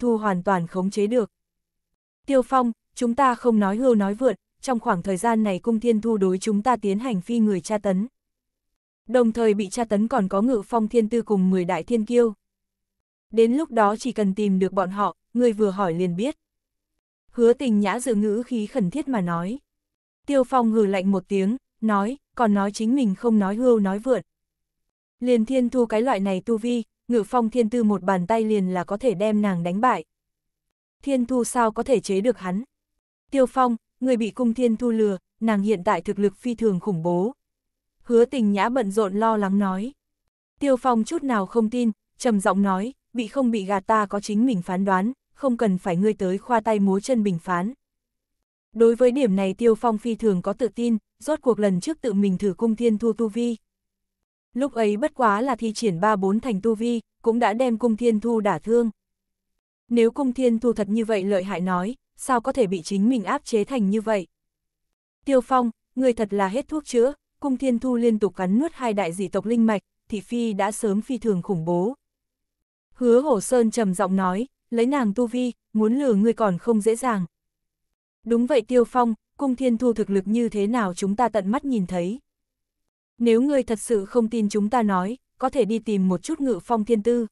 Thu hoàn toàn khống chế được. Tiêu Phong, chúng ta không nói hưu nói vượn, trong khoảng thời gian này cung thiên thu đối chúng ta tiến hành phi người tra tấn. Đồng thời bị tra tấn còn có ngự phong thiên tư cùng 10 đại thiên kiêu. Đến lúc đó chỉ cần tìm được bọn họ, người vừa hỏi liền biết. Hứa tình nhã dự ngữ khí khẩn thiết mà nói. Tiêu Phong hừ lạnh một tiếng, nói, còn nói chính mình không nói hưu nói vượn. Liền thiên thu cái loại này tu vi, ngự phong thiên tư một bàn tay liền là có thể đem nàng đánh bại. Thiên thu sao có thể chế được hắn? Tiêu phong, người bị cung thiên thu lừa, nàng hiện tại thực lực phi thường khủng bố. Hứa tình nhã bận rộn lo lắng nói. Tiêu phong chút nào không tin, trầm giọng nói, bị không bị gạt ta có chính mình phán đoán, không cần phải ngươi tới khoa tay múa chân bình phán. Đối với điểm này Tiêu Phong phi thường có tự tin, rốt cuộc lần trước tự mình thử cung thiên thu tu vi lúc ấy bất quá là thi triển ba bốn thành tu vi, cũng đã đem cung thiên thu đả thương. Nếu cung thiên thu thật như vậy lợi hại nói, sao có thể bị chính mình áp chế thành như vậy? Tiêu Phong, người thật là hết thuốc chữa, cung thiên thu liên tục cắn nuốt hai đại dị tộc linh mạch, thị phi đã sớm phi thường khủng bố. Hứa Hổ Sơn trầm giọng nói, lấy nàng tu vi, muốn lừa người còn không dễ dàng. Đúng vậy Tiêu Phong, cung thiên thu thực lực như thế nào chúng ta tận mắt nhìn thấy. Nếu người thật sự không tin chúng ta nói, có thể đi tìm một chút ngự phong thiên tư.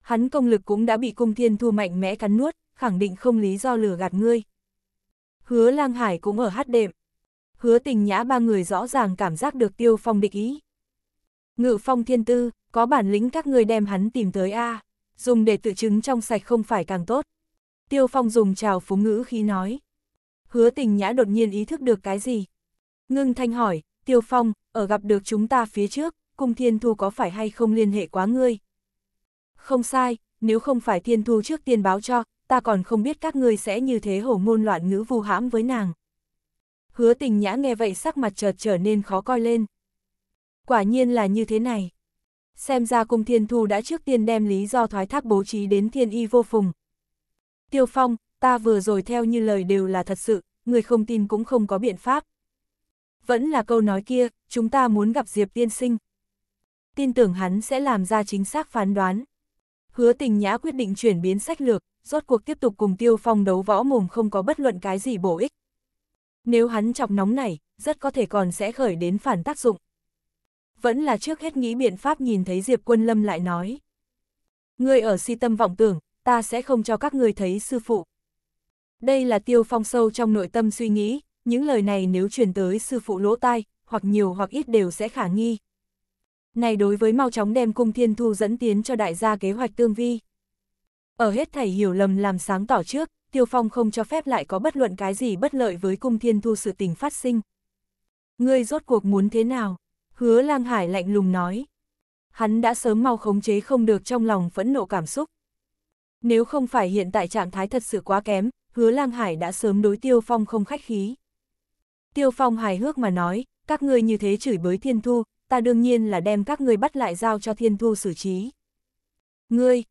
Hắn công lực cũng đã bị cung thiên thu mạnh mẽ cắn nuốt, khẳng định không lý do lừa gạt ngươi. Hứa lang hải cũng ở hát đệm. Hứa tình nhã ba người rõ ràng cảm giác được tiêu phong địch ý. Ngự phong thiên tư, có bản lĩnh các ngươi đem hắn tìm tới A, dùng để tự chứng trong sạch không phải càng tốt. Tiêu phong dùng trào phú ngữ khi nói. Hứa tình nhã đột nhiên ý thức được cái gì? Ngưng thanh hỏi, tiêu phong, ở gặp được chúng ta phía trước, cung thiên thu có phải hay không liên hệ quá ngươi? Không sai, nếu không phải thiên thu trước tiên báo cho, ta còn không biết các ngươi sẽ như thế hổ ngôn loạn ngữ vu hãm với nàng. Hứa tình nhã nghe vậy sắc mặt chợt trở nên khó coi lên. Quả nhiên là như thế này. Xem ra cung thiên thu đã trước tiên đem lý do thoái thác bố trí đến thiên y vô phùng. Tiêu Phong, ta vừa rồi theo như lời đều là thật sự, người không tin cũng không có biện pháp vẫn là câu nói kia, chúng ta muốn gặp Diệp tiên sinh. Tin tưởng hắn sẽ làm ra chính xác phán đoán. Hứa tình nhã quyết định chuyển biến sách lược, rốt cuộc tiếp tục cùng tiêu phong đấu võ mồm không có bất luận cái gì bổ ích. Nếu hắn chọc nóng này, rất có thể còn sẽ khởi đến phản tác dụng. Vẫn là trước hết nghĩ biện pháp nhìn thấy Diệp quân lâm lại nói. Ngươi ở si tâm vọng tưởng, ta sẽ không cho các người thấy sư phụ. Đây là tiêu phong sâu trong nội tâm suy nghĩ, những lời này nếu truyền tới sư phụ lỗ tai, hoặc nhiều hoặc ít đều sẽ khả nghi. Này đối với mau chóng đem cung thiên thu dẫn tiến cho đại gia kế hoạch tương vi. Ở hết thảy hiểu lầm làm sáng tỏ trước, Tiêu Phong không cho phép lại có bất luận cái gì bất lợi với cung thiên thu sự tình phát sinh. Ngươi rốt cuộc muốn thế nào? Hứa lang hải lạnh lùng nói. Hắn đã sớm mau khống chế không được trong lòng phẫn nộ cảm xúc. Nếu không phải hiện tại trạng thái thật sự quá kém, hứa lang hải đã sớm đối Tiêu Phong không khách khí. Tiêu Phong hài hước mà nói, các ngươi như thế chửi bới Thiên Thu, ta đương nhiên là đem các ngươi bắt lại giao cho Thiên Thu xử trí. Ngươi,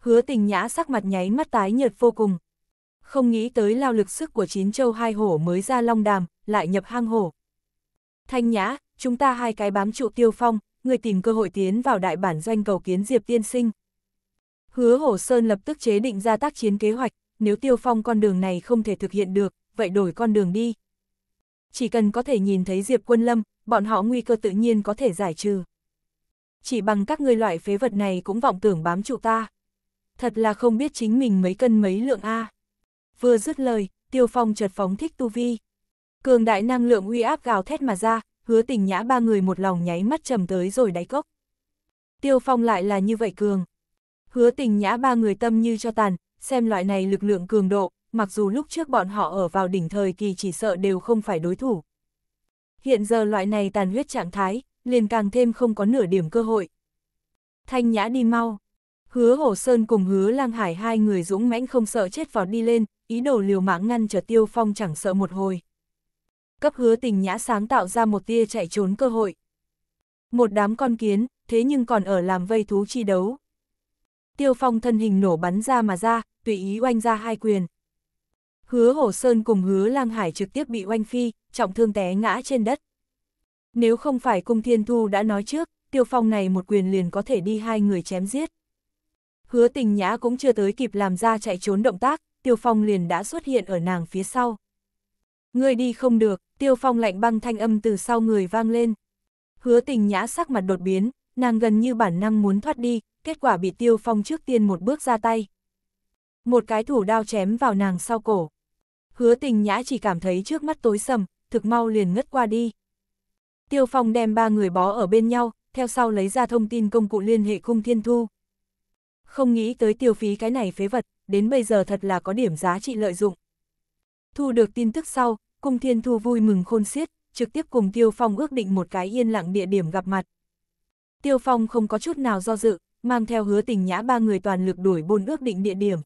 hứa tình nhã sắc mặt nháy mắt tái nhợt vô cùng. Không nghĩ tới lao lực sức của chín châu hai hổ mới ra long đàm, lại nhập hang hổ. Thanh nhã, chúng ta hai cái bám trụ Tiêu Phong, ngươi tìm cơ hội tiến vào đại bản doanh cầu kiến Diệp Tiên Sinh. Hứa Hổ Sơn lập tức chế định ra tác chiến kế hoạch, nếu Tiêu Phong con đường này không thể thực hiện được, vậy đổi con đường đi. Chỉ cần có thể nhìn thấy Diệp Quân Lâm, bọn họ nguy cơ tự nhiên có thể giải trừ. Chỉ bằng các người loại phế vật này cũng vọng tưởng bám trụ ta. Thật là không biết chính mình mấy cân mấy lượng A. Vừa dứt lời, Tiêu Phong chợt phóng thích tu vi. Cường đại năng lượng uy áp gào thét mà ra, hứa tình nhã ba người một lòng nháy mắt trầm tới rồi đáy cốc. Tiêu Phong lại là như vậy cường. Hứa tình nhã ba người tâm như cho tàn, xem loại này lực lượng cường độ, mặc dù lúc trước bọn họ ở vào đỉnh thời kỳ chỉ sợ đều không phải đối thủ. Hiện giờ loại này tàn huyết trạng thái, liền càng thêm không có nửa điểm cơ hội. Thanh nhã đi mau. Hứa Hồ Sơn cùng hứa lang hải hai người dũng mãnh không sợ chết vọt đi lên, ý đồ liều mạng ngăn trở tiêu phong chẳng sợ một hồi. Cấp hứa tình nhã sáng tạo ra một tia chạy trốn cơ hội. Một đám con kiến, thế nhưng còn ở làm vây thú chi đấu. Tiêu phong thân hình nổ bắn ra mà ra, tùy ý oanh ra hai quyền. Hứa Hồ Sơn cùng Hứa Lang Hải trực tiếp bị oanh phi, trọng thương té ngã trên đất. Nếu không phải Cung Thiên Thu đã nói trước, Tiêu Phong này một quyền liền có thể đi hai người chém giết. Hứa Tình Nhã cũng chưa tới kịp làm ra chạy trốn động tác, Tiêu Phong liền đã xuất hiện ở nàng phía sau. Ngươi đi không được, Tiêu Phong lạnh băng thanh âm từ sau người vang lên. Hứa Tình Nhã sắc mặt đột biến, nàng gần như bản năng muốn thoát đi, kết quả bị Tiêu Phong trước tiên một bước ra tay. Một cái thủ đao chém vào nàng sau cổ hứa tình nhã chỉ cảm thấy trước mắt tối sầm, thực mau liền ngất qua đi. Tiêu Phong đem ba người bó ở bên nhau, theo sau lấy ra thông tin công cụ liên hệ cung thiên thu. Không nghĩ tới tiêu phí cái này phế vật, đến bây giờ thật là có điểm giá trị lợi dụng. Thu được tin tức sau, cung thiên thu vui mừng khôn xiết, trực tiếp cùng Tiêu Phong ước định một cái yên lặng địa điểm gặp mặt. Tiêu Phong không có chút nào do dự, mang theo hứa tình nhã ba người toàn lực đuổi bôn ước định địa điểm.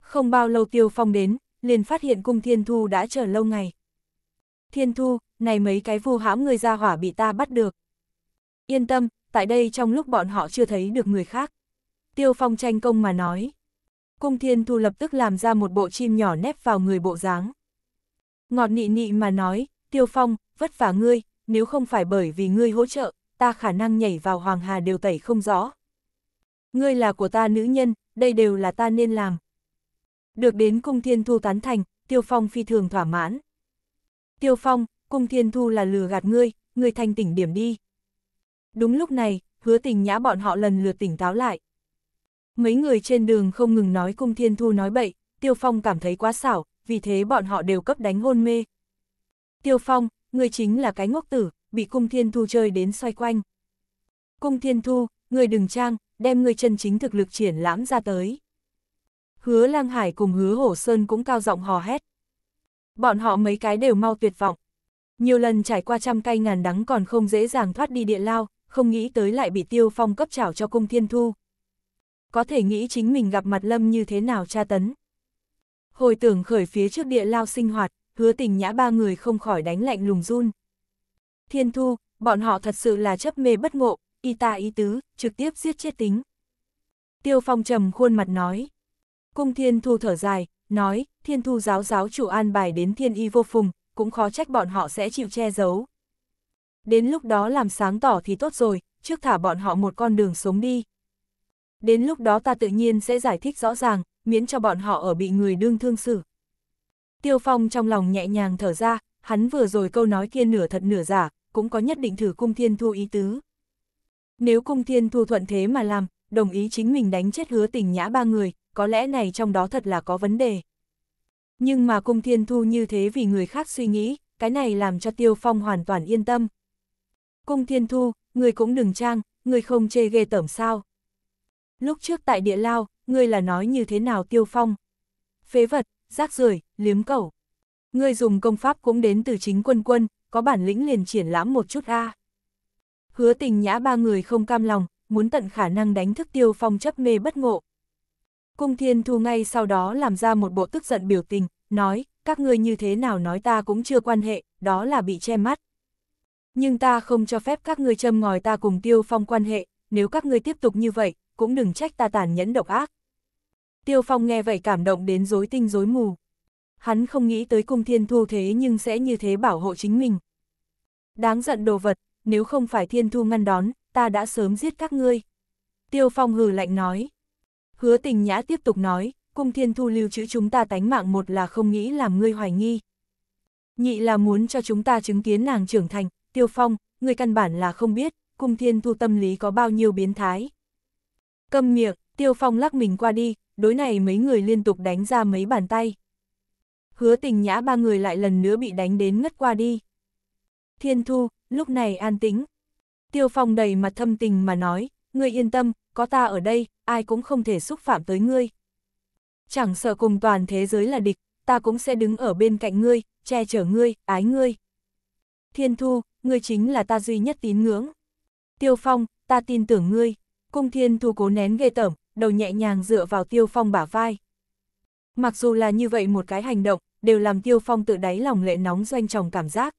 Không bao lâu Tiêu Phong đến, liền phát hiện cung Thiên Thu đã chờ lâu ngày. Thiên Thu, này mấy cái vu hãm người ra hỏa bị ta bắt được. Yên tâm, tại đây trong lúc bọn họ chưa thấy được người khác. Tiêu Phong tranh công mà nói. Cung Thiên Thu lập tức làm ra một bộ chim nhỏ nép vào người bộ dáng. Ngọt nị nị mà nói, Tiêu Phong, vất vả ngươi, nếu không phải bởi vì ngươi hỗ trợ, ta khả năng nhảy vào Hoàng Hà đều tẩy không rõ. Ngươi là của ta nữ nhân, đây đều là ta nên làm. Được đến cung thiên thu tán thành, Tiêu Phong phi thường thỏa mãn. Tiêu Phong, cung thiên thu là lừa gạt ngươi, ngươi thanh tỉnh điểm đi. Đúng lúc này, hứa tình nhã bọn họ lần lượt tỉnh táo lại. Mấy người trên đường không ngừng nói cung thiên thu nói bậy, Tiêu Phong cảm thấy quá xảo, vì thế bọn họ đều cấp đánh hôn mê. Tiêu Phong, ngươi chính là cái ngốc tử, bị cung thiên thu chơi đến xoay quanh. Cung thiên thu, ngươi đừng trang, đem ngươi chân chính thực lực triển lãm ra tới hứa lang hải cùng hứa hổ sơn cũng cao giọng hò hét. Bọn họ mấy cái đều mau tuyệt vọng. Nhiều lần trải qua trăm cây ngàn đắng còn không dễ dàng thoát đi địa lao, không nghĩ tới lại bị tiêu phong cấp trảo cho cung thiên thu. Có thể nghĩ chính mình gặp mặt lâm như thế nào tra tấn. Hồi tưởng khởi phía trước địa lao sinh hoạt, hứa tình nhã ba người không khỏi đánh lạnh lùng run. Thiên thu, bọn họ thật sự là chấp mê bất ngộ, y ta ý tứ, trực tiếp giết chết tính. Tiêu phong trầm khuôn mặt nói, Cung thiên thu thở dài, nói, thiên thu giáo giáo chủ an bài đến thiên y vô phùng, cũng khó trách bọn họ sẽ chịu che giấu. Đến lúc đó làm sáng tỏ thì tốt rồi, trước thả bọn họ một con đường sống đi. Đến lúc đó ta tự nhiên sẽ giải thích rõ ràng, miễn cho bọn họ ở bị người đương thương xử. Tiêu Phong trong lòng nhẹ nhàng thở ra, hắn vừa rồi câu nói kia nửa thật nửa giả, cũng có nhất định thử cung thiên thu ý tứ. Nếu cung thiên thu thuận thế mà làm, đồng ý chính mình đánh chết hứa tình nhã ba người, có lẽ này trong đó thật là có vấn đề. Nhưng mà cung thiên thu như thế vì người khác suy nghĩ, cái này làm cho Tiêu Phong hoàn toàn yên tâm. Cung thiên thu, người cũng đừng trang, người không chê ghê tởm sao. Lúc trước tại địa lao, người là nói như thế nào Tiêu Phong? Phế vật, rác rưởi, liếm cẩu. người dùng công pháp cũng đến từ chính quân quân, có bản lĩnh liền triển lãm một chút a. Hứa tình nhã ba người không cam lòng, muốn tận khả năng đánh thức Tiêu Phong chấp mê bất ngộ. Cung Thiên Thu ngay sau đó làm ra một bộ tức giận biểu tình, nói, các ngươi như thế nào nói ta cũng chưa quan hệ, đó là bị che mắt. Nhưng ta không cho phép các ngươi châm ngòi ta cùng Tiêu Phong quan hệ, nếu các ngươi tiếp tục như vậy, cũng đừng trách ta tàn nhẫn độc ác. Tiêu Phong nghe vậy cảm động đến rối tinh rối mù. Hắn không nghĩ tới cung thiên thu thế nhưng sẽ như thế bảo hộ chính mình. Đáng giận đồ vật, nếu không phải thiên thu ngăn đón, ta đã sớm giết các ngươi. Tiêu Phong hừ lạnh nói. Hứa tình nhã tiếp tục nói, cung thiên thu lưu trữ chúng ta tánh mạng một là không nghĩ làm ngươi hoài nghi. Nhị là muốn cho chúng ta chứng kiến nàng trưởng thành, tiêu phong, người căn bản là không biết, cung thiên thu tâm lý có bao nhiêu biến thái. Câm miệng, tiêu phong lắc mình qua đi, đối này mấy người liên tục đánh ra mấy bàn tay. Hứa tình nhã ba người lại lần nữa bị đánh đến ngất qua đi. Thiên thu, lúc này an tĩnh. Tiêu phong đầy mặt thâm tình mà nói, ngươi yên tâm, có ta ở đây, ai cũng không thể xúc phạm tới ngươi. Chẳng sợ cùng toàn thế giới là địch, ta cũng sẽ đứng ở bên cạnh ngươi, che chở ngươi, ái ngươi. Thiên Thu, ngươi chính là ta duy nhất tín ngưỡng. Tiêu Phong, ta tin tưởng ngươi. Cung Thiên Thu cố nén ghê tởm, đầu nhẹ nhàng dựa vào Tiêu Phong bả vai. Mặc dù là như vậy một cái hành động, đều làm Tiêu Phong tự đáy lòng lệ nóng doanh trọng cảm giác.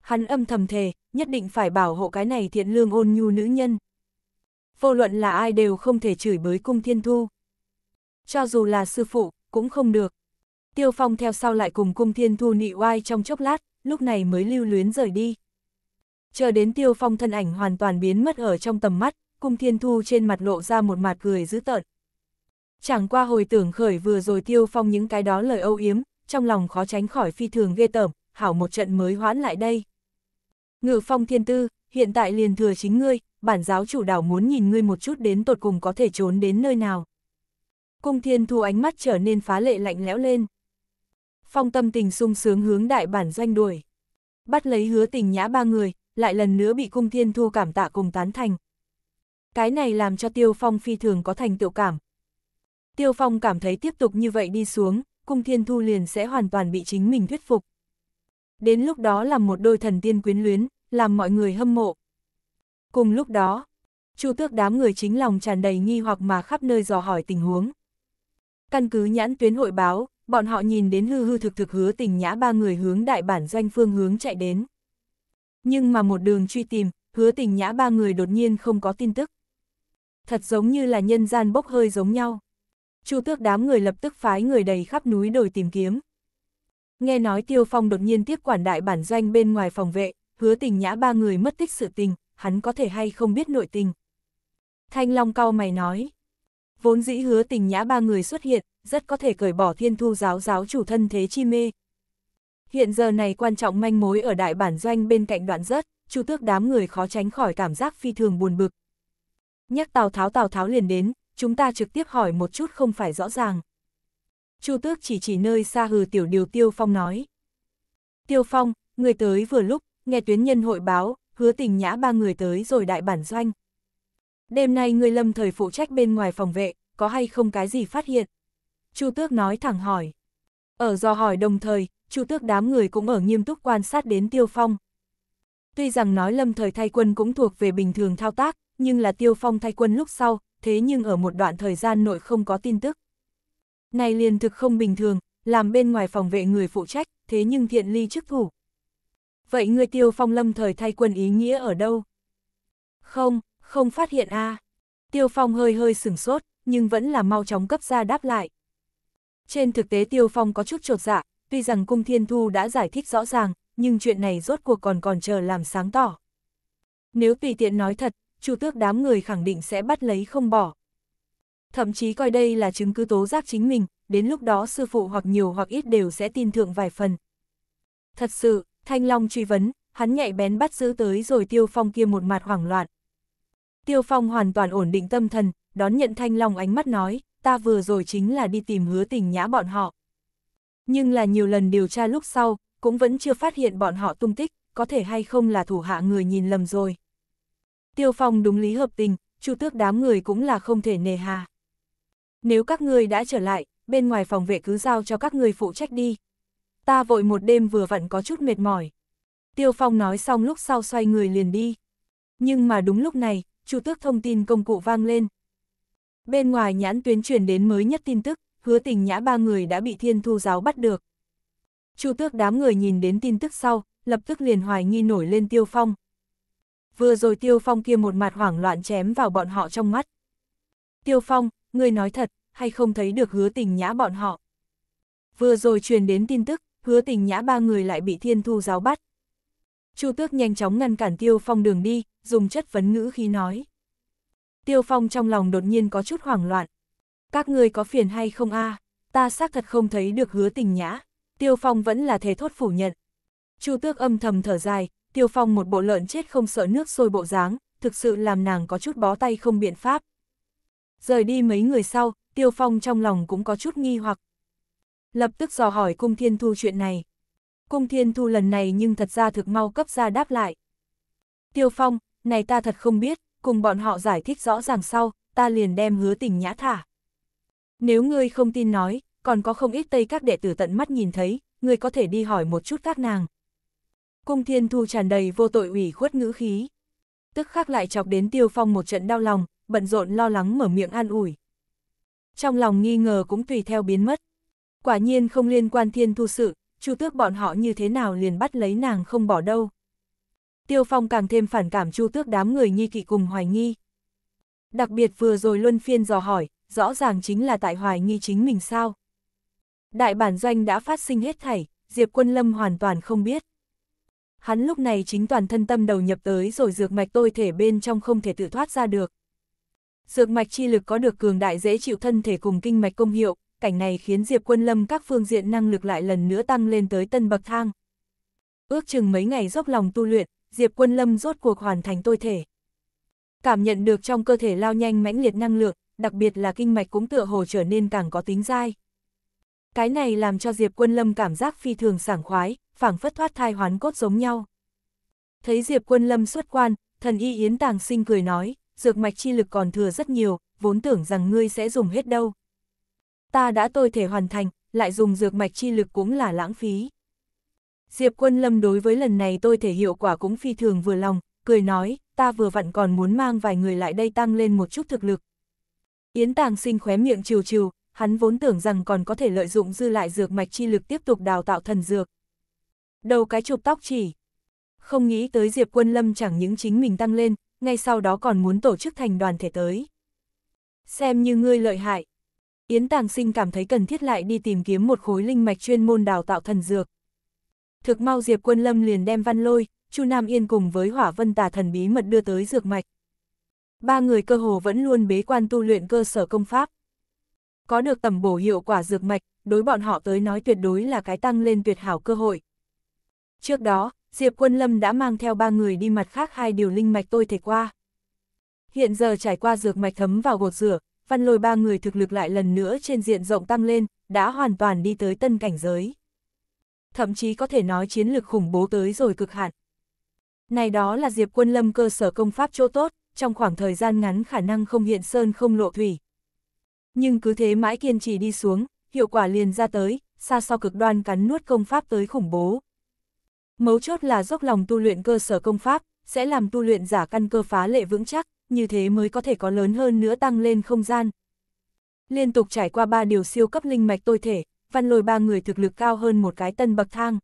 Hắn âm thầm thề, nhất định phải bảo hộ cái này thiện lương ôn nhu nữ nhân vô luận là ai đều không thể chửi bới cung thiên thu. Cho dù là sư phụ, cũng không được. Tiêu Phong theo sau lại cùng cung thiên thu nị oai trong chốc lát, lúc này mới lưu luyến rời đi. Chờ đến Tiêu Phong thân ảnh hoàn toàn biến mất ở trong tầm mắt, cung thiên thu trên mặt lộ ra một mặt cười dữ tợn. Chẳng qua hồi tưởng khởi vừa rồi Tiêu Phong những cái đó lời âu yếm, trong lòng khó tránh khỏi phi thường ghê tởm, hảo một trận mới hoãn lại đây. Ngự phong thiên tư, hiện tại liền thừa chính ngươi, bản giáo chủ đảo muốn nhìn ngươi một chút đến tột cùng có thể trốn đến nơi nào. Cung thiên thu ánh mắt trở nên phá lệ lạnh lẽo lên. Phong tâm tình sung sướng hướng đại bản doanh đuổi. Bắt lấy hứa tình nhã ba người, lại lần nữa bị cung thiên thu cảm tạ cùng tán thành. Cái này làm cho tiêu phong phi thường có thành tựu cảm. Tiêu phong cảm thấy tiếp tục như vậy đi xuống, cung thiên thu liền sẽ hoàn toàn bị chính mình thuyết phục. Đến lúc đó làm một đôi thần tiên quyến luyến, làm mọi người hâm mộ. Cùng lúc đó, Chu tước đám người chính lòng tràn đầy nghi hoặc mà khắp nơi dò hỏi tình huống. Căn cứ nhãn tuyến hội báo, bọn họ nhìn đến hư hư thực thực hứa tình nhã ba người hướng đại bản doanh phương hướng chạy đến. Nhưng mà một đường truy tìm, hứa tình nhã ba người đột nhiên không có tin tức. Thật giống như là nhân gian bốc hơi giống nhau. Chu tước đám người lập tức phái người đầy khắp núi đồi tìm kiếm. Nghe nói Tiêu Phong đột nhiên tiếp quản đại bản doanh bên ngoài phòng vệ, hứa tình nhã ba người mất tích sự tình, hắn có thể hay không biết nội tình. Thanh Long cao mày nói, vốn dĩ hứa tình nhã ba người xuất hiện, rất có thể cởi bỏ thiên thu giáo giáo chủ thân thế chi mê. Hiện giờ này quan trọng manh mối ở đại bản doanh bên cạnh đoạn rớt, chu tước đám người khó tránh khỏi cảm giác phi thường buồn bực. Nhắc Tào Tháo Tào Tháo liền đến, chúng ta trực tiếp hỏi một chút không phải rõ ràng. Chu tước chỉ chỉ nơi xa hừ tiểu điều Tiêu Phong nói. Tiêu Phong, người tới vừa lúc, nghe tuyến nhân hội báo, hứa tình nhã ba người tới rồi đại bản doanh. Đêm nay người lâm thời phụ trách bên ngoài phòng vệ, có hay không cái gì phát hiện? Chu Tước nói thẳng hỏi. Ở do hỏi đồng thời, Chu Tước đám người cũng ở nghiêm túc quan sát đến Tiêu Phong. Tuy rằng nói lâm thời thay quân cũng thuộc về bình thường thao tác, nhưng là Tiêu Phong thay quân lúc sau, thế nhưng ở một đoạn thời gian nội không có tin tức. Này liền thực không bình thường, làm bên ngoài phòng vệ người phụ trách, thế nhưng thiện ly chức thủ, vậy ngươi tiêu phong lâm thời thay quân ý nghĩa ở đâu? Không, không phát hiện a à. Tiêu phong hơi hơi sửng sốt, nhưng vẫn là mau chóng cấp ra đáp lại. Trên thực tế tiêu phong có chút trột dạ, tuy rằng cung thiên thu đã giải thích rõ ràng, nhưng chuyện này rốt cuộc còn còn chờ làm sáng tỏ. Nếu tùy tiện nói thật, chủ tước đám người khẳng định sẽ bắt lấy không bỏ. Thậm chí coi đây là chứng cứ tố giác chính mình, đến lúc đó sư phụ hoặc nhiều hoặc ít đều sẽ tin thượng vài phần. Thật sự, Thanh Long truy vấn, hắn nhạy bén bắt giữ tới rồi Tiêu Phong kia một mặt hoảng loạn. Tiêu Phong hoàn toàn ổn định tâm thần, đón nhận Thanh Long ánh mắt nói, ta vừa rồi chính là đi tìm hứa tình nhã bọn họ. Nhưng là nhiều lần điều tra lúc sau, cũng vẫn chưa phát hiện bọn họ tung tích, có thể hay không là thủ hạ người nhìn lầm rồi. Tiêu Phong đúng lý hợp tình, chu tước đám người cũng là không thể nề hà. Nếu các ngươi đã trở lại, bên ngoài phòng vệ cứ giao cho các ngươi phụ trách đi, ta vội một đêm vừa vặn có chút mệt mỏi. Tiêu Phong nói xong lúc sau xoay người liền đi. Nhưng mà đúng lúc này, Chu tước thông tin công cụ vang lên. Bên ngoài nhãn tuyến truyền đến mới nhất tin tức, hứa tình nhã ba người đã bị thiên thu giáo bắt được. Chu tước đám người nhìn đến tin tức sau, lập tức liền hoài nghi nổi lên Tiêu Phong. Vừa rồi Tiêu Phong kia một mặt hoảng loạn chém vào bọn họ trong mắt. Tiêu Phong, người nói thật, hay không thấy được hứa tình nhã bọn họ. Vừa rồi truyền đến tin tức, hứa tình nhã ba người lại bị thiên thu giáo bắt. Chu tước nhanh chóng ngăn cản tiêu phong đường đi, dùng chất vấn ngữ khi nói. Tiêu phong trong lòng đột nhiên có chút hoảng loạn. Các người có phiền hay không a à? ta xác thật không thấy được hứa tình nhã. Tiêu phong vẫn là thế thốt phủ nhận. Chu tước âm thầm thở dài, tiêu phong một bộ lợn chết không sợ nước sôi bộ dáng, thực sự làm nàng có chút bó tay không biện pháp. Rời đi mấy người sau, tiêu phong trong lòng cũng có chút nghi hoặc, lập tức dò hỏi Cung Thiên Thu chuyện này. Cung Thiên Thu lần này nhưng thật ra thực mau cấp ra đáp lại. Tiêu Phong, này ta thật không biết, cùng bọn họ giải thích rõ ràng sau, ta liền đem hứa tình nhã thả. Nếu ngươi không tin nói, còn có không ít tây các đệ tử tận mắt nhìn thấy, ngươi có thể đi hỏi một chút các nàng. Cung Thiên Thu tràn đầy vô tội ủy khuất ngữ khí. Tức khắc lại chọc đến Tiêu Phong một trận đau lòng, bận rộn lo lắng mở miệng an ủi. Trong lòng nghi ngờ cũng tùy theo biến mất. Quả nhiên không liên quan thiên thu sự, chu tước bọn họ như thế nào liền bắt lấy nàng không bỏ đâu. Tiêu Phong càng thêm phản cảm chu tước đám người nghi kỵ cùng hoài nghi. Đặc biệt vừa rồi luân phiên dò hỏi, rõ ràng chính là tại hoài nghi chính mình sao. Đại bản doanh đã phát sinh hết thảy, Diệp Quân Lâm hoàn toàn không biết. Hắn lúc này chính toàn thân tâm đầu nhập tới rồi dược mạch tôi thể bên trong không thể tự thoát ra được. Dược mạch chi lực có được cường đại dễ chịu thân thể cùng kinh mạch công hiệu, cảnh này khiến Diệp Quân Lâm các phương diện năng lực lại lần nữa tăng lên tới tân bậc thang. Ước chừng mấy ngày dốc lòng tu luyện, Diệp Quân Lâm rốt cuộc hoàn thành tôi thể. Cảm nhận được trong cơ thể lao nhanh mãnh liệt năng lượng, đặc biệt là kinh mạch cũng tựa hồ trở nên càng có tính dai. Cái này làm cho Diệp Quân Lâm cảm giác phi thường sảng khoái, phảng phất thoát thai hoán cốt giống nhau. Thấy Diệp Quân Lâm xuất quan, thần y Yến Tàng Sinh cười nói, dược mạch chi lực còn thừa rất nhiều, vốn tưởng rằng ngươi sẽ dùng hết đâu ta đã tôi thể hoàn thành, lại dùng dược mạch chi lực cũng là lãng phí. Diệp quân lâm đối với lần này tôi thể hiệu quả cũng phi thường vừa lòng, cười nói, ta vừa vặn còn muốn mang vài người lại đây tăng lên một chút thực lực. Yến tàng sinh khóe miệng chiều chiều, hắn vốn tưởng rằng còn có thể lợi dụng dư lại dược mạch chi lực tiếp tục đào tạo thần dược. Đầu cái chụp tóc chỉ. Không nghĩ tới Diệp Quân Lâm chẳng những chính mình tăng lên, ngay sau đó còn muốn tổ chức thành đoàn thể tới. Xem như ngươi lợi hại. Yến Tàng Sinh cảm thấy cần thiết lại đi tìm kiếm một khối linh mạch chuyên môn đào tạo thần dược. Thực mau Diệp Quân Lâm liền đem Văn Lôi, Chu Nam Yên cùng với Hỏa Vân Tà thần bí mật đưa tới dược mạch. Ba người cơ hồ vẫn luôn bế quan tu luyện cơ sở công pháp. Có được tầm bổ hiệu quả dược mạch, đối bọn họ tới nói tuyệt đối là cái tăng lên tuyệt hảo cơ hội. Trước đó, Diệp Quân Lâm đã mang theo ba người đi mặt khác hai điều linh mạch tôi thể qua. Hiện giờ trải qua dược mạch thấm vào gột rửa, văn lôi ba người thực lực lại lần nữa trên diện rộng tăng lên, đã hoàn toàn đi tới tân cảnh giới. Thậm chí có thể nói chiến lực khủng bố tới rồi cực hạn. Này đó là Diệp Quân Lâm cơ sở công pháp chỗ tốt, trong khoảng thời gian ngắn khả năng không hiện sơn không lộ thủy. Nhưng cứ thế mãi kiên trì đi xuống, hiệu quả liền ra tới, xa so cực đoan cắn nuốt công pháp tới khủng bố. Mấu chốt là dốc lòng tu luyện cơ sở công pháp, sẽ làm tu luyện giả căn cơ phá lệ vững chắc, như thế mới có thể có lớn hơn nữa tăng lên không gian. Liên tục trải qua ba điều siêu cấp linh mạch tôi thể, văn lôi ba người thực lực cao hơn một cái tân bậc thang.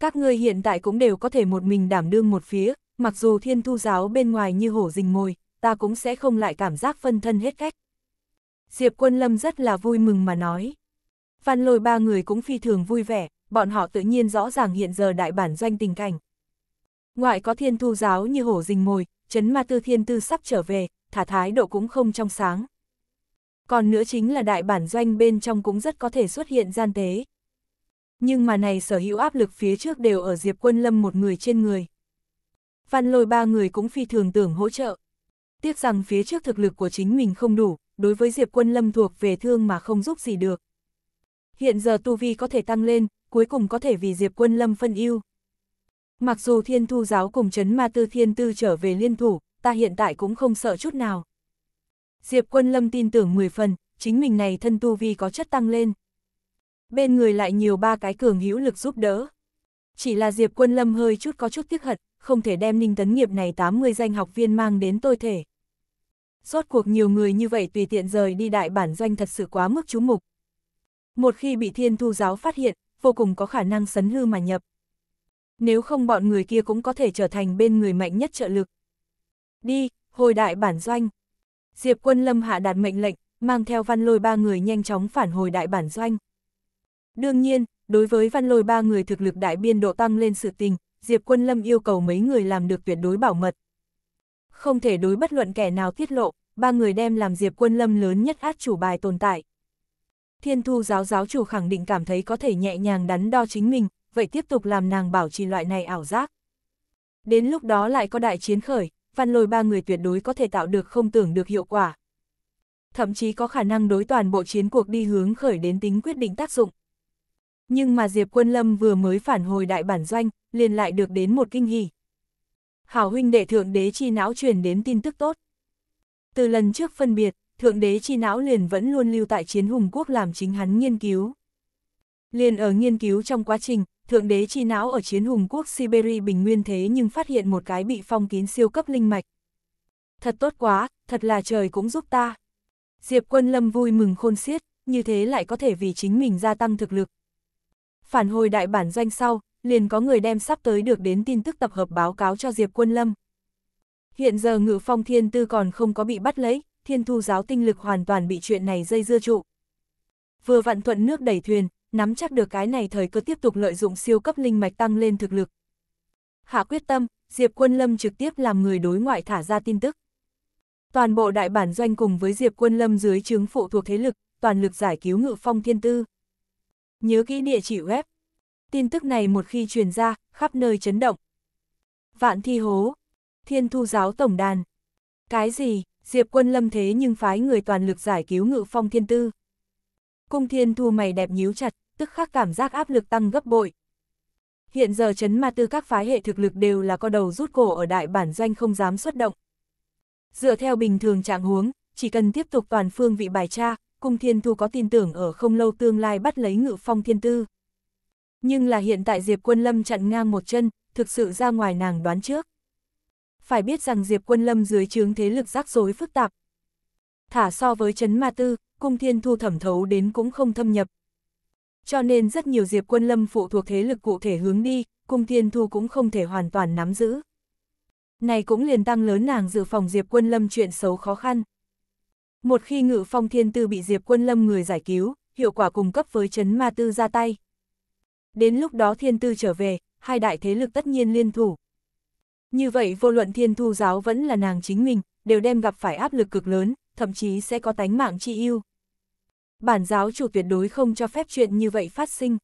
Các ngươi hiện tại cũng đều có thể một mình đảm đương một phía, mặc dù thiên thu giáo bên ngoài như hổ rình mồi, ta cũng sẽ không lại cảm giác phân thân hết cách. Diệp quân lâm rất là vui mừng mà nói. Văn lôi ba người cũng phi thường vui vẻ, bọn họ tự nhiên rõ ràng hiện giờ đại bản doanh tình cảnh. Ngoại có thiên thu giáo như hổ rình mồi, chấn ma tư thiên tư sắp trở về, thả thái độ cũng không trong sáng. Còn nữa chính là đại bản doanh bên trong cũng rất có thể xuất hiện gian tế. Nhưng mà này sở hữu áp lực phía trước đều ở Diệp Quân Lâm một người trên người. Văn lôi ba người cũng phi thường tưởng hỗ trợ. Tiếc rằng phía trước thực lực của chính mình không đủ, đối với Diệp Quân Lâm thuộc về thương mà không giúp gì được. Hiện giờ Tu Vi có thể tăng lên, cuối cùng có thể vì Diệp Quân Lâm phân ưu. Mặc dù thiên thu giáo cùng chấn ma tư thiên tư trở về liên thủ, ta hiện tại cũng không sợ chút nào. Diệp quân lâm tin tưởng 10 phần, chính mình này thân tu vi có chất tăng lên. Bên người lại nhiều ba cái cường hữu lực giúp đỡ. Chỉ là Diệp quân lâm hơi chút có chút tiếc hận, không thể đem ninh tấn nghiệp này 80 danh học viên mang đến tôi thể. Rốt cuộc nhiều người như vậy tùy tiện rời đi đại bản doanh thật sự quá mức chú mục. Một khi bị thiên thu giáo phát hiện, vô cùng có khả năng sấn hư mà nhập. Nếu không bọn người kia cũng có thể trở thành bên người mạnh nhất trợ lực. Đi, hồi đại bản doanh. Diệp quân lâm hạ đạt mệnh lệnh, mang theo văn lôi ba người nhanh chóng phản hồi đại bản doanh. Đương nhiên, đối với văn lôi ba người thực lực đại biên độ tăng lên sự tình, Diệp quân lâm yêu cầu mấy người làm được tuyệt đối bảo mật. Không thể đối bất luận kẻ nào tiết lộ, ba người đem làm Diệp quân lâm lớn nhất át chủ bài tồn tại. Thiên thu giáo giáo chủ khẳng định cảm thấy có thể nhẹ nhàng đắn đo chính mình, vậy tiếp tục làm nàng bảo trì loại này ảo giác. Đến lúc đó lại có đại chiến khởi, văn lôi ba người tuyệt đối có thể tạo được không tưởng được hiệu quả. Thậm chí có khả năng đối toàn bộ chiến cuộc đi hướng khởi đến tính quyết định tác dụng. Nhưng mà Diệp Quân Lâm vừa mới phản hồi đại bản doanh, liền lại được đến một kinh hỉ. Hảo huynh đệ thượng đế chi não truyền đến tin tức tốt. Từ lần trước phân biệt, thượng đế chi não liền vẫn luôn lưu tại chiến hùng quốc làm chính hắn nghiên cứu. Liền ở nghiên cứu trong quá trình, thượng đế chi não ở chiến hùng quốc Siberia bình nguyên thế nhưng phát hiện một cái bị phong kín siêu cấp linh mạch. Thật tốt quá, thật là trời cũng giúp ta. Diệp quân lâm vui mừng khôn xiết, như thế lại có thể vì chính mình gia tăng thực lực. Phản hồi đại bản doanh sau, liền có người đem sắp tới được đến tin tức tập hợp báo cáo cho Diệp quân lâm. Hiện giờ ngự phong thiên tư còn không có bị bắt lấy, thiên thu giáo tinh lực hoàn toàn bị chuyện này dây dưa trụ. Vừa vặn thuận nước đẩy thuyền, nắm chắc được cái này thời cơ tiếp tục lợi dụng siêu cấp linh mạch tăng lên thực lực. Hạ quyết tâm, Diệp Quân Lâm trực tiếp làm người đối ngoại thả ra tin tức. Toàn bộ đại bản doanh cùng với Diệp Quân Lâm dưới chứng phụ thuộc thế lực, toàn lực giải cứu ngự phong thiên tư. Nhớ kỹ địa chỉ web. Tin tức này một khi truyền ra, khắp nơi chấn động. Vạn thi hố. Thiên thu giáo tổng đàn. Cái gì, Diệp Quân Lâm thế nhưng phái người toàn lực giải cứu ngự phong thiên tư. Cung thiên thu mày đẹp nhíu chặt, tức khắc cảm giác áp lực tăng gấp bội. Hiện giờ chấn ma tư các phái hệ thực lực đều là có đầu rút cổ ở đại bản doanh không dám xuất động. Dựa theo bình thường trạng huống, chỉ cần tiếp tục toàn phương vị bài tra, cung thiên thu có tin tưởng ở không lâu tương lai bắt lấy ngự phong thiên tư. Nhưng là hiện tại Diệp Quân Lâm chặn ngang một chân, thực sự ra ngoài nàng đoán trước. Phải biết rằng Diệp Quân Lâm dưới chướng thế lực rắc rối phức tạp. Thả so với chấn ma tư, cung thiên thu thẩm thấu đến cũng không thâm nhập, cho nên rất nhiều Diệp Quân Lâm phụ thuộc thế lực cụ thể hướng đi, cung thiên thu cũng không thể hoàn toàn nắm giữ. Này cũng liền tăng lớn nàng dự phòng Diệp Quân Lâm chuyện xấu khó khăn. Một khi ngự phong thiên tư bị Diệp Quân Lâm người giải cứu, hiệu quả cung cấp với chấn ma tư ra tay. Đến lúc đó thiên tư trở về, hai đại thế lực tất nhiên liên thủ. Như vậy vô luận thiên thu giáo vẫn là nàng chính mình, đều đem gặp phải áp lực cực lớn, thậm chí sẽ có tánh mạng chi yêu. Bản giáo chủ tuyệt đối không cho phép chuyện như vậy phát sinh.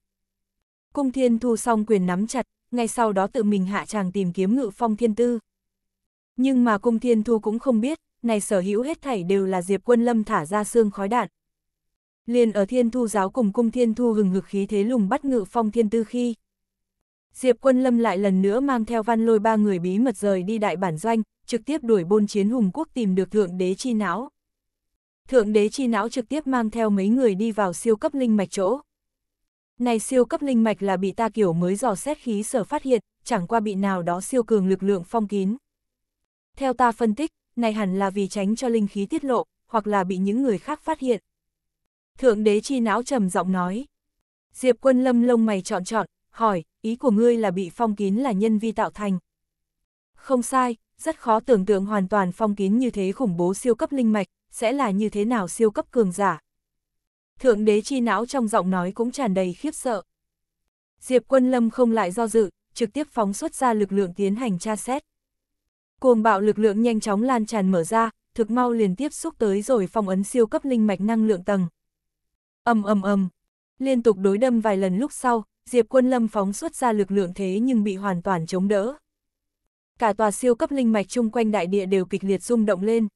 Cung thiên thu xong quyền nắm chặt, ngay sau đó tự mình hạ tràng tìm kiếm ngự phong thiên tư. Nhưng mà cung thiên thu cũng không biết, này sở hữu hết thảy đều là Diệp Quân Lâm thả ra xương khói đạn. Liền ở thiên thu giáo cùng cung thiên thu hừng hực khí thế lùng bắt ngự phong thiên tư khi. Diệp Quân Lâm lại lần nữa mang theo văn lôi ba người bí mật rời đi đại bản doanh, trực tiếp đuổi bôn chiến hùng quốc tìm được thượng đế chi não thượng đế chi não trực tiếp mang theo mấy người đi vào siêu cấp linh mạch chỗ. Này siêu cấp linh mạch là bị ta kiểu mới dò xét khí sở phát hiện, chẳng qua bị nào đó siêu cường lực lượng phong kín. Theo ta phân tích, này hẳn là vì tránh cho linh khí tiết lộ, hoặc là bị những người khác phát hiện. Thượng đế chi não trầm giọng nói. Diệp quân lâm lông mày trọn trọn, hỏi, ý của ngươi là bị phong kín là nhân vi tạo thành. Không sai, rất khó tưởng tượng hoàn toàn phong kín như thế khủng bố siêu cấp linh mạch, sẽ là như thế nào siêu cấp cường giả. Thượng đế chi não trong giọng nói cũng tràn đầy khiếp sợ. Diệp quân lâm không lại do dự, trực tiếp phóng xuất ra lực lượng tiến hành tra xét. Cuồng bạo lực lượng nhanh chóng lan tràn mở ra, thực mau liền tiếp xúc tới rồi phong ấn siêu cấp linh mạch năng lượng tầng. ầm ầm ầm liên tục đối đâm vài lần lúc sau, Diệp Quân Lâm phóng xuất ra lực lượng thế nhưng bị hoàn toàn chống đỡ. Cả tòa siêu cấp linh mạch chung quanh đại địa đều kịch liệt rung động lên.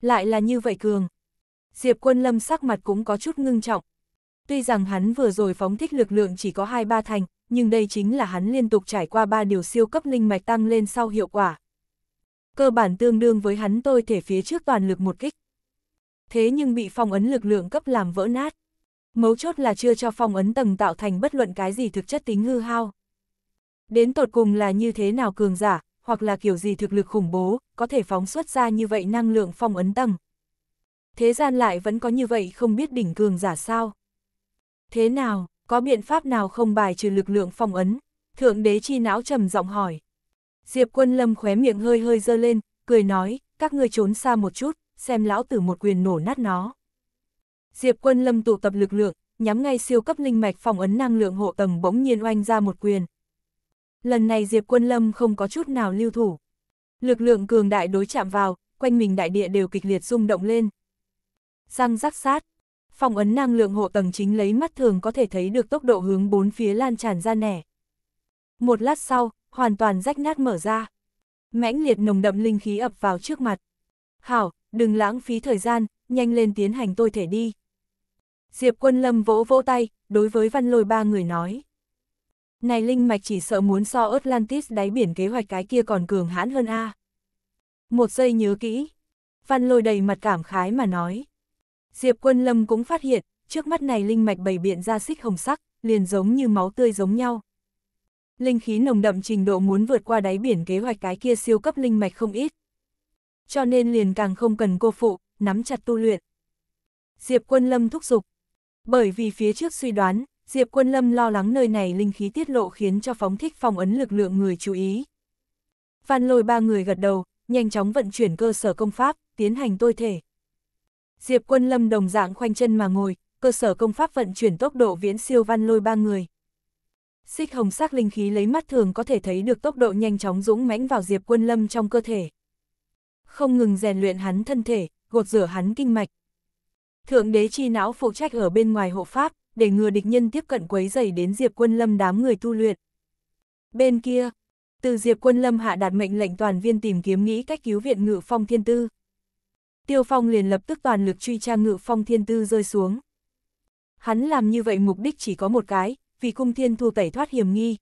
Lại là như vậy cường. Diệp quân lâm sắc mặt cũng có chút ngưng trọng. Tuy rằng hắn vừa rồi phóng thích lực lượng chỉ có 2-3 thành, nhưng đây chính là hắn liên tục trải qua ba điều siêu cấp linh mạch tăng lên sau hiệu quả. Cơ bản tương đương với hắn tôi thể phía trước toàn lực một kích. Thế nhưng bị phong ấn lực lượng cấp làm vỡ nát. Mấu chốt là chưa cho phong ấn tầng tạo thành bất luận cái gì thực chất tính hư hao. Đến tột cùng là như thế nào cường giả, hoặc là kiểu gì thực lực khủng bố, có thể phóng xuất ra như vậy năng lượng phong ấn tầng. Thế gian lại vẫn có như vậy không biết đỉnh cường giả sao. Thế nào, có biện pháp nào không bài trừ lực lượng phong ấn? Thượng đế chi não trầm giọng hỏi. Diệp quân lâm khóe miệng hơi hơi dơ lên, cười nói, các ngươi trốn xa một chút, xem lão tử một quyền nổ nát nó. Diệp quân lâm tụ tập lực lượng, nhắm ngay siêu cấp linh mạch phong ấn năng lượng hộ tầng bỗng nhiên oanh ra một quyền, Lần này Diệp Quân Lâm không có chút nào lưu thủ. Lực lượng cường đại đối chạm vào, quanh mình đại địa đều kịch liệt rung động lên. Răng rắc sát, Phòng ấn năng lượng hộ tầng chính lấy mắt thường có thể thấy được tốc độ hướng bốn phía lan tràn ra nẻ. Một lát sau, hoàn toàn rách nát mở ra. Mãnh liệt nồng đậm linh khí ập vào trước mặt. Hảo, đừng lãng phí thời gian, nhanh lên tiến hành tôi thể đi. Diệp quân lâm vỗ vỗ tay, đối với văn lôi ba người nói này linh mạch chỉ sợ muốn so Atlantis đáy biển kế hoạch cái kia còn cường hãn hơn a. Một giây nhớ kỹ. Văn lôi đầy mặt cảm khái mà nói. Diệp quân lâm cũng phát hiện, trước mắt này linh mạch bày biện ra xích hồng sắc, liền giống như máu tươi giống nhau. Linh khí nồng đậm trình độ muốn vượt qua đáy biển kế hoạch cái kia siêu cấp linh mạch không ít. Cho nên liền càng không cần cô phụ, nắm chặt tu luyện. Diệp quân lâm thúc giục. Bởi vì phía trước suy đoán, Diệp Quân Lâm lo lắng nơi này linh khí tiết lộ khiến cho phóng thích phong ấn lực lượng người chú ý. Văn lôi ba người gật đầu, nhanh chóng vận chuyển cơ sở công pháp, tiến hành tôi thể. Diệp Quân Lâm đồng dạng khoanh chân mà ngồi, cơ sở công pháp vận chuyển tốc độ viễn siêu văn lôi ba người. Xích hồng sắc linh khí lấy mắt thường có thể thấy được tốc độ nhanh chóng dũng mãnh vào Diệp Quân Lâm trong cơ thể. Không ngừng rèn luyện hắn thân thể, gột rửa hắn kinh mạch. Thượng đế chi não phụ trách ở bên ngoài hộ pháp, để ngừa địch nhân tiếp cận quấy dày đến Diệp Quân Lâm đám người tu luyện. Bên kia, từ Diệp Quân Lâm hạ đạt mệnh lệnh toàn viên tìm kiếm nghĩ cách cứu viện Ngự Phong Thiên Tư. Tiêu Phong liền lập tức toàn lực truy tra Ngự Phong Thiên Tư rơi xuống. Hắn làm như vậy mục đích chỉ có một cái, vì cung thiên thu tẩy thoát hiểm nghi.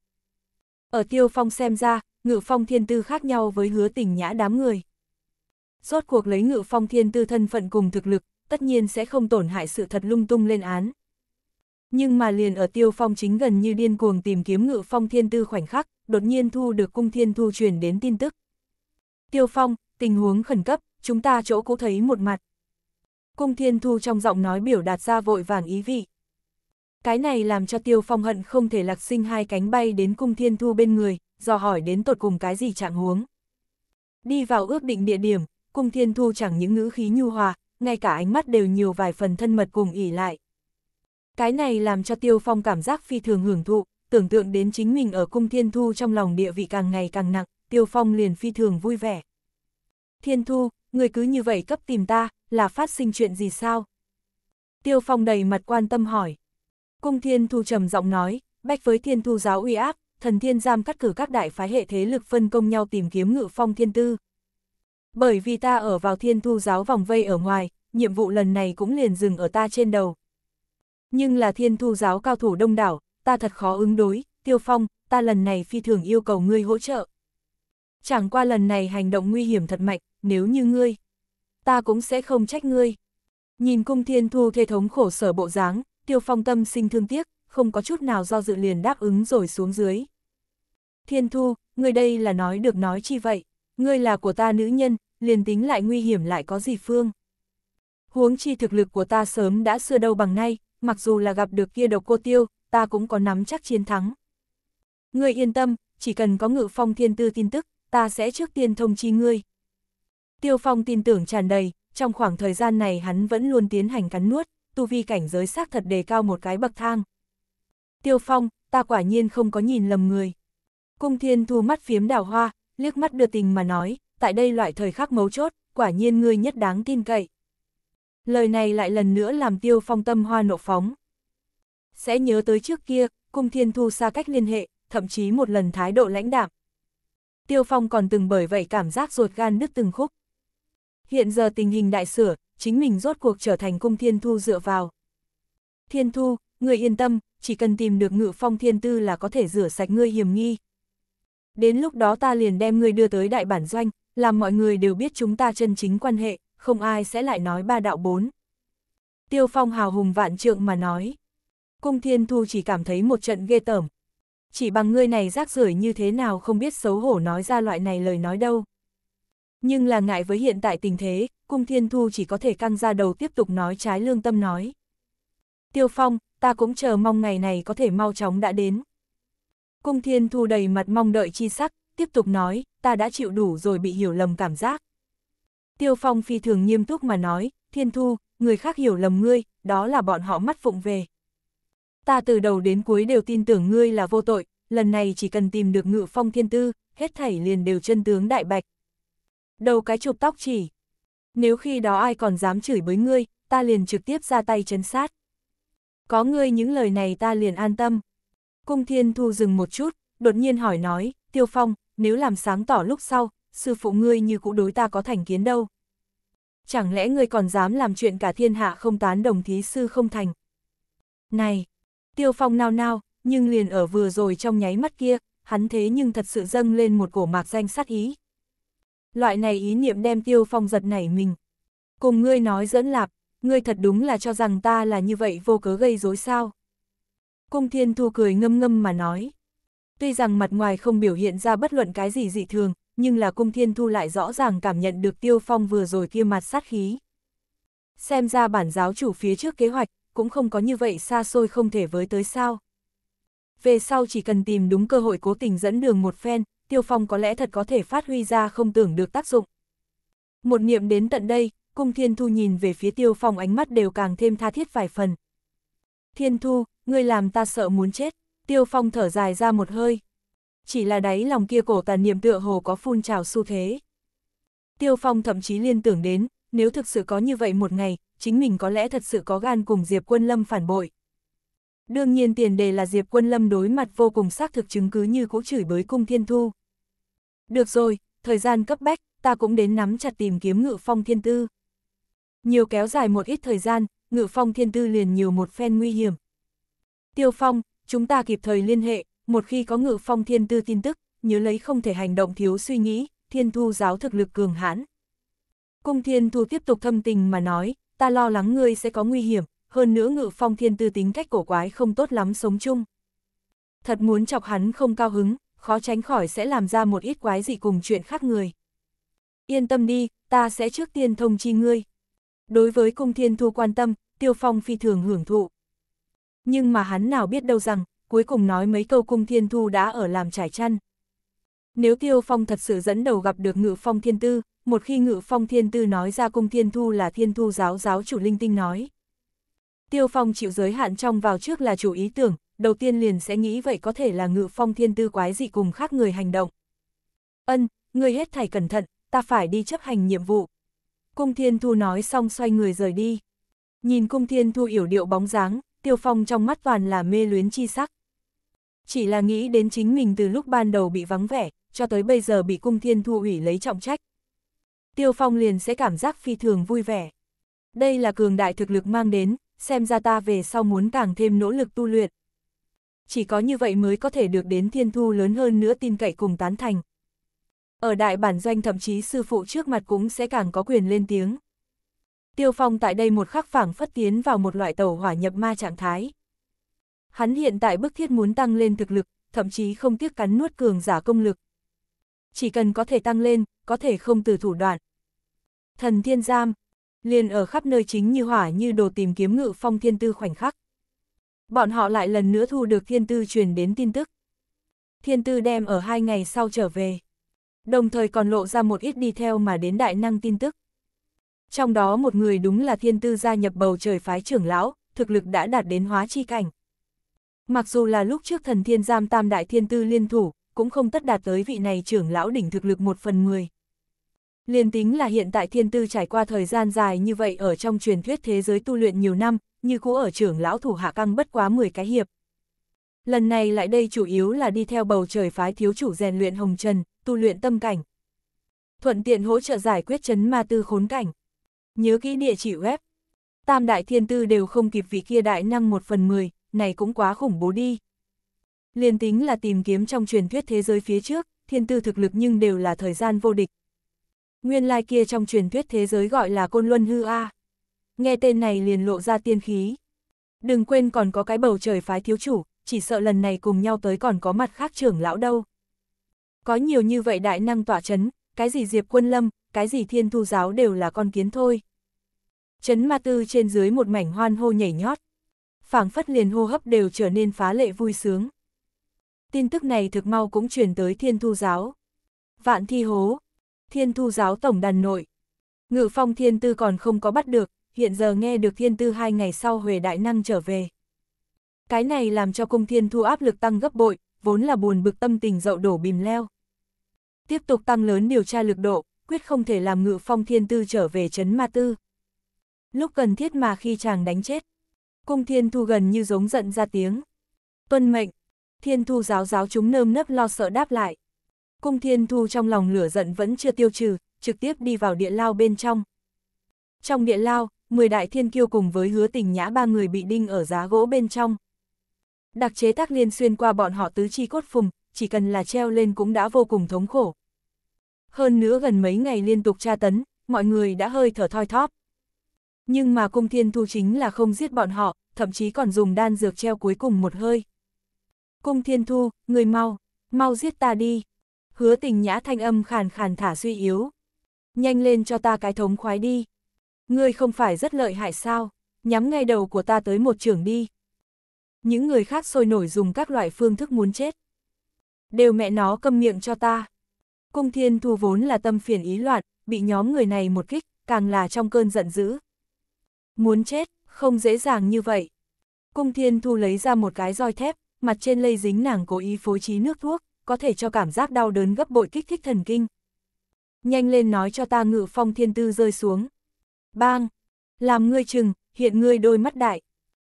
Ở Tiêu Phong xem ra, Ngự Phong Thiên Tư khác nhau với hứa tình nhã đám người. Rốt cuộc lấy Ngự Phong Thiên Tư thân phận cùng thực lực, tất nhiên sẽ không tổn hại sự thật lung tung lên án. Nhưng mà liền ở tiêu phong chính gần như điên cuồng tìm kiếm ngự phong thiên tư khoảnh khắc, đột nhiên thu được cung thiên thu truyền đến tin tức. Tiêu phong, tình huống khẩn cấp, chúng ta chỗ cũ thấy một mặt. Cung thiên thu trong giọng nói biểu đạt ra vội vàng ý vị. Cái này làm cho tiêu phong hận không thể lạc sinh hai cánh bay đến cung thiên thu bên người, do hỏi đến tột cùng cái gì trạng huống. Đi vào ước định địa điểm, cung thiên thu chẳng những ngữ khí nhu hòa, ngay cả ánh mắt đều nhiều vài phần thân mật cùng ỉ lại. Cái này làm cho Tiêu Phong cảm giác phi thường hưởng thụ, tưởng tượng đến chính mình ở cung Thiên Thu trong lòng địa vị càng ngày càng nặng, Tiêu Phong liền phi thường vui vẻ. Thiên Thu, người cứ như vậy cấp tìm ta, là phát sinh chuyện gì sao? Tiêu Phong đầy mặt quan tâm hỏi. Cung Thiên Thu trầm giọng nói, bách với Thiên Thu giáo uy áp, thần thiên giam cắt cử các đại phái hệ thế lực phân công nhau tìm kiếm ngự phong thiên tư. Bởi vì ta ở vào Thiên Thu giáo vòng vây ở ngoài, nhiệm vụ lần này cũng liền dừng ở ta trên đầu, nhưng là thiên thu giáo cao thủ đông đảo, ta thật khó ứng đối, tiêu phong, ta lần này phi thường yêu cầu ngươi hỗ trợ. Chẳng qua lần này hành động nguy hiểm thật mạnh, nếu như ngươi, ta cũng sẽ không trách ngươi. Nhìn cung thiên thu thê thống khổ sở bộ dáng, tiêu phong tâm sinh thương tiếc, không có chút nào do dự liền đáp ứng rồi xuống dưới. Thiên thu, ngươi đây là nói được nói chi vậy, ngươi là của ta nữ nhân, liền tính lại nguy hiểm lại có gì phương. Huống chi thực lực của ta sớm đã xưa đâu bằng nay, mặc dù là gặp được kia độc cô tiêu, ta cũng có nắm chắc chiến thắng. Ngươi yên tâm, chỉ cần có ngự phong thiên tư tin tức, ta sẽ trước tiên thông chi ngươi. Tiêu phong tin tưởng tràn đầy, trong khoảng thời gian này hắn vẫn luôn tiến hành cắn nuốt, tu vi cảnh giới xác thật đề cao một cái bậc thang. Tiêu phong, ta quả nhiên không có nhìn lầm người. Cung thiên thu mắt phiếm đào hoa, liếc mắt đưa tình mà nói, tại đây loại thời khắc mấu chốt, quả nhiên ngươi nhất đáng tin cậy. Lời này lại lần nữa làm tiêu phong tâm hoa nộ phóng. Sẽ nhớ tới trước kia, cung thiên thu xa cách liên hệ, thậm chí một lần thái độ lãnh đạm. Tiêu phong còn từng bởi vậy cảm giác ruột gan đứt từng khúc. Hiện giờ tình hình đại sửa, chính mình rốt cuộc trở thành cung thiên thu dựa vào. Thiên thu, người yên tâm, chỉ cần tìm được ngự phong thiên tư là có thể rửa sạch ngươi hiểm nghi. Đến lúc đó ta liền đem ngươi đưa tới đại bản doanh, làm mọi người đều biết chúng ta chân chính quan hệ không ai sẽ lại nói ba đạo bốn. Tiêu Phong hào hùng vạn trượng mà nói. Cung Thiên Thu chỉ cảm thấy một trận ghê tởm. Chỉ bằng ngươi này rác rưởi như thế nào không biết xấu hổ nói ra loại này lời nói đâu. Nhưng là ngại với hiện tại tình thế, Cung Thiên Thu chỉ có thể căng ra đầu tiếp tục nói trái lương tâm nói. Tiêu Phong, ta cũng chờ mong ngày này có thể mau chóng đã đến. Cung Thiên Thu đầy mặt mong đợi chi sắc, tiếp tục nói, ta đã chịu đủ rồi bị hiểu lầm cảm giác. Tiêu Phong phi thường nghiêm túc mà nói, Thiên Thu, người khác hiểu lầm ngươi, đó là bọn họ mắt phụng về. Ta từ đầu đến cuối đều tin tưởng ngươi là vô tội, lần này chỉ cần tìm được ngự phong thiên tư, hết thảy liền đều chân tướng đại bạch. Đầu cái chụp tóc chỉ. Nếu khi đó ai còn dám chửi bới ngươi, ta liền trực tiếp ra tay chấn sát. Có ngươi những lời này ta liền an tâm. Cung thiên thu dừng một chút, đột nhiên hỏi nói, Tiêu Phong, nếu làm sáng tỏ lúc sau, sư phụ ngươi như cũ đối ta có thành kiến đâu. Chẳng lẽ ngươi còn dám làm chuyện cả thiên hạ không tán đồng thí sư không thành? Này, tiêu phong nao nao, nhưng liền ở vừa rồi trong nháy mắt kia, hắn thế nhưng thật sự dâng lên một cổ mạc danh sát ý. Loại này ý niệm đem tiêu phong giật nảy mình. Cùng ngươi nói dẫn lạp, ngươi thật đúng là cho rằng ta là như vậy vô cớ gây rối sao. Cung thiên thu cười ngâm ngâm mà nói. Tuy rằng mặt ngoài không biểu hiện ra bất luận cái gì dị thường, nhưng là cung thiên thu lại rõ ràng cảm nhận được tiêu phong vừa rồi kia mặt sát khí. Xem ra bản giáo chủ phía trước kế hoạch, cũng không có như vậy xa xôi không thể với tới sao. Về sau chỉ cần tìm đúng cơ hội cố tình dẫn đường một phen, tiêu phong có lẽ thật có thể phát huy ra không tưởng được tác dụng. Một niệm đến tận đây, cung thiên thu nhìn về phía tiêu phong ánh mắt đều càng thêm tha thiết vài phần. Thiên thu, ngươi làm ta sợ muốn chết, tiêu phong thở dài ra một hơi, chỉ là đáy lòng kia cổ tàn niềm tựa hồ có phun trào xu thế. Tiêu Phong thậm chí liên tưởng đến, nếu thực sự có như vậy một ngày, chính mình có lẽ thật sự có gan cùng Diệp Quân Lâm phản bội. Đương nhiên tiền đề là Diệp Quân Lâm đối mặt vô cùng xác thực chứng cứ như cũ chửi bới cung thiên thu. Được rồi, thời gian cấp bách, ta cũng đến nắm chặt tìm kiếm ngự phong thiên tư. Nhiều kéo dài một ít thời gian, ngự phong thiên tư liền nhiều một phen nguy hiểm. Tiêu Phong, chúng ta kịp thời liên hệ, một khi có ngự phong thiên tư tin tức, nhớ lấy không thể hành động thiếu suy nghĩ, thiên thu giáo thực lực cường hãn. Cung thiên thu tiếp tục thâm tình mà nói, ta lo lắng ngươi sẽ có nguy hiểm, hơn nữa ngự phong thiên tư tính cách cổ quái không tốt lắm sống chung. Thật muốn chọc hắn không cao hứng, khó tránh khỏi sẽ làm ra một ít quái gì cùng chuyện khác người. Yên tâm đi, ta sẽ trước tiên thông chi ngươi. Đối với cung thiên thu quan tâm, tiêu phong phi thường hưởng thụ. Nhưng mà hắn nào biết đâu rằng, cuối cùng nói mấy câu cung thiên thu đã ở làm trải chăn. Nếu tiêu phong thật sự dẫn đầu gặp được ngự phong thiên tư, một khi ngự phong thiên tư nói ra cung thiên thu là thiên thu giáo giáo chủ linh tinh nói. Tiêu phong chịu giới hạn trong vào trước là chủ ý tưởng, đầu tiên liền sẽ nghĩ vậy có thể là ngự phong thiên tư quái gì cùng khác người hành động. Ân, người hết thảy cẩn thận, ta phải đi chấp hành nhiệm vụ. Cung thiên thu nói xong xoay người rời đi. Nhìn cung thiên thu yểu điệu bóng dáng, Tiêu Phong trong mắt toàn là mê luyến chi sắc. Chỉ là nghĩ đến chính mình từ lúc ban đầu bị vắng vẻ, cho tới bây giờ bị cung thiên thu ủy lấy trọng trách. Tiêu Phong liền sẽ cảm giác phi thường vui vẻ. Đây là cường đại thực lực mang đến, xem ra ta về sau muốn càng thêm nỗ lực tu luyện. Chỉ có như vậy mới có thể được đến thiên thu lớn hơn nữa tin cậy cùng tán thành. Ở đại bản doanh thậm chí sư phụ trước mặt cũng sẽ càng có quyền lên tiếng. Tiêu Phong tại đây một khắc phảng phất tiến vào một loại tàu hỏa nhập ma trạng thái. Hắn hiện tại bức thiết muốn tăng lên thực lực, thậm chí không tiếc cắn nuốt cường giả công lực. Chỉ cần có thể tăng lên, có thể không từ thủ đoạn. Thần thiên giam, liền ở khắp nơi chính như hỏa như đồ tìm kiếm ngự phong thiên tư khoảnh khắc. Bọn họ lại lần nữa thu được thiên tư truyền đến tin tức. Thiên tư đem ở hai ngày sau trở về. Đồng thời còn lộ ra một ít đi theo mà đến đại năng tin tức. Trong đó một người đúng là thiên tư gia nhập bầu trời phái trưởng lão, thực lực đã đạt đến hóa chi cảnh. Mặc dù là lúc trước thần thiên giam tam đại thiên tư liên thủ, cũng không tất đạt tới vị này trưởng lão đỉnh thực lực một phần mười. Liên tính là hiện tại thiên tư trải qua thời gian dài như vậy ở trong truyền thuyết thế giới tu luyện nhiều năm, như cũ ở trưởng lão thủ hạ căng bất quá 10 cái hiệp. Lần này lại đây chủ yếu là đi theo bầu trời phái thiếu chủ rèn luyện hồng trần, tu luyện tâm cảnh. Thuận tiện hỗ trợ giải quyết chấn ma tư khốn cảnh. Nhớ kỹ địa chỉ web. Tam đại thiên tư đều không kịp vị kia đại năng một phần mười, này cũng quá khủng bố đi. Liên tính là tìm kiếm trong truyền thuyết thế giới phía trước, thiên tư thực lực nhưng đều là thời gian vô địch. Nguyên lai kia trong truyền thuyết thế giới gọi là Côn Luân Hư A. Nghe tên này liền lộ ra tiên khí. Đừng quên còn có cái bầu trời phái thiếu chủ, chỉ sợ lần này cùng nhau tới còn có mặt khác trưởng lão đâu. Có nhiều như vậy đại năng tỏa chấn, cái gì Diệp Quân Lâm, cái gì thiên thu giáo đều là con kiến thôi. chấn ma tư trên dưới một mảnh hoan hô nhảy nhót. phảng phất liền hô hấp đều trở nên phá lệ vui sướng. Tin tức này thực mau cũng truyền tới thiên thu giáo. Vạn thi hố, thiên thu giáo tổng đàn nội. Ngự phong thiên tư còn không có bắt được, hiện giờ nghe được thiên tư hai ngày sau huề Đại Năng trở về. Cái này làm cho cung thiên thu áp lực tăng gấp bội, vốn là buồn bực tâm tình dậu đổ bìm leo. Tiếp tục tăng lớn điều tra lực độ, quyết không thể làm ngự phong thiên tư trở về chấn ma tư. Lúc cần thiết mà khi chàng đánh chết, cung thiên thu gần như giống giận ra tiếng. Tuân mệnh, thiên thu giáo giáo chúng nơm nấp lo sợ đáp lại. Cung thiên thu trong lòng lửa giận vẫn chưa tiêu trừ, trực tiếp đi vào địa lao bên trong. Trong địa lao, 10 đại thiên kiêu cùng với hứa tình nhã ba người bị đinh ở giá gỗ bên trong. Đặc chế tác liên xuyên qua bọn họ tứ chi cốt phùng, chỉ cần là treo lên cũng đã vô cùng thống khổ hơn nữa gần mấy ngày liên tục tra tấn, mọi người đã hơi thở thoi thóp. Nhưng mà cung thiên thu chính là không giết bọn họ, thậm chí còn dùng đan dược treo cuối cùng một hơi. Cung thiên thu, người mau, mau giết ta đi. Hứa tình nhã thanh âm khàn khàn thả suy yếu. Nhanh lên cho ta cái thống khoái đi. Ngươi không phải rất lợi hại sao, nhắm ngay đầu của ta tới một trường đi. Những người khác sôi nổi dùng các loại phương thức muốn chết. Đều mẹ nó câm miệng cho ta. Cung thiên thu vốn là tâm phiền ý loạn, bị nhóm người này một kích, càng là trong cơn giận dữ. Muốn chết, không dễ dàng như vậy. Cung thiên thu lấy ra một cái roi thép, mặt trên lây dính nàng cố ý phối trí nước thuốc, có thể cho cảm giác đau đớn gấp bội kích thích thần kinh. Nhanh lên nói cho ta ngự phong thiên tư rơi xuống. Bang! Làm ngươi chừng, hiện ngươi đôi mắt đại.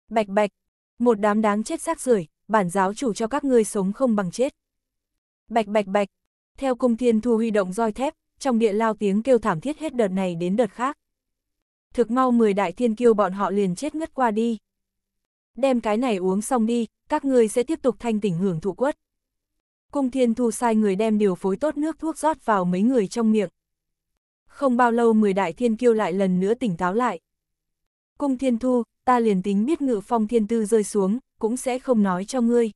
Bạch bạch! Một đám đáng chết xác rưởi bản giáo chủ cho các ngươi sống không bằng chết. Bạch bạch bạch, theo cung thiên thu huy động roi thép, trong địa lao tiếng kêu thảm thiết hết đợt này đến đợt khác. Thực mau 10 đại thiên kiêu bọn họ liền chết ngất qua đi. Đem cái này uống xong đi, các ngươi sẽ tiếp tục thanh tỉnh hưởng thụ quất. Cung thiên thu sai người đem điều phối tốt nước thuốc rót vào mấy người trong miệng. Không bao lâu 10 đại thiên kiêu lại lần nữa tỉnh táo lại. Cung thiên thu, ta liền tính biết ngự phong thiên tư rơi xuống, cũng sẽ không nói cho ngươi.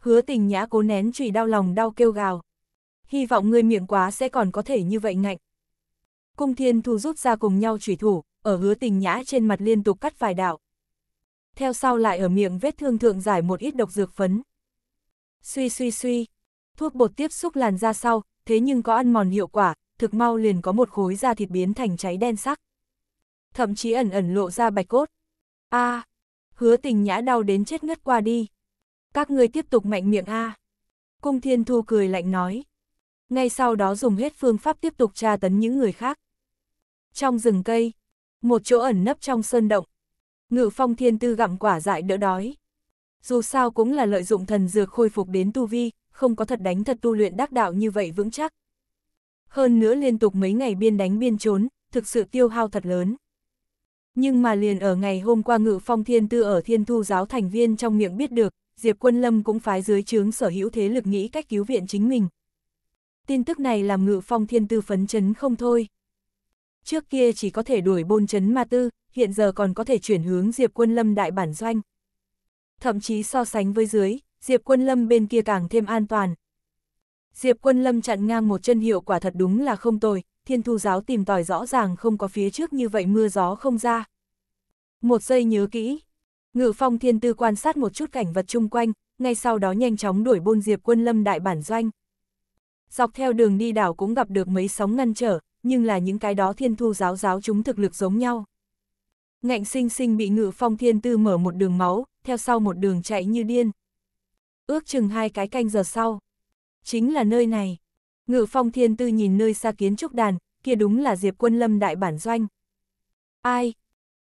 Hứa tình nhã cố nén trụy đau lòng đau kêu gào hy vọng ngươi miệng quá sẽ còn có thể như vậy ngạnh. Cung thiên thu rút ra cùng nhau chủy thủ, ở hứa tình nhã trên mặt liên tục cắt vài đạo. Theo sau lại ở miệng vết thương thượng giải một ít độc dược phấn. Suy suy suy, thuốc bột tiếp xúc làn da sau, thế nhưng có ăn mòn hiệu quả, thực mau liền có một khối da thịt biến thành cháy đen sắc. Thậm chí ẩn ẩn lộ ra bạch cốt. a à, hứa tình nhã đau đến chết ngất qua đi. Các ngươi tiếp tục mạnh miệng a à. Cung thiên thu cười lạnh nói ngay sau đó dùng hết phương pháp tiếp tục tra tấn những người khác. Trong rừng cây, một chỗ ẩn nấp trong sơn động, ngự phong thiên tư gặm quả dại đỡ đói. Dù sao cũng là lợi dụng thần dược khôi phục đến tu vi, không có thật đánh thật tu luyện đắc đạo như vậy vững chắc. Hơn nữa liên tục mấy ngày biên đánh biên trốn, thực sự tiêu hao thật lớn. Nhưng mà liền ở ngày hôm qua ngự phong thiên tư ở thiên thu giáo thành viên trong miệng biết được, Diệp Quân Lâm cũng phái dưới trướng sở hữu thế lực nghĩ cách cứu viện chính mình, tin tức này làm ngự phong thiên tư phấn chấn không thôi. Trước kia chỉ có thể đuổi bôn chấn ma tư, hiện giờ còn có thể chuyển hướng Diệp Quân Lâm đại bản doanh. Thậm chí so sánh với dưới, Diệp Quân Lâm bên kia càng thêm an toàn. Diệp Quân Lâm chặn ngang một chân hiệu quả thật đúng là không tồi, thiên thu giáo tìm tòi rõ ràng không có phía trước như vậy mưa gió không ra. Một giây nhớ kỹ, ngự phong thiên tư quan sát một chút cảnh vật chung quanh, ngay sau đó nhanh chóng đuổi bôn Diệp Quân Lâm đại bản doanh. Dọc theo đường đi đảo cũng gặp được mấy sóng ngăn trở, nhưng là những cái đó thiên thu giáo giáo chúng thực lực giống nhau. Ngạnh sinh sinh bị ngự phong thiên tư mở một đường máu, theo sau một đường chạy như điên. Ước chừng hai cái canh giờ sau. Chính là nơi này. Ngự phong thiên tư nhìn nơi xa kiến trúc đàn, kia đúng là Diệp Quân Lâm đại bản doanh. Ai?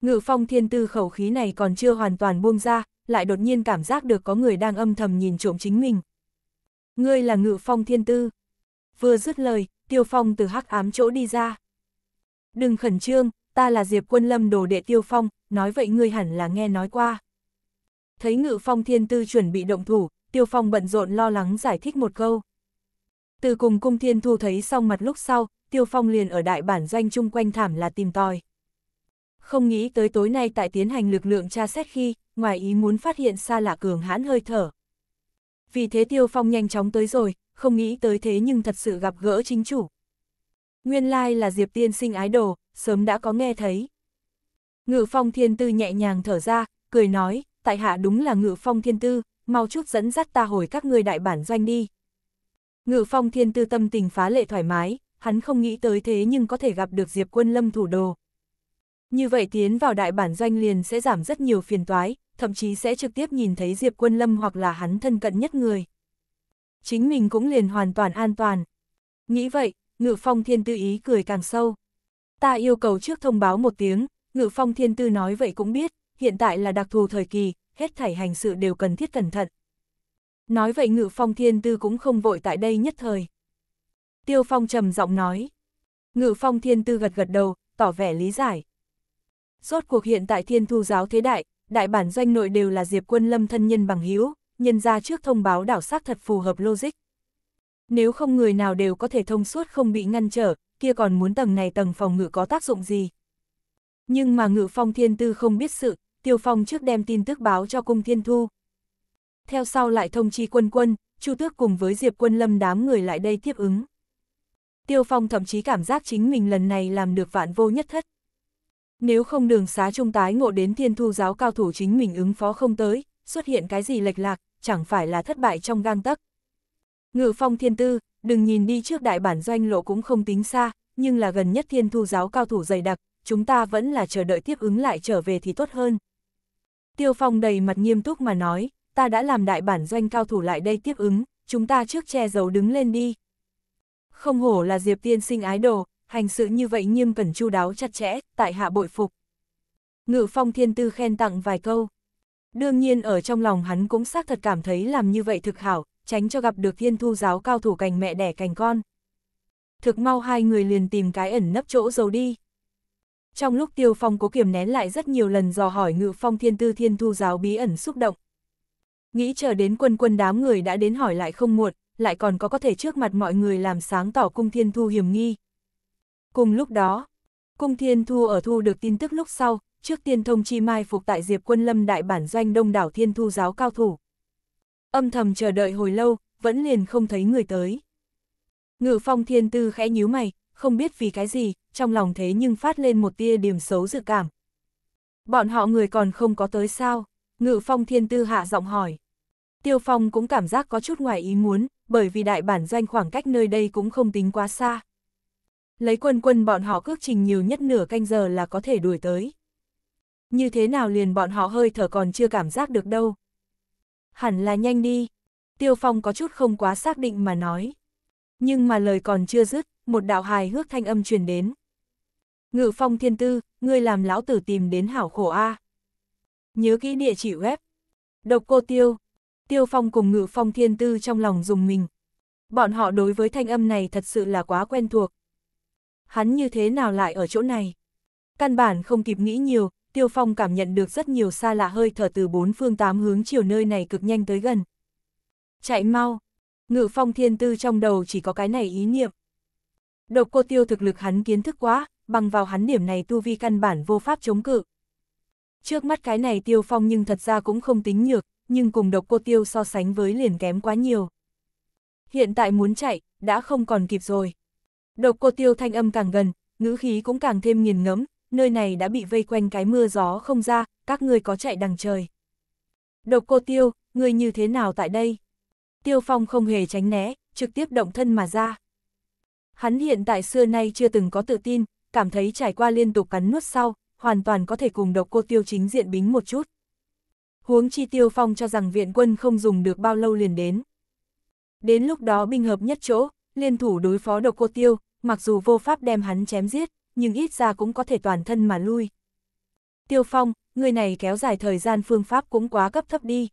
Ngự phong thiên tư khẩu khí này còn chưa hoàn toàn buông ra, lại đột nhiên cảm giác được có người đang âm thầm nhìn trộm chính mình. Ngươi là ngự phong thiên tư, vừa dứt lời, Tiêu Phong từ hắc ám chỗ đi ra. Đừng khẩn trương, ta là Diệp Quân Lâm đồ đệ Tiêu Phong, nói vậy ngươi hẳn là nghe nói qua. Thấy ngự phong thiên tư chuẩn bị động thủ, Tiêu Phong bận rộn lo lắng giải thích một câu. Từ cùng cung thiên thu thấy xong mặt lúc sau, Tiêu Phong liền ở đại bản doanh chung quanh thảm là tìm tòi. Không nghĩ tới tối nay tại tiến hành lực lượng tra xét khi, ngoài ý muốn phát hiện xa lạ cường hãn hơi thở vì thế Tiêu Phong nhanh chóng tới rồi, không nghĩ tới thế nhưng thật sự gặp gỡ chính chủ. Nguyên lai like là Diệp Tiên sinh ái đồ, sớm đã có nghe thấy. Ngự phong thiên tư nhẹ nhàng thở ra, cười nói, tại hạ đúng là ngự phong thiên tư, mau chút dẫn dắt ta hồi các người đại bản doanh đi. Ngự phong thiên tư tâm tình phá lệ thoải mái, hắn không nghĩ tới thế nhưng có thể gặp được Diệp quân lâm thủ đồ. Như vậy tiến vào đại bản doanh liền sẽ giảm rất nhiều phiền toái, thậm chí sẽ trực tiếp nhìn thấy Diệp Quân Lâm hoặc là hắn thân cận nhất người. Chính mình cũng liền hoàn toàn an toàn. Nghĩ vậy, ngự phong thiên tư ý cười càng sâu. Ta yêu cầu trước thông báo một tiếng, ngự phong thiên tư nói vậy cũng biết, hiện tại là đặc thù thời kỳ, hết thảy hành sự đều cần thiết cẩn thận. Nói vậy ngự phong thiên tư cũng không vội tại đây nhất thời. Tiêu phong trầm giọng nói. Ngự phong thiên tư gật gật đầu, tỏ vẻ lý giải. Rốt cuộc hiện tại thiên thu giáo thế đại, đại bản doanh nội đều là Diệp Quân Lâm thân nhân bằng hữu, nhân ra trước thông báo đảo xác thật phù hợp logic. Nếu không người nào đều có thể thông suốt không bị ngăn trở, kia còn muốn tầng này tầng phòng ngự có tác dụng gì. Nhưng mà ngự phong thiên tư không biết sự, tiêu phong trước đem tin tức báo cho cung thiên thu. Theo sau lại thông chi quân quân, chu tước cùng với diệp quân lâm đám người lại đây tiếp ứng. Tiêu phong thậm chí cảm giác chính mình lần này làm được vạn vô nhất thất. Nếu không đường xá trung tái ngộ đến thiên thu giáo cao thủ chính mình ứng phó không tới, xuất hiện cái gì lệch lạc, chẳng phải là thất bại trong gang tắc. Ngự phong thiên tư, đừng nhìn đi trước đại bản doanh lộ cũng không tính xa, nhưng là gần nhất thiên thu giáo cao thủ dày đặc, chúng ta vẫn là chờ đợi tiếp ứng lại trở về thì tốt hơn. Tiêu phong đầy mặt nghiêm túc mà nói, ta đã làm đại bản doanh cao thủ lại đây tiếp ứng, chúng ta trước che giấu đứng lên đi. Không hổ là Diệp Tiên sinh ái đồ, hành sự như vậy nghiêm cẩn chu đáo chặt chẽ, tại hạ bội phục. Ngự phong thiên tư khen tặng vài câu. Đương nhiên ở trong lòng hắn cũng xác thật cảm thấy làm như vậy thực hảo, tránh cho gặp được thiên thu giáo cao thủ cành mẹ đẻ cành con. Thực mau hai người liền tìm cái ẩn nấp chỗ giấu đi. Trong lúc tiêu phong cố kiềm nén lại rất nhiều lần dò hỏi ngự phong thiên tư thiên thu giáo bí ẩn xúc động. Nghĩ chờ đến quân quân đám người đã đến hỏi lại không muộn, lại còn có có thể trước mặt mọi người làm sáng tỏ cung thiên thu hiểm nghi, Cùng lúc đó, Cung Thiên Thu ở thu được tin tức lúc sau, trước tiên thông chi mai phục tại Diệp Quân Lâm đại bản doanh đông đảo Thiên Thu giáo cao thủ. Âm thầm chờ đợi hồi lâu, vẫn liền không thấy người tới. Ngự phong thiên tư khẽ nhíu mày, không biết vì cái gì, trong lòng thế nhưng phát lên một tia điểm xấu dự cảm. Bọn họ người còn không có tới sao? Ngự phong thiên tư hạ giọng hỏi. Tiêu phong cũng cảm giác có chút ngoài ý muốn, bởi vì đại bản doanh khoảng cách nơi đây cũng không tính quá xa. Lấy quân quân bọn họ cước trình nhiều nhất nửa canh giờ là có thể đuổi tới. Như thế nào liền bọn họ hơi thở còn chưa cảm giác được đâu. Hẳn là nhanh đi. Tiêu Phong có chút không quá xác định mà nói. Nhưng mà lời còn chưa dứt, một đạo hài hước thanh âm truyền đến. Ngự phong thiên tư, ngươi làm lão tử tìm đến hảo khổ A. Nhớ kỹ địa chỉ web. Độc cô tiêu. Tiêu phong cùng ngự phong thiên tư trong lòng dùng mình. Bọn họ đối với thanh âm này thật sự là quá quen thuộc, hắn như thế nào lại ở chỗ này? Căn bản không kịp nghĩ nhiều, Tiêu Phong cảm nhận được rất nhiều xa lạ hơi thở từ bốn phương tám hướng chiều nơi này cực nhanh tới gần. Chạy mau! Ngự phong thiên tư trong đầu chỉ có cái này ý niệm. Độc cô tiêu thực lực hắn kiến thức quá, bằng vào hắn điểm này tu vi căn bản vô pháp chống cự. Trước mắt cái này tiêu phong nhưng thật ra cũng không tính nhược, nhưng cùng độc cô tiêu so sánh với liền kém quá nhiều. Hiện tại muốn chạy, đã không còn kịp rồi. Độc cô tiêu thanh âm càng gần, ngữ khí cũng càng thêm nghiền ngẫm, nơi này đã bị vây quanh cái mưa gió không ra, các ngươi có chạy đằng trời. Độc cô tiêu, ngươi như thế nào tại đây? Tiêu phong không hề tránh né, trực tiếp động thân mà ra. Hắn hiện tại xưa nay chưa từng có tự tin, cảm thấy trải qua liên tục cắn nuốt sau, hoàn toàn có thể cùng độc cô tiêu chính diện bính một chút. Huống chi tiêu phong cho rằng viện quân không dùng được bao lâu liền đến. Đến lúc đó binh hợp nhất chỗ, liên thủ đối phó độc cô tiêu, mặc dù vô pháp đem hắn chém giết, nhưng ít ra cũng có thể toàn thân mà lui. Tiêu Phong, người này kéo dài thời gian phương pháp cũng quá cấp thấp đi.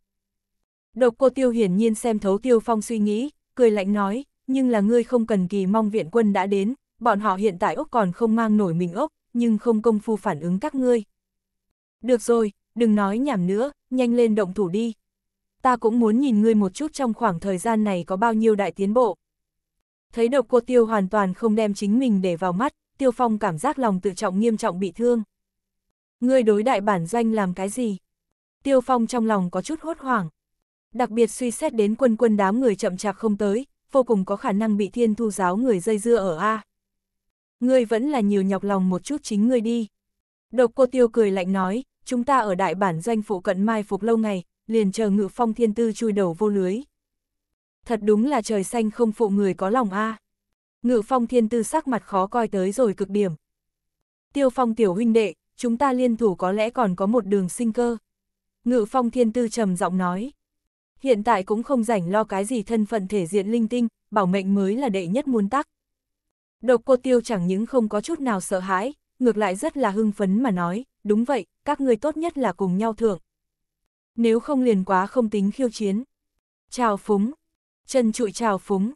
Độc cô Tiêu hiển nhiên xem thấu Tiêu Phong suy nghĩ, cười lạnh nói, nhưng là ngươi không cần kỳ mong viện quân đã đến, bọn họ hiện tại ốc còn không mang nổi mình ốc, nhưng không công phu phản ứng các ngươi. Được rồi, đừng nói nhảm nữa, nhanh lên động thủ đi. Ta cũng muốn nhìn ngươi một chút trong khoảng thời gian này có bao nhiêu đại tiến bộ. Thấy độc cô tiêu hoàn toàn không đem chính mình để vào mắt, tiêu phong cảm giác lòng tự trọng nghiêm trọng bị thương. Ngươi đối đại bản doanh làm cái gì? Tiêu phong trong lòng có chút hốt hoảng. Đặc biệt suy xét đến quân quân đám người chậm chạp không tới, vô cùng có khả năng bị thiên thu giáo người dây dưa ở A. Ngươi vẫn là nhiều nhọc lòng một chút chính ngươi đi. Độc cô tiêu cười lạnh nói, chúng ta ở đại bản doanh phụ cận mai phục lâu ngày, liền chờ ngự phong thiên tư chui đầu vô lưới thật đúng là trời xanh không phụ người có lòng a. À. Ngự phong thiên tư sắc mặt khó coi tới rồi cực điểm. Tiêu phong tiểu huynh đệ, chúng ta liên thủ có lẽ còn có một đường sinh cơ. Ngự phong thiên tư trầm giọng nói. Hiện tại cũng không rảnh lo cái gì thân phận thể diện linh tinh, bảo mệnh mới là đệ nhất muôn tắc. Độc cô tiêu chẳng những không có chút nào sợ hãi, ngược lại rất là hưng phấn mà nói, đúng vậy, các người tốt nhất là cùng nhau thượng Nếu không liền quá không tính khiêu chiến. Chào phúng, Trần trụi trào phúng.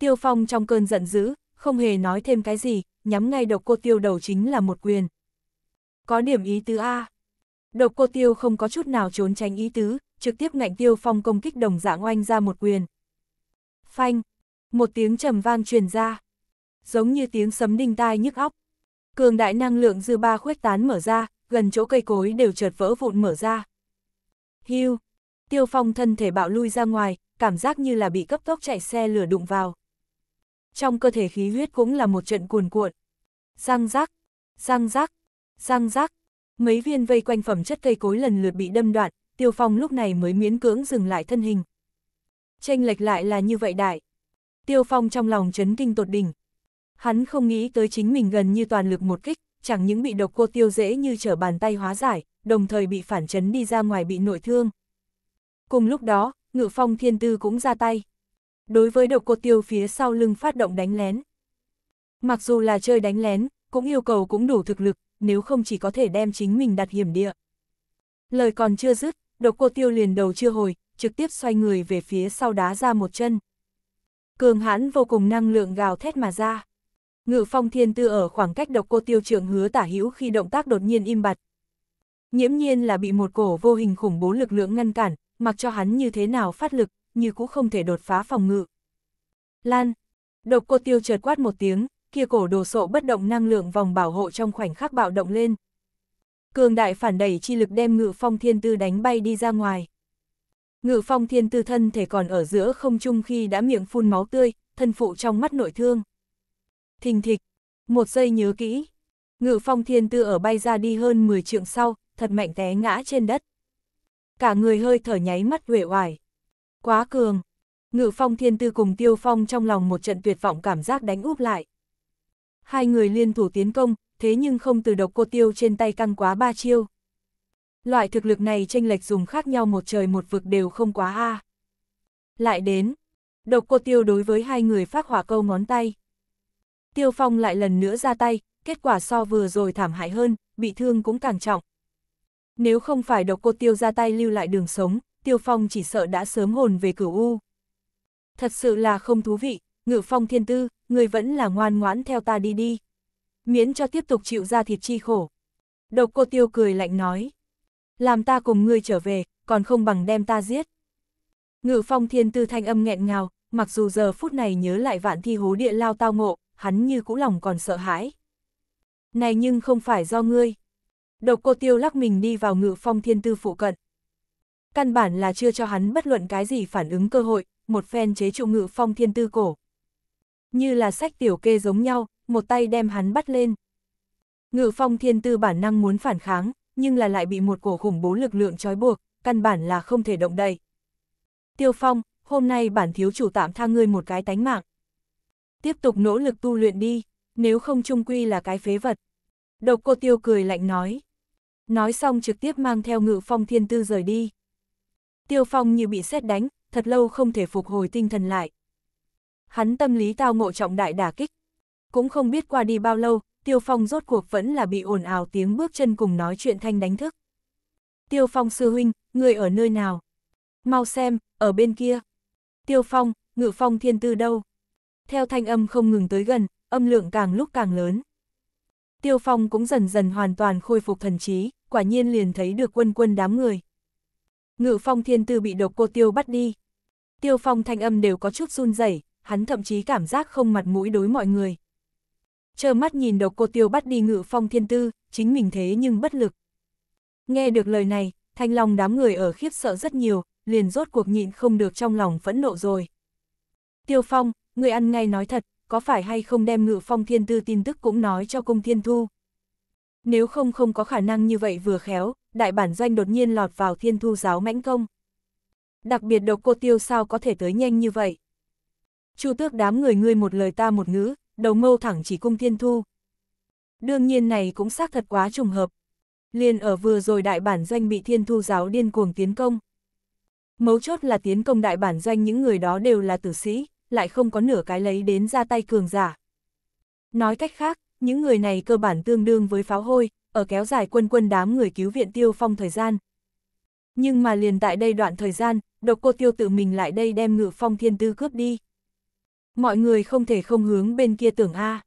Tiêu Phong trong cơn giận dữ, không hề nói thêm cái gì, nhắm ngay độc cô tiêu đầu chính là một quyền. Có điểm ý tứ A. Độc cô tiêu không có chút nào trốn tránh ý tứ, trực tiếp ngạnh tiêu phong công kích đồng dạng oanh ra một quyền. Phanh. Một tiếng trầm vang truyền ra. Giống như tiếng sấm đinh tai nhức óc. Cường đại năng lượng dư ba khuếch tán mở ra, gần chỗ cây cối đều chợt vỡ vụn mở ra. Hưu. Tiêu Phong thân thể bạo lui ra ngoài, cảm giác như là bị cấp tốc chạy xe lửa đụng vào. Trong cơ thể khí huyết cũng là một trận cuồn cuộn. Răng rác, răng rác, răng rác. Mấy viên vây quanh phẩm chất cây cối lần lượt bị đâm đoạn, Tiêu Phong lúc này mới miễn cưỡng dừng lại thân hình. tranh lệch lại là như vậy đại. Tiêu Phong trong lòng chấn kinh tột đỉnh. Hắn không nghĩ tới chính mình gần như toàn lực một kích, chẳng những bị độc cô tiêu dễ như trở bàn tay hóa giải, đồng thời bị phản chấn đi ra ngoài bị nội thương. Cùng lúc đó, ngự phong thiên tư cũng ra tay. Đối với độc cô tiêu phía sau lưng phát động đánh lén. Mặc dù là chơi đánh lén, cũng yêu cầu cũng đủ thực lực, nếu không chỉ có thể đem chính mình đặt hiểm địa. Lời còn chưa dứt, độc cô tiêu liền đầu chưa hồi, trực tiếp xoay người về phía sau đá ra một chân. Cường hãn vô cùng năng lượng gào thét mà ra. Ngự phong thiên tư ở khoảng cách độc cô tiêu trưởng hứa tả hữu khi động tác đột nhiên im bặt. Nhiễm nhiên là bị một cổ vô hình khủng bố lực lượng ngăn cản, mặc cho hắn như thế nào phát lực, như cũng không thể đột phá phòng ngự. Lan! Độc cô tiêu chợt quát một tiếng, kia cổ đồ sộ bất động năng lượng vòng bảo hộ trong khoảnh khắc bạo động lên. Cường đại phản đẩy chi lực đem ngự phong thiên tư đánh bay đi ra ngoài. Ngự phong thiên tư thân thể còn ở giữa không trung khi đã miệng phun máu tươi, thân phụ trong mắt nội thương. Thình thịch, một giây nhớ kỹ. Ngự phong thiên tư ở bay ra đi hơn 10 trượng sau, thật mạnh té ngã trên đất cả người hơi thở nháy mắt uể oải. Quá cường. Ngự phong thiên tư cùng tiêu phong trong lòng một trận tuyệt vọng cảm giác đánh úp lại. Hai người liên thủ tiến công, thế nhưng không từ độc cô tiêu trên tay căng quá ba chiêu. Loại thực lực này tranh lệch dùng khác nhau một trời một vực đều không quá a. Lại đến, độc cô tiêu đối với hai người phát hỏa câu ngón tay. Tiêu phong lại lần nữa ra tay, kết quả so vừa rồi thảm hại hơn, bị thương cũng càng trọng, nếu không phải độc cô tiêu ra tay lưu lại đường sống, tiêu phong chỉ sợ đã sớm hồn về cửu U. Thật sự là không thú vị, ngự phong thiên tư, người vẫn là ngoan ngoãn theo ta đi đi. Miễn cho tiếp tục chịu ra thịt chi khổ. Độc cô tiêu cười lạnh nói. Làm ta cùng ngươi trở về, còn không bằng đem ta giết. Ngự phong thiên tư thanh âm nghẹn ngào, mặc dù giờ phút này nhớ lại vạn thi hố địa lao tao ngộ, hắn như cũ lòng còn sợ hãi. Này nhưng không phải do ngươi, Độc cô tiêu lắc mình đi vào ngự phong thiên tư phụ cận. Căn bản là chưa cho hắn bất luận cái gì phản ứng cơ hội, một phen chế trụ ngự phong thiên tư cổ. Như là sách tiểu kê giống nhau, một tay đem hắn bắt lên. Ngự phong thiên tư bản năng muốn phản kháng, nhưng là lại bị một cổ khủng bố lực lượng trói buộc, căn bản là không thể động đậy. Tiêu phong, hôm nay bản thiếu chủ tạm tha ngươi một cái tánh mạng. Tiếp tục nỗ lực tu luyện đi, nếu không trung quy là cái phế vật. Độc cô tiêu cười lạnh nói nói xong trực tiếp mang theo ngự phong thiên tư rời đi. Tiêu phong như bị xét đánh, thật lâu không thể phục hồi tinh thần lại. Hắn tâm lý tao ngộ trọng đại đả kích. Cũng không biết qua đi bao lâu, tiêu phong rốt cuộc vẫn là bị ồn ào tiếng bước chân cùng nói chuyện thanh đánh thức. Tiêu phong sư huynh, người ở nơi nào? Mau xem, ở bên kia. Tiêu phong, ngự phong thiên tư đâu? Theo thanh âm không ngừng tới gần, âm lượng càng lúc càng lớn. Tiêu Phong cũng dần dần hoàn toàn khôi phục thần trí quả nhiên liền thấy được quân quân đám người. Ngự phong thiên tư bị độc cô tiêu bắt đi. Tiêu phong thanh âm đều có chút run rẩy, hắn thậm chí cảm giác không mặt mũi đối mọi người. Chờ mắt nhìn độc cô tiêu bắt đi ngự phong thiên tư, chính mình thế nhưng bất lực. Nghe được lời này, thanh long đám người ở khiếp sợ rất nhiều, liền rốt cuộc nhịn không được trong lòng phẫn nộ rồi. Tiêu phong, người ăn ngay nói thật, có phải hay không đem ngự phong thiên tư tin tức cũng nói cho cung thiên thu nếu không không có khả năng như vậy vừa khéo, đại bản doanh đột nhiên lọt vào thiên thu giáo mãnh công. Đặc biệt độc cô tiêu sao có thể tới nhanh như vậy. Chu tước đám người ngươi một lời ta một ngữ, đầu mâu thẳng chỉ cung thiên thu. Đương nhiên này cũng xác thật quá trùng hợp. Liên ở vừa rồi đại bản doanh bị thiên thu giáo điên cuồng tiến công. Mấu chốt là tiến công đại bản doanh những người đó đều là tử sĩ, lại không có nửa cái lấy đến ra tay cường giả. Nói cách khác, những người này cơ bản tương đương với pháo hôi, ở kéo dài quân quân đám người cứu viện tiêu phong thời gian. Nhưng mà liền tại đây đoạn thời gian, độc cô tiêu tự mình lại đây đem ngự phong thiên tư cướp đi. Mọi người không thể không hướng bên kia tưởng A.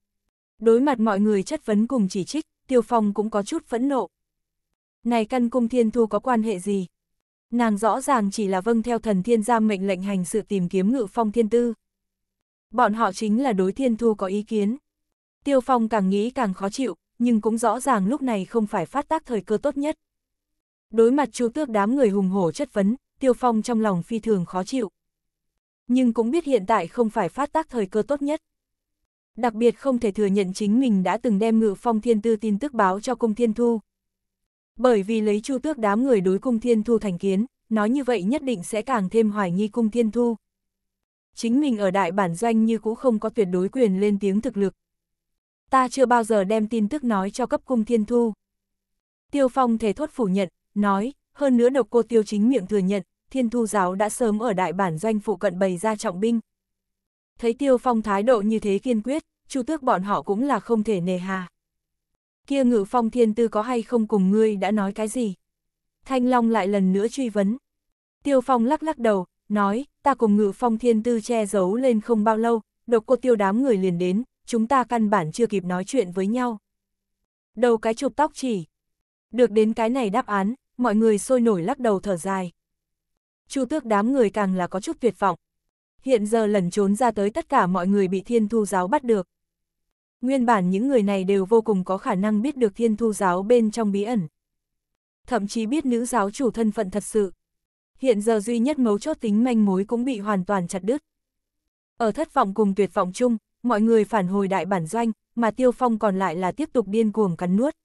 Đối mặt mọi người chất vấn cùng chỉ trích, tiêu phong cũng có chút phẫn nộ. Này căn cung thiên thu có quan hệ gì? Nàng rõ ràng chỉ là vâng theo thần thiên gia mệnh lệnh hành sự tìm kiếm ngự phong thiên tư. Bọn họ chính là đối thiên thu có ý kiến. Tiêu Phong càng nghĩ càng khó chịu, nhưng cũng rõ ràng lúc này không phải phát tác thời cơ tốt nhất. Đối mặt Chu Tước đám người hùng hổ chất vấn, Tiêu Phong trong lòng phi thường khó chịu. Nhưng cũng biết hiện tại không phải phát tác thời cơ tốt nhất. Đặc biệt không thể thừa nhận chính mình đã từng đem ngự phong thiên tư tin tức báo cho cung thiên thu. Bởi vì lấy chu tước đám người đối cung thiên thu thành kiến, nói như vậy nhất định sẽ càng thêm hoài nghi cung thiên thu. Chính mình ở đại bản doanh như cũng không có tuyệt đối quyền lên tiếng thực lực, ta chưa bao giờ đem tin tức nói cho cấp cung thiên thu. Tiêu Phong thể thốt phủ nhận, nói, hơn nữa độc cô tiêu chính miệng thừa nhận, thiên thu giáo đã sớm ở đại bản doanh phụ cận bày ra trọng binh. Thấy Tiêu Phong thái độ như thế kiên quyết, chu tước bọn họ cũng là không thể nề hà. Kia ngự phong thiên tư có hay không cùng ngươi đã nói cái gì? Thanh Long lại lần nữa truy vấn. Tiêu Phong lắc lắc đầu, nói, ta cùng ngự phong thiên tư che giấu lên không bao lâu, độc cô tiêu đám người liền đến, chúng ta căn bản chưa kịp nói chuyện với nhau. Đầu cái chụp tóc chỉ. Được đến cái này đáp án, mọi người sôi nổi lắc đầu thở dài. Chu tước đám người càng là có chút tuyệt vọng. Hiện giờ lần trốn ra tới tất cả mọi người bị thiên thu giáo bắt được. Nguyên bản những người này đều vô cùng có khả năng biết được thiên thu giáo bên trong bí ẩn. Thậm chí biết nữ giáo chủ thân phận thật sự. Hiện giờ duy nhất mấu chốt tính manh mối cũng bị hoàn toàn chặt đứt. Ở thất vọng cùng tuyệt vọng chung, mọi người phản hồi đại bản doanh, mà Tiêu Phong còn lại là tiếp tục điên cuồng cắn nuốt.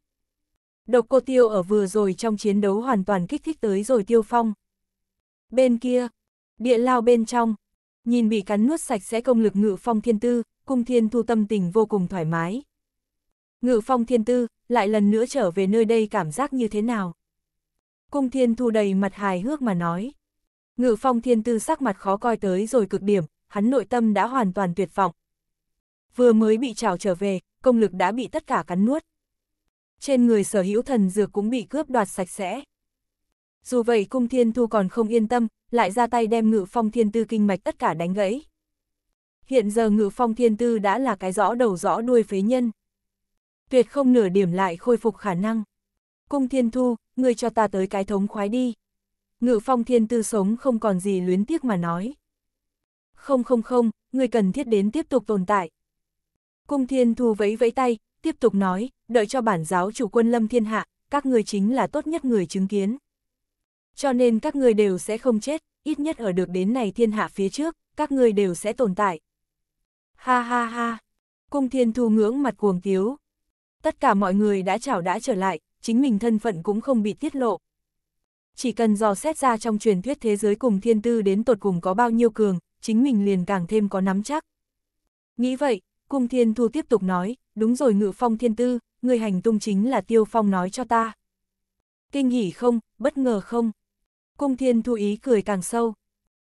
Độc cô Tiêu ở vừa rồi trong chiến đấu hoàn toàn kích thích tới rồi Tiêu Phong. Bên kia, địa lao bên trong, nhìn bị cắn nuốt sạch sẽ công lực ngự phong thiên tư, cung thiên thu tâm tình vô cùng thoải mái. Ngự phong thiên tư, lại lần nữa trở về nơi đây cảm giác như thế nào? Cung thiên thu đầy mặt hài hước mà nói. Ngự phong thiên tư sắc mặt khó coi tới rồi cực điểm, hắn nội tâm đã hoàn toàn tuyệt vọng, vừa mới bị trào trở về, công lực đã bị tất cả cắn nuốt. Trên người sở hữu thần dược cũng bị cướp đoạt sạch sẽ. Dù vậy cung thiên thu còn không yên tâm, lại ra tay đem ngự phong thiên tư kinh mạch tất cả đánh gãy. Hiện giờ ngự phong thiên tư đã là cái rõ đầu rõ đuôi phế nhân. Tuyệt không nửa điểm lại khôi phục khả năng. Cung thiên thu, ngươi cho ta tới cái thống khoái đi. Ngự phong thiên tư sống không còn gì luyến tiếc mà nói. Không không không, ngươi cần thiết đến tiếp tục tồn tại. Cung Thiên Thu vẫy vẫy tay, tiếp tục nói, đợi cho bản giáo chủ quân lâm thiên hạ, các người chính là tốt nhất người chứng kiến. Cho nên các người đều sẽ không chết, ít nhất ở được đến này thiên hạ phía trước, các người đều sẽ tồn tại. Ha ha ha, cung thiên thu ngưỡng mặt cuồng tiếu. Tất cả mọi người đã chảo đã trở lại, chính mình thân phận cũng không bị tiết lộ. Chỉ cần dò xét ra trong truyền thuyết thế giới cùng thiên tư đến tột cùng có bao nhiêu cường, chính mình liền càng thêm có nắm chắc. Nghĩ vậy, Cung Thiên Thu tiếp tục nói, đúng rồi ngự phong thiên tư, người hành tung chính là Tiêu Phong nói cho ta. Kinh hỉ không, bất ngờ không? Cung Thiên Thu ý cười càng sâu.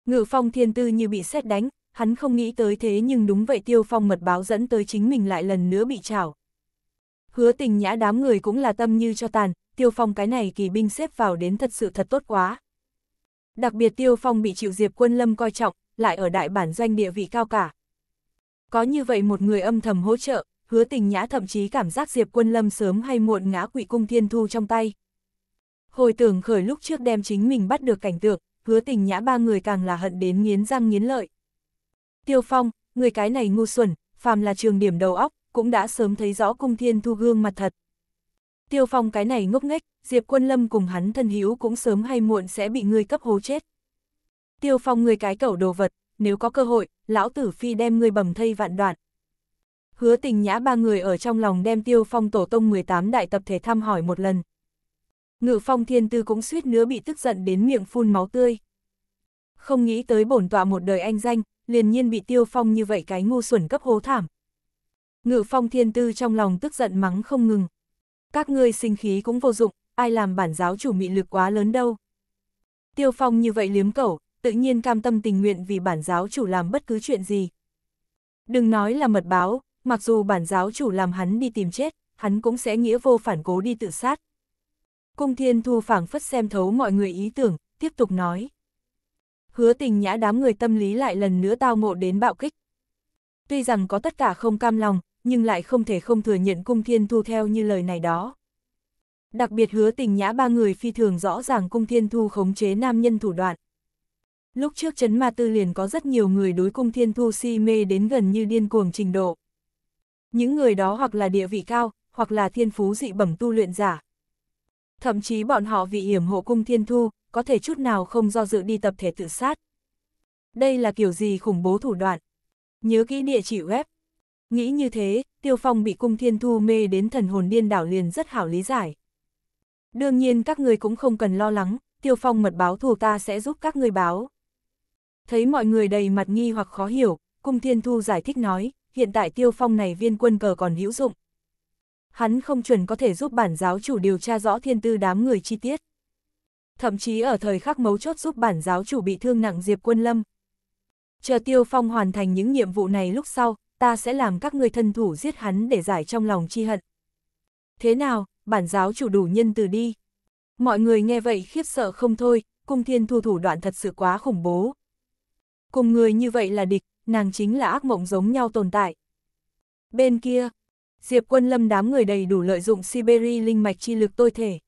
Ngự phong thiên tư như bị xét đánh, hắn không nghĩ tới thế nhưng đúng vậy Tiêu Phong mật báo dẫn tới chính mình lại lần nữa bị trảo. Hứa tình nhã đám người cũng là tâm như cho tàn, Tiêu Phong cái này kỳ binh xếp vào đến thật sự thật tốt quá. Đặc biệt Tiêu Phong bị chịu Diệp Quân Lâm coi trọng, lại ở đại bản doanh địa vị cao cả, có như vậy một người âm thầm hỗ trợ, hứa tình nhã thậm chí cảm giác Diệp Quân Lâm sớm hay muộn ngã quỵ cung thiên thu trong tay. Hồi tưởng khởi lúc trước đem chính mình bắt được cảnh tượng, hứa tình nhã ba người càng là hận đến nghiến răng nghiến lợi. Tiêu Phong, người cái này ngu xuẩn, phàm là trường điểm đầu óc, cũng đã sớm thấy rõ cung thiên thu gương mặt thật. Tiêu Phong cái này ngốc nghếch, Diệp Quân Lâm cùng hắn thân hữu cũng sớm hay muộn sẽ bị người cấp hố chết. Tiêu Phong người cái cẩu đồ vật, nếu có cơ hội, lão tử phi đem người bầm thây vạn đoạn. Hứa tình nhã ba người ở trong lòng đem tiêu phong tổ tông 18 đại tập thể thăm hỏi một lần. Ngự phong thiên tư cũng suýt nữa bị tức giận đến miệng phun máu tươi. Không nghĩ tới bổn tọa một đời anh danh, liền nhiên bị tiêu phong như vậy cái ngu xuẩn cấp hố thảm. Ngự phong thiên tư trong lòng tức giận mắng không ngừng. Các ngươi sinh khí cũng vô dụng, ai làm bản giáo chủ mị lực quá lớn đâu. Tiêu phong như vậy liếm cẩu, tự nhiên cam tâm tình nguyện vì bản giáo chủ làm bất cứ chuyện gì. Đừng nói là mật báo, mặc dù bản giáo chủ làm hắn đi tìm chết, hắn cũng sẽ nghĩa vô phản cố đi tự sát. Cung thiên thu phảng phất xem thấu mọi người ý tưởng, tiếp tục nói. Hứa tình nhã đám người tâm lý lại lần nữa tao ngộ đến bạo kích. Tuy rằng có tất cả không cam lòng, nhưng lại không thể không thừa nhận cung thiên thu theo như lời này đó. Đặc biệt hứa tình nhã ba người phi thường rõ ràng cung thiên thu khống chế nam nhân thủ đoạn. Lúc trước chấn ma tư liền có rất nhiều người đối cung thiên thu si mê đến gần như điên cuồng trình độ. Những người đó hoặc là địa vị cao, hoặc là thiên phú dị bẩm tu luyện giả. Thậm chí bọn họ vì hiểm hộ cung thiên thu, có thể chút nào không do dự đi tập thể tự sát. Đây là kiểu gì khủng bố thủ đoạn. Nhớ kỹ địa chỉ web. Nghĩ như thế, Tiêu Phong bị cung thiên thu mê đến thần hồn điên đảo liền rất hảo lý giải. Đương nhiên các người cũng không cần lo lắng, Tiêu Phong mật báo thù ta sẽ giúp các người báo. Thấy mọi người đầy mặt nghi hoặc khó hiểu, Cung Thiên Thu giải thích nói, hiện tại tiêu phong này viên quân cờ còn hữu dụng. Hắn không chuẩn có thể giúp bản giáo chủ điều tra rõ thiên tư đám người chi tiết. Thậm chí ở thời khắc mấu chốt giúp bản giáo chủ bị thương nặng Diệp Quân Lâm. Chờ tiêu phong hoàn thành những nhiệm vụ này lúc sau, ta sẽ làm các người thân thủ giết hắn để giải trong lòng chi hận. Thế nào, bản giáo chủ đủ nhân từ đi. Mọi người nghe vậy khiếp sợ không thôi, cung thiên thu thủ đoạn thật sự quá khủng bố, cùng người như vậy là địch, nàng chính là ác mộng giống nhau tồn tại. Bên kia, Diệp quân lâm đám người đầy đủ lợi dụng Siberi linh mạch chi lực tôi thể.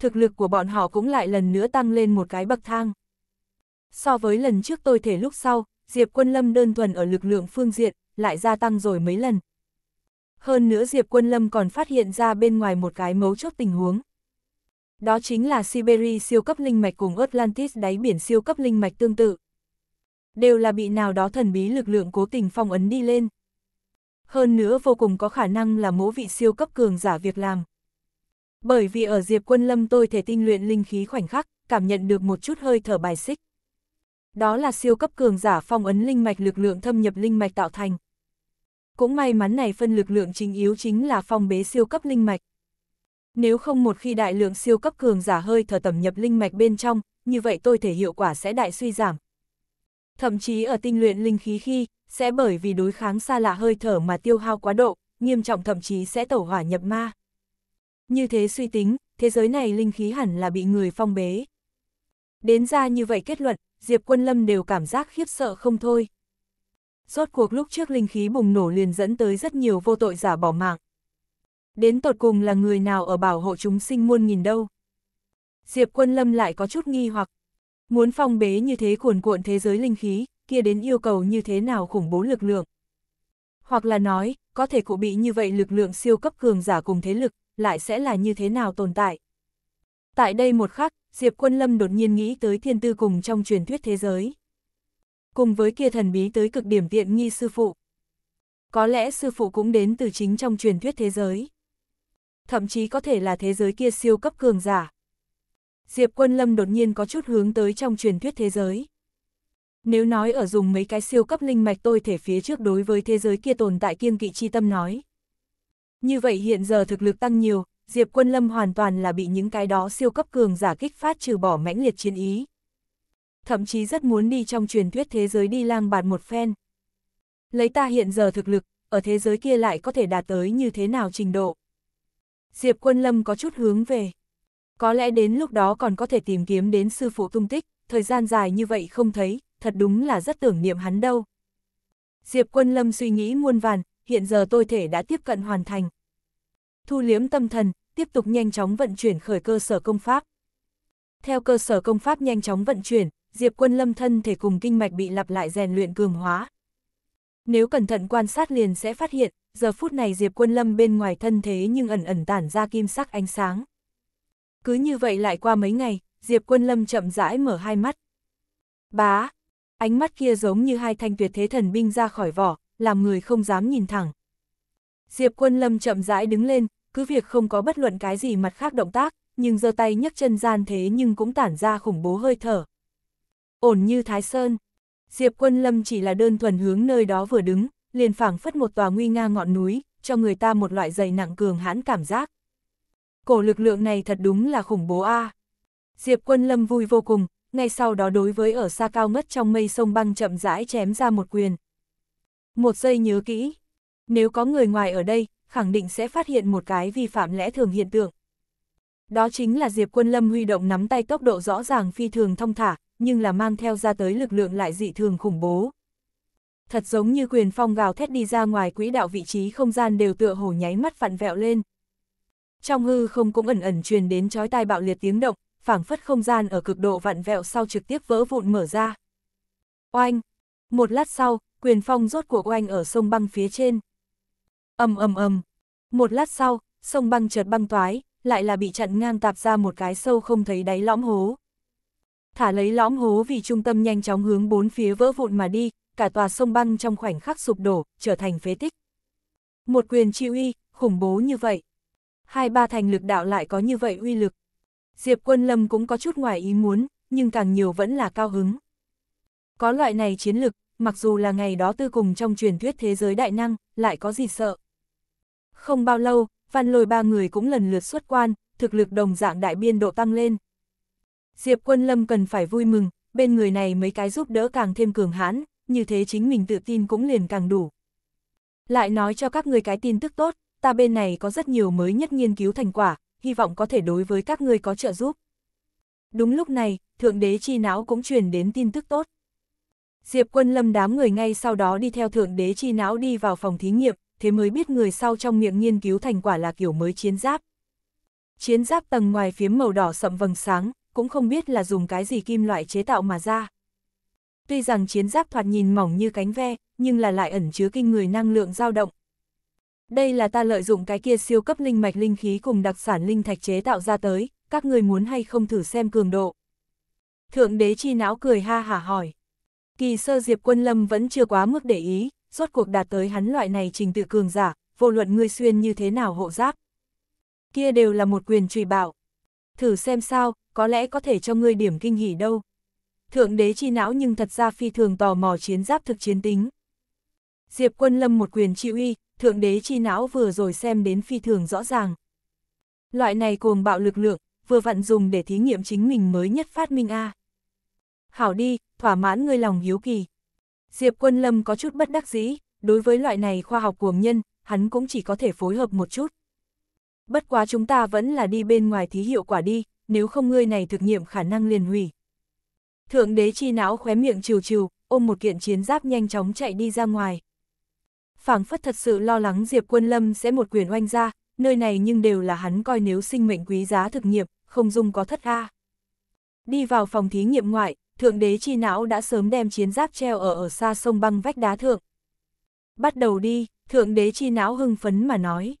Thực lực của bọn họ cũng lại lần nữa tăng lên một cái bậc thang. So với lần trước tôi thể lúc sau, Diệp quân lâm đơn thuần ở lực lượng phương diện, lại gia tăng rồi mấy lần. Hơn nữa Diệp quân lâm còn phát hiện ra bên ngoài một cái mấu chốt tình huống. Đó chính là Siberi siêu cấp linh mạch cùng Atlantis đáy biển siêu cấp linh mạch tương tự đều là bị nào đó thần bí lực lượng cố tình phong ấn đi lên. Hơn nữa vô cùng có khả năng là mố vị siêu cấp cường giả việc làm. Bởi vì ở Diệp Quân Lâm tôi thể tinh luyện linh khí khoảnh khắc, cảm nhận được một chút hơi thở bài xích. Đó là siêu cấp cường giả phong ấn linh mạch lực lượng thâm nhập linh mạch tạo thành. Cũng may mắn này phân lực lượng chính yếu chính là phong bế siêu cấp linh mạch. Nếu không một khi đại lượng siêu cấp cường giả hơi thở tẩm nhập linh mạch bên trong, như vậy tôi thể hiệu quả sẽ đại suy giảm, thậm chí ở tinh luyện linh khí khi, sẽ bởi vì đối kháng xa lạ hơi thở mà tiêu hao quá độ, nghiêm trọng thậm chí sẽ tẩu hỏa nhập ma. Như thế suy tính, thế giới này linh khí hẳn là bị người phong bế. Đến ra như vậy kết luận, Diệp Quân Lâm đều cảm giác khiếp sợ không thôi. Rốt cuộc lúc trước linh khí bùng nổ liền dẫn tới rất nhiều vô tội giả bỏ mạng. Đến tột cùng là người nào ở bảo hộ chúng sinh muôn nghìn đâu. Diệp Quân Lâm lại có chút nghi hoặc, Muốn phong bế như thế cuồn cuộn thế giới linh khí, kia đến yêu cầu như thế nào khủng bố lực lượng. Hoặc là nói, có thể cụ bị như vậy lực lượng siêu cấp cường giả cùng thế lực, lại sẽ là như thế nào tồn tại. Tại đây một khắc, Diệp Quân Lâm đột nhiên nghĩ tới thiên tư cùng trong truyền thuyết thế giới. Cùng với kia thần bí tới cực điểm tiện nghi sư phụ. Có lẽ sư phụ cũng đến từ chính trong truyền thuyết thế giới. Thậm chí có thể là thế giới kia siêu cấp cường giả. Diệp Quân Lâm đột nhiên có chút hướng tới trong truyền thuyết thế giới. Nếu nói ở dùng mấy cái siêu cấp linh mạch tôi thể phía trước đối với thế giới kia tồn tại kiên kỵ chi tâm nói. Như vậy hiện giờ thực lực tăng nhiều, Diệp Quân Lâm hoàn toàn là bị những cái đó siêu cấp cường giả kích phát trừ bỏ mãnh liệt chiến ý. Thậm chí rất muốn đi trong truyền thuyết thế giới đi lang bạt một phen. Lấy ta hiện giờ thực lực, ở thế giới kia lại có thể đạt tới như thế nào trình độ. Diệp Quân Lâm có chút hướng về. Có lẽ đến lúc đó còn có thể tìm kiếm đến sư phụ tung tích, thời gian dài như vậy không thấy, thật đúng là rất tưởng niệm hắn đâu. Diệp Quân Lâm suy nghĩ muôn vàn, hiện giờ tôi thể đã tiếp cận hoàn thành. Thu liếm tâm thần, tiếp tục nhanh chóng vận chuyển khởi cơ sở công pháp. Theo cơ sở công pháp nhanh chóng vận chuyển, Diệp Quân Lâm thân thể cùng kinh mạch bị lặp lại rèn luyện cường hóa. Nếu cẩn thận quan sát liền sẽ phát hiện, giờ phút này Diệp Quân Lâm bên ngoài thân thế nhưng ẩn ẩn tản ra kim sắc ánh sáng. Cứ như vậy lại qua mấy ngày, Diệp Quân Lâm chậm rãi mở hai mắt. Bá! Ánh mắt kia giống như hai thanh tuyệt thế thần binh ra khỏi vỏ, làm người không dám nhìn thẳng. Diệp Quân Lâm chậm rãi đứng lên, cứ việc không có bất luận cái gì mặt khác động tác, nhưng giơ tay nhấc chân gian thế nhưng cũng tản ra khủng bố hơi thở. Ổn như Thái Sơn, Diệp Quân Lâm chỉ là đơn thuần hướng nơi đó vừa đứng, liền phảng phất một tòa nguy nga ngọn núi, cho người ta một loại dày nặng cường hãn cảm giác cổ lực lượng này thật đúng là khủng bố a. À. Diệp Quân Lâm vui vô cùng, ngay sau đó đối với ở xa cao ngất trong mây sông băng chậm rãi chém ra một quyền. Một giây nhớ kỹ, nếu có người ngoài ở đây, khẳng định sẽ phát hiện một cái vi phạm lẽ thường hiện tượng. Đó chính là Diệp Quân Lâm huy động nắm tay tốc độ rõ ràng phi thường thông thả, nhưng là mang theo ra tới lực lượng lại dị thường khủng bố. Thật giống như quyền phong gào thét đi ra ngoài quỹ đạo vị trí không gian đều tựa hồ nháy mắt vặn vẹo lên. Trong hư không cũng ẩn ẩn truyền đến chói tai bạo liệt tiếng động, phảng phất không gian ở cực độ vặn vẹo sau trực tiếp vỡ vụn mở ra. Oanh! Một lát sau, quyền phong rốt cuộc oanh ở sông băng phía trên. ầm ầm ầm. Một lát sau, sông băng chợt băng toái, lại là bị chặn ngang tạp ra một cái sâu không thấy đáy lõm hố. Thả lấy lõm hố vì trung tâm nhanh chóng hướng bốn phía vỡ vụn mà đi, cả tòa sông băng trong khoảnh khắc sụp đổ, trở thành phế tích. Một quyền chi uy, khủng bố như vậy hai ba thành lực đạo lại có như vậy uy lực. Diệp Quân Lâm cũng có chút ngoài ý muốn, nhưng càng nhiều vẫn là cao hứng. Có loại này chiến lực, mặc dù là ngày đó tư cùng trong truyền thuyết thế giới đại năng, lại có gì sợ. Không bao lâu, văn lôi ba người cũng lần lượt xuất quan, thực lực đồng dạng đại biên độ tăng lên. Diệp Quân Lâm cần phải vui mừng, bên người này mấy cái giúp đỡ càng thêm cường hãn, như thế chính mình tự tin cũng liền càng đủ. Lại nói cho các người cái tin tức tốt, ta bên này có rất nhiều mới nhất nghiên cứu thành quả, hy vọng có thể đối với các ngươi có trợ giúp. Đúng lúc này, Thượng đế chi não cũng truyền đến tin tức tốt. Diệp quân lâm đám người ngay sau đó đi theo Thượng đế chi não đi vào phòng thí nghiệm, thế mới biết người sau trong miệng nghiên cứu thành quả là kiểu mới chiến giáp. Chiến giáp tầng ngoài phiếm màu đỏ sậm vầng sáng, cũng không biết là dùng cái gì kim loại chế tạo mà ra. Tuy rằng chiến giáp thoạt nhìn mỏng như cánh ve, nhưng là lại ẩn chứa kinh người năng lượng dao động, đây là ta lợi dụng cái kia siêu cấp linh mạch linh khí cùng đặc sản linh thạch chế tạo ra tới, các người muốn hay không thử xem cường độ. Thượng đế chi não cười ha hả hỏi. Kỳ sơ diệp quân lâm vẫn chưa quá mức để ý, rốt cuộc đạt tới hắn loại này trình tự cường giả, vô luận ngươi xuyên như thế nào hộ giáp. Kia đều là một quyền trùy bảo Thử xem sao, có lẽ có thể cho ngươi điểm kinh hỉ đâu. Thượng đế chi não nhưng thật ra phi thường tò mò chiến giáp thực chiến tính. Diệp quân lâm một quyền chi uy, thượng đế chi não vừa rồi xem đến phi thường rõ ràng. Loại này cuồng bạo lực lượng, vừa vặn dùng để thí nghiệm chính mình mới nhất phát minh A. Hảo đi, thỏa mãn người lòng hiếu kỳ. Diệp quân lâm có chút bất đắc dĩ, đối với loại này khoa học cuồng nhân, hắn cũng chỉ có thể phối hợp một chút. Bất quá chúng ta vẫn là đi bên ngoài thí hiệu quả đi, nếu không ngươi này thực nghiệm khả năng liền hủy. Thượng đế chi não khóe miệng chiều chiều, ôm một kiện chiến giáp nhanh chóng chạy đi ra ngoài phảng phất thật sự lo lắng Diệp Quân Lâm sẽ một quyền oanh ra, nơi này nhưng đều là hắn coi nếu sinh mệnh quý giá thực nghiệm, không dung có thất a. Đi vào phòng thí nghiệm ngoại, thượng đế chi não đã sớm đem chiến giáp treo ở ở xa sông băng vách đá thượng. Bắt đầu đi, thượng đế chi não hưng phấn mà nói.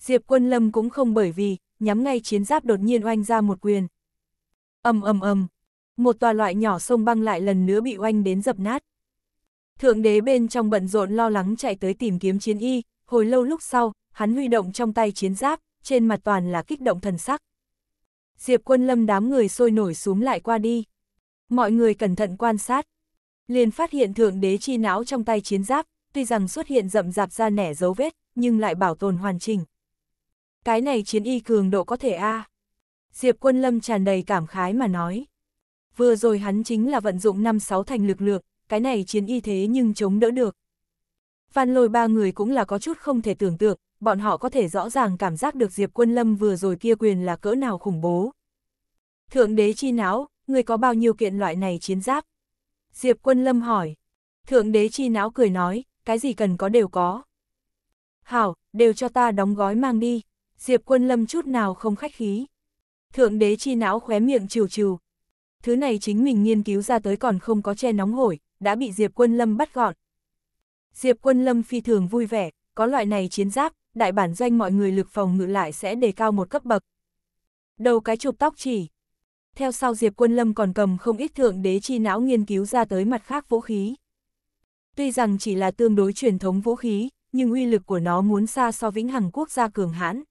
Diệp Quân Lâm cũng không bởi vì, nhắm ngay chiến giáp đột nhiên oanh ra một quyền. Ầm ầm ầm, một tòa loại nhỏ sông băng lại lần nữa bị oanh đến dập nát. Thượng đế bên trong bận rộn lo lắng chạy tới tìm kiếm chiến y, hồi lâu lúc sau, hắn huy động trong tay chiến giáp, trên mặt toàn là kích động thần sắc. Diệp quân lâm đám người sôi nổi xuống lại qua đi. Mọi người cẩn thận quan sát. Liền phát hiện thượng đế chi não trong tay chiến giáp, tuy rằng xuất hiện rậm rạp ra nẻ dấu vết, nhưng lại bảo tồn hoàn chỉnh. Cái này chiến y cường độ có thể A. À. Diệp quân lâm tràn đầy cảm khái mà nói. Vừa rồi hắn chính là vận dụng năm sáu thành lực lượng, cái này chiến y thế nhưng chống đỡ được. Văn lôi ba người cũng là có chút không thể tưởng tượng, bọn họ có thể rõ ràng cảm giác được Diệp Quân Lâm vừa rồi kia quyền là cỡ nào khủng bố. Thượng đế chi não, người có bao nhiêu kiện loại này chiến giáp? Diệp Quân Lâm hỏi. Thượng đế chi não cười nói, cái gì cần có đều có. Hảo, đều cho ta đóng gói mang đi. Diệp Quân Lâm chút nào không khách khí. Thượng đế chi não khóe miệng trừ trừ. Thứ này chính mình nghiên cứu ra tới còn không có che nóng hổi, đã bị Diệp Quân Lâm bắt gọn. Diệp Quân Lâm phi thường vui vẻ, có loại này chiến giáp, đại bản doanh mọi người lực phòng ngự lại sẽ đề cao một cấp bậc. Đầu cái chụp tóc chỉ. Theo sau Diệp Quân Lâm còn cầm không ít thượng đế chi não nghiên cứu ra tới mặt khác vũ khí. Tuy rằng chỉ là tương đối truyền thống vũ khí, nhưng uy lực của nó muốn xa so vĩnh hằng quốc gia cường hãn.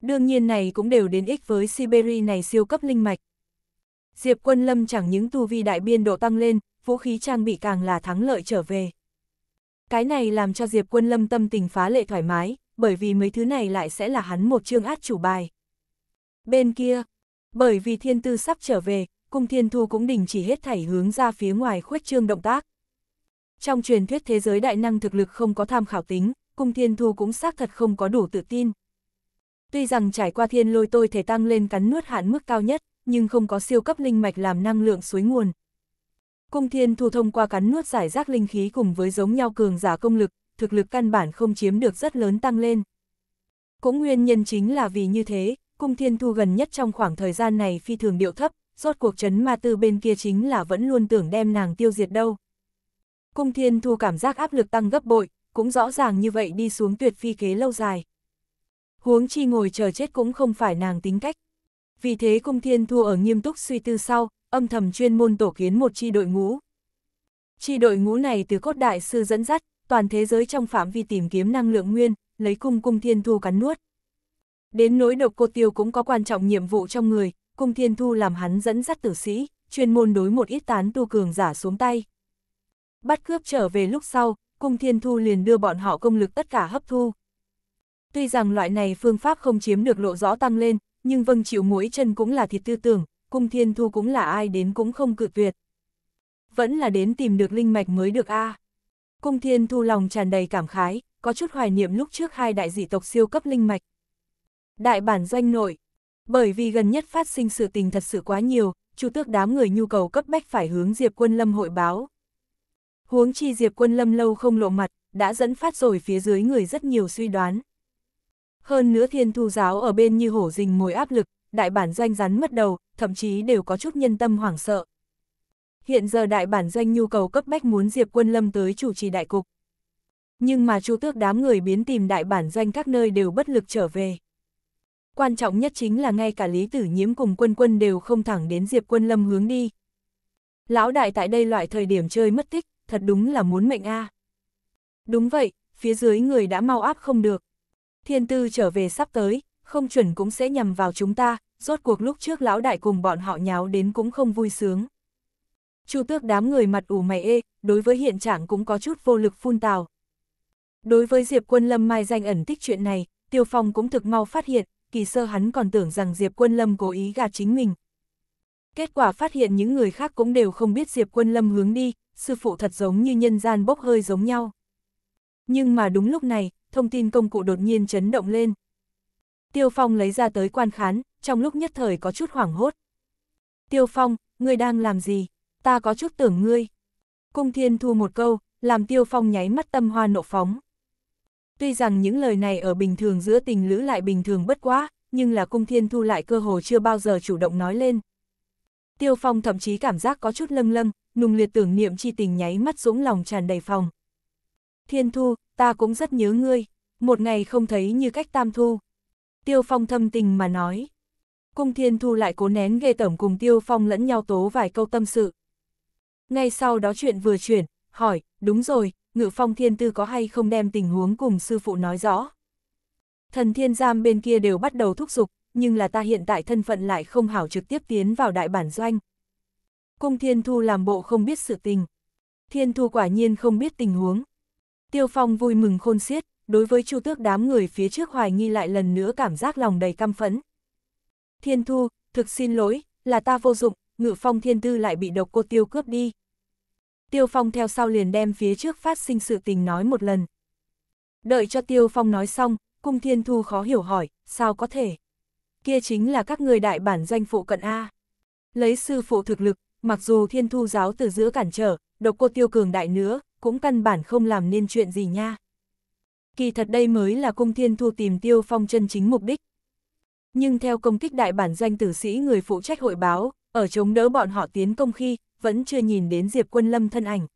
Đương nhiên này cũng đều đến ích với Siberia này siêu cấp linh mạch. Diệp Quân Lâm chẳng những tu vi đại biên độ tăng lên, vũ khí trang bị càng là thắng lợi trở về. Cái này làm cho Diệp Quân Lâm tâm tình phá lệ thoải mái, bởi vì mấy thứ này lại sẽ là hắn một chương át chủ bài. Bên kia, bởi vì thiên tư sắp trở về, cung thiên thu cũng đình chỉ hết thảy hướng ra phía ngoài khuếch trương động tác. Trong truyền thuyết thế giới đại năng thực lực không có tham khảo tính, cung thiên thu cũng xác thật không có đủ tự tin. Tuy rằng trải qua thiên lôi tôi thể tăng lên cắn nuốt hạn mức cao nhất, nhưng không có siêu cấp linh mạch làm năng lượng suối nguồn, Cung thiên thu thông qua cắn nuốt giải rác linh khí cùng với giống nhau cường giả công lực, thực lực căn bản không chiếm được rất lớn tăng lên. Cũng nguyên nhân chính là vì như thế, cung thiên thu gần nhất trong khoảng thời gian này phi thường điệu thấp, rốt cuộc chấn ma tư bên kia chính là vẫn luôn tưởng đem nàng tiêu diệt đâu. Cung thiên thu cảm giác áp lực tăng gấp bội, cũng rõ ràng như vậy đi xuống tuyệt phi kế lâu dài. Huống chi ngồi chờ chết cũng không phải nàng tính cách. Vì thế cung thiên thu ở nghiêm túc suy tư sau, âm thầm chuyên môn tổ kiến một chi đội ngũ. Chi đội ngũ này từ cốt đại sư dẫn dắt, toàn thế giới trong phạm vi tìm kiếm năng lượng nguyên, lấy cung cung thiên thu cắn nuốt. Đến nỗi độc cô tiêu cũng có quan trọng nhiệm vụ trong người, cung thiên thu làm hắn dẫn dắt tử sĩ, chuyên môn đối một ít tán tu cường giả xuống tay. Bắt cướp trở về lúc sau, cung thiên thu liền đưa bọn họ công lực tất cả hấp thu. Tuy rằng loại này phương pháp không chiếm được lộ rõ tăng lên, nhưng vâng chịu mũi chân cũng là thịt tư tưởng, cung thiên thu cũng là ai đến cũng không cự tuyệt. Vẫn là đến tìm được linh mạch mới được a. À. Cung thiên thu lòng tràn đầy cảm khái, có chút hoài niệm lúc trước hai đại dị tộc siêu cấp linh mạch. Đại bản doanh nội, bởi vì gần nhất phát sinh sự tình thật sự quá nhiều, chủ tước đám người nhu cầu cấp bách phải hướng Diệp Quân Lâm hội báo. Huống chi Diệp Quân Lâm lâu không lộ mặt, đã dẫn phát rồi phía dưới người rất nhiều suy đoán. Hơn nữa thiên thu giáo ở bên như hổ rình mồi áp lực, đại bản doanh rắn mất đầu, thậm chí đều có chút nhân tâm hoảng sợ. Hiện giờ đại bản doanh nhu cầu cấp bách muốn Diệp Quân Lâm tới chủ trì đại cục. Nhưng mà chu tước đám người biến tìm đại bản doanh các nơi đều bất lực trở về. Quan trọng nhất chính là ngay cả Lý Tử Nhiễm cùng quân quân đều không thẳng đến Diệp Quân Lâm hướng đi. Lão đại tại đây loại thời điểm chơi mất tích, thật đúng là muốn mệnh a. Đúng vậy, phía dưới người đã mau áp không được. Thiên tư trở về sắp tới, không chuẩn cũng sẽ nhầm vào chúng ta, rốt cuộc lúc trước lão đại cùng bọn họ nháo đến cũng không vui sướng. Chu tước đám người mặt ủ mày ê, đối với hiện trạng cũng có chút vô lực phun tào. Đối với Diệp Quân Lâm mai danh ẩn tích chuyện này, Tiêu Phong cũng thực mau phát hiện, kỳ sơ hắn còn tưởng rằng Diệp Quân Lâm cố ý gạt chính mình. Kết quả phát hiện những người khác cũng đều không biết Diệp Quân Lâm hướng đi, sư phụ thật giống như nhân gian bốc hơi giống nhau. Nhưng mà đúng lúc này, thông tin công cụ đột nhiên chấn động lên, Tiêu Phong lấy ra tới quan khán, trong lúc nhất thời có chút hoảng hốt. Tiêu Phong, ngươi đang làm gì? Ta có chút tưởng ngươi. Cung Thiên Thu một câu, làm Tiêu Phong nháy mắt tâm hoa nộ phóng. Tuy rằng những lời này ở bình thường giữa tình lữ lại bình thường bất quá, nhưng là Cung Thiên Thu lại cơ hồ chưa bao giờ chủ động nói lên. Tiêu Phong thậm chí cảm giác có chút lâng lâng, nùng liệt tưởng niệm chi tình nháy mắt dũng lòng tràn đầy phòng. Thiên Thu, ta cũng rất nhớ ngươi, một ngày không thấy như cách tam thu. Tiêu Phong thâm tình mà nói. Cung Thiên Thu lại cố nén ghê tởm cùng Tiêu Phong lẫn nhau tố vài câu tâm sự. Ngay sau đó chuyện vừa chuyển, hỏi, đúng rồi, Ngự Phong Thiên Tư có hay không đem tình huống cùng sư phụ nói rõ. Thần Thiên Giam bên kia đều bắt đầu thúc giục, nhưng là ta hiện tại thân phận lại không hảo trực tiếp tiến vào đại bản doanh. Cung Thiên Thu làm bộ không biết sự tình. Thiên Thu quả nhiên không biết tình huống. Tiêu Phong vui mừng khôn xiết đối với Chu Tước đám người phía trước hoài nghi lại lần nữa cảm giác lòng đầy căm phẫn. Thiên Thu, thực xin lỗi, là ta vô dụng, ngự phong thiên tư lại bị độc cô tiêu cướp đi. Tiêu Phong theo sau liền đem phía trước phát sinh sự tình nói một lần. Đợi cho Tiêu Phong nói xong, Cung Thiên Thu khó hiểu hỏi, sao có thể? Kia chính là các người đại bản doanh phụ cận A. Lấy sư phụ thực lực, mặc dù Thiên Thu giáo từ giữa cản trở, độc cô tiêu cường đại nữa, cũng căn bản không làm nên chuyện gì nha. Kỳ thật đây mới là cung thiên thu tìm tiêu phong chân chính mục đích. Nhưng theo công kích đại bản doanh tử sĩ người phụ trách hội báo, ở chống đỡ bọn họ tiến công khi, vẫn chưa nhìn đến Diệp Quân Lâm thân ảnh.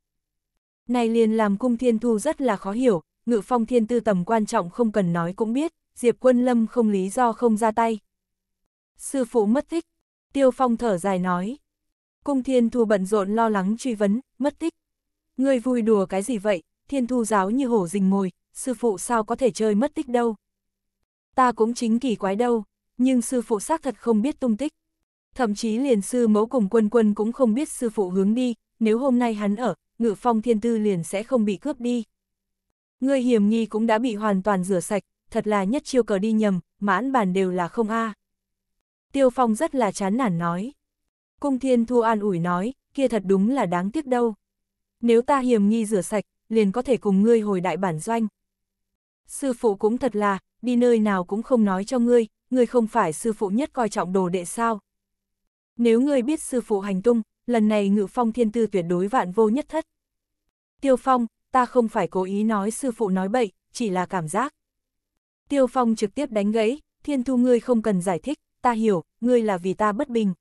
Này liền làm cung thiên thu rất là khó hiểu, ngự phong thiên tư tầm quan trọng không cần nói cũng biết, Diệp Quân Lâm không lý do không ra tay. Sư phụ mất tích, tiêu phong thở dài nói. Cung thiên thu bận rộn lo lắng truy vấn, mất tích. Người vui đùa cái gì vậy, thiên thu giáo như hổ rình mồi, sư phụ sao có thể chơi mất tích đâu. Ta cũng chính kỳ quái đâu, nhưng sư phụ xác thật không biết tung tích. Thậm chí liền sư mẫu cùng quân quân cũng không biết sư phụ hướng đi, nếu hôm nay hắn ở, ngự phong thiên tư liền sẽ không bị cướp đi. Người hiểm nghi cũng đã bị hoàn toàn rửa sạch, thật là nhất chiêu cờ đi nhầm, mãn bản đều là không a. Tiêu Phong rất là chán nản nói. Cung Thiên Thu an ủi nói, kia thật đúng là đáng tiếc đâu. Nếu ta hiểm nghi rửa sạch, liền có thể cùng ngươi hồi đại bản doanh, Sư phụ cũng thật là, đi nơi nào cũng không nói cho ngươi, ngươi không phải sư phụ nhất coi trọng đồ đệ sao. Nếu ngươi biết sư phụ hành tung, lần này ngự phong thiên tư tuyệt đối vạn vô nhất thất. Tiêu Phong, ta không phải cố ý nói sư phụ nói bậy, chỉ là cảm giác. Tiêu Phong trực tiếp đánh gãy, thiên thu ngươi không cần giải thích, ta hiểu, ngươi là vì ta bất bình.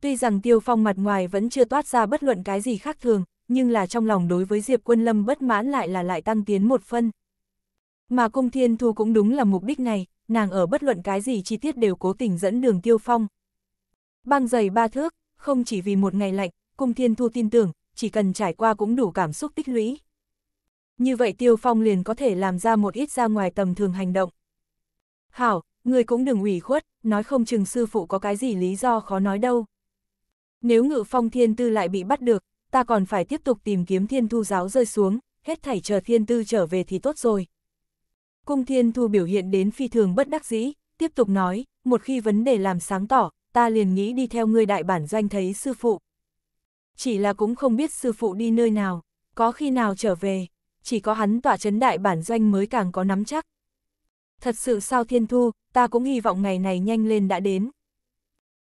Tuy rằng Tiêu Phong mặt ngoài vẫn chưa toát ra bất luận cái gì khác thường, nhưng là trong lòng đối với Diệp Quân Lâm bất mãn lại là lại tăng tiến một phân. Mà cung thiên thu cũng đúng là mục đích này, nàng ở bất luận cái gì chi tiết đều cố tình dẫn đường tiêu phong. Băng giày ba thước, không chỉ vì một ngày lạnh, cung thiên thu tin tưởng, chỉ cần trải qua cũng đủ cảm xúc tích lũy. Như vậy tiêu phong liền có thể làm ra một ít ra ngoài tầm thường hành động. Hảo, người cũng đừng ủy khuất, nói không chừng sư phụ có cái gì lý do khó nói đâu. Nếu ngự phong thiên tư lại bị bắt được, ta còn phải tiếp tục tìm kiếm thiên thu giáo rơi xuống, hết thảy chờ thiên tư trở về thì tốt rồi. Cung Thiên Thu biểu hiện đến phi thường bất đắc dĩ, tiếp tục nói, một khi vấn đề làm sáng tỏ, ta liền nghĩ đi theo ngươi đại bản doanh thấy sư phụ. Chỉ là cũng không biết sư phụ đi nơi nào, có khi nào trở về, chỉ có hắn tỏa chấn đại bản doanh mới càng có nắm chắc. Thật sự sao Thiên Thu, ta cũng hy vọng ngày này nhanh lên đã đến.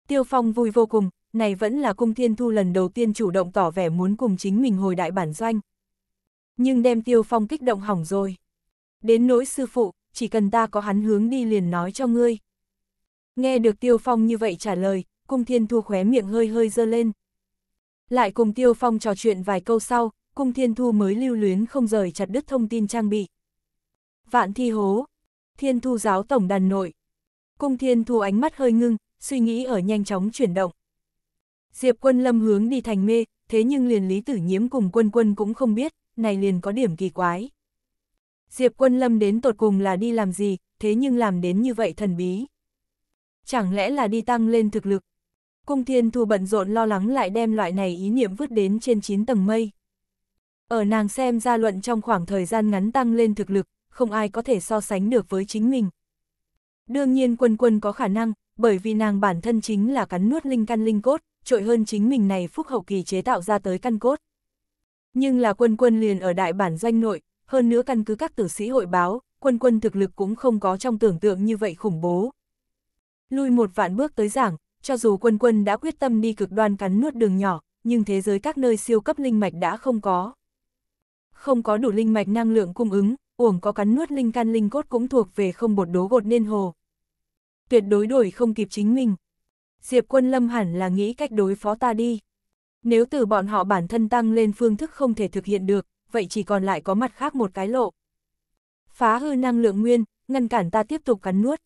Tiêu Phong vui vô cùng, này vẫn là cung Thiên Thu lần đầu tiên chủ động tỏ vẻ muốn cùng chính mình hồi đại bản doanh. Nhưng đem Tiêu Phong kích động hỏng rồi. Đến nỗi sư phụ, chỉ cần ta có hắn hướng đi liền nói cho ngươi. Nghe được Tiêu Phong như vậy trả lời, Cung Thiên Thu khóe miệng hơi hơi dơ lên. Lại cùng Tiêu Phong trò chuyện vài câu sau, Cung Thiên Thu mới lưu luyến không rời chặt đứt thông tin trang bị. Vạn thi hố, Thiên Thu giáo tổng đàn nội. Cung Thiên Thu ánh mắt hơi ngưng, suy nghĩ ở nhanh chóng chuyển động. Diệp quân lâm hướng đi thành mê, thế nhưng liền lý tử nhiễm cùng quân quân cũng không biết, này liền có điểm kỳ quái. Diệp Quân Lâm đến tột cùng là đi làm gì, thế nhưng làm đến như vậy thần bí. Chẳng lẽ là đi tăng lên thực lực? Cung Thiên Thu bận rộn lo lắng lại đem loại này ý niệm vứt đến trên 9 tầng mây. Ở nàng xem ra luận trong khoảng thời gian ngắn tăng lên thực lực, không ai có thể so sánh được với chính mình. Đương nhiên quân quân có khả năng, bởi vì nàng bản thân chính là cắn nuốt linh căn linh cốt, trội hơn chính mình này phúc hậu kỳ chế tạo ra tới căn cốt. Nhưng là quân quân liền ở đại bản doanh nội, hơn nữa căn cứ các tử sĩ hội báo, quân quân thực lực cũng không có trong tưởng tượng như vậy khủng bố. Lui một vạn bước tới giảng, cho dù quân quân đã quyết tâm đi cực đoan cắn nuốt đường nhỏ, nhưng thế giới các nơi siêu cấp linh mạch đã không có. Không có đủ linh mạch năng lượng cung ứng, uổng có cắn nuốt linh can linh cốt cũng thuộc về không bột đố gột nên hồ. Tuyệt đối đổi không kịp chính mình. Diệp quân lâm hẳn là nghĩ cách đối phó ta đi. Nếu từ bọn họ bản thân tăng lên phương thức không thể thực hiện được, vậy chỉ còn lại có mặt khác một cái lộ. Phá hư năng lượng nguyên, ngăn cản ta tiếp tục cắn nuốt.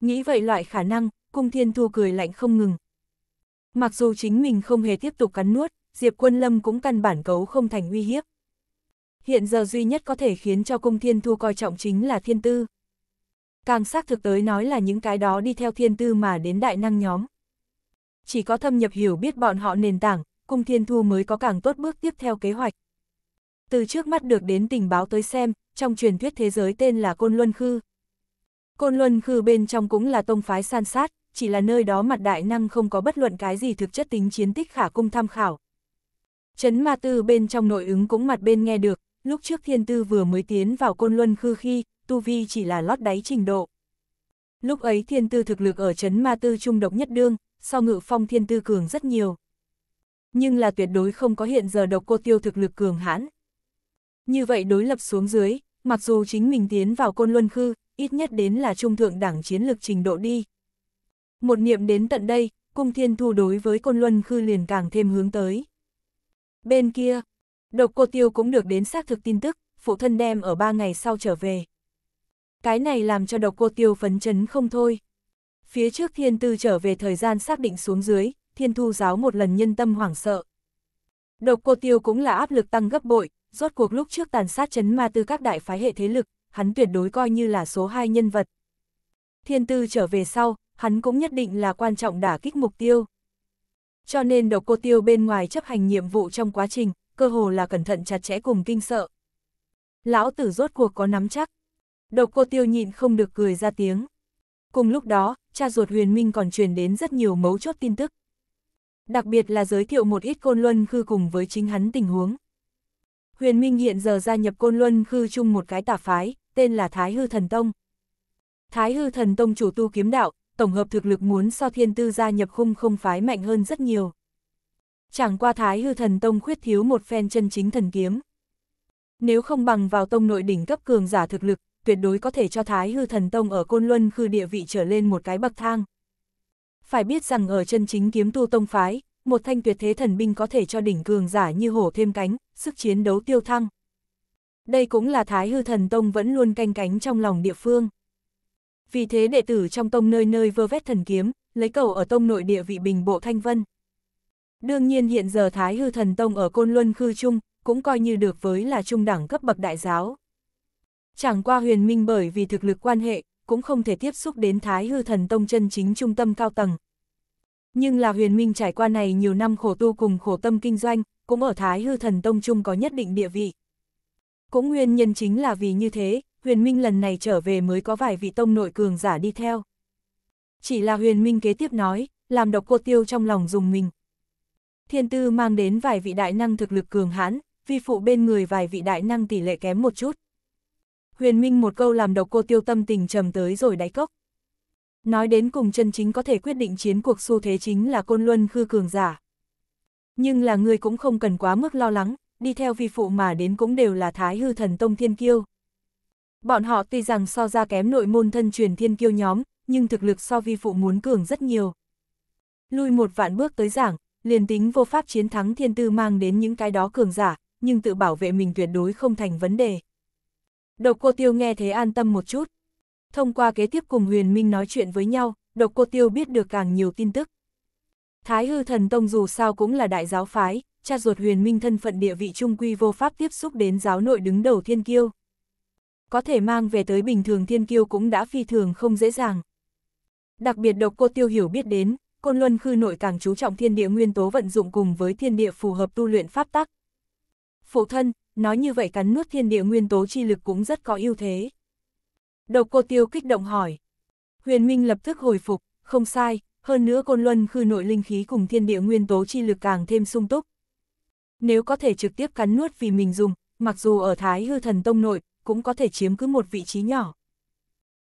Nghĩ vậy loại khả năng, cung thiên thu cười lạnh không ngừng. Mặc dù chính mình không hề tiếp tục cắn nuốt, Diệp Quân Lâm cũng căn bản cấu không thành uy hiếp. Hiện giờ duy nhất có thể khiến cho cung thiên thu coi trọng chính là thiên tư. Càng xác thực tới nói là những cái đó đi theo thiên tư mà đến đại năng nhóm. Chỉ có thâm nhập hiểu biết bọn họ nền tảng, cung thiên thu mới có càng tốt bước tiếp theo kế hoạch. Từ trước mắt được đến tình báo tới xem, trong truyền thuyết thế giới tên là Côn Luân Khư. Côn Luân Khư bên trong cũng là tông phái san sát, chỉ là nơi đó mặt đại năng không có bất luận cái gì thực chất tính chiến tích khả cung tham khảo. Trấn Ma Tư bên trong nội ứng cũng mặt bên nghe được, lúc trước Thiên Tư vừa mới tiến vào Côn Luân Khư khi, Tu Vi chỉ là lót đáy trình độ. Lúc ấy Thiên Tư thực lực ở Trấn Ma Tư trung độc nhất đương, so ngự phong Thiên Tư cường rất nhiều. Nhưng là tuyệt đối không có hiện giờ độc cô tiêu thực lực cường hãn, như vậy đối lập xuống dưới, mặc dù chính mình tiến vào côn luân khư, ít nhất đến là trung thượng đẳng chiến lược trình độ đi. Một niệm đến tận đây, cung thiên thu đối với côn luân khư liền càng thêm hướng tới. Bên kia, độc cô tiêu cũng được đến xác thực tin tức, phụ thân đem ở ba ngày sau trở về. Cái này làm cho độc cô tiêu phấn chấn không thôi. Phía trước thiên tư trở về thời gian xác định xuống dưới, thiên thu giáo một lần nhân tâm hoảng sợ. Độc cô tiêu cũng là áp lực tăng gấp bội, rốt cuộc lúc trước tàn sát chấn ma tư các đại phái hệ thế lực, hắn tuyệt đối coi như là số 2 nhân vật. Thiên tư trở về sau, hắn cũng nhất định là quan trọng đả kích mục tiêu. Cho nên độc cô tiêu bên ngoài chấp hành nhiệm vụ trong quá trình, cơ hồ là cẩn thận chặt chẽ cùng kinh sợ. Lão tử rốt cuộc có nắm chắc. Độc cô tiêu nhịn không được cười ra tiếng. Cùng lúc đó, cha ruột huyền minh còn truyền đến rất nhiều mấu chốt tin tức. Đặc biệt là giới thiệu một ít côn luân khư cùng với chính hắn tình huống. Huyền Minh hiện giờ gia nhập Côn Luân Khư chung một cái tà phái, tên là Thái Hư Thần Tông. Thái Hư Thần Tông chủ tu kiếm đạo, tổng hợp thực lực muốn so thiên tư gia nhập khung không phái mạnh hơn rất nhiều. Chẳng qua Thái Hư Thần Tông khuyết thiếu một phen chân chính thần kiếm. Nếu không bằng vào tông nội đỉnh cấp cường giả thực lực, tuyệt đối có thể cho Thái Hư Thần Tông ở Côn Luân Khư địa vị trở lên một cái bậc thang. Phải biết rằng ở chân chính kiếm tu tông phái, một thanh tuyệt thế thần binh có thể cho đỉnh cường giả như hổ thêm cánh, sức chiến đấu tiêu thăng. Đây cũng là Thái Hư Thần Tông vẫn luôn canh cánh trong lòng địa phương. Vì thế đệ tử trong tông nơi nơi vơ vét thần kiếm, lấy cầu ở tông nội địa vị bình bộ thanh vân. Đương nhiên hiện giờ Thái Hư Thần Tông ở Côn Luân Khư Trung, cũng coi như được với là trung đẳng cấp bậc đại giáo. Chẳng qua huyền minh bởi vì thực lực quan hệ, cũng không thể tiếp xúc đến Thái Hư Thần Tông chân chính trung tâm cao tầng, nhưng là huyền minh trải qua này nhiều năm khổ tu cùng khổ tâm kinh doanh, cũng ở Thái Hư Thần Tông Trung có nhất định địa vị. Cũng nguyên nhân chính là vì như thế, huyền minh lần này trở về mới có vài vị tông nội cường giả đi theo. Chỉ là huyền minh kế tiếp nói, làm độc cô tiêu trong lòng dùng mình. Thiên tư mang đến vài vị đại năng thực lực cường hãn, vi phụ bên người vài vị đại năng tỷ lệ kém một chút. Huyền minh một câu làm độc cô tiêu tâm tình trầm tới rồi đáy cốc. Nói đến cùng chân chính có thể quyết định chiến cuộc xu thế chính là côn luân khư cường giả. Nhưng là người cũng không cần quá mức lo lắng, đi theo vi phụ mà đến cũng đều là thái hư thần tông thiên kiêu. Bọn họ tuy rằng so ra kém nội môn thân truyền thiên kiêu nhóm, nhưng thực lực so vi phụ muốn cường rất nhiều. Lui một vạn bước tới giảng, liền tính vô pháp chiến thắng thiên tư mang đến những cái đó cường giả, nhưng tự bảo vệ mình tuyệt đối không thành vấn đề. Độc cô tiêu nghe thế an tâm một chút, Thông qua kế tiếp cùng huyền minh nói chuyện với nhau, độc cô tiêu biết được càng nhiều tin tức. Thái hư thần tông dù sao cũng là đại giáo phái, cha ruột huyền minh thân phận địa vị trung quy vô pháp tiếp xúc đến giáo nội đứng đầu thiên kiêu. Có thể mang về tới bình thường thiên kiêu cũng đã phi thường không dễ dàng. Đặc biệt độc cô tiêu hiểu biết đến, Côn Luân Khư nội càng chú trọng thiên địa nguyên tố vận dụng cùng với thiên địa phù hợp tu luyện pháp tắc. Phụ thân, nói như vậy cắn nuốt thiên địa nguyên tố chi lực cũng rất có ưu thế. Độc cô tiêu kích động hỏi. Huyền Minh lập tức hồi phục, không sai, hơn nữa côn luân khư nội linh khí cùng thiên địa nguyên tố chi lực càng thêm sung túc. Nếu có thể trực tiếp cắn nuốt vì mình dùng, mặc dù ở Thái hư thần tông nội, cũng có thể chiếm cứ một vị trí nhỏ.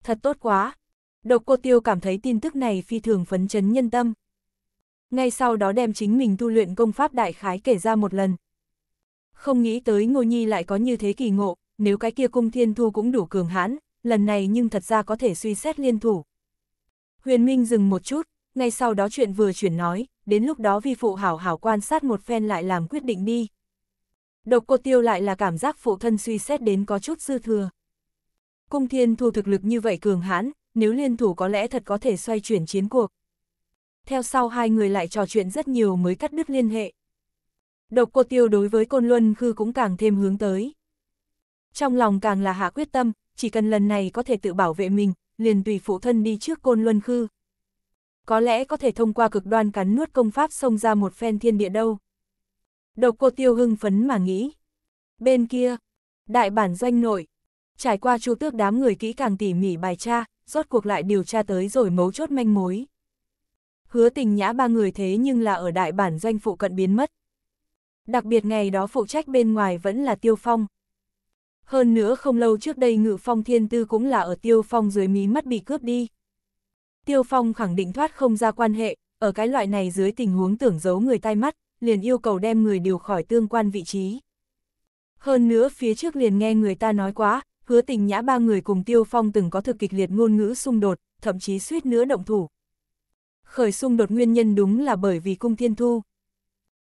Thật tốt quá! Độc cô tiêu cảm thấy tin tức này phi thường phấn chấn nhân tâm. Ngay sau đó đem chính mình tu luyện công pháp đại khái kể ra một lần. Không nghĩ tới Ngô Nhi lại có như thế kỳ ngộ, nếu cái kia cung thiên thu cũng đủ cường hãn, lần này nhưng thật ra có thể suy xét liên thủ. Huyền Minh dừng một chút, ngay sau đó chuyện vừa chuyển nói, đến lúc đó vi phụ hảo hảo quan sát một phen lại làm quyết định đi. Độc cô tiêu lại là cảm giác phụ thân suy xét đến có chút dư thừa. Cung thiên thu thực lực như vậy cường hãn, nếu liên thủ có lẽ thật có thể xoay chuyển chiến cuộc. Theo sau hai người lại trò chuyện rất nhiều mới cắt đứt liên hệ. Độc cô tiêu đối với Côn Luân Khư cũng càng thêm hướng tới. Trong lòng càng là hạ quyết tâm, chỉ cần lần này có thể tự bảo vệ mình, liền tùy phụ thân đi trước côn luân khư. Có lẽ có thể thông qua cực đoan cắn nuốt công pháp xông ra một phen thiên địa đâu. Độc cô tiêu hưng phấn mà nghĩ. Bên kia, đại bản doanh nội, trải qua chu tước đám người kỹ càng tỉ mỉ bài tra, rốt cuộc lại điều tra tới rồi mấu chốt manh mối. Hứa tình nhã ba người thế nhưng là ở đại bản doanh phụ cận biến mất. Đặc biệt ngày đó phụ trách bên ngoài vẫn là tiêu phong hơn nữa không lâu trước đây ngự phong thiên tư cũng là ở tiêu phong dưới mí mắt bị cướp đi. Tiêu phong khẳng định thoát không ra quan hệ, ở cái loại này dưới tình huống tưởng giấu người tai mắt, liền yêu cầu đem người điều khỏi tương quan vị trí. Hơn nữa phía trước liền nghe người ta nói quá, hứa tình nhã ba người cùng tiêu phong từng có thực kịch liệt ngôn ngữ xung đột, thậm chí suýt nữa động thủ. Khởi xung đột nguyên nhân đúng là bởi vì cung thiên thu.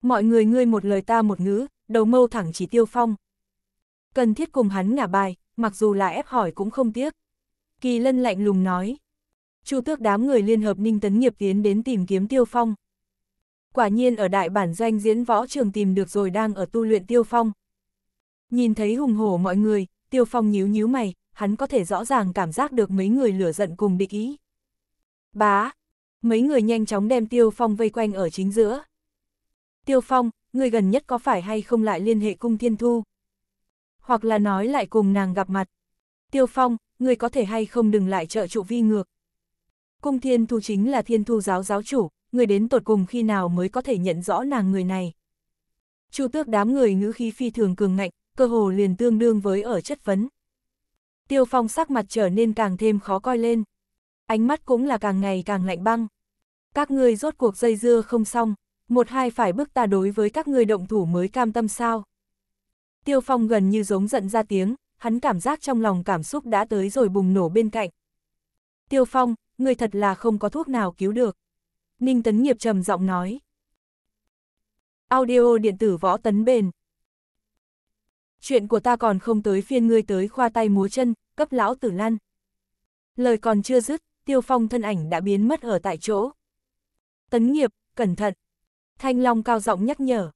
Mọi người ngươi một lời ta một ngữ, đầu mâu thẳng chỉ tiêu phong cần thiết cùng hắn ngả bài, mặc dù là ép hỏi cũng không tiếc. Kỳ lân lạnh lùng nói. Chu tước đám người liên hợp Ninh Tấn Nghiệp tiến đến tìm kiếm Tiêu Phong. Quả nhiên ở đại bản doanh diễn võ trường tìm được rồi đang ở tu luyện Tiêu Phong. Nhìn thấy hùng hổ mọi người, Tiêu Phong nhíu nhíu mày, hắn có thể rõ ràng cảm giác được mấy người lửa giận cùng địch ý. Bá! Mấy người nhanh chóng đem Tiêu Phong vây quanh ở chính giữa. Tiêu Phong, người gần nhất có phải hay không lại liên hệ cung thiên thu? hoặc là nói lại cùng nàng gặp mặt. Tiêu Phong, người có thể hay không đừng lại trợ trụ vi ngược. Cung thiên thu chính là thiên thu giáo giáo chủ, người đến tột cùng khi nào mới có thể nhận rõ nàng người này. Chu tước đám người ngữ khí phi thường cường ngạnh, cơ hồ liền tương đương với ở chất vấn. Tiêu Phong sắc mặt trở nên càng thêm khó coi lên. Ánh mắt cũng là càng ngày càng lạnh băng. Các ngươi rốt cuộc dây dưa không xong, một hai phải bước ta đối với các ngươi động thủ mới cam tâm sao. Tiêu Phong gần như giống giận ra tiếng, hắn cảm giác trong lòng cảm xúc đã tới rồi bùng nổ bên cạnh. Tiêu Phong, người thật là không có thuốc nào cứu được. Ninh Tấn Nghiệp trầm giọng nói. Audio điện tử võ tấn bền. Chuyện của ta còn không tới phiên ngươi tới khoa tay múa chân, cấp lão tử lăn. Lời còn chưa dứt, Tiêu Phong thân ảnh đã biến mất ở tại chỗ. Tấn Nghiệp, cẩn thận. Thanh Long cao giọng nhắc nhở.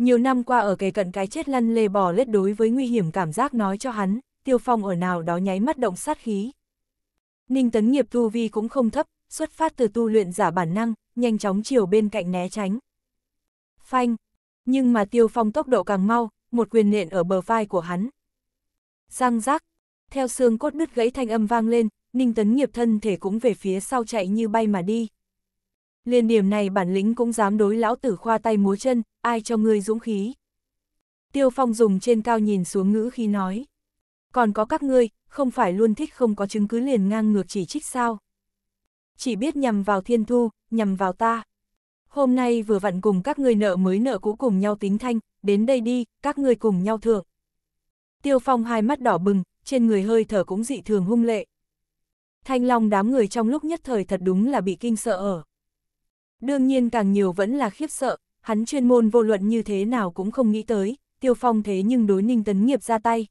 Nhiều năm qua ở kề cận cái chết lăn lê bò lết đối với nguy hiểm cảm giác nói cho hắn, tiêu phong ở nào đó nháy mắt động sát khí. Ninh tấn nghiệp tu vi cũng không thấp, xuất phát từ tu luyện giả bản năng, nhanh chóng chiều bên cạnh né tránh. Phanh! Nhưng mà tiêu phong tốc độ càng mau, một quyền nện ở bờ vai của hắn. giang rác! Theo xương cốt đứt gãy thanh âm vang lên, Ninh tấn nghiệp thân thể cũng về phía sau chạy như bay mà đi. Liên điểm này bản lĩnh cũng dám đối lão tử khoa tay múa chân, ai cho ngươi dũng khí. Tiêu Phong dùng trên cao nhìn xuống ngữ khi nói. Còn có các ngươi, không phải luôn thích không có chứng cứ liền ngang ngược chỉ trích sao. Chỉ biết nhằm vào thiên thu, nhằm vào ta. Hôm nay vừa vặn cùng các ngươi nợ mới nợ cũ cùng nhau tính thanh, đến đây đi, các ngươi cùng nhau thượng. Tiêu Phong hai mắt đỏ bừng, trên người hơi thở cũng dị thường hung lệ. Thanh Long đám người trong lúc nhất thời thật đúng là bị kinh sợ ở. Đương nhiên càng nhiều vẫn là khiếp sợ, hắn chuyên môn vô luận như thế nào cũng không nghĩ tới, tiêu phong thế nhưng đối ninh tấn nghiệp ra tay.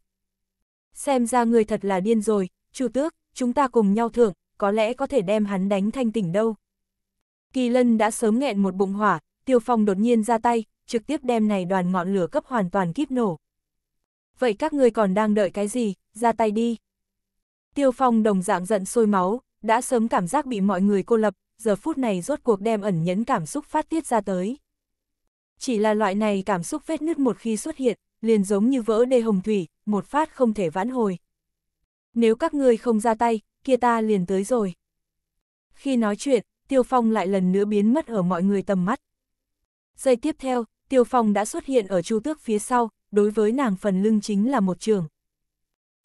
Xem ra người thật là điên rồi, chủ tước, chúng ta cùng nhau thưởng, có lẽ có thể đem hắn đánh thanh tỉnh đâu. Kỳ lân đã sớm nghẹn một bụng hỏa, tiêu phong đột nhiên ra tay, trực tiếp đem này đoàn ngọn lửa cấp hoàn toàn kíp nổ. Vậy các người còn đang đợi cái gì, ra tay đi. Tiêu phong đồng dạng giận sôi máu, đã sớm cảm giác bị mọi người cô lập, giờ phút này rốt cuộc đem ẩn nhẫn cảm xúc phát tiết ra tới. Chỉ là loại này cảm xúc vết nứt một khi xuất hiện, liền giống như vỡ đê hồng thủy, một phát không thể vãn hồi. Nếu các ngươi không ra tay, kia ta liền tới rồi. Khi nói chuyện, Tiêu Phong lại lần nữa biến mất ở mọi người tầm mắt. Giây tiếp theo, Tiêu Phong đã xuất hiện ở Chu Tước phía sau, đối với nàng phần lưng chính là một trường.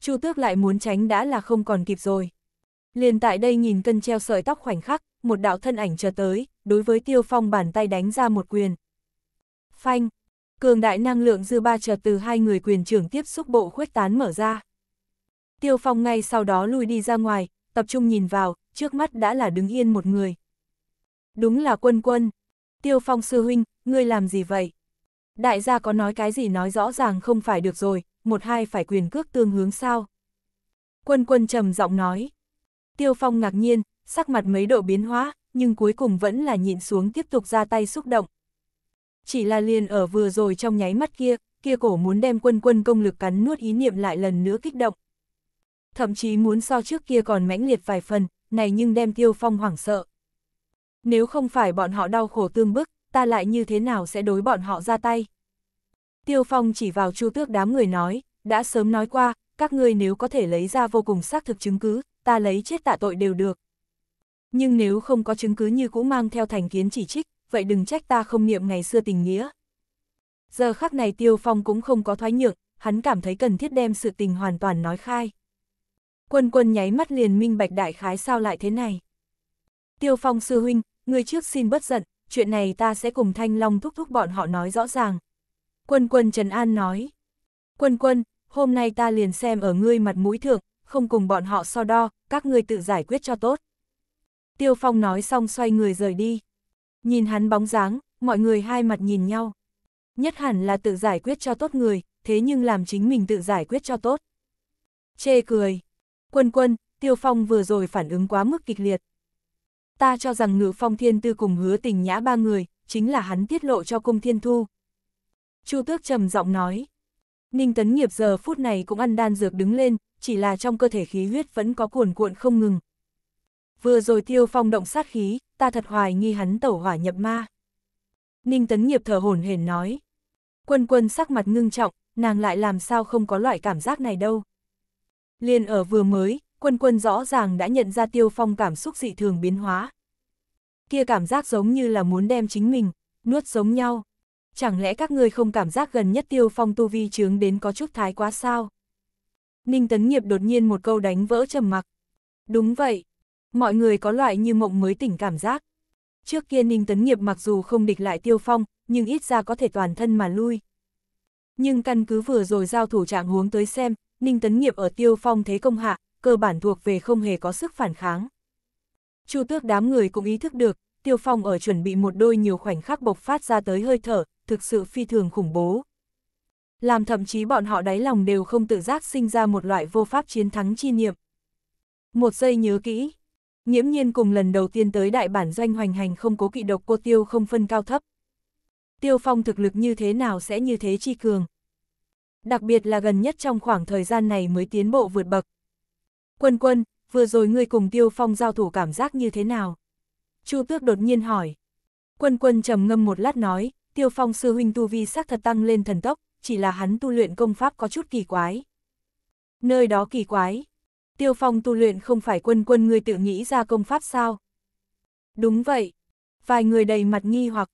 Chu Tước lại muốn tránh đã là không còn kịp rồi. Liền tại đây nhìn cân treo sợi tóc khoảnh khắc, một đạo thân ảnh chờ tới, đối với Tiêu Phong bàn tay đánh ra một quyền. Phanh, cường đại năng lượng dư ba chợt từ hai người quyền trưởng tiếp xúc bộ khuếch tán mở ra. Tiêu Phong ngay sau đó lui đi ra ngoài, tập trung nhìn vào, trước mắt đã là đứng yên một người. Đúng là quân quân. Tiêu Phong sư huynh, ngươi làm gì vậy? Đại gia có nói cái gì nói rõ ràng không phải được rồi, một hai phải quyền cước tương hướng sao? Quân quân trầm giọng nói. Tiêu Phong ngạc nhiên, sắc mặt mấy độ biến hóa, nhưng cuối cùng vẫn là nhịn xuống tiếp tục ra tay xúc động. Chỉ là liền ở vừa rồi trong nháy mắt kia, kia cổ muốn đem quân quân công lực cắn nuốt ý niệm lại lần nữa kích động. Thậm chí muốn so trước kia còn mãnh liệt vài phần, này nhưng đem tiêu phong hoảng sợ. Nếu không phải bọn họ đau khổ tương bức, ta lại như thế nào sẽ đối bọn họ ra tay? Tiêu phong chỉ vào chu tước đám người nói, đã sớm nói qua, các ngươi nếu có thể lấy ra vô cùng xác thực chứng cứ, ta lấy chết tạ tội đều được. Nhưng nếu không có chứng cứ như cũ mang theo thành kiến chỉ trích, vậy đừng trách ta không niệm ngày xưa tình nghĩa. Giờ khắc này Tiêu Phong cũng không có thoái nhượng, hắn cảm thấy cần thiết đem sự tình hoàn toàn nói khai. Quân quân nháy mắt liền minh bạch đại khái sao lại thế này. Tiêu Phong sư huynh, người trước xin bất giận, chuyện này ta sẽ cùng Thanh Long thúc thúc bọn họ nói rõ ràng. Quân quân Trần An nói. Quân quân, hôm nay ta liền xem ở ngươi mặt mũi thượng, không cùng bọn họ so đo, các ngươi tự giải quyết cho tốt. Tiêu Phong nói xong xoay người rời đi. Nhìn hắn bóng dáng, mọi người hai mặt nhìn nhau. Nhất hẳn là tự giải quyết cho tốt người, thế nhưng làm chính mình tự giải quyết cho tốt. Chê cười. Quân quân, Tiêu Phong vừa rồi phản ứng quá mức kịch liệt. Ta cho rằng ngự phong thiên tư cùng hứa tình nhã ba người, chính là hắn tiết lộ cho cung thiên thu. Chu tước trầm giọng nói. Ninh tấn nghiệp giờ phút này cũng ăn đan dược đứng lên, chỉ là trong cơ thể khí huyết vẫn có cuồn cuộn không ngừng, vừa rồi tiêu phong động sát khí, ta thật hoài nghi hắn tẩu hỏa nhập ma. Ninh Tấn Nghiệp thở hổn hển nói. Quân quân sắc mặt ngưng trọng, nàng lại làm sao không có loại cảm giác này đâu. Liên ở vừa mới, quân quân rõ ràng đã nhận ra tiêu phong cảm xúc dị thường biến hóa. Kia cảm giác giống như là muốn đem chính mình, nuốt giống nhau. Chẳng lẽ các ngươi không cảm giác gần nhất tiêu phong tu vi chướng đến có chút thái quá sao? Ninh Tấn Nghiệp đột nhiên một câu đánh vỡ trầm mặc. Đúng vậy, mọi người có loại như mộng mới tỉnh cảm giác. Trước kia Ninh Tấn Nghiệp mặc dù không địch lại Tiêu Phong, nhưng ít ra có thể toàn thân mà lui. Nhưng căn cứ vừa rồi giao thủ trạng huống tới xem, Ninh Tấn Nghiệp ở Tiêu Phong thế công hạ, cơ bản thuộc về không hề có sức phản kháng. Chu tước đám người cũng ý thức được, Tiêu Phong ở chuẩn bị một đôi nhiều khoảnh khắc bộc phát ra tới hơi thở, thực sự phi thường khủng bố. Làm thậm chí bọn họ đáy lòng đều không tự giác sinh ra một loại vô pháp chiến thắng chi niệm. Một giây nhớ kỹ, nhiễm nhiên cùng lần đầu tiên tới đại bản doanh hoành hành không cố kỵ độc cô tiêu không phân cao thấp. Tiêu phong thực lực như thế nào sẽ như thế chi cường. Đặc biệt là gần nhất trong khoảng thời gian này mới tiến bộ vượt bậc. Quân quân, vừa rồi ngươi cùng tiêu phong giao thủ cảm giác như thế nào? Chu tước đột nhiên hỏi. Quân quân trầm ngâm một lát nói, tiêu phong sư huynh tu vi sắc thật tăng lên thần tốc, chỉ là hắn tu luyện công pháp có chút kỳ quái. Nơi đó kỳ quái, Tiêu Phong tu luyện không phải quân quân người tự nghĩ ra công pháp sao? Đúng vậy. Vài người đầy mặt nghi hoặc.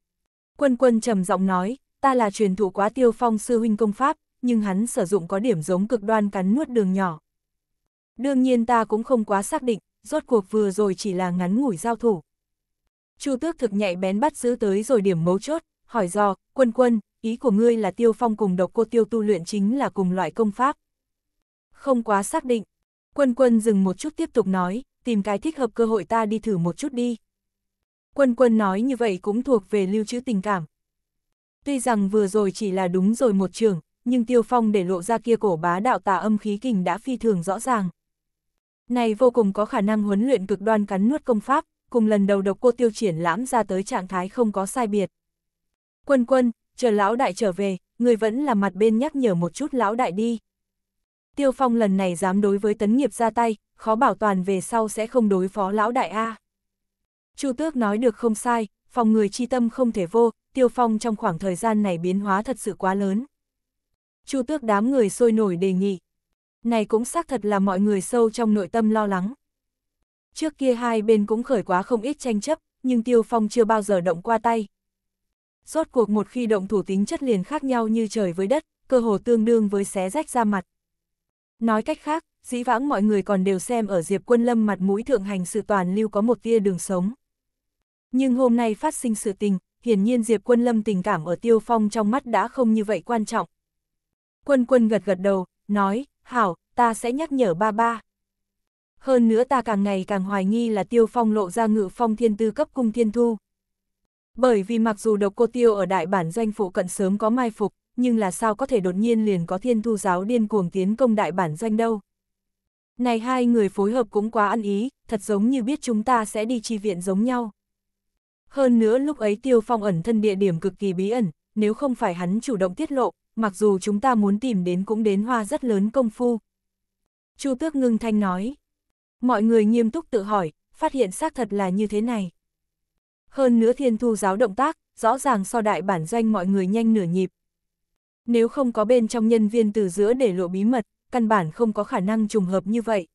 Quân quân trầm giọng nói, ta là truyền thụ quá Tiêu Phong sư huynh công pháp, nhưng hắn sử dụng có điểm giống cực đoan cắn nuốt đường nhỏ. Đương nhiên ta cũng không quá xác định, rốt cuộc vừa rồi chỉ là ngắn ngủi giao thủ. Chu tước thực nhạy bén bắt giữ tới rồi điểm mấu chốt, hỏi dò, quân quân, ý của ngươi là tiêu phong cùng độc cô tiêu tu luyện chính là cùng loại công pháp. Không quá xác định, Quân quân dừng một chút tiếp tục nói, tìm cái thích hợp cơ hội ta đi thử một chút đi. Quân quân nói như vậy cũng thuộc về lưu trữ tình cảm. Tuy rằng vừa rồi chỉ là đúng rồi một trường, nhưng Tiêu Phong để lộ ra kia cổ bá đạo tà âm khí kình đã phi thường rõ ràng. Này vô cùng có khả năng huấn luyện cực đoan cắn nuốt công pháp, cùng lần đầu độc cô tiêu triển lãm ra tới trạng thái không có sai biệt. Quân quân, chờ lão đại trở về, người vẫn là mặt bên nhắc nhở một chút lão đại đi. Tiêu Phong lần này dám đối với tấn nghiệp ra tay, khó bảo toàn về sau sẽ không đối phó lão đại A. Chu Tước nói được không sai, phòng người chi tâm không thể vô, Tiêu Phong trong khoảng thời gian này biến hóa thật sự quá lớn. Chu Tước đám người sôi nổi đề nghị. Này cũng xác thật là mọi người sâu trong nội tâm lo lắng. Trước kia hai bên cũng khởi quá không ít tranh chấp, nhưng Tiêu Phong chưa bao giờ động qua tay. Rốt cuộc một khi động thủ tính chất liền khác nhau như trời với đất, cơ hồ tương đương với xé rách ra mặt. Nói cách khác, dĩ vãng mọi người còn đều xem ở Diệp Quân Lâm mặt mũi thượng hành sự toàn lưu có một tia đường sống. Nhưng hôm nay phát sinh sự tình, hiển nhiên Diệp Quân Lâm tình cảm ở Tiêu Phong trong mắt đã không như vậy quan trọng. Quân Quân gật gật đầu, nói, Hảo, ta sẽ nhắc nhở ba ba. Hơn nữa ta càng ngày càng hoài nghi là Tiêu Phong lộ ra ngự phong thiên tư cấp cung thiên thu. Bởi vì mặc dù độc cô Tiêu ở đại bản doanh phụ cận sớm có mai phục, nhưng là sao có thể đột nhiên liền có thiên thu giáo điên cuồng tiến công đại bản doanh đâu. Này hai người phối hợp cũng quá ăn ý, thật giống như biết chúng ta sẽ đi chi viện giống nhau. Hơn nữa lúc ấy tiêu phong ẩn thân địa điểm cực kỳ bí ẩn, nếu không phải hắn chủ động tiết lộ, mặc dù chúng ta muốn tìm đến cũng đến hoa rất lớn công phu. Chu tước ngưng thanh nói. Mọi người nghiêm túc tự hỏi, phát hiện xác thật là như thế này. Hơn nữa thiên thu giáo động tác, rõ ràng so đại bản doanh mọi người nhanh nửa nhịp, nếu không có bên trong nhân viên từ giữa để lộ bí mật, căn bản không có khả năng trùng hợp như vậy.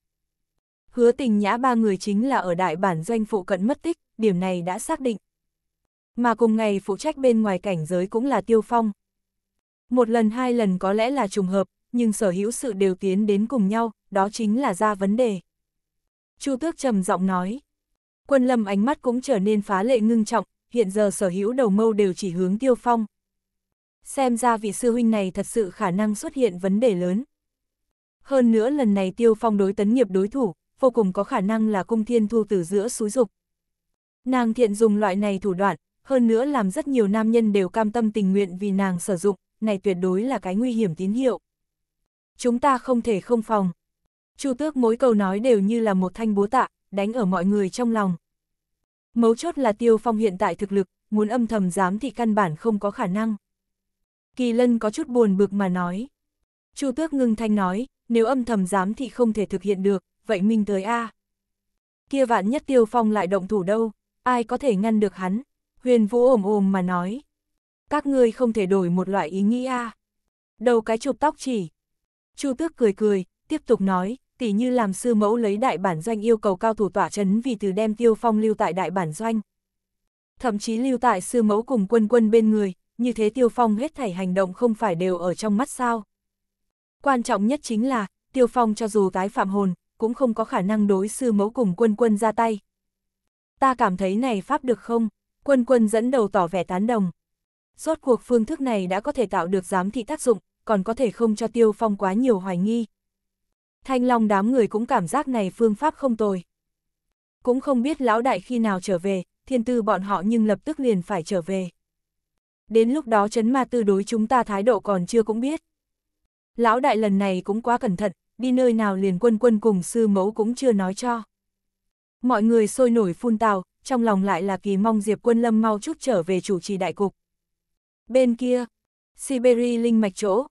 Hứa tình nhã ba người chính là ở đại bản doanh phụ cận mất tích, điểm này đã xác định. Mà cùng ngày phụ trách bên ngoài cảnh giới cũng là Tiêu Phong. Một lần hai lần có lẽ là trùng hợp, nhưng sở hữu sự đều tiến đến cùng nhau, đó chính là ra vấn đề. Chu Tước trầm giọng nói. Quân lâm ánh mắt cũng trở nên phá lệ ngưng trọng, hiện giờ sở hữu đầu mâu đều chỉ hướng Tiêu Phong xem ra vị sư huynh này thật sự khả năng xuất hiện vấn đề lớn. Hơn nữa lần này Tiêu Phong đối tấn nghiệp đối thủ, vô cùng có khả năng là cung thiên thu từ giữa xúi dục. Nàng thiện dùng loại này thủ đoạn, hơn nữa làm rất nhiều nam nhân đều cam tâm tình nguyện vì nàng sử dụng, này tuyệt đối là cái nguy hiểm tín hiệu. Chúng ta không thể không phòng. Chu tước mỗi câu nói đều như là một thanh búa tạ, đánh ở mọi người trong lòng. Mấu chốt là tiêu phong hiện tại thực lực, muốn âm thầm giám thì căn bản không có khả năng. Kỳ Lân có chút buồn bực mà nói. Chu Tước ngưng thanh nói, nếu âm thầm dám thì không thể thực hiện được, vậy mình tới A. À. Kia vạn nhất Tiêu Phong lại động thủ đâu, ai có thể ngăn được hắn? Huyền Vũ ồm ồm mà nói. Các ngươi không thể đổi một loại ý nghĩ A. À. Đầu cái chụp tóc chỉ. Chu Tước cười cười, tiếp tục nói, tỷ như làm sư mẫu lấy đại bản doanh yêu cầu cao thủ tỏa chấn vì từ đem Tiêu Phong lưu tại đại bản doanh thậm chí lưu tại sư mẫu cùng quân quân bên người, như thế Tiêu Phong hết thảy hành động không phải đều ở trong mắt sao. Quan trọng nhất chính là, Tiêu Phong cho dù tái phạm hồn, cũng không có khả năng đối sư mẫu cùng quân quân ra tay. Ta cảm thấy này pháp được không? Quân quân dẫn đầu tỏ vẻ tán đồng. Rốt cuộc phương thức này đã có thể tạo được giám thị tác dụng, còn có thể không cho Tiêu Phong quá nhiều hoài nghi. Thanh Long đám người cũng cảm giác này phương pháp không tồi. Cũng không biết lão đại khi nào trở về, thiên tư bọn họ nhưng lập tức liền phải trở về. Đến lúc đó chấn ma tư đối chúng ta thái độ còn chưa cũng biết. Lão đại lần này cũng quá cẩn thận, đi nơi nào liền quân quân cùng sư mẫu cũng chưa nói cho. Mọi người sôi nổi phun tào, trong lòng lại là kỳ mong Diệp quân lâm mau chút trở về chủ trì đại cục. Bên kia, Siberia linh mạch chỗ.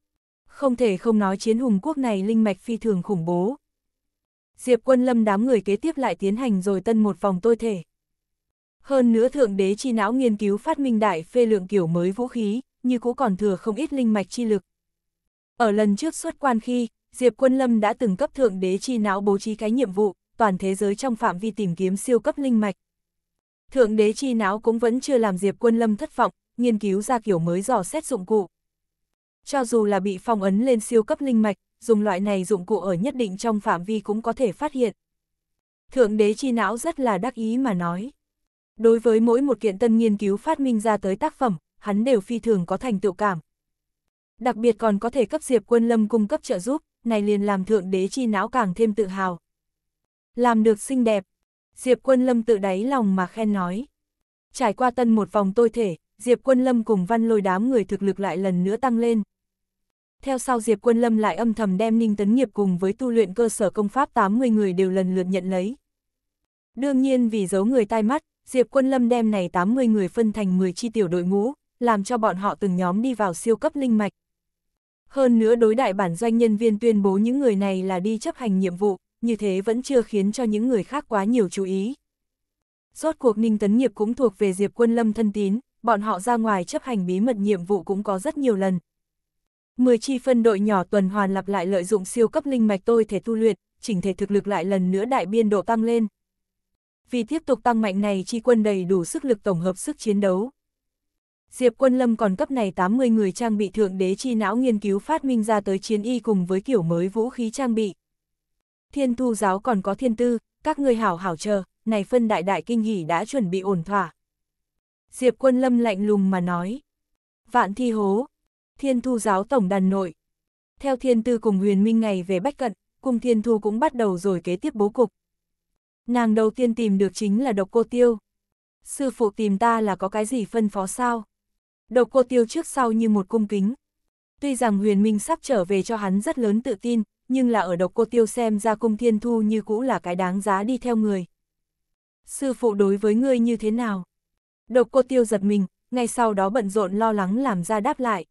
Không thể không nói chiến hùng quốc này linh mạch phi thường khủng bố. Diệp quân lâm đám người kế tiếp lại tiến hành rồi tân một vòng tôi thể. Hơn nữa Thượng Đế chi não nghiên cứu phát minh đại phê lượng kiểu mới vũ khí, như cũ còn thừa không ít linh mạch chi lực. Ở lần trước xuất quan khi, Diệp Quân Lâm đã từng cấp Thượng Đế chi não bố trí cái nhiệm vụ, toàn thế giới trong phạm vi tìm kiếm siêu cấp linh mạch. Thượng Đế chi não cũng vẫn chưa làm Diệp Quân Lâm thất vọng, nghiên cứu ra kiểu mới dò xét dụng cụ. Cho dù là bị phong ấn lên siêu cấp linh mạch, dùng loại này dụng cụ ở nhất định trong phạm vi cũng có thể phát hiện. Thượng đế chi não rất là đắc ý mà nói. Đối với mỗi một kiện tân nghiên cứu phát minh ra tới tác phẩm, hắn đều phi thường có thành tựu cảm. Đặc biệt còn có thể cấp Diệp Quân Lâm cung cấp trợ giúp, này liền làm thượng đế chi não càng thêm tự hào. Làm được xinh đẹp, Diệp Quân Lâm tự đáy lòng mà khen nói. Trải qua tân một vòng tôi thể, Diệp Quân Lâm cùng văn lôi đám người thực lực lại lần nữa tăng lên. Theo sau Diệp Quân Lâm lại âm thầm đem Ninh Tấn Nghiệp cùng với tu luyện cơ sở công pháp 80 người đều lần lượt nhận lấy. Đương nhiên vì giấu người tai mắt, Diệp Quân Lâm đem này 80 người phân thành 10 chi tiểu đội ngũ, làm cho bọn họ từng nhóm đi vào siêu cấp linh mạch. Hơn nữa đối đại bản doanh nhân viên tuyên bố những người này là đi chấp hành nhiệm vụ, như thế vẫn chưa khiến cho những người khác quá nhiều chú ý. Rốt cuộc Ninh Tấn Nghiệp cũng thuộc về Diệp Quân Lâm thân tín, bọn họ ra ngoài chấp hành bí mật nhiệm vụ cũng có rất nhiều lần. Mười chi phân đội nhỏ tuần hoàn lặp lại lợi dụng siêu cấp linh mạch tôi thể tu luyện, chỉnh thể thực lực lại lần nữa đại biên độ tăng lên, vì tiếp tục tăng mạnh này chi quân đầy đủ sức lực tổng hợp sức chiến đấu. Diệp Quân Lâm còn cấp này 80 người trang bị thượng đế chi não nghiên cứu phát minh ra tới chiến y cùng với kiểu mới vũ khí trang bị. Thiên thu giáo còn có thiên tư, các người hảo hảo chờ, này phân đại đại kinh hỉ đã chuẩn bị ổn thỏa. Diệp Quân Lâm lạnh lùng mà nói. Vạn thi hố, thiên thu giáo tổng đàn nội. Theo thiên tư cùng huyền minh ngày về bách cận, cùng thiên thu cũng bắt đầu rồi kế tiếp bố cục, Nàng đầu tiên tìm được chính là độc cô tiêu. Sư phụ tìm ta là có cái gì phân phó sao? Độc cô tiêu trước sau như một cung kính. Tuy rằng huyền minh sắp trở về cho hắn rất lớn tự tin, nhưng là ở độc cô tiêu xem ra cung thiên thu như cũ là cái đáng giá đi theo người. Sư phụ đối với ngươi như thế nào? Độc cô tiêu giật mình, ngay sau đó bận rộn lo lắng làm ra đáp lại.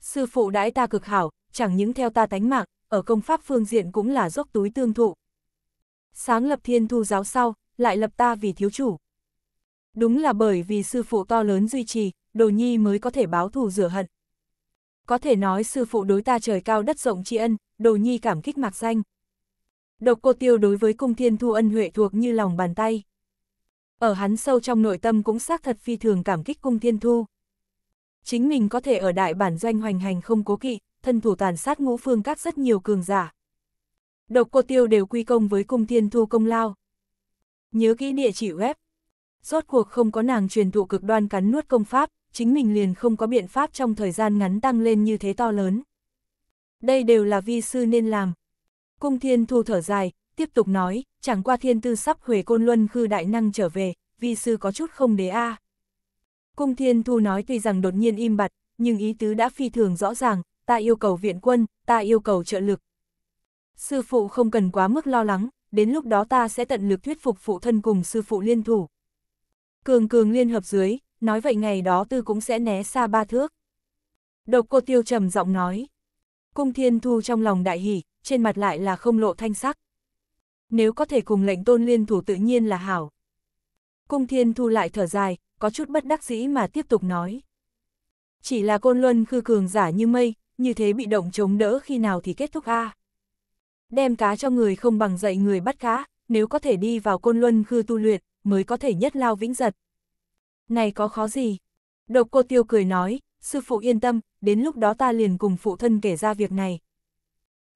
Sư phụ đãi ta cực hảo, chẳng những theo ta tánh mạng, ở công pháp phương diện cũng là dốc túi tương thụ, sáng lập thiên thu giáo sau, lại lập ta vì thiếu chủ. Đúng là bởi vì sư phụ to lớn duy trì, đồ nhi mới có thể báo thù rửa hận. Có thể nói sư phụ đối ta trời cao đất rộng tri ân, đồ nhi cảm kích mạc danh. Độc cô tiêu đối với cung thiên thu ân huệ thuộc như lòng bàn tay. Ở hắn sâu trong nội tâm cũng xác thật phi thường cảm kích cung thiên thu. Chính mình có thể ở đại bản doanh hoành hành không cố kỵ, thân thủ tàn sát ngũ phương các rất nhiều cường giả, Độc cô tiêu đều quy công với cung thiên thu công lao. Nhớ kỹ địa chỉ web. Rốt cuộc không có nàng truyền thụ cực đoan cắn nuốt công pháp, chính mình liền không có biện pháp trong thời gian ngắn tăng lên như thế to lớn. Đây đều là vi sư nên làm. Cung thiên thu thở dài, tiếp tục nói, chẳng qua thiên tư sắp huề côn luân khư đại năng trở về, vi sư có chút không đế a. À. Cung thiên thu nói tuy rằng đột nhiên im bặt, nhưng ý tứ đã phi thường rõ ràng, ta yêu cầu viện quân, ta yêu cầu trợ lực, Sư phụ không cần quá mức lo lắng, đến lúc đó ta sẽ tận lực thuyết phục phụ thân cùng sư phụ liên thủ. Cường cường liên hợp dưới, nói vậy ngày đó tư cũng sẽ né xa ba thước. Độc cô tiêu trầm giọng nói. Cung thiên thu trong lòng đại hỉ, trên mặt lại là không lộ thanh sắc. Nếu có thể cùng lệnh tôn liên thủ tự nhiên là hảo. Cung thiên thu lại thở dài, có chút bất đắc dĩ mà tiếp tục nói. Chỉ là côn luân khư cường giả như mây, như thế bị động chống đỡ khi nào thì kết thúc a à đem cá cho người không bằng dạy người bắt cá, nếu có thể đi vào côn luân khư tu luyện, mới có thể nhất lao vĩnh giật. Này có khó gì? Độc cô tiêu cười nói, sư phụ yên tâm, đến lúc đó ta liền cùng phụ thân kể ra việc này.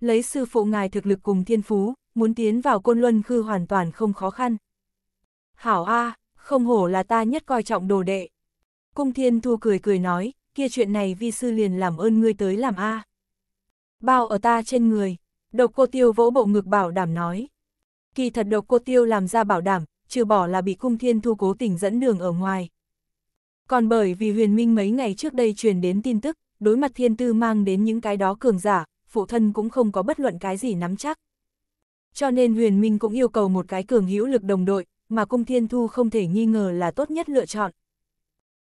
Lấy sư phụ ngài thực lực cùng thiên phú, muốn tiến vào côn luân khư hoàn toàn không khó khăn. Hảo A, không hổ là ta nhất coi trọng đồ đệ. Cung thiên thu cười cười nói, kia chuyện này vi sư liền làm ơn ngươi tới làm A. Bao ở ta trên người. Độc cô tiêu vỗ bộ ngực bảo đảm nói. Kỳ thật độc cô tiêu làm ra bảo đảm, trừ bỏ là bị cung thiên thu cố tình dẫn đường ở ngoài. Còn bởi vì huyền minh mấy ngày trước đây truyền đến tin tức, đối mặt thiên tư mang đến những cái đó cường giả, phụ thân cũng không có bất luận cái gì nắm chắc. Cho nên huyền minh cũng yêu cầu một cái cường hữu lực đồng đội, mà cung thiên thu không thể nghi ngờ là tốt nhất lựa chọn.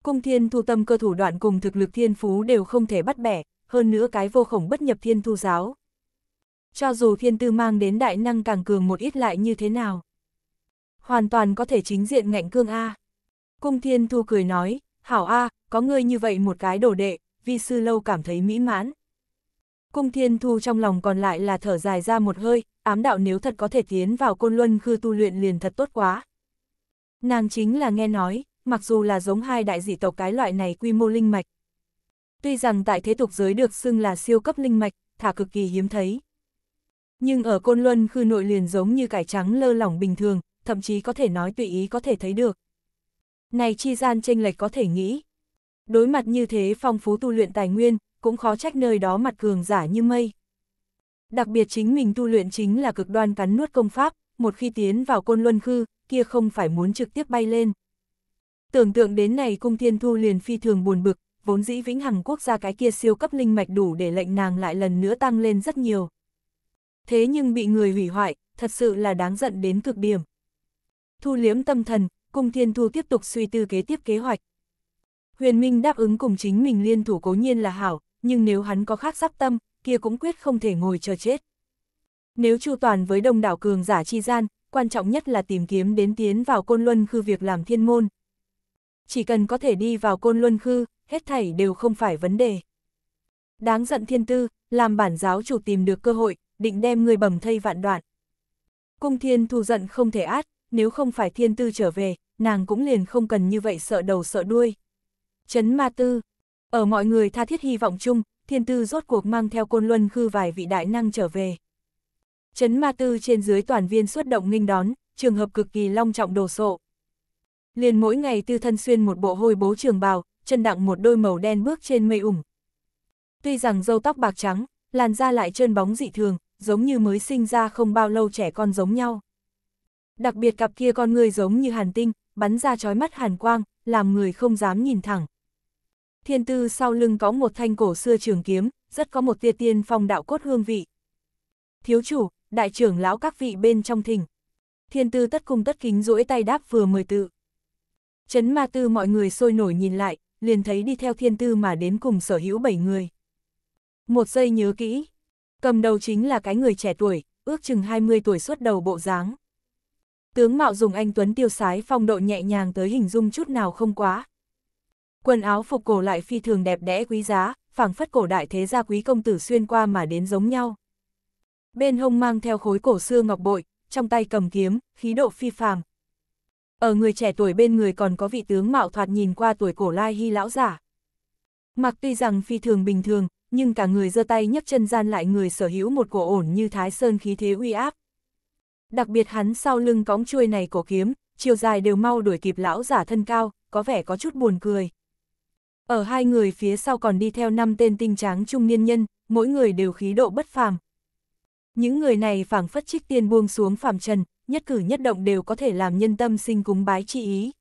Cung thiên thu tâm cơ thủ đoạn cùng thực lực thiên phú đều không thể bắt bẻ, hơn nữa cái vô khổng bất nhập thiên thu giáo, cho dù thiên tư mang đến đại năng càng cường một ít lại như thế nào. Hoàn toàn có thể chính diện ngạnh cương A. Cung thiên thu cười nói, hảo A, có ngươi như vậy một cái đồ đệ, vi sư lâu cảm thấy mỹ mãn. Cung thiên thu trong lòng còn lại là thở dài ra một hơi, ám đạo nếu thật có thể tiến vào côn luân khư tu luyện liền thật tốt quá. Nàng chính là nghe nói, mặc dù là giống hai đại dị tộc cái loại này quy mô linh mạch. Tuy rằng tại thế tục giới được xưng là siêu cấp linh mạch, thả cực kỳ hiếm thấy. Nhưng ở Côn Luân khư nội liền giống như cải trắng lơ lỏng bình thường, thậm chí có thể nói tùy ý có thể thấy được. Này chi gian tranh lệch có thể nghĩ. Đối mặt như thế phong phú tu luyện tài nguyên, cũng khó trách nơi đó mặt cường giả như mây. Đặc biệt chính mình tu luyện chính là cực đoan cắn nuốt công pháp, một khi tiến vào côn luân khư, kia không phải muốn trực tiếp bay lên. Tưởng tượng đến này cung thiên thu liền phi thường buồn bực, vốn dĩ vĩnh hằng quốc gia cái kia siêu cấp linh mạch đủ để lệnh nàng lại lần nữa tăng lên rất nhiều thế nhưng bị người hủy hoại, thật sự là đáng giận đến cực điểm. Thu liếm tâm thần, Cung Thiên Thu tiếp tục suy tư kế tiếp kế hoạch. Huyền Minh đáp ứng cùng chính mình liên thủ cố nhiên là hảo, nhưng nếu hắn có khác sắp tâm, kia cũng quyết không thể ngồi chờ chết. Nếu chu toàn với đông đảo cường giả chi gian, quan trọng nhất là tìm kiếm đến tiến vào côn luân khư việc làm thiên môn. Chỉ cần có thể đi vào côn luân khư, hết thảy đều không phải vấn đề. Đáng giận thiên tư, làm bản giáo chủ tìm được cơ hội, định đem người bầm thây vạn đoạn. Cung thiên thù giận không thể át, nếu không phải thiên tư trở về, nàng cũng liền không cần như vậy sợ đầu sợ đuôi. Chấn ma tư, ở mọi người tha thiết hy vọng chung, thiên tư rốt cuộc mang theo côn luân khư vài vị đại năng trở về. Chấn ma tư trên dưới toàn viên xuất động nghinh đón, trường hợp cực kỳ long trọng đồ sộ. Liền mỗi ngày tư thân xuyên một bộ hôi bố trường bào, chân đặng một đôi màu đen bước trên mây ủng. Tuy rằng dâu tóc bạc trắng, làn da lại trơn bóng dị thường, giống như mới sinh ra không bao lâu trẻ con giống nhau. Đặc biệt cặp kia con người giống như hàn tinh, bắn ra trói mắt hàn quang, làm người không dám nhìn thẳng. Thiên tư sau lưng có một thanh cổ xưa trường kiếm, rất có một tia tiên phong đạo cốt hương vị. Thiếu chủ, đại trưởng lão các vị bên trong thỉnh. Thiên tư tất cung tất kính duỗi tay đáp vừa mời tự. Chấn ma tư mọi người sôi nổi nhìn lại, liền thấy đi theo thiên tư mà đến cùng sở hữu bảy người. Một giây nhớ kỹ, Cầm đầu chính là cái người trẻ tuổi, ước chừng 20 tuổi xuất đầu bộ dáng. Tướng mạo dùng anh Tuấn tiêu sái phong độ nhẹ nhàng tới hình dung chút nào không quá. Quần áo phục cổ lại phi thường đẹp đẽ quý giá, phảng phất cổ đại thế gia quý công tử xuyên qua mà đến giống nhau. Bên hông mang theo khối cổ xưa ngọc bội, trong tay cầm kiếm, khí độ phi phàm. Ở người trẻ tuổi bên người còn có vị tướng mạo thoạt nhìn qua tuổi cổ lai hy lão giả. Mặc tuy rằng phi thường bình thường, nhưng cả người giơ tay nhấc chân gian lại người sở hữu một cổ ổn như thái sơn khí thế uy áp. Đặc biệt hắn sau lưng cóng chuôi này cổ kiếm, chiều dài đều mau đuổi kịp lão giả thân cao, có vẻ có chút buồn cười. Ở hai người phía sau còn đi theo năm tên tinh tráng trung niên nhân, mỗi người đều khí độ bất phàm. Những người này phảng phất trích tiên buông xuống phàm trần, nhất cử nhất động đều có thể làm nhân tâm sinh cúng bái chi ý.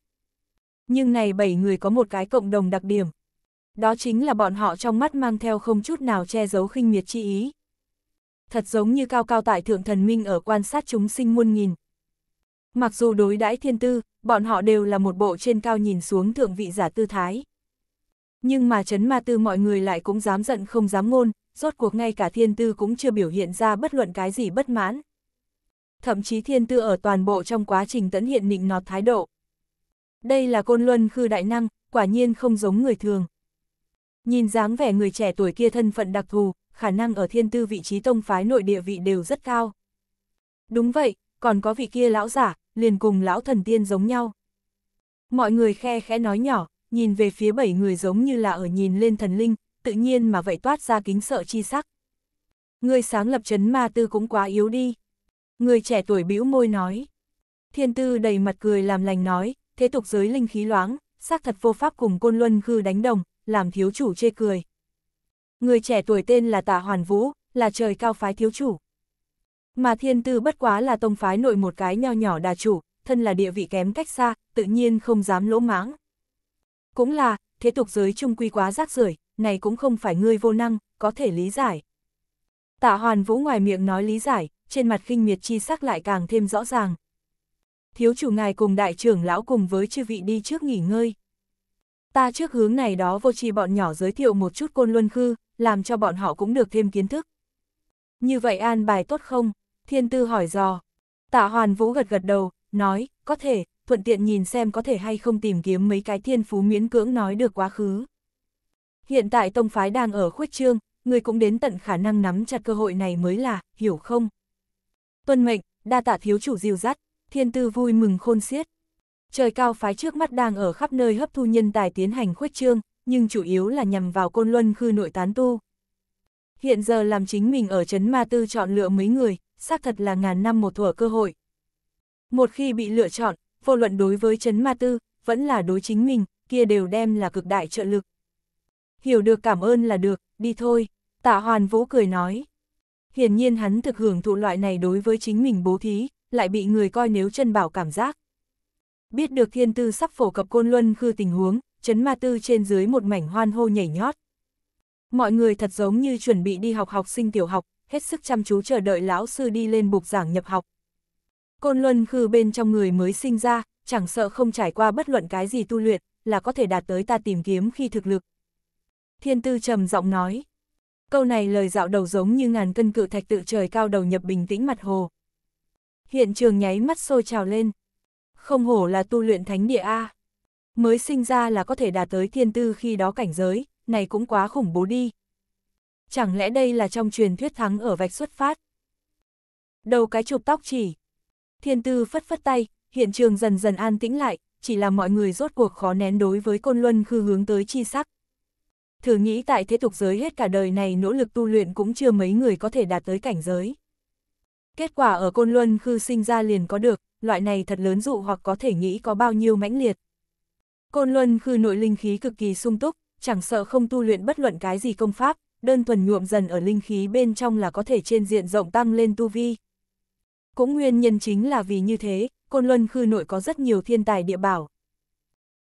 Nhưng này bảy người có một cái cộng đồng đặc điểm, đó chính là bọn họ trong mắt mang theo không chút nào che giấu khinh miệt chi ý. Thật giống như cao cao tại thượng thần minh ở quan sát chúng sinh muôn nghìn. Mặc dù đối đãi thiên tư, bọn họ đều là một bộ trên cao nhìn xuống thượng vị giả tư thái. Nhưng mà chấn ma tư mọi người lại cũng dám giận không dám ngôn, rốt cuộc ngay cả thiên tư cũng chưa biểu hiện ra bất luận cái gì bất mãn. Thậm chí thiên tư ở toàn bộ trong quá trình tấn hiện nịnh nọt thái độ. Đây là côn luân khư đại năng, quả nhiên không giống người thường. Nhìn dáng vẻ người trẻ tuổi kia thân phận đặc thù, khả năng ở thiên tư vị trí tông phái nội địa vị đều rất cao. Đúng vậy, còn có vị kia lão giả, liền cùng lão thần tiên giống nhau. Mọi người khe khẽ nói nhỏ, nhìn về phía bảy người giống như là ở nhìn lên thần linh, tự nhiên mà vậy toát ra kính sợ chi sắc. Người sáng lập chấn ma tư cũng quá yếu đi. Người trẻ tuổi bĩu môi nói. Thiên tư đầy mặt cười làm lành nói, thế tục giới linh khí loáng, xác thật vô pháp cùng côn luân khư đánh đồng, làm thiếu chủ chê cười. Người trẻ tuổi tên là Tạ Hoàn Vũ, là trời cao phái thiếu chủ. Mà thiên tư bất quá là tông phái nội một cái nho nhỏ đà chủ, thân là địa vị kém cách xa, tự nhiên không dám lỗ mãng. Cũng là, thế tục giới trung quy quá rác rưởi này cũng không phải ngươi vô năng, có thể lý giải. Tạ Hoàn Vũ ngoài miệng nói lý giải, trên mặt khinh miệt chi sắc lại càng thêm rõ ràng. Thiếu chủ ngài cùng đại trưởng lão cùng với chư vị đi trước nghỉ ngơi. Ta trước hướng này đó vô tri bọn nhỏ giới thiệu một chút côn luân khư, làm cho bọn họ cũng được thêm kiến thức. Như vậy an bài tốt không? Thiên tư hỏi dò. Tạ hoàn vũ gật gật đầu, nói, có thể, thuận tiện nhìn xem có thể hay không tìm kiếm mấy cái thiên phú miễn cưỡng nói được quá khứ. Hiện tại tông phái đang ở khuếch trương, người cũng đến tận khả năng nắm chặt cơ hội này mới là, hiểu không? Tuân mệnh, đa tạ thiếu chủ diêu dắt, thiên tư vui mừng khôn xiết. Trời cao phái trước mắt đang ở khắp nơi hấp thu nhân tài tiến hành khuếch trương, nhưng chủ yếu là nhằm vào côn luân khư nội tán tu. Hiện giờ làm chính mình ở Trấn Ma Tư chọn lựa mấy người, xác thật là ngàn năm một thuở cơ hội. Một khi bị lựa chọn, vô luận đối với Trấn Ma Tư, vẫn là đối chính mình, kia đều đem là cực đại trợ lực. Hiểu được cảm ơn là được, đi thôi, tạ hoàn vũ cười nói. Hiển nhiên hắn thực hưởng thụ loại này đối với chính mình bố thí, lại bị người coi nếu chân bảo cảm giác. Biết được thiên tư sắp phổ cập côn luân khư tình huống, chấn ma tư trên dưới một mảnh hoan hô nhảy nhót. Mọi người thật giống như chuẩn bị đi học học sinh tiểu học, hết sức chăm chú chờ đợi lão sư đi lên bục giảng nhập học. Côn luân khư bên trong người mới sinh ra, chẳng sợ không trải qua bất luận cái gì tu luyện, là có thể đạt tới ta tìm kiếm khi thực lực. Thiên tư trầm giọng nói. Câu này lời dạo đầu giống như ngàn cân cự thạch tự trời cao đầu nhập bình tĩnh mặt hồ. Hiện trường nháy mắt sôi trào lên, không hổ là tu luyện thánh địa A. Mới sinh ra là có thể đạt tới thiên tư khi đó cảnh giới, này cũng quá khủng bố đi. Chẳng lẽ đây là trong truyền thuyết thắng ở vạch xuất phát? Đầu cái chụp tóc chỉ. Thiên tư phất phất tay, hiện trường dần dần an tĩnh lại, chỉ là mọi người rốt cuộc khó nén đối với côn luân khư hướng tới chi sắc. Thử nghĩ tại thế tục giới hết cả đời này nỗ lực tu luyện cũng chưa mấy người có thể đạt tới cảnh giới. Kết quả ở côn luân khư sinh ra liền có được, loại này thật lớn dụ hoặc có thể nghĩ có bao nhiêu mãnh liệt. Côn Luân khư nội linh khí cực kỳ sung túc, chẳng sợ không tu luyện bất luận cái gì công pháp, đơn thuần nhuộm dần ở linh khí bên trong là có thể trên diện rộng tăng lên tu vi. Cũng nguyên nhân chính là vì như thế, Côn Luân khư nội có rất nhiều thiên tài địa bảo.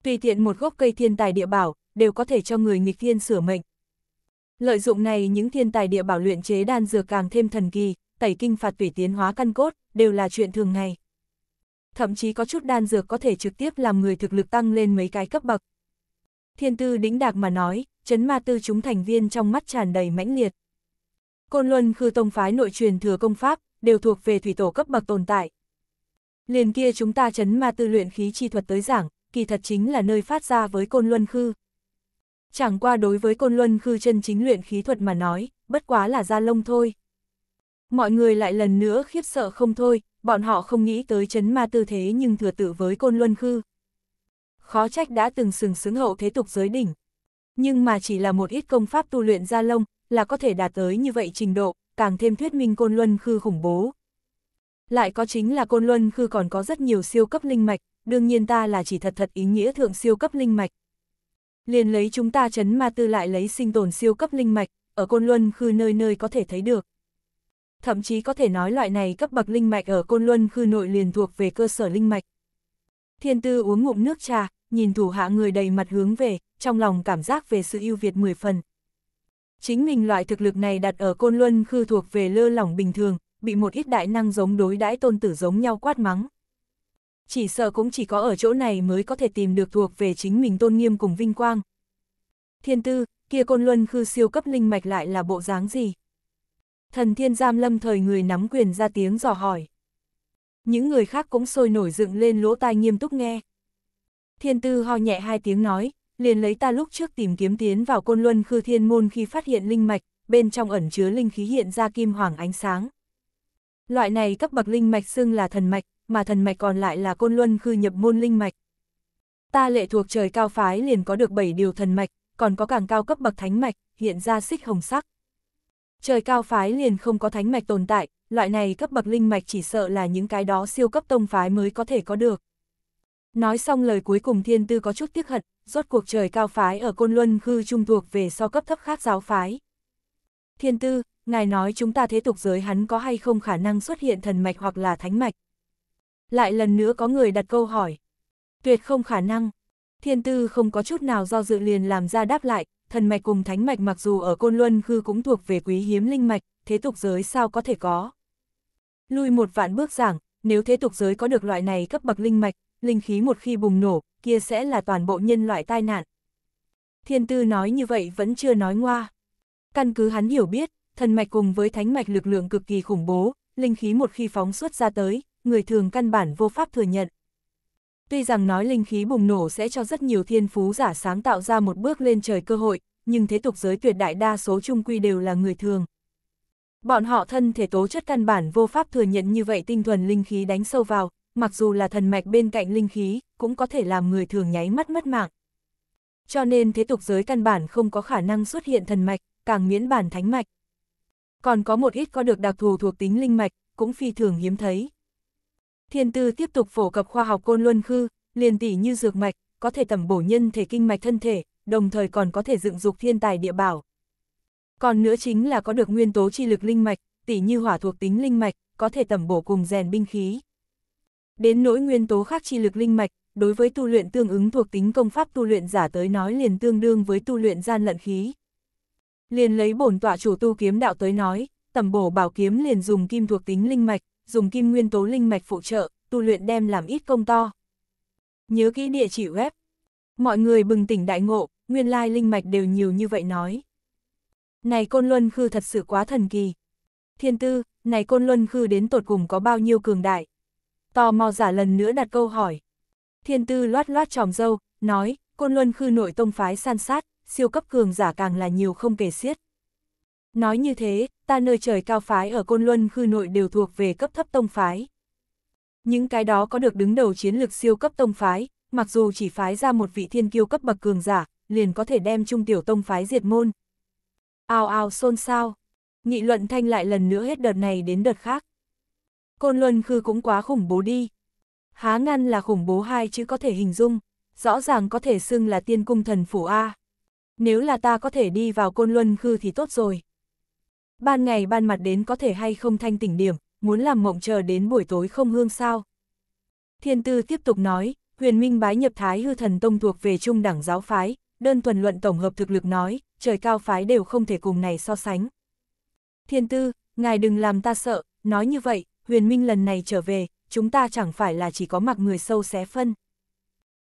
Tùy tiện một gốc cây thiên tài địa bảo, đều có thể cho người nghịch thiên sửa mệnh. Lợi dụng này những thiên tài địa bảo luyện chế đan dược càng thêm thần kỳ, tẩy kinh phạt tủy tiến hóa căn cốt, đều là chuyện thường ngày thậm chí có chút đan dược có thể trực tiếp làm người thực lực tăng lên mấy cái cấp bậc. Thiên tư đĩnh đạc mà nói, chấn ma tư chúng thành viên trong mắt tràn đầy mãnh liệt. Côn Luân khư tông phái nội truyền thừa công pháp, đều thuộc về thủy tổ cấp bậc tồn tại. Liền kia chúng ta chấn ma tư luyện khí chi thuật tới giảng, kỳ thật chính là nơi phát ra với Côn Luân khư. Chẳng qua đối với Côn Luân khư chân chính luyện khí thuật mà nói, bất quá là da lông thôi. Mọi người lại lần nữa khiếp sợ không thôi, bọn họ không nghĩ tới chấn ma tư thế nhưng thừa tự với côn luân khư. Khó trách đã từng sừng sướng hậu thế tục giới đỉnh. Nhưng mà chỉ là một ít công pháp tu luyện gia lông, là có thể đạt tới như vậy trình độ, càng thêm thuyết minh côn luân khư khủng bố. Lại có chính là côn luân khư còn có rất nhiều siêu cấp linh mạch, đương nhiên ta là chỉ thật thật ý nghĩa thượng siêu cấp linh mạch. Liền lấy chúng ta chấn ma tư lại lấy sinh tồn siêu cấp linh mạch, ở côn luân khư nơi nơi có thể thấy được thậm chí có thể nói loại này cấp bậc linh mạch ở Côn Luân khư nội liền thuộc về cơ sở linh mạch. Thiên tư uống ngụm nước trà, nhìn thủ hạ người đầy mặt hướng về, trong lòng cảm giác về sự ưu việt mười phần. Chính mình loại thực lực này đặt ở Côn Luân khư thuộc về lơ lỏng bình thường, bị một ít đại năng giống đối đãi tôn tử giống nhau quát mắng. Chỉ sợ cũng chỉ có ở chỗ này mới có thể tìm được thuộc về chính mình tôn nghiêm cùng vinh quang. Thiên tư, kia Côn Luân khư siêu cấp linh mạch lại là bộ dáng gì? thần thiên giam lâm thời người nắm quyền ra tiếng dò hỏi. Những người khác cũng sôi nổi dựng lên lỗ tai nghiêm túc nghe. Thiên tư ho nhẹ hai tiếng nói, liền lấy ta lúc trước tìm kiếm tiến vào côn luân khư thiên môn khi phát hiện linh mạch, bên trong ẩn chứa linh khí hiện ra kim hoàng ánh sáng. Loại này cấp bậc linh mạch xưng là thần mạch, mà thần mạch còn lại là côn luân khư nhập môn linh mạch. Ta lệ thuộc trời cao phái liền có được 7 điều thần mạch, còn có càng cao cấp bậc thánh mạch, hiện ra xích hồng sắc. Trời cao phái liền không có thánh mạch tồn tại, loại này cấp bậc linh mạch chỉ sợ là những cái đó siêu cấp tông phái mới có thể có được. Nói xong lời cuối cùng thiên tư có chút tiếc hận, rốt cuộc trời cao phái ở Côn Luân khư trung thuộc về so cấp thấp khác giáo phái. Thiên tư, ngài nói chúng ta thế tục giới hắn có hay không khả năng xuất hiện thần mạch hoặc là thánh mạch. Lại lần nữa có người đặt câu hỏi. Tuyệt không khả năng. Thiên tư không có chút nào do dự liền làm ra đáp lại, thần mạch cùng thánh mạch mặc dù ở Côn Luân Khư cũng thuộc về quý hiếm linh mạch, thế tục giới sao có thể có. Lui một vạn bước giảng, nếu thế tục giới có được loại này cấp bậc linh mạch, linh khí một khi bùng nổ, kia sẽ là toàn bộ nhân loại tai nạn. Thiên tư nói như vậy vẫn chưa nói ngoa. Căn cứ hắn hiểu biết, thần mạch cùng với thánh mạch lực lượng cực kỳ khủng bố, linh khí một khi phóng xuất ra tới, người thường căn bản vô pháp thừa nhận. Tuy rằng nói linh khí bùng nổ sẽ cho rất nhiều thiên phú giả sáng tạo ra một bước lên trời cơ hội, nhưng thế tục giới tuyệt đại đa số trung quy đều là người thường. Bọn họ thân thể tố chất căn bản vô pháp thừa nhận như vậy tinh thuần linh khí đánh sâu vào, mặc dù là thần mạch bên cạnh linh khí, cũng có thể làm người thường nháy mắt mất mạng. Cho nên thế tục giới căn bản không có khả năng xuất hiện thần mạch, càng miễn bản thánh mạch. Còn có một ít có được đặc thù thuộc tính linh mạch, cũng phi thường hiếm thấy. Thiên tư tiếp tục phổ cập khoa học côn luân khư, liền tỷ như dược mạch, có thể tẩm bổ nhân thể kinh mạch thân thể, đồng thời còn có thể dựng dục thiên tài địa bảo. Còn nữa chính là có được nguyên tố chi lực linh mạch, tỷ như hỏa thuộc tính linh mạch, có thể tẩm bổ cùng rèn binh khí. Đến nỗi nguyên tố khác chi lực linh mạch, đối với tu luyện tương ứng thuộc tính công pháp tu luyện giả tới nói liền tương đương với tu luyện gian lận khí. Liền lấy bổn tọa chủ tu kiếm đạo tới nói, tẩm bổ bảo kiếm liền dùng kim thuộc tính linh mạch, dùng kim nguyên tố linh mạch phụ trợ, tu luyện đem làm ít công to. Nhớ kỹ địa chỉ web. Mọi người bừng tỉnh đại ngộ, nguyên lai linh mạch đều nhiều như vậy nói. Này Côn Luân Khư thật sự quá thần kỳ. Thiên tư, này Côn Luân Khư đến tột cùng có bao nhiêu cường đại. Tò mò giả lần nữa đặt câu hỏi. Thiên tư loát loát tròm dâu, nói, Côn Luân Khư nội tông phái san sát, siêu cấp cường giả càng là nhiều không kể xiết. Nói như thế, ta nơi trời cao phái ở Côn Luân khư nội đều thuộc về cấp thấp tông phái. Những cái đó có được đứng đầu chiến lược siêu cấp tông phái, mặc dù chỉ phái ra một vị thiên kiêu cấp bậc cường giả, liền có thể đem trung tiểu tông phái diệt môn. Ao ao xôn xao, nghị luận thanh lại lần nữa hết đợt này đến đợt khác. Côn Luân Khư cũng quá khủng bố đi. Há ngăn là khủng bố hai chứ có thể hình dung, rõ ràng có thể xưng là tiên cung thần phủ A. Nếu là ta có thể đi vào Côn Luân Khư thì tốt rồi ban ngày ban mặt đến có thể hay không thanh tỉnh điểm, muốn làm mộng chờ đến buổi tối không hương sao. Thiên tư tiếp tục nói, huyền minh bái nhập thái hư thần tông thuộc về trung đẳng giáo phái, đơn thuần luận tổng hợp thực lực nói, trời cao phái đều không thể cùng này so sánh. Thiên tư, ngài đừng làm ta sợ, nói như vậy, huyền minh lần này trở về, chúng ta chẳng phải là chỉ có mặc người sâu xé phân.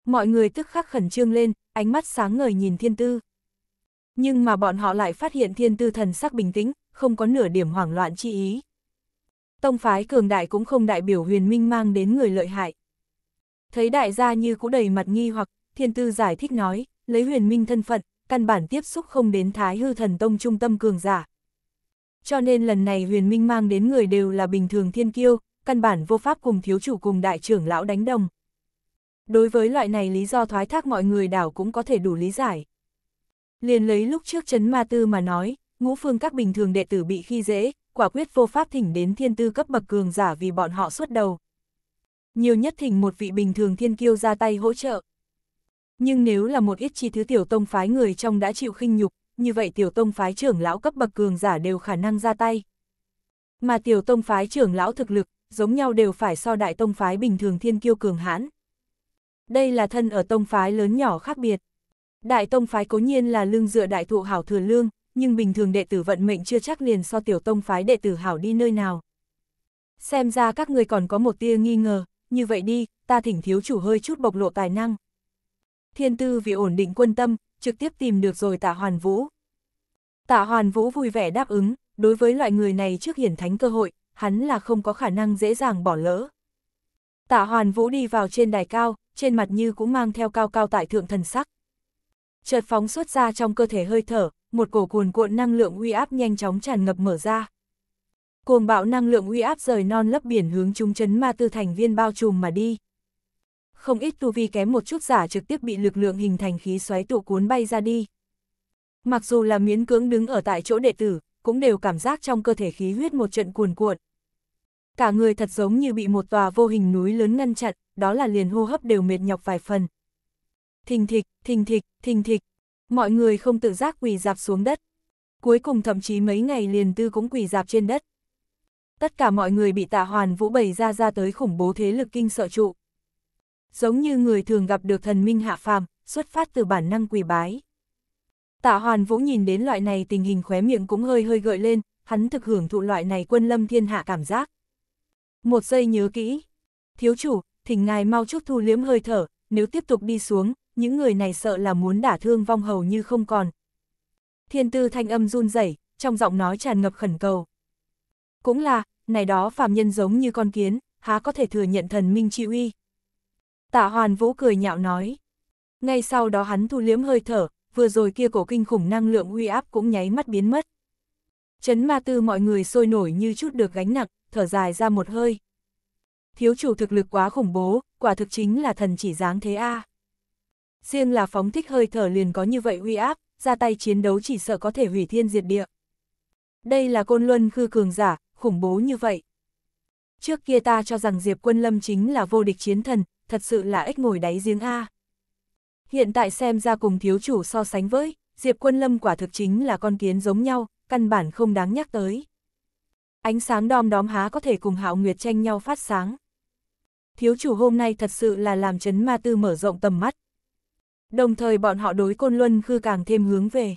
Mọi người tức khắc khẩn trương lên, ánh mắt sáng ngời nhìn thiên tư. Nhưng mà bọn họ lại phát hiện thiên tư thần sắc bình tĩnh, không có nửa điểm hoảng loạn chi ý. Tông phái cường đại cũng không đại biểu huyền minh mang đến người lợi hại. Thấy đại gia như cũ đầy mặt nghi hoặc, thiên tư giải thích nói, lấy huyền minh thân phận, căn bản tiếp xúc không đến thái hư thần tông trung tâm cường giả. Cho nên lần này huyền minh mang đến người đều là bình thường thiên kiêu, căn bản vô pháp cùng thiếu chủ cùng đại trưởng lão đánh đồng. Đối với loại này lý do thoái thác mọi người đảo cũng có thể đủ lý giải. Liền lấy lúc trước chấn ma tư mà nói, ngũ phương các bình thường đệ tử bị khi dễ, quả quyết vô pháp thỉnh đến thiên tư cấp bậc cường giả vì bọn họ xuất đầu. Nhiều nhất thỉnh một vị bình thường thiên kiêu ra tay hỗ trợ. Nhưng nếu là một ít chi thứ tiểu tông phái người trong đã chịu khinh nhục, như vậy tiểu tông phái trưởng lão cấp bậc cường giả đều khả năng ra tay. Mà tiểu tông phái trưởng lão thực lực, giống nhau đều phải so đại tông phái bình thường thiên kiêu cường hãn. Đây là thân ở tông phái lớn nhỏ khác biệt. Đại tông phái cố nhiên là lương dựa đại thụ hảo thừa lương, nhưng bình thường đệ tử vận mệnh chưa chắc liền so tiểu tông phái đệ tử hảo đi nơi nào. Xem ra các người còn có một tia nghi ngờ, như vậy đi, ta thỉnh thiếu chủ hơi chút bộc lộ tài năng. Thiên tư vì ổn định quân tâm, trực tiếp tìm được rồi tạ hoàn vũ. Tạ hoàn vũ vui vẻ đáp ứng, đối với loại người này trước hiển thánh cơ hội, hắn là không có khả năng dễ dàng bỏ lỡ. Tạ hoàn vũ đi vào trên đài cao, trên mặt như cũng mang theo cao cao tại thượng thần sắc chợt phóng xuất ra trong cơ thể hơi thở, một cổ cuồn cuộn năng lượng uy áp nhanh chóng tràn ngập mở ra. Cuồng bạo năng lượng uy áp rời non lấp biển hướng chúng chấn ma tư thành viên bao trùm mà đi. Không ít tu vi kém một chút giả trực tiếp bị lực lượng hình thành khí xoáy tụ cuốn bay ra đi. Mặc dù là miễn cưỡng đứng ở tại chỗ đệ tử, cũng đều cảm giác trong cơ thể khí huyết một trận cuồn cuộn. Cả người thật giống như bị một tòa vô hình núi lớn ngăn chặn, đó là liền hô hấp đều mệt nhọc vài phần thình thịch, thình thịch, thình thịch. Mọi người không tự giác quỳ dạp xuống đất. Cuối cùng thậm chí mấy ngày liền tư cũng quỳ dạp trên đất. Tất cả mọi người bị tạ hoàn vũ bày ra ra tới khủng bố thế lực kinh sợ trụ. Giống như người thường gặp được thần minh hạ phàm, xuất phát từ bản năng quỳ bái. Tạ hoàn vũ nhìn đến loại này tình hình khóe miệng cũng hơi hơi gợi lên, hắn thực hưởng thụ loại này quân lâm thiên hạ cảm giác. Một giây nhớ kỹ. Thiếu chủ, thỉnh ngài mau chút thu liếm hơi thở, nếu tiếp tục đi xuống, những người này sợ là muốn đả thương vong hầu như không còn. Thiên tư thanh âm run rẩy, trong giọng nói tràn ngập khẩn cầu. Cũng là, này đó phàm nhân giống như con kiến, há có thể thừa nhận thần minh chi uy. Tạ Hoàn Vũ cười nhạo nói. Ngay sau đó hắn thu liếm hơi thở, vừa rồi kia cổ kinh khủng năng lượng uy áp cũng nháy mắt biến mất. Chấn ma tư mọi người sôi nổi như chút được gánh nặng, thở dài ra một hơi. Thiếu chủ thực lực quá khủng bố, quả thực chính là thần chỉ dáng thế a. À riêng là phóng thích hơi thở liền có như vậy uy áp, ra tay chiến đấu chỉ sợ có thể hủy thiên diệt địa. Đây là côn luân khư cường giả, khủng bố như vậy. Trước kia ta cho rằng Diệp Quân Lâm chính là vô địch chiến thần, thật sự là ếch ngồi đáy giếng A. Hiện tại xem ra cùng thiếu chủ so sánh với, Diệp Quân Lâm quả thực chính là con kiến giống nhau, căn bản không đáng nhắc tới. Ánh sáng đom đóm há có thể cùng hạo nguyệt tranh nhau phát sáng. Thiếu chủ hôm nay thật sự là làm chấn ma tư mở rộng tầm mắt, Đồng thời bọn họ đối Côn Luân Khư càng thêm hướng về.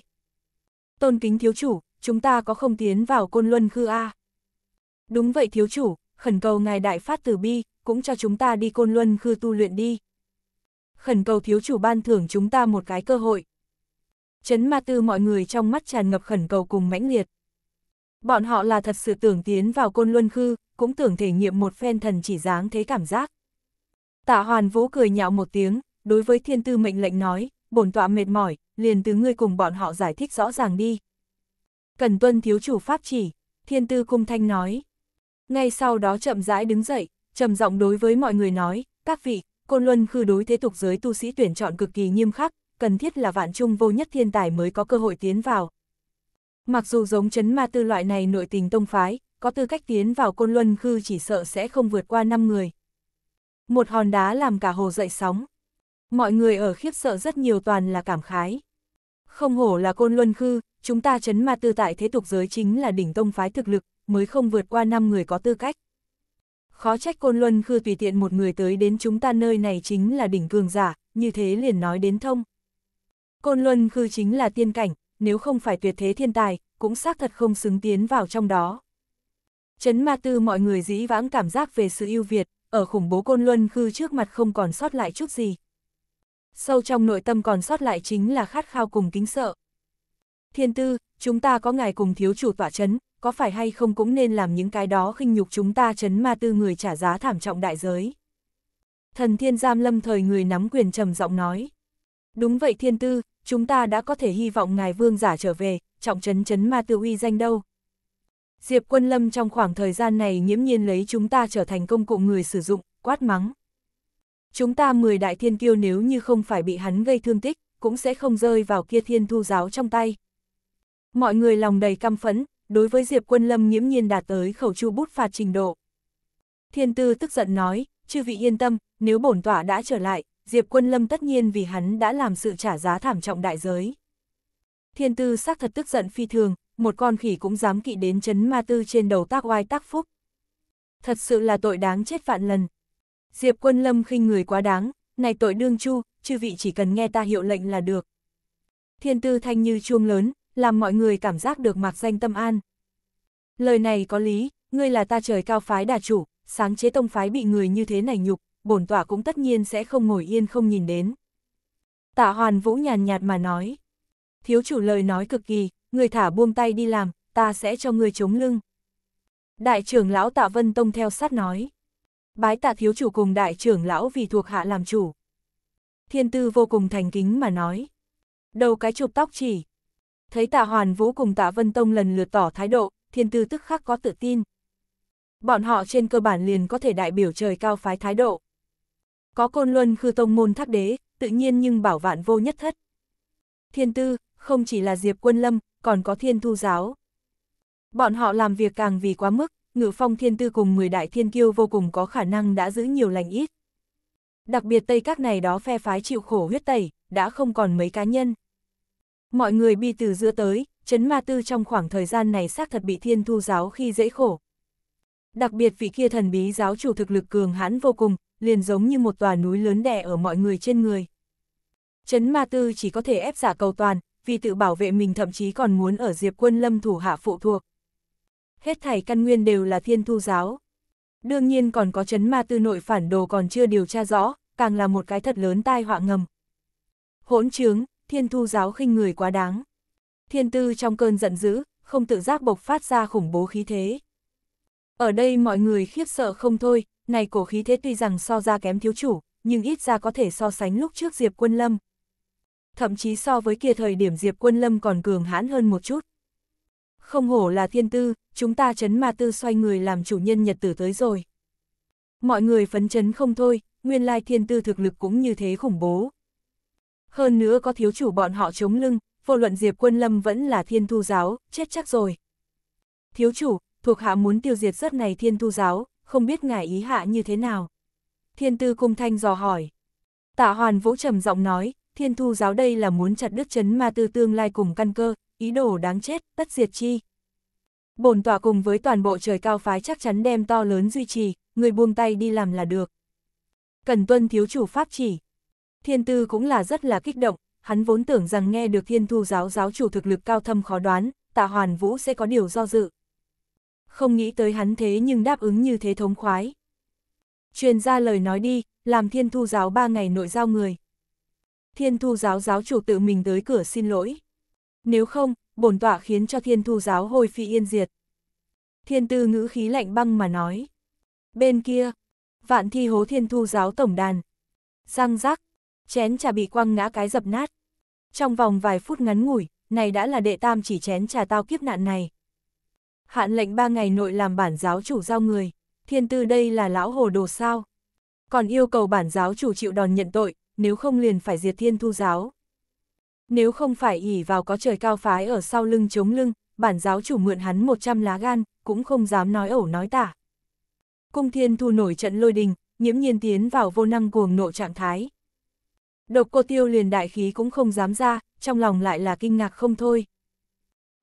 Tôn kính thiếu chủ, chúng ta có không tiến vào Côn Luân Khư A. Đúng vậy thiếu chủ, khẩn cầu ngài đại phát tử bi, cũng cho chúng ta đi Côn Luân Khư tu luyện đi. Khẩn cầu thiếu chủ ban thưởng chúng ta một cái cơ hội. Chấn ma tư mọi người trong mắt tràn ngập khẩn cầu cùng mãnh liệt. Bọn họ là thật sự tưởng tiến vào Côn Luân Khư, cũng tưởng thể nghiệm một phen thần chỉ dáng thế cảm giác. Tạ Hoàn Vũ cười nhạo một tiếng, đối với thiên tư mệnh lệnh nói, bổn tọa mệt mỏi, liền từ ngươi cùng bọn họ giải thích rõ ràng đi. Cần tuân thiếu chủ pháp chỉ, thiên tư cung thanh nói. Ngay sau đó chậm rãi đứng dậy, trầm giọng đối với mọi người nói, các vị, Côn Luân khư đối thế tục giới tu sĩ tuyển chọn cực kỳ nghiêm khắc, cần thiết là vạn trung vô nhất thiên tài mới có cơ hội tiến vào. Mặc dù giống chấn ma tư loại này nội tình tông phái, có tư cách tiến vào Côn Luân khư chỉ sợ sẽ không vượt qua 5 người. Một hòn đá làm cả hồ dậy sóng. Mọi người ở khiếp sợ rất nhiều toàn là cảm khái. Không hổ là côn luân khư, chúng ta chấn ma tư tại thế tục giới chính là đỉnh tông phái thực lực, mới không vượt qua 5 người có tư cách. Khó trách côn luân khư tùy tiện một người tới đến chúng ta nơi này chính là đỉnh cường giả, như thế liền nói đến thông. Côn luân khư chính là tiên cảnh, nếu không phải tuyệt thế thiên tài, cũng xác thật không xứng tiến vào trong đó. Chấn ma tư mọi người dĩ vãng cảm giác về sự ưu việt, ở khủng bố côn luân khư trước mặt không còn sót lại chút gì, sâu trong nội tâm còn sót lại chính là khát khao cùng kính sợ. Thiên tư, chúng ta có ngài cùng thiếu chủ tỏa chấn, có phải hay không cũng nên làm những cái đó khinh nhục chúng ta chấn ma tư người trả giá thảm trọng đại giới. Thần thiên giam lâm thời người nắm quyền trầm giọng nói. Đúng vậy thiên tư, chúng ta đã có thể hy vọng ngài vương giả trở về, trọng chấn chấn ma tư uy danh đâu. Diệp quân lâm trong khoảng thời gian này nghiễm nhiên lấy chúng ta trở thành công cụ người sử dụng, quát mắng. Chúng ta 10 đại thiên kiêu nếu như không phải bị hắn gây thương tích, cũng sẽ không rơi vào kia thiên thu giáo trong tay. Mọi người lòng đầy căm phẫn, đối với Diệp Quân Lâm nghiễm nhiên đạt tới khẩu chu bút phạt trình độ. Thiên tư tức giận nói, chư vị yên tâm, nếu bổn tỏa đã trở lại, Diệp Quân Lâm tất nhiên vì hắn đã làm sự trả giá thảm trọng đại giới. Thiên tư xác thật tức giận phi thường, một con khỉ cũng dám kỵ đến chấn ma tư trên đầu tác oai tác phúc. Thật sự là tội đáng chết vạn lần, Diệp quân lâm khinh người quá đáng, này tội đương chu, chư vị chỉ cần nghe ta hiệu lệnh là được. Thiên tư thanh như chuông lớn, làm mọi người cảm giác được mặc danh tâm an. Lời này có lý, ngươi là ta trời cao phái đà chủ, sáng chế tông phái bị người như thế này nhục, bổn tọa cũng tất nhiên sẽ không ngồi yên không nhìn đến. Tạ hoàn vũ nhàn nhạt mà nói. Thiếu chủ lời nói cực kỳ, người thả buông tay đi làm, ta sẽ cho người chống lưng. Đại trưởng lão tạ vân tông theo sát nói. Bái tạ thiếu chủ cùng đại trưởng lão vì thuộc hạ làm chủ. Thiên tư vô cùng thành kính mà nói. Đầu cái chụp tóc chỉ. Thấy tạ hoàn vũ cùng tạ vân tông lần lượt tỏ thái độ, thiên tư tức khắc có tự tin. Bọn họ trên cơ bản liền có thể đại biểu trời cao phái thái độ. Có côn luân khư tông môn thác đế, tự nhiên nhưng bảo vạn vô nhất thất. Thiên tư, không chỉ là Diệp Quân Lâm, còn có thiên thu giáo. Bọn họ làm việc càng vì quá mức, ngự phong thiên tư cùng 10 đại thiên kiêu vô cùng có khả năng đã giữ nhiều lành ít. Đặc biệt Tây các này đó phe phái chịu khổ huyết tẩy, đã không còn mấy cá nhân. Mọi người bi từ giữa tới, chấn ma tư trong khoảng thời gian này xác thật bị thiên thu giáo khi dễ khổ. Đặc biệt vị kia thần bí giáo chủ thực lực cường hãn vô cùng, liền giống như một tòa núi lớn đè ở mọi người trên người. Chấn ma tư chỉ có thể ép giả cầu toàn, vì tự bảo vệ mình thậm chí còn muốn ở diệp quân lâm thủ hạ phụ thuộc hết thảy căn nguyên đều là thiên thu giáo. Đương nhiên còn có chấn ma tư nội phản đồ còn chưa điều tra rõ, càng là một cái thật lớn tai họa ngầm. Hỗn trướng, thiên thu giáo khinh người quá đáng. Thiên tư trong cơn giận dữ, không tự giác bộc phát ra khủng bố khí thế. Ở đây mọi người khiếp sợ không thôi, này cổ khí thế tuy rằng so ra kém thiếu chủ, nhưng ít ra có thể so sánh lúc trước Diệp Quân Lâm. Thậm chí so với kia thời điểm Diệp Quân Lâm còn cường hãn hơn một chút. Không hổ là thiên tư, chúng ta chấn ma tư xoay người làm chủ nhân nhật tử tới rồi. Mọi người phấn chấn không thôi, nguyên lai thiên tư thực lực cũng như thế khủng bố. Hơn nữa có thiếu chủ bọn họ chống lưng, vô luận Diệp Quân Lâm vẫn là thiên thu giáo, chết chắc rồi. Thiếu chủ, thuộc hạ muốn tiêu diệt rất này thiên thu giáo, không biết ngài ý hạ như thế nào. Thiên tư cung thanh dò hỏi. Tạ hoàn vũ trầm giọng nói, thiên thu giáo đây là muốn chặt đứt chấn ma tư tương lai cùng căn cơ, ý đồ đáng chết, tất diệt chi. Bổn tọa cùng với toàn bộ trời cao phái chắc chắn đem to lớn duy trì, người buông tay đi làm là được. Cần tuân thiếu chủ pháp chỉ. Thiên tư cũng là rất là kích động, hắn vốn tưởng rằng nghe được thiên thu giáo giáo chủ thực lực cao thâm khó đoán, tạ hoàn vũ sẽ có điều do dự. Không nghĩ tới hắn thế nhưng đáp ứng như thế thống khoái. Truyền ra lời nói đi, làm thiên thu giáo ba ngày nội giao người. Thiên thu giáo giáo chủ tự mình tới cửa xin lỗi. Nếu không, bổn tọa khiến cho thiên thu giáo hồi phi yên diệt. Thiên tư ngữ khí lạnh băng mà nói. Bên kia, vạn thi hố thiên thu giáo tổng đàn. Răng rắc, chén trà bị quăng ngã cái dập nát. Trong vòng vài phút ngắn ngủi, này đã là đệ tam chỉ chén trà tao kiếp nạn này. Hạn lệnh ba ngày nội làm bản giáo chủ giao người, thiên tư đây là lão hồ đồ sao. Còn yêu cầu bản giáo chủ chịu đòn nhận tội, nếu không liền phải diệt thiên thu giáo. Nếu không phải ỉ vào có trời cao phái ở sau lưng chống lưng, bản giáo chủ mượn hắn 100 lá gan, cũng không dám nói ẩu nói tả. Cung thiên thu nổi trận lôi đình, nhiễm nhiên tiến vào vô năng cuồng nộ trạng thái. Độc cô tiêu liền đại khí cũng không dám ra, trong lòng lại là kinh ngạc không thôi.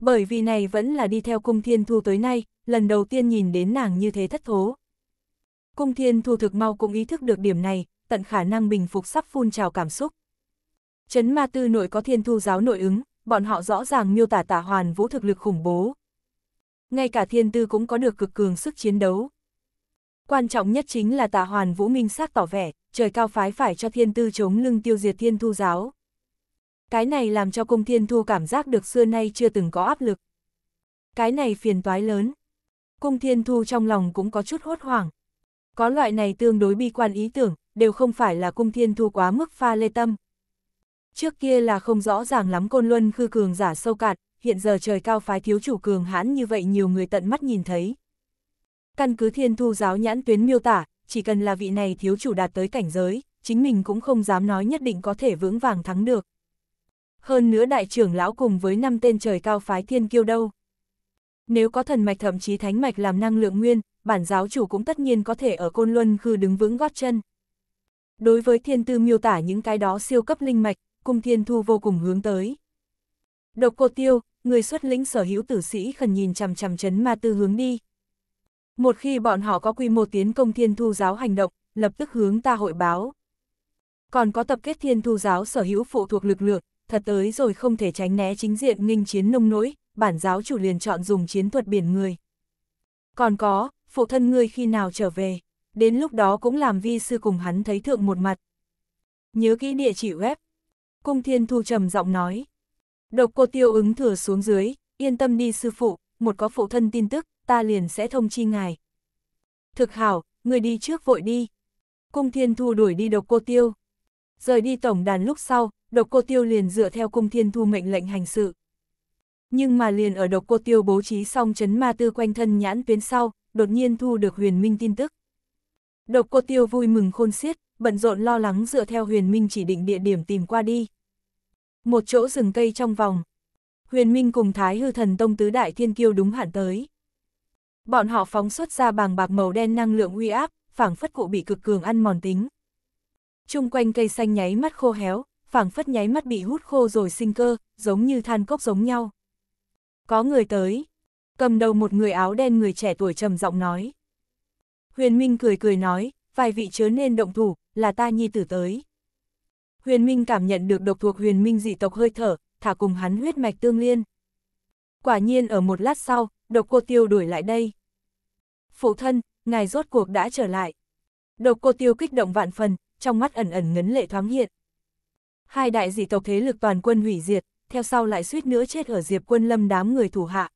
Bởi vì này vẫn là đi theo cung thiên thu tới nay, lần đầu tiên nhìn đến nàng như thế thất thố. Cung thiên thu thực mau cũng ý thức được điểm này, tận khả năng bình phục sắp phun trào cảm xúc. Trấn Ma Tư nội có thiên thu giáo nội ứng, bọn họ rõ ràng miêu tả tả hoàn vũ thực lực khủng bố. Ngay cả thiên tư cũng có được cực cường sức chiến đấu. Quan trọng nhất chính là tả hoàn vũ minh sát tỏ vẻ, trời cao phái phải cho thiên tư chống lưng tiêu diệt thiên thu giáo. Cái này làm cho cung thiên thu cảm giác được xưa nay chưa từng có áp lực. Cái này phiền toái lớn. Cung thiên thu trong lòng cũng có chút hốt hoảng. Có loại này tương đối bi quan ý tưởng, đều không phải là cung thiên thu quá mức pha lê tâm, Trước kia là không rõ ràng lắm côn luân khư cường giả sâu cạn, hiện giờ trời cao phái thiếu chủ cường hãn như vậy nhiều người tận mắt nhìn thấy. Căn cứ thiên thu giáo nhãn tuyến miêu tả, chỉ cần là vị này thiếu chủ đạt tới cảnh giới, chính mình cũng không dám nói nhất định có thể vững vàng thắng được. Hơn nữa đại trưởng lão cùng với năm tên trời cao phái thiên kiêu đâu. Nếu có thần mạch thậm chí thánh mạch làm năng lượng nguyên, bản giáo chủ cũng tất nhiên có thể ở côn luân khư đứng vững gót chân. Đối với thiên tư miêu tả những cái đó siêu cấp linh mạch, Cung Thiên Thu vô cùng hướng tới. Độc Cô Tiêu, người xuất lĩnh sở hữu tử sĩ khẩn nhìn chằm chằm chấn ma tư hướng đi. Một khi bọn họ có quy mô tiến công Thiên Thu giáo hành động, lập tức hướng ta hội báo. Còn có tập kết Thiên Thu giáo sở hữu phụ thuộc lực lượng, thật tới rồi không thể tránh né chính diện nghinh chiến nông nỗi, bản giáo chủ liền chọn dùng chiến thuật biển người. Còn có, phụ thân ngươi khi nào trở về, đến lúc đó cũng làm vi sư cùng hắn thấy thượng một mặt. Nhớ kỹ địa chỉ web Cung Thiên Thu trầm giọng nói. Độc cô tiêu ứng thừa xuống dưới, yên tâm đi sư phụ, một có phụ thân tin tức, ta liền sẽ thông chi ngài. Thực hảo, người đi trước vội đi. Cung Thiên Thu đuổi đi độc cô tiêu. Rời đi tổng đàn lúc sau, độc cô tiêu liền dựa theo cung Thiên Thu mệnh lệnh hành sự. Nhưng mà liền ở độc cô tiêu bố trí xong chấn ma tư quanh thân nhãn tuyến sau, đột nhiên thu được huyền minh tin tức. Độc cô tiêu vui mừng khôn xiết, bận rộn lo lắng dựa theo huyền minh chỉ định địa điểm tìm qua đi. Một chỗ rừng cây trong vòng. Huyền minh cùng thái hư thần tông tứ đại thiên kiêu đúng hạn tới. Bọn họ phóng xuất ra bàng bạc màu đen năng lượng uy áp, phảng phất cụ bị cực cường ăn mòn tính. Trung quanh cây xanh nháy mắt khô héo, phảng phất nháy mắt bị hút khô rồi sinh cơ, giống như than cốc giống nhau. Có người tới. Cầm đầu một người áo đen người trẻ tuổi trầm giọng nói. Huyền Minh cười cười nói, vài vị chớ nên động thủ, là ta nhi tử tới. Huyền Minh cảm nhận được độc thuộc huyền minh dị tộc hơi thở, thả cùng hắn huyết mạch tương liên. Quả nhiên ở một lát sau, độc cô tiêu đuổi lại đây. Phụ thân, ngài rốt cuộc đã trở lại. Độc cô tiêu kích động vạn phần, trong mắt ẩn ẩn ngấn lệ thoáng hiện. Hai đại dị tộc thế lực toàn quân hủy diệt, theo sau lại suýt nữa chết ở diệp quân lâm đám người thủ hạ.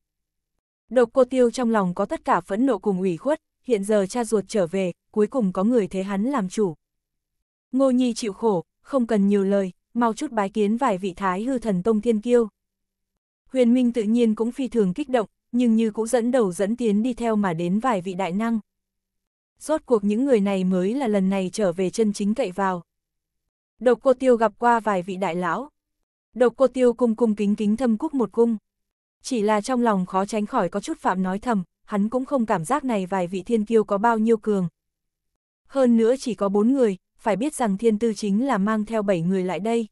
Độc cô tiêu trong lòng có tất cả phẫn nộ cùng ủy khuất, hiện giờ cha ruột trở về, cuối cùng có người thế hắn làm chủ. Ngô Nhi chịu khổ, không cần nhiều lời, mau chút bái kiến vài vị thái hư thần tông thiên kiêu. Huyền Minh tự nhiên cũng phi thường kích động, nhưng như cũng dẫn đầu dẫn tiến đi theo mà đến vài vị đại năng. Rốt cuộc những người này mới là lần này trở về chân chính cậy vào. Độc cô tiêu gặp qua vài vị đại lão. Độc cô tiêu cung cung kính kính thâm cúc một cung. Chỉ là trong lòng khó tránh khỏi có chút phạm nói thầm, hắn cũng không cảm giác này vài vị thiên kiêu có bao nhiêu cường. Hơn nữa chỉ có bốn người, phải biết rằng thiên tư chính là mang theo bảy người lại đây.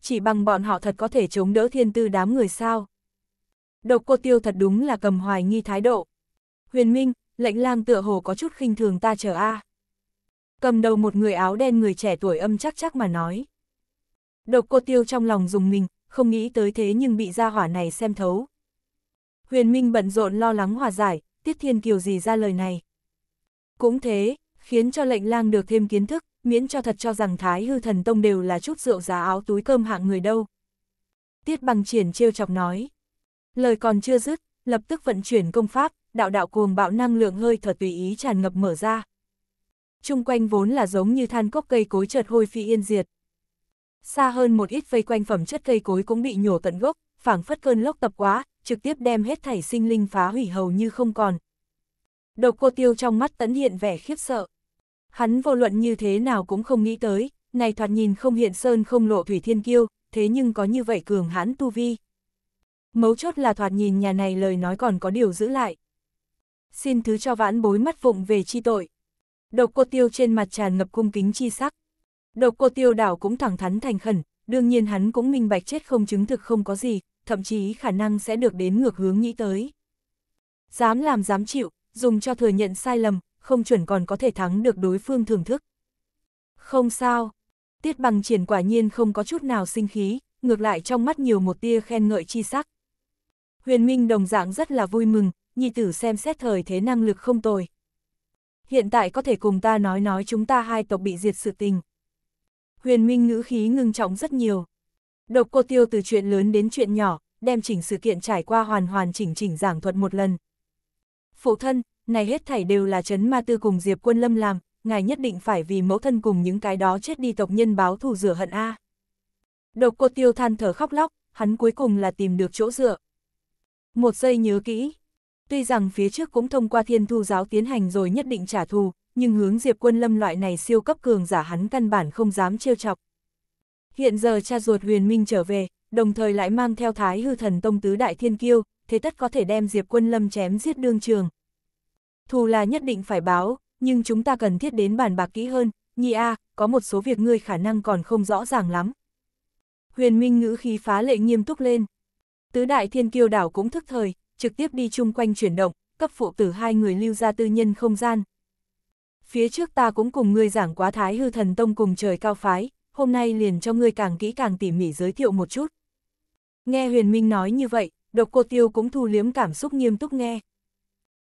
Chỉ bằng bọn họ thật có thể chống đỡ thiên tư đám người sao. Độc cô tiêu thật đúng là cầm hoài nghi thái độ. Huyền Minh, lệnh lang tựa hồ có chút khinh thường ta chờ a. Cầm đầu một người áo đen người trẻ tuổi âm chắc chắc mà nói. Độc cô tiêu trong lòng dùng mình, không nghĩ tới thế nhưng bị gia hỏa này xem thấu. Huyền Minh bận rộn lo lắng hòa giải, Tiết Thiên Kiều gì ra lời này. Cũng thế, khiến cho lệnh lang được thêm kiến thức, miễn cho thật cho rằng Thái Hư Thần Tông đều là chút rượu giá áo túi cơm hạng người đâu. Tiết bằng triển trêu chọc nói. Lời còn chưa dứt, lập tức vận chuyển công pháp, đạo đạo cuồng bạo năng lượng hơi thở tùy ý tràn ngập mở ra. Trung quanh vốn là giống như than cốc cây cối chợt hôi phi yên diệt. Xa hơn một ít vây quanh phẩm chất cây cối cũng bị nhổ tận gốc, phảng phất cơn lốc tập quá, trực tiếp đem hết thảy sinh linh phá hủy hầu như không còn. Độc cô tiêu trong mắt tấn hiện vẻ khiếp sợ. Hắn vô luận như thế nào cũng không nghĩ tới, này thoạt nhìn không hiện sơn không lộ thủy thiên kiêu, thế nhưng có như vậy cường hãn tu vi. Mấu chốt là thoạt nhìn nhà này lời nói còn có điều giữ lại. Xin thứ cho vãn bối mắt vụng về chi tội. Độc cô tiêu trên mặt tràn ngập cung kính chi sắc. Độc cô tiêu đảo cũng thẳng thắn thành khẩn, đương nhiên hắn cũng minh bạch chết không chứng thực không có gì, thậm chí khả năng sẽ được đến ngược hướng nghĩ tới. Dám làm dám chịu, dùng cho thừa nhận sai lầm, không chuẩn còn có thể thắng được đối phương thưởng thức. Không sao, tiết bằng triển quả nhiên không có chút nào sinh khí, ngược lại trong mắt nhiều một tia khen ngợi chi sắc. Huyền Minh đồng dạng rất là vui mừng, nhị tử xem xét thời thế năng lực không tồi. Hiện tại có thể cùng ta nói nói chúng ta hai tộc bị diệt sự tình. Huyền Minh ngữ khí ngưng trọng rất nhiều. Độc cô tiêu từ chuyện lớn đến chuyện nhỏ, đem chỉnh sự kiện trải qua hoàn hoàn chỉnh chỉnh giảng thuật một lần. Phụ thân, này hết thảy đều là chấn ma tư cùng Diệp quân lâm làm, ngài nhất định phải vì mẫu thân cùng những cái đó chết đi tộc nhân báo thù rửa hận A. Độc cô tiêu than thở khóc lóc, hắn cuối cùng là tìm được chỗ dựa. Một giây nhớ kỹ, tuy rằng phía trước cũng thông qua thiên thu giáo tiến hành rồi nhất định trả thù, nhưng hướng Diệp quân lâm loại này siêu cấp cường giả hắn căn bản không dám trêu chọc. Hiện giờ cha ruột huyền minh trở về, đồng thời lại mang theo thái hư thần tông tứ đại thiên kiêu, thế tất có thể đem Diệp Quân Lâm chém giết đương trường. Thù là nhất định phải báo, nhưng chúng ta cần thiết đến bàn bạc kỹ hơn, Nhi A, có một số việc ngươi khả năng còn không rõ ràng lắm. Huyền Minh ngữ khí phá lệ nghiêm túc lên. Tứ đại thiên kiêu đảo cũng thức thời, trực tiếp đi chung quanh chuyển động, cấp phụ tử hai người lưu ra tư nhân không gian. Phía trước ta cũng cùng ngươi giảng quá thái hư thần tông cùng trời cao phái, hôm nay liền cho ngươi càng kỹ càng tỉ mỉ giới thiệu một chút. Nghe Huyền Minh nói như vậy, độc cô tiêu cũng thu liếm cảm xúc nghiêm túc nghe.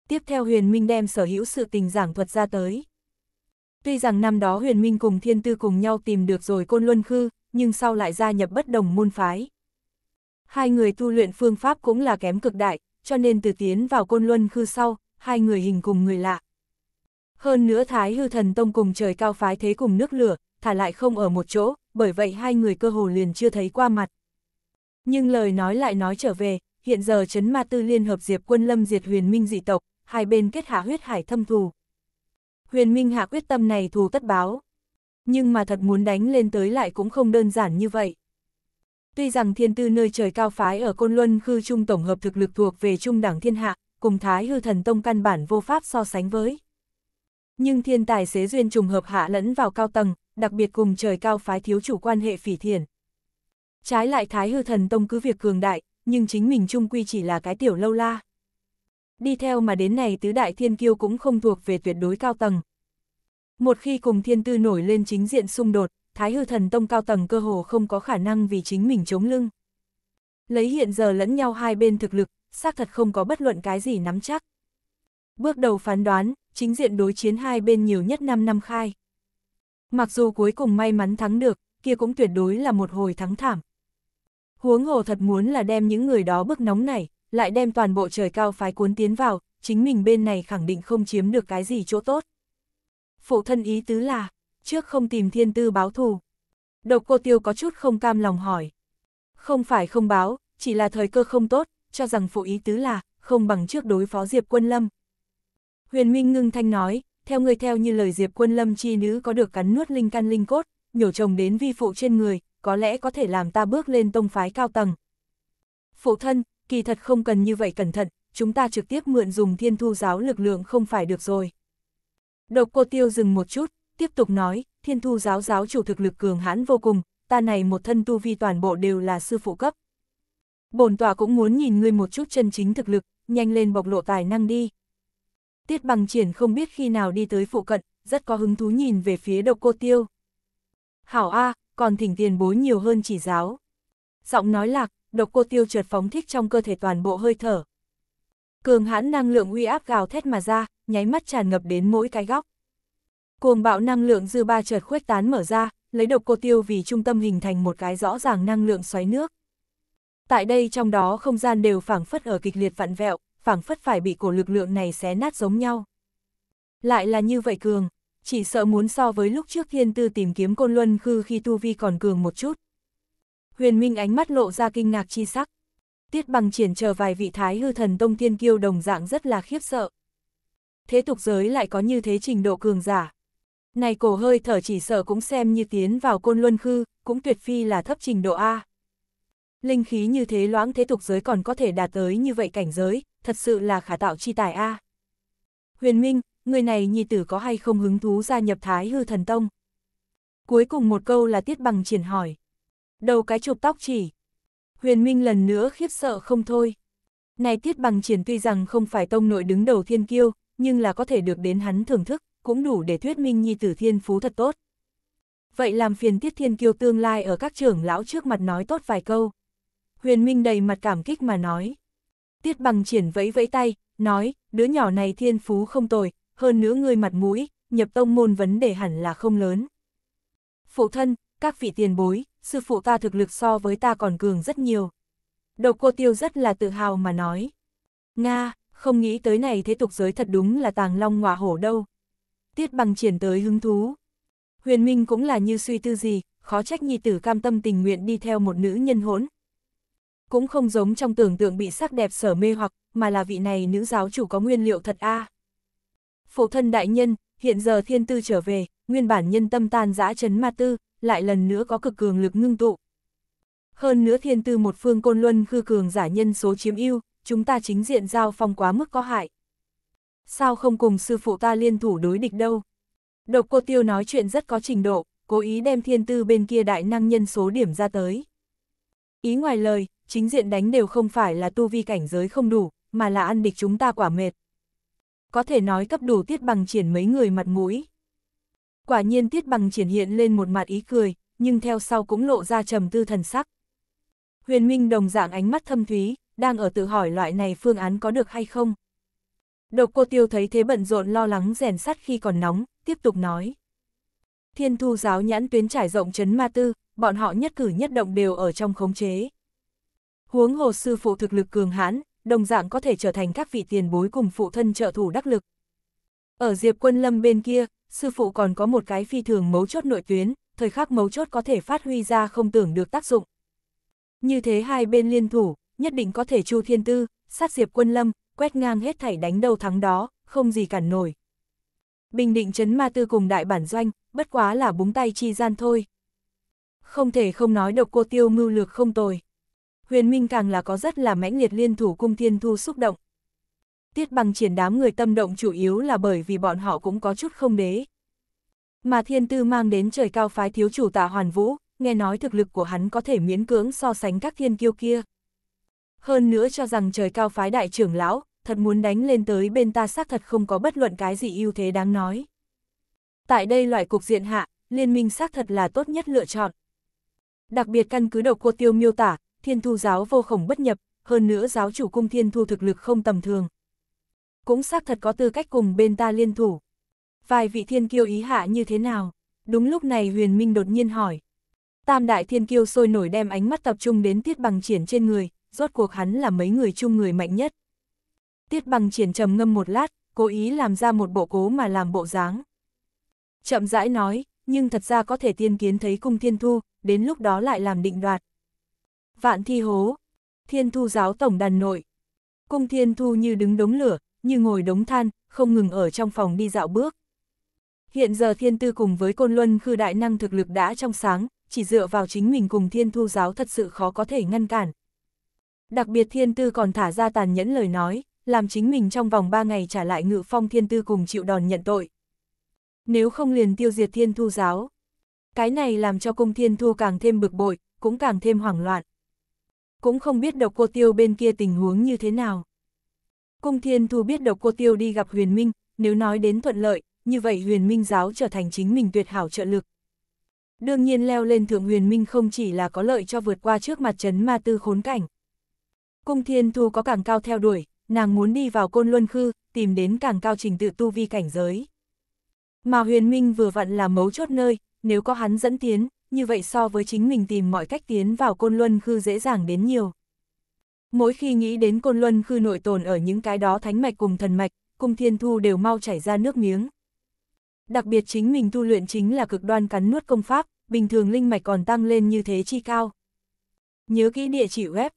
Tiếp theo Huyền Minh đem sở hữu sự tình giảng thuật ra tới. Tuy rằng năm đó Huyền Minh cùng Thiên Tư cùng nhau tìm được rồi Côn Luân Khư, nhưng sau lại gia nhập bất đồng môn phái. Hai người tu luyện phương pháp cũng là kém cực đại, cho nên từ tiến vào Côn Luân Khư sau, hai người hình cùng người lạ. Hơn nữa Thái Hư Thần Tông cùng trời cao phái thế cùng nước lửa, thả lại không ở một chỗ, bởi vậy hai người cơ hồ liền chưa thấy qua mặt. Nhưng lời nói lại nói trở về, hiện giờ chấn ma tư liên hợp diệp quân lâm diệt huyền minh dị tộc, hai bên kết hạ huyết hải thâm thù. Huyền minh hạ quyết tâm này thù tất báo. Nhưng mà thật muốn đánh lên tới lại cũng không đơn giản như vậy. Tuy rằng thiên tư nơi trời cao phái ở Côn Luân khư trung tổng hợp thực lực thuộc về trung đẳng thiên hạ, cùng thái hư thần tông căn bản vô pháp so sánh với. Nhưng thiên tài xế duyên trùng hợp hạ lẫn vào cao tầng, đặc biệt cùng trời cao phái thiếu chủ quan hệ phỉ thiền. Trái lại Thái Hư Thần Tông cứ việc cường đại, nhưng chính mình trung quy chỉ là cái tiểu lâu la. Đi theo mà đến này tứ đại thiên kiêu cũng không thuộc về tuyệt đối cao tầng. Một khi cùng thiên tư nổi lên chính diện xung đột, Thái Hư Thần Tông cao tầng cơ hồ không có khả năng vì chính mình chống lưng. Lấy hiện giờ lẫn nhau hai bên thực lực, xác thật không có bất luận cái gì nắm chắc. Bước đầu phán đoán, chính diện đối chiến hai bên nhiều nhất 5 năm khai. Mặc dù cuối cùng may mắn thắng được, kia cũng tuyệt đối là một hồi thắng thảm. Huống hồ thật muốn là đem những người đó bức nóng này, lại đem toàn bộ trời cao phái cuốn tiến vào, chính mình bên này khẳng định không chiếm được cái gì chỗ tốt. Phụ thân ý tứ là, trước không tìm thiên tư báo thù. Độc cô tiêu có chút không cam lòng hỏi. Không phải không báo, chỉ là thời cơ không tốt, cho rằng phụ ý tứ là, không bằng trước đối phó Diệp Quân Lâm. Huyền Minh ngưng thanh nói, theo người theo như lời Diệp Quân Lâm chi nữ có được cắn nuốt linh căn linh cốt, nhổ chồng đến vi phụ trên người, có lẽ có thể làm ta bước lên tông phái cao tầng. Phụ thân, kỳ thật không cần như vậy cẩn thận, chúng ta trực tiếp mượn dùng thiên thu giáo lực lượng không phải được rồi. Độc cô tiêu dừng một chút, tiếp tục nói, thiên thu giáo giáo chủ thực lực cường hãn vô cùng, ta này một thân tu vi toàn bộ đều là sư phụ cấp. Bồn tòa cũng muốn nhìn ngươi một chút chân chính thực lực, nhanh lên bộc lộ tài năng đi, Tiết bằng triển không biết khi nào đi tới phụ cận, rất có hứng thú nhìn về phía độc cô tiêu. Hảo A, còn thỉnh tiền bối nhiều hơn chỉ giáo. Giọng nói lạc, độc cô tiêu trượt phóng thích trong cơ thể toàn bộ hơi thở. Cường hãn năng lượng uy áp gào thét mà ra, nháy mắt tràn ngập đến mỗi cái góc. Cuồng bạo năng lượng dư ba chợt khuếch tán mở ra, lấy độc cô tiêu vì trung tâm hình thành một cái rõ ràng năng lượng xoáy nước. Tại đây trong đó không gian đều phảng phất ở kịch liệt vặn vẹo, phảng phất phải bị cổ lực lượng này xé nát giống nhau. Lại là như vậy cường, chỉ sợ muốn so với lúc trước thiên tư tìm kiếm côn luân khư khi tu vi còn cường một chút. Huyền Minh ánh mắt lộ ra kinh ngạc chi sắc. Tiết bằng triển chờ vài vị thái hư thần tông thiên kiêu đồng dạng rất là khiếp sợ. Thế tục giới lại có như thế trình độ cường giả. Này cổ hơi thở chỉ sợ cũng xem như tiến vào côn luân khư, cũng tuyệt phi là thấp trình độ A. Linh khí như thế loãng thế tục giới còn có thể đạt tới như vậy cảnh giới, thật sự là khả tạo chi tài a. À. Huyền Minh, người này nhi tử có hay không hứng thú gia nhập Thái Hư Thần Tông? Cuối cùng một câu là Tiết Bằng triển hỏi. Đầu cái chụp tóc chỉ. Huyền Minh lần nữa khiếp sợ không thôi. Này Tiết Bằng triển tuy rằng không phải tông nội đứng đầu thiên kiêu, nhưng là có thể được đến hắn thưởng thức, cũng đủ để thuyết minh nhi tử thiên phú thật tốt. Vậy làm phiền Tiết Thiên Kiêu tương lai ở các trưởng lão trước mặt nói tốt vài câu. Huyền Minh đầy mặt cảm kích mà nói. Tiết bằng triển vẫy vẫy tay, nói, đứa nhỏ này thiên phú không tồi, hơn nữa người mặt mũi, nhập tông môn vấn đề hẳn là không lớn. Phụ thân, các vị tiền bối, sư phụ ta thực lực so với ta còn cường rất nhiều. Đầu cô tiêu rất là tự hào mà nói. Nga, không nghĩ tới này thế tục giới thật đúng là tàng long ngọa hổ đâu. Tiết bằng triển tới hứng thú. Huyền Minh cũng là như suy tư gì, khó trách nhi tử cam tâm tình nguyện đi theo một nữ nhân hỗn, cũng không giống trong tưởng tượng bị sắc đẹp sở mê hoặc, mà là vị này nữ giáo chủ có nguyên liệu thật a. À. Phụ thân đại nhân, hiện giờ thiên tư trở về, nguyên bản nhân tâm tan dã chấn ma tư, lại lần nữa có cực cường lực ngưng tụ. Hơn nữa thiên tư một phương côn luân khư cường giả nhân số chiếm ưu, chúng ta chính diện giao phong quá mức có hại. Sao không cùng sư phụ ta liên thủ đối địch đâu? Độc cô tiêu nói chuyện rất có trình độ, cố ý đem thiên tư bên kia đại năng nhân số điểm ra tới. Ý ngoài lời, chính diện đánh đều không phải là tu vi cảnh giới không đủ, mà là ăn địch chúng ta quả mệt. Có thể nói cấp đủ tiết bằng triển mấy người mặt mũi. Quả nhiên tiết bằng triển hiện lên một mặt ý cười, nhưng theo sau cũng lộ ra trầm tư thần sắc. Huyền Minh đồng dạng ánh mắt thâm thúy, đang ở tự hỏi loại này phương án có được hay không. Độc cô tiêu thấy thế bận rộn lo lắng rèn sắt khi còn nóng, tiếp tục nói. Thiên thu giáo nhãn tuyến trải rộng chấn ma tư, bọn họ nhất cử nhất động đều ở trong khống chế. Huống hồ sư phụ thực lực cường hãn, đồng dạng có thể trở thành các vị tiền bối cùng phụ thân trợ thủ đắc lực. Ở Diệp Quân Lâm bên kia, sư phụ còn có một cái phi thường mấu chốt nội tuyến, thời khắc mấu chốt có thể phát huy ra không tưởng được tác dụng. Như thế hai bên liên thủ, nhất định có thể chu thiên tư, sát Diệp Quân Lâm, quét ngang hết thảy đánh đầu thắng đó, không gì cản nổi. Bình định chấn ma tư cùng đại bản doanh, bất quá là búng tay chi gian thôi. Không thể không nói độc cô tiêu mưu lược không tồi huyền minh càng là có rất là mãnh liệt liên thủ cung thiên thu xúc động. Tiết bằng triển đám người tâm động chủ yếu là bởi vì bọn họ cũng có chút không đế. Mà thiên tư mang đến trời cao phái thiếu chủ tạ hoàn vũ, nghe nói thực lực của hắn có thể miễn cưỡng so sánh các thiên kiêu kia. Hơn nữa cho rằng trời cao phái đại trưởng lão, thật muốn đánh lên tới bên ta xác thật không có bất luận cái gì ưu thế đáng nói. Tại đây loại cục diện hạ, liên minh xác thật là tốt nhất lựa chọn. Đặc biệt căn cứ đầu cô tiêu miêu tả, thiên thu giáo vô khổng bất nhập, hơn nữa giáo chủ cung thiên thu thực lực không tầm thường. Cũng xác thật có tư cách cùng bên ta liên thủ. Vài vị thiên kiêu ý hạ như thế nào? Đúng lúc này huyền minh đột nhiên hỏi. Tam đại thiên kiêu sôi nổi đem ánh mắt tập trung đến tiết bằng triển trên người, rốt cuộc hắn là mấy người chung người mạnh nhất. Tiết bằng triển trầm ngâm một lát, cố ý làm ra một bộ cố mà làm bộ dáng. Chậm rãi nói, nhưng thật ra có thể tiên kiến thấy cung thiên thu, đến lúc đó lại làm định đoạt, Vạn thi hố, thiên thu giáo tổng đàn nội. Cung thiên thu như đứng đống lửa, như ngồi đống than, không ngừng ở trong phòng đi dạo bước. Hiện giờ thiên tư cùng với côn luân khư đại năng thực lực đã trong sáng, chỉ dựa vào chính mình cùng thiên thu giáo thật sự khó có thể ngăn cản. Đặc biệt thiên tư còn thả ra tàn nhẫn lời nói, làm chính mình trong vòng 3 ngày trả lại ngự phong thiên tư cùng chịu đòn nhận tội. Nếu không liền tiêu diệt thiên thu giáo. Cái này làm cho cung thiên thu càng thêm bực bội, cũng càng thêm hoảng loạn cũng không biết độc cô tiêu bên kia tình huống như thế nào. Cung Thiên Thu biết độc cô tiêu đi gặp huyền minh, nếu nói đến thuận lợi, như vậy huyền minh giáo trở thành chính mình tuyệt hảo trợ lực. Đương nhiên leo lên thượng huyền minh không chỉ là có lợi cho vượt qua trước mặt chấn ma tư khốn cảnh. Cung Thiên Thu có càng cao theo đuổi, nàng muốn đi vào côn luân khư, tìm đến càng cao trình tự tu vi cảnh giới. Mà huyền minh vừa vặn là mấu chốt nơi, nếu có hắn dẫn tiến, như vậy so với chính mình tìm mọi cách tiến vào côn luân khư dễ dàng đến nhiều. Mỗi khi nghĩ đến côn luân khư nội tồn ở những cái đó thánh mạch cùng thần mạch, cung thiên thu đều mau chảy ra nước miếng. Đặc biệt chính mình tu luyện chính là cực đoan cắn nuốt công pháp, bình thường linh mạch còn tăng lên như thế chi cao. Nhớ kỹ địa chỉ web.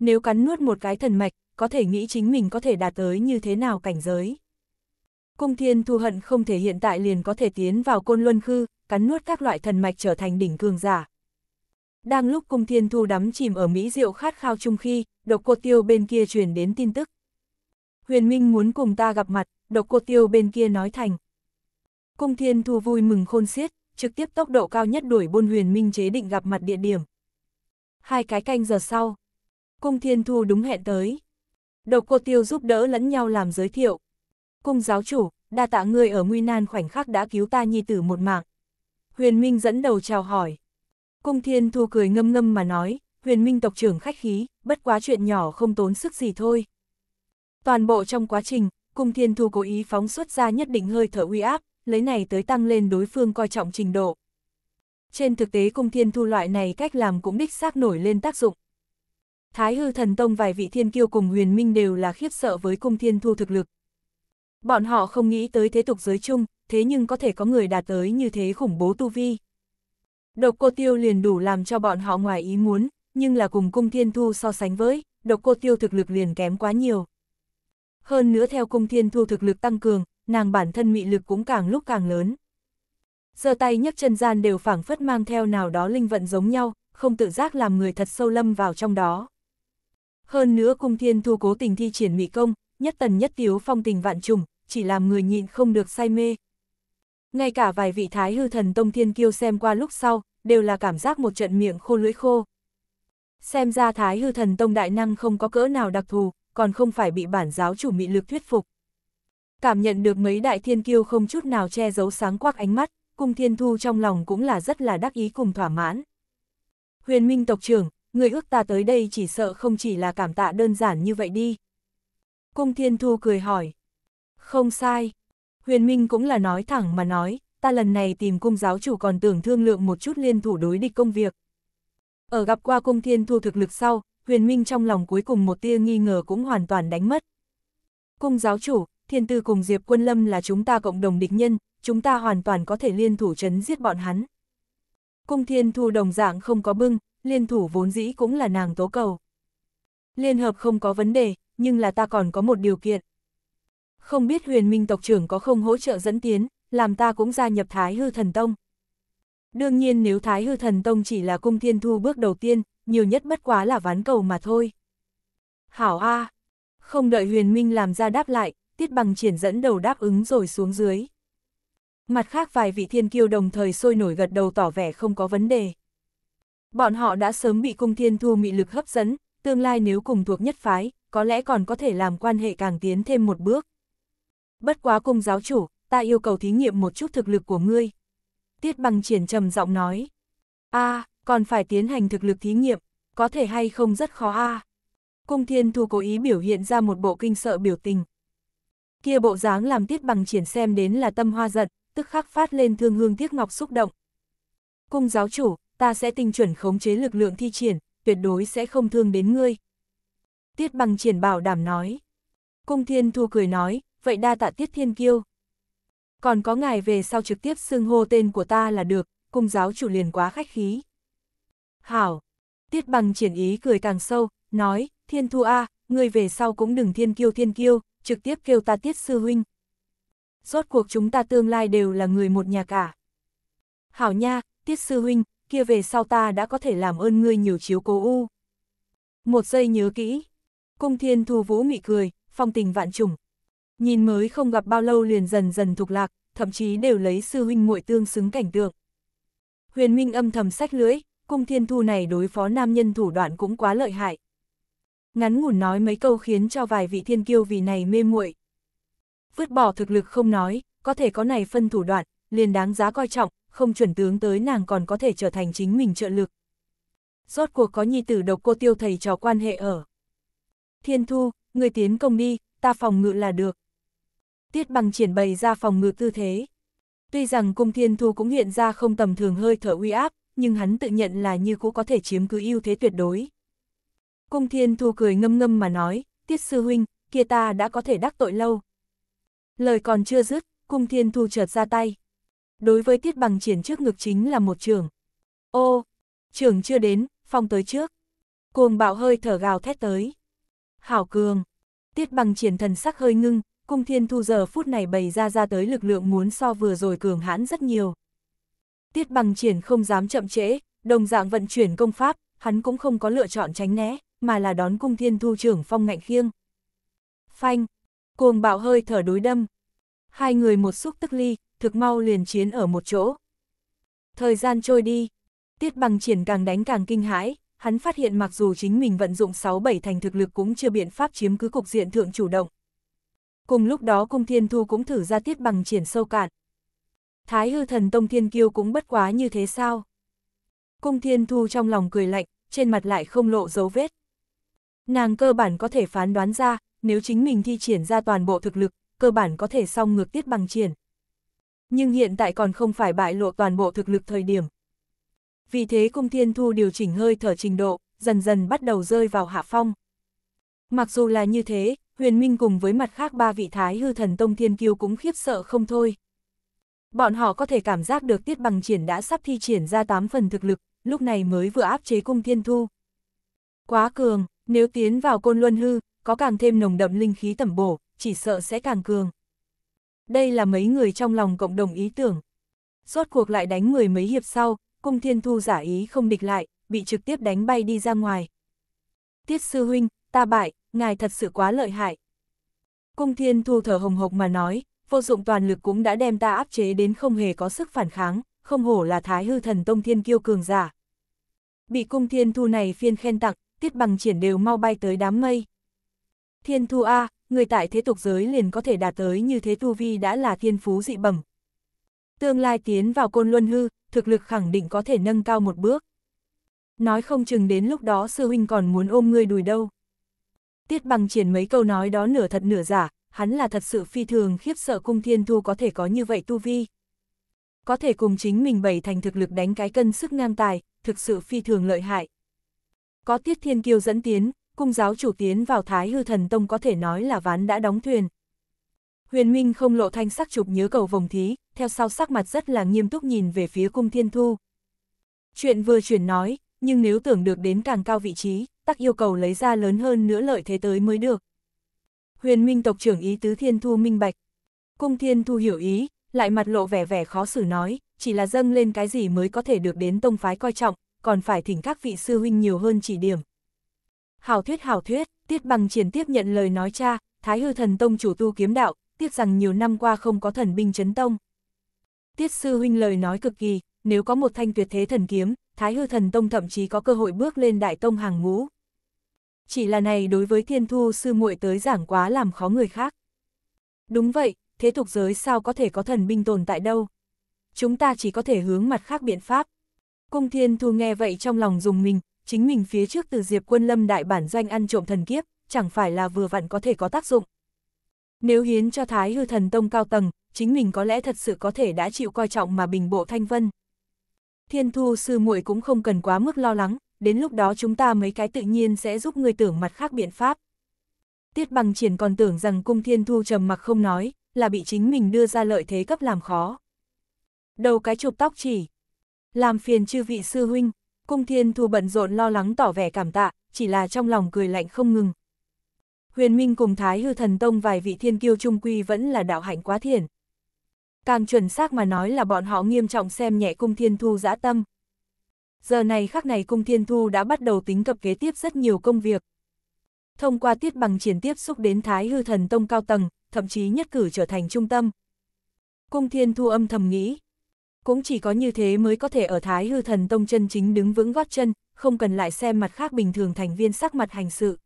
Nếu cắn nuốt một cái thần mạch, có thể nghĩ chính mình có thể đạt tới như thế nào cảnh giới. Cung thiên thu hận không thể hiện tại liền có thể tiến vào côn luân khư, cắn nuốt các loại thần mạch trở thành đỉnh cường giả. Đang lúc cung thiên thu đắm chìm ở Mỹ rượu khát khao chung khi, độc cô tiêu bên kia truyền đến tin tức. Huyền Minh muốn cùng ta gặp mặt, độc cô tiêu bên kia nói thành. Cung thiên thu vui mừng khôn xiết, trực tiếp tốc độ cao nhất đuổi buôn huyền Minh chế định gặp mặt địa điểm. Hai cái canh giờ sau, cung thiên thu đúng hẹn tới. Độc cô tiêu giúp đỡ lẫn nhau làm giới thiệu, Cung giáo chủ, đa tạ người ở nguy nan khoảnh khắc đã cứu ta nhi tử một mạng. Huyền Minh dẫn đầu chào hỏi. Cung thiên thu cười ngâm ngâm mà nói, huyền Minh tộc trưởng khách khí, bất quá chuyện nhỏ không tốn sức gì thôi. Toàn bộ trong quá trình, cung thiên thu cố ý phóng xuất ra nhất định hơi thở uy áp, lấy này tới tăng lên đối phương coi trọng trình độ. Trên thực tế cung thiên thu loại này cách làm cũng đích xác nổi lên tác dụng. Thái hư thần tông vài vị thiên kiêu cùng huyền minh đều là khiếp sợ với cung thiên thu thực lực, Bọn họ không nghĩ tới thế tục giới chung, thế nhưng có thể có người đạt tới như thế khủng bố tu vi. Độc cô tiêu liền đủ làm cho bọn họ ngoài ý muốn, nhưng là cùng cung thiên thu so sánh với, độc cô tiêu thực lực liền kém quá nhiều. Hơn nữa theo cung thiên thu thực lực tăng cường, nàng bản thân mị lực cũng càng lúc càng lớn. Giờ tay nhấc chân gian đều phảng phất mang theo nào đó linh vận giống nhau, không tự giác làm người thật sâu lâm vào trong đó. Hơn nữa cung thiên thu cố tình thi triển mị công, nhất tần nhất tiếu phong tình vạn trùng, chỉ làm người nhịn không được say mê. Ngay cả vài vị thái hư thần tông thiên kiêu xem qua lúc sau, đều là cảm giác một trận miệng khô lưỡi khô. Xem ra thái hư thần tông đại năng không có cỡ nào đặc thù, còn không phải bị bản giáo chủ mị lực thuyết phục. Cảm nhận được mấy đại thiên kiêu không chút nào che giấu sáng quắc ánh mắt, cung thiên thu trong lòng cũng là rất là đắc ý cùng thỏa mãn. Huyền minh tộc trưởng, người ước ta tới đây chỉ sợ không chỉ là cảm tạ đơn giản như vậy đi. Cung thiên thu cười hỏi. Không sai. Huyền Minh cũng là nói thẳng mà nói, ta lần này tìm cung giáo chủ còn tưởng thương lượng một chút liên thủ đối địch công việc. Ở gặp qua cung thiên thu thực lực sau, huyền minh trong lòng cuối cùng một tia nghi ngờ cũng hoàn toàn đánh mất. Cung giáo chủ, thiên tư cùng Diệp Quân Lâm là chúng ta cộng đồng địch nhân, chúng ta hoàn toàn có thể liên thủ chấn giết bọn hắn. Cung thiên thu đồng dạng không có bưng, liên thủ vốn dĩ cũng là nàng tố cầu. Liên hợp không có vấn đề, nhưng là ta còn có một điều kiện không biết huyền minh tộc trưởng có không hỗ trợ dẫn tiến, làm ta cũng gia nhập Thái Hư Thần Tông. Đương nhiên nếu Thái Hư Thần Tông chỉ là cung thiên thu bước đầu tiên, nhiều nhất bất quá là ván cầu mà thôi. Hảo A, không đợi huyền minh làm ra đáp lại, tiết bằng triển dẫn đầu đáp ứng rồi xuống dưới. Mặt khác vài vị thiên kiêu đồng thời sôi nổi gật đầu tỏ vẻ không có vấn đề. Bọn họ đã sớm bị cung thiên thu mị lực hấp dẫn, tương lai nếu cùng thuộc nhất phái, có lẽ còn có thể làm quan hệ càng tiến thêm một bước bất quá cung giáo chủ, ta yêu cầu thí nghiệm một chút thực lực của ngươi. Tiết bằng triển trầm giọng nói, a còn phải tiến hành thực lực thí nghiệm, có thể hay không rất khó a Cung thiên thu cố ý biểu hiện ra một bộ kinh sợ biểu tình. Kia bộ dáng làm tiết bằng triển xem đến là tâm hoa giận, tức khắc phát lên thương hương tiếc ngọc xúc động. Cung giáo chủ, ta sẽ tinh chuẩn khống chế lực lượng thi triển, tuyệt đối sẽ không thương đến ngươi. Tiết bằng triển bảo đảm nói. Cung thiên thu cười nói, vậy đa tạ tiết thiên kiêu. Còn có ngài về sau trực tiếp xưng hô tên của ta là được, cung giáo chủ liền quá khách khí. Hảo, tiết bằng triển ý cười càng sâu, nói, thiên thu a à, người về sau cũng đừng thiên kiêu thiên kiêu, trực tiếp kêu ta tiết sư huynh. Rốt cuộc chúng ta tương lai đều là người một nhà cả. Hảo nha, tiết sư huynh, kia về sau ta đã có thể làm ơn ngươi nhiều chiếu cố u. Một giây nhớ kỹ. Cung thiên thu vũ mị cười, phong tình vạn trùng, Nhìn mới không gặp bao lâu liền dần dần thục lạc, thậm chí đều lấy sư huynh muội tương xứng cảnh tượng. Huyền Minh âm thầm sách lưỡi, cung thiên thu này đối phó nam nhân thủ đoạn cũng quá lợi hại. Ngắn ngủn nói mấy câu khiến cho vài vị thiên kiêu vì này mê muội. Vứt bỏ thực lực không nói, có thể có này phân thủ đoạn, liền đáng giá coi trọng, không chuẩn tướng tới nàng còn có thể trở thành chính mình trợ lực. Rốt cuộc có nhi tử độc cô tiêu thầy trò quan hệ ở. Thiên thu, người tiến công đi, ta phòng ngự là được. Tiết bằng triển bày ra phòng ngự tư thế. Tuy rằng cung thiên thu cũng hiện ra không tầm thường hơi thở uy áp, nhưng hắn tự nhận là như cũng có thể chiếm cứ ưu thế tuyệt đối. Cung thiên thu cười ngâm ngâm mà nói, tiết sư huynh, kia ta đã có thể đắc tội lâu. Lời còn chưa dứt, cung thiên thu chợt ra tay. Đối với tiết bằng triển trước ngực chính là một trường. Ô, trường chưa đến, phong tới trước. Cuồng bạo hơi thở gào thét tới. Hảo cường, tiết bằng triển thần sắc hơi ngưng, cung thiên thu giờ phút này bày ra ra tới lực lượng muốn so vừa rồi cường hãn rất nhiều. Tiết bằng triển không dám chậm trễ, đồng dạng vận chuyển công pháp, hắn cũng không có lựa chọn tránh né, mà là đón cung thiên thu trưởng phong ngạnh khiêng. Phanh, cuồng bạo hơi thở đối đâm. Hai người một xúc tức ly, thực mau liền chiến ở một chỗ. Thời gian trôi đi, tiết bằng triển càng đánh càng kinh hãi, hắn phát hiện mặc dù chính mình vận dụng 6-7 thành thực lực cũng chưa biện pháp chiếm cứ cục diện thượng chủ động, Cùng lúc đó cung thiên thu cũng thử ra tiết bằng triển sâu cạn. Thái hư thần tông thiên kiêu cũng bất quá như thế sao? Cung thiên thu trong lòng cười lạnh, trên mặt lại không lộ dấu vết. Nàng cơ bản có thể phán đoán ra, nếu chính mình thi triển ra toàn bộ thực lực, cơ bản có thể song ngược tiết bằng triển. Nhưng hiện tại còn không phải bại lộ toàn bộ thực lực thời điểm. Vì thế cung thiên thu điều chỉnh hơi thở trình độ, dần dần bắt đầu rơi vào hạ phong. Mặc dù là như thế, huyền minh cùng với mặt khác ba vị thái hư thần tông thiên kiêu cũng khiếp sợ không thôi. Bọn họ có thể cảm giác được tiết bằng triển đã sắp thi triển ra 8 phần thực lực, lúc này mới vừa áp chế cung thiên thu. Quá cường, nếu tiến vào côn luân hư, có càng thêm nồng đậm linh khí tẩm bổ, chỉ sợ sẽ càng cường. Đây là mấy người trong lòng cộng đồng ý tưởng. Rốt cuộc lại đánh người mấy hiệp sau, cung thiên thu giả ý không địch lại, bị trực tiếp đánh bay đi ra ngoài. Tiết sư huynh, ta bại, ngài thật sự quá lợi hại. Cung thiên thu thở hồng hộc mà nói, vô dụng toàn lực cũng đã đem ta áp chế đến không hề có sức phản kháng, không hổ là thái hư thần tông thiên kiêu cường giả. Bị cung thiên thu này phiên khen tặng, tiết bằng triển đều mau bay tới đám mây. Thiên thu A, người tại thế tục giới liền có thể đạt tới như thế tu vi đã là thiên phú dị bẩm. Tương lai tiến vào côn luân hư, thực lực khẳng định có thể nâng cao một bước. Nói không chừng đến lúc đó sư huynh còn muốn ôm ngươi đùi đâu. Tiết bằng triển mấy câu nói đó nửa thật nửa giả, hắn là thật sự phi thường khiếp sợ cung thiên thu có thể có như vậy tu vi. Có thể cùng chính mình bày thành thực lực đánh cái cân sức ngang tài, thực sự phi thường lợi hại. Có tiết thiên kiêu dẫn tiến, cung giáo chủ tiến vào thái hư thần tông có thể nói là ván đã đóng thuyền. Huyền Minh không lộ thanh sắc chụp nhớ cầu vòng thí, theo sau sắc mặt rất là nghiêm túc nhìn về phía cung thiên thu. Chuyện vừa chuyển nói, nhưng nếu tưởng được đến càng cao vị trí, tắc yêu cầu lấy ra lớn hơn nữa lợi thế tới mới được. Huyền Minh tộc trưởng ý tứ Thiên Thu minh bạch. Cung Thiên Thu hiểu ý, lại mặt lộ vẻ vẻ khó xử nói, chỉ là dâng lên cái gì mới có thể được đến tông phái coi trọng, còn phải thỉnh các vị sư huynh nhiều hơn chỉ điểm. Hảo thuyết hảo thuyết, Tiết Bằng triển tiếp nhận lời nói cha, Thái Hư Thần Tông chủ tu kiếm đạo, tiếc rằng nhiều năm qua không có thần binh chấn tông. Tiết sư huynh lời nói cực kỳ, nếu có một thanh tuyệt thế thần kiếm, Thái Hư Thần Tông thậm chí có cơ hội bước lên Đại Tông hàng ngũ. Chỉ là này đối với Thiên Thu sư muội tới giảng quá làm khó người khác. Đúng vậy, thế tục giới sao có thể có thần binh tồn tại đâu. Chúng ta chỉ có thể hướng mặt khác biện pháp. Cung Thiên Thu nghe vậy trong lòng dùng mình, chính mình phía trước từ Diệp Quân Lâm đại bản doanh ăn trộm thần kiếp, chẳng phải là vừa vặn có thể có tác dụng. Nếu hiến cho Thái Hư Thần Tông cao tầng, chính mình có lẽ thật sự có thể đã chịu coi trọng mà bình bộ thanh vân. Thiên Thu sư muội cũng không cần quá mức lo lắng, đến lúc đó chúng ta mấy cái tự nhiên sẽ giúp người tưởng mặt khác biện pháp. Tiết bằng triển còn tưởng rằng cung Thiên Thu trầm mặc không nói, là bị chính mình đưa ra lợi thế cấp làm khó. Đầu cái chụp tóc chỉ, làm phiền chư vị sư huynh, cung Thiên Thu bận rộn lo lắng tỏ vẻ cảm tạ, chỉ là trong lòng cười lạnh không ngừng. Huyền Minh cùng Thái Hư Thần Tông vài vị thiên kiêu trung quy vẫn là đạo hạnh quá thiền, càng chuẩn xác mà nói là bọn họ nghiêm trọng xem nhẹ cung thiên thu dã tâm. Giờ này khắc này cung thiên thu đã bắt đầu tính cập kế tiếp rất nhiều công việc. Thông qua tiết bằng triển tiếp xúc đến thái hư thần tông cao tầng, thậm chí nhất cử trở thành trung tâm. Cung thiên thu âm thầm nghĩ. Cũng chỉ có như thế mới có thể ở thái hư thần tông chân chính đứng vững gót chân, không cần lại xem mặt khác bình thường thành viên sắc mặt hành sự.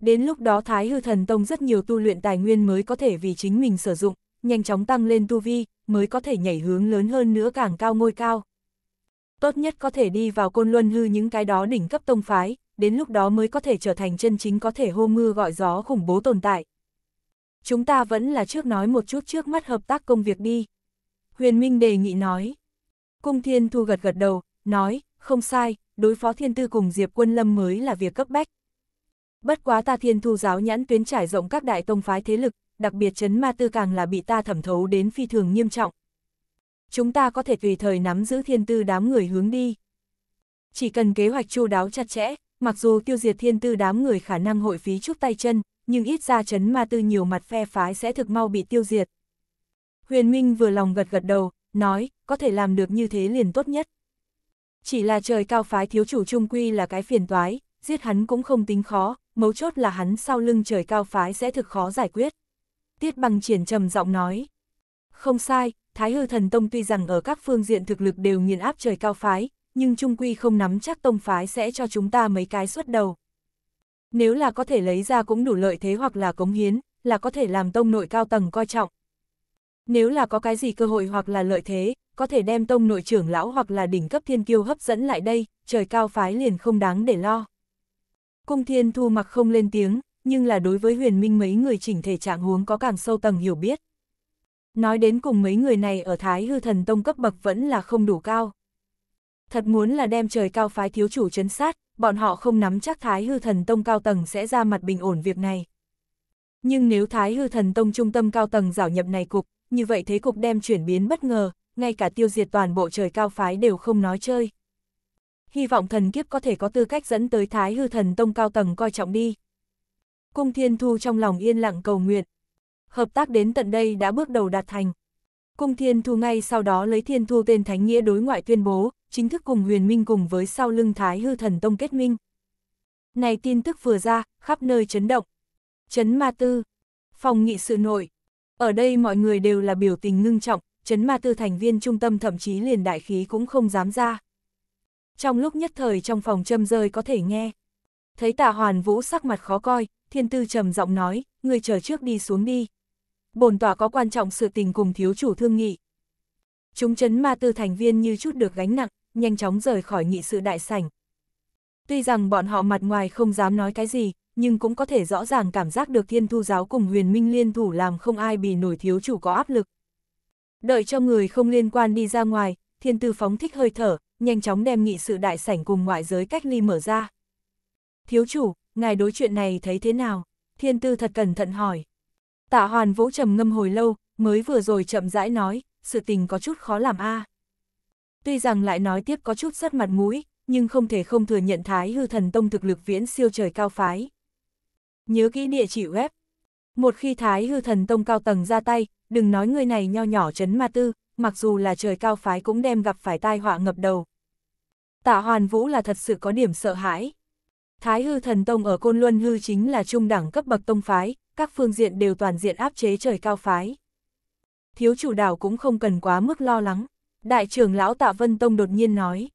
Đến lúc đó Thái Hư Thần Tông rất nhiều tu luyện tài nguyên mới có thể vì chính mình sử dụng, nhanh chóng tăng lên tu vi, mới có thể nhảy hướng lớn hơn nữa càng cao ngôi cao. Tốt nhất có thể đi vào côn luân hư những cái đó đỉnh cấp tông phái, đến lúc đó mới có thể trở thành chân chính có thể hô mưa gọi gió khủng bố tồn tại. Chúng ta vẫn là trước nói một chút trước mắt hợp tác công việc đi. Huyền Minh đề nghị nói. Cung Thiên Thu gật gật đầu, nói, không sai, đối phó Thiên Tư cùng Diệp Quân Lâm mới là việc cấp bách. Bất quá ta Thiên Thu giáo nhãn tuyến trải rộng các đại tông phái thế lực, đặc biệt chấn ma tư càng là bị ta thẩm thấu đến phi thường nghiêm trọng. Chúng ta có thể tùy thời nắm giữ thiên tư đám người hướng đi. Chỉ cần kế hoạch chu đáo chặt chẽ, mặc dù tiêu diệt thiên tư đám người khả năng hội phí chút tay chân, nhưng ít ra chấn ma tư nhiều mặt phe phái sẽ thực mau bị tiêu diệt. Huyền Minh vừa lòng gật gật đầu, nói, có thể làm được như thế liền tốt nhất. Chỉ là trời cao phái thiếu chủ trung quy là cái phiền toái, giết hắn cũng không tính khó, mấu chốt là hắn sau lưng trời cao phái sẽ thực khó giải quyết. Tiết bằng triển trầm giọng nói. Không sai, Thái Hư Thần Tông tuy rằng ở các phương diện thực lực đều nghiền áp trời cao phái, nhưng trung quy không nắm chắc tông phái sẽ cho chúng ta mấy cái xuất đầu. Nếu là có thể lấy ra cũng đủ lợi thế hoặc là cống hiến, là có thể làm tông nội cao tầng coi trọng. Nếu là có cái gì cơ hội hoặc là lợi thế, có thể đem tông nội trưởng lão hoặc là đỉnh cấp thiên kiêu hấp dẫn lại đây, trời cao phái liền không đáng để lo. Cung thiên thu mặc không lên tiếng, nhưng là đối với huyền minh mấy người chỉnh thể trạng huống có càng sâu tầng hiểu biết. Nói đến cùng mấy người này ở Thái Hư Thần Tông cấp bậc vẫn là không đủ cao. Thật muốn là đem trời cao phái thiếu chủ chấn sát, bọn họ không nắm chắc Thái Hư Thần Tông cao tầng sẽ ra mặt bình ổn việc này. Nhưng nếu Thái Hư Thần Tông trung tâm cao tầng giảo nhập này cục, như vậy thế cục đem chuyển biến bất ngờ, ngay cả tiêu diệt toàn bộ trời cao phái đều không nói chơi. Hy vọng thần kiếp có thể có tư cách dẫn tới Thái Hư Thần Tông cao tầng coi trọng đi. Cung Thiên Thu trong lòng yên lặng cầu nguyện. Hợp tác đến tận đây đã bước đầu đạt thành. Cung Thiên Thu ngay sau đó lấy Thiên Thu tên Thánh Nghĩa đối ngoại tuyên bố, chính thức cùng huyền minh cùng với sau lưng Thái Hư Thần Tông kết minh. Này tin tức vừa ra, khắp nơi chấn động. Chấn Ma Tư, phòng nghị sự nội. Ở đây mọi người đều là biểu tình ngưng trọng, chấn Ma Tư thành viên trung tâm thậm chí liền đại khí cũng không dám ra. Trong lúc nhất thời trong phòng châm rơi có thể nghe. Thấy tạ hoàn vũ sắc mặt khó coi, thiên tư trầm giọng nói, người chờ trước đi xuống đi. Bồn tỏa có quan trọng sự tình cùng thiếu chủ thương nghị. Chúng chấn ma tư thành viên như chút được gánh nặng, nhanh chóng rời khỏi nghị sự đại sảnh. Tuy rằng bọn họ mặt ngoài không dám nói cái gì, nhưng cũng có thể rõ ràng cảm giác được thiên thu giáo cùng huyền minh liên thủ làm không ai bị nổi thiếu chủ có áp lực. Đợi cho người không liên quan đi ra ngoài, thiên tư phóng thích hơi thở, nhanh chóng đem nghị sự đại sảnh cùng ngoại giới cách ly mở ra. Thiếu chủ, ngài đối chuyện này thấy thế nào? Thiên tư thật cẩn thận hỏi. Tạ hoàn vũ trầm ngâm hồi lâu, mới vừa rồi chậm rãi nói, sự tình có chút khó làm a. Tuy rằng lại nói tiếp có chút rất mặt mũi, nhưng không thể không thừa nhận Thái Hư Thần Tông thực lực viễn siêu trời cao phái. Nhớ kỹ địa chỉ web. Một khi Thái Hư Thần Tông cao tầng ra tay, đừng nói người này nho nhỏ chấn ma tư, mặc dù là trời cao phái cũng đem gặp phải tai họa ngập đầu. Tạ Hoàn Vũ là thật sự có điểm sợ hãi, Thái hư thần tông ở Côn Luân hư chính là trung đẳng cấp bậc tông phái, các phương diện đều toàn diện áp chế trời cao phái. Thiếu chủ đảo cũng không cần quá mức lo lắng, đại trưởng lão tạ Vân Tông đột nhiên nói.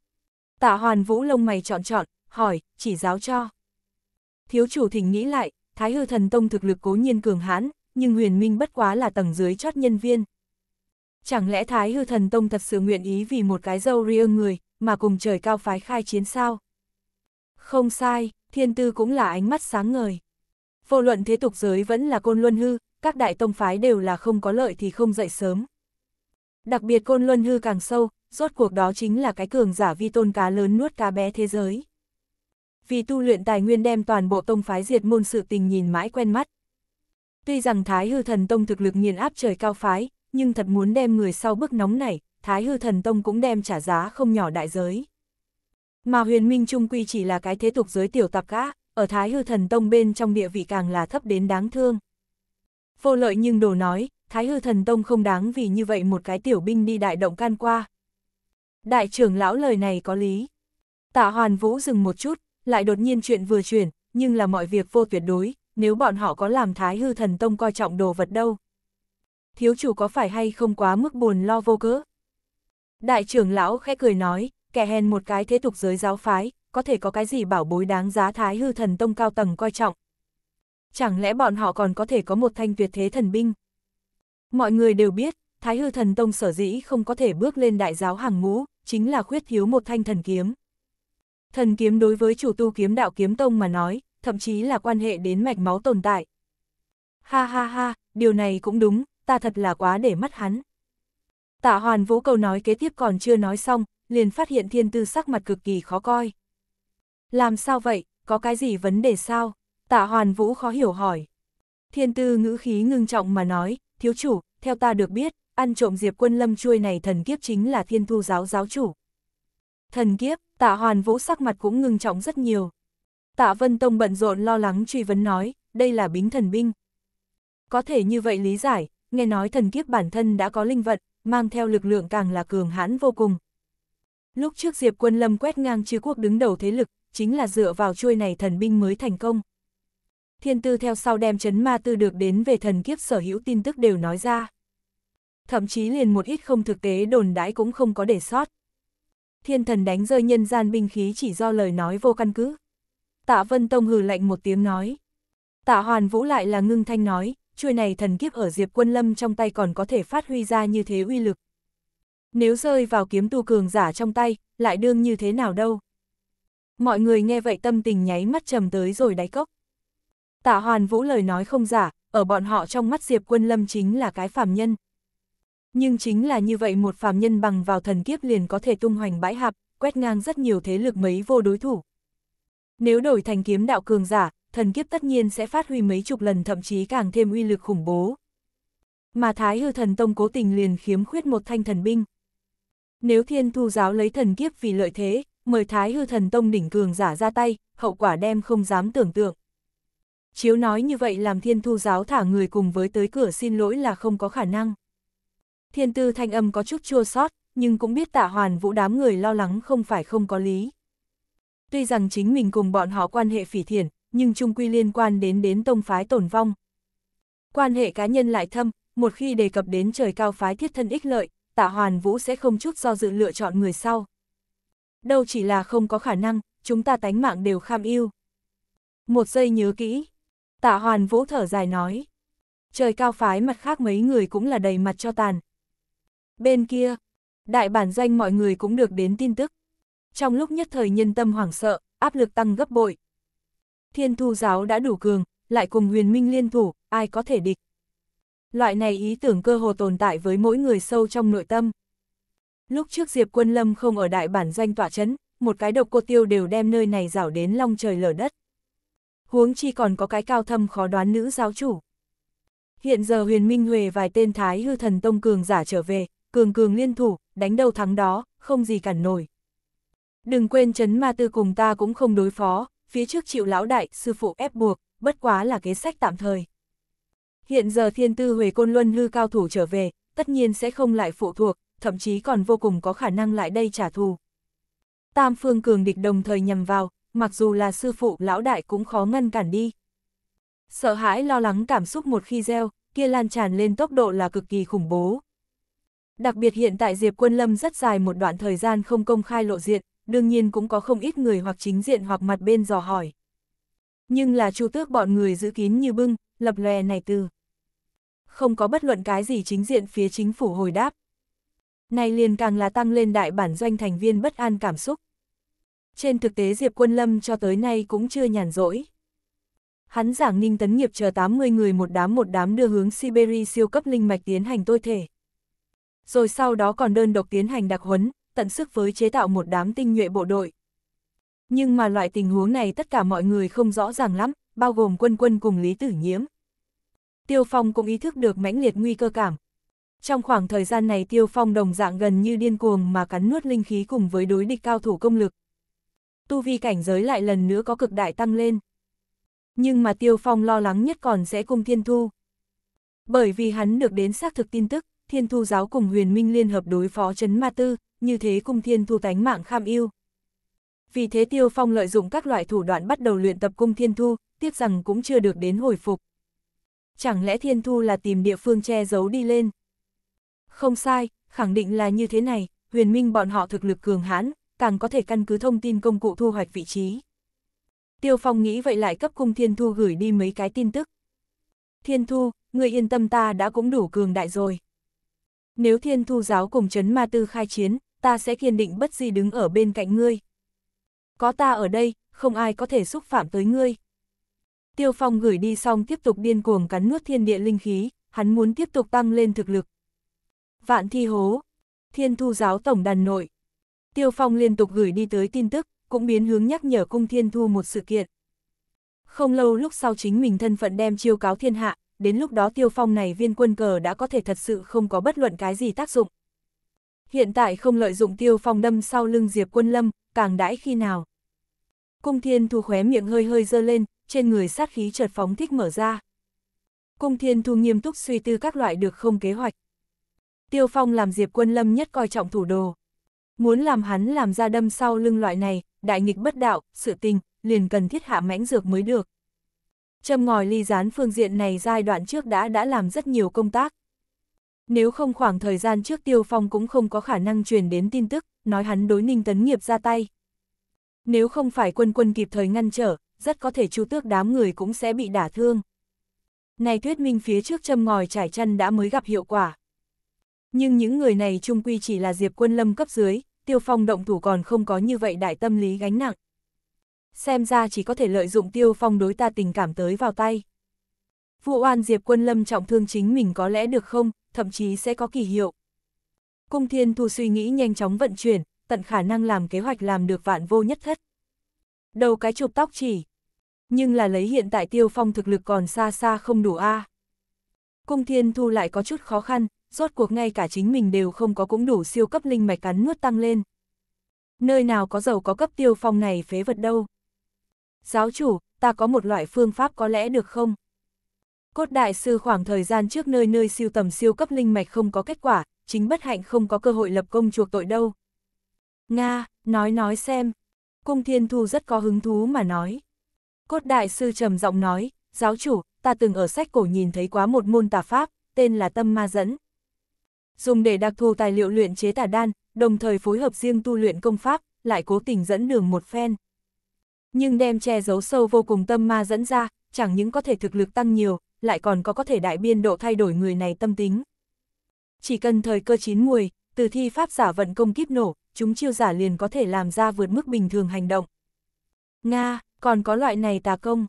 Tạ hoàn vũ lông mày chọn chọn, hỏi, chỉ giáo cho. Thiếu chủ thỉnh nghĩ lại, thái hư thần tông thực lực cố nhiên cường hãn, nhưng huyền minh bất quá là tầng dưới chót nhân viên. Chẳng lẽ thái hư thần tông thật sự nguyện ý vì một cái dâu riêng người, mà cùng trời cao phái khai chiến sao? Không sai, thiên tư cũng là ánh mắt sáng ngời. Vô luận thế tục giới vẫn là côn luân hư, các đại tông phái đều là không có lợi thì không dậy sớm. Đặc biệt côn luân hư càng sâu, rốt cuộc đó chính là cái cường giả vi tôn cá lớn nuốt cá bé thế giới. Vì tu luyện tài nguyên đem toàn bộ tông phái diệt môn sự tình nhìn mãi quen mắt. Tuy rằng Thái Hư Thần Tông thực lực nghiền áp trời cao phái, nhưng thật muốn đem người sau bước nóng này, Thái Hư Thần Tông cũng đem trả giá không nhỏ đại giới. Mà huyền minh trung quy chỉ là cái thế tục giới tiểu tạp gã, ở thái hư thần tông bên trong địa vị càng là thấp đến đáng thương. Vô lợi nhưng đồ nói, thái hư thần tông không đáng vì như vậy một cái tiểu binh đi đại động can qua. Đại trưởng lão lời này có lý. Tạ hoàn vũ dừng một chút, lại đột nhiên chuyện vừa chuyển, nhưng là mọi việc vô tuyệt đối, nếu bọn họ có làm thái hư thần tông coi trọng đồ vật đâu. Thiếu chủ có phải hay không quá mức buồn lo vô cớ? Đại trưởng lão khẽ cười nói, kẻ hèn một cái thế tục giới giáo phái, có thể có cái gì bảo bối đáng giá thái hư thần tông cao tầng coi trọng. Chẳng lẽ bọn họ còn có thể có một thanh tuyệt thế thần binh? Mọi người đều biết, thái hư thần tông sở dĩ không có thể bước lên đại giáo hàng ngũ, chính là khuyết thiếu một thanh thần kiếm. Thần kiếm đối với chủ tu kiếm đạo kiếm tông mà nói, thậm chí là quan hệ đến mạch máu tồn tại. Ha ha ha, điều này cũng đúng, ta thật là quá để mắt hắn. Tạ Hoàn Vũ câu nói kế tiếp còn chưa nói xong, liền phát hiện thiên tư sắc mặt cực kỳ khó coi. Làm sao vậy, có cái gì vấn đề sao? Tạ Hoàn Vũ khó hiểu hỏi. Thiên tư ngữ khí ngưng trọng mà nói, thiếu chủ, theo ta được biết, ăn trộm diệp quân lâm chuôi này thần kiếp chính là thiên thu giáo giáo chủ. Thần kiếp, tạ hoàn vũ sắc mặt cũng ngưng trọng rất nhiều. Tạ Vân Tông bận rộn lo lắng truy vấn nói, đây là bính thần binh. Có thể như vậy lý giải, nghe nói thần kiếp bản thân đã có linh vận, mang theo lực lượng càng là cường hãn vô cùng, Lúc trước Diệp Quân Lâm quét ngang chư quốc đứng đầu thế lực, chính là dựa vào chuôi này thần binh mới thành công. Thiên tư theo sau đem chấn ma tư được đến về thần kiếp sở hữu tin tức đều nói ra. Thậm chí liền một ít không thực tế đồn đãi cũng không có để sót. Thiên thần đánh rơi nhân gian binh khí chỉ do lời nói vô căn cứ. Tạ Vân Tông hừ lạnh một tiếng nói. Tạ Hoàn Vũ lại là ngưng thanh nói, chuôi này thần kiếp ở Diệp Quân Lâm trong tay còn có thể phát huy ra như thế uy lực, nếu rơi vào kiếm tu cường giả trong tay, lại đương như thế nào đâu. Mọi người nghe vậy tâm tình nháy mắt trầm tới rồi đáy cốc. Tạ Hoàn Vũ lời nói không giả, ở bọn họ trong mắt Diệp Quân Lâm chính là cái phàm nhân. Nhưng chính là như vậy một phàm nhân bằng vào thần kiếp liền có thể tung hoành bãi hạp, quét ngang rất nhiều thế lực mấy vô đối thủ. Nếu đổi thành kiếm đạo cường giả, thần kiếp tất nhiên sẽ phát huy mấy chục lần thậm chí càng thêm uy lực khủng bố. Mà Thái Hư Thần Tông cố tình liền khiếm khuyết một thanh thần binh, nếu thiên thu giáo lấy thần kiếp vì lợi thế, mời thái hư thần tông đỉnh cường giả ra tay, hậu quả đem không dám tưởng tượng. Chiếu nói như vậy làm thiên thu giáo thả người cùng với tới cửa xin lỗi là không có khả năng. Thiên tư thanh âm có chút chua sót, nhưng cũng biết tạ hoàn vũ đám người lo lắng không phải không có lý. Tuy rằng chính mình cùng bọn họ quan hệ phỉ thiện, nhưng chung quy liên quan đến đến tông phái tổn vong. Quan hệ cá nhân lại thâm, một khi đề cập đến trời cao phái thiết thân ích lợi, tạ hoàn vũ sẽ không chút do dự lựa chọn người sau. Đâu chỉ là không có khả năng, chúng ta tánh mạng đều kham yêu. Một giây nhớ kỹ. Tạ hoàn vũ thở dài nói. Trời cao phái mặt khác mấy người cũng là đầy mặt cho tàn. Bên kia, đại bản doanh mọi người cũng được đến tin tức. Trong lúc nhất thời nhân tâm hoảng sợ, áp lực tăng gấp bội. Thiên thu giáo đã đủ cường, lại cùng huyền minh liên thủ, ai có thể địch. Loại này ý tưởng cơ hồ tồn tại với mỗi người sâu trong nội tâm. Lúc trước Diệp Quân Lâm không ở đại bản doanh tỏa chấn, một cái độc cô tiêu đều đem nơi này rảo đến long trời lở đất. Huống chi còn có cái cao thâm khó đoán nữ giáo chủ. Hiện giờ huyền minh huề vài tên thái hư thần tông cường giả trở về, cường cường liên thủ, đánh đầu thắng đó, không gì cản nổi. Đừng quên chấn ma tư cùng ta cũng không đối phó, phía trước chịu lão đại, sư phụ ép buộc, bất quá là kế sách tạm thời. Hiện giờ thiên tư huề Côn Luân hư cao thủ trở về, tất nhiên sẽ không lại phụ thuộc, thậm chí còn vô cùng có khả năng lại đây trả thù. Tam phương cường địch đồng thời nhằm vào, mặc dù là sư phụ lão đại cũng khó ngăn cản đi. Sợ hãi lo lắng cảm xúc một khi gieo, kia lan tràn lên tốc độ là cực kỳ khủng bố. Đặc biệt hiện tại Diệp Quân Lâm rất dài một đoạn thời gian không công khai lộ diện, đương nhiên cũng có không ít người hoặc chính diện hoặc mặt bên dò hỏi. Nhưng là chu tước bọn người giữ kín như bưng, lập lòe này từ không có bất luận cái gì chính diện phía chính phủ hồi đáp. Này liền càng là tăng lên đại bản doanh thành viên bất an cảm xúc. Trên thực tế Diệp Quân Lâm cho tới nay cũng chưa nhàn rỗi. Hắn giảng ninh tấn nghiệp chờ 80 người một đám một đám đưa hướng Siberia siêu cấp linh mạch tiến hành tôi thể. Rồi sau đó còn đơn độc tiến hành đặc huấn, tận sức với chế tạo một đám tinh nhuệ bộ đội. Nhưng mà loại tình huống này tất cả mọi người không rõ ràng lắm, bao gồm quân quân cùng Lý Tử Nhiễm, Tiêu Phong cũng ý thức được mãnh liệt nguy cơ cảm. Trong khoảng thời gian này Tiêu Phong đồng dạng gần như điên cuồng mà cắn nuốt linh khí cùng với đối địch cao thủ công lực. Tu vi cảnh giới lại lần nữa có cực đại tăng lên. Nhưng mà Tiêu Phong lo lắng nhất còn sẽ cung Thiên Thu. Bởi vì hắn được đến xác thực tin tức, Thiên Thu giáo cùng Huyền Minh liên hợp đối phó chấn Ma Tư, như thế cung Thiên Thu tánh mạng kham yêu. Vì thế Tiêu Phong lợi dụng các loại thủ đoạn bắt đầu luyện tập cung Thiên Thu, tiếc rằng cũng chưa được đến hồi phục chẳng lẽ thiên thu là tìm địa phương che giấu đi lên? Không sai, khẳng định là như thế này, huyền minh bọn họ thực lực cường hãn, càng có thể căn cứ thông tin công cụ thu hoạch vị trí. Tiêu Phong nghĩ vậy lại cấp cung Thiên Thu gửi đi mấy cái tin tức. Thiên Thu, người yên tâm ta đã cũng đủ cường đại rồi. Nếu Thiên Thu giáo cùng chấn ma tư khai chiến, ta sẽ kiên định bất di đứng ở bên cạnh ngươi. Có ta ở đây, không ai có thể xúc phạm tới ngươi. Tiêu Phong gửi đi xong tiếp tục điên cuồng cắn nuốt thiên địa linh khí, hắn muốn tiếp tục tăng lên thực lực. Vạn thi hố, thiên thu giáo tổng đàn nội. Tiêu Phong liên tục gửi đi tới tin tức, cũng biến hướng nhắc nhở cung thiên thu một sự kiện. Không lâu lúc sau chính mình thân phận đem chiêu cáo thiên hạ, đến lúc đó tiêu phong này viên quân cờ đã có thể thật sự không có bất luận cái gì tác dụng. Hiện tại không lợi dụng tiêu phong đâm sau lưng diệp quân lâm, càng đãi khi nào. Cung thiên thu khóe miệng hơi hơi dơ lên, trên người sát khí chợt phóng thích mở ra. Cung Thiên Thu nghiêm túc suy tư các loại được không kế hoạch. Tiêu Phong làm Diệp Quân Lâm nhất coi trọng thủ đồ. Muốn làm hắn làm ra đâm sau lưng loại này, đại nghịch bất đạo, sự tình, liền cần thiết hạ mãnh dược mới được. Châm ngòi ly gián phương diện này giai đoạn trước đã đã làm rất nhiều công tác. Nếu không khoảng thời gian trước Tiêu Phong cũng không có khả năng truyền đến tin tức, nói hắn đối ninh tấn nghiệp ra tay. Nếu không phải quân quân kịp thời ngăn trở, rất có thể chu tước đám người cũng sẽ bị đả thương. Này thuyết minh phía trước châm ngòi trải chân đã mới gặp hiệu quả. Nhưng những người này chung quy chỉ là diệp quân lâm cấp dưới, tiêu phong động thủ còn không có như vậy đại tâm lý gánh nặng. Xem ra chỉ có thể lợi dụng tiêu phong đối ta tình cảm tới vào tay. Vụ oan diệp quân lâm trọng thương chính mình có lẽ được không, thậm chí sẽ có kỳ hiệu. Cung thiên thu suy nghĩ nhanh chóng vận chuyển, tận khả năng làm kế hoạch làm được vạn vô nhất thất. Đầu cái chụp tóc chỉ, nhưng là lấy hiện tại tiêu phong thực lực còn xa xa không đủ a. À. Cung thiên thu lại có chút khó khăn, rốt cuộc ngay cả chính mình đều không có cũng đủ siêu cấp linh mạch cắn nuốt tăng lên. Nơi nào có giàu có cấp tiêu phong này phế vật đâu. Giáo chủ, ta có một loại phương pháp có lẽ được không? Cốt đại sư khoảng thời gian trước nơi nơi siêu tầm siêu cấp linh mạch không có kết quả, chính bất hạnh không có cơ hội lập công chuộc tội đâu. Nga, nói nói xem. Cung thiên thu rất có hứng thú mà nói. Cốt đại sư trầm giọng nói, giáo chủ, ta từng ở sách cổ nhìn thấy quá một môn tà pháp, tên là tâm ma dẫn. Dùng để đặc thù tài liệu luyện chế tà đan, đồng thời phối hợp riêng tu luyện công pháp, lại cố tình dẫn đường một phen. Nhưng đem che giấu sâu vô cùng tâm ma dẫn ra, chẳng những có thể thực lực tăng nhiều, lại còn có có thể đại biên độ thay đổi người này tâm tính. Chỉ cần thời cơ chín muồi, từ thi pháp giả vận công kíp nổ, chúng chiêu giả liền có thể làm ra vượt mức bình thường hành động. Nga, còn có loại này tà công.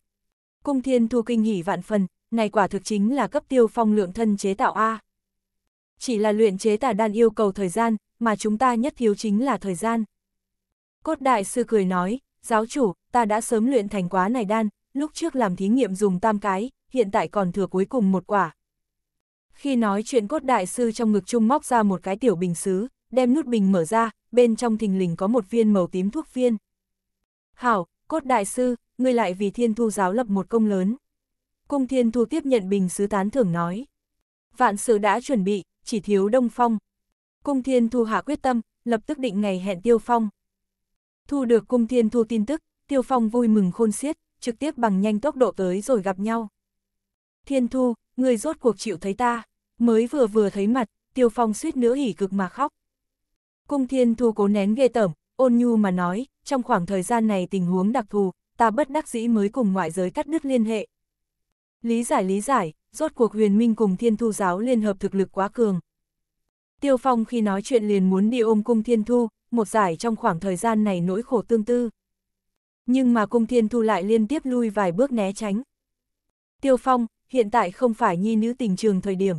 Cung thiên thu kinh hỉ vạn phần, này quả thực chính là cấp tiêu phong lượng thân chế tạo A. Chỉ là luyện chế tà đan yêu cầu thời gian, mà chúng ta nhất thiếu chính là thời gian. Cốt đại sư cười nói, giáo chủ, ta đã sớm luyện thành quá này đan, lúc trước làm thí nghiệm dùng tam cái, hiện tại còn thừa cuối cùng một quả. Khi nói chuyện cốt đại sư trong ngực chung móc ra một cái tiểu bình xứ, đem nút bình mở ra, bên trong thình lình có một viên màu tím thuốc viên. Hảo, Cốt đại sư, ngươi lại vì thiên thu giáo lập một công lớn. Cung thiên thu tiếp nhận bình sứ tán thưởng nói. Vạn sự đã chuẩn bị, chỉ thiếu đông phong. Cung thiên thu hạ quyết tâm, lập tức định ngày hẹn tiêu phong. Thu được cung thiên thu tin tức, tiêu phong vui mừng khôn xiết, trực tiếp bằng nhanh tốc độ tới rồi gặp nhau. Thiên thu, ngươi rốt cuộc chịu thấy ta, mới vừa vừa thấy mặt, tiêu phong suýt nữa hỉ cực mà khóc. Cung thiên thu cố nén ghê tởm, ôn nhu mà nói, trong khoảng thời gian này tình huống đặc thù, ta bất đắc dĩ mới cùng ngoại giới cắt đứt liên hệ. Lý giải lý giải, rốt cuộc huyền minh cùng thiên thu giáo liên hợp thực lực quá cường. Tiêu Phong khi nói chuyện liền muốn đi ôm cung thiên thu, một giải trong khoảng thời gian này nỗi khổ tương tư. Nhưng mà cung thiên thu lại liên tiếp lui vài bước né tránh. Tiêu Phong, hiện tại không phải nhi nữ tình trường thời điểm.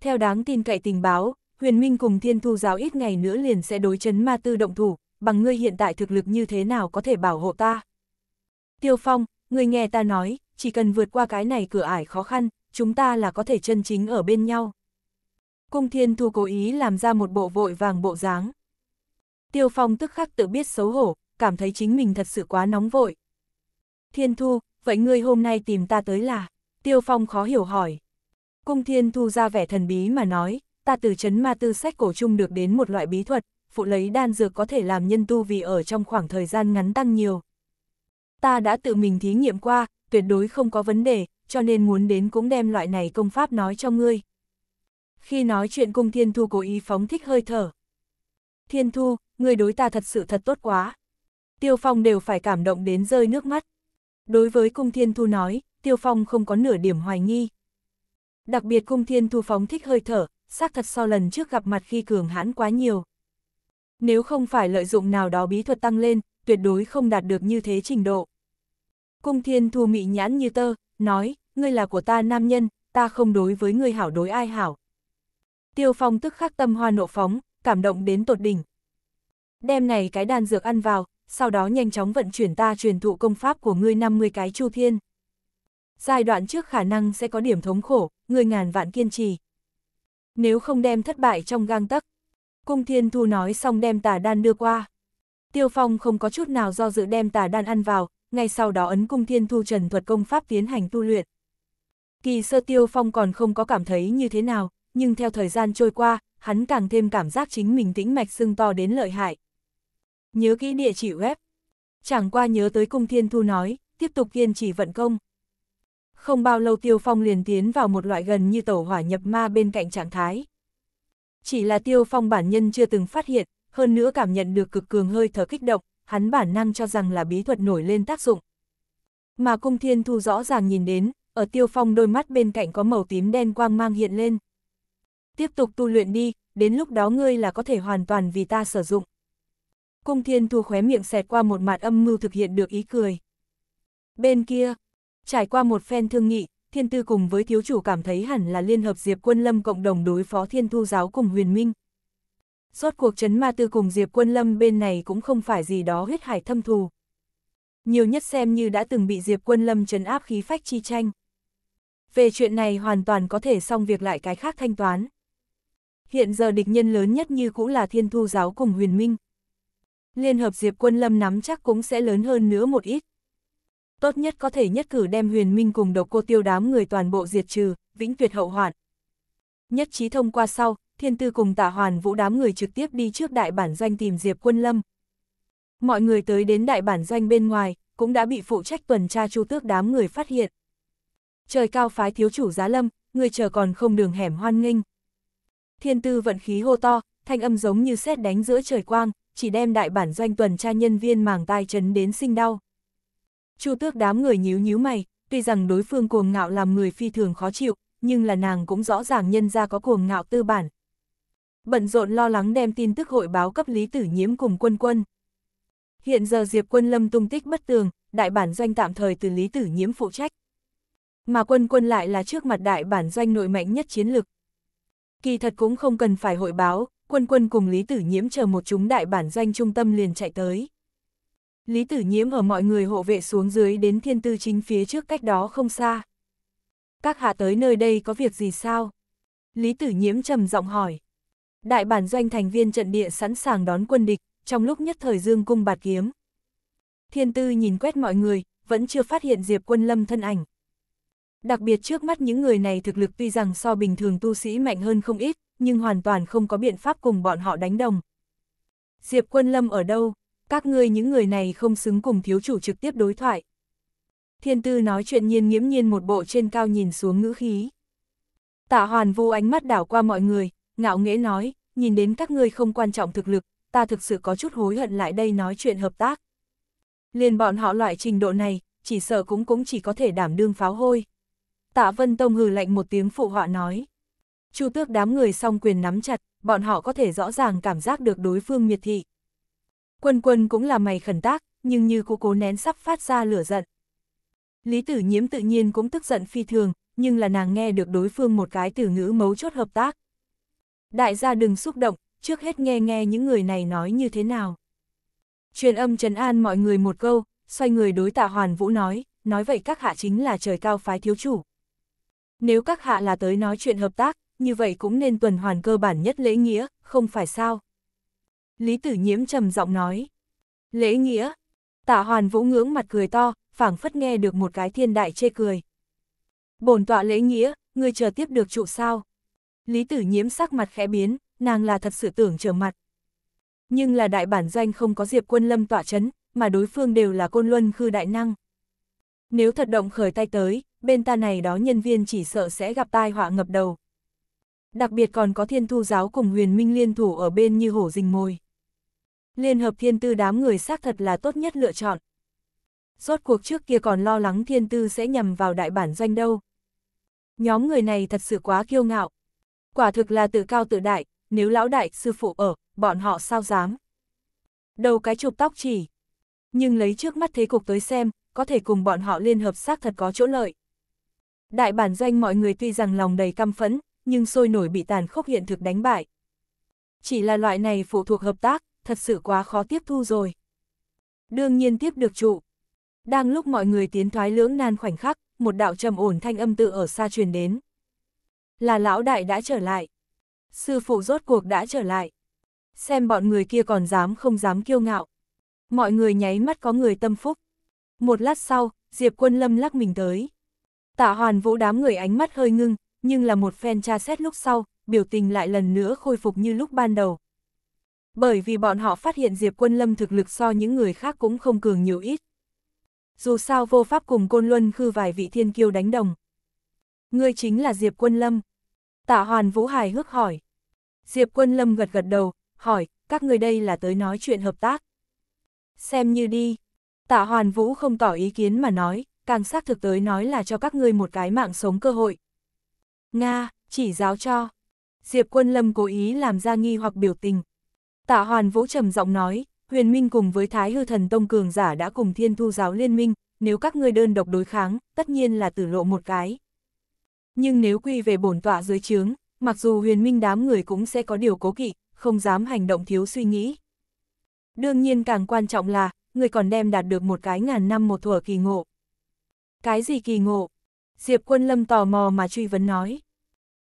Theo đáng tin cậy tình báo, huyền minh cùng thiên thu giáo ít ngày nữa liền sẽ đối chấn ma tư động thủ, bằng ngươi hiện tại thực lực như thế nào có thể bảo hộ ta. Tiêu Phong, ngươi nghe ta nói, chỉ cần vượt qua cái này cửa ải khó khăn, chúng ta là có thể chân chính ở bên nhau. Cung thiên thu cố ý làm ra một bộ vội vàng bộ dáng. Tiêu Phong tức khắc tự biết xấu hổ, cảm thấy chính mình thật sự quá nóng vội. Thiên thu, vậy ngươi hôm nay tìm ta tới là? Tiêu Phong khó hiểu hỏi. Cung thiên thu ra vẻ thần bí mà nói, ta từ chấn ma tư sách cổ chung được đến một loại bí thuật, phụ lấy đan dược có thể làm nhân tu vì ở trong khoảng thời gian ngắn tăng nhiều. Ta đã tự mình thí nghiệm qua, tuyệt đối không có vấn đề, cho nên muốn đến cũng đem loại này công pháp nói cho ngươi. Khi nói chuyện cung Thiên Thu cố ý phóng thích hơi thở. Thiên Thu, ngươi đối ta thật sự thật tốt quá. Tiêu Phong đều phải cảm động đến rơi nước mắt. Đối với cung Thiên Thu nói, Tiêu Phong không có nửa điểm hoài nghi. Đặc biệt cung Thiên Thu phóng thích hơi thở, xác thật sau lần trước gặp mặt khi cường hãn quá nhiều. Nếu không phải lợi dụng nào đó bí thuật tăng lên, tuyệt đối không đạt được như thế trình độ. Cung thiên thu mị nhãn như tơ, nói, ngươi là của ta nam nhân, ta không đối với ngươi hảo đối ai hảo. Tiêu phong tức khắc tâm hoa nộ phóng, cảm động đến tột đỉnh. Đem này cái đan dược ăn vào, sau đó nhanh chóng vận chuyển ta truyền thụ công pháp của ngươi 50 cái chu thiên. Giai đoạn trước khả năng sẽ có điểm thống khổ, ngươi ngàn vạn kiên trì. Nếu không đem thất bại trong gang tấc. Cung Thiên Thu nói xong đem tà đan đưa qua. Tiêu Phong không có chút nào do dự đem tà đan ăn vào, ngay sau đó ấn Cung Thiên Thu trần thuật công pháp tiến hành tu luyện. Kỳ sơ Tiêu Phong còn không có cảm thấy như thế nào, nhưng theo thời gian trôi qua, hắn càng thêm cảm giác chính mình tĩnh mạch xương to đến lợi hại. Nhớ kỹ địa chỉ web. Chẳng qua nhớ tới Cung Thiên Thu nói, tiếp tục kiên trì vận công không bao lâu Tiêu Phong liền tiến vào một loại gần như tẩu hỏa nhập ma bên cạnh trạng thái. Chỉ là Tiêu Phong bản nhân chưa từng phát hiện, hơn nữa cảm nhận được cực cường hơi thở kích động, hắn bản năng cho rằng là bí thuật nổi lên tác dụng. Mà Cung Thiên Thu rõ ràng nhìn đến, ở Tiêu Phong đôi mắt bên cạnh có màu tím đen quang mang hiện lên. Tiếp tục tu luyện đi, đến lúc đó ngươi là có thể hoàn toàn vì ta sử dụng. Cung Thiên Thu khóe miệng xẹt qua một mặt âm mưu thực hiện được ý cười. Bên kia, Trải qua một phen thương nghị, thiên tư cùng với thiếu chủ cảm thấy hẳn là liên hợp Diệp Quân Lâm cộng đồng đối phó thiên thu giáo cùng huyền minh. Rốt cuộc chấn ma tư cùng Diệp Quân Lâm bên này cũng không phải gì đó huyết hải thâm thù. Nhiều nhất xem như đã từng bị Diệp Quân Lâm trấn áp khí phách chi tranh. Về chuyện này hoàn toàn có thể xong việc lại cái khác thanh toán. Hiện giờ địch nhân lớn nhất như cũng là thiên thu giáo cùng huyền minh. Liên hợp Diệp Quân Lâm nắm chắc cũng sẽ lớn hơn nữa một ít tốt nhất có thể nhất cử đem huyền minh cùng độc cô tiêu đám người toàn bộ diệt trừ, vĩnh tuyệt hậu hoạn. Nhất trí thông qua sau, thiên tư cùng tạ hoàn vũ đám người trực tiếp đi trước đại bản doanh tìm Diệp Quân Lâm. Mọi người tới đến đại bản doanh bên ngoài, cũng đã bị phụ trách tuần tra chu tước đám người phát hiện. Trời cao phái thiếu chủ giá lâm, người chờ còn không đường hẻm hoan nghênh. Thiên tư vận khí hô to, thanh âm giống như sét đánh giữa trời quang, chỉ đem đại bản doanh tuần tra nhân viên màng tai chấn đến sinh đau. Chu tước đám người nhíu nhíu mày, tuy rằng đối phương cuồng ngạo làm người phi thường khó chịu, nhưng là nàng cũng rõ ràng nhân ra có cuồng ngạo tư bản. Bận rộn lo lắng đem tin tức hội báo cấp Lý Tử Nhiễm cùng quân quân. Hiện giờ Diệp quân lâm tung tích bất tường, đại bản doanh tạm thời từ Lý Tử Nhiễm phụ trách. Mà quân quân lại là trước mặt đại bản doanh nội mạnh nhất chiến lực. Kỳ thật cũng không cần phải hội báo, quân quân cùng Lý Tử Nhiễm chờ một chúng đại bản doanh trung tâm liền chạy tới. Lý Tử Nhiễm ở mọi người hộ vệ xuống dưới đến thiên tư chính phía trước cách đó không xa. Các hạ tới nơi đây có việc gì sao? Lý Tử Nhiễm trầm giọng hỏi. Đại bản doanh thành viên trận địa sẵn sàng đón quân địch, trong lúc nhất thời dương cung bạt kiếm. Thiên tư nhìn quét mọi người, vẫn chưa phát hiện Diệp quân lâm thân ảnh. Đặc biệt trước mắt những người này thực lực tuy rằng so bình thường tu sĩ mạnh hơn không ít, nhưng hoàn toàn không có biện pháp cùng bọn họ đánh đồng. Diệp quân lâm ở đâu? các ngươi những người này không xứng cùng thiếu chủ trực tiếp đối thoại. Thiên tư nói chuyện nhiên nghiễm nhiên một bộ trên cao nhìn xuống ngữ khí. Tạ hoàn vô ánh mắt đảo qua mọi người, ngạo nghễ nói, nhìn đến các ngươi không quan trọng thực lực, ta thực sự có chút hối hận lại đây nói chuyện hợp tác. Liền bọn họ loại trình độ này, chỉ sợ cũng cũng chỉ có thể đảm đương pháo hôi. Tạ Vân Tông hừ lạnh một tiếng phụ họa nói. Chu tước đám người song quyền nắm chặt, bọn họ có thể rõ ràng cảm giác được đối phương miệt thị. Quân quân cũng là mày khẩn tác, nhưng như cô cố nén sắp phát ra lửa giận. Lý tử nhiễm tự nhiên cũng tức giận phi thường, nhưng là nàng nghe được đối phương một cái từ ngữ mấu chốt hợp tác. Đại gia đừng xúc động, trước hết nghe nghe những người này nói như thế nào. Truyền âm trấn an mọi người một câu, xoay người đối tạ hoàn vũ nói, nói vậy các hạ chính là trời cao phái thiếu chủ. Nếu các hạ là tới nói chuyện hợp tác, như vậy cũng nên tuần hoàn cơ bản nhất lễ nghĩa, không phải sao? Lý tử nhiễm trầm giọng nói. Lễ nghĩa. Tả hoàn vũ ngưỡng mặt cười to, phảng phất nghe được một cái thiên đại chê cười. Bổn tọa lễ nghĩa, ngươi chờ tiếp được trụ sao. Lý tử nhiễm sắc mặt khẽ biến, nàng là thật sự tưởng trở mặt. Nhưng là đại bản doanh không có diệp quân lâm tọa chấn, mà đối phương đều là côn luân khư đại năng. Nếu thật động khởi tay tới, bên ta này đó nhân viên chỉ sợ sẽ gặp tai họa ngập đầu. Đặc biệt còn có thiên thu giáo cùng huyền minh liên thủ ở bên như hổ rình mồi. Liên hợp thiên tư đám người xác thật là tốt nhất lựa chọn. Rốt cuộc trước kia còn lo lắng thiên tư sẽ nhầm vào đại bản doanh đâu. Nhóm người này thật sự quá kiêu ngạo. Quả thực là tự cao tự đại, nếu lão đại, sư phụ ở, bọn họ sao dám. Đầu cái chụp tóc chỉ. Nhưng lấy trước mắt thế cục tới xem, có thể cùng bọn họ liên hợp xác thật có chỗ lợi. Đại bản doanh mọi người tuy rằng lòng đầy căm phẫn, nhưng sôi nổi bị tàn khốc hiện thực đánh bại. Chỉ là loại này phụ thuộc hợp tác, thật sự quá khó tiếp thu rồi. Đương nhiên tiếp được trụ. Đang lúc mọi người tiến thoái lưỡng nan khoảnh khắc, một đạo trầm ổn thanh âm tự ở xa truyền đến. Là lão đại đã trở lại. Sư phụ rốt cuộc đã trở lại. Xem bọn người kia còn dám không dám kiêu ngạo. Mọi người nháy mắt có người tâm phúc. Một lát sau, Diệp quân lâm lắc mình tới. Tạ hoàn vũ đám người ánh mắt hơi ngưng, nhưng là một phen tra xét lúc sau, biểu tình lại lần nữa khôi phục như lúc ban đầu bởi vì bọn họ phát hiện Diệp Quân Lâm thực lực so những người khác cũng không cường nhiều ít. Dù sao vô pháp cùng Côn Luân khư vài vị thiên kiêu đánh đồng. Ngươi chính là Diệp Quân Lâm. Tạ Hoàn Vũ hải hước hỏi. Diệp Quân Lâm gật gật đầu, hỏi, các người đây là tới nói chuyện hợp tác. Xem như đi. Tạ Hoàn Vũ không tỏ ý kiến mà nói, càng xác thực tới nói là cho các ngươi một cái mạng sống cơ hội. Nga, chỉ giáo cho. Diệp Quân Lâm cố ý làm ra nghi hoặc biểu tình, Tạ Hoàn Vũ trầm giọng nói, huyền minh cùng với Thái Hư Thần Tông Cường Giả đã cùng Thiên Thu Giáo Liên minh, nếu các ngươi đơn độc đối kháng, tất nhiên là tử lộ một cái. Nhưng nếu quy về bổn tọa dưới chướng, mặc dù huyền minh đám người cũng sẽ có điều cố kỵ, không dám hành động thiếu suy nghĩ. Đương nhiên càng quan trọng là, người còn đem đạt được một cái ngàn năm một thuở kỳ ngộ. Cái gì kỳ ngộ? Diệp quân lâm tò mò mà truy vấn nói.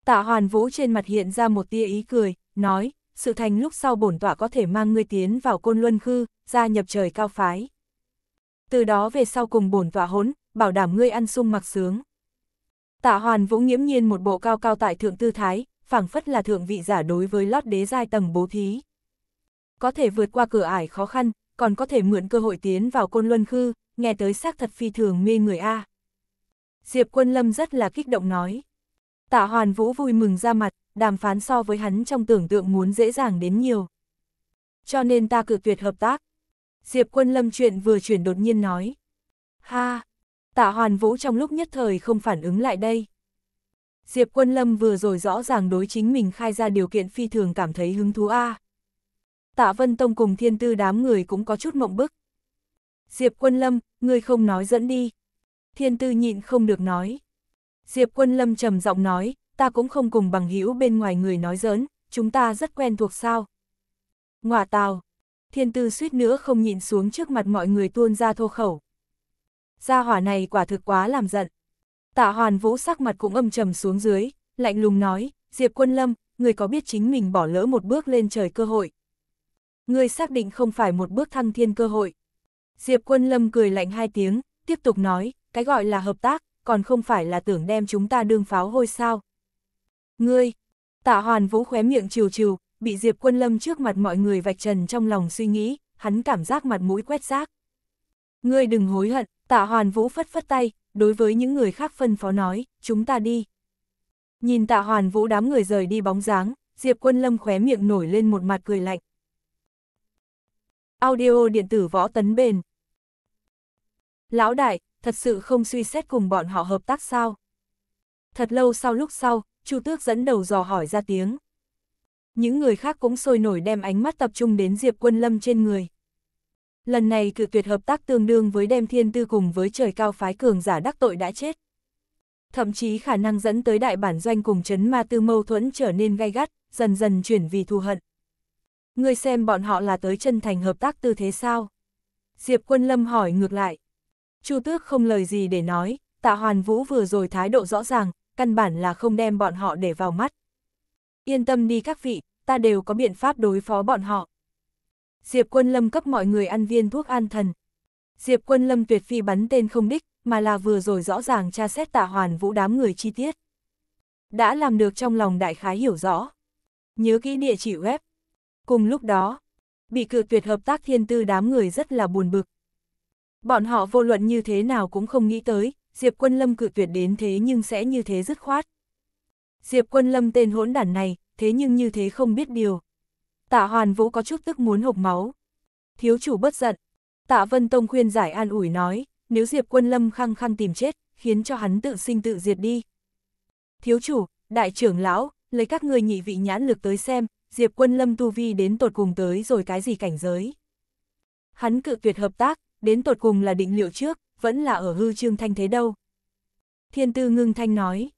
Tạ hoàn vũ trên mặt hiện ra một tia ý cười, nói, sự thành lúc sau bổn tọa có thể mang ngươi tiến vào côn luân khư, gia nhập trời cao phái. Từ đó về sau cùng bổn tọa hốn, bảo đảm ngươi ăn sung mặc sướng. Tạ Hoàn Vũ nghiễm nhiên một bộ cao cao tại thượng tư thái, phảng phất là thượng vị giả đối với lót đế giai tầng bố thí. Có thể vượt qua cửa ải khó khăn, còn có thể mượn cơ hội tiến vào côn luân khư, nghe tới xác thật phi thường mê người A. Diệp Quân Lâm rất là kích động nói. Tạ Hoàn Vũ vui mừng ra mặt, đàm phán so với hắn trong tưởng tượng muốn dễ dàng đến nhiều. Cho nên ta cự tuyệt hợp tác. Diệp quân lâm chuyện vừa chuyển đột nhiên nói. Ha! Tạ hoàn vũ trong lúc nhất thời không phản ứng lại đây. Diệp quân lâm vừa rồi rõ ràng đối chính mình khai ra điều kiện phi thường cảm thấy hứng thú A. Tạ Vân Tông cùng thiên tư đám người cũng có chút mộng bức. Diệp quân lâm, ngươi không nói dẫn đi. Thiên tư nhịn không được nói. Diệp quân lâm trầm giọng nói, ta cũng không cùng bằng hữu bên ngoài người nói giỡn, chúng ta rất quen thuộc sao. Ngoà tào, thiên tư suýt nữa không nhịn xuống trước mặt mọi người tuôn ra thô khẩu. Gia hỏa này quả thực quá làm giận. Tạ hoàn vũ sắc mặt cũng âm trầm xuống dưới, lạnh lùng nói, Diệp quân lâm, người có biết chính mình bỏ lỡ một bước lên trời cơ hội. Người xác định không phải một bước thăng thiên cơ hội. Diệp quân lâm cười lạnh hai tiếng, tiếp tục nói, cái gọi là hợp tác, còn không phải là tưởng đem chúng ta đương pháo hôi sao. Ngươi! Tạ Hoàn Vũ khóe miệng chiều chiều, bị Diệp Quân Lâm trước mặt mọi người vạch trần trong lòng suy nghĩ, hắn cảm giác mặt mũi quét rác. Ngươi đừng hối hận, Tạ Hoàn Vũ phất phất tay, đối với những người khác phân phó nói, chúng ta đi. Nhìn Tạ Hoàn Vũ đám người rời đi bóng dáng, Diệp Quân Lâm khóe miệng nổi lên một mặt cười lạnh. Audio điện tử võ tấn bền. Lão đại, thật sự không suy xét cùng bọn họ hợp tác sao? Thật lâu sau lúc sau, Chu Tước dẫn đầu dò hỏi ra tiếng. Những người khác cũng sôi nổi đem ánh mắt tập trung đến Diệp Quân Lâm trên người. Lần này cự tuyệt hợp tác tương đương với đem thiên tư cùng với trời cao phái cường giả đắc tội đã chết. Thậm chí khả năng dẫn tới đại bản doanh cùng chấn ma tư mâu thuẫn trở nên gay gắt, dần dần chuyển vì thù hận. Người xem bọn họ là tới chân thành hợp tác tư thế sao? Diệp Quân Lâm hỏi ngược lại. Chu Tước không lời gì để nói, Tạ Hoàn Vũ vừa rồi thái độ rõ ràng, căn bản là không đem bọn họ để vào mắt. Yên tâm đi các vị, ta đều có biện pháp đối phó bọn họ. Diệp quân lâm cấp mọi người ăn viên thuốc an thần. Diệp quân lâm tuyệt phi bắn tên không đích, mà là vừa rồi rõ ràng tra xét tạ hoàn vũ đám người chi tiết. Đã làm được trong lòng đại khái hiểu rõ. Nhớ kỹ địa chỉ web. Cùng lúc đó, bị cự tuyệt hợp tác thiên tư đám người rất là buồn bực. Bọn họ vô luận như thế nào cũng không nghĩ tới, Diệp Quân Lâm cự tuyệt đến thế nhưng sẽ như thế dứt khoát. Diệp Quân Lâm tên hỗn đản này, thế nhưng như thế không biết điều. Tạ Hoàn Vũ có chút tức muốn hộc máu. Thiếu chủ bất giận. Tạ Vân Tông khuyên giải an ủi nói, nếu Diệp Quân Lâm khăng khăng tìm chết, khiến cho hắn tự sinh tự diệt đi. Thiếu chủ, đại trưởng lão, lấy các người nhị vị nhãn lực tới xem, Diệp Quân Lâm tu vi đến tột cùng tới rồi cái gì cảnh giới. Hắn cự tuyệt hợp tác, đến tột cùng là định liệu trước, vẫn là ở hư trương thanh thế đâu. Thiên tư ngưng thanh nói.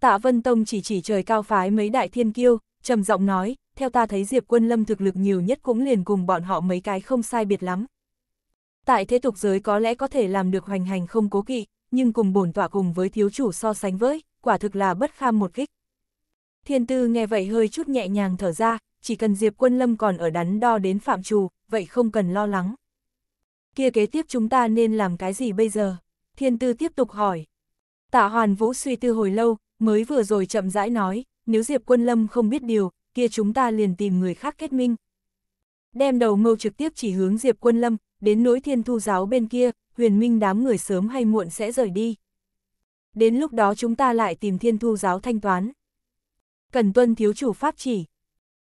Tạ Vân Tông chỉ chỉ trời cao phái mấy đại thiên kiêu, trầm giọng nói, theo ta thấy Diệp Quân Lâm thực lực nhiều nhất cũng liền cùng bọn họ mấy cái không sai biệt lắm. Tại thế tục giới có lẽ có thể làm được hoành hành không cố kỵ, nhưng cùng bổn tọa cùng với thiếu chủ so sánh với, quả thực là bất kham một kích. Thiên tư nghe vậy hơi chút nhẹ nhàng thở ra, chỉ cần Diệp Quân Lâm còn ở đắn đo đến phạm trù, vậy không cần lo lắng kia kế tiếp chúng ta nên làm cái gì bây giờ? Thiên tư tiếp tục hỏi. Tạ Hoàn Vũ suy tư hồi lâu, mới vừa rồi chậm rãi nói, nếu Diệp Quân Lâm không biết điều, kia chúng ta liền tìm người khác kết minh. Đem đầu mâu trực tiếp chỉ hướng Diệp Quân Lâm, đến nỗi thiên thu giáo bên kia, huyền minh đám người sớm hay muộn sẽ rời đi. Đến lúc đó chúng ta lại tìm thiên thu giáo thanh toán. Cần tuân thiếu chủ pháp chỉ.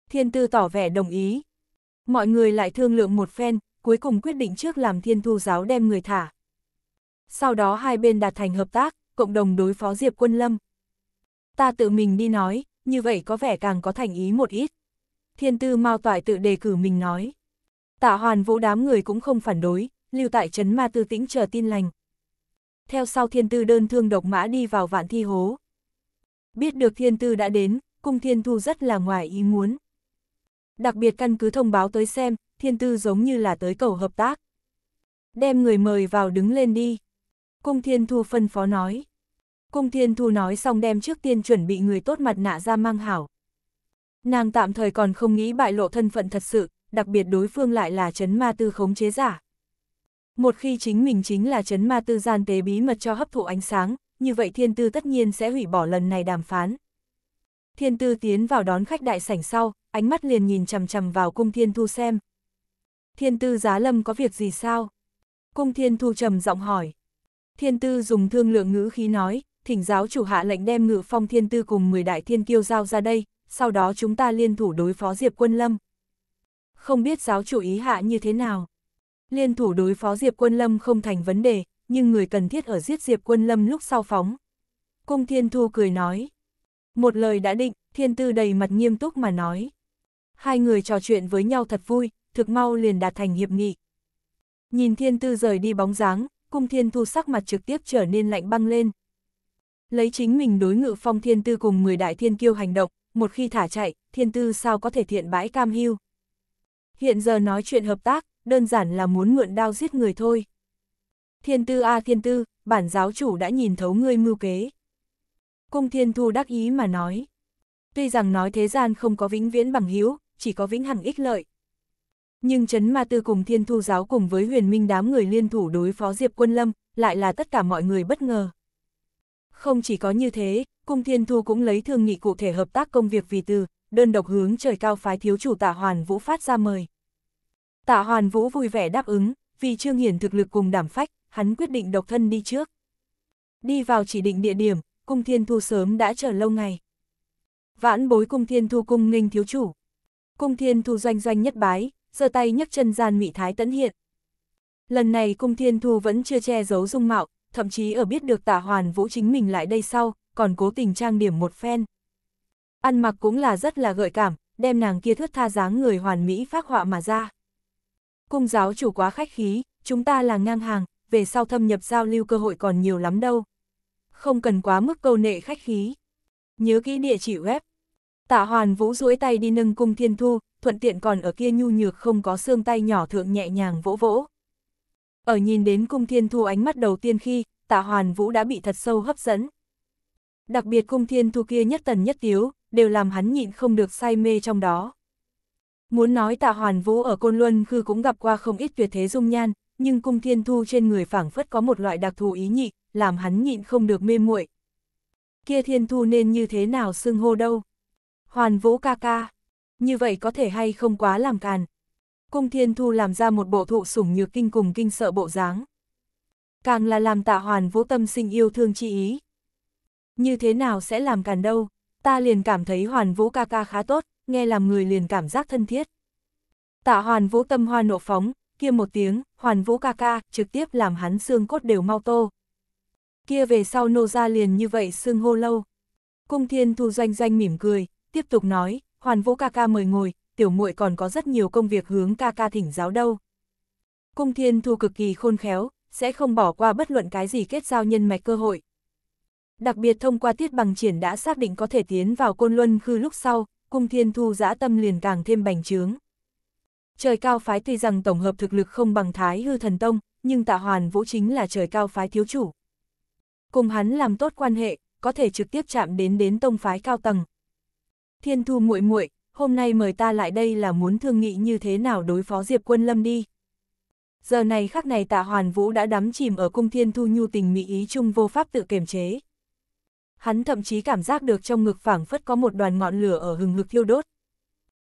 Thiên tư tỏ vẻ đồng ý. Mọi người lại thương lượng một phen, cuối cùng quyết định trước làm thiên thu giáo đem người thả. Sau đó hai bên đạt thành hợp tác, cộng đồng đối phó Diệp Quân Lâm. Ta tự mình đi nói, như vậy có vẻ càng có thành ý một ít. Thiên tư mau Toại tự đề cử mình nói. Tạ hoàn vũ đám người cũng không phản đối, lưu tại trấn ma tư tĩnh chờ tin lành. Theo sau thiên tư đơn thương độc mã đi vào vạn thi hố. Biết được thiên tư đã đến, cung thiên thu rất là ngoài ý muốn. Đặc biệt căn cứ thông báo tới xem, thiên tư giống như là tới cầu hợp tác. Đem người mời vào đứng lên đi. Cung thiên thu phân phó nói. Cung thiên thu nói xong đem trước tiên chuẩn bị người tốt mặt nạ ra mang hảo. Nàng tạm thời còn không nghĩ bại lộ thân phận thật sự, đặc biệt đối phương lại là chấn ma tư khống chế giả. Một khi chính mình chính là chấn ma tư gian tế bí mật cho hấp thụ ánh sáng, như vậy thiên tư tất nhiên sẽ hủy bỏ lần này đàm phán. Thiên tư tiến vào đón khách đại sảnh sau, ánh mắt liền nhìn chằm chằm vào cung thiên thu xem, thiên tư giá lâm có việc gì sao? Cung thiên thu trầm giọng hỏi. Thiên tư dùng thương lượng ngữ khí nói, thỉnh giáo chủ hạ lệnh đem ngự phong thiên tư cùng 10 đại thiên kiêu giao ra đây, sau đó chúng ta liên thủ đối phó Diệp Quân Lâm. Không biết giáo chủ ý hạ như thế nào? Liên thủ đối phó Diệp Quân Lâm không thành vấn đề, nhưng người cần thiết ở giết Diệp Quân Lâm lúc sau phóng. Cung Thiên Thu cười nói. Một lời đã định, Thiên Tư đầy mặt nghiêm túc mà nói. Hai người trò chuyện với nhau thật vui, thực mau liền đạt thành hiệp nghị. Nhìn thiên tư rời đi bóng dáng, cung thiên thu sắc mặt trực tiếp trở nên lạnh băng lên. Lấy chính mình đối ngự phong thiên tư cùng 10 đại thiên kiêu hành động, một khi thả chạy, thiên tư sao có thể thiện bãi cam hưu. Hiện giờ nói chuyện hợp tác, đơn giản là muốn mượn đao giết người thôi. Thiên tư a thiên tư, bản giáo chủ đã nhìn thấu ngươi mưu kế. Cung thiên thu đắc ý mà nói. Tuy rằng nói thế gian không có vĩnh viễn bằng hiếu, chỉ có vĩnh hằng ích lợi, nhưng chấn Ma Tư cùng Thiên Thu Giáo cùng với huyền minh đám người liên thủ đối phó Diệp Quân Lâm, lại là tất cả mọi người bất ngờ. Không chỉ có như thế, Cung Thiên Thu cũng lấy thương nghị cụ thể hợp tác công việc vì từ, đơn độc hướng trời cao phái thiếu chủ Tạ Hoàn Vũ phát ra mời. Tạ Hoàn Vũ vui vẻ đáp ứng, vì Trương Hiển thực lực cùng đảm phách, hắn quyết định độc thân đi trước. Đi vào chỉ định địa điểm, Cung Thiên Thu sớm đã chờ lâu ngày. Vãn bối Cung Thiên Thu cung nghênh thiếu chủ. Cung Thiên Thu doanh doanh nhất bái, giơ tay nhấc chân gian mị thái tấn hiện. Lần này cung thiên thu vẫn chưa che giấu dung mạo, thậm chí ở biết được tả hoàn vũ chính mình lại đây sau, còn cố tình trang điểm một phen. Ăn mặc cũng là rất là gợi cảm, đem nàng kia thướt tha dáng người hoàn mỹ phác họa mà ra. Cung giáo chủ quá khách khí, chúng ta là ngang hàng, về sau thâm nhập giao lưu cơ hội còn nhiều lắm đâu. Không cần quá mức câu nệ khách khí. Nhớ kỹ địa chỉ web. Tạ Hoàn Vũ duỗi tay đi nâng cung thiên thu, thuận tiện còn ở kia nhu nhược không có xương tay nhỏ thượng nhẹ nhàng vỗ vỗ. Ở nhìn đến cung thiên thu ánh mắt đầu tiên khi, tạ hoàn vũ đã bị thật sâu hấp dẫn. Đặc biệt cung thiên thu kia nhất tần nhất tiếu, đều làm hắn nhịn không được say mê trong đó. Muốn nói tạ hoàn vũ ở Côn Luân khư cũng gặp qua không ít tuyệt thế dung nhan, nhưng cung thiên thu trên người phảng phất có một loại đặc thù ý nhị, làm hắn nhịn không được mê muội. Kia thiên thu nên như thế nào xưng hô đâu? Hoàn vũ ca ca, như vậy có thể hay không quá làm càn. Cung Thiên Thu làm ra một bộ thụ sủng nhược kinh cùng kinh sợ bộ dáng. Càng là làm tạ hoàn vũ tâm sinh yêu thương chi ý. Như thế nào sẽ làm càn đâu, ta liền cảm thấy hoàn vũ ca ca khá tốt, nghe làm người liền cảm giác thân thiết. Tạ hoàn vũ tâm hoa nộ phóng, kia một tiếng, hoàn vũ ca ca, trực tiếp làm hắn xương cốt đều mau tô. Kia về sau nô ra liền như vậy xương hô lâu. Cung thiên thu doanh doanh mỉm cười, tiếp tục nói, Hoàn Vũ ca ca mời ngồi, tiểu muội còn có rất nhiều công việc hướng ca ca thỉnh giáo đâu. Cung Thiên Thu cực kỳ khôn khéo, sẽ không bỏ qua bất luận cái gì kết giao nhân mạch cơ hội. Đặc biệt thông qua tiết bằng triển đã xác định có thể tiến vào côn luân khư lúc sau, Cung Thiên Thu dã tâm liền càng thêm bành trướng. Trời cao phái tuy rằng tổng hợp thực lực không bằng Thái Hư Thần Tông, nhưng Tạ Hoàn Vũ chính là trời cao phái thiếu chủ. Cùng hắn làm tốt quan hệ, có thể trực tiếp chạm đến đến tông phái cao tầng, Thiên Thu muội muội, hôm nay mời ta lại đây là muốn thương nghị như thế nào đối phó Diệp Quân Lâm đi. Giờ này khắc này Tạ Hoàn Vũ đã đắm chìm ở cung Thiên Thu nhu tình mỹ ý chung vô pháp tự kiềm chế. Hắn thậm chí cảm giác được trong ngực phảng phất có một đoàn ngọn lửa ở hừng ngực thiêu đốt.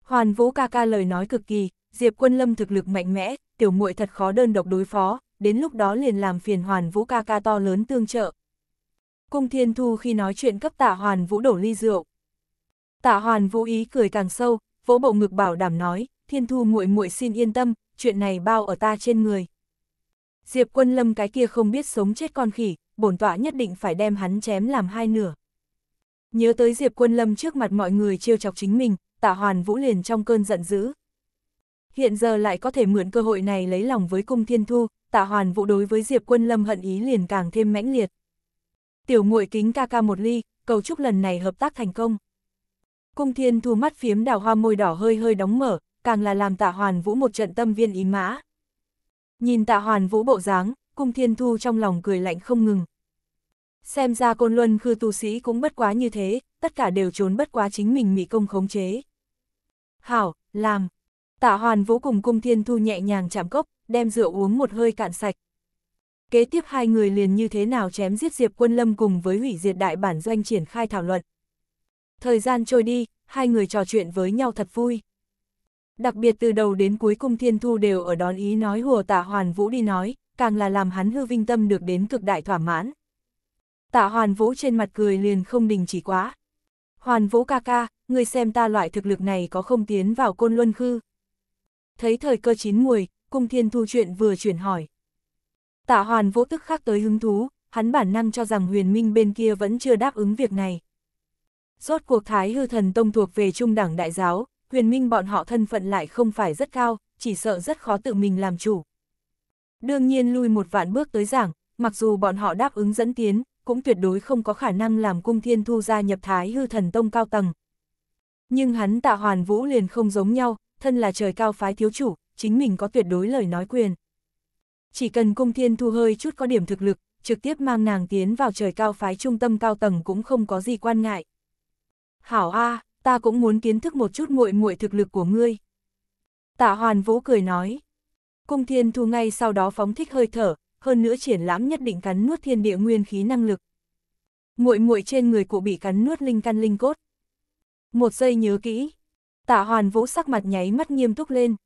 Hoàn Vũ ca ca lời nói cực kỳ, Diệp Quân Lâm thực lực mạnh mẽ, tiểu muội thật khó đơn độc đối phó, đến lúc đó liền làm phiền Hoàn Vũ ca ca to lớn tương trợ. Cung Thiên Thu khi nói chuyện cấp Tạ Hoàn Vũ đổ ly rượu, Tạ Hoàn vô ý cười càng sâu, vỗ bộ ngực bảo đảm nói, Thiên Thu muội muội xin yên tâm, chuyện này bao ở ta trên người. Diệp Quân Lâm cái kia không biết sống chết con khỉ, bổn tọa nhất định phải đem hắn chém làm hai nửa. Nhớ tới Diệp Quân Lâm trước mặt mọi người trêu chọc chính mình, Tạ Hoàn Vũ liền trong cơn giận dữ. Hiện giờ lại có thể mượn cơ hội này lấy lòng với Cung Thiên Thu, Tạ Hoàn Vũ đối với Diệp Quân Lâm hận ý liền càng thêm mãnh liệt. Tiểu muội kính ca ca một ly, cầu chúc lần này hợp tác thành công. Cung thiên thu mắt phiếm đào hoa môi đỏ hơi hơi đóng mở, càng là làm tạ hoàn vũ một trận tâm viên ý mã. Nhìn tạ hoàn vũ bộ dáng, cung thiên thu trong lòng cười lạnh không ngừng. Xem ra côn luân khư tu sĩ cũng bất quá như thế, tất cả đều trốn bất quá chính mình mỹ công khống chế. Hảo, làm. Tạ hoàn vũ cùng cung thiên thu nhẹ nhàng chạm cốc, đem rượu uống một hơi cạn sạch. Kế tiếp hai người liền như thế nào chém giết diệp quân lâm cùng với hủy diệt đại bản doanh triển khai thảo luận. Thời gian trôi đi, hai người trò chuyện với nhau thật vui. Đặc biệt từ đầu đến cuối cung thiên thu đều ở đón ý nói hùa tả hoàn vũ đi nói, càng là làm hắn hư vinh tâm được đến cực đại thỏa mãn. Tả hoàn vũ trên mặt cười liền không đình chỉ quá. Hoàn vũ ca ca, người xem ta loại thực lực này có không tiến vào côn luân khư. Thấy thời cơ chín muồi, cung thiên thu chuyện vừa chuyển hỏi. Tạ hoàn vũ tức khắc tới hứng thú, hắn bản năng cho rằng huyền minh bên kia vẫn chưa đáp ứng việc này. Rốt cuộc Thái Hư Thần Tông thuộc về trung đẳng đại giáo, huyền minh bọn họ thân phận lại không phải rất cao, chỉ sợ rất khó tự mình làm chủ. Đương nhiên lui một vạn bước tới giảng, mặc dù bọn họ đáp ứng dẫn tiến, cũng tuyệt đối không có khả năng làm cung thiên thu gia nhập Thái Hư Thần Tông cao tầng. Nhưng hắn tạ hoàn vũ liền không giống nhau, thân là trời cao phái thiếu chủ, chính mình có tuyệt đối lời nói quyền. Chỉ cần cung thiên thu hơi chút có điểm thực lực, trực tiếp mang nàng tiến vào trời cao phái trung tâm cao tầng cũng không có gì quan ngại. Hảo a, à, ta cũng muốn kiến thức một chút muội muội thực lực của ngươi. Tạ Hoàn Vũ cười nói. Cung Thiên Thu ngay sau đó phóng thích hơi thở, hơn nữa triển lãm nhất định cắn nuốt thiên địa nguyên khí năng lực. Muội muội trên người cụ bị cắn nuốt linh căn linh cốt. Một giây nhớ kỹ. Tạ Hoàn Vũ sắc mặt nháy mắt nghiêm túc lên.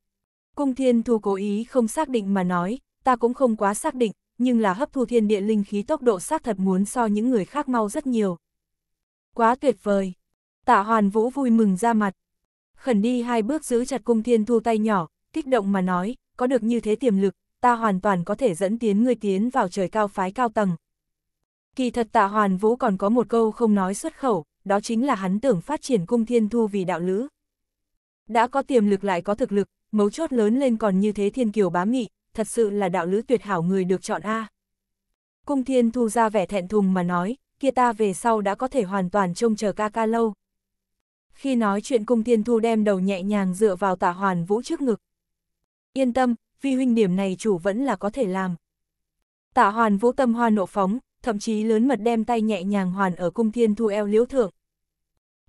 Cung Thiên Thu cố ý không xác định mà nói, ta cũng không quá xác định, nhưng là hấp thu thiên địa linh khí tốc độ xác thật muốn so những người khác mau rất nhiều. Quá tuyệt vời. Tạ Hoàn Vũ vui mừng ra mặt. Khẩn đi hai bước giữ chặt cung thiên thu tay nhỏ, kích động mà nói, có được như thế tiềm lực, ta hoàn toàn có thể dẫn tiến ngươi tiến vào trời cao phái cao tầng. Kỳ thật tạ Hoàn Vũ còn có một câu không nói xuất khẩu, đó chính là hắn tưởng phát triển cung thiên thu vì đạo lữ. Đã có tiềm lực lại có thực lực, mấu chốt lớn lên còn như thế thiên kiều bá mị, thật sự là đạo lữ tuyệt hảo người được chọn A. Cung thiên thu ra vẻ thẹn thùng mà nói, kia ta về sau đã có thể hoàn toàn trông chờ ca ca lâu khi nói chuyện cung thiên thu đem đầu nhẹ nhàng dựa vào tả hoàn vũ trước ngực. Yên tâm, vi huynh điểm này chủ vẫn là có thể làm. Tả hoàn vũ tâm hoa nộ phóng, thậm chí lớn mật đem tay nhẹ nhàng hoàn ở cung thiên thu eo liễu thượng.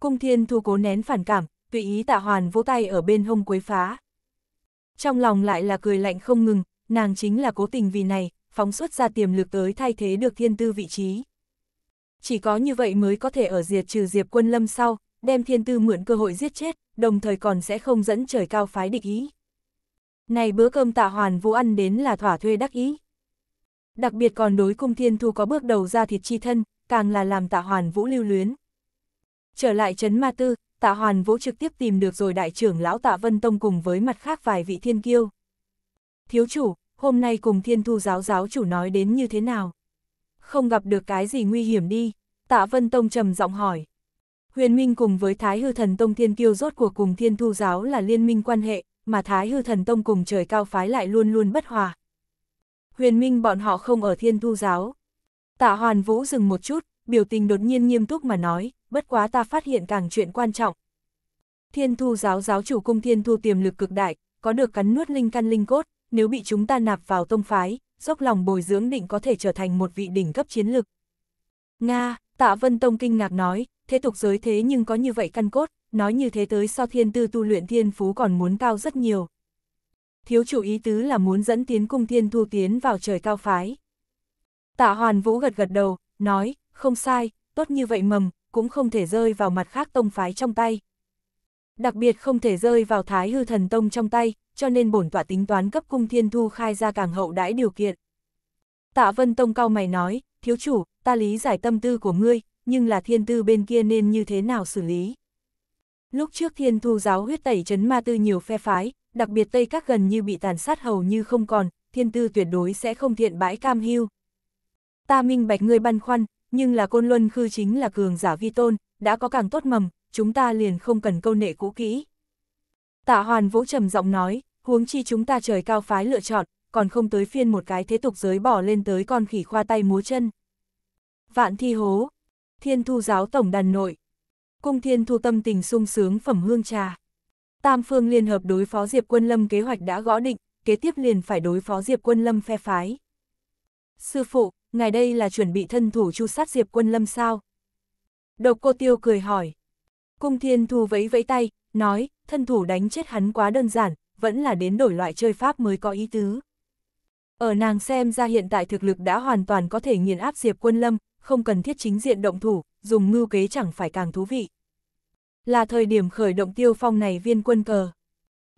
Cung thiên thu cố nén phản cảm, tùy ý tả hoàn vỗ tay ở bên hông quấy phá. Trong lòng lại là cười lạnh không ngừng, nàng chính là cố tình vì này, phóng xuất ra tiềm lực tới thay thế được thiên tư vị trí. Chỉ có như vậy mới có thể ở diệt trừ diệp quân lâm sau, đem thiên tư mượn cơ hội giết chết, đồng thời còn sẽ không dẫn trời cao phái địch ý. Này bữa cơm tạ hoàn vũ ăn đến là thỏa thuê đắc ý. Đặc biệt còn đối cung thiên thu có bước đầu ra thịt chi thân, càng là làm tạ hoàn vũ lưu luyến. Trở lại Trấn Ma Tư, tạ hoàn vũ trực tiếp tìm được rồi đại trưởng lão tạ Vân Tông cùng với mặt khác vài vị thiên kiêu. Thiếu chủ, hôm nay cùng thiên thu giáo giáo chủ nói đến như thế nào? Không gặp được cái gì nguy hiểm đi, tạ Vân Tông trầm giọng hỏi. Huyền Minh cùng với Thái Hư Thần Tông Thiên Kiêu rốt cuộc cùng Thiên Thu Giáo là liên minh quan hệ, mà Thái Hư Thần Tông cùng trời cao phái lại luôn luôn bất hòa. Huyền Minh bọn họ không ở Thiên Thu Giáo. Tạ Hoàn Vũ dừng một chút, biểu tình đột nhiên nghiêm túc mà nói, bất quá ta phát hiện càng chuyện quan trọng. Thiên Thu Giáo giáo chủ cung Thiên Thu tiềm lực cực đại, có được cắn nuốt linh căn linh cốt, nếu bị chúng ta nạp vào tông phái, dốc lòng bồi dưỡng định có thể trở thành một vị đỉnh cấp chiến lực. Nga, Tạ Vân Tông kinh ngạc nói, thế tục giới thế nhưng có như vậy căn cốt, nói như thế tới so thiên tư tu luyện thiên phú còn muốn cao rất nhiều. Thiếu chủ ý tứ là muốn dẫn tiến cung thiên thu tiến vào trời cao phái. Tạ hoàn vũ gật gật đầu, nói, không sai, tốt như vậy mầm, cũng không thể rơi vào mặt khác tông phái trong tay. Đặc biệt không thể rơi vào thái hư thần tông trong tay, cho nên bổn tọa tính toán cấp cung thiên thu khai ra càng hậu đãi điều kiện. Tạ vân tông cao mày nói, thiếu chủ, ta lý giải tâm tư của ngươi, nhưng là thiên tư bên kia nên như thế nào xử lý. Lúc trước thiên thu giáo huyết tẩy chấn ma tư nhiều phe phái, đặc biệt Tây Các gần như bị tàn sát hầu như không còn, thiên tư tuyệt đối sẽ không thiện bãi cam hưu. Ta minh bạch ngươi băn khoăn, nhưng là côn luân khư chính là cường giả vi tôn, đã có càng tốt mầm, chúng ta liền không cần câu nệ cũ kỹ. Tạ hoàn vũ trầm giọng nói, huống chi chúng ta trời cao phái lựa chọn, còn không tới phiên một cái thế tục giới bỏ lên tới con khỉ khoa tay múa chân. Vạn thi hố, Thiên Thu Giáo Tổng Đàn Nội. Cung Thiên Thu tâm tình sung sướng phẩm hương trà. Tam phương liên hợp đối phó Diệp Quân Lâm kế hoạch đã gõ định, kế tiếp liền phải đối phó Diệp Quân Lâm phe phái. Sư phụ, ngài đây là chuẩn bị thân thủ chu sát Diệp Quân Lâm sao? Độc cô tiêu cười hỏi. Cung Thiên Thu vẫy vẫy tay, nói, thân thủ đánh chết hắn quá đơn giản, vẫn là đến đổi loại chơi pháp mới có ý tứ. Ở nàng xem ra hiện tại thực lực đã hoàn toàn có thể nghiền áp Diệp Quân Lâm, không cần thiết chính diện động thủ, dùng mưu kế chẳng phải càng thú vị. Là thời điểm khởi động tiêu phong này viên quân cờ.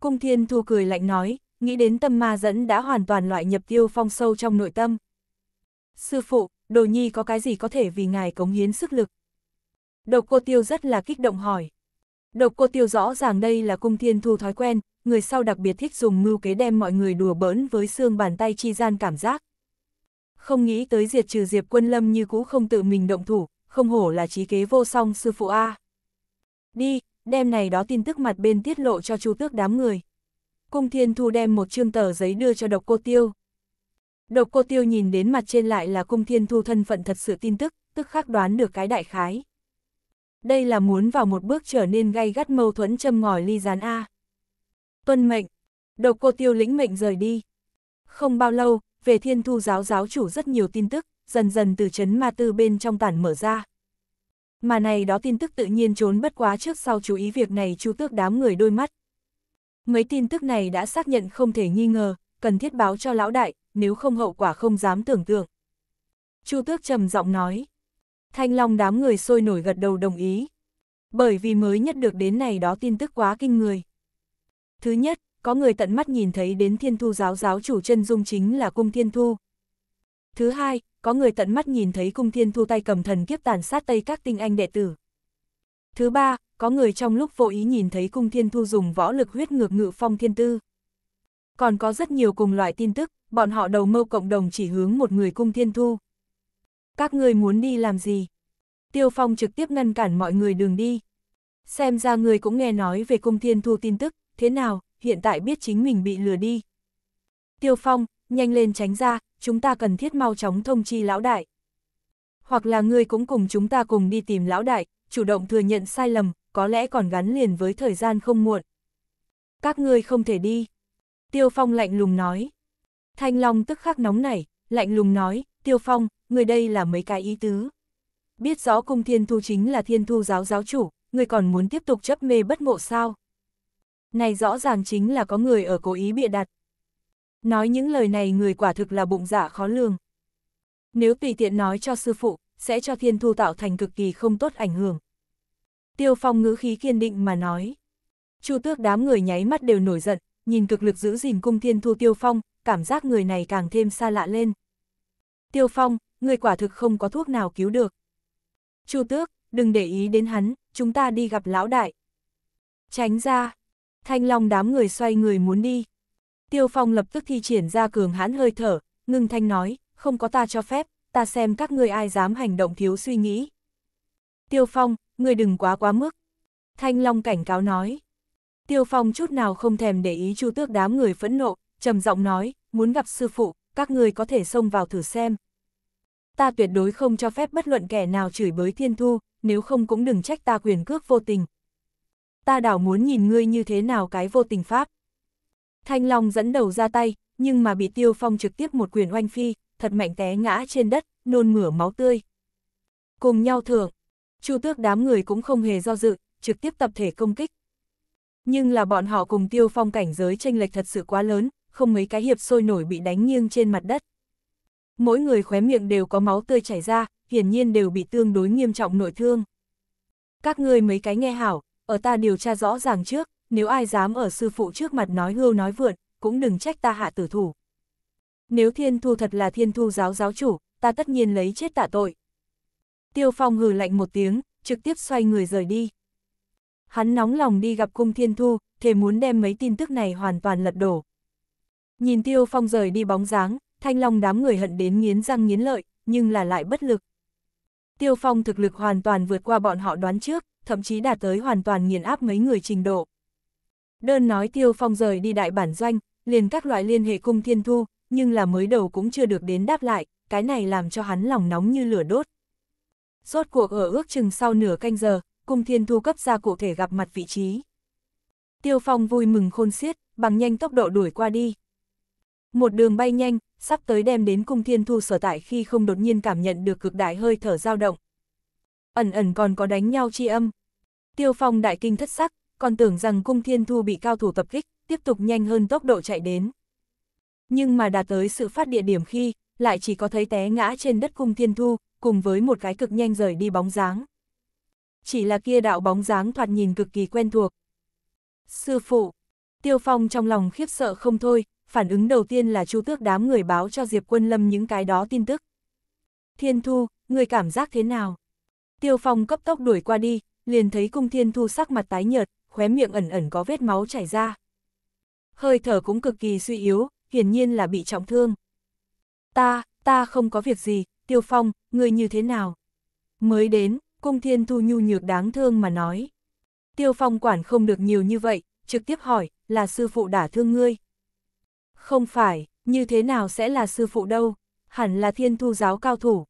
Cung thiên thu cười lạnh nói, nghĩ đến tâm ma dẫn đã hoàn toàn loại nhập tiêu phong sâu trong nội tâm. Sư phụ, đồ nhi có cái gì có thể vì ngài cống hiến sức lực? Độc cô tiêu rất là kích động hỏi. Độc cô tiêu rõ ràng đây là cung thiên thu thói quen, người sau đặc biệt thích dùng mưu kế đem mọi người đùa bỡn với xương bàn tay chi gian cảm giác, không nghĩ tới diệt trừ Diệp Quân Lâm như cũ không tự mình động thủ, không hổ là trí kế vô song sư phụ A. Đi, đem này đó tin tức mặt bên tiết lộ cho chu tước đám người. Cung Thiên Thu đem một chương tờ giấy đưa cho độc cô tiêu. Độc cô tiêu nhìn đến mặt trên lại là cung Thiên Thu thân phận thật sự tin tức, tức khắc đoán được cái đại khái. Đây là muốn vào một bước trở nên gay gắt mâu thuẫn châm ngòi ly gián A. Tuân mệnh, độc cô tiêu lĩnh mệnh rời đi. Không bao lâu, về thiên thu giáo giáo chủ rất nhiều tin tức, dần dần từ chấn ma tư bên trong tản mở ra. Mà này đó tin tức tự nhiên trốn bất quá trước sau chú ý việc này chu tước đám người đôi mắt. Mấy tin tức này đã xác nhận không thể nghi ngờ, cần thiết báo cho lão đại, nếu không hậu quả không dám tưởng tượng. Chu tước trầm giọng nói. Thanh long đám người sôi nổi gật đầu đồng ý. Bởi vì mới nhất được đến này đó tin tức quá kinh người. Thứ nhất, có người tận mắt nhìn thấy đến thiên thu giáo giáo chủ chân dung chính là cung thiên thu. Thứ hai, có người tận mắt nhìn thấy cung thiên thu tay cầm thần kiếp tàn sát tây các tinh anh đệ tử. Thứ ba, có người trong lúc vô ý nhìn thấy cung thiên thu dùng võ lực huyết ngược ngự phong thiên tư. Còn có rất nhiều cùng loại tin tức, bọn họ đầu mâu cộng đồng chỉ hướng một người cung thiên thu. Các người muốn đi làm gì? Tiêu Phong trực tiếp ngăn cản mọi người đường đi. Xem ra người cũng nghe nói về cung thiên thu tin tức, thế nào, hiện tại biết chính mình bị lừa đi. Tiêu Phong, nhanh lên tránh ra, chúng ta cần thiết mau chóng thông chi lão đại. Hoặc là ngươi cũng cùng chúng ta cùng đi tìm lão đại, chủ động thừa nhận sai lầm, có lẽ còn gắn liền với thời gian không muộn. Các ngươi không thể đi. Tiêu Phong lạnh lùng nói. Thanh Long tức khắc nóng nảy, lạnh lùng nói, Tiêu Phong, người đây là mấy cái ý tứ. Biết rõ cung thiên thu chính là thiên thu giáo giáo chủ, người còn muốn tiếp tục chấp mê bất ngộ sao? này rõ ràng chính là có người ở cố ý bịa đặt. Nói những lời này người quả thực là bụng dạ khó lường. Nếu tùy tiện nói cho sư phụ, sẽ cho thiên thu tạo thành cực kỳ không tốt ảnh hưởng. Tiêu phong ngữ khí kiên định mà nói. Chu tước đám người nháy mắt đều nổi giận, nhìn cực lực giữ gìn cung thiên thu tiêu phong, cảm giác người này càng thêm xa lạ lên. Tiêu phong, người quả thực không có thuốc nào cứu được. Chu tước, đừng để ý đến hắn, chúng ta đi gặp lão đại. Tránh ra, thanh long đám người xoay người muốn đi. Tiêu Phong lập tức thi triển ra cường hãn hơi thở, ngưng thanh nói, không có ta cho phép, ta xem các ngươi ai dám hành động thiếu suy nghĩ. Tiêu Phong, ngươi đừng quá quá mức. Thanh Long cảnh cáo nói. Tiêu Phong chút nào không thèm để ý chu tước đám người phẫn nộ, trầm giọng nói, muốn gặp sư phụ, các người có thể xông vào thử xem. Ta tuyệt đối không cho phép bất luận kẻ nào chửi bới thiên thu, nếu không cũng đừng trách ta quyền cước vô tình ta đảo muốn nhìn ngươi như thế nào cái vô tình pháp. Thanh Long dẫn đầu ra tay, nhưng mà bị Tiêu Phong trực tiếp một quyền oanh phi, thật mạnh té ngã trên đất, nôn mửa máu tươi. Cùng nhau thưởng, Chu Tước đám người cũng không hề do dự, trực tiếp tập thể công kích. Nhưng là bọn họ cùng Tiêu Phong cảnh giới tranh lệch thật sự quá lớn, không mấy cái hiệp sôi nổi bị đánh nghiêng trên mặt đất. Mỗi người khóe miệng đều có máu tươi chảy ra, hiển nhiên đều bị tương đối nghiêm trọng nội thương. Các ngươi mấy cái nghe hảo, ở ta điều tra rõ ràng trước, nếu ai dám ở sư phụ trước mặt nói hưu nói vượn, cũng đừng trách ta hạ tử thủ. Nếu thiên thu thật là thiên thu giáo giáo chủ, ta tất nhiên lấy chết tạ tội. Tiêu Phong hừ lạnh một tiếng, trực tiếp xoay người rời đi. Hắn nóng lòng đi gặp cung thiên thu, thề muốn đem mấy tin tức này hoàn toàn lật đổ. Nhìn Tiêu Phong rời đi bóng dáng, thanh long đám người hận đến nghiến răng nghiến lợi, nhưng là lại bất lực. Tiêu Phong thực lực hoàn toàn vượt qua bọn họ đoán trước, thậm chí đạt tới hoàn toàn nghiền áp mấy người trình độ. Đơn nói Tiêu Phong rời đi đại bản doanh, liền các loại liên hệ cung thiên thu, nhưng là mới đầu cũng chưa được đến đáp lại, cái này làm cho hắn lòng nóng như lửa đốt. Rốt cuộc ở ước chừng sau nửa canh giờ, cung thiên thu cấp ra cụ thể gặp mặt vị trí. Tiêu Phong vui mừng khôn xiết, bằng nhanh tốc độ đuổi qua đi. Một đường bay nhanh, sắp tới đem đến cung thiên thu sở tại khi không đột nhiên cảm nhận được cực đại hơi thở dao động, ẩn ẩn còn có đánh nhau chi âm. Tiêu Phong đại kinh thất sắc, còn tưởng rằng cung thiên thu bị cao thủ tập kích, tiếp tục nhanh hơn tốc độ chạy đến. Nhưng mà đạt tới sự phát địa điểm khi, lại chỉ có thấy té ngã trên đất cung thiên thu, cùng với một cái cực nhanh rời đi bóng dáng. Chỉ là kia đạo bóng dáng thoạt nhìn cực kỳ quen thuộc. Sư phụ, Tiêu Phong trong lòng khiếp sợ không thôi, phản ứng đầu tiên là chu tước đám người báo cho Diệp Quân Lâm những cái đó tin tức. Thiên Thu, người cảm giác thế nào? Tiêu Phong cấp tốc đuổi qua đi, liền thấy cung thiên thu sắc mặt tái nhợt, khóe miệng ẩn ẩn có vết máu chảy ra. Hơi thở cũng cực kỳ suy yếu, hiển nhiên là bị trọng thương. Ta, ta không có việc gì, Tiêu Phong, người như thế nào? Mới đến, cung thiên thu nhu nhược đáng thương mà nói. Tiêu Phong quản không được nhiều như vậy, trực tiếp hỏi, là sư phụ đả thương ngươi. Không phải, như thế nào sẽ là sư phụ đâu, hẳn là thiên thu giáo cao thủ,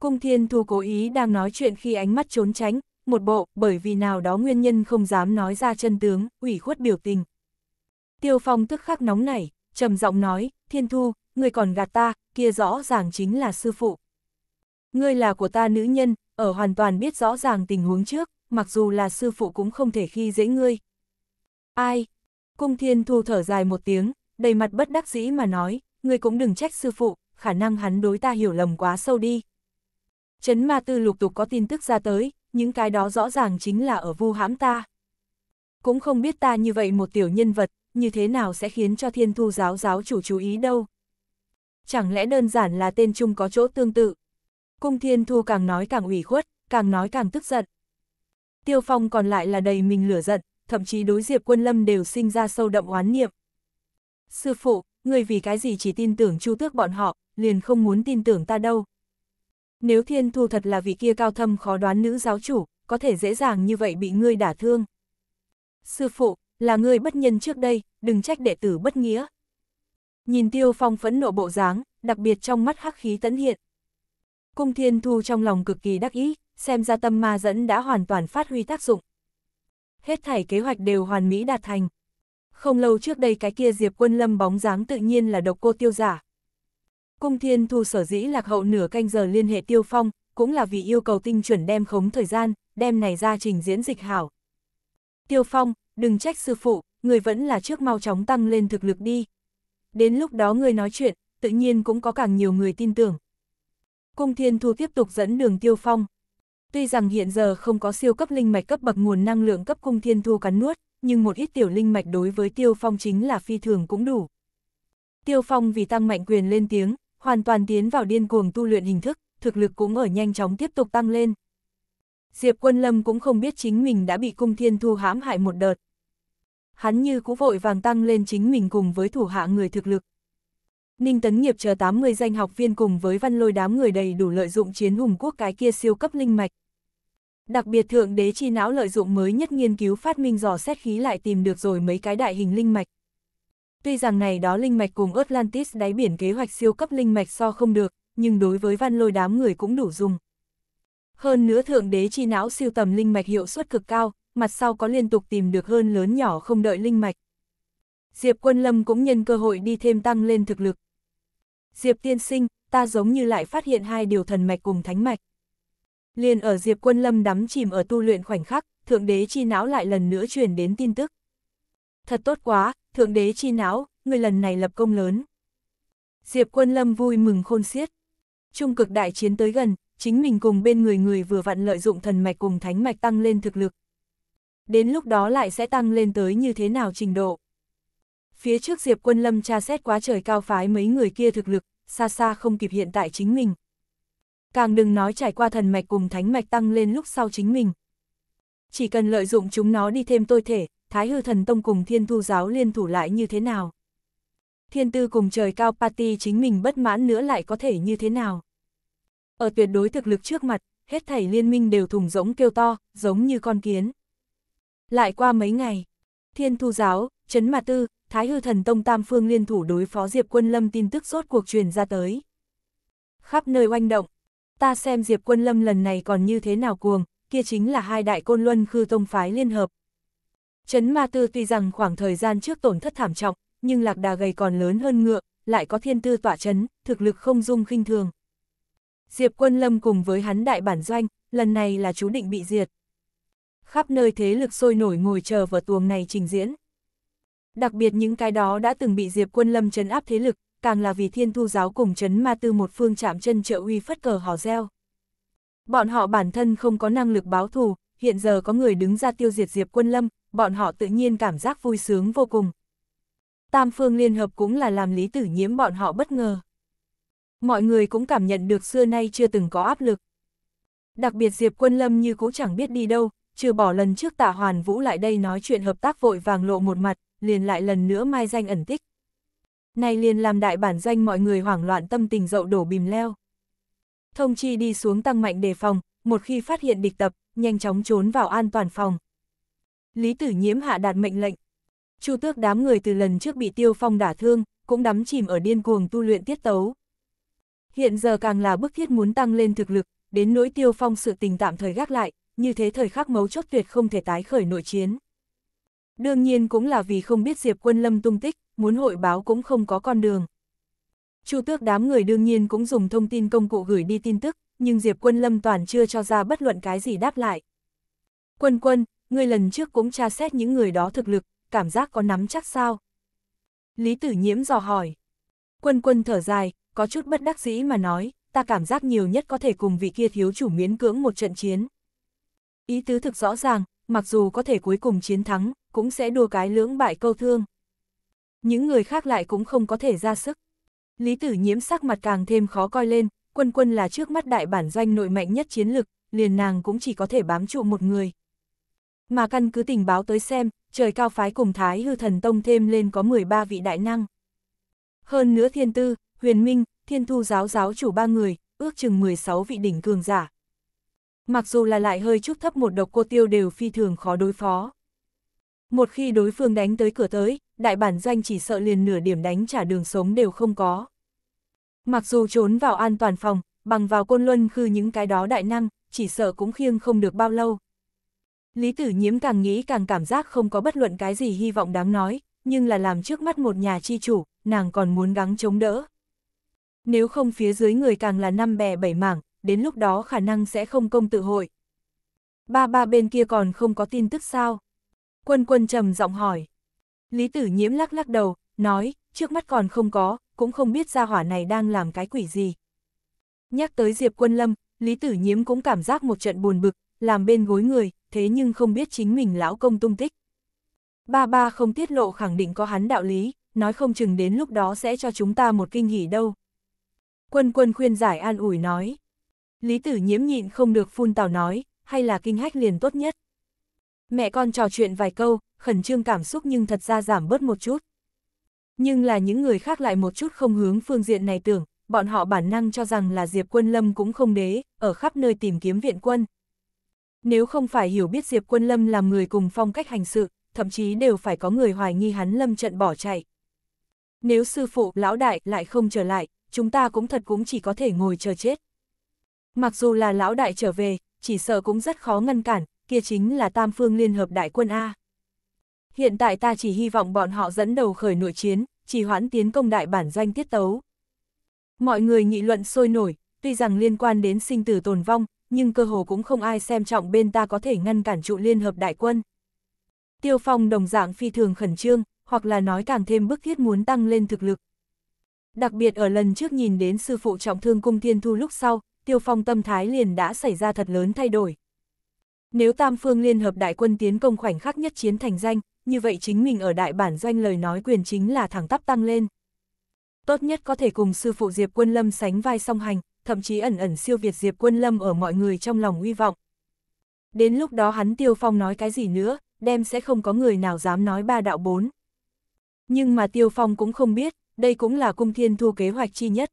Cung Thiên Thu cố ý đang nói chuyện khi ánh mắt trốn tránh, một bộ, bởi vì nào đó nguyên nhân không dám nói ra chân tướng, ủy khuất biểu tình. Tiêu Phong tức khắc nóng nảy, trầm giọng nói, Thiên Thu, người còn gạt ta, kia rõ ràng chính là sư phụ. Ngươi là của ta nữ nhân, ở hoàn toàn biết rõ ràng tình huống trước, mặc dù là sư phụ cũng không thể khi dễ ngươi. Ai? Cung Thiên Thu thở dài một tiếng, đầy mặt bất đắc dĩ mà nói, ngươi cũng đừng trách sư phụ, khả năng hắn đối ta hiểu lầm quá sâu đi, Chấn ma tư lục tục có tin tức ra tới, những cái đó rõ ràng chính là ở vu hãm ta. Cũng không biết ta như vậy một tiểu nhân vật, như thế nào sẽ khiến cho thiên thu giáo giáo chủ chú ý đâu. Chẳng lẽ đơn giản là tên chung có chỗ tương tự. Cung thiên thu càng nói càng ủy khuất, càng nói càng tức giận. Tiêu phong còn lại là đầy mình lửa giận, thậm chí đối diệp quân lâm đều sinh ra sâu đậm oán niệm. Sư phụ, người vì cái gì chỉ tin tưởng chu tước bọn họ, liền không muốn tin tưởng ta đâu. Nếu thiên thu thật là vị kia cao thâm khó đoán nữ giáo chủ, có thể dễ dàng như vậy bị ngươi đả thương. Sư phụ, là ngươi bất nhân trước đây, đừng trách đệ tử bất nghĩa. Nhìn tiêu phong phẫn nộ bộ dáng, đặc biệt trong mắt hắc khí tấn hiện. Cung thiên thu trong lòng cực kỳ đắc ý, xem ra tâm ma dẫn đã hoàn toàn phát huy tác dụng. Hết thảy kế hoạch đều hoàn mỹ đạt thành. Không lâu trước đây cái kia Diệp Quân Lâm bóng dáng tự nhiên là độc cô tiêu giả. Cung Thiên Thu sở dĩ lạc hậu nửa canh giờ liên hệ Tiêu Phong, cũng là vì yêu cầu tinh chuẩn đem khống thời gian, đem này ra trình diễn dịch hảo. Tiêu Phong, đừng trách sư phụ, người vẫn là trước mau chóng tăng lên thực lực đi. Đến lúc đó người nói chuyện, tự nhiên cũng có càng nhiều người tin tưởng. Cung Thiên Thu tiếp tục dẫn đường Tiêu Phong. Tuy rằng hiện giờ không có siêu cấp linh mạch cấp bậc nguồn năng lượng cấp Cung Thiên Thu cắn nuốt, nhưng một ít tiểu linh mạch đối với Tiêu Phong chính là phi thường cũng đủ. Tiêu Phong vì tăng mạnh quyền lên tiếng, hoàn toàn tiến vào điên cuồng tu luyện hình thức, thực lực cũng ở nhanh chóng tiếp tục tăng lên. Diệp Quân Lâm cũng không biết chính mình đã bị cung thiên thu hãm hại một đợt. Hắn như cũ vội vàng tăng lên chính mình cùng với thủ hạ người thực lực. Ninh Tấn Nghiệp chờ 80 danh học viên cùng với văn lôi đám người đầy đủ lợi dụng chiến hùng quốc cái kia siêu cấp linh mạch. Đặc biệt thượng đế chi não lợi dụng mới nhất nghiên cứu phát minh dò xét khí lại tìm được rồi mấy cái đại hình linh mạch. Tuy rằng này đó linh mạch cùng Atlantis đáy biển kế hoạch siêu cấp linh mạch so không được, nhưng đối với văn lôi đám người cũng đủ dùng. Hơn nữa thượng đế chi não siêu tầm linh mạch hiệu suất cực cao, mặt sau có liên tục tìm được hơn lớn nhỏ không đợi linh mạch. Diệp Quân Lâm cũng nhân cơ hội đi thêm tăng lên thực lực. Diệp tiên sinh, ta giống như lại phát hiện hai điều thần mạch cùng thánh mạch. Liên ở Diệp Quân Lâm đắm chìm ở tu luyện khoảnh khắc, thượng đế chi não lại lần nữa truyền đến tin tức. Thật tốt quá, thượng đế chi não, người lần này lập công lớn. Diệp quân lâm vui mừng khôn xiết. Trung cực đại chiến tới gần, chính mình cùng bên người người vừa vặn lợi dụng thần mạch cùng thánh mạch tăng lên thực lực. Đến lúc đó lại sẽ tăng lên tới như thế nào trình độ. Phía trước Diệp quân lâm tra xét quá trời cao phái mấy người kia thực lực, xa xa không kịp hiện tại chính mình. Càng đừng nói trải qua thần mạch cùng thánh mạch tăng lên lúc sau chính mình. Chỉ cần lợi dụng chúng nó đi thêm tôi thể, Thái Hư Thần Tông cùng Thiên Thu Giáo liên thủ lại như thế nào? Thiên Tư cùng trời cao Pati chính mình bất mãn nữa lại có thể như thế nào? Ở tuyệt đối thực lực trước mặt, hết thảy liên minh đều thùng rỗng kêu to, giống như con kiến. Lại qua mấy ngày, Thiên Thu Giáo, Trấn Mà Tư, Thái Hư Thần Tông Tam Phương liên thủ đối phó Diệp Quân Lâm tin tức rốt cuộc truyền ra tới. Khắp nơi oanh động, ta xem Diệp Quân Lâm lần này còn như thế nào cuồng, kia chính là hai đại côn luân khư tông phái liên hợp, Trấn Ma Tư tuy rằng khoảng thời gian trước tổn thất thảm trọng, nhưng lạc đà gầy còn lớn hơn ngựa, lại có thiên tư tỏa chấn, thực lực không dung khinh thường. Diệp Quân Lâm cùng với hắn đại bản doanh, lần này là chú định bị diệt. Khắp nơi thế lực sôi nổi ngồi chờ vở tuồng này trình diễn. Đặc biệt những cái đó đã từng bị Diệp Quân Lâm trấn áp thế lực, càng là vì thiên thu giáo cùng trấn ma tư một phương chạm chân trợ uy phất cờ hò reo. Bọn họ bản thân không có năng lực báo thù, hiện giờ có người đứng ra tiêu diệt Diệp Quân Lâm, bọn họ tự nhiên cảm giác vui sướng vô cùng. Tam phương liên hợp cũng là làm lý tử nhiễm bọn họ bất ngờ. Mọi người cũng cảm nhận được xưa nay chưa từng có áp lực. Đặc biệt Diệp Quân Lâm như cũng chẳng biết đi đâu, trừ bỏ lần trước tạ Hoàn Vũ lại đây nói chuyện hợp tác vội vàng lộ một mặt, liền lại lần nữa mai danh ẩn tích. Này liền làm đại bản danh mọi người hoảng loạn tâm tình dậu đổ bìm leo. Thông chi đi xuống tăng mạnh đề phòng, một khi phát hiện địch tập, nhanh chóng trốn vào an toàn phòng. Lý Tử Nhiễm hạ đạt mệnh lệnh. Chu tước đám người từ lần trước bị Tiêu Phong đả thương, cũng đắm chìm ở điên cuồng tu luyện tiết tấu. Hiện giờ càng là bức thiết muốn tăng lên thực lực, đến nỗi Tiêu Phong sự tình tạm thời gác lại, như thế thời khắc mấu chốt tuyệt không thể tái khởi nội chiến. Đương nhiên cũng là vì không biết Diệp Quân Lâm tung tích, muốn hội báo cũng không có con đường. Chu tước đám người đương nhiên cũng dùng thông tin công cụ gửi đi tin tức, nhưng Diệp Quân Lâm toàn chưa cho ra bất luận cái gì đáp lại. Quân quân, ngươi lần trước cũng tra xét những người đó thực lực, cảm giác có nắm chắc sao? Lý tử nhiễm dò hỏi. Quân quân thở dài, có chút bất đắc dĩ mà nói, ta cảm giác nhiều nhất có thể cùng vị kia thiếu chủ miễn cưỡng một trận chiến. Ý tứ thực rõ ràng, mặc dù có thể cuối cùng chiến thắng, cũng sẽ đua cái lưỡng bại câu thương. Những người khác lại cũng không có thể ra sức. Lý tử nhiễm sắc mặt càng thêm khó coi lên, quân quân là trước mắt đại bản doanh nội mạnh nhất chiến lực, liền nàng cũng chỉ có thể bám trụ một người, mà căn cứ tình báo tới xem, trời cao phái cùng Thái Hư Thần Tông thêm lên có 13 vị đại năng. Hơn nữa Thiên Tư, Huyền Minh, Thiên Thu giáo giáo chủ ba người, ước chừng 16 vị đỉnh cường giả. Mặc dù là lại hơi chút thấp một độc cô tiêu đều phi thường khó đối phó. Một khi đối phương đánh tới cửa tới, đại bản doanh chỉ sợ liền nửa điểm đánh trả đường sống đều không có. Mặc dù trốn vào an toàn phòng, bằng vào côn luân khư những cái đó đại năng, chỉ sợ cũng khiêng không được bao lâu. Lý tử nhiễm càng nghĩ càng cảm giác không có bất luận cái gì hy vọng đáng nói, nhưng là làm trước mắt một nhà chi chủ, nàng còn muốn gắng chống đỡ. Nếu không phía dưới người càng là năm bè bảy mảng, đến lúc đó khả năng sẽ không công tự hội. Ba ba bên kia còn không có tin tức sao? Quân quân trầm giọng hỏi. Lý tử nhiễm lắc lắc đầu, nói, trước mắt còn không có, cũng không biết gia hỏa này đang làm cái quỷ gì. Nhắc tới Diệp Quân Lâm, Lý Tử Nhiễm cũng cảm giác một trận buồn bực, làm bên gối người, thế nhưng không biết chính mình lão công tung tích. Ba ba không tiết lộ khẳng định có hắn đạo lý, nói không chừng đến lúc đó sẽ cho chúng ta một kinh hỉ đâu. Quân quân khuyên giải an ủi nói. Lý tử nhiễm nhịn không được phun tào nói, hay là kinh hách liền tốt nhất. Mẹ con trò chuyện vài câu, khẩn trương cảm xúc nhưng thật ra giảm bớt một chút. Nhưng là những người khác lại một chút không hướng phương diện này tưởng, bọn họ bản năng cho rằng là Diệp Quân Lâm cũng không đế, ở khắp nơi tìm kiếm viện quân, nếu không phải hiểu biết Diệp Quân Lâm làm người cùng phong cách hành sự, thậm chí đều phải có người hoài nghi hắn lâm trận bỏ chạy. Nếu sư phụ, lão đại lại không trở lại, chúng ta cũng thật cũng chỉ có thể ngồi chờ chết. Mặc dù là lão đại trở về, chỉ sợ cũng rất khó ngăn cản, kia chính là Tam Phương Liên Hợp Đại Quân A. Hiện tại ta chỉ hy vọng bọn họ dẫn đầu khởi nội chiến, chỉ hoãn tiến công đại bản doanh tiết tấu. Mọi người nghị luận sôi nổi, tuy rằng liên quan đến sinh tử tồn vong, nhưng cơ hồ cũng không ai xem trọng bên ta có thể ngăn cản trụ liên hợp đại quân. Tiêu Phong đồng dạng phi thường khẩn trương, hoặc là nói càng thêm bức thiết muốn tăng lên thực lực. Đặc biệt ở lần trước nhìn đến sư phụ trọng thương cung thiên thu lúc sau, Tiêu Phong tâm thái liền đã xảy ra thật lớn thay đổi. Nếu Tam Phương Liên Hợp Đại quân tiến công khoảnh khắc nhất chiến thành danh, như vậy chính mình ở đại bản doanh lời nói quyền chính là thẳng tắp tăng lên. Tốt nhất có thể cùng sư phụ Diệp Quân Lâm sánh vai song hành, thậm chí ẩn ẩn siêu việt Diệp Quân Lâm ở mọi người trong lòng uy vọng. Đến lúc đó hắn Tiêu Phong nói cái gì nữa, đem sẽ không có người nào dám nói ba đạo bốn. Nhưng mà Tiêu Phong cũng không biết, đây cũng là cung thiên thu kế hoạch chi nhất.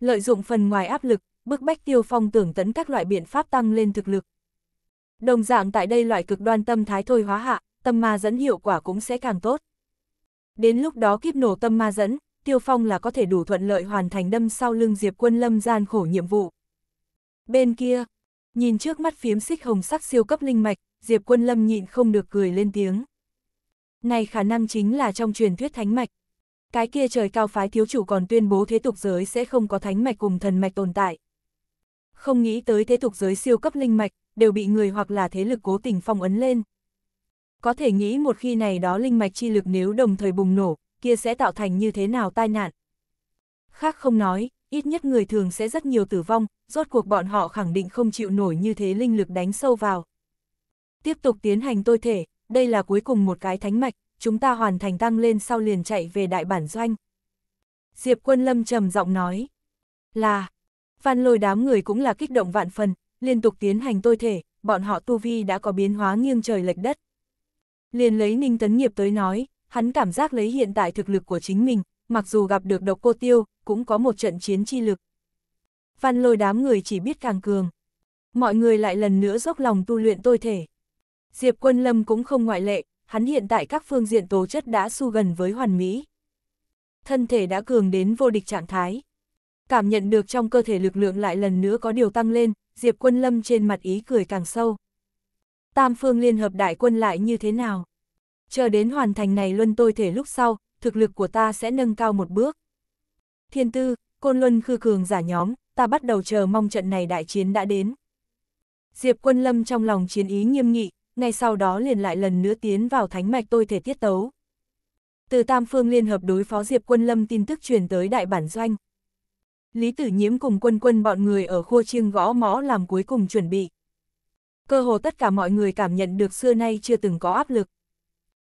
Lợi dụng phần ngoài áp lực, bức bách Tiêu Phong tưởng tấn các loại biện pháp tăng lên thực lực. Đồng dạng tại đây loại cực đoan tâm thái thôi hóa hạ, tâm ma dẫn hiệu quả cũng sẽ càng tốt. Đến lúc đó kiếp nổ tâm ma dẫn, Tiêu Phong là có thể đủ thuận lợi hoàn thành đâm sau lưng Diệp Quân Lâm gian khổ nhiệm vụ. Bên kia, nhìn trước mắt phiếm xích hồng sắc siêu cấp linh mạch, Diệp Quân Lâm nhịn không được cười lên tiếng. Này khả năng chính là trong truyền thuyết thánh mạch. Cái kia trời cao phái thiếu chủ còn tuyên bố thế tục giới sẽ không có thánh mạch cùng thần mạch tồn tại. Không nghĩ tới thế tục giới siêu cấp linh mạch, đều bị người hoặc là thế lực cố tình phong ấn lên. Có thể nghĩ một khi này đó linh mạch chi lực nếu đồng thời bùng nổ, kia sẽ tạo thành như thế nào tai nạn. Khác không nói, ít nhất người thường sẽ rất nhiều tử vong, rốt cuộc bọn họ khẳng định không chịu nổi như thế linh lực đánh sâu vào. Tiếp tục tiến hành tôi thể, đây là cuối cùng một cái thánh mạch, chúng ta hoàn thành tăng lên sau liền chạy về đại bản doanh. Diệp quân lâm trầm giọng nói, là, văn lôi đám người cũng là kích động vạn phần, liên tục tiến hành tôi thể, bọn họ tu vi đã có biến hóa nghiêng trời lệch đất. Liền lấy ninh tấn nghiệp tới nói, hắn cảm giác lấy hiện tại thực lực của chính mình, mặc dù gặp được độc cô tiêu, cũng có một trận chiến chi lực. Văn lôi đám người chỉ biết càng cường. Mọi người lại lần nữa dốc lòng tu luyện tôi thể. Diệp quân lâm cũng không ngoại lệ, hắn hiện tại các phương diện tố chất đã su gần với hoàn mỹ. Thân thể đã cường đến vô địch trạng thái. Cảm nhận được trong cơ thể lực lượng lại lần nữa có điều tăng lên, Diệp quân lâm trên mặt ý cười càng sâu. Tam phương liên hợp đại quân lại như thế nào? chờ đến hoàn thành này luân tôi thể lúc sau, thực lực của ta sẽ nâng cao một bước. Thiên tư, côn luân khư cường giả nhóm, ta bắt đầu chờ mong trận này đại chiến đã đến. Diệp quân lâm trong lòng chiến ý nghiêm nghị, ngay sau đó liền lại lần nữa tiến vào thánh mạch tôi thể tiết tấu. Từ Tam Phương Liên Hợp đối phó Diệp Quân Lâm tin tức truyền tới đại bản doanh. Lý Tử Nhiễm cùng quân quân bọn người ở khu chiêng gõ mõ làm cuối cùng chuẩn bị. Cơ hồ tất cả mọi người cảm nhận được xưa nay chưa từng có áp lực.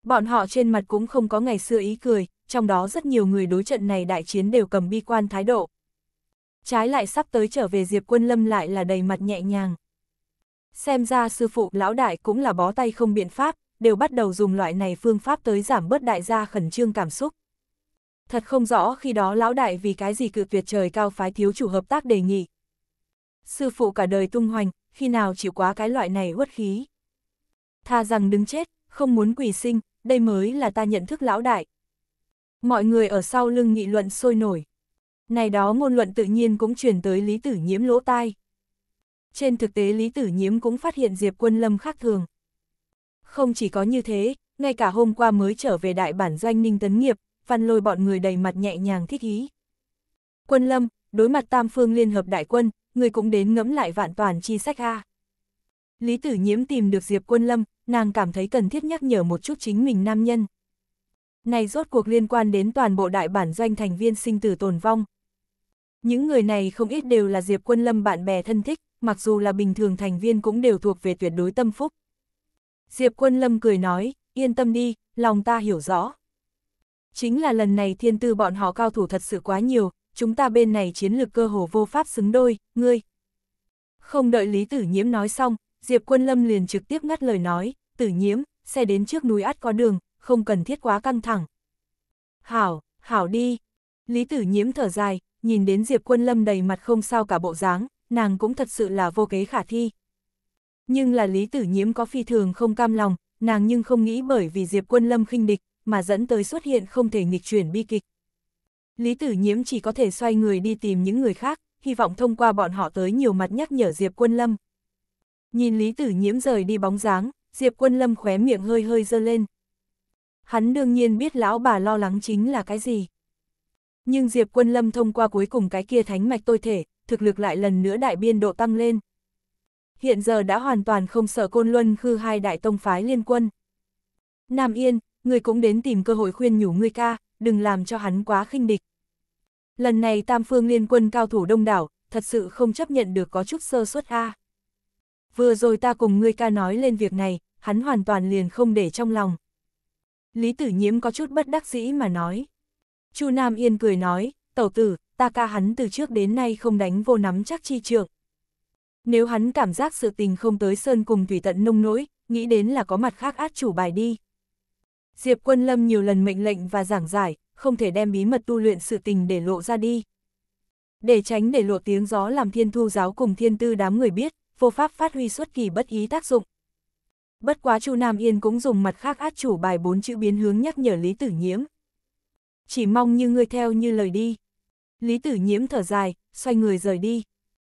Bọn họ trên mặt cũng không có ngày xưa ý cười, trong đó rất nhiều người đối trận này đại chiến đều cầm bi quan thái độ. Trái lại sắp tới trở về Diệp Quân Lâm lại là đầy mặt nhẹ nhàng. Xem ra sư phụ lão đại cũng là bó tay không biện pháp, đều bắt đầu dùng loại này phương pháp tới giảm bớt đại gia khẩn trương cảm xúc. Thật không rõ khi đó lão đại vì cái gì cự tuyệt trời cao phái thiếu chủ hợp tác đề nghị. Sư phụ cả đời tung hoành, khi nào chịu quá cái loại này uất khí. Tha rằng đứng chết, không muốn quỷ sinh, đây mới là ta nhận thức lão đại. Mọi người ở sau lưng nghị luận sôi nổi. Này đó ngôn luận tự nhiên cũng truyền tới Lý Tử Nhiễm lỗ tai. Trên thực tế Lý Tử Nhiễm cũng phát hiện Diệp Quân Lâm khác thường. Không chỉ có như thế, ngay cả hôm qua mới trở về đại bản doanh Ninh Tấn Nghiệp, văn lôi bọn người đầy mặt nhẹ nhàng thích ý. Quân Lâm, đối mặt tam phương liên hợp đại quân, người cũng đến ngẫm lại vạn toàn chi sách A. Lý Tử Nhiễm tìm được Diệp Quân Lâm, nàng cảm thấy cần thiết nhắc nhở một chút chính mình nam nhân. Này rốt cuộc liên quan đến toàn bộ đại bản doanh thành viên sinh tử tồn vong. Những người này không ít đều là Diệp Quân Lâm bạn bè thân thích, mặc dù là bình thường thành viên cũng đều thuộc về tuyệt đối tâm phúc. Diệp Quân Lâm cười nói, yên tâm đi, lòng ta hiểu rõ. Chính là lần này thiên tư bọn họ cao thủ thật sự quá nhiều, chúng ta bên này chiến lược cơ hồ vô pháp xứng đôi, ngươi. Không đợi Lý Tử Nhiễm nói xong, Diệp Quân Lâm liền trực tiếp ngắt lời nói, tử nhiễm, xe đến trước núi ắt có đường, không cần thiết quá căng thẳng. Hảo, hảo đi. Lý tử nhiễm thở dài, nhìn đến Diệp Quân Lâm đầy mặt không sao cả bộ dáng, nàng cũng thật sự là vô kế khả thi. Nhưng là Lý tử nhiễm có phi thường không cam lòng, nàng nhưng không nghĩ bởi vì Diệp Quân Lâm khinh địch, mà dẫn tới xuất hiện không thể nghịch chuyển bi kịch. Lý tử nhiễm chỉ có thể xoay người đi tìm những người khác, hy vọng thông qua bọn họ tới nhiều mặt nhắc nhở Diệp Quân Lâm. Nhìn Lý Tử Nhiễm rời đi bóng dáng, Diệp Quân Lâm khóe miệng hơi hơi dơ lên. Hắn đương nhiên biết lão bà lo lắng chính là cái gì. Nhưng Diệp Quân Lâm thông qua cuối cùng cái kia thánh mạch tôi thể, thực lực lại lần nữa đại biên độ tăng lên. Hiện giờ đã hoàn toàn không sợ Côn Luân khư hai đại tông phái liên quân. Nam Yên, người cũng đến tìm cơ hội khuyên nhủ ngươi ca, đừng làm cho hắn quá khinh địch. Lần này tam phương liên quân cao thủ đông đảo, thật sự không chấp nhận được có chút sơ suất a. À vừa rồi ta cùng ngươi ca nói lên việc này, hắn hoàn toàn liền không để trong lòng. Lý tử nhiễm có chút bất đắc dĩ mà nói. Chu Nam Yên cười nói, tẩu tử, ta ca hắn từ trước đến nay không đánh vô nắm chắc chi trượng. Nếu hắn cảm giác sự tình không tới sơn cùng thủy tận nông nỗi, nghĩ đến là có mặt khác át chủ bài đi. Diệp quân lâm nhiều lần mệnh lệnh và giảng giải, không thể đem bí mật tu luyện sự tình để lộ ra đi. Để tránh để lộ tiếng gió làm thiên thu giáo cùng thiên tư đám người biết, vô pháp phát huy xuất kỳ bất ý tác dụng. Bất quá Chu Nam Yên cũng dùng mặt khác át chủ bài bốn chữ biến hướng nhắc nhở Lý Tử Nhiễm. Chỉ mong như ngươi theo như lời đi. Lý Tử Nhiễm thở dài, xoay người rời đi.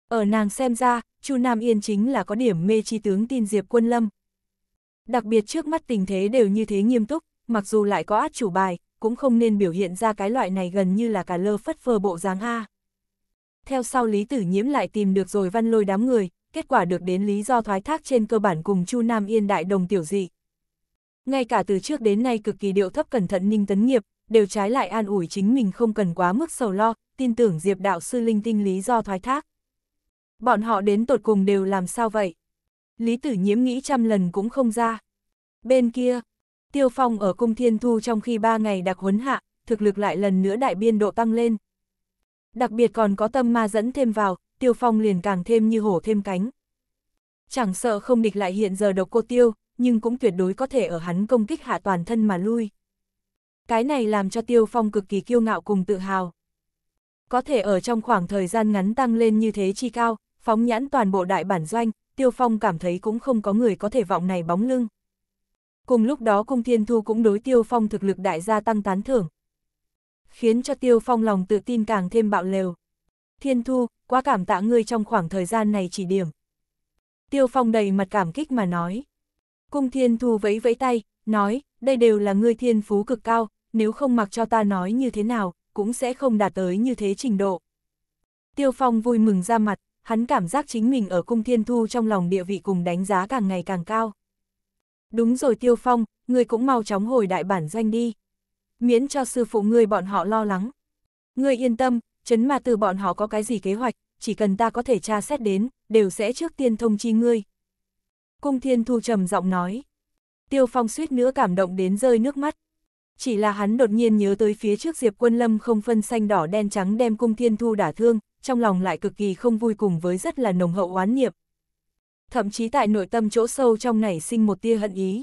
Ở nàng xem ra, Chu Nam Yên chính là có điểm mê chi tướng tin Diệp Quân Lâm. Đặc biệt trước mắt tình thế đều như thế nghiêm túc, mặc dù lại có át chủ bài, cũng không nên biểu hiện ra cái loại này gần như là cả lơ phất phơ bộ dáng a. Theo sau Lý Tử Nhiễm lại tìm được rồi văn lôi đám người, kết quả được đến lý do thoái thác trên cơ bản cùng Chu Nam Yên đại đồng tiểu dị. Ngay cả từ trước đến nay cực kỳ điệu thấp cẩn thận Ninh Tấn Nghiệp, đều trái lại an ủi chính mình không cần quá mức sầu lo, tin tưởng Diệp đạo sư linh tinh lý do thoái thác. Bọn họ đến tột cùng đều làm sao vậy? Lý tử nhiễm nghĩ trăm lần cũng không ra. Bên kia, Tiêu Phong ở cung thiên thu trong khi ba ngày đặc huấn hạ, thực lực lại lần nữa đại biên độ tăng lên. Đặc biệt còn có tâm ma dẫn thêm vào, Tiêu Phong liền càng thêm như hổ thêm cánh. Chẳng sợ không địch lại hiện giờ độc cô Tiêu, nhưng cũng tuyệt đối có thể ở hắn công kích hạ toàn thân mà lui. Cái này làm cho Tiêu Phong cực kỳ kiêu ngạo cùng tự hào. Có thể ở trong khoảng thời gian ngắn tăng lên như thế chi cao, phóng nhãn toàn bộ đại bản doanh, Tiêu Phong cảm thấy cũng không có người có thể vọng này bóng lưng. Cùng lúc đó Cung Thiên Thu cũng đối Tiêu Phong thực lực đại gia tăng tán thưởng. Khiến cho Tiêu Phong lòng tự tin càng thêm bạo lều. Thiên Thu, quá cảm tạ ngươi trong khoảng thời gian này chỉ điểm. Tiêu Phong đầy mặt cảm kích mà nói. Cung Thiên Thu vẫy vẫy tay, nói, đây đều là ngươi thiên phú cực cao, nếu không mặc cho ta nói như thế nào, cũng sẽ không đạt tới như thế trình độ. Tiêu Phong vui mừng ra mặt, hắn cảm giác chính mình ở cung Thiên Thu trong lòng địa vị cùng đánh giá càng ngày càng cao. Đúng rồi Tiêu Phong, ngươi cũng mau chóng hồi đại bản doanh đi. Miễn cho sư phụ ngươi bọn họ lo lắng. Ngươi yên tâm, chấn ma từ bọn họ có cái gì kế hoạch, chỉ cần ta có thể tra xét đến, đều sẽ trước tiên thông chi ngươi. Cung thiên thu trầm giọng nói. Tiêu phong suýt nữa cảm động đến rơi nước mắt. Chỉ là hắn đột nhiên nhớ tới phía trước Diệp Quân Lâm không phân xanh đỏ đen trắng đem cung thiên thu đả thương, trong lòng lại cực kỳ không vui cùng với rất là nồng hậu oán niệm. Thậm chí tại nội tâm chỗ sâu trong nảy sinh một tia hận ý.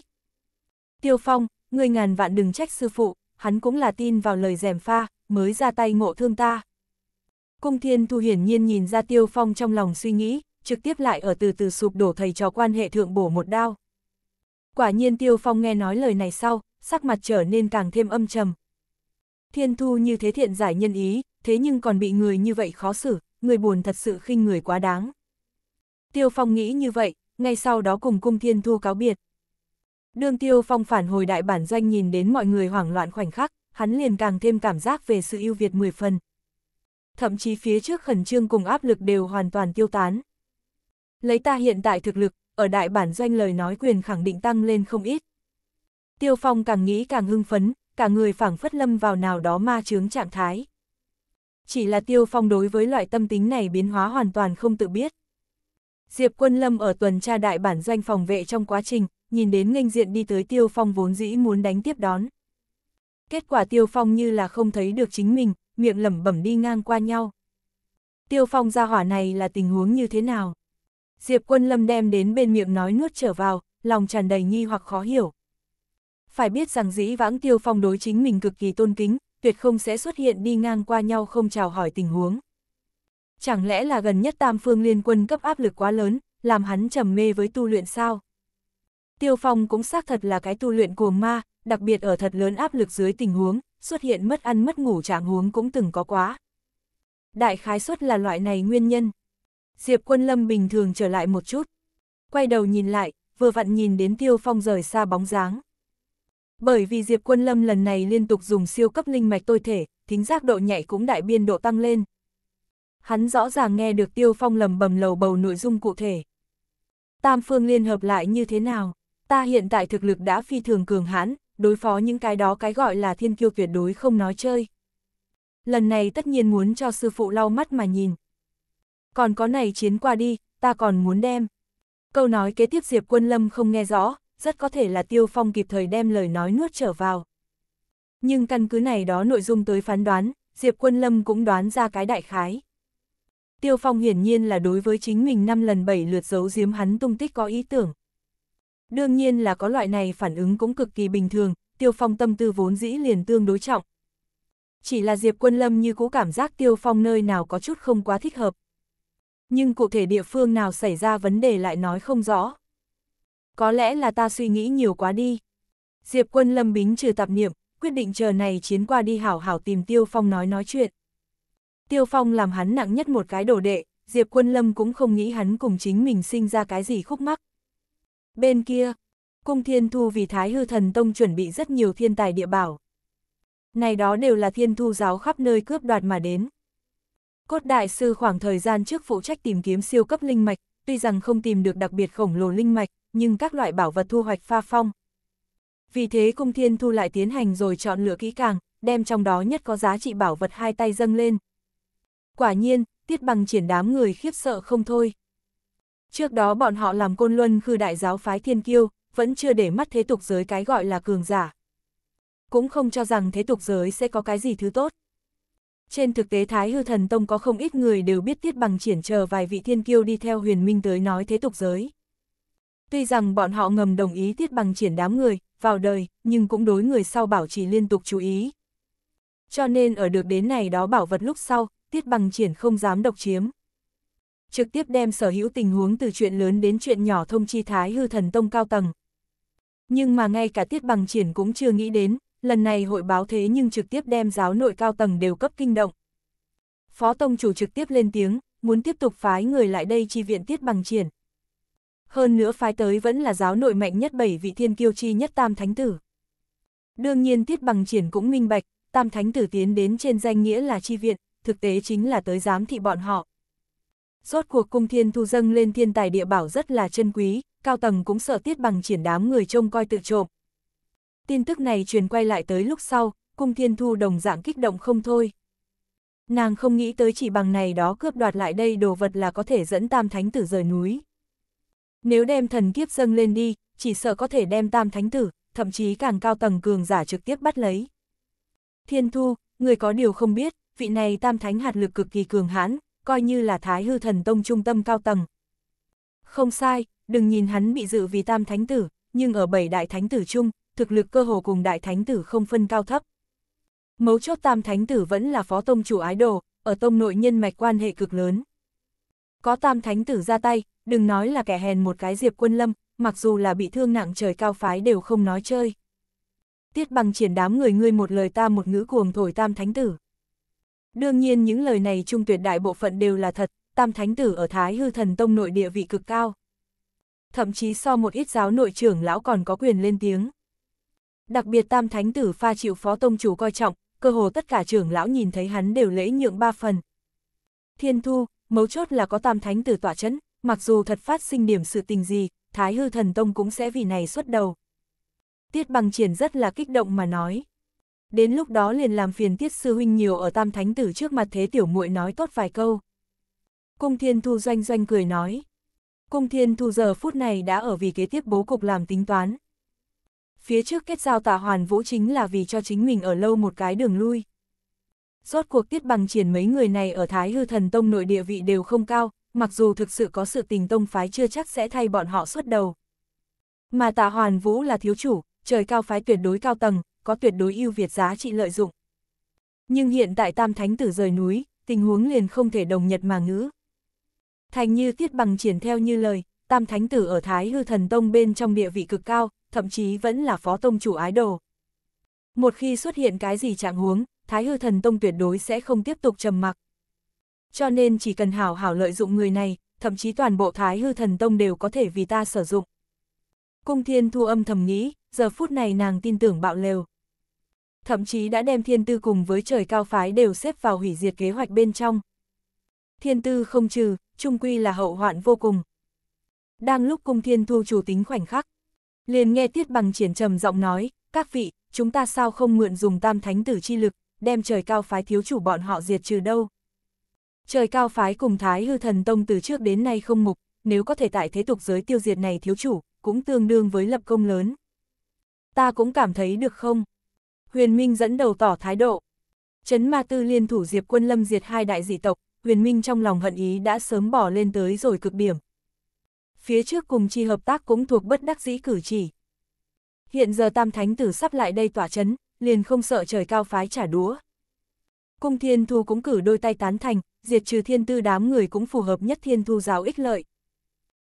Tiêu phong, ngươi ngàn vạn đừng trách sư phụ, hắn cũng là tin vào lời dèm pha, mới ra tay ngộ thương ta. Cung Thiên Thu hiển nhiên nhìn ra Tiêu Phong trong lòng suy nghĩ, trực tiếp lại ở từ từ sụp đổ thầy trò quan hệ thượng bổ một đao. Quả nhiên Tiêu Phong nghe nói lời này sau, sắc mặt trở nên càng thêm âm trầm. Thiên Thu như thế thiện giải nhân ý, thế nhưng còn bị người như vậy khó xử, người buồn thật sự khinh người quá đáng. Tiêu Phong nghĩ như vậy, ngay sau đó cùng cung Thiên Thu cáo biệt. Đường Tiêu Phong phản hồi đại bản doanh nhìn đến mọi người hoảng loạn khoảnh khắc, hắn liền càng thêm cảm giác về sự ưu việt mười phần, thậm chí phía trước khẩn trương cùng áp lực đều hoàn toàn tiêu tán. Lấy ta hiện tại thực lực, ở đại bản doanh lời nói quyền khẳng định tăng lên không ít. Tiêu Phong càng nghĩ càng hưng phấn, cả người phảng phất lâm vào nào đó ma chướng trạng thái. Chỉ là Tiêu Phong đối với loại tâm tính này biến hóa hoàn toàn không tự biết. Diệp Quân Lâm ở tuần tra đại bản doanh phòng vệ trong quá trình, nhìn đến nghênh diện đi tới Tiêu Phong vốn dĩ muốn đánh tiếp đón. Kết quả Tiêu Phong như là không thấy được chính mình, miệng lẩm bẩm đi ngang qua nhau. Tiêu phong ra hỏa này là tình huống như thế nào? Diệp quân lâm đem đến bên miệng nói nuốt trở vào, lòng tràn đầy nghi hoặc khó hiểu. Phải biết rằng dĩ vãng tiêu phong đối chính mình cực kỳ tôn kính, tuyệt không sẽ xuất hiện đi ngang qua nhau không chào hỏi tình huống. Chẳng lẽ là gần nhất tam phương liên quân cấp áp lực quá lớn, làm hắn trầm mê với tu luyện sao? Tiêu phong cũng xác thật là cái tu luyện cuồng ma, đặc biệt ở thật lớn áp lực dưới tình huống, xuất hiện mất ăn mất ngủ trạng huống cũng từng có quá. Đại khái suất là loại này nguyên nhân. Diệp quân lâm bình thường trở lại một chút. Quay đầu nhìn lại, vừa vặn nhìn đến tiêu phong rời xa bóng dáng. Bởi vì Diệp Quân Lâm lần này liên tục dùng siêu cấp linh mạch tôi thể, thính giác độ nhạy cũng đại biên độ tăng lên. Hắn rõ ràng nghe được Tiêu Phong lầm bầm lầu bầu nội dung cụ thể. Tam phương liên hợp lại như thế nào? Ta hiện tại thực lực đã phi thường cường hãn, đối phó những cái đó cái gọi là thiên kiêu tuyệt đối không nói chơi. Lần này tất nhiên muốn cho sư phụ lau mắt mà nhìn. Còn có này chiến qua đi, ta còn muốn đem. Câu nói kế tiếp Diệp Quân Lâm không nghe rõ, rất có thể là Tiêu Phong kịp thời đem lời nói nuốt trở vào. Nhưng căn cứ này đó nội dung tới phán đoán, Diệp Quân Lâm cũng đoán ra cái đại khái. Tiêu Phong hiển nhiên là đối với chính mình năm lần bảy lượt giấu giếm hắn tung tích có ý tưởng. Đương nhiên là có loại này phản ứng cũng cực kỳ bình thường, Tiêu Phong tâm tư vốn dĩ liền tương đối trọng. Chỉ là Diệp Quân Lâm như cũ cảm giác Tiêu Phong nơi nào có chút không quá thích hợp. Nhưng cụ thể địa phương nào xảy ra vấn đề lại nói không rõ. Có lẽ là ta suy nghĩ nhiều quá đi. Diệp Quân Lâm bính trừ tạp niệm, quyết định chờ này chiến qua đi hảo hảo tìm Tiêu Phong nói nói chuyện. Tiêu Phong làm hắn nặng nhất một cái đồ đệ, Diệp Quân Lâm cũng không nghĩ hắn cùng chính mình sinh ra cái gì khúc mắc. Bên kia, cung thiên thu vì Thái Hư Thần Tông chuẩn bị rất nhiều thiên tài địa bảo. Này đó đều là thiên thu giáo khắp nơi cướp đoạt mà đến. Cốt đại sư khoảng thời gian trước phụ trách tìm kiếm siêu cấp linh mạch, tuy rằng không tìm được đặc biệt khổng lồ linh mạch, nhưng các loại bảo vật thu hoạch pha phong. Vì thế cung thiên thu lại tiến hành rồi chọn lựa kỹ càng, đem trong đó nhất có giá trị bảo vật hai tay dâng lên. Quả nhiên, tiết bằng triển đám người khiếp sợ không thôi. Trước đó bọn họ làm côn luân khư đại giáo phái thiên kiêu, vẫn chưa để mắt thế tục giới cái gọi là cường giả. Cũng không cho rằng thế tục giới sẽ có cái gì thứ tốt. Trên thực tế Thái Hư Thần Tông có không ít người đều biết tiết bằng triển chờ vài vị thiên kiêu đi theo huyền minh tới nói thế tục giới. Tuy rằng bọn họ ngầm đồng ý tiết bằng triển đám người, vào đời, nhưng cũng đối người sau bảo trì liên tục chú ý. Cho nên ở được đến này đó bảo vật lúc sau, tiết bằng triển không dám độc chiếm trực tiếp đem sở hữu tình huống từ chuyện lớn đến chuyện nhỏ thông chi thái hư thần tông cao tầng. Nhưng mà ngay cả tiết bằng triển cũng chưa nghĩ đến, lần này hội báo thế nhưng trực tiếp đem giáo nội cao tầng đều cấp kinh động. Phó tông chủ trực tiếp lên tiếng, muốn tiếp tục phái người lại đây chi viện tiết bằng triển. Hơn nữa phái tới vẫn là giáo nội mạnh nhất bảy vị thiên kiêu chi nhất tam thánh tử. Đương nhiên tiết bằng triển cũng minh bạch, tam thánh tử tiến đến trên danh nghĩa là chi viện, thực tế chính là tới giám thị bọn họ. Rốt cuộc cung thiên thu dâng lên thiên tài địa bảo rất là chân quý, cao tầng cũng sợ tiết bằng triển đám người trông coi tự trộm. Tin tức này truyền quay lại tới lúc sau, cung thiên thu đồng dạng kích động không thôi. Nàng không nghĩ tới chỉ bằng này đó cướp đoạt lại đây đồ vật là có thể dẫn tam thánh tử rời núi. Nếu đem thần kiếp dâng lên đi, chỉ sợ có thể đem tam thánh tử, thậm chí càng cao tầng cường giả trực tiếp bắt lấy. Thiên thu, người có điều không biết, vị này tam thánh hạt lực cực kỳ cường hãn, coi như là thái hư thần tông trung tâm cao tầng. Không sai, đừng nhìn hắn bị dự vì tam thánh tử, nhưng ở bảy đại thánh tử chung, thực lực cơ hồ cùng đại thánh tử không phân cao thấp. Mấu chốt tam thánh tử vẫn là phó tông chủ ái đồ, ở tông nội nhân mạch quan hệ cực lớn. Có tam thánh tử ra tay, đừng nói là kẻ hèn một cái diệp quân lâm, mặc dù là bị thương nặng trời cao phái đều không nói chơi. Tiết bằng triển đám người ngươi một lời ta một ngữ cuồng thổi tam thánh tử. Đương nhiên những lời này trung tuyệt đại bộ phận đều là thật, tam thánh tử ở Thái Hư Thần Tông nội địa vị cực cao. Thậm chí so một ít giáo nội trưởng lão còn có quyền lên tiếng. Đặc biệt tam thánh tử pha chịu phó tông chủ coi trọng, cơ hồ tất cả trưởng lão nhìn thấy hắn đều lễ nhượng ba phần. Thiên thu, mấu chốt là có tam thánh tử tỏa chấn, mặc dù thật phát sinh điểm sự tình gì, Thái Hư Thần Tông cũng sẽ vì này xuất đầu. Tiết bằng triển rất là kích động mà nói đến lúc đó liền làm phiền tiết sư huynh nhiều ở tam thánh tử trước mặt thế tiểu muội nói tốt vài câu. Cung thiên thu doanh doanh cười nói. Cung thiên thu giờ phút này đã ở vì kế tiếp bố cục làm tính toán. Phía trước kết giao tạ hoàn vũ chính là vì cho chính mình ở lâu một cái đường lui. Rốt cuộc tiết bằng triển mấy người này ở Thái Hư Thần Tông nội địa vị đều không cao, mặc dù thực sự có sự tình tông phái chưa chắc sẽ thay bọn họ xuất đầu. Mà tạ hoàn vũ là thiếu chủ, trời cao phái tuyệt đối cao tầng, có tuyệt đối ưu việt giá trị lợi dụng. Nhưng hiện tại Tam Thánh Tử rời núi, tình huống liền không thể đồng nhật mà ngữ. Thành như Tiết Bằng triển theo như lời, Tam Thánh Tử ở Thái Hư Thần Tông bên trong địa vị cực cao, thậm chí vẫn là phó tông chủ ái đồ. Một khi xuất hiện cái gì trạng huống, Thái Hư Thần Tông tuyệt đối sẽ không tiếp tục trầm mặc. Cho nên chỉ cần hảo hảo lợi dụng người này, thậm chí toàn bộ Thái Hư Thần Tông đều có thể vì ta sử dụng. Cung Thiên Thu âm thầm nghĩ, giờ phút này nàng tin tưởng bạo lều thậm chí đã đem thiên tư cùng với trời cao phái đều xếp vào hủy diệt kế hoạch bên trong. Thiên tư không trừ, trung quy là hậu hoạn vô cùng. Đang lúc cung thiên thu chủ tính khoảnh khắc, liền nghe tiết bằng triển trầm giọng nói, các vị, chúng ta sao không mượn dùng tam thánh tử chi lực, đem trời cao phái thiếu chủ bọn họ diệt trừ đâu. Trời cao phái cùng thái hư thần tông từ trước đến nay không mục, nếu có thể tại thế tục giới tiêu diệt này thiếu chủ, cũng tương đương với lập công lớn. Ta cũng cảm thấy được không? Huyền Minh dẫn đầu tỏ thái độ. Chấn ma tư liên thủ diệp quân lâm diệt hai đại dị tộc, huyền minh trong lòng hận ý đã sớm bỏ lên tới rồi cực điểm. Phía trước cùng chi hợp tác cũng thuộc bất đắc dĩ cử chỉ. Hiện giờ tam thánh tử sắp lại đây tỏa chấn, liền không sợ trời cao phái trả đúa. Cung thiên thu cũng cử đôi tay tán thành, diệt trừ thiên tư đám người cũng phù hợp nhất thiên thu giáo ích lợi.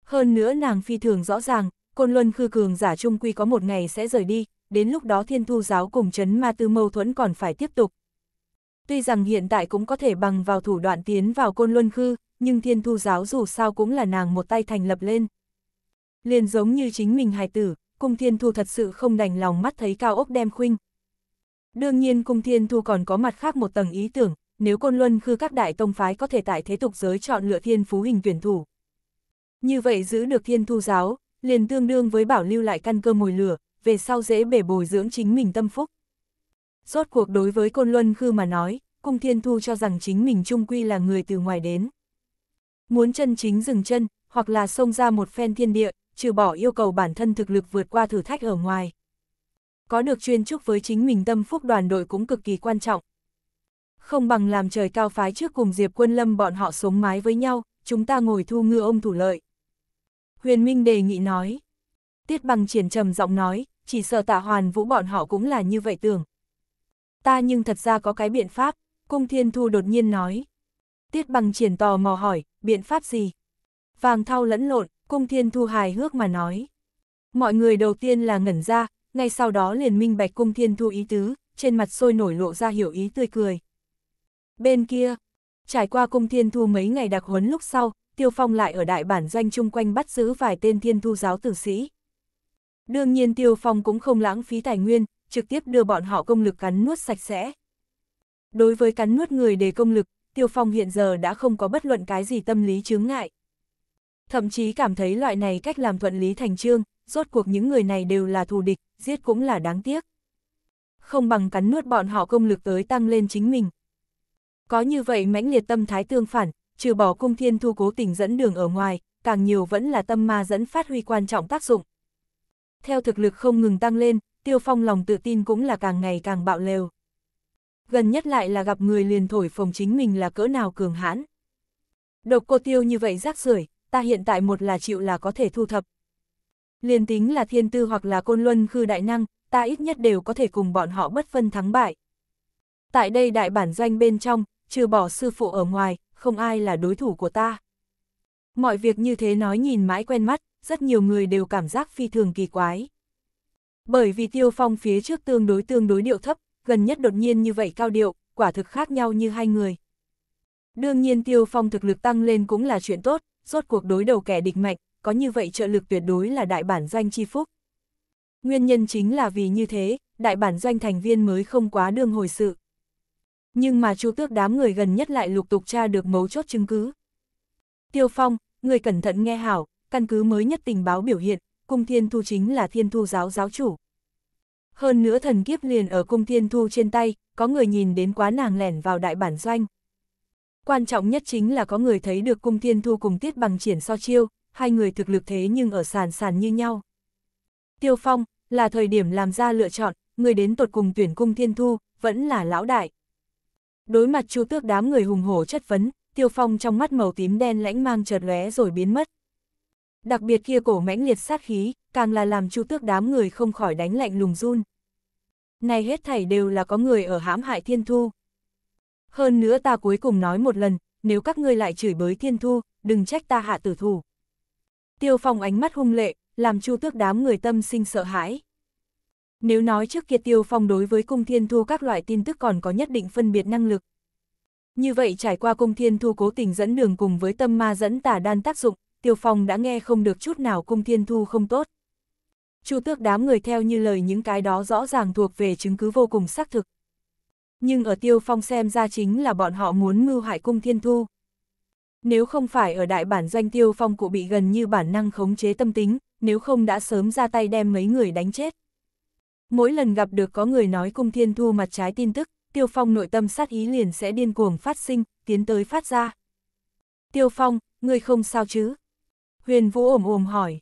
Hơn nữa nàng phi thường rõ ràng, côn luân khư cường giả trung quy có một ngày sẽ rời đi, đến lúc đó thiên thu giáo cùng chấn ma tư mâu thuẫn còn phải tiếp tục. Tuy rằng hiện tại cũng có thể bằng vào thủ đoạn tiến vào côn luân khư, nhưng thiên thu giáo dù sao cũng là nàng một tay thành lập lên. Liền giống như chính mình hài tử, cung thiên thu thật sự không đành lòng mắt thấy cao ốc đem khuynh. Đương nhiên cung thiên thu còn có mặt khác một tầng ý tưởng, nếu côn luân khư các đại tông phái có thể tại thế tục giới chọn lựa thiên phú hình tuyển thủ. Như vậy giữ được thiên thu giáo, liền tương đương với bảo lưu lại căn cơ mồi lửa, về sau dễ bể bồi dưỡng chính mình tâm phúc. Rốt cuộc đối với Côn Luân Khư mà nói, Cung Thiên Thu cho rằng chính mình trung quy là người từ ngoài đến. Muốn chân chính dừng chân, hoặc là xông ra một phen thiên địa, trừ bỏ yêu cầu bản thân thực lực vượt qua thử thách ở ngoài. Có được chuyên trúc với chính mình tâm phúc đoàn đội cũng cực kỳ quan trọng. Không bằng làm trời cao phái trước cùng Diệp Quân Lâm bọn họ sống mái với nhau, chúng ta ngồi thu ngư ông thủ lợi. Huyền Minh đề nghị nói. Tiết bằng triển trầm giọng nói, chỉ sợ tạ hoàn vũ bọn họ cũng là như vậy tưởng. Ta nhưng thật ra có cái biện pháp, cung thiên thu đột nhiên nói. Tiết bằng triển tò mò hỏi, biện pháp gì? Vàng thau lẫn lộn, cung thiên thu hài hước mà nói. Mọi người đầu tiên là ngẩn ra, ngay sau đó liền minh bạch cung thiên thu ý tứ, trên mặt sôi nổi lộ ra hiểu ý tươi cười. Bên kia, trải qua cung thiên thu mấy ngày đặc huấn lúc sau, Tiêu Phong lại ở đại bản doanh chung quanh bắt giữ vài tên thiên thu giáo tử sĩ. Đương nhiên Tiêu Phong cũng không lãng phí tài nguyên, trực tiếp đưa bọn họ công lực cắn nuốt sạch sẽ. Đối với cắn nuốt người để công lực, Tiêu Phong hiện giờ đã không có bất luận cái gì tâm lý chướng ngại. Thậm chí cảm thấy loại này cách làm thuận lý thành trương, rốt cuộc những người này đều là thù địch, giết cũng là đáng tiếc. Không bằng cắn nuốt bọn họ công lực tới tăng lên chính mình. Có như vậy mãnh liệt tâm thái tương phản, trừ bỏ cung thiên thu cố tình dẫn đường ở ngoài, càng nhiều vẫn là tâm ma dẫn phát huy quan trọng tác dụng theo thực lực không ngừng tăng lên, Tiêu Phong lòng tự tin cũng là càng ngày càng bạo lều. Gần nhất lại là gặp người liền thổi phồng chính mình là cỡ nào cường hãn. Độc cô Tiêu như vậy rác rưởi, ta hiện tại một là chịu là có thể thu thập. Liền tính là thiên tư hoặc là côn luân khư đại năng, ta ít nhất đều có thể cùng bọn họ bất phân thắng bại. Tại đây đại bản doanh bên trong, trừ bỏ sư phụ ở ngoài, không ai là đối thủ của ta. Mọi việc như thế nói nhìn mãi quen mắt, rất nhiều người đều cảm giác phi thường kỳ quái. Bởi vì Tiêu Phong phía trước tương đối tương đối điệu thấp, gần nhất đột nhiên như vậy cao điệu, quả thực khác nhau như hai người. Đương nhiên Tiêu Phong thực lực tăng lên cũng là chuyện tốt, rốt cuộc đối đầu kẻ địch mạnh, có như vậy trợ lực tuyệt đối là đại bản doanh chi phúc. Nguyên nhân chính là vì như thế, đại bản doanh thành viên mới không quá đương hồi sự. Nhưng mà chu tước đám người gần nhất lại lục tục tra được mấu chốt chứng cứ. Tiêu Phong, người cẩn thận nghe hảo, căn cứ mới nhất tình báo biểu hiện, cung thiên thu chính là thiên thu giáo giáo chủ. Hơn nữa thần kiếp liền ở cung thiên thu trên tay, có người nhìn đến quá nàng lẻn vào đại bản doanh. Quan trọng nhất chính là có người thấy được cung thiên thu cùng tiết bằng triển so chiêu, hai người thực lực thế nhưng ở sàn sàn như nhau. Tiêu Phong, là thời điểm làm ra lựa chọn, người đến tột cùng tuyển cung thiên thu, vẫn là lão đại. Đối mặt chu tước đám người hùng hổ chất vấn, Tiêu Phong trong mắt màu tím đen lãnh mang chợt lóe rồi biến mất đặc biệt kia cổ mãnh liệt sát khí, càng là làm chu tước đám người không khỏi đánh lạnh lùng run. Này hết thảy đều là có người ở hãm hại thiên thu. Hơn nữa ta cuối cùng nói một lần, nếu các ngươi lại chửi bới thiên thu, đừng trách ta hạ tử thủ. Tiêu phong ánh mắt hung lệ, làm chu tước đám người tâm sinh sợ hãi. Nếu nói trước kia tiêu phong đối với cung thiên thu các loại tin tức còn có nhất định phân biệt năng lực. Như vậy trải qua cung thiên thu cố tình dẫn đường cùng với tâm ma dẫn tả đan tác dụng, Tiêu Phong đã nghe không được chút nào cung thiên thu không tốt. Chu tước đám người theo như lời những cái đó rõ ràng thuộc về chứng cứ vô cùng xác thực. Nhưng ở Tiêu Phong xem ra chính là bọn họ muốn mưu hại cung thiên thu. Nếu không phải ở đại bản doanh Tiêu Phong cụ bị gần như bản năng khống chế tâm tính, nếu không đã sớm ra tay đem mấy người đánh chết. Mỗi lần gặp được có người nói cung thiên thu mặt trái tin tức, Tiêu Phong nội tâm sát ý liền sẽ điên cuồng phát sinh, tiến tới phát ra. Tiêu Phong, ngươi không sao chứ? Huyền Vũ ồm ồm hỏi.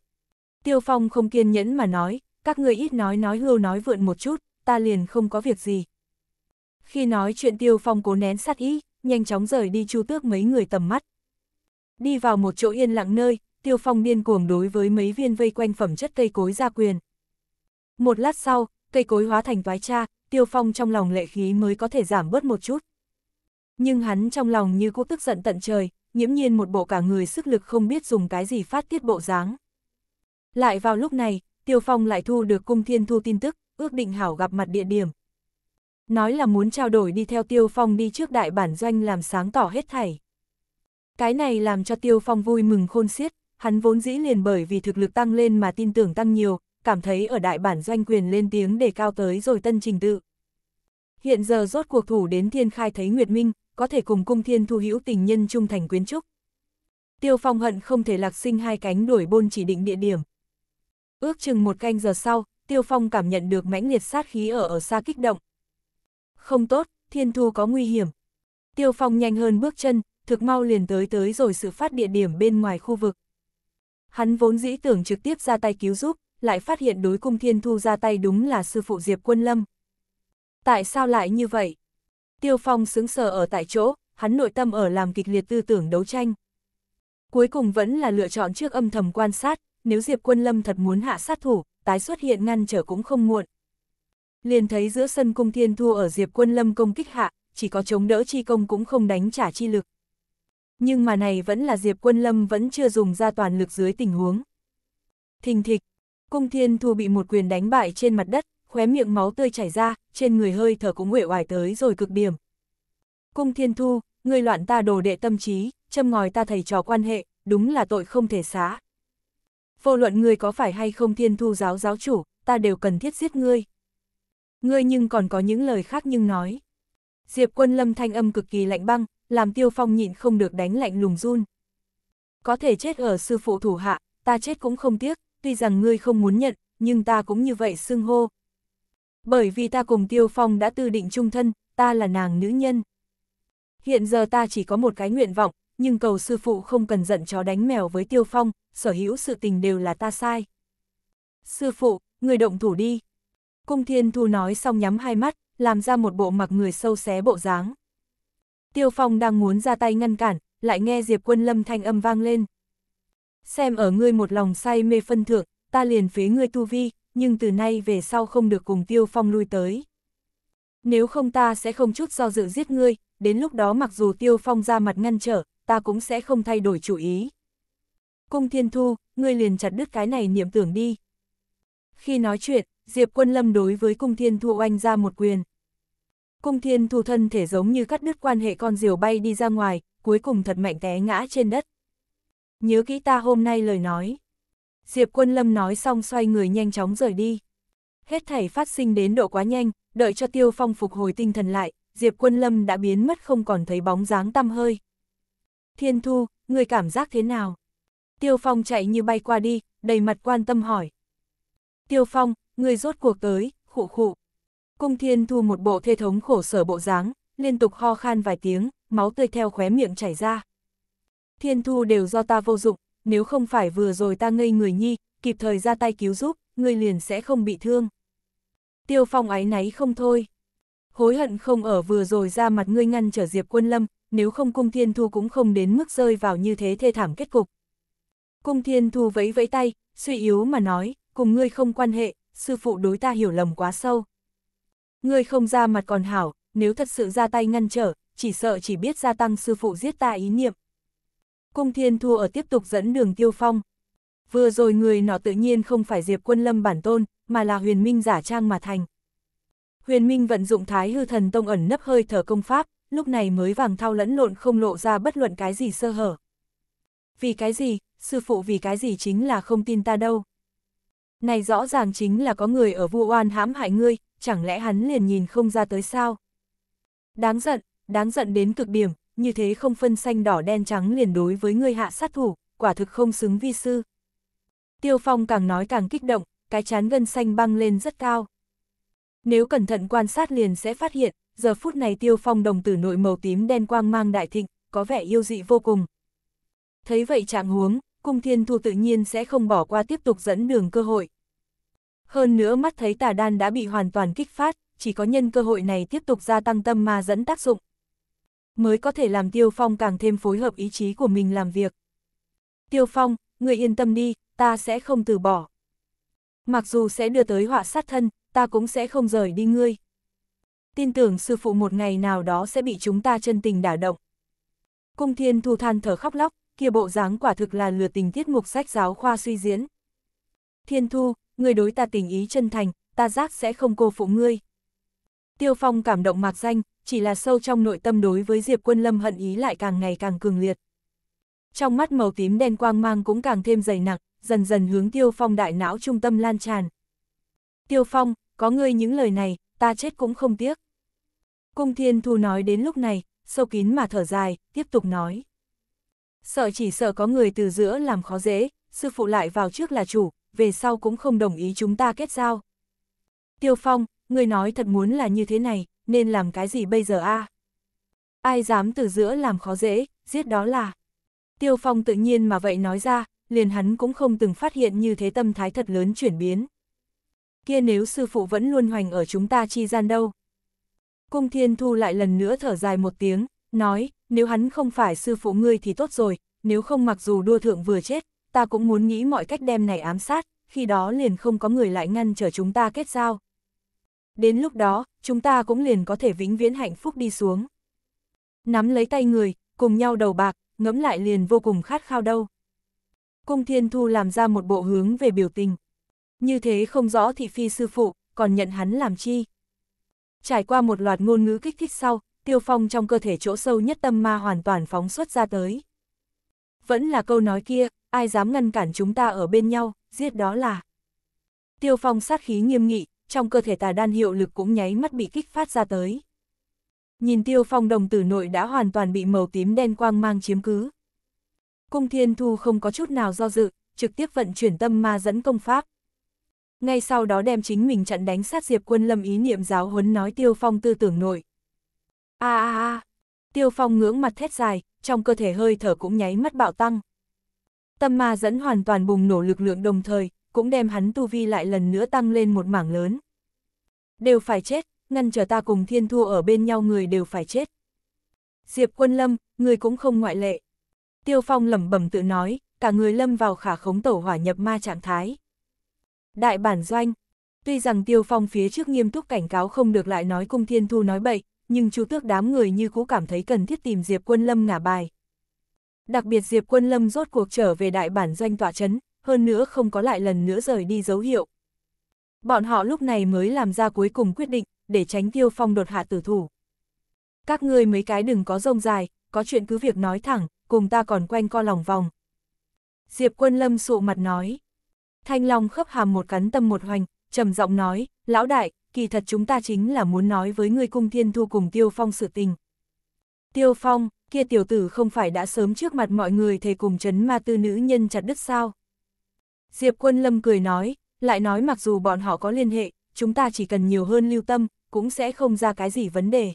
Tiêu Phong không kiên nhẫn mà nói, các người ít nói nói hưu nói vượn một chút, ta liền không có việc gì. Khi nói chuyện Tiêu Phong cố nén sát ý, nhanh chóng rời đi chu tước mấy người tầm mắt. Đi vào một chỗ yên lặng nơi, Tiêu Phong điên cuồng đối với mấy viên vây quanh phẩm chất cây cối ra quyền. Một lát sau, cây cối hóa thành toái cha, Tiêu Phong trong lòng lệ khí mới có thể giảm bớt một chút. Nhưng hắn trong lòng như cũng tức giận tận trời, nhiễm nhiên một bộ cả người sức lực không biết dùng cái gì phát tiết bộ dáng. Lại vào lúc này, Tiêu Phong lại thu được cung thiên thu tin tức, ước định hảo gặp mặt địa điểm. Nói là muốn trao đổi đi theo Tiêu Phong đi trước đại bản doanh làm sáng tỏ hết thảy. Cái này làm cho Tiêu Phong vui mừng khôn xiết, hắn vốn dĩ liền bởi vì thực lực tăng lên mà tin tưởng tăng nhiều, cảm thấy ở đại bản doanh quyền lên tiếng để cao tới rồi tân trình tự. Hiện giờ rốt cuộc thủ đến thiên khai thấy Nguyệt Minh, có thể cùng cung thiên thu hữu tình nhân trung thành quyến trúc. Tiêu Phong hận không thể lạc sinh hai cánh đuổi bôn chỉ định địa điểm. Ước chừng một canh giờ sau, Tiêu Phong cảm nhận được mãnh liệt sát khí ở ở xa kích động. Không tốt, thiên thu có nguy hiểm. Tiêu Phong nhanh hơn bước chân, thực mau liền tới tới rồi sự phát địa điểm bên ngoài khu vực. Hắn vốn dĩ tưởng trực tiếp ra tay cứu giúp, lại phát hiện đối cung thiên thu ra tay đúng là sư phụ Diệp Quân Lâm. Tại sao lại như vậy? Tiêu Phong sững sờ ở tại chỗ, hắn nội tâm ở làm kịch liệt tư tưởng đấu tranh. Cuối cùng vẫn là lựa chọn trước âm thầm quan sát, nếu Diệp Quân Lâm thật muốn hạ sát thủ, tái xuất hiện ngăn trở cũng không muộn. Liền thấy giữa sân cung thiên thua ở Diệp Quân Lâm công kích hạ, chỉ có chống đỡ chi công cũng không đánh trả chi lực. Nhưng mà này vẫn là Diệp Quân Lâm vẫn chưa dùng ra toàn lực dưới tình huống. Thình thịch, cung thiên thua bị một quyền đánh bại trên mặt đất, khóe miệng máu tươi chảy ra, trên người hơi thở cũng uể oải tới rồi cực điểm. Cung Thiên Thu, ngươi loạn ta đồ đệ tâm trí, châm ngòi ta thầy trò quan hệ, đúng là tội không thể xá. Vô luận ngươi có phải hay không Thiên Thu giáo giáo chủ, ta đều cần thiết giết ngươi. Ngươi nhưng còn có những lời khác nhưng nói. Diệp Quân Lâm thanh âm cực kỳ lạnh băng, làm Tiêu Phong nhịn không được đánh lạnh lùng run. Có thể chết ở sư phụ thủ hạ, ta chết cũng không tiếc, tuy rằng ngươi không muốn nhận, nhưng ta cũng như vậy xưng hô, bởi vì ta cùng Tiêu Phong đã tư định chung thân, ta là nàng nữ nhân. Hiện giờ ta chỉ có một cái nguyện vọng, nhưng cầu sư phụ không cần giận chó đánh mèo với Tiêu Phong, sở hữu sự tình đều là ta sai. Sư phụ, người động thủ đi. Cung Thiên Thu nói xong nhắm hai mắt, làm ra một bộ mặc người sâu xé bộ dáng. Tiêu Phong đang muốn ra tay ngăn cản, lại nghe Diệp Quân Lâm thanh âm vang lên. Xem ở ngươi một lòng say mê phân thượng, ta liền phế ngươi tu vi, nhưng từ nay về sau không được cùng Tiêu Phong lui tới. Nếu không ta sẽ không chút do dự giết ngươi, đến lúc đó mặc dù Tiêu Phong ra mặt ngăn trở, ta cũng sẽ không thay đổi chủ ý. Cung Thiên Thu, ngươi liền chặt đứt cái này niệm tưởng đi. Khi nói chuyện, Diệp Quân Lâm đối với Cung Thiên Thu oanh ra một quyền. Cung Thiên Thu thân thể giống như cắt đứt quan hệ con diều bay đi ra ngoài, cuối cùng thật mạnh té ngã trên đất. Nhớ kỹ ta hôm nay lời nói. Diệp Quân Lâm nói xong xoay người nhanh chóng rời đi. Hết thảy phát sinh đến độ quá nhanh, đợi cho Tiêu Phong phục hồi tinh thần lại, Diệp Quân Lâm đã biến mất không còn thấy bóng dáng tăm hơi. Thiên Thu, người cảm giác thế nào? Tiêu Phong chạy như bay qua đi, đầy mặt quan tâm hỏi. Tiêu Phong, người rốt cuộc tới, khụ khụ. Cung Thiên Thu một bộ thê thống khổ sở bộ dáng, liên tục ho khan vài tiếng, máu tươi theo khóe miệng chảy ra. Thiên Thu đều do ta vô dụng, nếu không phải vừa rồi ta ngây người nhi, kịp thời ra tay cứu giúp, ngươi liền sẽ không bị thương. Tiêu Phong ái náy không thôi. Hối hận không ở vừa rồi ra mặt ngươi ngăn trở Diệp Quân Lâm, nếu không Cung Thiên Thu cũng không đến mức rơi vào như thế thê thảm kết cục. Cung Thiên Thu vẫy vẫy tay, suy yếu mà nói, cùng ngươi không quan hệ, sư phụ đối ta hiểu lầm quá sâu. Ngươi không ra mặt còn hảo, nếu thật sự ra tay ngăn trở, chỉ sợ chỉ biết gia tăng sư phụ giết ta ý niệm. Cung Thiên Thu ở tiếp tục dẫn đường Tiêu Phong. Vừa rồi người nó tự nhiên không phải Diệp Quân Lâm bản tôn, mà là Huyền Minh giả trang mà thành. Huyền Minh vận dụng Thái Hư Thần Tông ẩn nấp hơi thở công pháp, lúc này mới vàng thao lẫn lộn không lộ ra bất luận cái gì sơ hở. Vì cái gì, sư phụ vì cái gì chính là không tin ta đâu. Này rõ ràng chính là có người ở vu oan hãm hại ngươi, chẳng lẽ hắn liền nhìn không ra tới sao? Đáng giận, đáng giận đến cực điểm, như thế không phân xanh đỏ đen trắng liền đối với người hạ sát thủ, quả thực không xứng vi sư. Tiêu Phong càng nói càng kích động, cái chán gân xanh băng lên rất cao. Nếu cẩn thận quan sát liền sẽ phát hiện, giờ phút này Tiêu Phong đồng tử nội màu tím đen quang mang đại thịnh, có vẻ yêu dị vô cùng. Thấy vậy trạng huống, cung thiên thu tự nhiên sẽ không bỏ qua tiếp tục dẫn đường cơ hội. Hơn nữa mắt thấy tà đan đã bị hoàn toàn kích phát, chỉ có nhân cơ hội này tiếp tục gia tăng tâm ma dẫn tác dụng, mới có thể làm Tiêu Phong càng thêm phối hợp ý chí của mình làm việc. Tiêu Phong, người yên tâm đi, ta sẽ không từ bỏ. Mặc dù sẽ đưa tới họa sát thân, ta cũng sẽ không rời đi ngươi. Tin tưởng sư phụ một ngày nào đó sẽ bị chúng ta chân tình đả động. Cung thiên thu than thở khóc lóc, kia bộ dáng quả thực là lừa tình tiết mục sách giáo khoa suy diễn. Thiên thu, người đối ta tình ý chân thành, ta giác sẽ không cô phụ ngươi. Tiêu phong cảm động mặt danh, chỉ là sâu trong nội tâm đối với Diệp Quân Lâm hận ý lại càng ngày càng cường liệt. Trong mắt màu tím đen quang mang cũng càng thêm dày nặng, dần dần hướng Tiêu Phong đại não trung tâm lan tràn. Tiêu Phong, có ngươi những lời này, ta chết cũng không tiếc. Cung Thiên Thu nói đến lúc này, sâu kín mà thở dài, tiếp tục nói. Sợ chỉ sợ có người từ giữa làm khó dễ, sư phụ lại vào trước là chủ, về sau cũng không đồng ý chúng ta kết giao. Tiêu Phong, ngươi nói thật muốn là như thế này, nên làm cái gì bây giờ a? À? Ai dám từ giữa làm khó dễ, giết đó là. Tiêu Phong tự nhiên mà vậy nói ra, liền hắn cũng không từng phát hiện như thế tâm thái thật lớn chuyển biến. Kia nếu sư phụ vẫn luôn hoành ở chúng ta chi gian đâu. Cung Thiên Thu lại lần nữa thở dài một tiếng, nói, nếu hắn không phải sư phụ ngươi thì tốt rồi, nếu không mặc dù đua thượng vừa chết, ta cũng muốn nghĩ mọi cách đem này ám sát, khi đó liền không có người lại ngăn trở chúng ta kết giao. Đến lúc đó, chúng ta cũng liền có thể vĩnh viễn hạnh phúc đi xuống. Nắm lấy tay người, cùng nhau đầu bạc, ngẫm lại liền vô cùng khát khao đâu. Cung Thiên Thu làm ra một bộ hướng về biểu tình. Như thế không rõ thị phi sư phụ, còn nhận hắn làm chi. Trải qua một loạt ngôn ngữ kích thích sau, tiêu phong trong cơ thể chỗ sâu nhất tâm ma hoàn toàn phóng xuất ra tới. Vẫn là câu nói kia, ai dám ngăn cản chúng ta ở bên nhau, giết đó là. Tiêu phong sát khí nghiêm nghị, trong cơ thể tà đan hiệu lực cũng nháy mắt bị kích phát ra tới. Nhìn tiêu phong đồng tử nội đã hoàn toàn bị màu tím đen quang mang chiếm cứ. Cung thiên thu không có chút nào do dự, trực tiếp vận chuyển tâm ma dẫn công pháp. Ngay sau đó đem chính mình chặn đánh sát diệp quân lâm ý niệm giáo huấn nói tiêu phong tư tưởng nội. a a a tiêu phong ngưỡng mặt thét dài, trong cơ thể hơi thở cũng nháy mắt bạo tăng. Tâm ma dẫn hoàn toàn bùng nổ lực lượng đồng thời, cũng đem hắn tu vi lại lần nữa tăng lên một mảng lớn. Đều phải chết, ngăn trở ta cùng thiên thua ở bên nhau người đều phải chết. Diệp quân lâm, người cũng không ngoại lệ. Tiêu phong lẩm bẩm tự nói, cả người lâm vào khả khống tổ hỏa nhập ma trạng thái. Đại bản doanh, tuy rằng tiêu phong phía trước nghiêm túc cảnh cáo không được lại nói cung thiên thu nói bậy, nhưng chú tước đám người như cũ cảm thấy cần thiết tìm Diệp Quân Lâm ngả bài. Đặc biệt Diệp Quân Lâm rốt cuộc trở về đại bản doanh tọa chấn, hơn nữa không có lại lần nữa rời đi dấu hiệu. Bọn họ lúc này mới làm ra cuối cùng quyết định, để tránh Tiêu Phong đột hạ tử thủ. Các ngươi mấy cái đừng có rông dài, có chuyện cứ việc nói thẳng, cùng ta còn quanh co lòng vòng. Diệp quân lâm sụ mặt nói. Thanh Long khớp hàm một cắn tâm một hoành, trầm giọng nói, lão đại, kỳ thật chúng ta chính là muốn nói với ngươi cung thiên thu cùng Tiêu Phong sự tình. Tiêu Phong, kia tiểu tử không phải đã sớm trước mặt mọi người thề cùng chấn ma tư nữ nhân chặt đứt sao? Diệp Quân Lâm cười nói, lại nói mặc dù bọn họ có liên hệ, chúng ta chỉ cần nhiều hơn lưu tâm, cũng sẽ không ra cái gì vấn đề.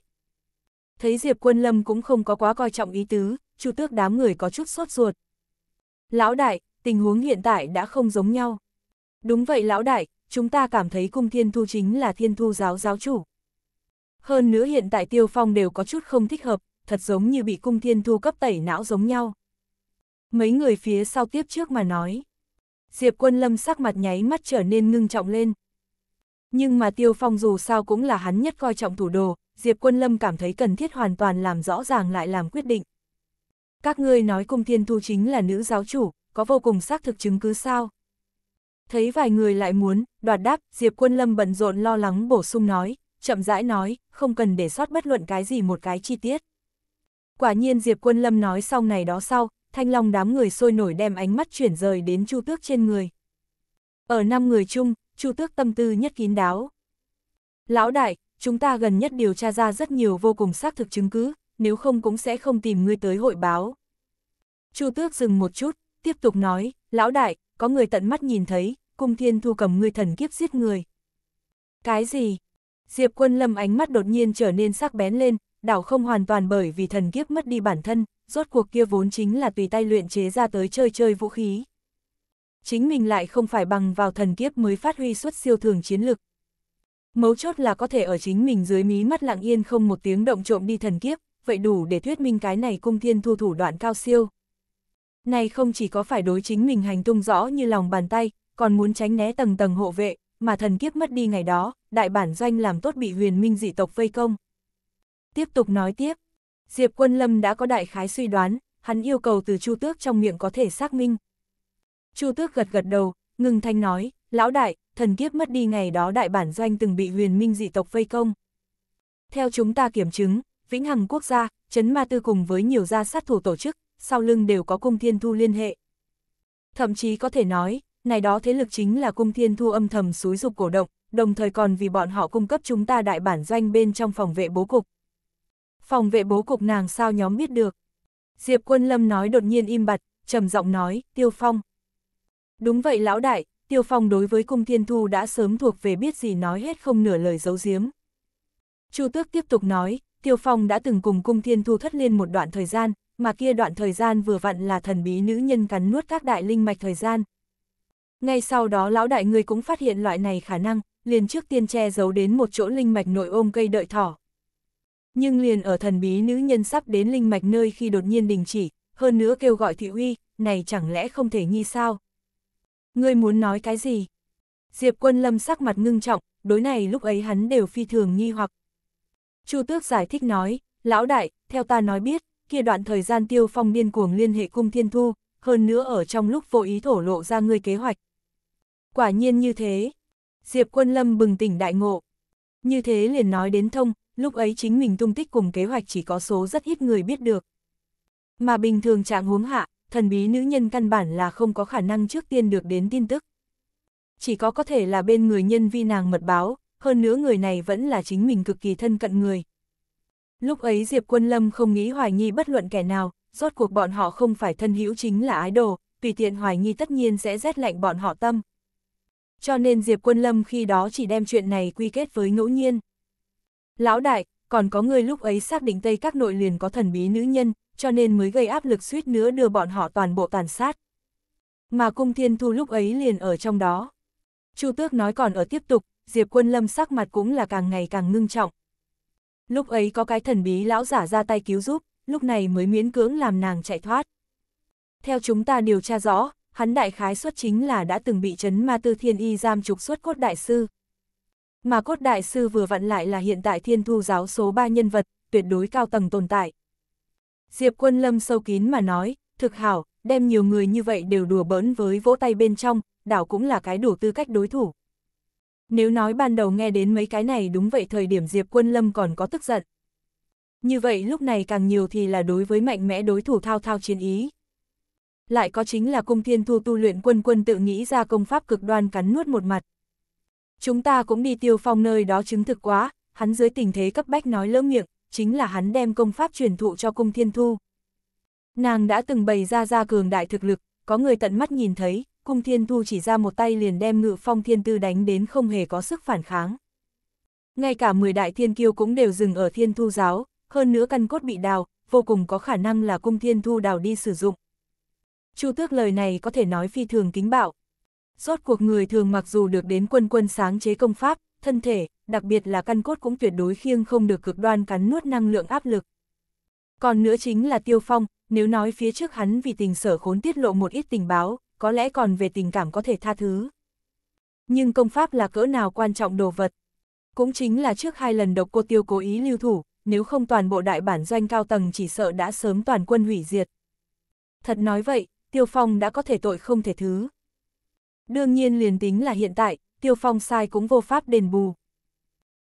Thấy Diệp Quân Lâm cũng không có quá coi trọng ý tứ, chu tước đám người có chút sốt ruột. Lão đại, tình huống hiện tại đã không giống nhau. Đúng vậy lão đại, chúng ta cảm thấy cung thiên thu chính là thiên thu giáo giáo chủ. Hơn nữa hiện tại tiêu phong đều có chút không thích hợp, thật giống như bị cung thiên thu cấp tẩy não giống nhau. Mấy người phía sau tiếp trước mà nói. Diệp Quân Lâm sắc mặt nháy mắt trở nên ngưng trọng lên. Nhưng mà Tiêu Phong dù sao cũng là hắn nhất coi trọng thủ đồ, Diệp Quân Lâm cảm thấy cần thiết hoàn toàn làm rõ ràng lại làm quyết định. Các ngươi nói cung thiên thu chính là nữ giáo chủ, có vô cùng xác thực chứng cứ sao? Thấy vài người lại muốn, đoạt đáp, Diệp Quân Lâm bận rộn lo lắng bổ sung nói, chậm rãi nói, không cần để sót bất luận cái gì một cái chi tiết. Quả nhiên Diệp Quân Lâm nói xong này đó sau, thanh long đám người sôi nổi đem ánh mắt chuyển rời đến chu tước trên người. Ở năm người chung, chu tước tâm tư nhất kín đáo. Lão đại, chúng ta gần nhất điều tra ra rất nhiều vô cùng xác thực chứng cứ, nếu không cũng sẽ không tìm ngươi tới hội báo. Chu tước dừng một chút, tiếp tục nói, lão đại, có người tận mắt nhìn thấy, cung thiên thu cầm ngươi thần kiếp giết người. Cái gì? Diệp quân lâm ánh mắt đột nhiên trở nên sắc bén lên, đảo không hoàn toàn bởi vì thần kiếp mất đi bản thân, rốt cuộc kia vốn chính là tùy tay luyện chế ra tới chơi chơi vũ khí. Chính mình lại không phải bằng vào thần kiếp mới phát huy xuất siêu thường chiến lực. Mấu chốt là có thể ở chính mình dưới mí mắt lặng yên không một tiếng động trộm đi thần kiếp, vậy đủ để thuyết minh cái này cung thiên thu thủ đoạn cao siêu. Này không chỉ có phải đối chính mình hành tung rõ như lòng bàn tay, còn muốn tránh né tầng tầng hộ vệ, mà thần kiếp mất đi ngày đó, đại bản doanh làm tốt bị huyền minh dị tộc vây công. Tiếp tục nói tiếp, Diệp Quân Lâm đã có đại khái suy đoán, hắn yêu cầu từ Chu Tước trong miệng có thể xác minh. Chu Tước gật gật đầu, ngừng thanh nói, lão đại, thần kiếp mất đi ngày đó đại bản doanh từng bị huyền minh dị tộc vây công. Theo chúng ta kiểm chứng, Vĩnh Hằng Quốc gia, Trấn Ma Tư cùng với nhiều gia sát thủ tổ chức, sau lưng đều có cung thiên thu liên hệ. Thậm chí có thể nói, này đó thế lực chính là cung thiên thu âm thầm xúi dục cổ động, đồng thời còn vì bọn họ cung cấp chúng ta đại bản doanh bên trong phòng vệ bố cục phòng vệ bố cục nàng sao nhóm biết được. Diệp quân lâm nói đột nhiên im bặt, trầm giọng nói, tiêu phong. Đúng vậy lão đại, tiêu phong đối với cung thiên thu đã sớm thuộc về biết gì nói hết không nửa lời giấu giếm. Chu tước tiếp tục nói, tiêu phong đã từng cùng cung thiên thu thất liên một đoạn thời gian, mà kia đoạn thời gian vừa vặn là thần bí nữ nhân cắn nuốt các đại linh mạch thời gian. Ngay sau đó lão đại người cũng phát hiện loại này khả năng, liền trước tiên che giấu đến một chỗ linh mạch nội ôm cây đợi thỏ, nhưng liền ở thần bí nữ nhân sắp đến linh mạch nơi khi đột nhiên đình chỉ, hơn nữa kêu gọi thị uy, này chẳng lẽ không thể nghi sao? Ngươi muốn nói cái gì? Diệp quân lâm sắc mặt ngưng trọng, đối này lúc ấy hắn đều phi thường nghi hoặc. Chu tước giải thích nói, lão đại, theo ta nói biết, kia đoạn thời gian tiêu phong điên cuồng liên hệ cung thiên thu, hơn nữa ở trong lúc vô ý thổ lộ ra ngươi kế hoạch. Quả nhiên như thế, Diệp quân lâm bừng tỉnh đại ngộ. Như thế liền nói đến thông, lúc ấy chính mình tung tích cùng kế hoạch chỉ có số rất ít người biết được. Mà bình thường trạng huống hạ, thần bí nữ nhân căn bản là không có khả năng trước tiên được đến tin tức. Chỉ có có thể là bên người nhân vi nàng mật báo, hơn nữa người này vẫn là chính mình cực kỳ thân cận người. Lúc ấy Diệp Quân Lâm không nghĩ hoài nghi bất luận kẻ nào, rốt cuộc bọn họ không phải thân hữu chính là ái đồ, tùy tiện hoài nghi tất nhiên sẽ rét lạnh bọn họ tâm. Cho nên Diệp Quân Lâm khi đó chỉ đem chuyện này quy kết với ngẫu nhiên. Lão đại, còn có người lúc ấy xác định Tây các nội liền có thần bí nữ nhân, cho nên mới gây áp lực suýt nữa đưa bọn họ toàn bộ tàn sát. Mà cung thiên thu lúc ấy liền ở trong đó. Chu tước nói còn ở tiếp tục, Diệp quân lâm sắc mặt cũng là càng ngày càng ngưng trọng. Lúc ấy có cái thần bí lão giả ra tay cứu giúp, lúc này mới miễn cưỡng làm nàng chạy thoát. Theo chúng ta điều tra rõ, hắn đại khái xuất chính là đã từng bị chấn ma tư thiên y giam trục xuất cốt đại sư. Mà cốt đại sư vừa vặn lại là hiện tại thiên thu giáo số 3 nhân vật, tuyệt đối cao tầng tồn tại. Diệp quân lâm sâu kín mà nói, thực hảo, đem nhiều người như vậy đều đùa bỡn với vỗ tay bên trong, đảo cũng là cái đủ tư cách đối thủ. Nếu nói ban đầu nghe đến mấy cái này đúng vậy thời điểm Diệp Quân Lâm còn có tức giận. Như vậy lúc này càng nhiều thì là đối với mạnh mẽ đối thủ thao thao chiến ý. Lại có chính là cung thiên thu tu luyện quân quân tự nghĩ ra công pháp cực đoan cắn nuốt một mặt. Chúng ta cũng đi tiêu phong nơi đó chứng thực quá, hắn dưới tình thế cấp bách nói lỡ miệng, chính là hắn đem công pháp truyền thụ cho cung thiên thu. Nàng đã từng bày ra ra cường đại thực lực, có người tận mắt nhìn thấy, cung thiên thu chỉ ra một tay liền đem ngự phong thiên tư đánh đến không hề có sức phản kháng. Ngay cả 10 đại thiên kiêu cũng đều dừng ở thiên thu giáo, hơn nữa căn cốt bị đào, vô cùng có khả năng là cung thiên thu đào đi sử dụng. Chu tước lời này có thể nói phi thường kính bạo, Rốt cuộc người thường mặc dù được đến quân quân sáng chế công pháp, thân thể, đặc biệt là căn cốt cũng tuyệt đối khiêng không được cực đoan cắn nuốt năng lượng áp lực. Còn nữa chính là Tiêu Phong, nếu nói phía trước hắn vì tình sở khốn tiết lộ một ít tình báo, có lẽ còn về tình cảm có thể tha thứ. Nhưng công pháp là cỡ nào quan trọng đồ vật. Cũng chính là trước hai lần độc cô tiêu cố ý lưu thủ, nếu không toàn bộ đại bản doanh cao tầng chỉ sợ đã sớm toàn quân hủy diệt. Thật nói vậy, Tiêu Phong đã có thể tội không thể thứ. Đương nhiên liền tính là hiện tại, Tiêu Phong sai cũng vô pháp đền bù.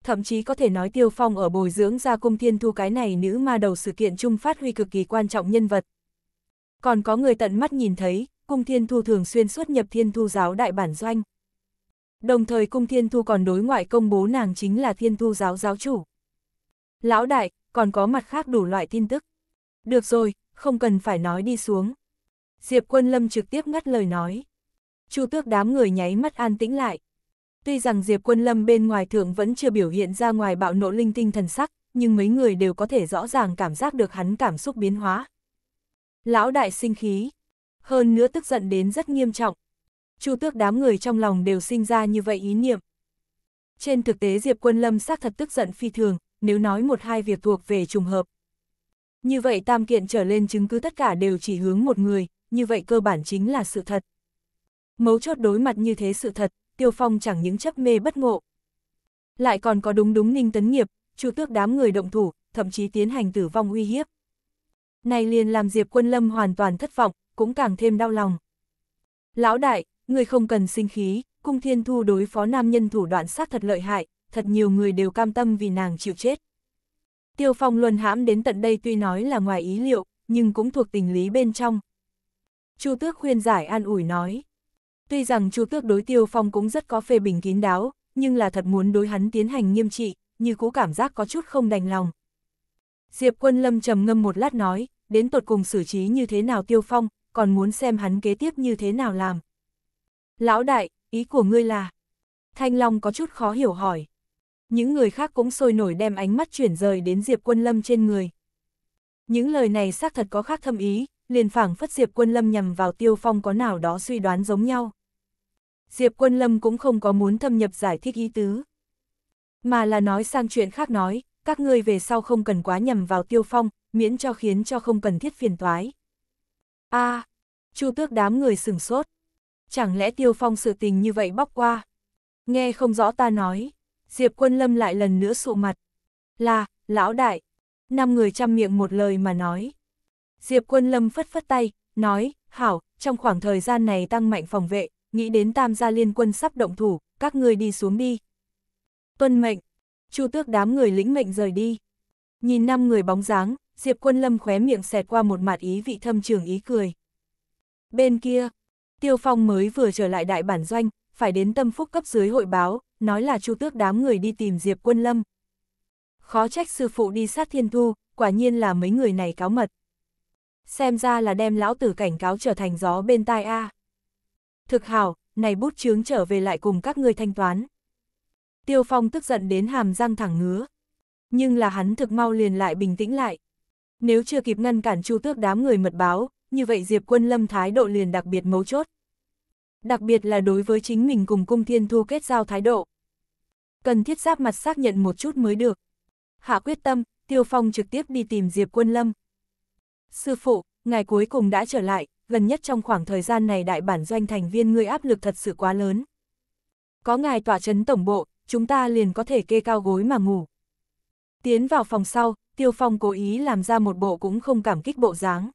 Thậm chí có thể nói Tiêu Phong ở bồi dưỡng ra cung thiên thu cái này nữ ma đầu sự kiện chung phát huy cực kỳ quan trọng nhân vật. Còn có người tận mắt nhìn thấy, cung thiên thu thường xuyên xuất nhập thiên thu giáo đại bản doanh. Đồng thời cung thiên thu còn đối ngoại công bố nàng chính là thiên thu giáo giáo chủ. Lão đại, còn có mặt khác đủ loại tin tức. Được rồi, không cần phải nói đi xuống. Diệp quân lâm trực tiếp ngắt lời nói. Chu tước đám người nháy mắt an tĩnh lại. Tuy rằng Diệp Quân Lâm bên ngoài thượng vẫn chưa biểu hiện ra ngoài bạo nộ linh tinh thần sắc, nhưng mấy người đều có thể rõ ràng cảm giác được hắn cảm xúc biến hóa. Lão đại sinh khí, hơn nữa tức giận đến rất nghiêm trọng. Chu tước đám người trong lòng đều sinh ra như vậy ý niệm. Trên thực tế Diệp Quân Lâm xác thật tức giận phi thường, nếu nói một hai việc thuộc về trùng hợp. Như vậy tam kiện trở lên chứng cứ tất cả đều chỉ hướng một người, như vậy cơ bản chính là sự thật mấu chốt đối mặt như thế sự thật, Tiêu Phong chẳng những chấp mê bất ngộ. Lại còn có đúng đúng ninh tấn nghiệp, chu tước đám người động thủ, thậm chí tiến hành tử vong uy hiếp. Này liền làm Diệp Quân Lâm hoàn toàn thất vọng, cũng càng thêm đau lòng. Lão đại, người không cần sinh khí, cung thiên thu đối phó nam nhân thủ đoạn sát thật lợi hại, thật nhiều người đều cam tâm vì nàng chịu chết. Tiêu Phong luân hãm đến tận đây tuy nói là ngoài ý liệu, nhưng cũng thuộc tình lý bên trong. Chu Tước khuyên giải an ủi nói. Tuy rằng Chu Tước đối Tiêu Phong cũng rất có phê bình kín đáo, nhưng là thật muốn đối hắn tiến hành nghiêm trị, như cũ cảm giác có chút không đành lòng. Diệp Quân Lâm trầm ngâm một lát nói, đến tột cùng xử trí như thế nào Tiêu Phong, còn muốn xem hắn kế tiếp như thế nào làm. Lão đại, ý của ngươi là... Thanh Long có chút khó hiểu hỏi. Những người khác cũng sôi nổi đem ánh mắt chuyển rời đến Diệp Quân Lâm trên người. Những lời này xác thật có khác thâm ý, liền phảng phất Diệp Quân Lâm nhằm vào Tiêu Phong có nào đó suy đoán giống nhau. Diệp Quân Lâm cũng không có muốn thâm nhập giải thích ý tứ. Mà là nói sang chuyện khác nói, các ngươi về sau không cần quá nhầm vào tiêu phong, miễn cho khiến cho không cần thiết phiền toái. a chu tước đám người sừng sốt. Chẳng lẽ tiêu phong sự tình như vậy bóc qua? Nghe không rõ ta nói, Diệp Quân Lâm lại lần nữa sụ mặt. Là, lão đại, năm người chăm miệng một lời mà nói. Diệp Quân Lâm phất phất tay, nói, hảo, trong khoảng thời gian này tăng mạnh phòng vệ, nghĩ đến tam gia liên quân sắp động thủ, các người đi xuống đi. Tuân mệnh, chu tước đám người lĩnh mệnh rời đi. Nhìn năm người bóng dáng, Diệp quân lâm khóe miệng xẹt qua một mặt ý vị thâm trường ý cười. Bên kia, Tiêu Phong mới vừa trở lại đại bản doanh, phải đến tâm phúc cấp dưới hội báo, nói là chu tước đám người đi tìm Diệp quân lâm. Khó trách sư phụ đi sát thiên thu, quả nhiên là mấy người này cáo mật. Xem ra là đem lão tử cảnh cáo trở thành gió bên tai A. À thực hảo, này bút chướng trở về lại cùng các ngươi thanh toán. Tiêu Phong tức giận đến hàm răng thẳng ngứa, nhưng là hắn thực mau liền lại bình tĩnh lại. Nếu chưa kịp ngăn cản Chu Tước đám người mật báo, như vậy Diệp Quân Lâm thái độ liền đặc biệt mấu chốt. Đặc biệt là đối với chính mình cùng Cung Thiên Thu kết giao thái độ. Cần thiết giáp mặt xác nhận một chút mới được. Hạ quyết tâm, Tiêu Phong trực tiếp đi tìm Diệp Quân Lâm. Sư phụ, ngài cuối cùng đã trở lại, gần nhất trong khoảng thời gian này đại bản doanh thành viên ngươi áp lực thật sự quá lớn. Có ngài tỏa chấn tổng bộ, chúng ta liền có thể kê cao gối mà ngủ. Tiến vào phòng sau, Tiêu Phong cố ý làm ra một bộ cũng không cảm kích bộ dáng.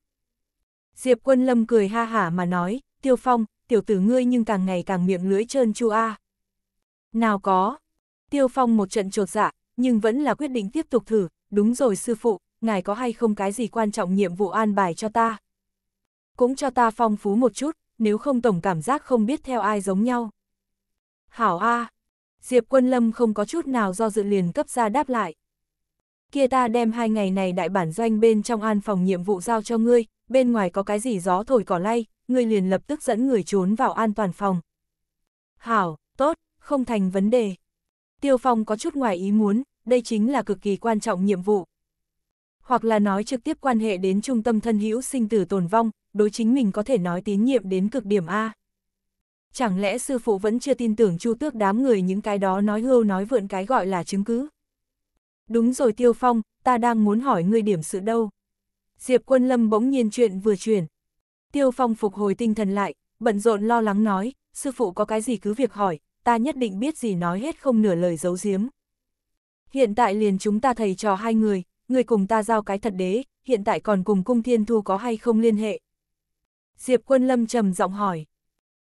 Diệp Quân Lâm cười ha hả mà nói, Tiêu Phong, tiểu tử ngươi nhưng càng ngày càng miệng lưỡi trơn chu a. Nào có. Tiêu Phong một trận trột dạ, nhưng vẫn là quyết định tiếp tục thử, đúng rồi sư phụ, ngài có hay không cái gì quan trọng nhiệm vụ an bài cho ta cũng cho ta phong phú một chút, nếu không tổng cảm giác không biết theo ai giống nhau. Hảo A. Diệp Quân Lâm không có chút nào do dự liền cấp ra đáp lại. Kia ta đem hai ngày này đại bản doanh bên trong an phòng nhiệm vụ giao cho ngươi, bên ngoài có cái gì gió thổi cỏ lay, ngươi liền lập tức dẫn người trốn vào an toàn phòng. Hảo, tốt, không thành vấn đề. Tiêu Phong có chút ngoài ý muốn, đây chính là cực kỳ quan trọng nhiệm vụ hoặc là nói trực tiếp quan hệ đến trung tâm thân hữu sinh tử tồn vong, đối chính mình có thể nói tín nhiệm đến cực điểm A. Chẳng lẽ sư phụ vẫn chưa tin tưởng chu tước đám người những cái đó nói hưu nói vượn cái gọi là chứng cứ? Đúng rồi Tiêu Phong, ta đang muốn hỏi ngươi điểm sự đâu. Diệp Quân Lâm bỗng nhiên chuyện vừa chuyển. Tiêu Phong phục hồi tinh thần lại, bận rộn lo lắng nói, sư phụ có cái gì cứ việc hỏi, ta nhất định biết gì nói hết không nửa lời giấu giếm. Hiện tại liền chúng ta thầy trò hai người, người cùng ta giao cái thật đế, hiện tại còn cùng cung thiên thu có hay không liên hệ. Diệp quân lâm trầm giọng hỏi.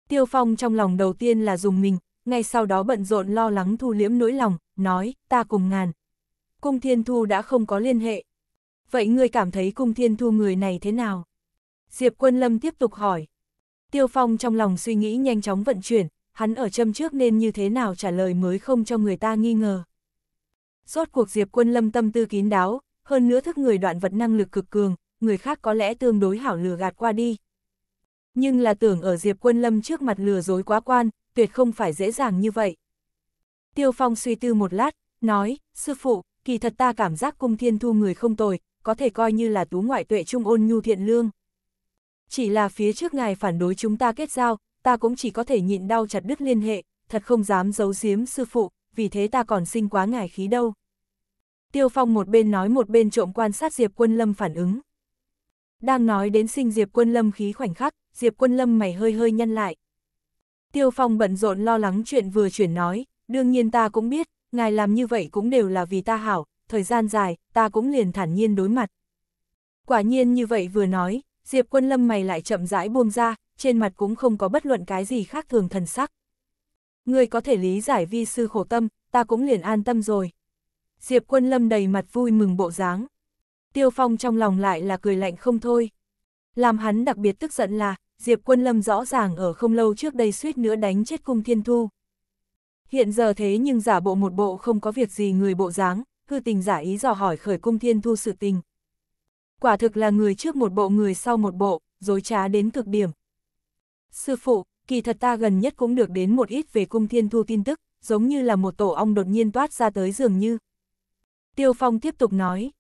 Tiêu Phong trong lòng đầu tiên là dùng mình, ngay sau đó bận rộn lo lắng thu liễm nỗi lòng, nói, ta cùng ngàn. Cung thiên thu đã không có liên hệ. Vậy ngươi cảm thấy cung thiên thu người này thế nào? Diệp quân lâm tiếp tục hỏi. Tiêu Phong trong lòng suy nghĩ nhanh chóng vận chuyển, hắn ở châm trước nên như thế nào trả lời mới không cho người ta nghi ngờ. Rốt cuộc Diệp quân lâm tâm tư kín đáo, hơn nữa thức người đoạn vật năng lực cực cường, người khác có lẽ tương đối hảo lừa gạt qua đi. Nhưng là tưởng ở Diệp Quân Lâm trước mặt lừa dối quá quan, tuyệt không phải dễ dàng như vậy. Tiêu Phong suy tư một lát, nói, sư phụ, kỳ thật ta cảm giác cung thiên thu người không tồi, có thể coi như là tú ngoại tuệ trung ôn nhu thiện lương. Chỉ là phía trước ngài phản đối chúng ta kết giao, ta cũng chỉ có thể nhịn đau chặt đứt liên hệ, thật không dám giấu giếm sư phụ, vì thế ta còn sinh quá ngài khí đâu. Tiêu Phong một bên nói một bên trộm quan sát Diệp Quân Lâm phản ứng. Đang nói đến sinh Diệp Quân Lâm khí khoảnh khắc, Diệp Quân Lâm mày hơi hơi nhăn lại. Tiêu Phong bận rộn lo lắng chuyện vừa chuyển nói, đương nhiên ta cũng biết, ngài làm như vậy cũng đều là vì ta hảo, thời gian dài, ta cũng liền thản nhiên đối mặt. Quả nhiên như vậy vừa nói, Diệp Quân Lâm mày lại chậm rãi buông ra, trên mặt cũng không có bất luận cái gì khác thường thần sắc. Ngươi có thể lý giải vi sư khổ tâm, ta cũng liền an tâm rồi. Diệp Quân Lâm đầy mặt vui mừng bộ dáng. Tiêu Phong trong lòng lại là cười lạnh không thôi. Làm hắn đặc biệt tức giận là, Diệp Quân Lâm rõ ràng ở không lâu trước đây suýt nữa đánh chết cung thiên thu. Hiện giờ thế nhưng giả bộ một bộ không có việc gì người bộ dáng, hư tình giả ý dò hỏi khởi cung thiên thu sự tình. Quả thực là người trước một bộ người sau một bộ, dối trá đến cực điểm. Sư phụ, kỳ thật ta gần nhất cũng được đến một ít về cung thiên thu tin tức, giống như là một tổ ong đột nhiên toát ra tới dường như, Tiêu Phong tiếp tục nói.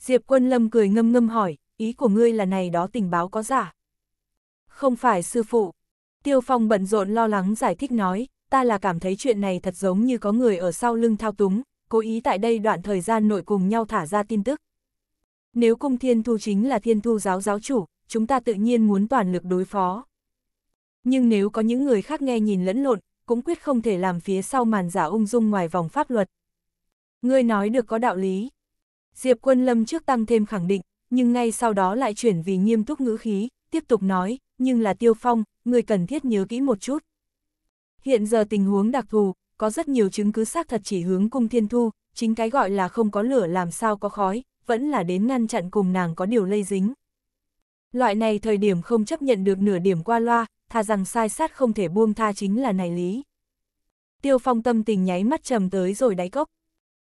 Diệp Quân Lâm cười ngâm ngâm hỏi, ý của ngươi là này đó tình báo có giả. Không phải sư phụ. Tiêu Phong bận rộn lo lắng giải thích nói, ta là cảm thấy chuyện này thật giống như có người ở sau lưng thao túng, cố ý tại đây đoạn thời gian nội cùng nhau thả ra tin tức. Nếu cung thiên thu chính là thiên thu giáo giáo chủ, chúng ta tự nhiên muốn toàn lực đối phó. Nhưng nếu có những người khác nghe nhìn lẫn lộn, cũng quyết không thể làm phía sau màn giả ung dung ngoài vòng pháp luật, Ngươi nói được có đạo lý. Diệp quân lâm trước tăng thêm khẳng định, nhưng ngay sau đó lại chuyển vì nghiêm túc ngữ khí, tiếp tục nói, nhưng là tiêu phong, ngươi cần thiết nhớ kỹ một chút. Hiện giờ tình huống đặc thù, có rất nhiều chứng cứ xác thật chỉ hướng cung thiên thu, chính cái gọi là không có lửa làm sao có khói, vẫn là đến ngăn chặn cùng nàng có điều lây dính. Loại này thời điểm không chấp nhận được nửa điểm qua loa, thà rằng sai sát không thể buông tha chính là này lý. Tiêu phong tâm tình nháy mắt trầm tới rồi đáy cốc,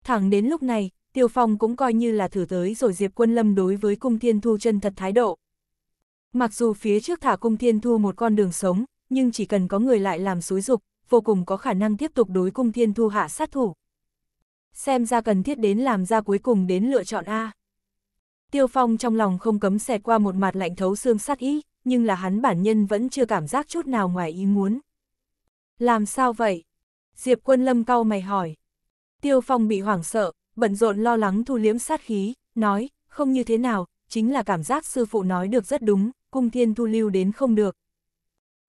Thẳng đến lúc này, Tiêu Phong cũng coi như là thử tới rồi Diệp Quân Lâm đối với Cung Thiên Thu chân thật thái độ. Mặc dù phía trước thả Cung Thiên Thu một con đường sống, nhưng chỉ cần có người lại làm xúi dục, vô cùng có khả năng tiếp tục đối Cung Thiên Thu hạ sát thủ. Xem ra cần thiết đến làm ra cuối cùng đến lựa chọn A. Tiêu Phong trong lòng không cấm xẹt qua một mặt lạnh thấu xương sát ý, nhưng là hắn bản nhân vẫn chưa cảm giác chút nào ngoài ý muốn. Làm sao vậy? Diệp Quân Lâm cau mày hỏi. Tiêu Phong bị hoảng sợ, bận rộn lo lắng thu liếm sát khí, nói, không như thế nào, chính là cảm giác sư phụ nói được rất đúng, cung thiên thu lưu đến không được.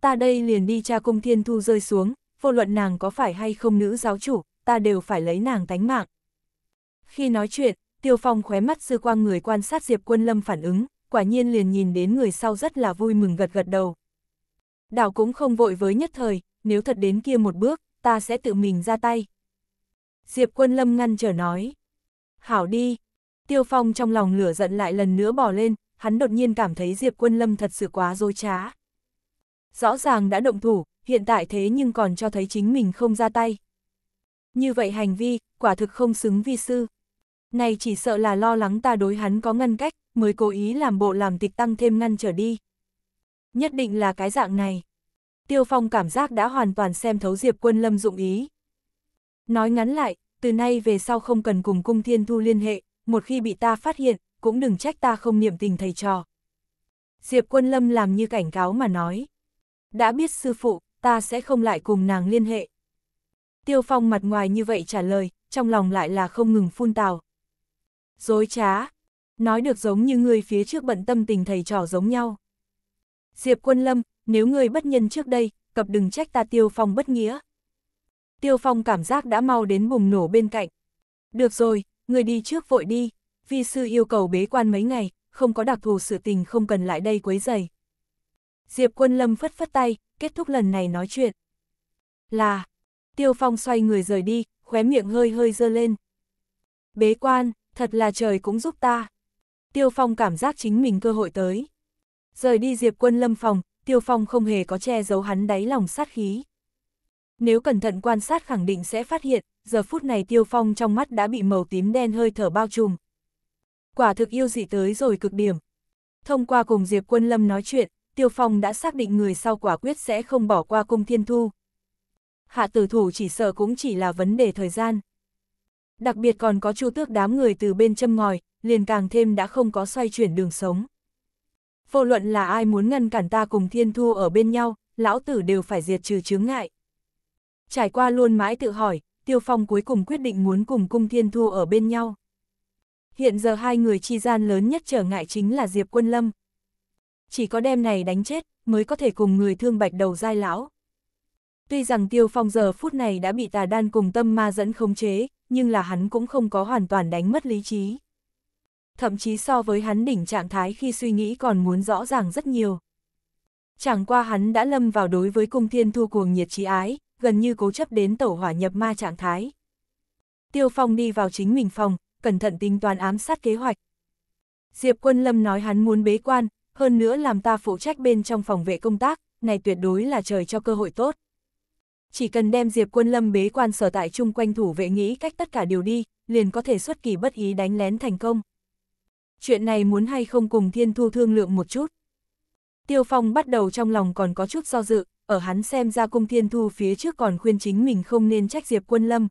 Ta đây liền đi cha cung thiên thu rơi xuống, vô luận nàng có phải hay không nữ giáo chủ, ta đều phải lấy nàng tánh mạng. Khi nói chuyện, Tiêu Phong khóe mắt sư quang người quan sát Diệp Quân Lâm phản ứng, quả nhiên liền nhìn đến người sau rất là vui mừng gật gật đầu. Đảo cũng không vội với nhất thời, nếu thật đến kia một bước, ta sẽ tự mình ra tay. Diệp quân lâm ngăn trở nói. Hảo đi. Tiêu Phong trong lòng lửa giận lại lần nữa bỏ lên, hắn đột nhiên cảm thấy Diệp quân lâm thật sự quá dối trá. Rõ ràng đã động thủ, hiện tại thế nhưng còn cho thấy chính mình không ra tay. Như vậy hành vi, quả thực không xứng vi sư. Này chỉ sợ là lo lắng ta đối hắn có ngăn cách, mới cố ý làm bộ làm tịch tăng thêm ngăn trở đi. Nhất định là cái dạng này. Tiêu Phong cảm giác đã hoàn toàn xem thấu Diệp Quân Lâm dụng ý. Nói ngắn lại, từ nay về sau không cần cùng cung thiên thu liên hệ, một khi bị ta phát hiện, cũng đừng trách ta không niệm tình thầy trò. Diệp quân lâm làm như cảnh cáo mà nói. Đã biết sư phụ, ta sẽ không lại cùng nàng liên hệ. Tiêu phong mặt ngoài như vậy trả lời, trong lòng lại là không ngừng phun tào. Dối trá, nói được giống như người phía trước bận tâm tình thầy trò giống nhau. Diệp quân lâm, nếu người bất nhân trước đây, cập đừng trách ta tiêu phong bất nghĩa. Tiêu Phong cảm giác đã mau đến bùng nổ bên cạnh. Được rồi, người đi trước vội đi, vi sư yêu cầu bế quan mấy ngày, không có đặc thù sự tình không cần lại đây quấy rầy. Diệp Quân Lâm phất phất tay, kết thúc lần này nói chuyện. Là, Tiêu Phong xoay người rời đi, khóe miệng hơi hơi dơ lên. Bế quan, thật là trời cũng giúp ta. Tiêu Phong cảm giác chính mình cơ hội tới. Rời đi Diệp Quân Lâm phòng, Tiêu Phong không hề có che giấu hắn đáy lòng sát khí. Nếu cẩn thận quan sát khẳng định sẽ phát hiện, giờ phút này Tiêu Phong trong mắt đã bị màu tím đen hơi thở bao trùm. Quả thực yêu dị tới rồi cực điểm. Thông qua cùng Diệp Quân Lâm nói chuyện, Tiêu Phong đã xác định người sau quả quyết sẽ không bỏ qua cung thiên thu. Hạ tử thủ chỉ sợ cũng chỉ là vấn đề thời gian. Đặc biệt còn có chu tước đám người từ bên châm ngòi, liền càng thêm đã không có xoay chuyển đường sống. Vô luận là ai muốn ngăn cản ta cùng thiên thu ở bên nhau, lão tử đều phải diệt trừ chướng ngại trải qua luôn mãi tự hỏi, Tiêu Phong cuối cùng quyết định muốn cùng Cung Thiên Thu ở bên nhau. Hiện giờ hai người chi gian lớn nhất trở ngại chính là Diệp Quân Lâm. Chỉ có đêm này đánh chết, mới có thể cùng người thương bạch đầu dai lão. Tuy rằng Tiêu Phong giờ phút này đã bị tà đan cùng tâm ma dẫn khống chế, nhưng là hắn cũng không có hoàn toàn đánh mất lý trí. Thậm chí so với hắn đỉnh trạng thái khi suy nghĩ còn muốn rõ ràng rất nhiều. Chẳng qua hắn đã lâm vào đối với cung thiên thu cuồng nhiệt trí ái, gần như cố chấp đến tẩu hỏa nhập ma trạng thái. Tiêu Phong đi vào chính mình phòng, cẩn thận tính toán ám sát kế hoạch. Diệp Quân Lâm nói hắn muốn bế quan, hơn nữa làm ta phụ trách bên trong phòng vệ công tác, này tuyệt đối là trời cho cơ hội tốt. Chỉ cần đem Diệp Quân Lâm bế quan sở tại chung quanh thủ vệ nghĩ cách tất cả điều đi, liền có thể xuất kỳ bất ý đánh lén thành công. Chuyện này muốn hay không cùng Thiên Thu thương lượng một chút. Tiêu Phong bắt đầu trong lòng còn có chút do dự, ở hắn xem ra cung thiên thu phía trước còn khuyên chính mình không nên trách Diệp Quân Lâm.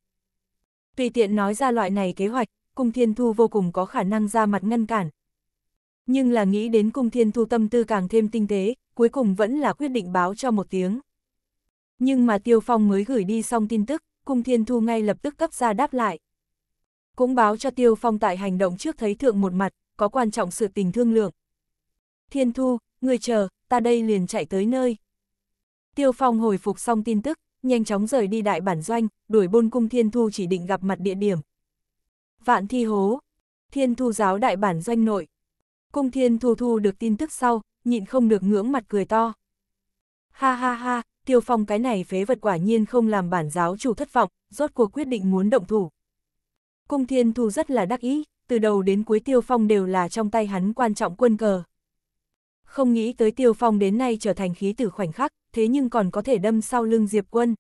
Tùy tiện nói ra loại này kế hoạch, cung thiên thu vô cùng có khả năng ra mặt ngăn cản. Nhưng là nghĩ đến cung thiên thu tâm tư càng thêm tinh tế, cuối cùng vẫn là quyết định báo cho một tiếng. Nhưng mà Tiêu Phong mới gửi đi xong tin tức, cung thiên thu ngay lập tức cấp ra đáp lại. Cũng báo cho Tiêu Phong tại hành động trước thấy thượng một mặt, có quan trọng sự tình thương lượng. Thiên thu, người chờ, ta đây liền chạy tới nơi. Tiêu Phong hồi phục xong tin tức, nhanh chóng rời đi đại bản doanh, đuổi bôn cung Thiên Thu chỉ định gặp mặt địa điểm. Vạn Thi Hố, Thiên Thu giáo đại bản doanh nội. Cung Thiên Thu Thu được tin tức sau, nhịn không được ngưỡng mặt cười to. Ha ha ha, Tiêu Phong cái này phế vật quả nhiên không làm bản giáo chủ thất vọng, rốt cuộc quyết định muốn động thủ. Cung Thiên Thu rất là đắc ý, từ đầu đến cuối Tiêu Phong đều là trong tay hắn quan trọng quân cờ. Không nghĩ tới Tiêu Phong đến nay trở thành khí tử khoảnh khắc, thế nhưng còn có thể đâm sau lưng Diệp Quân.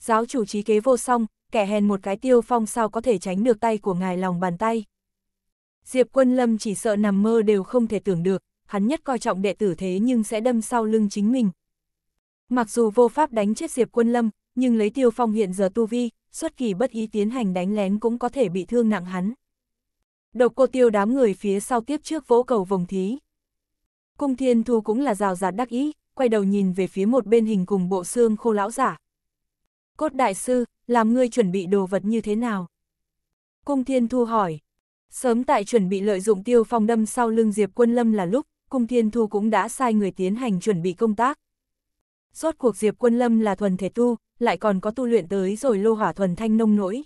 Giáo chủ trí kế vô song, kẻ hèn một cái tiêu phong sao có thể tránh được tay của ngài lòng bàn tay. Diệp Quân Lâm chỉ sợ nằm mơ đều không thể tưởng được, hắn nhất coi trọng đệ tử thế nhưng sẽ đâm sau lưng chính mình. Mặc dù vô pháp đánh chết Diệp Quân Lâm, nhưng lấy tiêu phong hiện giờ tu vi, xuất kỳ bất ý tiến hành đánh lén cũng có thể bị thương nặng hắn. Độc cô tiêu đám người phía sau tiếp trước vỗ cầu vòng thí. Cung thiên thu cũng là rào rạt đắc ý, quay đầu nhìn về phía một bên hình cùng bộ xương khô lão giả. Cốt đại sư, làm ngươi chuẩn bị đồ vật như thế nào? Cung Thiên Thu hỏi. Sớm tại chuẩn bị lợi dụng tiêu phong đâm sau lưng Diệp Quân Lâm là lúc, Cung Thiên Thu cũng đã sai người tiến hành chuẩn bị công tác. Rốt cuộc Diệp Quân Lâm là thuần thể tu, lại còn có tu luyện tới rồi lô hỏa thuần thanh nông nỗi.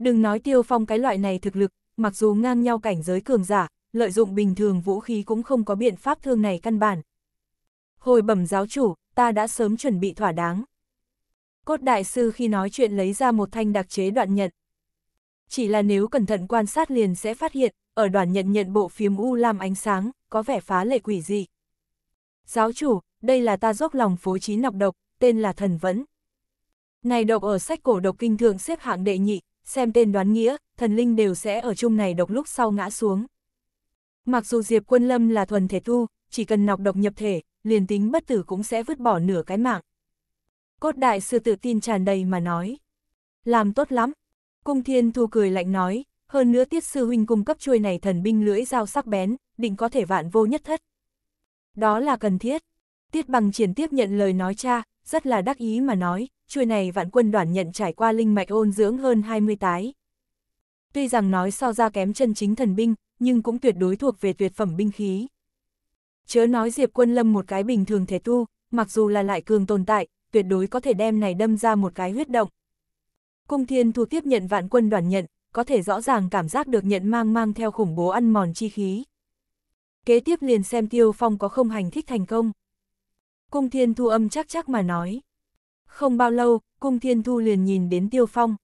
Đừng nói tiêu phong cái loại này thực lực, mặc dù ngang nhau cảnh giới cường giả, lợi dụng bình thường vũ khí cũng không có biện pháp thương này căn bản, hồi bẩm giáo chủ, ta đã sớm chuẩn bị thỏa đáng. Cốt đại sư khi nói chuyện lấy ra một thanh đặc chế đoạn nhận. Chỉ là nếu cẩn thận quan sát liền sẽ phát hiện, ở đoạn nhận nhận bộ phím u lam ánh sáng, có vẻ phá lệ quỷ dị. Giáo chủ, đây là ta dốc lòng phối trí nọc độc, tên là thần vẫn. Này độc ở sách cổ độc kinh thường xếp hạng đệ nhị, xem tên đoán nghĩa, thần linh đều sẽ ở chung này độc lúc sau ngã xuống. Mặc dù Diệp Quân Lâm là thuần thể tu, chỉ cần nọc độc nhập thể, liền tính bất tử cũng sẽ vứt bỏ nửa cái mạng. Cốt đại sư tự tin tràn đầy mà nói. Làm tốt lắm. Cung thiên thu cười lạnh nói, hơn nữa tiết sư huynh cung cấp chuôi này thần binh lưỡi dao sắc bén, định có thể vạn vô nhất thất. Đó là cần thiết. Tiết bằng triển tiếp nhận lời nói cha, rất là đắc ý mà nói, chuôi này vạn quân đoàn nhận trải qua linh mạch ôn dưỡng hơn 20 tái. Tuy rằng nói so ra kém chân chính thần binh, nhưng cũng tuyệt đối thuộc về tuyệt phẩm binh khí. Chớ nói Diệp Quân Lâm một cái bình thường thể tu, mặc dù là lại cường tồn tại, tuyệt đối có thể đem này đâm ra một cái huyết động. Cung Thiên Thu tiếp nhận vạn quân đoàn nhận, có thể rõ ràng cảm giác được nhận mang mang theo khủng bố ăn mòn chi khí. Kế tiếp liền xem Tiêu Phong có không hành thích thành công. Cung Thiên Thu âm chắc chắc mà nói. Không bao lâu, Cung Thiên Thu liền nhìn đến Tiêu Phong.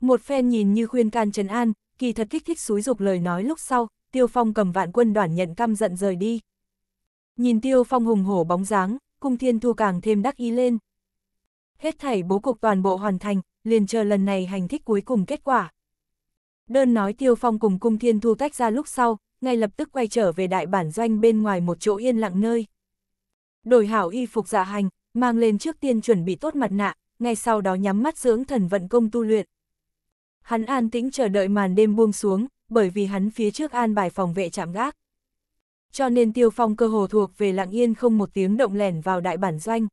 Một phen nhìn như khuyên can trấn an, kỳ thật kích thích xúi dục lời nói lúc sau, Tiêu Phong cầm vạn quân đoàn nhận căm giận rời đi. Nhìn Tiêu Phong hùng hổ bóng dáng, cung thiên thu càng thêm đắc ý lên. Hết thảy bố cục toàn bộ hoàn thành, liền chờ lần này hành thích cuối cùng kết quả. Đơn nói Tiêu Phong cùng cung thiên thu tách ra lúc sau, ngay lập tức quay trở về đại bản doanh bên ngoài một chỗ yên lặng nơi. Đổi hảo y phục dạ hành, mang lên trước tiên chuẩn bị tốt mặt nạ, ngay sau đó nhắm mắt dưỡng thần vận công tu luyện. Hắn an tĩnh chờ đợi màn đêm buông xuống, bởi vì hắn phía trước an bài phòng vệ chạm gác cho nên Tiêu Phong cơ hồ thuộc về lặng yên không một tiếng động lẻn vào đại bản doanh.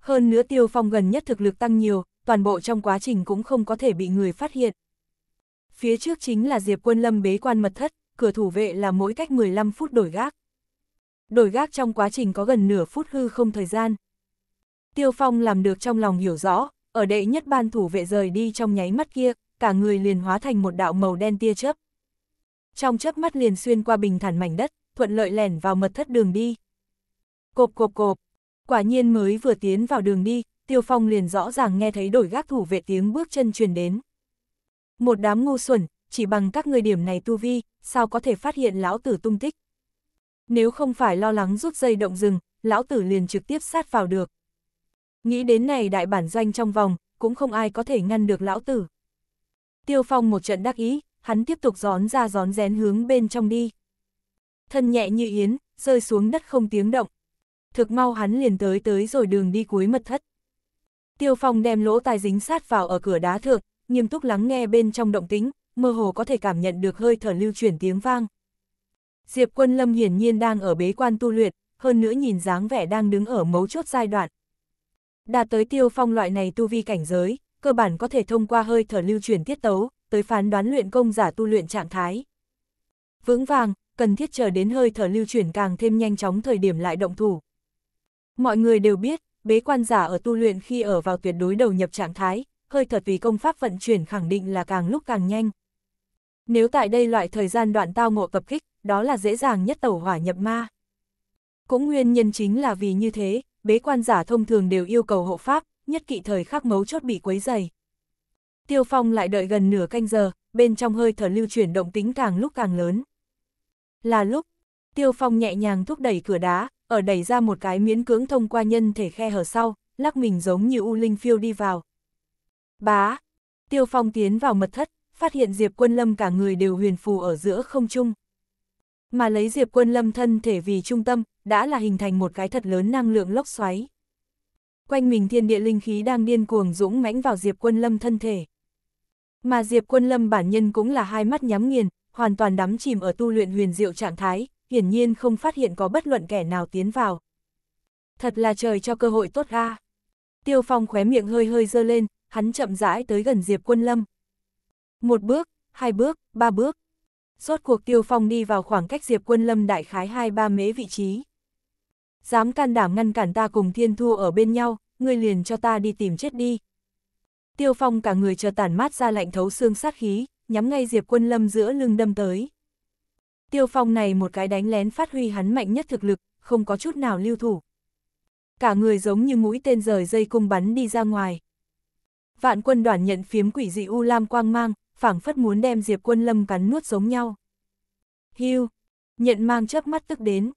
Hơn nữa Tiêu Phong gần nhất thực lực tăng nhiều, toàn bộ trong quá trình cũng không có thể bị người phát hiện. Phía trước chính là Diệp Quân Lâm bế quan mật thất, cửa thủ vệ là mỗi cách 15 phút đổi gác. Đổi gác trong quá trình có gần nửa phút hư không thời gian. Tiêu Phong làm được trong lòng hiểu rõ, ở đệ nhất ban thủ vệ rời đi trong nháy mắt kia, cả người liền hóa thành một đạo màu đen tia chớp. Trong chớp mắt liền xuyên qua bình thản mảnh đất, thuận lợi lẻn vào mật thất đường đi. Cộp cộp cộp, quả nhiên mới vừa tiến vào đường đi, Tiêu Phong liền rõ ràng nghe thấy đổi gác thủ vệ tiếng bước chân truyền đến. Một đám ngu xuẩn, chỉ bằng các người điểm này tu vi, sao có thể phát hiện lão tử tung tích. Nếu không phải lo lắng rút dây động rừng, lão tử liền trực tiếp sát vào được. Nghĩ đến này đại bản doanh trong vòng, cũng không ai có thể ngăn được lão tử. Tiêu Phong một trận đắc ý, hắn tiếp tục gión ra gión rén hướng bên trong đi thân nhẹ như yến, rơi xuống đất không tiếng động. Thực mau hắn liền tới tới rồi đường đi cuối mật thất. Tiêu Phong đem lỗ tai dính sát vào ở cửa đá thượng, nghiêm túc lắng nghe bên trong động tính, mơ hồ có thể cảm nhận được hơi thở lưu chuyển tiếng vang. Diệp Quân Lâm hiển nhiên đang ở bế quan tu luyện, hơn nữa nhìn dáng vẻ đang đứng ở mấu chốt giai đoạn. Đạt tới Tiêu Phong loại này tu vi cảnh giới, cơ bản có thể thông qua hơi thở lưu chuyển tiết tấu, tới phán đoán luyện công giả tu luyện trạng thái. Vững vàng, cần thiết chờ đến hơi thở lưu chuyển càng thêm nhanh chóng thời điểm lại động thủ. Mọi người đều biết, bế quan giả ở tu luyện khi ở vào tuyệt đối đầu nhập trạng thái, hơi thở vì công pháp vận chuyển khẳng định là càng lúc càng nhanh. Nếu tại đây loại thời gian đoạn tao ngộ tập kích, đó là dễ dàng nhất tẩu hỏa nhập ma. Cũng nguyên nhân chính là vì như thế, bế quan giả thông thường đều yêu cầu hộ pháp, nhất kỵ thời khắc mấu chốt bị quấy dày. Tiêu Phong lại đợi gần nửa canh giờ, bên trong hơi thở lưu chuyển động tính càng lúc càng lớn. Là lúc, Tiêu Phong nhẹ nhàng thúc đẩy cửa đá, ở đẩy ra một cái miễn cưỡng thông qua nhân thể khe hở sau, lắc mình giống như U Linh phiêu đi vào. Bá! Tiêu Phong tiến vào mật thất, phát hiện Diệp Quân Lâm cả người đều huyền phù ở giữa không trung. Mà lấy Diệp Quân Lâm thân thể vì trung tâm, đã là hình thành một cái thật lớn năng lượng lốc xoáy. Quanh mình thiên địa linh khí đang điên cuồng dũng mãnh vào Diệp Quân Lâm thân thể. Mà Diệp Quân Lâm bản nhân cũng là hai mắt nhắm nghiền, hoàn toàn đắm chìm ở tu luyện huyền diệu trạng thái, hiển nhiên không phát hiện có bất luận kẻ nào tiến vào. Thật là trời cho cơ hội tốt ga. Tiêu Phong khóe miệng hơi hơi dơ lên, hắn chậm rãi tới gần Diệp Quân Lâm. Một bước, hai bước, ba bước. Rốt cuộc Tiêu Phong đi vào khoảng cách Diệp Quân Lâm đại khái hai ba mế vị trí. Dám can đảm ngăn cản ta cùng Thiên Thu ở bên nhau, ngươi liền cho ta đi tìm chết đi. Tiêu Phong cả người chờ tản mát ra lạnh thấu xương sát khí, nhắm ngay Diệp Quân Lâm giữa lưng đâm tới. Tiêu Phong này một cái đánh lén phát huy hắn mạnh nhất thực lực, không có chút nào lưu thủ. Cả người giống như mũi tên rời dây cung bắn đi ra ngoài. Vạn quân đoàn nhận phiếm quỷ dị u lam quang mang, phảng phất muốn đem Diệp Quân Lâm cắn nuốt giống nhau. Hiu, nhận mang chớp mắt tức đến.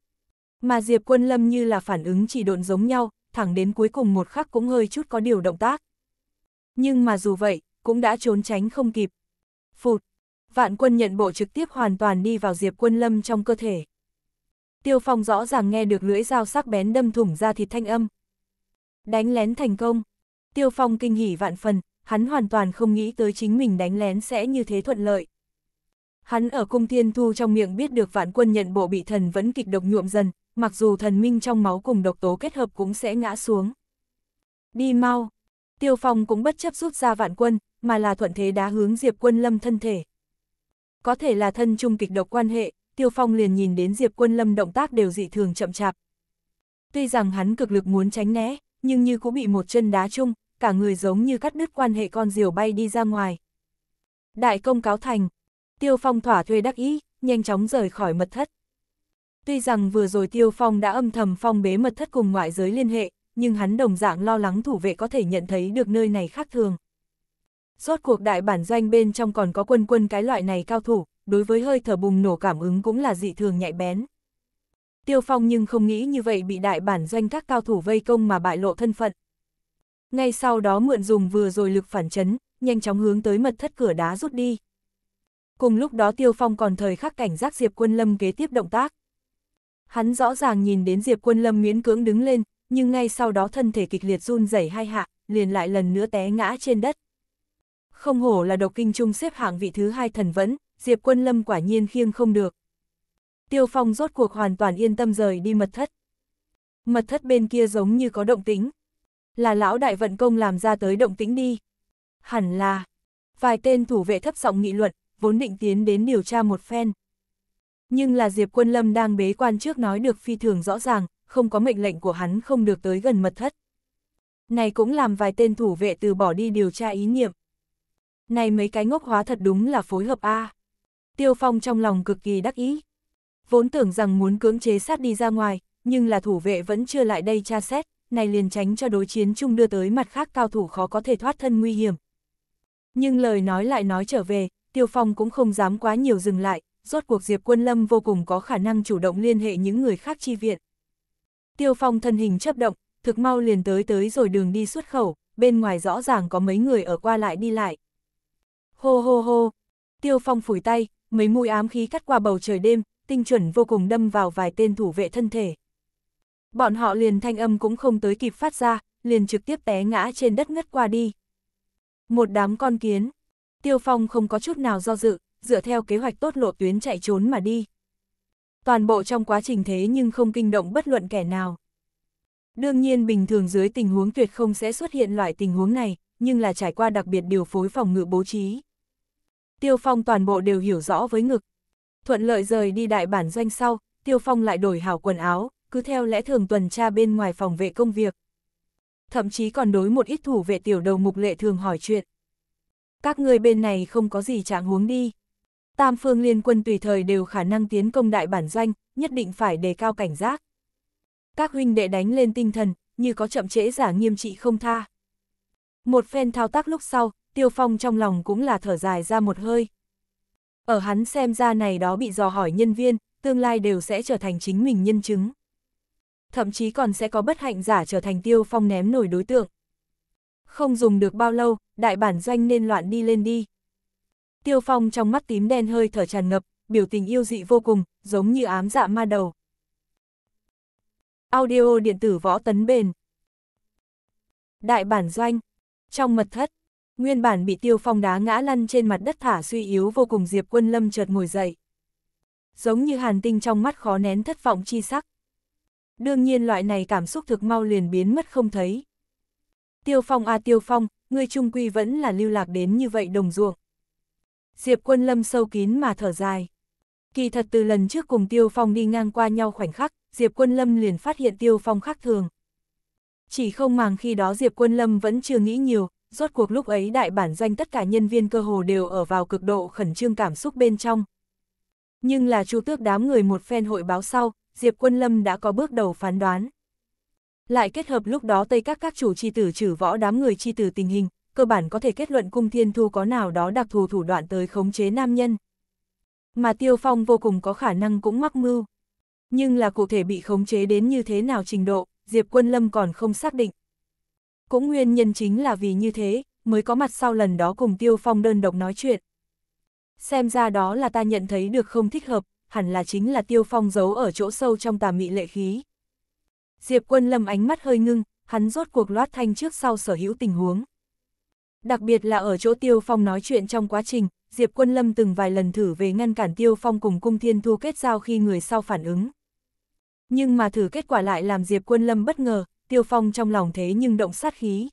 Mà Diệp Quân Lâm như là phản ứng chỉ độn giống nhau, thẳng đến cuối cùng một khắc cũng hơi chút có điều động tác. Nhưng mà dù vậy, cũng đã trốn tránh không kịp, Phụt! Vạn quân nhận bộ trực tiếp hoàn toàn đi vào Diệp quân lâm trong cơ thể. Tiêu Phong rõ ràng nghe được lưỡi dao sắc bén đâm thủng ra thịt thanh âm. Đánh lén thành công. Tiêu Phong kinh hỉ vạn phần, hắn hoàn toàn không nghĩ tới chính mình đánh lén sẽ như thế thuận lợi. Hắn ở cung thiên thu trong miệng biết được vạn quân nhận bộ bị thần vẫn kịch độc nhuộm dần, mặc dù thần minh trong máu cùng độc tố kết hợp cũng sẽ ngã xuống. Đi mau. Tiêu Phong cũng bất chấp rút ra vạn quân, mà là thuận thế đá hướng Diệp Quân Lâm thân thể. Có thể là thân chung kịch độc quan hệ, Tiêu Phong liền nhìn đến Diệp Quân Lâm động tác đều dị thường chậm chạp. Tuy rằng hắn cực lực muốn tránh né, nhưng như cũng bị một chân đá chung, cả người giống như cắt đứt quan hệ con diều bay đi ra ngoài. Đại công cáo thành, Tiêu Phong thỏa thuê đắc ý, nhanh chóng rời khỏi mật thất. Tuy rằng vừa rồi Tiêu Phong đã âm thầm phong bế mật thất cùng ngoại giới liên hệ, nhưng hắn đồng dạng lo lắng thủ vệ có thể nhận thấy được nơi này khác thường. Rốt cuộc đại bản doanh bên trong còn có quân quân cái loại này cao thủ, đối với hơi thở bùng nổ cảm ứng cũng là dị thường nhạy bén. Tiêu Phong nhưng không nghĩ như vậy bị đại bản doanh các cao thủ vây công mà bại lộ thân phận. Ngay sau đó mượn dùng vừa rồi lực phản chấn, nhanh chóng hướng tới mật thất cửa đá rút đi. Cùng lúc đó Tiêu Phong còn thời khắc cảnh giác Diệp Quân Lâm kế tiếp động tác. Hắn rõ ràng nhìn đến Diệp Quân Lâm miễn cưỡng đứng lên, nhưng ngay sau đó thân thể kịch liệt run rẩy hai hạ, liền lại lần nữa té ngã trên đất. Không hổ là độc kinh trung xếp hạng vị thứ hai thần vẫn, Diệp Quân Lâm quả nhiên khiêng không được. Tiêu Phong rốt cuộc hoàn toàn yên tâm rời đi mật thất. Mật thất bên kia giống như có động tính. Là lão đại vận công làm ra tới động tĩnh đi. Hẳn là, vài tên thủ vệ thấp giọng nghị luận, vốn định tiến đến điều tra một phen. Nhưng là Diệp Quân Lâm đang bế quan trước nói được phi thường rõ ràng, không có mệnh lệnh của hắn không được tới gần mật thất. Này cũng làm vài tên thủ vệ từ bỏ đi điều tra ý niệm. Này mấy cái ngốc hóa thật đúng là phối hợp A. À. Tiêu Phong trong lòng cực kỳ đắc ý. Vốn tưởng rằng muốn cưỡng chế sát đi ra ngoài, nhưng là thủ vệ vẫn chưa lại đây tra xét, này liền tránh cho đối chiến chung đưa tới mặt khác cao thủ khó có thể thoát thân nguy hiểm. Nhưng lời nói lại nói trở về, Tiêu Phong cũng không dám quá nhiều dừng lại, rốt cuộc Diệp Quân Lâm vô cùng có khả năng chủ động liên hệ những người khác chi viện. Tiêu Phong thân hình chấp động, thực mau liền tới tới rồi đường đi xuất khẩu, bên ngoài rõ ràng có mấy người ở qua lại đi lại. Hô hô hô, tiêu phong phủi tay, mấy mũi ám khí cắt qua bầu trời đêm, tinh chuẩn vô cùng đâm vào vài tên thủ vệ thân thể. Bọn họ liền thanh âm cũng không tới kịp phát ra, liền trực tiếp té ngã trên đất ngất qua đi. Một đám con kiến, tiêu phong không có chút nào do dự, dựa theo kế hoạch tốt lộ tuyến chạy trốn mà đi. Toàn bộ trong quá trình thế nhưng không kinh động bất luận kẻ nào. Đương nhiên bình thường dưới tình huống tuyệt không sẽ xuất hiện loại tình huống này, nhưng là trải qua đặc biệt điều phối phòng ngự bố trí. Tiêu Phong toàn bộ đều hiểu rõ với ngực. Thuận lợi rời đi đại bản doanh sau, Tiêu Phong lại đổi hảo quần áo, cứ theo lẽ thường tuần tra bên ngoài phòng vệ công việc. Thậm chí còn đối một ít thủ vệ tiểu đầu mục lệ thường hỏi chuyện. Các người bên này không có gì trạng huống đi. Tam phương liên quân tùy thời đều khả năng tiến công đại bản doanh, nhất định phải đề cao cảnh giác. Các huynh đệ đánh lên tinh thần, như có chậm trễ giả nghiêm trị không tha. Một phen thao tác lúc sau, Tiêu Phong trong lòng cũng là thở dài ra một hơi. Ở hắn xem ra này đó bị dò hỏi nhân viên, tương lai đều sẽ trở thành chính mình nhân chứng. Thậm chí còn sẽ có bất hạnh giả trở thành Tiêu Phong ném nổi đối tượng. Không dùng được bao lâu, đại bản doanh nên loạn đi lên đi. Tiêu Phong trong mắt tím đen hơi thở tràn ngập, biểu tình yêu dị vô cùng, giống như ám dạ ma đầu. Audio điện tử võ tấn bền. Đại bản doanh trong mật thất, nguyên bản bị tiêu phong đá ngã lăn trên mặt đất thả suy yếu vô cùng Diệp Quân Lâm chợt ngồi dậy. Giống như hàn tinh trong mắt khó nén thất vọng chi sắc. Đương nhiên loại này cảm xúc thực mau liền biến mất không thấy. Tiêu phong à tiêu phong, ngươi trung quy vẫn là lưu lạc đến như vậy đồng ruộng. Diệp quân lâm sâu kín mà thở dài. Kỳ thật từ lần trước cùng Tiêu Phong đi ngang qua nhau khoảnh khắc, Diệp quân lâm liền phát hiện Tiêu Phong khác thường. Chỉ không màng khi đó Diệp Quân Lâm vẫn chưa nghĩ nhiều, rốt cuộc lúc ấy đại bản doanh tất cả nhân viên cơ hồ đều ở vào cực độ khẩn trương cảm xúc bên trong. Nhưng là chu tước đám người một phen hội báo sau, Diệp Quân Lâm đã có bước đầu phán đoán. Lại kết hợp lúc đó Tây các các chủ chi tử trừ võ đám người chi tử tình hình, cơ bản có thể kết luận cung thiên thu có nào đó đặc thù thủ đoạn tới khống chế nam nhân. Mà Tiêu Phong vô cùng có khả năng cũng mắc mưu. Nhưng là cụ thể bị khống chế đến như thế nào trình độ, Diệp Quân Lâm còn không xác định. Cũng nguyên nhân chính là vì như thế, mới có mặt sau lần đó cùng Tiêu Phong đơn độc nói chuyện. Xem ra đó là ta nhận thấy được không thích hợp, hẳn là chính là Tiêu Phong giấu ở chỗ sâu trong tà mị lệ khí. Diệp Quân Lâm ánh mắt hơi ngưng, hắn rốt cuộc loát thanh trước sau sở hữu tình huống. Đặc biệt là ở chỗ Tiêu Phong nói chuyện trong quá trình, Diệp Quân Lâm từng vài lần thử về ngăn cản Tiêu Phong cùng Cung Thiên Thu kết giao khi người sau phản ứng. Nhưng mà thử kết quả lại làm Diệp Quân Lâm bất ngờ, Tiêu Phong trong lòng thế nhưng động sát khí.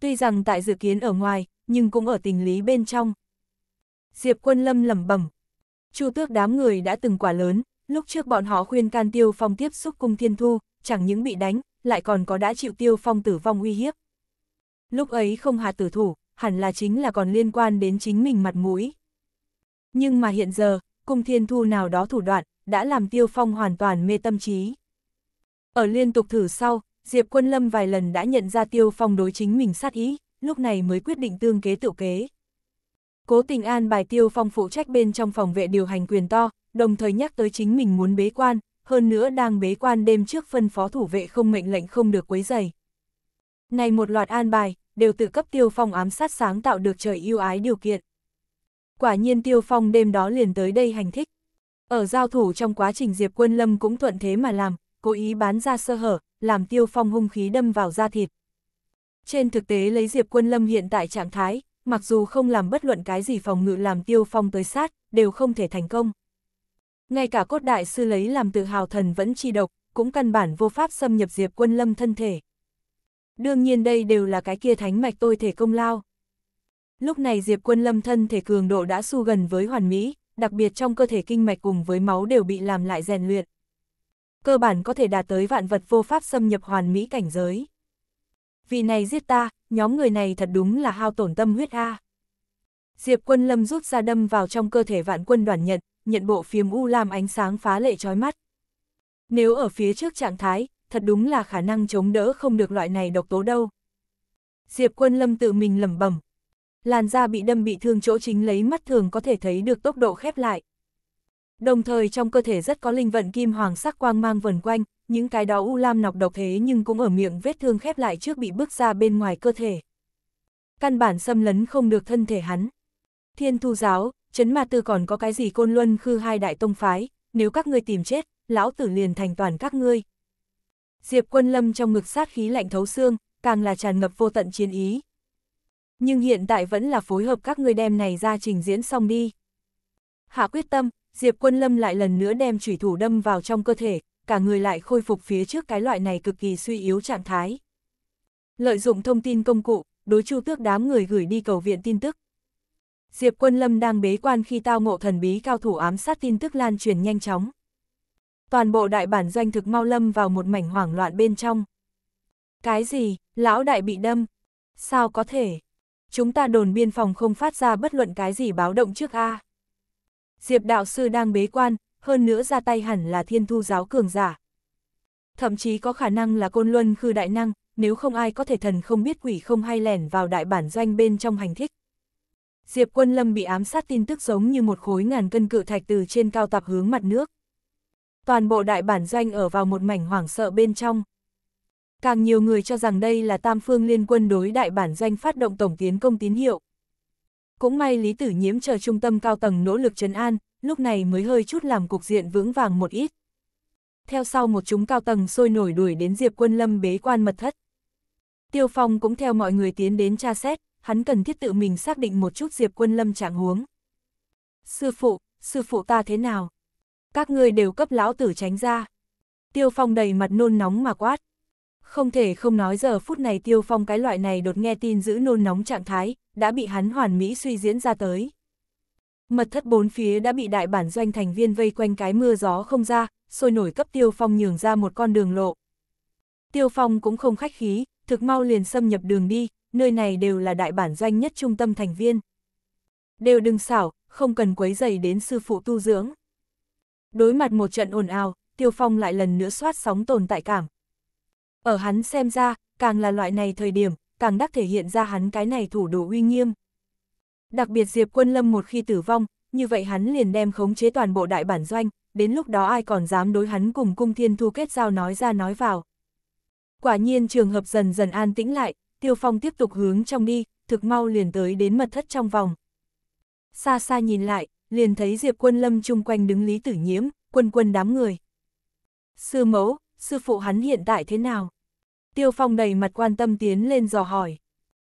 Tuy rằng tại dự kiến ở ngoài, nhưng cũng ở tình lý bên trong. Diệp Quân Lâm lẩm bẩm. Chu Tước đám người đã từng quả lớn, lúc trước bọn họ khuyên can Tiêu Phong tiếp xúc cung Thiên Thu, chẳng những bị đánh, lại còn có đã chịu Tiêu Phong tử vong uy hiếp. Lúc ấy không hạ tử thủ, hẳn là chính là còn liên quan đến chính mình mặt mũi. Nhưng mà hiện giờ, cung Thiên Thu nào đó thủ đoạn, đã làm Tiêu Phong hoàn toàn mê tâm trí. Ở liên tục thử sau, Diệp Quân Lâm vài lần đã nhận ra Tiêu Phong đối chính mình sát ý, lúc này mới quyết định tương kế tự kế. Cố tình an bài Tiêu Phong phụ trách bên trong phòng vệ điều hành quyền to, đồng thời nhắc tới chính mình muốn bế quan, hơn nữa đang bế quan đêm trước phân phó thủ vệ không mệnh lệnh không được quấy dày. Này một loạt an bài, đều tự cấp Tiêu Phong ám sát sáng tạo được trời yêu ái điều kiện. Quả nhiên Tiêu Phong đêm đó liền tới đây hành thích. Ở giao thủ trong quá trình Diệp Quân Lâm cũng thuận thế mà làm, cố ý bán ra sơ hở, làm Tiêu Phong hung khí đâm vào da thịt. Trên thực tế lấy Diệp Quân Lâm hiện tại trạng thái, mặc dù không làm bất luận cái gì phòng ngự làm Tiêu Phong tới sát, đều không thể thành công. Ngay cả cốt đại sư lấy làm tự hào thần vẫn chi độc, cũng căn bản vô pháp xâm nhập Diệp Quân Lâm thân thể. Đương nhiên đây đều là cái kia thánh mạch tôi thể công lao. Lúc này Diệp Quân Lâm thân thể cường độ đã su gần với hoàn mỹ, đặc biệt trong cơ thể kinh mạch cùng với máu đều bị làm lại rèn luyện. Cơ bản có thể đạt tới vạn vật vô pháp xâm nhập hoàn mỹ cảnh giới. vì này giết ta, nhóm người này thật đúng là hao tổn tâm huyết a. Diệp quân lâm rút ra đâm vào trong cơ thể vạn quân đoàn nhận, nhận bộ phiếm u làm ánh sáng phá lệ trói mắt. Nếu ở phía trước trạng thái, thật đúng là khả năng chống đỡ không được loại này độc tố đâu. Diệp quân lâm tự mình lẩm bẩm, làn da bị đâm bị thương chỗ chính lấy mắt thường có thể thấy được tốc độ khép lại. Đồng thời trong cơ thể rất có linh vận kim hoàng sắc quang mang vần quanh, những cái đó u lam nọc độc thế nhưng cũng ở miệng vết thương khép lại trước bị bước ra bên ngoài cơ thể. Căn bản xâm lấn không được thân thể hắn. Thiên thu giáo, chấn ma tư còn có cái gì côn luân khư hai đại tông phái, nếu các ngươi tìm chết, lão tử liền thành toàn các ngươi. Diệp quân lâm trong ngực sát khí lạnh thấu xương, càng là tràn ngập vô tận chiến ý. Nhưng hiện tại vẫn là phối hợp các người đem này ra trình diễn xong đi. Hạ quyết tâm, Diệp Quân Lâm lại lần nữa đem chủy thủ đâm vào trong cơ thể, cả người lại khôi phục phía trước cái loại này cực kỳ suy yếu trạng thái. Lợi dụng thông tin công cụ, đối chu tước đám người gửi đi cầu viện tin tức. Diệp Quân Lâm đang bế quan khi tao ngộ thần bí cao thủ ám sát tin tức lan truyền nhanh chóng. Toàn bộ đại bản doanh thực mau lâm vào một mảnh hoảng loạn bên trong. Cái gì, lão đại bị đâm? Sao có thể? chúng ta đồn biên phòng không phát ra bất luận cái gì báo động trước a. Diệp đạo sư đang bế quan, hơn nữa ra tay hẳn là thiên thu giáo cường giả. Thậm chí có khả năng là côn luân khư đại năng, nếu không ai có thể thần không biết quỷ không hay lẻn vào đại bản doanh bên trong hành thích. Diệp quân lâm bị ám sát tin tức giống như một khối ngàn cân cự thạch từ trên cao tạp hướng mặt nước. Toàn bộ đại bản doanh ở vào một mảnh hoảng sợ bên trong. Càng nhiều người cho rằng đây là tam phương liên quân đối đại bản doanh phát động tổng tiến công tín hiệu. Cũng may Lý Tử Nhiễm chờ trung tâm cao tầng nỗ lực trấn an, lúc này mới hơi chút làm cục diện vững vàng một ít. Theo sau một chúng cao tầng sôi nổi đuổi đến Diệp Quân Lâm bế quan mật thất. Tiêu Phong cũng theo mọi người tiến đến tra xét, hắn cần thiết tự mình xác định một chút Diệp Quân Lâm trạng huống. Sư phụ, sư phụ ta thế nào? Các ngươi đều cấp lão tử tránh ra. Tiêu Phong đầy mặt nôn nóng mà quát. Không thể không nói giờ phút này Tiêu Phong cái loại này đột nghe tin giữ nôn nóng trạng thái, đã bị hắn hoàn mỹ suy diễn ra tới. Mật thất bốn phía đã bị đại bản doanh thành viên vây quanh cái mưa gió không ra, sôi nổi cấp Tiêu Phong nhường ra một con đường lộ. Tiêu Phong cũng không khách khí, thực mau liền xâm nhập đường đi, nơi này đều là đại bản doanh nhất trung tâm thành viên. Đều đừng xảo, không cần quấy dày đến sư phụ tu dưỡng. Đối mặt một trận ồn ào, Tiêu Phong lại lần nữa soát sóng tồn tại cảm, ở hắn xem ra, càng là loại này thời điểm, càng đắc thể hiện ra hắn cái này thủ đồ uy nghiêm. Đặc biệt Diệp Quân Lâm một khi tử vong, như vậy hắn liền đem khống chế toàn bộ đại bản doanh, đến lúc đó ai còn dám đối hắn cùng cung thiên thu kết giao nói ra nói vào. Quả nhiên trường hợp dần dần an tĩnh lại, Tiêu Phong tiếp tục hướng trong đi, thực mau liền tới đến mật thất trong vòng. Xa xa nhìn lại, liền thấy Diệp Quân Lâm chung quanh đứng Lý Tử Nhiễm, quân quân đám người. Sư mẫu, sư phụ hắn hiện tại thế nào? Tiêu Phong đầy mặt quan tâm tiến lên dò hỏi.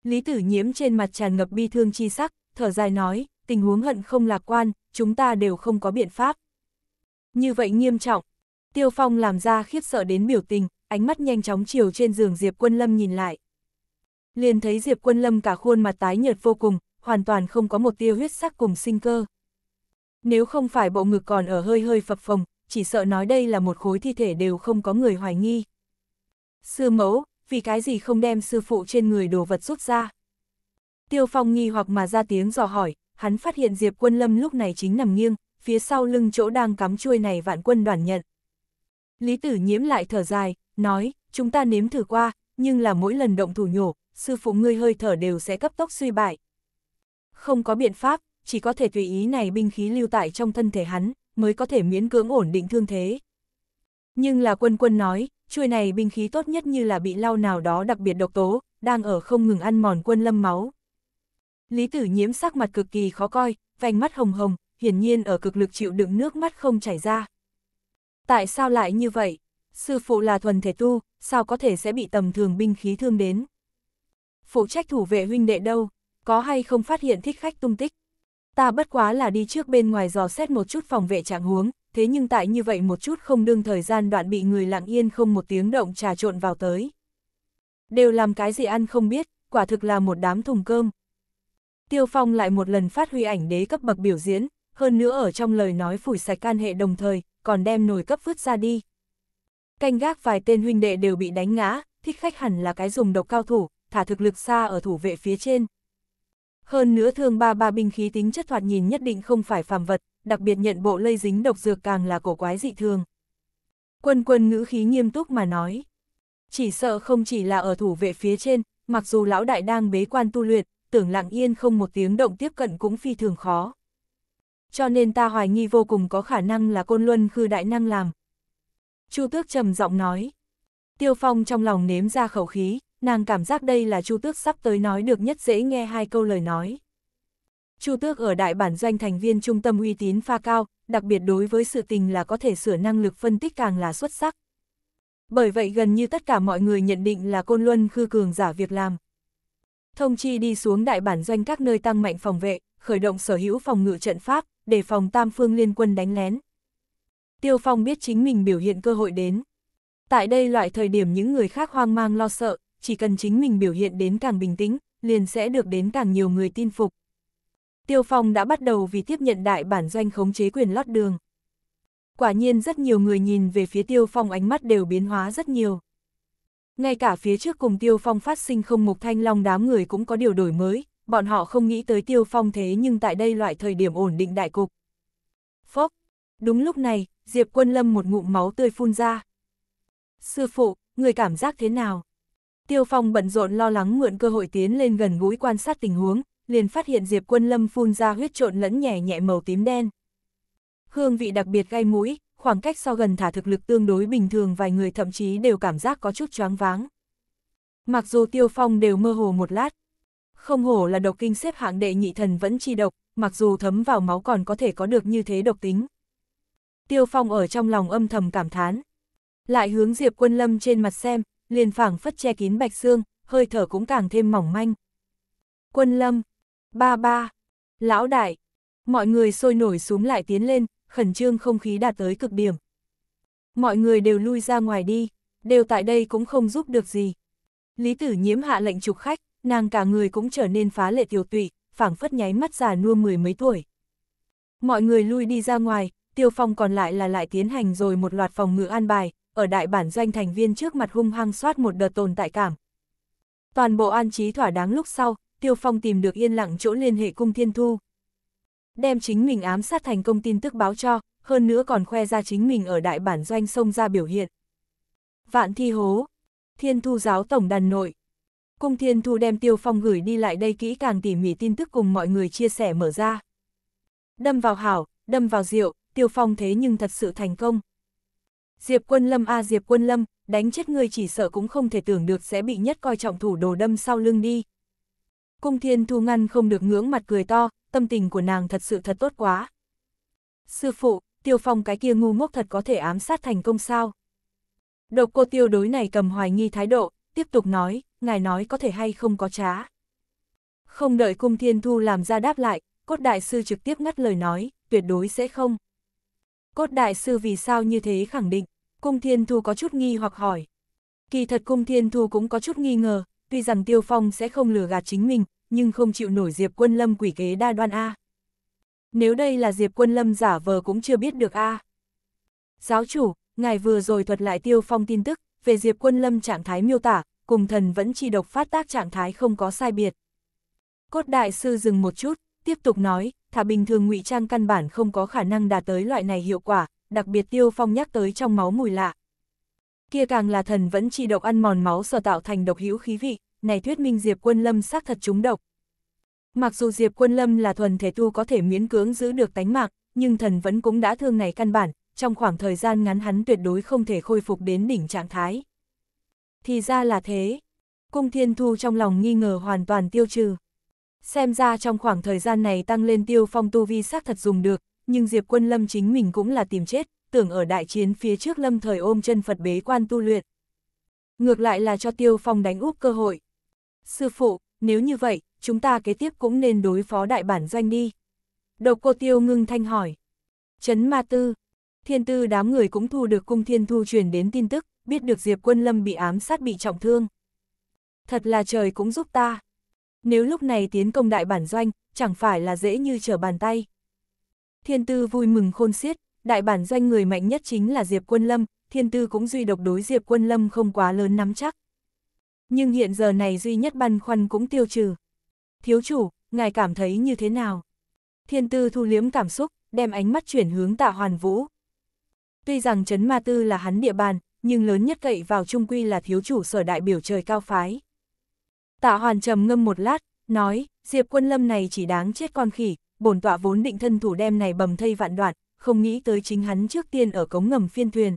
Lý tử nhiễm trên mặt tràn ngập bi thương chi sắc, thở dài nói, tình huống hận không lạc quan, chúng ta đều không có biện pháp. Như vậy nghiêm trọng, Tiêu Phong làm ra khiếp sợ đến biểu tình, ánh mắt nhanh chóng chiều trên giường Diệp Quân Lâm nhìn lại. Liền thấy Diệp Quân Lâm cả khuôn mặt tái nhợt vô cùng, hoàn toàn không có một tia huyết sắc cùng sinh cơ. Nếu không phải bộ ngực còn ở hơi hơi phập phồng, chỉ sợ nói đây là một khối thi thể đều không có người hoài nghi. Sư mẫu, vì cái gì không đem sư phụ trên người đồ vật rút ra? Tiêu Phong nghi hoặc mà ra tiếng dò hỏi, hắn phát hiện Diệp Quân Lâm lúc này chính nằm nghiêng, phía sau lưng chỗ đang cắm chuôi này vạn quân đoàn nhận. Lý Tử nhiễm lại thở dài, nói, chúng ta nếm thử qua, nhưng là mỗi lần động thủ nhổ, sư phụ ngươi hơi thở đều sẽ cấp tốc suy bại. Không có biện pháp, chỉ có thể tùy ý này binh khí lưu tại trong thân thể hắn mới có thể miễn cưỡng ổn định thương thế. Nhưng là quân quân nói, chuôi này binh khí tốt nhất như là bị lau nào đó đặc biệt độc tố, đang ở không ngừng ăn mòn quân lâm máu. Lý tử nhiễm sắc mặt cực kỳ khó coi, vành mắt hồng hồng, hiển nhiên ở cực lực chịu đựng nước mắt không chảy ra. Tại sao lại như vậy? Sư phụ là thuần thể tu, sao có thể sẽ bị tầm thường binh khí thương đến? Phụ trách thủ vệ huynh đệ đâu, có hay không phát hiện thích khách tung tích? ta bất quá là đi trước bên ngoài dò xét một chút phòng vệ trạng huống, thế nhưng tại như vậy một chút không đương thời gian đoạn bị người lặng yên không một tiếng động trà trộn vào tới. Đều làm cái gì ăn không biết, quả thực là một đám thùng cơm. Tiêu Phong lại một lần phát huy ảnh đế cấp bậc biểu diễn, hơn nữa ở trong lời nói phủi sạch can hệ đồng thời, còn đem nồi cấp vứt ra đi. Canh gác vài tên huynh đệ đều bị đánh ngã, thích khách hẳn là cái dùng độc cao thủ, thả thực lực xa ở thủ vệ phía trên, hơn nữa thương ba ba binh khí tính chất thoạt nhìn nhất định không phải phàm vật, đặc biệt nhận bộ lây dính độc dược càng là cổ quái dị thường. Quân quân ngữ khí nghiêm túc mà nói. Chỉ sợ không chỉ là ở thủ vệ phía trên, mặc dù lão đại đang bế quan tu luyện, tưởng lặng yên không một tiếng động tiếp cận cũng phi thường khó. Cho nên ta hoài nghi vô cùng có khả năng là côn luân khư đại năng làm. Chu tước trầm giọng nói. Tiêu phong trong lòng nếm ra khẩu khí, nàng cảm giác đây là Chu Tước sắp tới nói được nhất dễ nghe hai câu lời nói. Chu Tước ở đại bản doanh thành viên trung tâm uy tín pha cao, đặc biệt đối với sự tình là có thể sửa năng lực phân tích càng là xuất sắc. Bởi vậy gần như tất cả mọi người nhận định là Côn Luân khư cường giả việc làm. Thông chi đi xuống đại bản doanh các nơi tăng mạnh phòng vệ, khởi động sở hữu phòng ngự trận pháp, để phòng tam phương liên quân đánh lén. Tiêu Phong biết chính mình biểu hiện cơ hội đến. Tại đây loại thời điểm những người khác hoang mang lo sợ, chỉ cần chính mình biểu hiện đến càng bình tĩnh, liền sẽ được đến càng nhiều người tin phục. Tiêu Phong đã bắt đầu vì tiếp nhận đại bản doanh khống chế quyền lót đường. Quả nhiên rất nhiều người nhìn về phía Tiêu Phong ánh mắt đều biến hóa rất nhiều. Ngay cả phía trước cùng Tiêu Phong phát sinh không mục thanh long đám người cũng có điều đổi mới, bọn họ không nghĩ tới Tiêu Phong thế nhưng tại đây loại thời điểm ổn định đại cục. Phốc, đúng lúc này, Diệp Quân Lâm một ngụm máu tươi phun ra. Sư phụ, người cảm giác thế nào? Tiêu Phong bận rộn lo lắng mượn cơ hội tiến lên gần gũi quan sát tình huống, liền phát hiện Diệp Quân Lâm phun ra huyết trộn lẫn nhẹ nhẹ màu tím đen. Hương vị đặc biệt gai mũi, khoảng cách so gần thả thực lực tương đối bình thường vài người thậm chí đều cảm giác có chút choáng váng. Mặc dù Tiêu Phong đều mơ hồ một lát, không hổ là độc kinh xếp hạng đệ nhị thần vẫn chi độc, mặc dù thấm vào máu còn có thể có được như thế độc tính. Tiêu Phong ở trong lòng âm thầm cảm thán, lại hướng Diệp Quân Lâm trên mặt xem, liền phảng phất che kín bạch xương, hơi thở cũng càng thêm mỏng manh. Quân lâm, ba ba, lão đại, mọi người sôi nổi xuống lại tiến lên, khẩn trương không khí đạt tới cực điểm. Mọi người đều lui ra ngoài đi, đều tại đây cũng không giúp được gì. Lý tử nhiễm hạ lệnh trục khách, nàng cả người cũng trở nên phá lệ tiểu tụy, phảng phất nháy mắt già nua mười mấy tuổi. Mọi người lui đi ra ngoài, tiêu phong còn lại là lại tiến hành rồi một loạt phòng ngự an bài, ở đại bản doanh thành viên trước mặt hung hăng soát một đợt tồn tại cảm. Toàn bộ an trí thỏa đáng lúc sau, Tiêu Phong tìm được yên lặng chỗ liên hệ cung Thiên Thu. Đem chính mình ám sát thành công tin tức báo cho, hơn nữa còn khoe ra chính mình ở đại bản doanh sông ra biểu hiện. Vạn thi hố, Thiên Thu giáo tổng đàn nội. Cung Thiên Thu đem Tiêu Phong gửi đi lại đây kỹ càng tỉ mỉ tin tức cùng mọi người chia sẻ mở ra. Đâm vào hảo, đâm vào rượu, Tiêu Phong thế nhưng thật sự thành công. Diệp Quân Lâm a à, Diệp Quân Lâm, đánh chết người chỉ sợ cũng không thể tưởng được sẽ bị nhất coi trọng thủ đồ đâm sau lưng đi. Cung Thiên Thu ngăn không được ngưỡng mặt cười to, tâm tình của nàng thật sự thật tốt quá. Sư phụ, Tiêu Phong cái kia ngu ngốc thật có thể ám sát thành công sao? Độc cô tiêu đối này cầm hoài nghi thái độ, tiếp tục nói, ngài nói có thể hay không có trá. Không đợi cung thiên thu làm ra đáp lại, cốt đại sư trực tiếp ngắt lời nói, tuyệt đối sẽ không. Cốt đại sư vì sao như thế khẳng định, Cung Thiên Thu có chút nghi hoặc hỏi. Kỳ thật Cung Thiên Thu cũng có chút nghi ngờ, tuy rằng Tiêu Phong sẽ không lừa gạt chính mình, nhưng không chịu nổi Diệp Quân Lâm quỷ kế đa đoan A. Nếu đây là Diệp Quân Lâm giả vờ cũng chưa biết được A. Giáo chủ, ngài vừa rồi thuật lại Tiêu Phong tin tức, về Diệp Quân Lâm trạng thái miêu tả, cùng thần vẫn chỉ độc phát tác trạng thái không có sai biệt. Cốt đại sư dừng một chút, Tiếp tục nói, thả bình thường ngụy trang căn bản không có khả năng đạt tới loại này hiệu quả, đặc biệt Tiêu Phong nhắc tới trong máu mùi lạ. Kia càng là thần vẫn chi độc ăn mòn máu sở tạo thành độc hữu khí vị, này thuyết minh Diệp Quân Lâm xác thật trúng độc. Mặc dù Diệp Quân Lâm là thuần thể tu có thể miễn cưỡng giữ được tánh mạng, nhưng thần vẫn cũng đã thương này căn bản, trong khoảng thời gian ngắn hắn tuyệt đối không thể khôi phục đến đỉnh trạng thái. Thì ra là thế. Cung Thiên Thu trong lòng nghi ngờ hoàn toàn tiêu trừ. Xem ra trong khoảng thời gian này tăng lên tiêu phong tu vi xác thật dùng được, nhưng Diệp Quân Lâm chính mình cũng là tìm chết, tưởng ở đại chiến phía trước Lâm thời ôm chân Phật bế quan tu luyện. Ngược lại là cho tiêu phong đánh úp cơ hội. Sư phụ, nếu như vậy, chúng ta kế tiếp cũng nên đối phó đại bản doanh đi. Độc cô tiêu ngưng thanh hỏi. chấn ma tư. Thiên tư đám người cũng thu được cung thiên thu truyền đến tin tức, biết được Diệp Quân Lâm bị ám sát bị trọng thương. Thật là trời cũng giúp ta. Nếu lúc này tiến công đại bản doanh, chẳng phải là dễ như trở bàn tay. Thiên tư vui mừng khôn xiết, đại bản doanh người mạnh nhất chính là Diệp Quân Lâm, thiên tư cũng duy độc đối Diệp Quân Lâm không quá lớn nắm chắc. Nhưng hiện giờ này duy nhất băn khoăn cũng tiêu trừ. Thiếu chủ, ngài cảm thấy như thế nào? Thiên tư thu liếm cảm xúc, đem ánh mắt chuyển hướng tạ hoàn vũ. Tuy rằng Trấn Ma Tư là hắn địa bàn, nhưng lớn nhất cậy vào trung quy là thiếu chủ sở đại biểu trời cao phái. Tạ Hoàn trầm ngâm một lát, nói, Diệp Quân Lâm này chỉ đáng chết con khỉ, bổn tọa vốn định thân thủ đem này bầm thây vạn đoạn, không nghĩ tới chính hắn trước tiên ở cống ngầm phiên thuyền.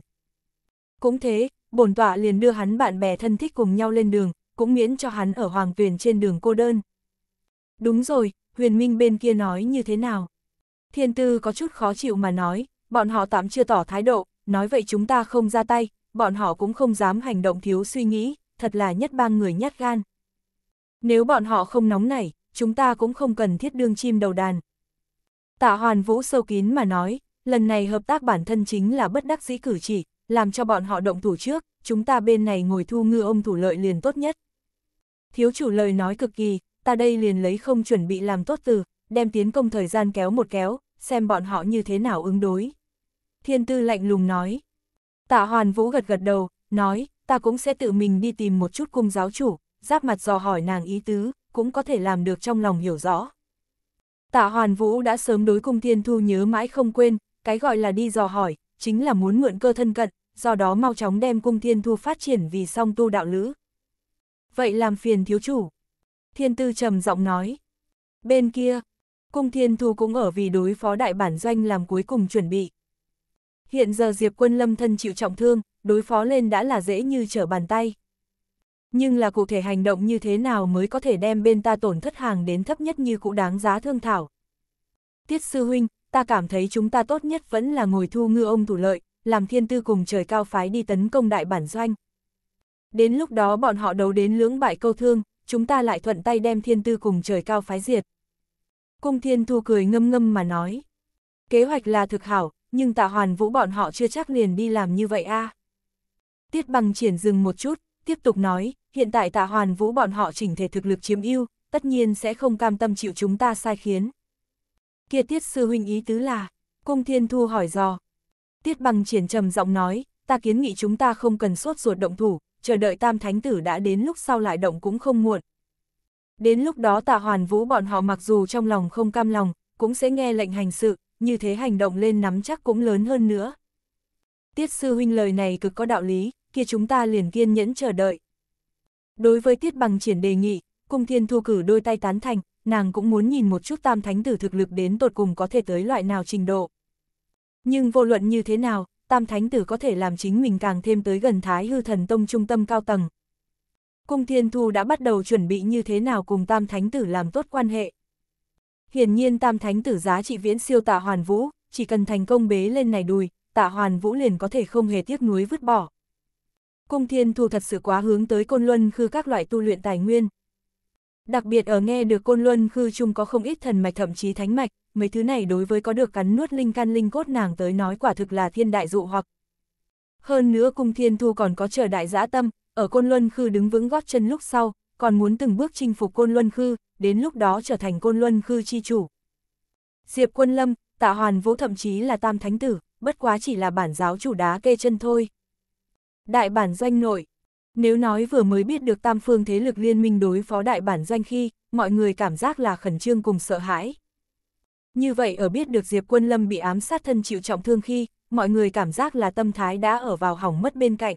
Cũng thế, bổn tọa liền đưa hắn bạn bè thân thích cùng nhau lên đường, cũng miễn cho hắn ở hoàng thuyền trên đường cô đơn. Đúng rồi, huyền minh bên kia nói như thế nào? Thiên tư có chút khó chịu mà nói, bọn họ tạm chưa tỏ thái độ, nói vậy chúng ta không ra tay, bọn họ cũng không dám hành động thiếu suy nghĩ, thật là nhất bang người nhát gan. Nếu bọn họ không nóng nảy, chúng ta cũng không cần thiết đương chim đầu đàn. Tạ Hoàn Vũ sâu kín mà nói, lần này hợp tác bản thân chính là bất đắc dĩ cử chỉ, làm cho bọn họ động thủ trước, chúng ta bên này ngồi thu ngư ông thủ lợi liền tốt nhất. Thiếu chủ lời nói cực kỳ, ta đây liền lấy không chuẩn bị làm tốt từ, đem tiến công thời gian kéo một kéo, xem bọn họ như thế nào ứng đối. Thiên tư lạnh lùng nói. Tạ Hoàn Vũ gật gật đầu, nói, ta cũng sẽ tự mình đi tìm một chút cung giáo chủ, giáp mặt dò hỏi nàng ý tứ, cũng có thể làm được trong lòng hiểu rõ. Tạ Hoàn Vũ đã sớm đối cung Thiên Thu nhớ mãi không quên, cái gọi là đi dò hỏi, chính là muốn mượn cơ thân cận, do đó mau chóng đem cung Thiên Thu phát triển vì song tu đạo lữ. Vậy làm phiền thiếu chủ. Thiên Tư trầm giọng nói. Bên kia, cung Thiên Thu cũng ở vì đối phó đại bản doanh làm cuối cùng chuẩn bị. Hiện giờ Diệp Quân Lâm thân chịu trọng thương, đối phó lên đã là dễ như trở bàn tay nhưng là cụ thể hành động như thế nào mới có thể đem bên ta tổn thất hàng đến thấp nhất như cũng đáng giá thương thảo. Tiết sư huynh, ta cảm thấy chúng ta tốt nhất vẫn là ngồi thu ngư ông thủ lợi, làm thiên tư cùng trời cao phái đi tấn công đại bản doanh. Đến lúc đó bọn họ đấu đến lưỡng bại câu thương, chúng ta lại thuận tay đem thiên tư cùng trời cao phái diệt. Cung thiên thu cười ngâm ngâm mà nói. Kế hoạch là thực hảo, nhưng tạ hoàn vũ bọn họ chưa chắc liền đi làm như vậy a. Tiết bằng triển dừng một chút, tiếp tục nói, hiện tại tạ hoàn vũ bọn họ chỉnh thể thực lực chiếm ưu, tất nhiên sẽ không cam tâm chịu chúng ta sai khiến. Kia tiết sư huynh ý tứ là, cung thiên thu hỏi dò. Tiết bằng triển trầm giọng nói, ta kiến nghị chúng ta không cần suốt ruột động thủ, chờ đợi tam thánh tử đã đến lúc sau lại động cũng không muộn. Đến lúc đó tạ hoàn vũ bọn họ mặc dù trong lòng không cam lòng, cũng sẽ nghe lệnh hành sự, như thế hành động lên nắm chắc cũng lớn hơn nữa. Tiết sư huynh lời này cực có đạo lý, kia chúng ta liền kiên nhẫn chờ đợi. Đối với Tiết Bằng Triển đề nghị, Cung Thiên Thu cử đôi tay tán thành, nàng cũng muốn nhìn một chút tam thánh tử thực lực đến tột cùng có thể tới loại nào trình độ. Nhưng vô luận như thế nào, tam thánh tử có thể làm chính mình càng thêm tới gần thái hư thần tông trung tâm cao tầng. Cung Thiên Thu đã bắt đầu chuẩn bị như thế nào cùng tam thánh tử làm tốt quan hệ. Hiển nhiên tam thánh tử giá trị viễn siêu tạ hoàn vũ, chỉ cần thành công bế lên này đùi, tạ hoàn vũ liền có thể không hề tiếc nuối vứt bỏ. Cung thiên thù thật sự quá hướng tới côn luân khư các loại tu luyện tài nguyên. Đặc biệt ở nghe được côn luân khư chung có không ít thần mạch thậm chí thánh mạch, mấy thứ này đối với có được cắn nuốt linh can linh cốt nàng tới nói quả thực là thiên đại dụ hoặc. Hơn nữa cung thiên thu còn có chờ đại dã tâm, ở côn luân khư đứng vững gót chân lúc sau, còn muốn từng bước chinh phục côn luân khư, đến lúc đó trở thành côn luân khư chi chủ. Diệp quân lâm, tạ hoàn vũ thậm chí là tam thánh tử, bất quá chỉ là bản giáo chủ đá kê chân thôi. Đại bản doanh nội Nếu nói vừa mới biết được tam phương thế lực liên minh đối phó đại bản doanh khi, mọi người cảm giác là khẩn trương cùng sợ hãi. Như vậy ở biết được Diệp Quân Lâm bị ám sát thân chịu trọng thương khi, mọi người cảm giác là tâm thái đã ở vào hỏng mất bên cạnh.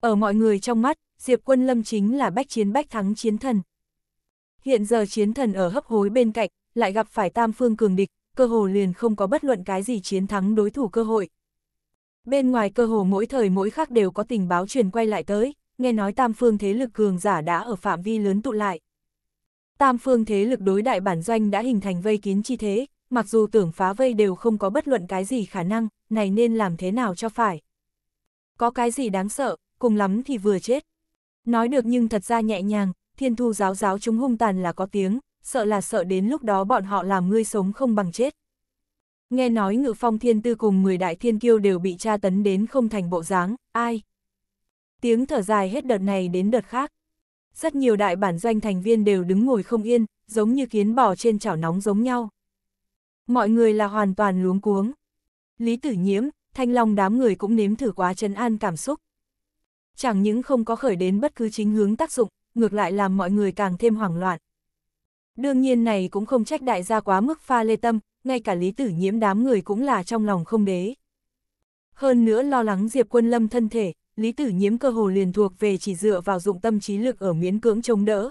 Ở mọi người trong mắt, Diệp Quân Lâm chính là bách chiến bách thắng chiến thần. Hiện giờ chiến thần ở hấp hối bên cạnh, lại gặp phải tam phương cường địch, cơ hồ liền không có bất luận cái gì chiến thắng đối thủ cơ hội, Bên ngoài cơ hồ mỗi thời mỗi khắc đều có tình báo truyền quay lại tới, nghe nói tam phương thế lực cường giả đã ở phạm vi lớn tụ lại. Tam phương thế lực đối đại bản doanh đã hình thành vây kín chi thế, mặc dù tưởng phá vây đều không có bất luận cái gì khả năng, này nên làm thế nào cho phải. Có cái gì đáng sợ, cùng lắm thì vừa chết. Nói được nhưng thật ra nhẹ nhàng, thiên thu giáo giáo chúng hung tàn là có tiếng, sợ là sợ đến lúc đó bọn họ làm ngươi sống không bằng chết nghe nói ngự phong thiên tư cùng người đại thiên kiêu đều bị tra tấn đến không thành bộ dáng, ai? Tiếng thở dài hết đợt này đến đợt khác. Rất nhiều đại bản doanh thành viên đều đứng ngồi không yên, giống như kiến bò trên chảo nóng giống nhau. Mọi người là hoàn toàn luống cuống. Lý tử nhiễm, thanh long đám người cũng nếm thử quá trấn an cảm xúc. Chẳng những không có khởi đến bất cứ chính hướng tác dụng, ngược lại làm mọi người càng thêm hoảng loạn. Đương nhiên này cũng không trách đại gia quá mức pha lê tâm, ngay cả lý tử nhiễm đám người cũng là trong lòng không đế. Hơn nữa lo lắng Diệp Quân Lâm thân thể, lý tử nhiễm cơ hồ liền thuộc về chỉ dựa vào dụng tâm trí lực ở miễn cưỡng chống đỡ.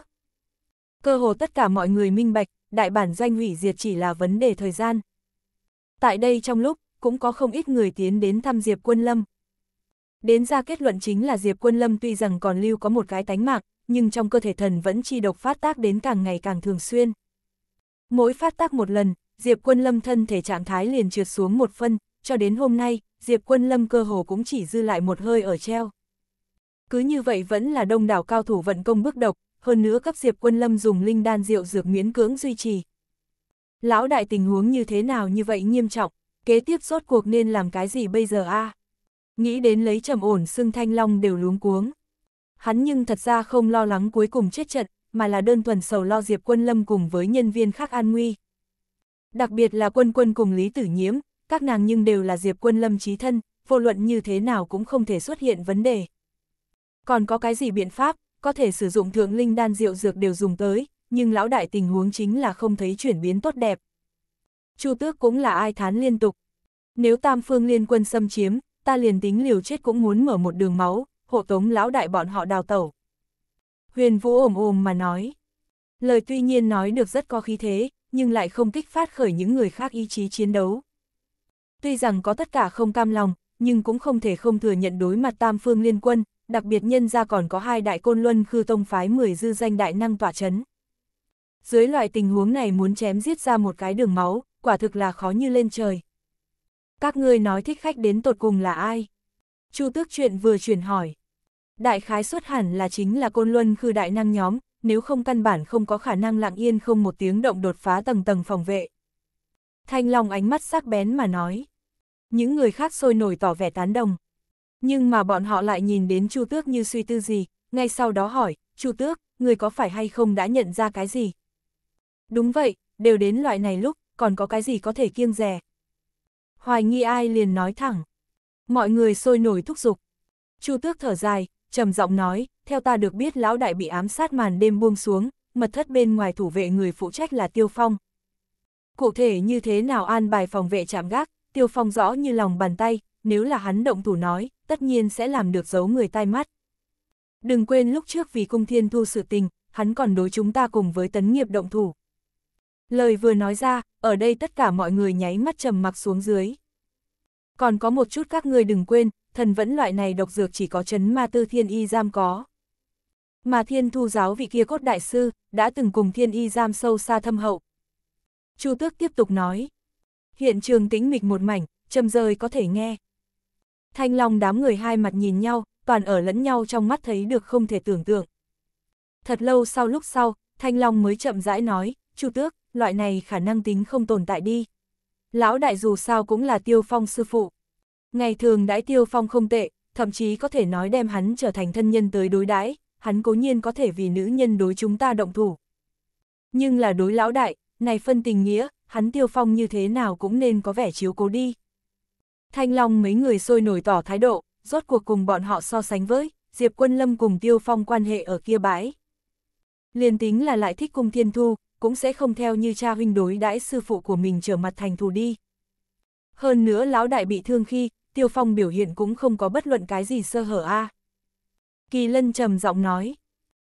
Cơ hồ tất cả mọi người minh bạch, đại bản doanh hủy diệt chỉ là vấn đề thời gian. Tại đây trong lúc, cũng có không ít người tiến đến thăm Diệp Quân Lâm. Đến ra kết luận chính là Diệp Quân Lâm tuy rằng còn lưu có một cái tánh mạng, nhưng trong cơ thể thần vẫn chi độc phát tác đến càng ngày càng thường xuyên. Mỗi phát tác một lần, Diệp Quân Lâm thân thể trạng thái liền trượt xuống một phân, cho đến hôm nay, Diệp Quân Lâm cơ hồ cũng chỉ dư lại một hơi ở treo. Cứ như vậy vẫn là đông đảo cao thủ vận công bước độc, hơn nữa cấp Diệp Quân Lâm dùng linh đan rượu dược miễn cưỡng duy trì. Lão đại tình huống như thế nào như vậy nghiêm trọng, kế tiếp rốt cuộc nên làm cái gì bây giờ a? Nghĩ đến lấy trầm ổn xương thanh long đều luống cuống. Hắn nhưng thật ra không lo lắng cuối cùng chết trận, mà là đơn thuần sầu lo Diệp Quân Lâm cùng với nhân viên khác an nguy, Đặc biệt là quân quân cùng Lý Tử Nhiễm, các nàng nhưng đều là Diệp quân lâm trí thân, vô luận như thế nào cũng không thể xuất hiện vấn đề. Còn có cái gì biện pháp, có thể sử dụng thượng linh đan rượu dược đều dùng tới, nhưng lão đại tình huống chính là không thấy chuyển biến tốt đẹp. Chu tước cũng là ai thán liên tục. Nếu tam phương liên quân xâm chiếm, ta liền tính liều chết cũng muốn mở một đường máu, hộ tống lão đại bọn họ đào tẩu. Huyền vũ ồm ồm mà nói. Lời tuy nhiên nói được rất có khí thế, nhưng lại không kích phát khởi những người khác ý chí chiến đấu. Tuy rằng có tất cả không cam lòng, nhưng cũng không thể không thừa nhận đối mặt tam phương liên quân, đặc biệt nhân ra còn có hai đại côn luân khư tông phái 10 dư danh đại năng tỏa chấn. Dưới loại tình huống này muốn chém giết ra một cái đường máu, quả thực là khó như lên trời. Các ngươi nói thích khách đến tột cùng là ai? Chu tước chuyện vừa chuyển hỏi. Đại khái xuất hẳn là chính là côn luân khư đại năng nhóm, nếu không căn bản không có khả năng lặng yên không một tiếng động đột phá tầng tầng phòng vệ. Thanh Long ánh mắt sắc bén mà nói. Những người khác sôi nổi tỏ vẻ tán đồng. Nhưng mà bọn họ lại nhìn đến Chu Tước như suy tư gì, ngay sau đó hỏi, Chu Tước, người có phải hay không đã nhận ra cái gì? Đúng vậy, đều đến loại này lúc, còn có cái gì có thể kiêng rè? Hoài nghi ai liền nói thẳng. Mọi người sôi nổi thúc giục. Chu Tước thở dài, trầm giọng nói, theo ta được biết lão đại bị ám sát màn đêm buông xuống, mật thất bên ngoài thủ vệ người phụ trách là Tiêu Phong. Cụ thể như thế nào an bài phòng vệ chạm gác, Tiêu Phong rõ như lòng bàn tay, nếu là hắn động thủ nói, tất nhiên sẽ làm được giấu người tai mắt. Đừng quên lúc trước vì cung thiên thu sự tình, hắn còn đối chúng ta cùng với tấn nghiệp động thủ. Lời vừa nói ra, ở đây tất cả mọi người nháy mắt trầm mặc xuống dưới. Còn có một chút các ngươi đừng quên, thần vẫn loại này độc dược chỉ có chấn ma tư thiên y giam có. Mà thiên thu giáo vị kia cốt đại sư, đã từng cùng thiên y giam sâu xa thâm hậu. Chu tước tiếp tục nói. Hiện trường tĩnh mịch một mảnh, châm rơi có thể nghe. Thanh Long đám người hai mặt nhìn nhau, toàn ở lẫn nhau trong mắt thấy được không thể tưởng tượng. Thật lâu sau lúc sau, Thanh Long mới chậm rãi nói, Chu tước, loại này khả năng tính không tồn tại đi. Lão đại dù sao cũng là tiêu phong sư phụ. Ngày thường đãi tiêu phong không tệ, thậm chí có thể nói đem hắn trở thành thân nhân tới đối đãi hắn cố nhiên có thể vì nữ nhân đối chúng ta động thủ. Nhưng là đối lão đại, này phân tình nghĩa, hắn tiêu phong như thế nào cũng nên có vẻ chiếu cố đi. Thanh Long mấy người sôi nổi tỏ thái độ, rốt cuộc cùng bọn họ so sánh với, Diệp Quân Lâm cùng Tiêu Phong quan hệ ở kia bãi. Liên tính là lại thích cung thiên thu, cũng sẽ không theo như cha huynh đối đãi sư phụ của mình trở mặt thành thù đi. Hơn nữa lão đại bị thương khi, Tiêu Phong biểu hiện cũng không có bất luận cái gì sơ hở a. À. Kỳ lân trầm giọng nói.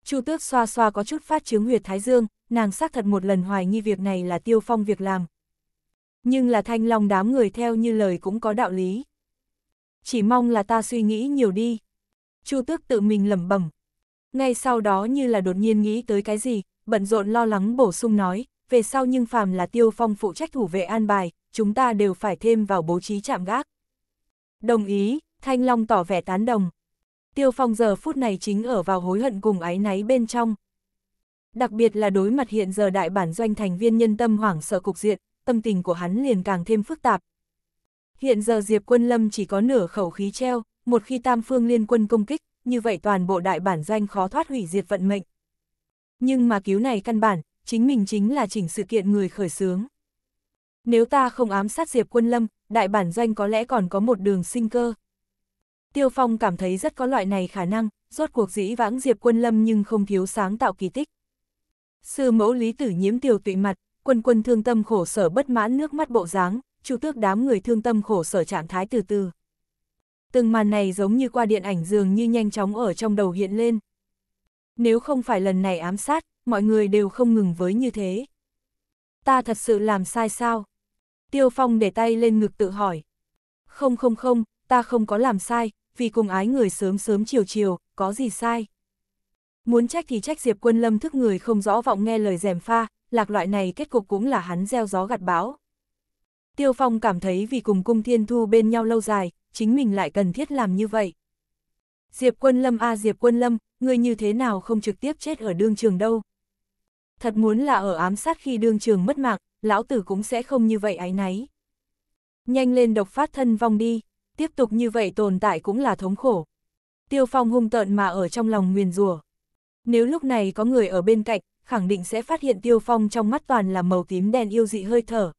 Chu tước xoa xoa có chút phát chứng huyệt thái dương, nàng xác thật một lần hoài nghi việc này là tiêu phong việc làm. Nhưng là thanh long đám người theo như lời cũng có đạo lý. Chỉ mong là ta suy nghĩ nhiều đi. Chu tước tự mình lẩm bẩm. Ngay sau đó như là đột nhiên nghĩ tới cái gì, bận rộn lo lắng bổ sung nói, về sau nhưng phàm là tiêu phong phụ trách thủ vệ an bài, chúng ta đều phải thêm vào bố trí chạm gác. Đồng ý, Thanh Long tỏ vẻ tán đồng, Tiêu Phong giờ phút này chính ở vào hối hận cùng áy náy bên trong. Đặc biệt là đối mặt hiện giờ đại bản doanh thành viên nhân tâm hoảng sợ cục diện, tâm tình của hắn liền càng thêm phức tạp. Hiện giờ Diệp Quân Lâm chỉ có nửa khẩu khí treo, một khi tam phương liên quân công kích, như vậy toàn bộ đại bản doanh khó thoát hủy diệt vận mệnh. Nhưng mà cứu này căn bản, chính mình chính là chỉnh sự kiện người khởi xướng. Nếu ta không ám sát Diệp Quân Lâm, đại bản doanh có lẽ còn có một đường sinh cơ. Tiêu Phong cảm thấy rất có loại này khả năng, rốt cuộc dĩ vãng Diệp Quân Lâm nhưng không thiếu sáng tạo kỳ tích. Sư mẫu Lý Tử nhiễm tiểu tụy mặt, quân quân thương tâm khổ sở bất mãn nước mắt bộ dáng, chủ tước đám người thương tâm khổ sở trạng thái từ từ. Từng màn này giống như qua điện ảnh dường như nhanh chóng ở trong đầu hiện lên. Nếu không phải lần này ám sát, mọi người đều không ngừng với như thế. Ta thật sự làm sai sao? Tiêu Phong để tay lên ngực tự hỏi. Không không không, ta không có làm sai, vì cùng ái người sớm sớm chiều chiều, có gì sai. Muốn trách thì trách Diệp Quân Lâm thức người không rõ vọng nghe lời dèm pha, lạc loại này kết cục cũng là hắn gieo gió gặt bão. Tiêu Phong cảm thấy vì cùng cung thiên thu bên nhau lâu dài, chính mình lại cần thiết làm như vậy. Diệp Quân Lâm a à, Diệp Quân Lâm, người như thế nào không trực tiếp chết ở đương trường đâu. Thật muốn là ở ám sát khi đương trường mất mạng, lão tử cũng sẽ không như vậy ái náy. Nhanh lên độc phát thân vong đi tiếp tục như vậy tồn tại cũng là thống khổ. Tiêu Phong hung tợn mà ở trong lòng nguyền rủa. Nếu lúc này có người ở bên cạnh, khẳng định sẽ phát hiện Tiêu Phong trong mắt toàn là màu tím đen yêu dị hơi thở.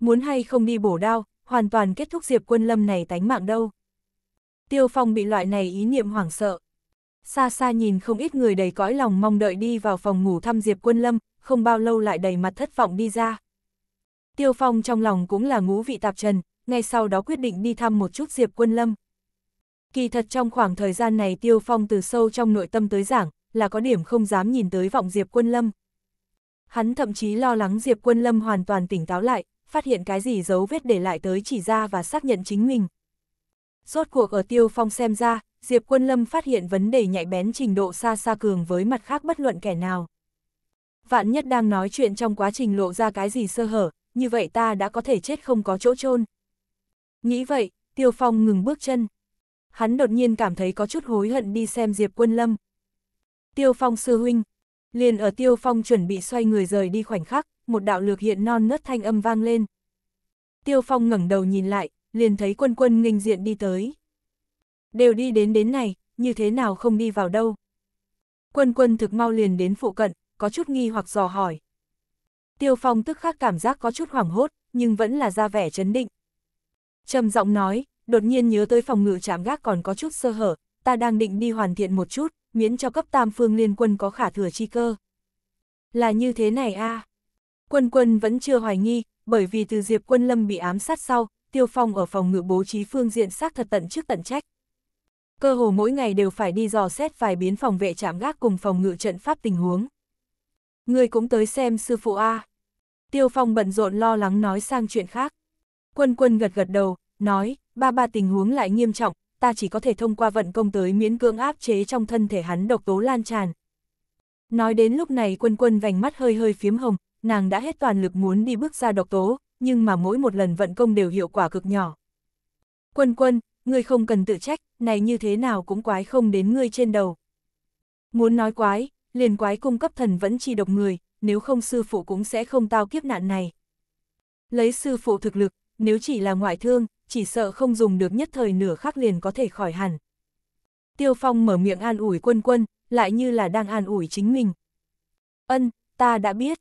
Muốn hay không đi bổ đao, hoàn toàn kết thúc Diệp Quân Lâm này tánh mạng đâu. Tiêu Phong bị loại này ý niệm hoảng sợ. Xa xa nhìn không ít người đầy cõi lòng mong đợi đi vào phòng ngủ thăm Diệp Quân Lâm, không bao lâu lại đầy mặt thất vọng đi ra. Tiêu Phong trong lòng cũng là ngũ vị tạp trần, ngay sau đó quyết định đi thăm một chút Diệp Quân Lâm. Kỳ thật trong khoảng thời gian này Tiêu Phong từ sâu trong nội tâm tới giảng, là có điểm không dám nhìn tới vọng Diệp Quân Lâm. Hắn thậm chí lo lắng Diệp Quân Lâm hoàn toàn tỉnh táo lại, phát hiện cái gì dấu vết để lại tới chỉ ra và xác nhận chính mình. Rốt cuộc ở Tiêu Phong xem ra, Diệp Quân Lâm phát hiện vấn đề nhạy bén trình độ xa xa cường với mặt khác bất luận kẻ nào. Vạn nhất đang nói chuyện trong quá trình lộ ra cái gì sơ hở, như vậy ta đã có thể chết không có chỗ chôn Nghĩ vậy, Tiêu Phong ngừng bước chân. Hắn đột nhiên cảm thấy có chút hối hận đi xem Diệp Quân Lâm. Tiêu Phong sư huynh. Liền ở Tiêu Phong chuẩn bị xoay người rời đi khoảnh khắc, một đạo lược hiện non nớt thanh âm vang lên. Tiêu Phong ngẩng đầu nhìn lại, liền thấy quân quân nghênh diện đi tới. Đều đi đến đến này, như thế nào không đi vào đâu. Quân quân thực mau liền đến phụ cận, có chút nghi hoặc dò hỏi. Tiêu Phong tức khắc cảm giác có chút hoảng hốt, nhưng vẫn là ra vẻ chấn định, trầm giọng nói, đột nhiên nhớ tới phòng ngự chạm gác còn có chút sơ hở, ta đang định đi hoàn thiện một chút, miễn cho cấp tam phương liên quân có khả thừa chi cơ. Là như thế này a à. Quân quân vẫn chưa hoài nghi, bởi vì từ Diệp Quân Lâm bị ám sát sau, Tiêu Phong ở phòng ngự bố trí phương diện xác thật tận trước tận trách. Cơ hồ mỗi ngày đều phải đi dò xét vài biến phòng vệ chạm gác cùng phòng ngự trận pháp tình huống. Người cũng tới xem sư phụ A. Tiêu Phong bận rộn lo lắng nói sang chuyện khác. Quân quân gật gật đầu, nói, ba ba tình huống lại nghiêm trọng, ta chỉ có thể thông qua vận công tới miễn cưỡng áp chế trong thân thể hắn độc tố lan tràn. Nói đến lúc này quân quân vành mắt hơi hơi phiếm hồng, nàng đã hết toàn lực muốn đi bước ra độc tố, nhưng mà mỗi một lần vận công đều hiệu quả cực nhỏ. Quân quân, ngươi không cần tự trách, này như thế nào cũng quái không đến ngươi trên đầu. Muốn nói quái, liền quái cung cấp thần vẫn chi độc người, nếu không sư phụ cũng sẽ không tao kiếp nạn này. Lấy sư phụ thực lực, nếu chỉ là ngoại thương, chỉ sợ không dùng được nhất thời nửa khắc liền có thể khỏi hẳn. Tiêu Phong mở miệng an ủi quân quân, lại như là đang an ủi chính mình. Ân, ta đã biết.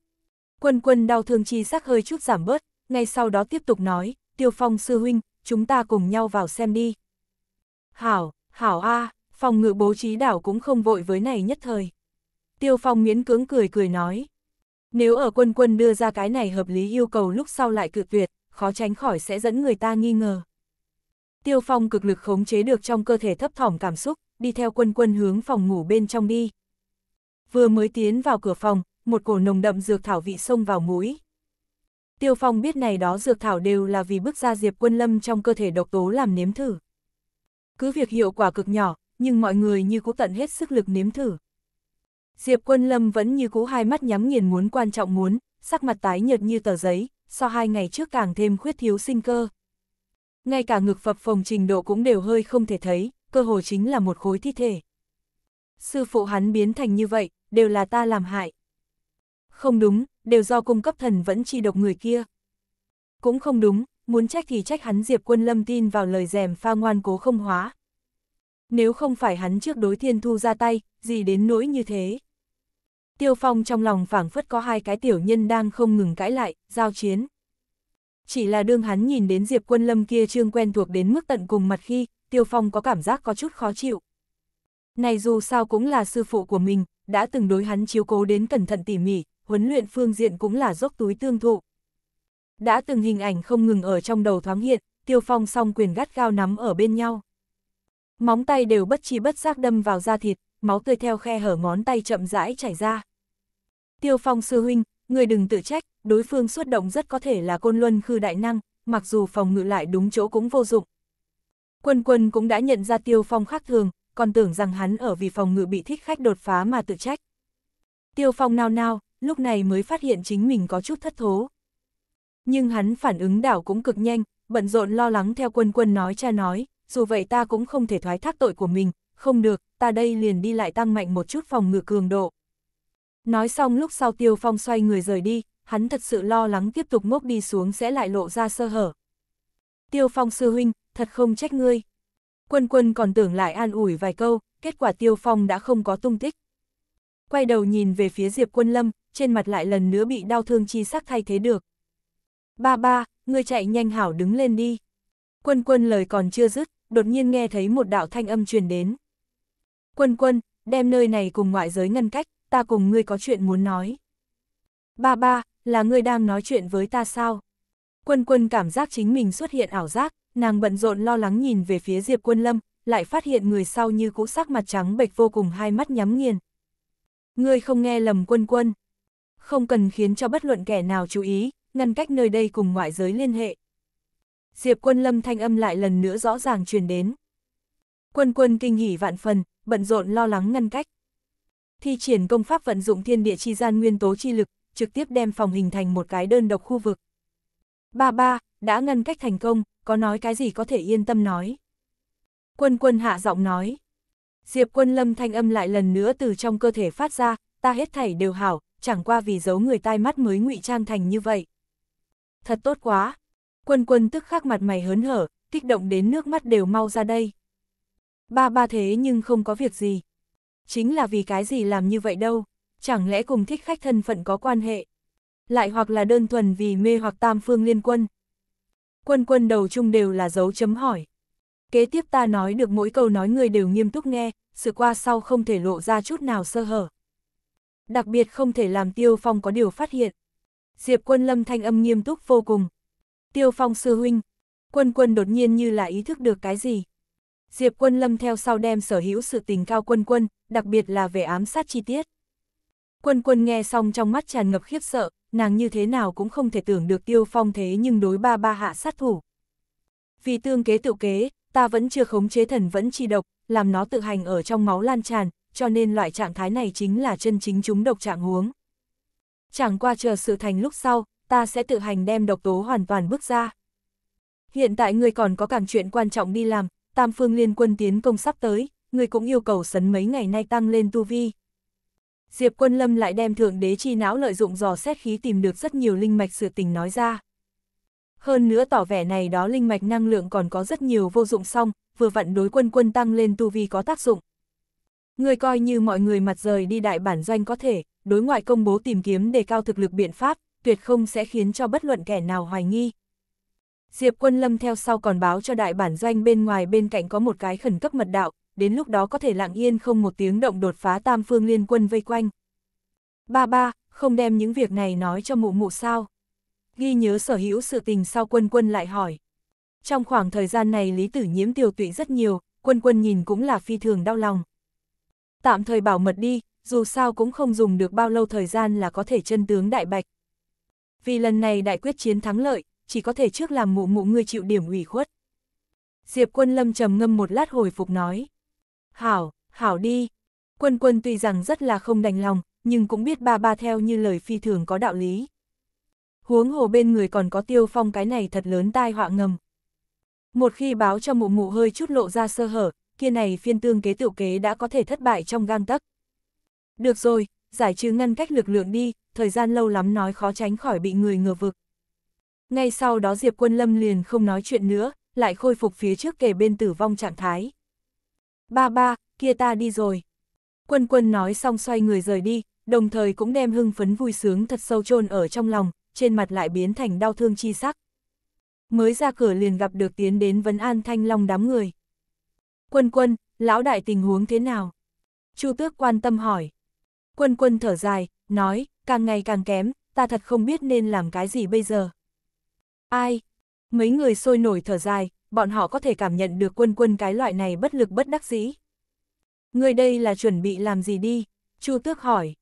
Quân quân đau thương chi sắc hơi chút giảm bớt, ngay sau đó tiếp tục nói, Tiêu Phong sư huynh, chúng ta cùng nhau vào xem đi. Hảo, hảo a, à, phòng ngự bố trí đảo cũng không vội với này nhất thời. Tiêu Phong miễn cưỡng cười cười nói. Nếu ở quân quân đưa ra cái này hợp lý yêu cầu lúc sau lại cự tuyệt, khó tránh khỏi sẽ dẫn người ta nghi ngờ. Tiêu Phong cực lực khống chế được trong cơ thể thấp thỏm cảm xúc, đi theo quân quân hướng phòng ngủ bên trong đi. Vừa mới tiến vào cửa phòng, một cổ nồng đậm dược thảo vị xông vào mũi. Tiêu Phong biết này đó dược thảo đều là vì bức ra Diệp Quân Lâm trong cơ thể độc tố làm nếm thử. Cứ việc hiệu quả cực nhỏ, nhưng mọi người như cũ tận hết sức lực nếm thử. Diệp Quân Lâm vẫn như cũ hai mắt nhắm nghiền muốn quan trọng muốn, sắc mặt tái nhợt như tờ giấy, so hai ngày trước càng thêm khuyết thiếu sinh cơ. Ngay cả ngực phập phồng trình độ cũng đều hơi không thể thấy, cơ hồ chính là một khối thi thể. Sư phụ hắn biến thành như vậy, đều là ta làm hại. Không đúng, đều do cung cấp thần vẫn chi độc người kia. Cũng không đúng, muốn trách thì trách hắn Diệp Quân Lâm tin vào lời dèm pha ngoan cố không hóa. Nếu không phải hắn trước đối thiên thu ra tay, gì đến nỗi như thế. Tiêu Phong trong lòng phảng phất có hai cái tiểu nhân đang không ngừng cãi lại, giao chiến. Chỉ là đương hắn nhìn đến Diệp Quân Lâm kia trương quen thuộc đến mức tận cùng mặt khi, Tiêu Phong có cảm giác có chút khó chịu. Này dù sao cũng là sư phụ của mình, đã từng đối hắn chiếu cố đến cẩn thận tỉ mỉ, huấn luyện phương diện cũng là dốc túi tương thụ. Đã từng hình ảnh không ngừng ở trong đầu thoáng hiện, Tiêu Phong song quyền gắt gao nắm ở bên nhau. Móng tay đều bất chi bất giác đâm vào da thịt, máu tươi theo khe hở ngón tay chậm rãi chảy ra. Tiêu Phong sư huynh, người đừng tự trách, đối phương xuất động rất có thể là côn luân khư đại năng, mặc dù phòng ngự lại đúng chỗ cũng vô dụng. Quân quân cũng đã nhận ra Tiêu Phong khác thường, còn tưởng rằng hắn ở vì phòng ngự bị thích khách đột phá mà tự trách. Tiêu Phong nao nao, lúc này mới phát hiện chính mình có chút thất thố. Nhưng hắn phản ứng đảo cũng cực nhanh, bận rộn lo lắng theo quân quân nói cha nói, dù vậy ta cũng không thể thoái thác tội của mình, không được, ta đây liền đi lại tăng mạnh một chút phòng ngự cường độ. Nói xong lúc sau Tiêu Phong xoay người rời đi, hắn thật sự lo lắng tiếp tục ngốc đi xuống sẽ lại lộ ra sơ hở. Tiêu Phong sư huynh, thật không trách ngươi. Quân quân còn tưởng lại an ủi vài câu, kết quả Tiêu Phong đã không có tung tích. Quay đầu nhìn về phía Diệp Quân Lâm, trên mặt lại lần nữa bị đau thương chi sắc thay thế được. Ba ba, ngươi chạy nhanh hảo đứng lên đi. Quân quân lời còn chưa dứt, đột nhiên nghe thấy một đạo thanh âm truyền đến. Quân quân, đem nơi này cùng ngoại giới ngăn cách, ta cùng ngươi có chuyện muốn nói. Ba ba, là ngươi đang nói chuyện với ta sao? Quân quân cảm giác chính mình xuất hiện ảo giác, nàng bận rộn lo lắng nhìn về phía Diệp Quân Lâm, lại phát hiện người sau như cũ sắc mặt trắng bệch vô cùng hai mắt nhắm nghiền. Ngươi không nghe lầm quân quân. Không cần khiến cho bất luận kẻ nào chú ý, ngăn cách nơi đây cùng ngoại giới liên hệ. Diệp Quân Lâm thanh âm lại lần nữa rõ ràng truyền đến. Quân quân kinh hỉ vạn phần, bận rộn lo lắng ngăn cách. Thi triển công pháp vận dụng thiên địa chi gian nguyên tố chi lực, trực tiếp đem phòng hình thành một cái đơn độc khu vực. Ba ba, đã ngăn cách thành công, có nói cái gì có thể yên tâm nói. Quân quân hạ giọng nói. Diệp quân lâm thanh âm lại lần nữa từ trong cơ thể phát ra, ta hết thảy đều hảo, chẳng qua vì giấu người tai mắt mới ngụy trang thành như vậy. Thật tốt quá. Quân quân tức khắc mặt mày hớn hở, kích động đến nước mắt đều mau ra đây ba ba thế nhưng không có việc gì. Chính là vì cái gì làm như vậy đâu, chẳng lẽ cùng thích khách thân phận có quan hệ. Lại hoặc là đơn thuần vì mê hoặc tam phương liên quân. Quân quân đầu chung đều là dấu chấm hỏi. Kế tiếp ta nói được mỗi câu nói người đều nghiêm túc nghe, sự qua sau không thể lộ ra chút nào sơ hở. Đặc biệt không thể làm Tiêu Phong có điều phát hiện. Diệp quân lâm thanh âm nghiêm túc vô cùng. Tiêu Phong sư huynh, quân quân đột nhiên như là ý thức được cái gì. Diệp Quân Lâm theo sau đem sở hữu sự tình Cao Quân Quân, đặc biệt là về ám sát chi tiết. Quân Quân nghe xong trong mắt tràn ngập khiếp sợ, nàng như thế nào cũng không thể tưởng được Tiêu Phong thế nhưng đối ba ba hạ sát thủ. Vì tương kế tự kế, ta vẫn chưa khống chế thần vẫn chi độc, làm nó tự hành ở trong máu lan tràn, cho nên loại trạng thái này chính là chân chính chúng độc trạng huống. Chẳng qua chờ sự thành lúc sau, ta sẽ tự hành đem độc tố hoàn toàn bước ra. Hiện tại người còn có càng chuyện quan trọng đi làm, tam phương liên quân tiến công sắp tới, người cũng yêu cầu sấn mấy ngày nay tăng lên tu vi. Diệp quân lâm lại đem thượng đế chi não lợi dụng dò xét khí tìm được rất nhiều linh mạch sự tình nói ra. Hơn nữa tỏ vẻ này đó linh mạch năng lượng còn có rất nhiều vô dụng song, vừa vặn đối quân quân tăng lên tu vi có tác dụng. Người coi như mọi người mặt rời đi đại bản doanh có thể, đối ngoại công bố tìm kiếm đề cao thực lực biện pháp, tuyệt không sẽ khiến cho bất luận kẻ nào hoài nghi. Diệp Quân Lâm theo sau còn báo cho đại bản doanh bên ngoài bên cạnh có một cái khẩn cấp mật đạo, đến lúc đó có thể lặng yên không một tiếng động đột phá tam phương liên quân vây quanh. Ba ba, không đem những việc này nói cho mụ mụ sao. Ghi nhớ sở hữu sự tình sau quân quân lại hỏi. Trong khoảng thời gian này Lý Tử Nhiễm tiêu tụy rất nhiều, quân quân nhìn cũng là phi thường đau lòng. Tạm thời bảo mật đi, dù sao cũng không dùng được bao lâu thời gian là có thể chân tướng đại bạch. Vì lần này đại quyết chiến thắng lợi, chỉ có thể trước làm mụ mụ ngươi chịu điểm ủy khuất. Diệp quân lâm trầm ngâm một lát hồi phục nói. Hảo, hảo đi. Quân quân tuy rằng rất là không đành lòng, nhưng cũng biết ba ba theo như lời phi thường có đạo lý. Huống hồ bên người còn có tiêu phong cái này thật lớn tai họa ngầm. Một khi báo cho mụ mụ hơi chút lộ ra sơ hở, kia này phiên tương kế tiểu kế đã có thể thất bại trong gang tấc Được rồi, giải trừ ngăn cách lực lượng đi, thời gian lâu lắm nói khó tránh khỏi bị người ngờ vực. Ngay sau đó Diệp Quân Lâm liền không nói chuyện nữa, lại khôi phục phía trước kề bên tử vong trạng thái. Ba ba, kia ta đi rồi. Quân quân nói xong xoay người rời đi, đồng thời cũng đem hưng phấn vui sướng thật sâu chôn ở trong lòng, trên mặt lại biến thành đau thương chi sắc. Mới ra cửa liền gặp được tiến đến vấn an thanh long đám người. Quân quân, lão đại tình huống thế nào? Chu tước quan tâm hỏi. Quân quân thở dài, nói, càng ngày càng kém, ta thật không biết nên làm cái gì bây giờ. Ai? Mấy người sôi nổi thở dài, bọn họ có thể cảm nhận được quân quân cái loại này bất lực bất đắc dĩ. Người đây là chuẩn bị làm gì đi? Chu Tước hỏi.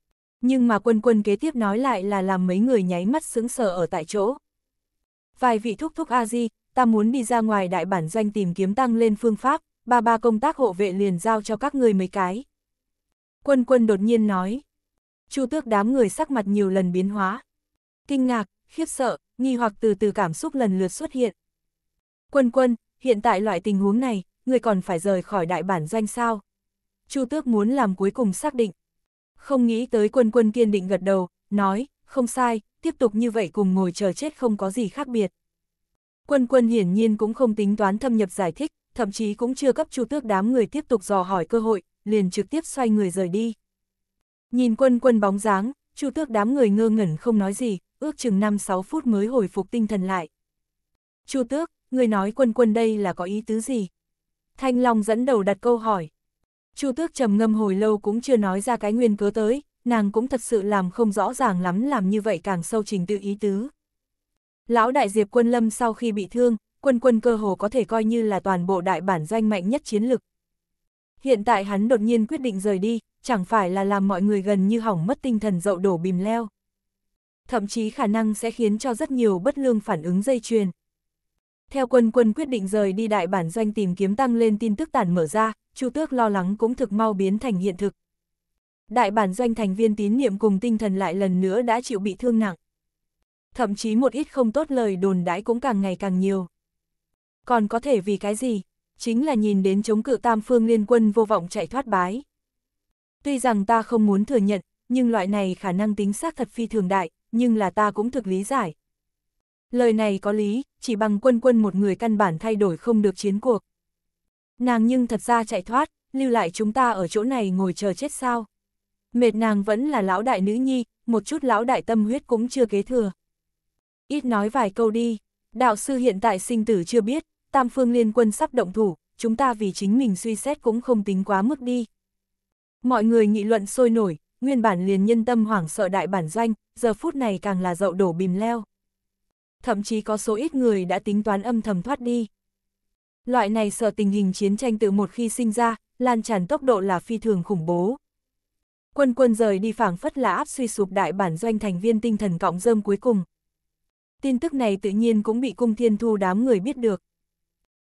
Nhưng mà quân quân kế tiếp nói lại là làm mấy người nháy mắt sững sờ ở tại chỗ. Vài vị thúc thúc A-di, ta muốn đi ra ngoài đại bản doanh tìm kiếm tăng lên phương pháp, ba ba công tác hộ vệ liền giao cho các người mấy cái. Quân quân đột nhiên nói. Chu tước đám người sắc mặt nhiều lần biến hóa. Kinh ngạc, khiếp sợ, nghi hoặc từ từ cảm xúc lần lượt xuất hiện. Quân quân, hiện tại loại tình huống này, người còn phải rời khỏi đại bản doanh sao? Chu Tước muốn làm cuối cùng xác định. Không nghĩ tới quân quân kiên định gật đầu, nói, không sai, tiếp tục như vậy cùng ngồi chờ chết không có gì khác biệt. Quân quân hiển nhiên cũng không tính toán thâm nhập giải thích, thậm chí cũng chưa cấp Chu Tước đám người tiếp tục dò hỏi cơ hội, liền trực tiếp xoay người rời đi. Nhìn quân quân bóng dáng, Chu Tước đám người ngơ ngẩn không nói gì, ước chừng 5-6 phút mới hồi phục tinh thần lại. Chu Tước, người nói quân quân đây là có ý tứ gì? Thanh Long dẫn đầu đặt câu hỏi. Chu Tước trầm ngâm hồi lâu cũng chưa nói ra cái nguyên cớ tới, nàng cũng thật sự làm không rõ ràng lắm làm như vậy càng sâu trình tự ý tứ. Lão đại Diệp Quân Lâm sau khi bị thương, quân quân cơ hồ có thể coi như là toàn bộ đại bản doanh mạnh nhất chiến lực. Hiện tại hắn đột nhiên quyết định rời đi, chẳng phải là làm mọi người gần như hỏng mất tinh thần dậu đổ bìm leo thậm chí khả năng sẽ khiến cho rất nhiều bất lương phản ứng dây chuyền. Theo quân quân quyết định rời đi đại bản doanh tìm kiếm tăng lên tin tức tản mở ra, Chu Tước lo lắng cũng thực mau biến thành hiện thực. Đại bản doanh thành viên tín niệm cùng tinh thần lại lần nữa đã chịu bị thương nặng. Thậm chí một ít không tốt lời đồn đãi cũng càng ngày càng nhiều. Còn có thể vì cái gì? Chính là nhìn đến chống cự tam phương liên quân vô vọng chạy thoát bái. Tuy rằng ta không muốn thừa nhận, nhưng loại này khả năng tính xác thật phi thường đại, nhưng là ta cũng thực lý giải. Lời này có lý, chỉ bằng quân quân một người căn bản thay đổi không được chiến cuộc. Nàng nhưng thật ra chạy thoát, lưu lại chúng ta ở chỗ này ngồi chờ chết sao. Mệt nàng vẫn là lão đại nữ nhi, một chút lão đại tâm huyết cũng chưa kế thừa. Ít nói vài câu đi, đạo sư hiện tại sinh tử chưa biết, tam phương liên quân sắp động thủ, chúng ta vì chính mình suy xét cũng không tính quá mức đi. Mọi người nghị luận sôi nổi, nguyên bản liền nhân tâm hoảng sợ đại bản doanh, giờ phút này càng là dậu đổ bìm leo. Thậm chí có số ít người đã tính toán âm thầm thoát đi. Loại này sợ tình hình chiến tranh từ một khi sinh ra, lan tràn tốc độ là phi thường khủng bố. Quân quân rời đi phảng phất là áp suy sụp đại bản doanh thành viên tinh thần cộng dơm cuối cùng. Tin tức này tự nhiên cũng bị cung thiên thu đám người biết được.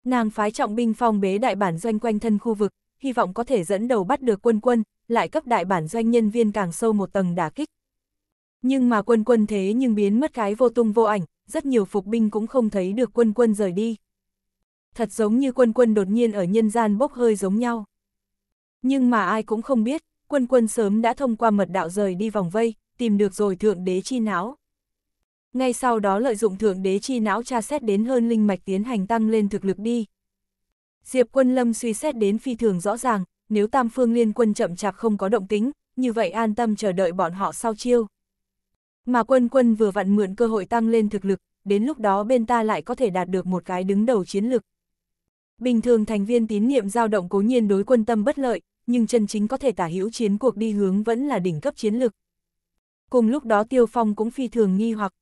Nàng phái trọng binh phong bế đại bản doanh quanh thân khu vực, hy vọng có thể dẫn đầu bắt được quân quân, lại cấp đại bản doanh nhân viên càng sâu một tầng đả kích. Nhưng mà quân quân thế nhưng biến mất cái vô tung vô ảnh, rất nhiều phục binh cũng không thấy được quân quân rời đi. Thật giống như quân quân đột nhiên ở nhân gian bốc hơi giống nhau. Nhưng mà ai cũng không biết, quân quân sớm đã thông qua mật đạo rời đi vòng vây, tìm được rồi thượng đế chi não. Ngay sau đó lợi dụng thượng đế chi não tra xét đến hơn linh mạch tiến hành tăng lên thực lực đi. Diệp quân lâm suy xét đến phi thường rõ ràng, nếu tam phương liên quân chậm chạp không có động tính, như vậy an tâm chờ đợi bọn họ sau chiêu. Mà quân quân vừa vặn mượn cơ hội tăng lên thực lực, đến lúc đó bên ta lại có thể đạt được một cái đứng đầu chiến lực. Bình thường thành viên tín nhiệm dao động cố nhiên đối quân tâm bất lợi, nhưng chân chính có thể tả hữu chiến cuộc đi hướng vẫn là đỉnh cấp chiến lực. Cùng lúc đó Tiêu Phong cũng phi thường nghi hoặc.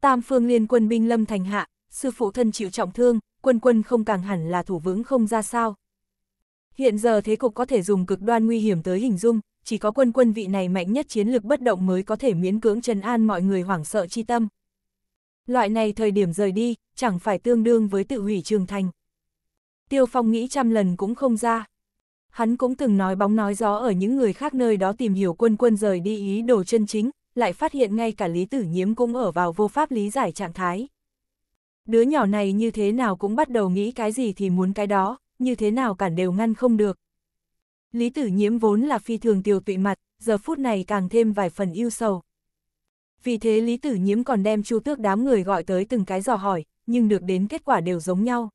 Tam phương liên quân binh lâm thành hạ, sư phụ thân chịu trọng thương, quân quân không càng hẳn là thủ vững không ra sao. Hiện giờ thế cục có thể dùng cực đoan nguy hiểm tới hình dung, chỉ có quân quân vị này mạnh nhất chiến lược bất động mới có thể miễn cưỡng trần an mọi người hoảng sợ chi tâm. Loại này thời điểm rời đi, chẳng phải tương đương với tự hủy trường thành. Tiêu Phong nghĩ trăm lần cũng không ra. Hắn cũng từng nói bóng nói gió ở những người khác nơi đó tìm hiểu quân quân rời đi ý đồ chân chính, lại phát hiện ngay cả Lý Tử Nhiễm cũng ở vào vô pháp lý giải trạng thái. Đứa nhỏ này như thế nào cũng bắt đầu nghĩ cái gì thì muốn cái đó, như thế nào cản đều ngăn không được. Lý tử nhiễm vốn là phi thường tiêu tụy mặt, giờ phút này càng thêm vài phần yêu sầu. Vì thế Lý tử nhiễm còn đem chu tước đám người gọi tới từng cái dò hỏi, nhưng được đến kết quả đều giống nhau.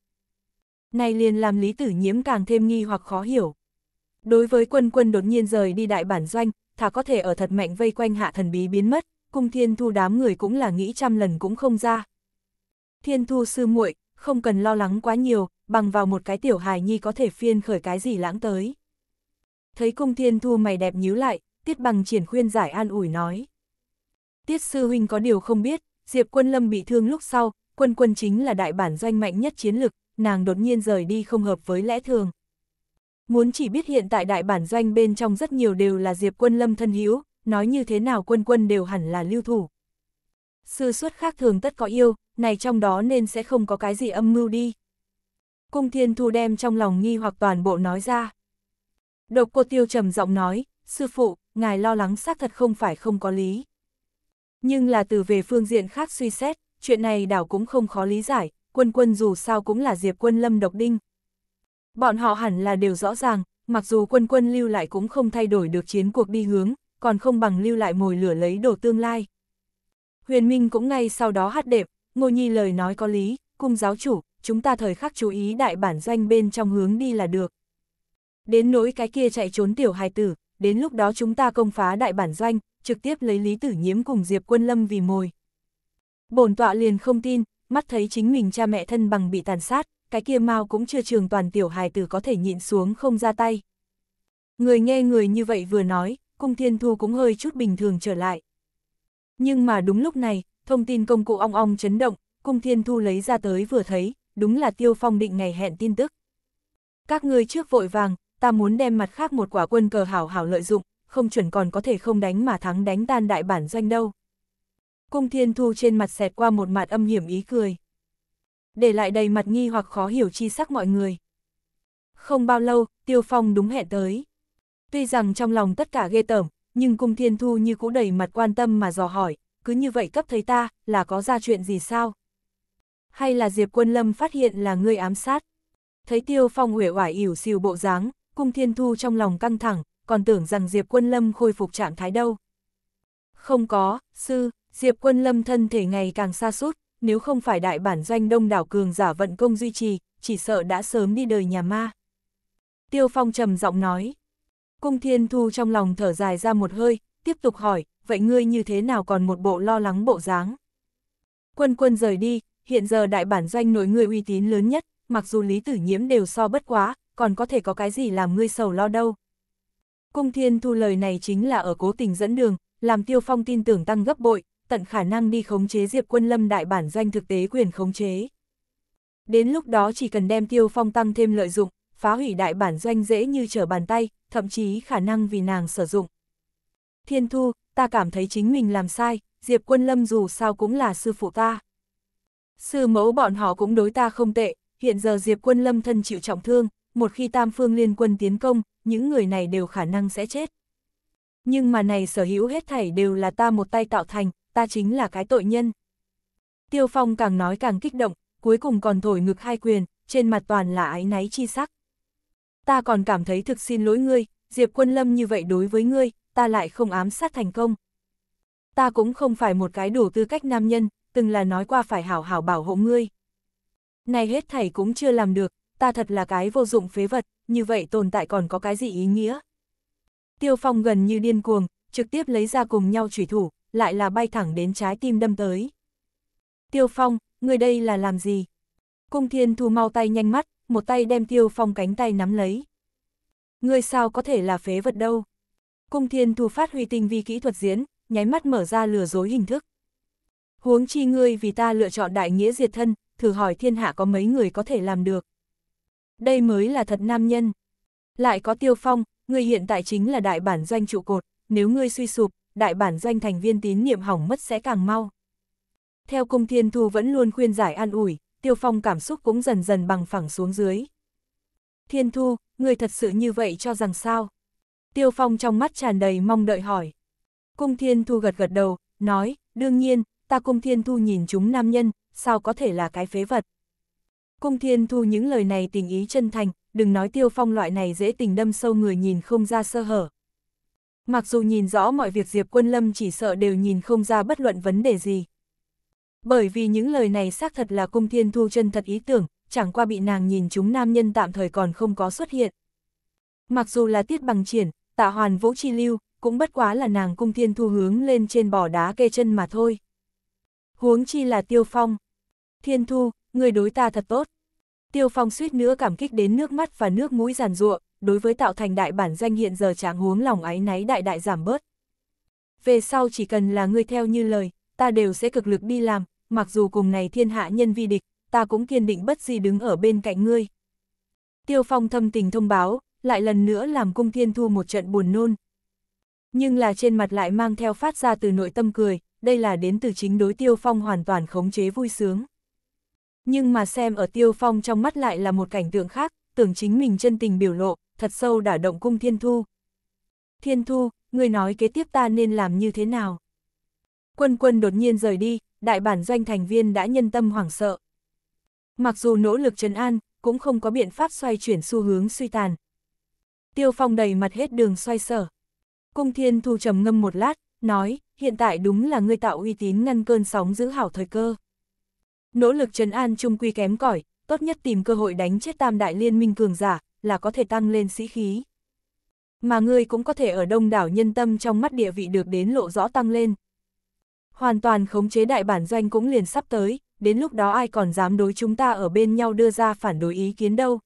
Này liền làm Lý tử nhiễm càng thêm nghi hoặc khó hiểu. Đối với quân quân đột nhiên rời đi đại bản doanh, thà có thể ở thật mạnh vây quanh hạ thần bí biến mất, cung thiên thu đám người cũng là nghĩ trăm lần cũng không ra. Thiên thu sư muội không cần lo lắng quá nhiều, bằng vào một cái tiểu hài nhi có thể phiên khởi cái gì lãng tới. Thấy cung thiên thu mày đẹp nhíu lại, tiết bằng triển khuyên giải an ủi nói. Tiết sư huynh có điều không biết, Diệp quân lâm bị thương lúc sau, quân quân chính là đại bản doanh mạnh nhất chiến lực, nàng đột nhiên rời đi không hợp với lẽ thường. Muốn chỉ biết hiện tại đại bản doanh bên trong rất nhiều đều là Diệp quân lâm thân hữu nói như thế nào quân quân đều hẳn là lưu thủ. Sư xuất khác thường tất có yêu, này trong đó nên sẽ không có cái gì âm mưu đi. Cung Thiên Thu đem trong lòng nghi hoặc toàn bộ nói ra. Độc cô tiêu trầm giọng nói, sư phụ, ngài lo lắng xác thật không phải không có lý. Nhưng là từ về phương diện khác suy xét, chuyện này đảo cũng không khó lý giải, quân quân dù sao cũng là diệp quân lâm độc đinh. Bọn họ hẳn là đều rõ ràng, mặc dù quân quân lưu lại cũng không thay đổi được chiến cuộc đi hướng, còn không bằng lưu lại mồi lửa lấy đồ tương lai. Huyền Minh cũng ngay sau đó hát đệm, Ngô Nhi lời nói có lý, cung giáo chủ, chúng ta thời khắc chú ý đại bản doanh bên trong hướng đi là được. Đến nỗi cái kia chạy trốn tiểu hài tử, đến lúc đó chúng ta công phá đại bản doanh, trực tiếp lấy Lý Tử Nhiễm cùng Diệp Quân Lâm vì mồi. Bổn tọa liền không tin, mắt thấy chính mình cha mẹ thân bằng bị tàn sát, cái kia mau cũng chưa trường toàn tiểu hài tử có thể nhịn xuống không ra tay. Người nghe người như vậy vừa nói, cung thiên thu cũng hơi chút bình thường trở lại. Nhưng mà đúng lúc này, thông tin công cụ ong ong chấn động, cung thiên thu lấy ra tới vừa thấy, đúng là Tiêu Phong định ngày hẹn tin tức. Các ngươi trước vội vàng, ta muốn đem mặt khác một quả quân cờ hảo hảo lợi dụng, không chuẩn còn có thể không đánh mà thắng đánh tan đại bản doanh đâu. Cung Thiên Thu trên mặt xẹt qua một mặt âm hiểm ý cười. Để lại đầy mặt nghi hoặc khó hiểu chi sắc mọi người. Không bao lâu, Tiêu Phong đúng hẹn tới. Tuy rằng trong lòng tất cả ghê tởm, nhưng Cung Thiên Thu như cũ đầy mặt quan tâm mà dò hỏi, cứ như vậy cấp thấy ta, là có ra chuyện gì sao? hay là Diệp Quân Lâm phát hiện là ngươi ám sát. Thấy Tiêu Phong uể oải ỉu xìu bộ dáng, Cung Thiên Thu trong lòng căng thẳng, còn tưởng rằng Diệp Quân Lâm khôi phục trạng thái đâu. Không có, sư, Diệp Quân Lâm thân thể ngày càng xa sút nếu không phải đại bản doanh đông đảo cường giả vận công duy trì, chỉ sợ đã sớm đi đời nhà ma. Tiêu Phong trầm giọng nói. Cung Thiên Thu trong lòng thở dài ra một hơi, tiếp tục hỏi, vậy ngươi như thế nào còn một bộ lo lắng bộ dáng? Quân quân rời đi, hiện giờ đại bản doanh nổi người uy tín lớn nhất, mặc dù lý tử nhiễm đều so bất quá, còn có thể có cái gì làm ngươi sầu lo đâu. Cung thiên thu lời này chính là ở cố tình dẫn đường, làm tiêu phong tin tưởng tăng gấp bội, tận khả năng đi khống chế diệp quân lâm đại bản doanh thực tế quyền khống chế. Đến lúc đó chỉ cần đem tiêu phong tăng thêm lợi dụng, phá hủy đại bản doanh dễ như trở bàn tay, thậm chí khả năng vì nàng sử dụng. Thiên thu, ta cảm thấy chính mình làm sai, diệp quân lâm dù sao cũng là sư phụ ta. Sư mẫu bọn họ cũng đối ta không tệ, hiện giờ Diệp quân lâm thân chịu trọng thương, một khi tam phương liên quân tiến công, những người này đều khả năng sẽ chết. Nhưng mà này sở hữu hết thảy đều là ta một tay tạo thành, ta chính là cái tội nhân. Tiêu Phong càng nói càng kích động, cuối cùng còn thổi ngực hai quyền, trên mặt toàn là ái náy chi sắc. Ta còn cảm thấy thực xin lỗi ngươi, Diệp Quân Lâm như vậy đối với ngươi, ta lại không ám sát thành công. Ta cũng không phải một cái đủ tư cách nam nhân, từng là nói qua phải hảo hảo bảo hộ ngươi. Này hết thảy cũng chưa làm được, ta thật là cái vô dụng phế vật, như vậy tồn tại còn có cái gì ý nghĩa? Tiêu Phong gần như điên cuồng, trực tiếp lấy ra cùng nhau chủy thủ, lại là bay thẳng đến trái tim đâm tới. Tiêu Phong, người đây là làm gì? Cung Thiên Thu mau tay nhanh mắt, một tay đem Tiêu Phong cánh tay nắm lấy. Ngươi sao có thể là phế vật đâu? Cung Thiên Thu phát huy tinh vi kỹ thuật diễn, nháy mắt mở ra lừa dối hình thức. Huống chi ngươi vì ta lựa chọn đại nghĩa diệt thân, thử hỏi thiên hạ có mấy người có thể làm được. Đây mới là thật nam nhân. Lại có tiêu phong, ngươi hiện tại chính là đại bản doanh trụ cột, nếu ngươi suy sụp, đại bản doanh thành viên tín nhiệm hỏng mất sẽ càng mau. Theo cung thiên thu vẫn luôn khuyên giải an ủi, tiêu phong cảm xúc cũng dần dần bằng phẳng xuống dưới. Thiên thu, ngươi thật sự như vậy cho rằng sao? Tiêu phong trong mắt tràn đầy mong đợi hỏi. Cung thiên thu gật gật đầu, nói, đương nhiên, ta cung thiên thu nhìn chúng nam nhân, sao có thể là cái phế vật. Cung thiên thu những lời này tình ý chân thành, đừng nói tiêu phong loại này dễ tình đâm sâu người nhìn không ra sơ hở. Mặc dù nhìn rõ mọi việc Diệp Quân Lâm chỉ sợ đều nhìn không ra bất luận vấn đề gì. Bởi vì những lời này xác thật là cung thiên thu chân thật ý tưởng, chẳng qua bị nàng nhìn chúng nam nhân tạm thời còn không có xuất hiện. Mặc dù là tiết bằng triển, tạ hoàn vũ chi lưu, cũng bất quá là nàng cung thiên thu hướng lên trên bò đá kê chân mà thôi huống chi là Tiêu Phong. Thiên Thu, người đối ta thật tốt. Tiêu Phong suýt nữa cảm kích đến nước mắt và nước mũi giàn ruộng, đối với tạo thành đại bản danh hiện giờ trạng huống lòng áy náy đại đại giảm bớt. Về sau chỉ cần là ngươi theo như lời, ta đều sẽ cực lực đi làm, mặc dù cùng này thiên hạ nhân vi địch, ta cũng kiên định bất gì đứng ở bên cạnh ngươi. Tiêu Phong thâm tình thông báo, lại lần nữa làm cung thiên thu một trận buồn nôn. Nhưng là trên mặt lại mang theo phát ra từ nội tâm cười, đây là đến từ chính đối Tiêu Phong hoàn toàn khống chế vui sướng. Nhưng mà xem ở Tiêu Phong trong mắt lại là một cảnh tượng khác, tưởng chính mình chân tình biểu lộ, thật sâu đả động cung Thiên Thu. Thiên Thu, người nói kế tiếp ta nên làm như thế nào? Quân quân đột nhiên rời đi, đại bản doanh thành viên đã nhân tâm hoảng sợ. Mặc dù nỗ lực trấn an, cũng không có biện pháp xoay chuyển xu hướng suy tàn. Tiêu Phong đầy mặt hết đường xoay sở. Cung Thiên Thu trầm ngâm một lát, nói, hiện tại đúng là ngươi tạo uy tín ngăn cơn sóng giữ hảo thời cơ. Nỗ lực trấn an trung quy kém cỏi, tốt nhất tìm cơ hội đánh chết tam đại liên minh cường giả, là có thể tăng lên sĩ khí. Mà ngươi cũng có thể ở đông đảo nhân tâm trong mắt địa vị được đến lộ rõ tăng lên. Hoàn toàn khống chế đại bản doanh cũng liền sắp tới, đến lúc đó ai còn dám đối chúng ta ở bên nhau đưa ra phản đối ý kiến đâu.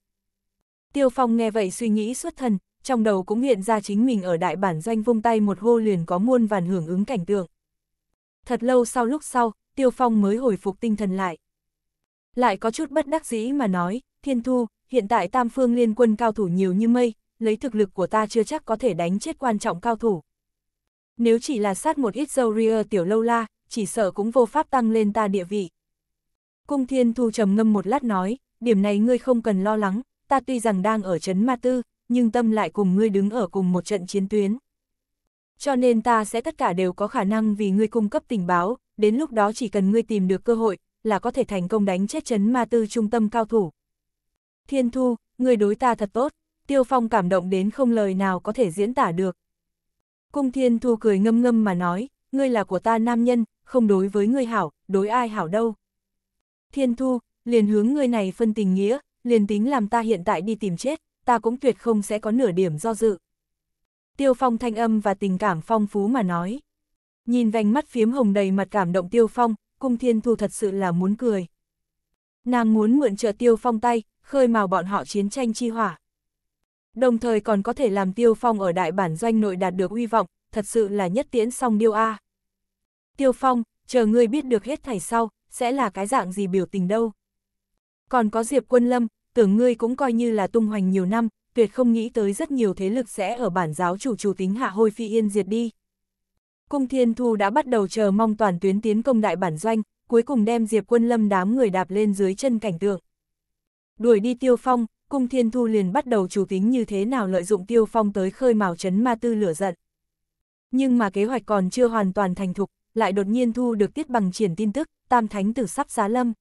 Tiêu Phong nghe vậy suy nghĩ xuất thần, trong đầu cũng hiện ra chính mình ở đại bản doanh vung tay một hô liền có muôn vàn hưởng ứng cảnh tượng. Thật lâu sau lúc sau, Tiêu Phong mới hồi phục tinh thần lại. Lại có chút bất đắc dĩ mà nói, Thiên Thu, hiện tại Tam Phương liên quân cao thủ nhiều như mây, lấy thực lực của ta chưa chắc có thể đánh chết quan trọng cao thủ. Nếu chỉ là sát một ít dâu ria tiểu lâu la, chỉ sợ cũng vô pháp tăng lên ta địa vị. Cung Thiên Thu trầm ngâm một lát nói, điểm này ngươi không cần lo lắng, ta tuy rằng đang ở chấn Ma Tư, nhưng tâm lại cùng ngươi đứng ở cùng một trận chiến tuyến. Cho nên ta sẽ tất cả đều có khả năng vì ngươi cung cấp tình báo, đến lúc đó chỉ cần ngươi tìm được cơ hội, là có thể thành công đánh chết chấn ma tư trung tâm cao thủ. Thiên Thu, ngươi đối ta thật tốt, Tiêu Phong cảm động đến không lời nào có thể diễn tả được. Cung Thiên Thu cười ngâm ngâm mà nói, ngươi là của ta nam nhân, không đối với ngươi hảo, đối ai hảo đâu. Thiên Thu, liền hướng ngươi này phân tình nghĩa, liền tính làm ta hiện tại đi tìm chết, ta cũng tuyệt không sẽ có nửa điểm do dự. Tiêu Phong thanh âm và tình cảm phong phú mà nói. Nhìn vành mắt phiếm hồng đầy mặt cảm động Tiêu Phong, cung thiên thu thật sự là muốn cười. Nàng muốn mượn trợ Tiêu Phong tay, khơi mào bọn họ chiến tranh chi hỏa. Đồng thời còn có thể làm Tiêu Phong ở đại bản doanh nội đạt được uy vọng, thật sự là nhất tiễn song điêu A. Tiêu Phong, chờ ngươi biết được hết thảy sau, sẽ là cái dạng gì biểu tình đâu. Còn có Diệp Quân Lâm, tưởng ngươi cũng coi như là tung hoành nhiều năm, tuyệt không nghĩ tới rất nhiều thế lực sẽ ở bản giáo chủ chủ tính hạ hôi phi yên diệt đi. Cung Thiên Thu đã bắt đầu chờ mong toàn tuyến tiến công đại bản doanh, cuối cùng đem Diệp Quân Lâm đám người đạp lên dưới chân cảnh tượng. Đuổi đi Tiêu Phong, Cung Thiên Thu liền bắt đầu chủ tính như thế nào lợi dụng Tiêu Phong tới khơi mào chấn ma tư lửa giận. Nhưng mà kế hoạch còn chưa hoàn toàn thành thục, lại đột nhiên thu được tiết bằng triển tin tức, Tam Thánh tử sắp giá lâm.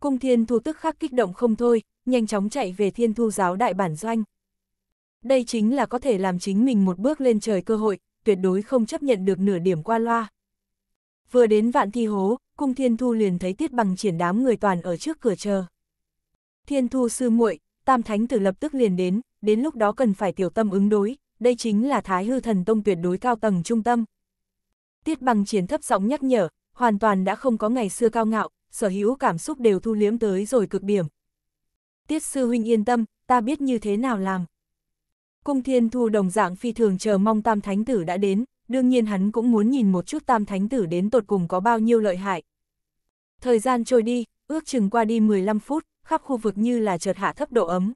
Cung Thiên Thu tức khắc kích động không thôi, nhanh chóng chạy về thiên thu giáo đại bản doanh. Đây chính là có thể làm chính mình một bước lên trời cơ hội, tuyệt đối không chấp nhận được nửa điểm qua loa. Vừa đến vạn thi hố, cung thiên thu liền thấy tiết bằng triển đám người toàn ở trước cửa chờ. Thiên thu sư muội, tam thánh tử lập tức liền đến, đến lúc đó cần phải tiểu tâm ứng đối, đây chính là thái hư thần tông tuyệt đối cao tầng trung tâm. Tiết bằng triển thấp giọng nhắc nhở, hoàn toàn đã không có ngày xưa cao ngạo, sở hữu cảm xúc đều thu liếm tới rồi cực điểm, Tiết sư huynh yên tâm, ta biết như thế nào làm. Cung thiên thu đồng dạng phi thường chờ mong tam thánh tử đã đến, đương nhiên hắn cũng muốn nhìn một chút tam thánh tử đến tột cùng có bao nhiêu lợi hại. Thời gian trôi đi, ước chừng qua đi 15 phút, khắp khu vực như là chợt hạ thấp độ ấm.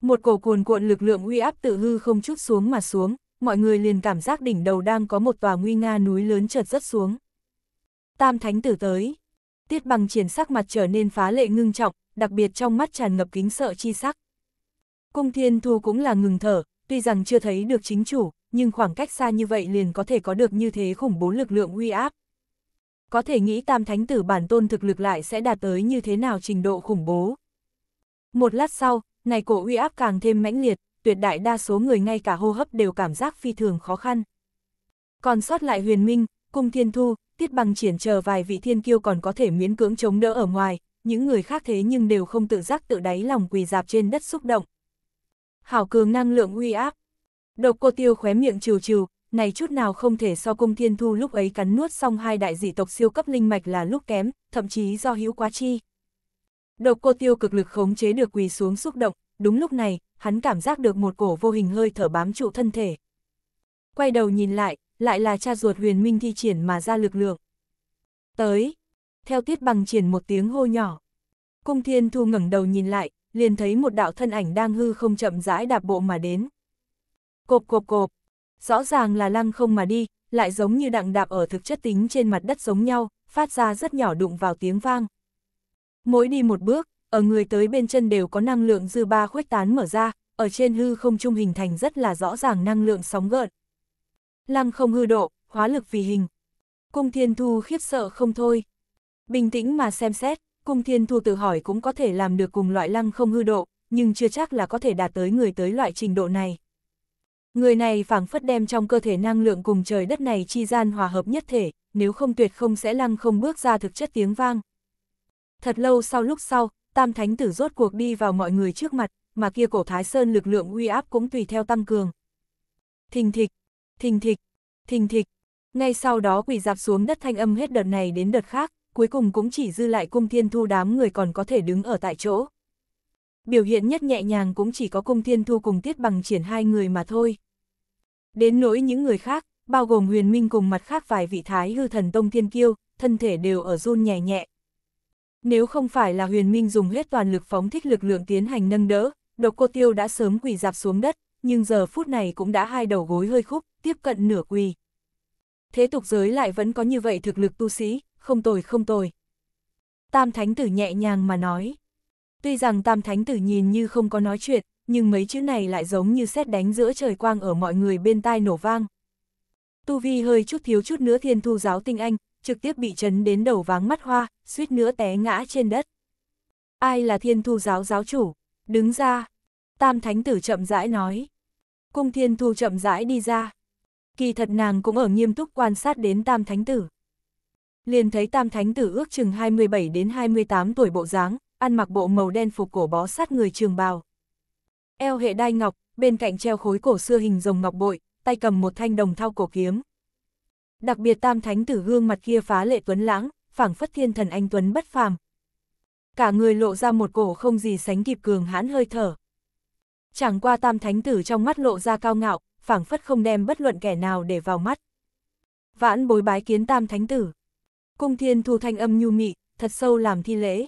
Một cổ cuồn cuộn lực lượng uy áp tự hư không chút xuống mà xuống, mọi người liền cảm giác đỉnh đầu đang có một tòa nguy nga núi lớn chợt rất xuống. Tam thánh tử tới. Tiết bằng triển sắc mặt trở nên phá lệ ngưng trọng, đặc biệt trong mắt tràn ngập kính sợ chi sắc. Cung thiên thu cũng là ngừng thở, tuy rằng chưa thấy được chính chủ, nhưng khoảng cách xa như vậy liền có thể có được như thế khủng bố lực lượng uy áp. Có thể nghĩ tam thánh tử bản tôn thực lực lại sẽ đạt tới như thế nào trình độ khủng bố. Một lát sau, này cổ uy áp càng thêm mãnh liệt, tuyệt đại đa số người ngay cả hô hấp đều cảm giác phi thường khó khăn. Còn sót lại huyền minh, cung thiên thu, tiết bằng triển chờ vài vị thiên kiêu còn có thể miễn cưỡng chống đỡ ở ngoài, những người khác thế nhưng đều không tự giác tự đáy lòng quỳ dạp trên đất xúc động. Hảo cường năng lượng uy áp. Độc cô tiêu khóe miệng trừ trừ, này chút nào không thể so cung thiên thu lúc ấy cắn nuốt xong hai đại dị tộc siêu cấp linh mạch là lúc kém, thậm chí do hữu quá chi. Độc cô tiêu cực lực khống chế được quỳ xuống xúc động, đúng lúc này, hắn cảm giác được một cổ vô hình hơi thở bám trụ thân thể. Quay đầu nhìn lại, lại là cha ruột huyền minh thi triển mà ra lực lượng. Tới, theo tiết bằng triển một tiếng hô nhỏ. Cung thiên thu ngẩng đầu nhìn lại, liền thấy một đạo thân ảnh đang hư không chậm rãi đạp bộ mà đến. Cộp cộp cộp, rõ ràng là lăng không mà đi, lại giống như đặng đạp ở thực chất tính trên mặt đất giống nhau, phát ra rất nhỏ đụng vào tiếng vang. Mỗi đi một bước, ở người tới bên chân đều có năng lượng dư ba khuếch tán mở ra, ở trên hư không trung hình thành rất là rõ ràng năng lượng sóng gợn. Lăng không hư độ, hóa lực vì hình. Cung thiên thu khiếp sợ không thôi. Bình tĩnh mà xem xét, cung thiên thu tự hỏi cũng có thể làm được cùng loại lăng không hư độ, nhưng chưa chắc là có thể đạt tới người tới loại trình độ này. Người này phảng phất đem trong cơ thể năng lượng cùng trời đất này chi gian hòa hợp nhất thể, nếu không tuyệt không sẽ lăng không bước ra thực chất tiếng vang. Thật lâu sau lúc sau, tam thánh tử rốt cuộc đi vào mọi người trước mặt, mà kia cổ thái sơn lực lượng uy áp cũng tùy theo tăng cường. Thình thịch, thình thịch, thình thịch, ngay sau đó quỷ dạp xuống đất thanh âm hết đợt này đến đợt khác, cuối cùng cũng chỉ dư lại cung thiên thu đám người còn có thể đứng ở tại chỗ. Biểu hiện nhất nhẹ nhàng cũng chỉ có cung thiên thu cùng tiết bằng triển hai người mà thôi. Đến nỗi những người khác, bao gồm huyền minh cùng mặt khác vài vị thái hư thần tông thiên kiêu, thân thể đều ở run nhẹ nhẹ. Nếu không phải là huyền minh dùng hết toàn lực phóng thích lực lượng tiến hành nâng đỡ, độc cô tiêu đã sớm quỳ dạp xuống đất, nhưng giờ phút này cũng đã hai đầu gối hơi khúc, tiếp cận nửa quỳ. Thế tục giới lại vẫn có như vậy thực lực tu sĩ, không tồi không tồi. Tam Thánh Tử nhẹ nhàng mà nói. Tuy rằng Tam Thánh Tử nhìn như không có nói chuyện, nhưng mấy chữ này lại giống như xét đánh giữa trời quang ở mọi người bên tai nổ vang. Tu Vi hơi chút thiếu chút nữa thiên thu giáo tinh anh, trực tiếp bị chấn đến đầu váng mắt hoa, suýt nữa té ngã trên đất. Ai là thiên thu giáo giáo chủ? Đứng ra! Tam Thánh Tử chậm rãi nói. Cung thiên thu chậm rãi đi ra. Kỳ thật nàng cũng ở nghiêm túc quan sát đến Tam Thánh Tử liền thấy tam thánh tử ước chừng 27 đến 28 tuổi bộ dáng, ăn mặc bộ màu đen phục cổ bó sát người trường bào. Eo hệ đai ngọc, bên cạnh treo khối cổ xưa hình rồng ngọc bội, tay cầm một thanh đồng thau cổ kiếm. Đặc biệt tam thánh tử gương mặt kia phá lệ tuấn lãng, phảng phất thiên thần anh tuấn bất phàm. Cả người lộ ra một cổ không gì sánh kịp cường hãn hơi thở. Chẳng qua tam thánh tử trong mắt lộ ra cao ngạo, phảng phất không đem bất luận kẻ nào để vào mắt. Vãn bối bái kiến tam thánh tử. Cung thiên thu thanh âm nhu mị, thật sâu làm thi lễ.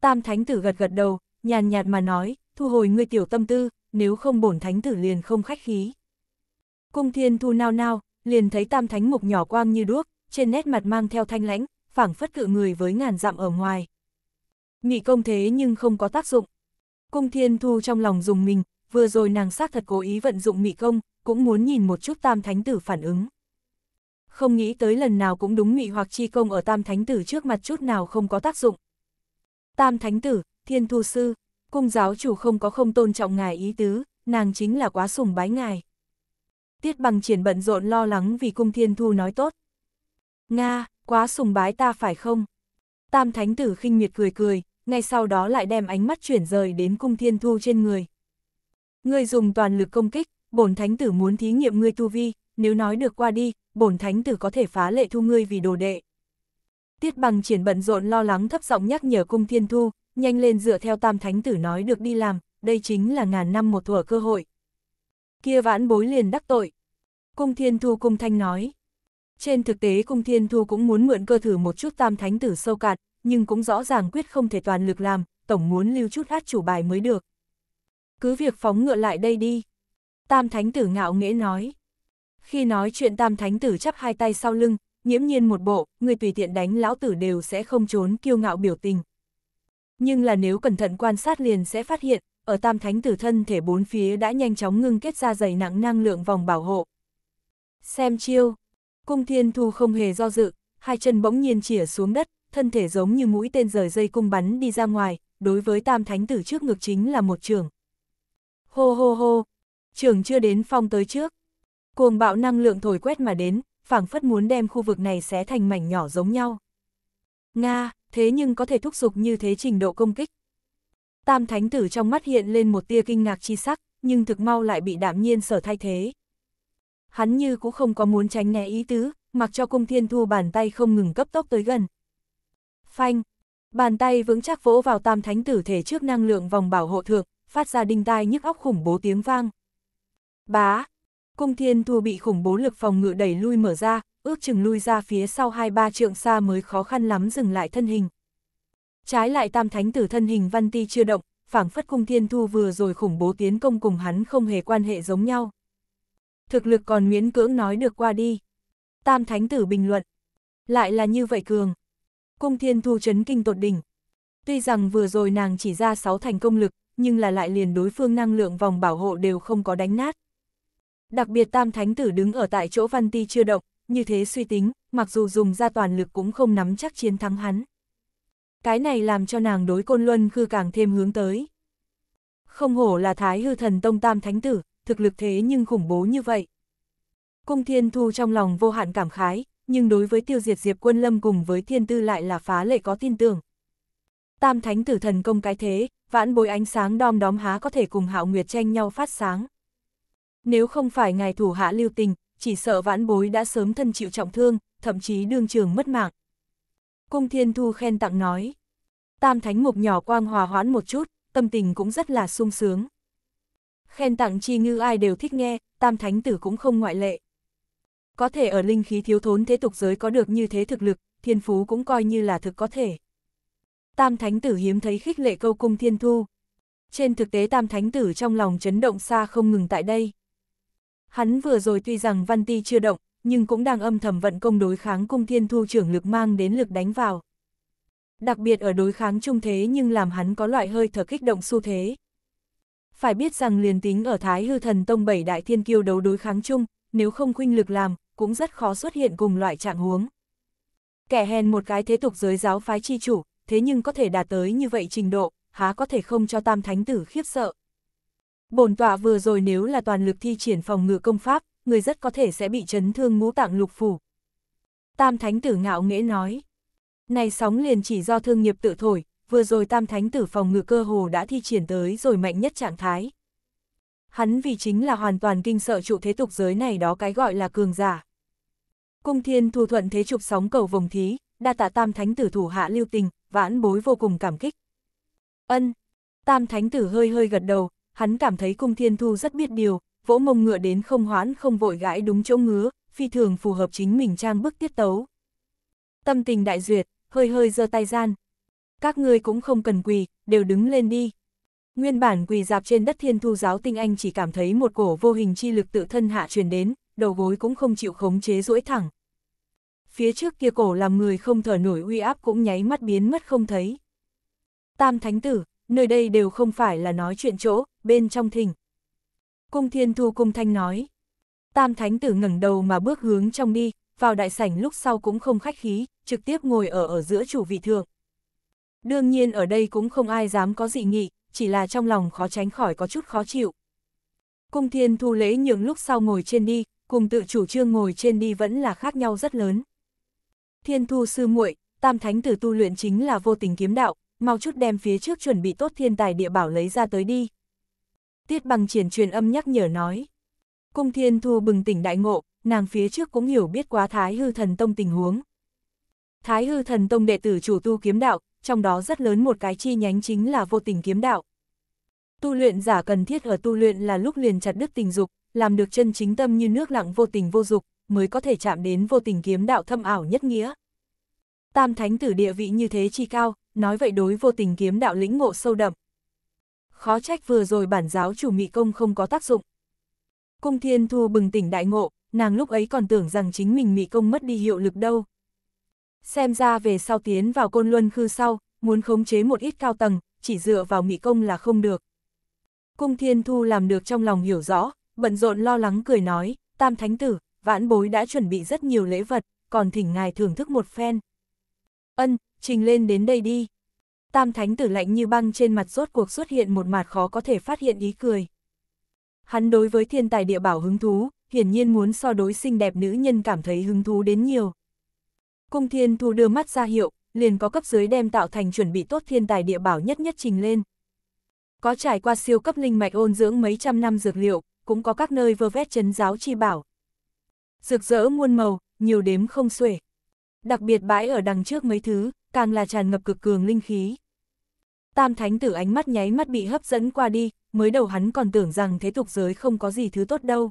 Tam thánh tử gật gật đầu, nhàn nhạt mà nói, thu hồi ngươi tiểu tâm tư, nếu không bổn thánh tử liền không khách khí. Cung thiên thu nao nao, liền thấy tam thánh mục nhỏ quang như đuốc, trên nét mặt mang theo thanh lãnh, phảng phất cự người với ngàn dặm ở ngoài. Mị công thế nhưng không có tác dụng. Cung thiên thu trong lòng dùng mình, vừa rồi nàng xác thật cố ý vận dụng mị công, cũng muốn nhìn một chút tam thánh tử phản ứng không nghĩ tới lần nào cũng đúng mị hoặc chi công ở tam thánh tử trước mặt chút nào không có tác dụng. Tam thánh tử, thiên thu sư, cung giáo chủ không có không tôn trọng ngài ý tứ, nàng chính là quá sùng bái ngài. Tiết bằng triển bận rộn lo lắng vì cung thiên thu nói tốt. Nga, quá sùng bái ta phải không? Tam thánh tử khinh miệt cười cười, ngay sau đó lại đem ánh mắt chuyển rời đến cung thiên thu trên người. người dùng toàn lực công kích, bổn thánh tử muốn thí nghiệm ngươi tu vi, nếu nói được qua đi, bổn thánh tử có thể phá lệ thu ngươi vì đồ đệ. Tiết bằng triển bận rộn lo lắng thấp giọng nhắc nhở cung thiên thu, nhanh lên dựa theo tam thánh tử nói được đi làm, đây chính là ngàn năm một thuở cơ hội. Kia vãn bối liền đắc tội. Cung thiên thu cung thanh nói. Trên thực tế cung thiên thu cũng muốn mượn cơ thử một chút tam thánh tử sâu cạn, nhưng cũng rõ ràng quyết không thể toàn lực làm, tổng muốn lưu chút hát chủ bài mới được. Cứ việc phóng ngựa lại đây đi. Tam thánh tử ngạo nghễ nói. Khi nói chuyện tam thánh tử chắp hai tay sau lưng, nhiễm nhiên một bộ, người tùy tiện đánh lão tử đều sẽ không trốn kiêu ngạo biểu tình. Nhưng là nếu cẩn thận quan sát liền sẽ phát hiện, ở tam thánh tử thân thể bốn phía đã nhanh chóng ngưng kết ra dày nặng năng lượng vòng bảo hộ. Xem chiêu, cung thiên thu không hề do dự, hai chân bỗng nhiên chỉa xuống đất, thân thể giống như mũi tên rời dây cung bắn đi ra ngoài, đối với tam thánh tử trước ngực chính là một trường. Hô hô hô, trường chưa đến phong tới trước. Cuồng bạo năng lượng thổi quét mà đến, phảng phất muốn đem khu vực này xé thành mảnh nhỏ giống nhau. Nga, thế nhưng có thể thúc giục như thế trình độ công kích. Tam thánh tử trong mắt hiện lên một tia kinh ngạc chi sắc, nhưng thực mau lại bị đạm nhiên sở thay thế. Hắn như cũng không có muốn tránh né ý tứ, mặc cho cung thiên thu bàn tay không ngừng cấp tốc tới gần. Phanh, bàn tay vững chắc vỗ vào tam thánh tử thể trước năng lượng vòng bảo hộ thượng, phát ra đinh tai nhức óc khủng bố tiếng vang. Bá, Cung thiên thua bị khủng bố lực phòng ngự đẩy lui mở ra, ước chừng lui ra phía sau hai ba trượng xa mới khó khăn lắm dừng lại thân hình. Trái lại tam thánh tử thân hình văn ti chưa động, phảng phất cung thiên thu vừa rồi khủng bố tiến công cùng hắn không hề quan hệ giống nhau. Thực lực còn miễn cưỡng nói được qua đi. Tam thánh tử bình luận. Lại là như vậy cường. Cung thiên thu chấn kinh tột đỉnh. Tuy rằng vừa rồi nàng chỉ ra sáu thành công lực, nhưng là lại liền đối phương năng lượng vòng bảo hộ đều không có đánh nát. Đặc biệt tam thánh tử đứng ở tại chỗ văn ti chưa động, như thế suy tính, mặc dù dùng ra toàn lực cũng không nắm chắc chiến thắng hắn. Cái này làm cho nàng đối côn luân khư càng thêm hướng tới. Không hổ là thái hư thần tông tam thánh tử, thực lực thế nhưng khủng bố như vậy. Cung thiên thu trong lòng vô hạn cảm khái, nhưng đối với tiêu diệt diệp quân lâm cùng với thiên tư lại là phá lệ có tin tưởng. Tam thánh tử thần công cái thế, vãn bối ánh sáng đom đóm há có thể cùng hạo nguyệt tranh nhau phát sáng. Nếu không phải ngài thủ hạ lưu tình, chỉ sợ vãn bối đã sớm thân chịu trọng thương, thậm chí đương trường mất mạng. Cung Thiên Thu khen tặng nói. Tam Thánh Mục nhỏ quang hòa hoãn một chút, tâm tình cũng rất là sung sướng. Khen tặng chi ngư ai đều thích nghe, Tam Thánh Tử cũng không ngoại lệ. Có thể ở linh khí thiếu thốn thế tục giới có được như thế thực lực, thiên phú cũng coi như là thực có thể. Tam Thánh Tử hiếm thấy khích lệ câu cung Thiên Thu. Trên thực tế Tam Thánh Tử trong lòng chấn động xa không ngừng tại đây. Hắn vừa rồi tuy rằng Văn Ti chưa động, nhưng cũng đang âm thầm vận công đối kháng cung thiên thu trưởng lực mang đến lực đánh vào. Đặc biệt ở đối kháng trung thế nhưng làm hắn có loại hơi thở kích động xu thế. Phải biết rằng liền tính ở Thái Hư Thần Tông bảy đại thiên kiêu đấu đối kháng chung, nếu không khuynh lực làm, cũng rất khó xuất hiện cùng loại trạng huống. Kẻ hèn một cái thế tục giới giáo phái chi chủ, thế nhưng có thể đạt tới như vậy trình độ, há có thể không cho tam thánh tử khiếp sợ. Bổn tọa vừa rồi nếu là toàn lực thi triển phòng ngự công pháp, người rất có thể sẽ bị chấn thương ngũ tạng lục phủ. Tam Thánh Tử ngạo nghễ nói. Này sóng liền chỉ do thương nghiệp tự thổi, vừa rồi Tam Thánh Tử phòng ngự cơ hồ đã thi triển tới rồi mạnh nhất trạng thái. Hắn vì chính là hoàn toàn kinh sợ trụ thế tục giới này đó cái gọi là cường giả. Cung thiên thu thuận thế trục sóng cầu vòng thí, đa tạ Tam Thánh Tử thủ hạ lưu tình, vãn bối vô cùng cảm kích. Ân, Tam Thánh Tử hơi hơi gật đầu, hắn cảm thấy cung thiên thu rất biết điều, vỗ mông ngựa đến không hoãn không vội gãi đúng chỗ ngứa, phi thường phù hợp chính mình trang bức tiết tấu. Tâm tình đại duyệt, hơi hơi giơ tay gian. Các ngươi cũng không cần quỳ, đều đứng lên đi. Nguyên bản quỳ dạp trên đất thiên thu giáo tinh anh chỉ cảm thấy một cổ vô hình chi lực tự thân hạ truyền đến, đầu gối cũng không chịu khống chế duỗi thẳng. Phía trước kia cổ làm người không thở nổi uy áp cũng nháy mắt biến mất không thấy. Tam thánh tử, nơi đây đều không phải là nói chuyện chỗ, bên trong thỉnh. Cung thiên thu cung thanh nói. Tam thánh tử ngẩng đầu mà bước hướng trong đi, vào đại sảnh lúc sau cũng không khách khí, trực tiếp ngồi ở ở giữa chủ vị thượng. Đương nhiên ở đây cũng không ai dám có dị nghị, chỉ là trong lòng khó tránh khỏi có chút khó chịu. Cung thiên thu lễ nhường lúc sau ngồi trên đi, cùng tự chủ trương ngồi trên đi vẫn là khác nhau rất lớn. Thiên thu sư muội, tam thánh tử tu luyện chính là vô tình kiếm đạo, mau chút đem phía trước chuẩn bị tốt thiên tài địa bảo lấy ra tới đi, Tiết bằng triển truyền âm nhắc nhở nói. Cung thiên thu bừng tỉnh đại ngộ, nàng phía trước cũng hiểu biết quá Thái Hư Thần Tông tình huống. Thái Hư Thần Tông đệ tử chủ tu kiếm đạo, trong đó rất lớn một cái chi nhánh chính là vô tình kiếm đạo. Tu luyện giả cần thiết ở tu luyện là lúc liền chặt đứt tình dục, làm được chân chính tâm như nước lặng vô tình vô dục, mới có thể chạm đến vô tình kiếm đạo thâm ảo nhất nghĩa. Tam thánh tử địa vị như thế chi cao, nói vậy đối vô tình kiếm đạo lĩnh ngộ sâu đậm, khó trách vừa rồi bản giáo chủ mị công không có tác dụng. Cung Thiên Thu bừng tỉnh đại ngộ, nàng lúc ấy còn tưởng rằng chính mình mị công mất đi hiệu lực đâu. Xem ra về sau tiến vào côn luân khư sau, muốn khống chế một ít cao tầng, chỉ dựa vào mị công là không được. Cung Thiên Thu làm được trong lòng hiểu rõ, bận rộn lo lắng cười nói, Tam Thánh Tử, vãn bối đã chuẩn bị rất nhiều lễ vật, còn thỉnh ngài thưởng thức một phen. Ân, trình lên đến đây đi. Tam thánh tử lạnh như băng trên mặt rốt cuộc xuất hiện một mặt khó có thể phát hiện ý cười. Hắn đối với thiên tài địa bảo hứng thú, hiển nhiên muốn so đối xinh đẹp nữ nhân cảm thấy hứng thú đến nhiều. Cung thiên thu đưa mắt ra hiệu, liền có cấp dưới đem tạo thành chuẩn bị tốt thiên tài địa bảo nhất nhất trình lên. Có trải qua siêu cấp linh mạch ôn dưỡng mấy trăm năm dược liệu, cũng có các nơi vơ vét chấn giáo chi bảo. dược rỡ muôn màu, nhiều đếm không xuể. Đặc biệt bãi ở đằng trước mấy thứ, càng là tràn ngập cực cường linh khí. Tam thánh tử ánh mắt nháy mắt bị hấp dẫn qua đi, mới đầu hắn còn tưởng rằng thế tục giới không có gì thứ tốt đâu.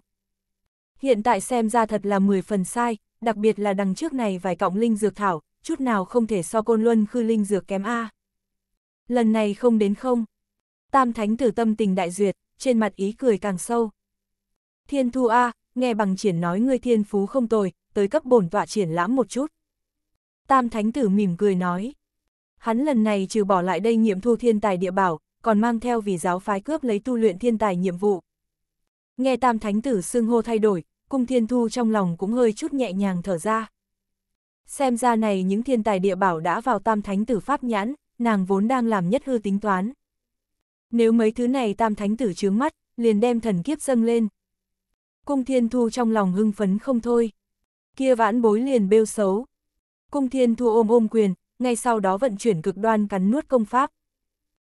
Hiện tại xem ra thật là 10 phần sai, đặc biệt là đằng trước này vài cọng linh dược thảo, chút nào không thể so côn luân khư linh dược kém A. Lần này không đến không. Tam thánh tử tâm tình đại duyệt, trên mặt ý cười càng sâu. Thiên thu A, nghe bằng triển nói ngươi thiên phú không tồi, tới cấp bổn tọa triển lãm một chút. Tam Thánh Tử mỉm cười nói. Hắn lần này trừ bỏ lại đây nghiệm thu thiên tài địa bảo, còn mang theo vì giáo phái cướp lấy tu luyện thiên tài nhiệm vụ. Nghe Tam Thánh Tử xưng hô thay đổi, cung thiên thu trong lòng cũng hơi chút nhẹ nhàng thở ra. Xem ra này những thiên tài địa bảo đã vào Tam Thánh Tử pháp nhãn, nàng vốn đang làm nhất hư tính toán. Nếu mấy thứ này Tam Thánh Tử chướng mắt, liền đem thần kiếp dâng lên. Cung thiên thu trong lòng hưng phấn không thôi. Kia vãn bối liền bêu xấu, Cung Thiên Thu ôm ôm quyền, ngay sau đó vận chuyển cực đoan cắn nuốt công pháp.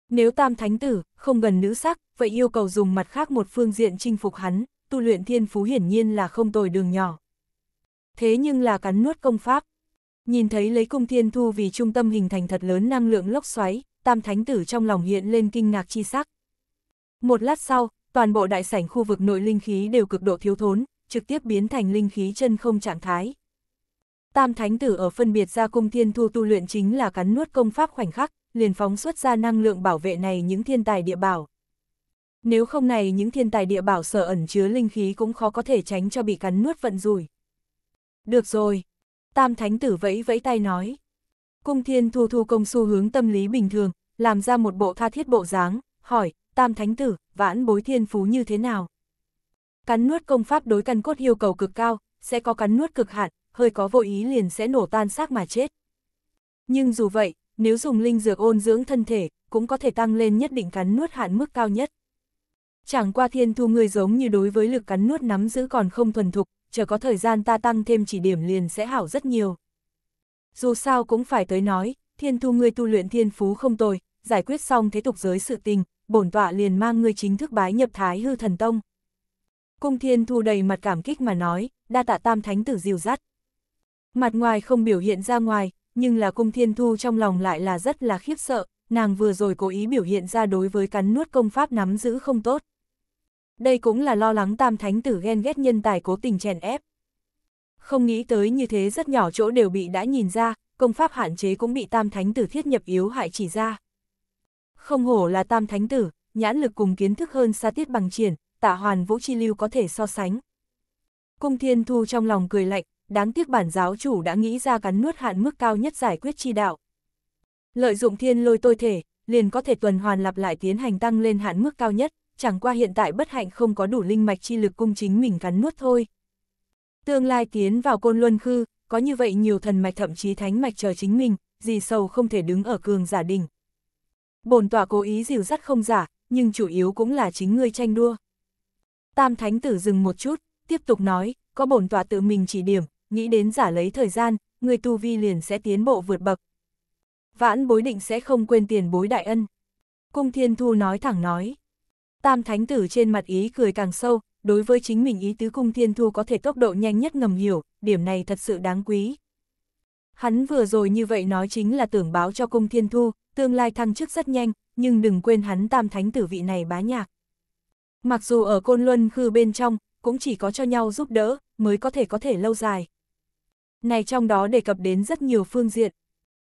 Nếu Tam Thánh Tử không gần nữ sắc, vậy yêu cầu dùng mặt khác một phương diện chinh phục hắn, tu luyện thiên phú hiển nhiên là không tồi đường nhỏ. Thế nhưng là cắn nuốt công pháp. Nhìn thấy lấy cung thiên thu vì trung tâm hình thành thật lớn năng lượng lốc xoáy, tam thánh tử trong lòng hiện lên kinh ngạc chi sắc. Một lát sau, toàn bộ đại sảnh khu vực nội linh khí đều cực độ thiếu thốn, trực tiếp biến thành linh khí chân không trạng thái. Tam thánh tử ở phân biệt ra cung thiên thu tu luyện chính là cắn nuốt công pháp khoảnh khắc, liền phóng xuất ra năng lượng bảo vệ này những thiên tài địa bảo. Nếu không này những thiên tài địa bảo sở ẩn chứa linh khí cũng khó có thể tránh cho bị cắn nuốt vận rủi. Được rồi, Tam thánh tử vẫy vẫy tay nói. Cung thiên thu thu công xu hướng tâm lý bình thường, làm ra một bộ tha thiết bộ dáng, hỏi, tam thánh tử, vãn bối thiên phú như thế nào? Cắn nuốt công pháp đối căn cốt yêu cầu cực cao, sẽ có cắn nuốt cực hạn, hơi có vô ý liền sẽ nổ tan xác mà chết. Nhưng dù vậy, nếu dùng linh dược ôn dưỡng thân thể, cũng có thể tăng lên nhất định cắn nuốt hạn mức cao nhất. Chẳng qua thiên thu người giống như đối với lực cắn nuốt nắm giữ còn không thuần thục, chờ có thời gian ta tăng thêm chỉ điểm liền sẽ hảo rất nhiều. Dù sao cũng phải tới nói, thiên thu ngươi tu luyện thiên phú không tồi, giải quyết xong thế tục giới sự tình, bổn tọa liền mang ngươi chính thức bái nhập thái hư thần tông. Cung thiên thu đầy mặt cảm kích mà nói, đa tạ tam thánh tử diều dắt. Mặt ngoài không biểu hiện ra ngoài, nhưng là cung thiên thu trong lòng lại là rất là khiếp sợ, nàng vừa rồi cố ý biểu hiện ra đối với cắn nuốt công pháp nắm giữ không tốt. Đây cũng là lo lắng tam thánh tử ghen ghét nhân tài cố tình chèn ép. Không nghĩ tới như thế rất nhỏ chỗ đều bị đã nhìn ra, công pháp hạn chế cũng bị tam thánh tử thiết nhập yếu hại chỉ ra. Không hổ là tam thánh tử, nhãn lực cùng kiến thức hơn xa tiết bằng triển, tạ hoàn vũ chi lưu có thể so sánh. Cung thiên thu trong lòng cười lạnh, đáng tiếc bản giáo chủ đã nghĩ ra cắn nuốt hạn mức cao nhất giải quyết chi đạo. Lợi dụng thiên lôi tôi thể, liền có thể tuần hoàn lặp lại tiến hành tăng lên hạn mức cao nhất, chẳng qua hiện tại bất hạnh không có đủ linh mạch chi lực cung chính mình cắn nuốt thôi. Tương lai tiến vào côn luân khư, có như vậy nhiều thần mạch thậm chí thánh mạch chờ chính mình, gì sầu không thể đứng ở cường giả đình Bồn tọa cố ý dìu dắt không giả, nhưng chủ yếu cũng là chính ngươi tranh đua. Tam thánh tử dừng một chút, tiếp tục nói, có bổn tọa tự mình chỉ điểm, nghĩ đến giả lấy thời gian, người tu vi liền sẽ tiến bộ vượt bậc. Vãn bối định sẽ không quên tiền bối đại ân. Cung Thiên Thu nói thẳng nói. Tam Thánh Tử trên mặt ý cười càng sâu, đối với chính mình ý tứ Cung Thiên Thu có thể tốc độ nhanh nhất ngầm hiểu, điểm này thật sự đáng quý. Hắn vừa rồi như vậy nói chính là tưởng báo cho Cung Thiên Thu, tương lai thăng chức rất nhanh, nhưng đừng quên hắn Tam Thánh Tử vị này bá nhạc. Mặc dù ở Côn Luân Khư bên trong, cũng chỉ có cho nhau giúp đỡ, mới có thể có thể lâu dài. Này trong đó đề cập đến rất nhiều phương diện.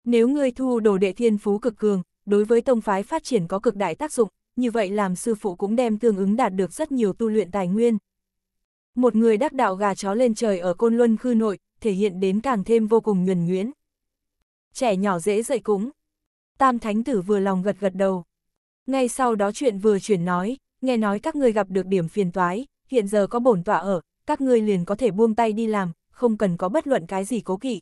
Nếu ngươi thu đồ đệ thiên phú cực cường, đối với tông phái phát triển có cực đại tác dụng, như vậy làm sư phụ cũng đem tương ứng đạt được rất nhiều tu luyện tài nguyên. Một người đắc đạo gà chó lên trời ở Côn Luân khư nội, thể hiện đến càng thêm vô cùng nhuần nhuyễn. Trẻ nhỏ dễ dậy cúng. Tam thánh tử vừa lòng gật gật đầu. Ngay sau đó chuyện vừa chuyển nói, nghe nói các ngươi gặp được điểm phiền toái, hiện giờ có bổn tọa ở, các ngươi liền có thể buông tay đi làm, không cần có bất luận cái gì cố kỵ.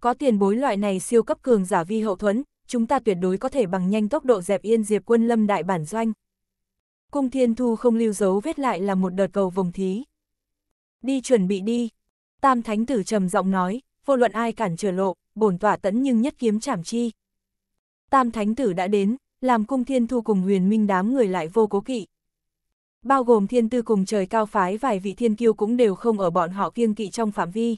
Có tiền bối loại này siêu cấp cường giả vi hậu thuẫn, chúng ta tuyệt đối có thể bằng nhanh tốc độ dẹp yên diệp quân lâm đại bản doanh. Cung thiên thu không lưu dấu vết lại là một đợt cầu vòng thí. Đi chuẩn bị đi. Tam thánh tử trầm giọng nói, vô luận ai cản trở lộ, bổn tỏa tẫn nhưng nhất kiếm chảm chi. Tam thánh tử đã đến, làm cung thiên thu cùng huyền minh đám người lại vô cố kỵ, Bao gồm thiên tư cùng trời cao phái vài vị thiên kiêu cũng đều không ở bọn họ kiêng kỵ trong phạm vi.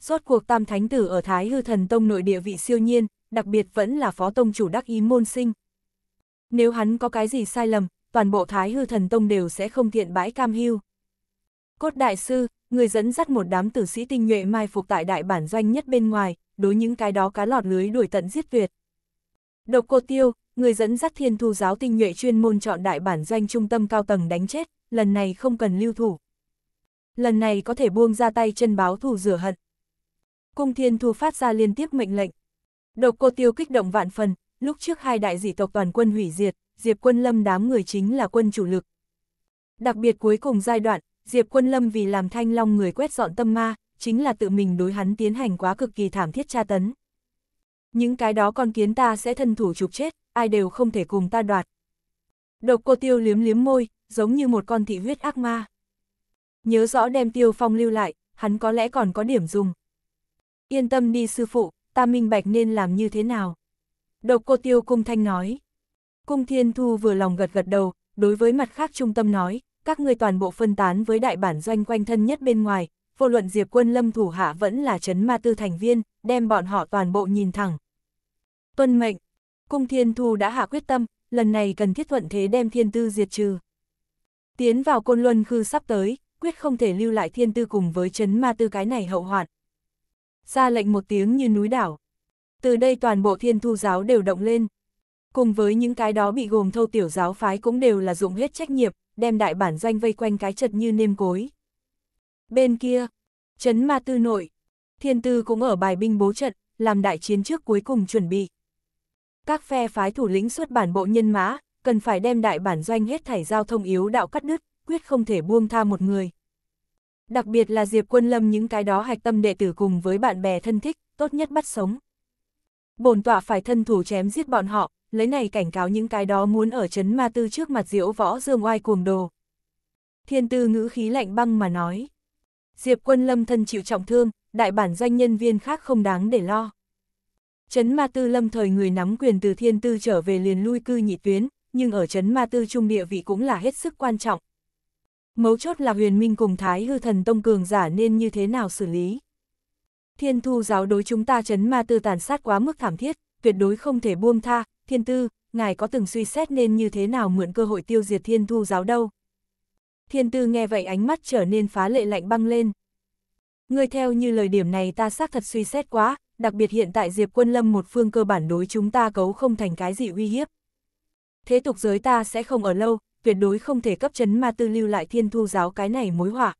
Rốt cuộc tam thánh tử ở Thái Hư Thần Tông nội địa vị siêu nhiên, đặc biệt vẫn là phó tông chủ đắc ý môn sinh. Nếu hắn có cái gì sai lầm, toàn bộ Thái Hư Thần Tông đều sẽ không thiện bãi cam hưu. Cốt đại sư, người dẫn dắt một đám tử sĩ tinh nhuệ mai phục tại đại bản doanh nhất bên ngoài, đối những cái đó cá lọt lưới đuổi tận giết tuyệt. Độc cô tiêu, người dẫn dắt thiên thu giáo tinh nhuệ chuyên môn chọn đại bản doanh trung tâm cao tầng đánh chết, lần này không cần lưu thủ. Lần này có thể buông ra tay chân báo thù rửa hận. Cung thiên thu phát ra liên tiếp mệnh lệnh. Độc cô tiêu kích động vạn phần, lúc trước hai đại dị tộc toàn quân hủy diệt, Diệp quân lâm đám người chính là quân chủ lực. Đặc biệt cuối cùng giai đoạn, Diệp quân lâm vì làm thanh long người quét dọn tâm ma, chính là tự mình đối hắn tiến hành quá cực kỳ thảm thiết tra tấn. Những cái đó con kiến ta sẽ thân thủ trục chết, ai đều không thể cùng ta đoạt. Độc cô tiêu liếm liếm môi, giống như một con thị huyết ác ma. Nhớ rõ đem tiêu phong lưu lại, hắn có lẽ còn có điểm dùng. Yên tâm đi sư phụ, ta minh bạch nên làm như thế nào. Độc cô tiêu cung thanh nói. Cung thiên thu vừa lòng gật gật đầu, đối với mặt khác trung tâm nói, các ngươi toàn bộ phân tán với đại bản doanh quanh thân nhất bên ngoài, vô luận diệp quân lâm thủ hạ vẫn là chấn ma tư thành viên, đem bọn họ toàn bộ nhìn thẳng. Tuân mệnh, Cung Thiên Thu đã hạ quyết tâm, lần này cần thiết thuận thế đem thiên tư diệt trừ. Tiến vào côn luân khư sắp tới, quyết không thể lưu lại thiên tư cùng với Trấn ma tư cái này hậu hoạn. Ra lệnh một tiếng như núi đảo. Từ đây toàn bộ thiên thu giáo đều động lên. Cùng với những cái đó bị gồm thâu tiểu giáo phái cũng đều là dụng hết trách nhiệm, đem đại bản doanh vây quanh cái chật như nêm cối. Bên kia, Trấn ma tư nội, thiên tư cũng ở bài binh bố trận, làm đại chiến trước cuối cùng chuẩn bị các phe phái thủ lĩnh xuất bản bộ nhân mã, cần phải đem đại bản doanh hết thảy giao thông yếu đạo cắt đứt, quyết không thể buông tha một người. Đặc biệt là Diệp Quân Lâm những cái đó hạch tâm đệ tử cùng với bạn bè thân thích, tốt nhất bắt sống. Bổn tọa phải thân thủ chém giết bọn họ, lấy này cảnh cáo những cái đó muốn ở chấn ma tư trước mặt diễu võ dương oai cuồng đồ. Thiên tư ngữ khí lạnh băng mà nói. Diệp Quân Lâm thân chịu trọng thương, đại bản doanh nhân viên khác không đáng để lo. Trấn Ma Tư lâm thời người nắm quyền từ thiên tư trở về liền lui cư nhị tuyến, nhưng ở Trấn Ma Tư trung địa vị cũng là hết sức quan trọng. Mấu chốt là huyền minh cùng Thái hư thần tông cường giả nên như thế nào xử lý. Thiên thu giáo đối chúng ta Trấn Ma Tư tàn sát quá mức thảm thiết, tuyệt đối không thể buông tha, thiên tư, ngài có từng suy xét nên như thế nào mượn cơ hội tiêu diệt thiên thu giáo đâu. Thiên tư nghe vậy ánh mắt trở nên phá lệ lạnh băng lên. Ngươi theo như lời điểm này ta xác thật suy xét quá, đặc biệt hiện tại Diệp Quân Lâm một phương cơ bản đối chúng ta cấu không thành cái gì uy hiếp. Thế tục giới ta sẽ không ở lâu, tuyệt đối không thể cấp chấn ma tư lưu lại thiên thu giáo cái này mối họa.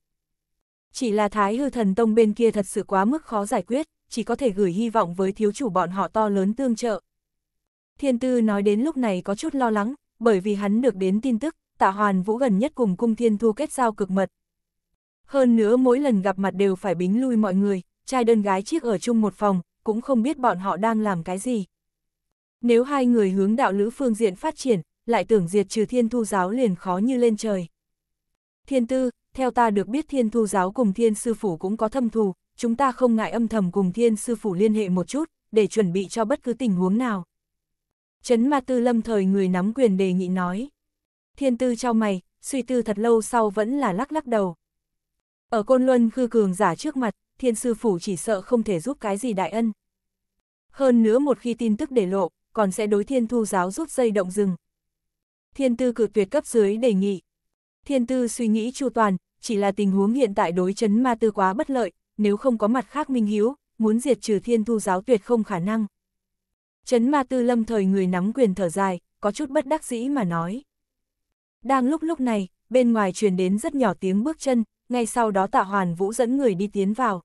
Chỉ là Thái Hư Thần Tông bên kia thật sự quá mức khó giải quyết, chỉ có thể gửi hy vọng với thiếu chủ bọn họ to lớn tương trợ. Thiên Tư nói đến lúc này có chút lo lắng, bởi vì hắn được đến tin tức, tạ hoàn vũ gần nhất cùng cung thiên thu kết giao cực mật. Hơn nữa mỗi lần gặp mặt đều phải bính lui mọi người, trai đơn gái chiếc ở chung một phòng, cũng không biết bọn họ đang làm cái gì. Nếu hai người hướng đạo lữ phương diện phát triển, lại tưởng diệt trừ thiên thu giáo liền khó như lên trời. Thiên tư, theo ta được biết thiên thu giáo cùng thiên sư phủ cũng có thâm thù, chúng ta không ngại âm thầm cùng thiên sư phủ liên hệ một chút, để chuẩn bị cho bất cứ tình huống nào. Trấn ma tư lâm thời người nắm quyền đề nghị nói. Thiên tư cho mày, suy tư thật lâu sau vẫn là lắc lắc đầu. Ở Côn Luân khư cường giả trước mặt, thiên sư phủ chỉ sợ không thể giúp cái gì đại ân. Hơn nữa một khi tin tức để lộ, còn sẽ đối thiên thu giáo rút dây động rừng. Thiên tư cự tuyệt cấp dưới đề nghị. Thiên tư suy nghĩ chu toàn, chỉ là tình huống hiện tại đối chấn ma tư quá bất lợi, nếu không có mặt khác minh hiếu, muốn diệt trừ thiên thu giáo tuyệt không khả năng. Chấn ma tư lâm thời người nắm quyền thở dài, có chút bất đắc dĩ mà nói. Đang lúc lúc này, bên ngoài truyền đến rất nhỏ tiếng bước chân, ngay sau đó tạ hoàn vũ dẫn người đi tiến vào.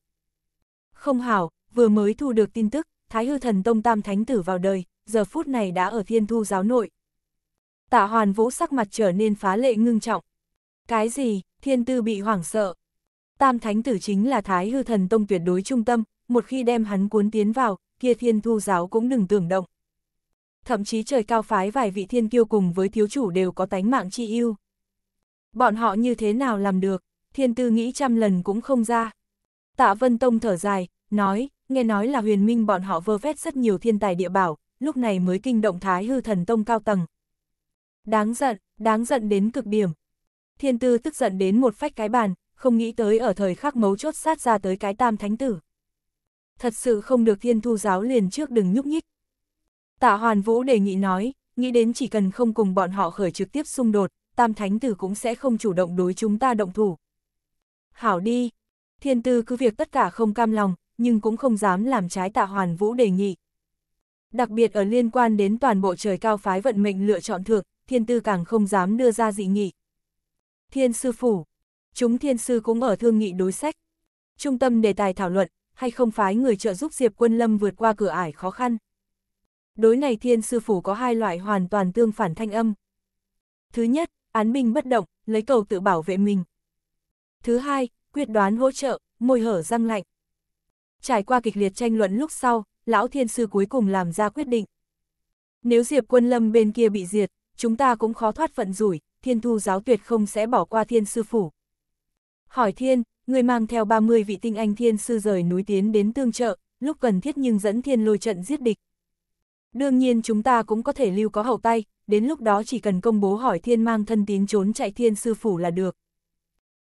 Không hảo, vừa mới thu được tin tức, Thái Hư Thần Tông Tam Thánh Tử vào đời, giờ phút này đã ở thiên thu giáo nội. Tạ hoàn vũ sắc mặt trở nên phá lệ ngưng trọng. Cái gì, thiên tư bị hoảng sợ. Tam Thánh Tử chính là Thái Hư Thần Tông tuyệt đối trung tâm, một khi đem hắn cuốn tiến vào, kia thiên thu giáo cũng đừng tưởng động. Thậm chí trời cao phái vài vị thiên kiêu cùng với thiếu chủ đều có tánh mạng chi yêu. Bọn họ như thế nào làm được? thiên tư nghĩ trăm lần cũng không ra. Tạ Vân Tông thở dài, nói, nghe nói là huyền minh bọn họ vơ vét rất nhiều thiên tài địa bảo, lúc này mới kinh động thái hư thần tông cao tầng. Đáng giận, đáng giận đến cực điểm. Thiên tư tức giận đến một phách cái bàn, không nghĩ tới ở thời khắc mấu chốt sát ra tới cái tam thánh tử. Thật sự không được thiên thu giáo liền trước đừng nhúc nhích. Tạ Hoàn Vũ đề nghị nói, nghĩ đến chỉ cần không cùng bọn họ khởi trực tiếp xung đột, tam thánh tử cũng sẽ không chủ động đối chúng ta động thủ, Hảo đi. Thiên tư cứ việc tất cả không cam lòng, nhưng cũng không dám làm trái tạ hoàn vũ đề nghị. Đặc biệt ở liên quan đến toàn bộ trời cao phái vận mệnh lựa chọn thượng, thiên tư càng không dám đưa ra dị nghị. Thiên sư phủ. Chúng thiên sư cũng ở thương nghị đối sách. Trung tâm đề tài thảo luận, hay không phái người trợ giúp Diệp Quân Lâm vượt qua cửa ải khó khăn. Đối này thiên sư phủ có hai loại hoàn toàn tương phản thanh âm. Thứ nhất, án binh bất động, lấy cầu tự bảo vệ mình. Thứ hai, quyết đoán hỗ trợ, môi hở răng lạnh. Trải qua kịch liệt tranh luận lúc sau, lão thiên sư cuối cùng làm ra quyết định. Nếu Diệp Quân Lâm bên kia bị diệt, chúng ta cũng khó thoát phận rủi, thiên thu giáo tuyệt không sẽ bỏ qua thiên sư phủ. Hỏi thiên, người mang theo 30 vị tinh anh thiên sư rời núi tiến đến tương trợ, lúc cần thiết nhưng dẫn thiên lôi trận giết địch. Đương nhiên chúng ta cũng có thể lưu có hậu tay, đến lúc đó chỉ cần công bố hỏi thiên mang thân tín trốn chạy thiên sư phủ là được.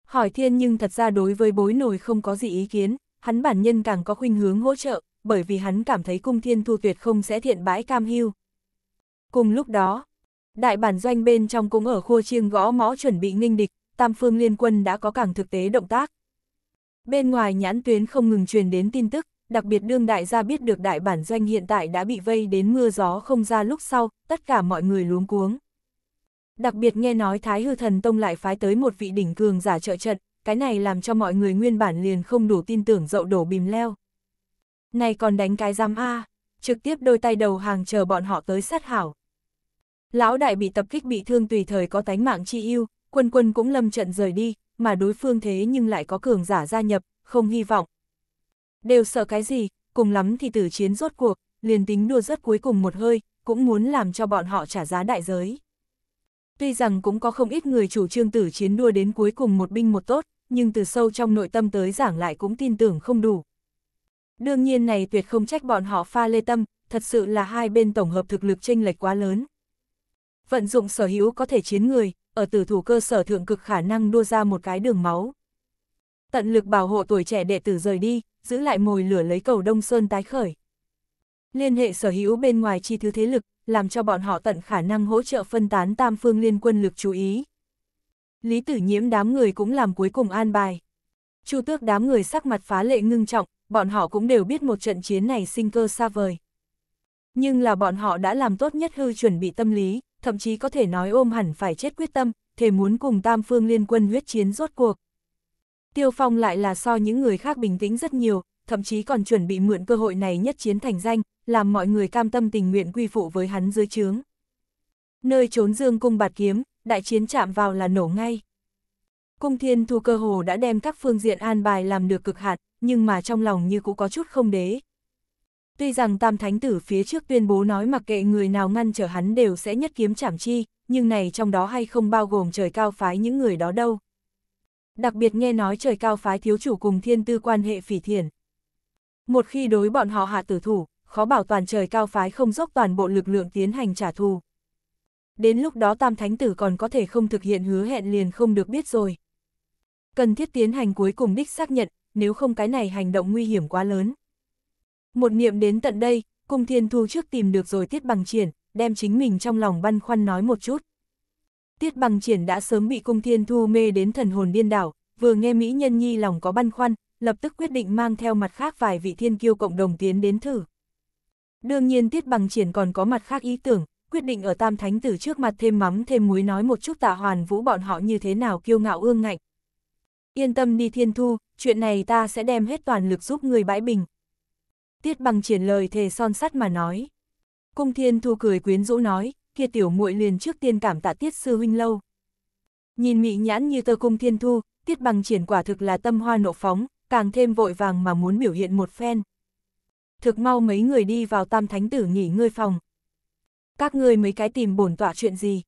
Hỏi thiên nhưng thật ra đối với bối nổi không có gì ý kiến, hắn bản nhân càng có khuynh hướng hỗ trợ, bởi vì hắn cảm thấy cung thiên thu tuyệt không sẽ thiện bãi cam hưu. Cùng lúc đó, đại bản doanh bên trong cũng ở khua chiêng gõ mõ chuẩn bị nghinh địch, tam phương liên quân đã có càng thực tế động tác. Bên ngoài nhãn tuyến không ngừng truyền đến tin tức, đặc biệt đương đại gia biết được đại bản doanh hiện tại đã bị vây đến mưa gió không ra lúc sau, tất cả mọi người luống cuống. Đặc biệt nghe nói Thái Hư Thần Tông lại phái tới một vị đỉnh cường giả trợ trận, cái này làm cho mọi người nguyên bản liền không đủ tin tưởng dậu đổ bìm leo. Này còn đánh cái giam A, trực tiếp đôi tay đầu hàng chờ bọn họ tới sát hảo. Lão đại bị tập kích bị thương tùy thời có tánh mạng chi yêu, quân quân cũng lâm trận rời đi, mà đối phương thế nhưng lại có cường giả gia nhập, không hy vọng. Đều sợ cái gì, cùng lắm thì tử chiến rốt cuộc, liền tính đua rất cuối cùng một hơi, cũng muốn làm cho bọn họ trả giá đại giới. Tuy rằng cũng có không ít người chủ trương tử chiến đua đến cuối cùng một binh một tốt, nhưng từ sâu trong nội tâm tới giảng lại cũng tin tưởng không đủ. Đương nhiên này tuyệt không trách bọn họ pha lê tâm, thật sự là hai bên tổng hợp thực lực chênh lệch quá lớn. Vận dụng sở hữu có thể chiến người, ở tử thủ cơ sở thượng cực khả năng đua ra một cái đường máu. Tận lực bảo hộ tuổi trẻ đệ tử rời đi, giữ lại mồi lửa lấy cầu Đông Sơn tái khởi. Liên hệ sở hữu bên ngoài chi thứ thế lực, làm cho bọn họ tận khả năng hỗ trợ phân tán tam phương liên quân lực chú ý. Lý tử nhiễm đám người cũng làm cuối cùng an bài. Chu tước đám người sắc mặt phá lệ ngưng trọng, bọn họ cũng đều biết một trận chiến này sinh cơ xa vời. Nhưng là bọn họ đã làm tốt nhất hư chuẩn bị tâm lý, thậm chí có thể nói ôm hẳn phải chết quyết tâm, thề muốn cùng tam phương liên quân huyết chiến rốt cuộc. Tiêu Phong lại là so những người khác bình tĩnh rất nhiều, thậm chí còn chuẩn bị mượn cơ hội này nhất chiến thành danh, làm mọi người cam tâm tình nguyện quy phụ với hắn dưới trướng. Nơi trốn dương cung bạt kiếm, đại chiến chạm vào là nổ ngay. Cung thiên thu cơ hồ đã đem các phương diện an bài làm được cực hạn, nhưng mà trong lòng như cũng có chút không đế. Tuy rằng tam thánh tử phía trước tuyên bố nói mặc kệ người nào ngăn trở hắn đều sẽ nhất kiếm chảm chi, nhưng này trong đó hay không bao gồm trời cao phái những người đó đâu. Đặc biệt nghe nói trời cao phái thiếu chủ cùng thiên tư quan hệ phỉ thiền. Một khi đối bọn họ hạ tử thủ, khó bảo toàn trời cao phái không dốc toàn bộ lực lượng tiến hành trả thù. Đến lúc đó tam thánh tử còn có thể không thực hiện hứa hẹn liền không được biết rồi. Cần thiết tiến hành cuối cùng đích xác nhận, nếu không cái này hành động nguy hiểm quá lớn. Một niệm đến tận đây, cung thiên thu trước tìm được rồi tiết bằng triển, đem chính mình trong lòng băn khoăn nói một chút. Tiết bằng triển đã sớm bị cung thiên thu mê đến thần hồn điên đảo, vừa nghe Mỹ Nhân Nhi lòng có băn khoăn, lập tức quyết định mang theo mặt khác vài vị thiên kiêu cộng đồng tiến đến thử. Đương nhiên Tiết Bằng Triển còn có mặt khác ý tưởng, quyết định ở Tam Thánh Tử trước mặt thêm mắm thêm muối nói một chút tạ hoàn vũ bọn họ như thế nào kiêu ngạo ương ngạnh. Yên tâm đi Thiên Thu, chuyện này ta sẽ đem hết toàn lực giúp người bãi bình. Tiết Bằng Triển lời thề son sắt mà nói. Cung Thiên Thu cười quyến rũ nói, kia tiểu muội liền trước tiên cảm tạ Tiết Sư Huynh lâu. Nhìn mị nhãn như tơ Cung Thiên Thu, Tiết Bằng Triển quả thực là tâm hoa nộ phóng, càng thêm vội vàng mà muốn biểu hiện một phen thực mau mấy người đi vào tam thánh tử nghỉ ngơi phòng. Các ngươi mấy cái tìm bổn tọa chuyện gì?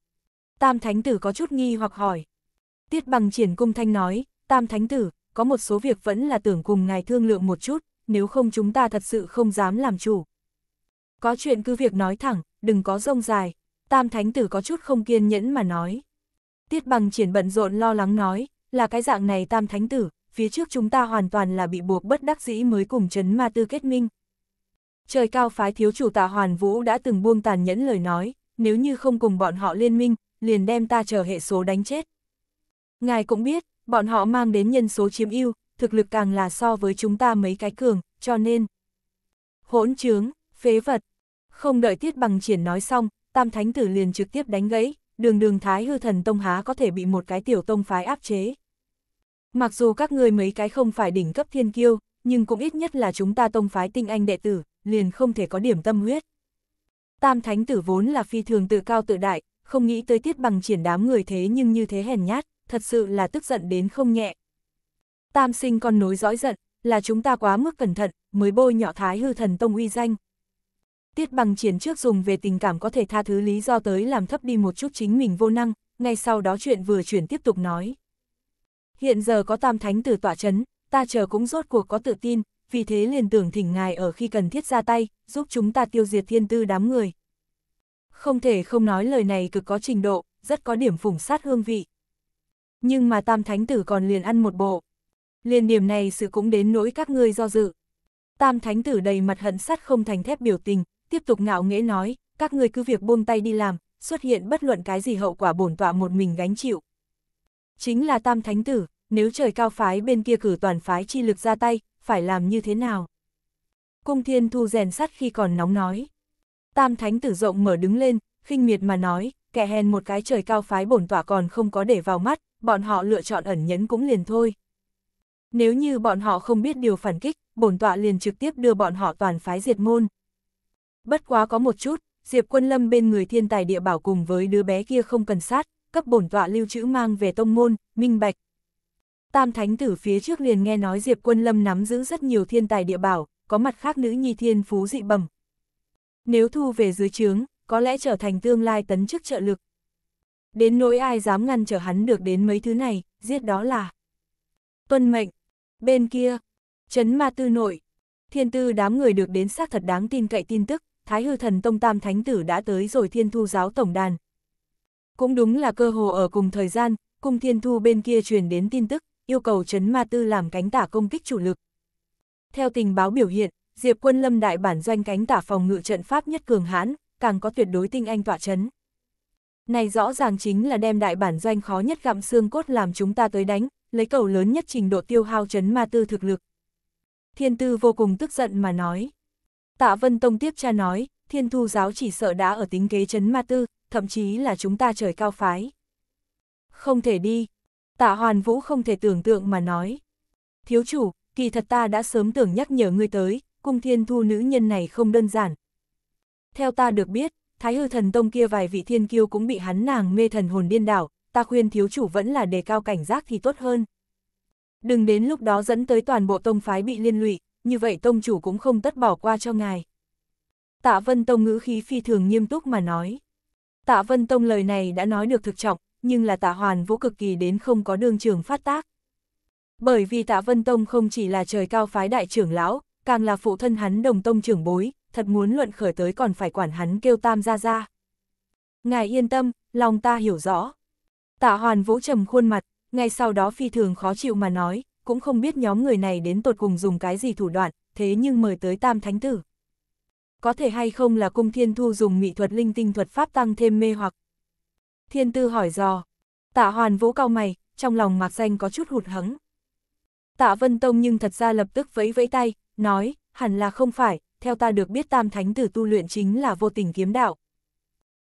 Tam thánh tử có chút nghi hoặc hỏi. Tiết bằng triển cung thanh nói, tam thánh tử, có một số việc vẫn là tưởng cùng ngài thương lượng một chút, nếu không chúng ta thật sự không dám làm chủ. Có chuyện cứ việc nói thẳng, đừng có rông dài, tam thánh tử có chút không kiên nhẫn mà nói. Tiết bằng triển bận rộn lo lắng nói, là cái dạng này tam thánh tử, phía trước chúng ta hoàn toàn là bị buộc bất đắc dĩ mới cùng chấn ma tư kết minh, trời cao phái thiếu chủ tà hoàn vũ đã từng buông tàn nhẫn lời nói, nếu như không cùng bọn họ liên minh, liền đem ta chờ hệ số đánh chết. Ngài cũng biết, bọn họ mang đến nhân số chiếm ưu, thực lực càng là so với chúng ta mấy cái cường, cho nên. Hỗn trướng, phế vật. Không đợi tiết bằng triển nói xong, tam thánh tử liền trực tiếp đánh gãy, đường đường thái hư thần tông há có thể bị một cái tiểu tông phái áp chế. Mặc dù các ngươi mấy cái không phải đỉnh cấp thiên kiêu, nhưng cũng ít nhất là chúng ta tông phái tinh anh đệ tử, liền không thể có điểm tâm huyết. Tam thánh tử vốn là phi thường tự cao tự đại, không nghĩ tới tiết bằng triển đám người thế nhưng như thế hèn nhát, thật sự là tức giận đến không nhẹ. Tam sinh còn nối dõi giận, là chúng ta quá mức cẩn thận, mới bôi nhỏ thái hư thần tông uy danh. Tiết bằng triển trước dùng về tình cảm có thể tha thứ lý do tới làm thấp đi một chút chính mình vô năng, ngay sau đó chuyện vừa chuyển tiếp tục nói. Hiện giờ có tam thánh tử tỏa chấn, ta chờ cũng rốt cuộc có tự tin, vì thế liền tưởng thỉnh ngài ở khi cần thiết ra tay, giúp chúng ta tiêu diệt thiên tư đám người. Không thể không nói lời này cực có trình độ, rất có điểm phủng sát hương vị. Nhưng mà tam thánh tử còn liền ăn một bộ. Liền điểm này sự cũng đến nỗi các ngươi do dự. Tam thánh tử đầy mặt hận sắt không thành thép biểu tình, tiếp tục ngạo nghễ nói, các ngươi cứ việc buông tay đi làm, xuất hiện bất luận cái gì hậu quả bổn tọa một mình gánh chịu. Chính là tam thánh tử, nếu trời cao phái bên kia cử toàn phái chi lực ra tay, phải làm như thế nào? Cung thiên thu rèn sắt khi còn nóng nói. Tam thánh tử rộng mở đứng lên, khinh miệt mà nói, kẻ hèn một cái trời cao phái bổn tỏa còn không có để vào mắt, bọn họ lựa chọn ẩn nhẫn cũng liền thôi. Nếu như bọn họ không biết điều phản kích, bổn tọa liền trực tiếp đưa bọn họ toàn phái diệt môn. Bất quá có một chút, Diệp Quân Lâm bên người thiên tài địa bảo cùng với đứa bé kia không cần sát, cấp bổn tọa lưu trữ mang về tông môn, minh bạch, Tam thánh tử phía trước liền nghe nói Diệp Quân Lâm nắm giữ rất nhiều thiên tài địa bảo, có mặt khác nữ nhi thiên phú dị bẩm. Nếu thu về dưới trướng, có lẽ trở thành tương lai tấn chức trợ lực. Đến nỗi ai dám ngăn trở hắn được đến mấy thứ này, giết đó là tuân mệnh. Bên kia, chấn ma tư nội, thiên tư đám người được đến xác thật đáng tin cậy tin tức, Thái Hư Thần Tông Tam Thánh Tử đã tới rồi thiên thu giáo tổng đàn. Cũng đúng là cơ hồ ở cùng thời gian, cung thiên thu bên kia truyền đến tin tức, yêu cầu Trấn Ma Tư làm cánh tả công kích chủ lực. Theo tình báo biểu hiện, Diệp quân lâm đại bản doanh cánh tả phòng ngự trận pháp nhất cường hãn, càng có tuyệt đối tinh anh tỏa chấn. Này rõ ràng chính là đem đại bản doanh khó nhất gặm xương cốt làm chúng ta tới đánh, lấy cầu lớn nhất trình độ tiêu hao chấn ma tư thực lực. Thiên tư vô cùng tức giận mà nói. Tạ Vân Tông tiếp cha nói, thiên thu giáo chỉ sợ đã ở tính kế chấn ma tư, thậm chí là chúng ta trời cao phái. Không thể đi, tạ hoàn vũ không thể tưởng tượng mà nói. Thiếu chủ, kỳ thật ta đã sớm tưởng nhắc nhở ngươi tới, cung thiên thu nữ nhân này không đơn giản. Theo ta được biết, thái hư thần tông kia vài vị thiên kiêu cũng bị hắn nàng mê thần hồn điên đảo, ta khuyên thiếu chủ vẫn là đề cao cảnh giác thì tốt hơn. Đừng đến lúc đó dẫn tới toàn bộ tông phái bị liên lụy, như vậy tông chủ cũng không tất bỏ qua cho ngài. Tạ Vân Tông ngữ khí phi thường nghiêm túc mà nói. Tạ Vân Tông lời này đã nói được thực trọng, nhưng là tạ hoàn vũ cực kỳ đến không có đương trường phát tác. Bởi vì tạ Vân Tông không chỉ là trời cao phái đại trưởng lão, càng là phụ thân hắn đồng tông trưởng bối, thật muốn luận khởi tới còn phải quản hắn kêu tam ra ra. Ngài yên tâm, lòng ta hiểu rõ. Tạ hoàn vũ trầm khuôn mặt, ngay sau đó phi thường khó chịu mà nói, cũng không biết nhóm người này đến tột cùng dùng cái gì thủ đoạn, thế nhưng mời tới tam thánh tử. Có thể hay không là cung thiên thu dùng mỹ thuật linh tinh thuật pháp tăng thêm mê hoặc, Thiên tư hỏi dò. Tạ hoàn vũ cao mày, trong lòng mạc danh có chút hụt hẫng. Tạ Vân Tông nhưng thật ra lập tức vẫy vẫy tay, nói, hẳn là không phải, theo ta được biết tam thánh tử tu luyện chính là vô tình kiếm đạo.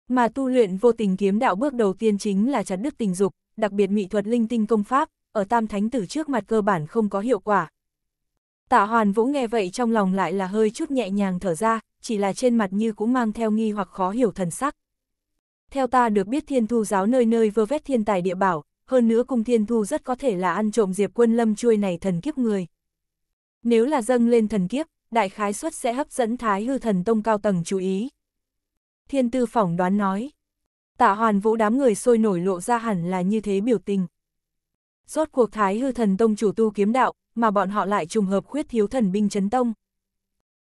Mà tu luyện vô tình kiếm đạo bước đầu tiên chính là chặt đứt tình dục, đặc biệt mỹ thuật linh tinh công pháp, ở tam thánh tử trước mặt cơ bản không có hiệu quả. Tạ Hoàn Vũ nghe vậy trong lòng lại là hơi chút nhẹ nhàng thở ra, chỉ là trên mặt như cũng mang theo nghi hoặc khó hiểu thần sắc. Theo ta được biết thiên thu giáo nơi nơi vơ vét thiên tài địa bảo, hơn nữa cung thiên thu rất có thể là ăn trộm diệp quân lâm chuôi này thần kiếp người. Nếu là dâng lên thần kiếp, đại khái suất sẽ hấp dẫn thái hư thần tông cao tầng chú ý. Thiên tư phỏng đoán nói. Tạ hoàn vũ đám người sôi nổi lộ ra hẳn là như thế biểu tình. Rốt cuộc thái hư thần tông chủ tu kiếm đạo, mà bọn họ lại trùng hợp khuyết thiếu thần binh chấn tông.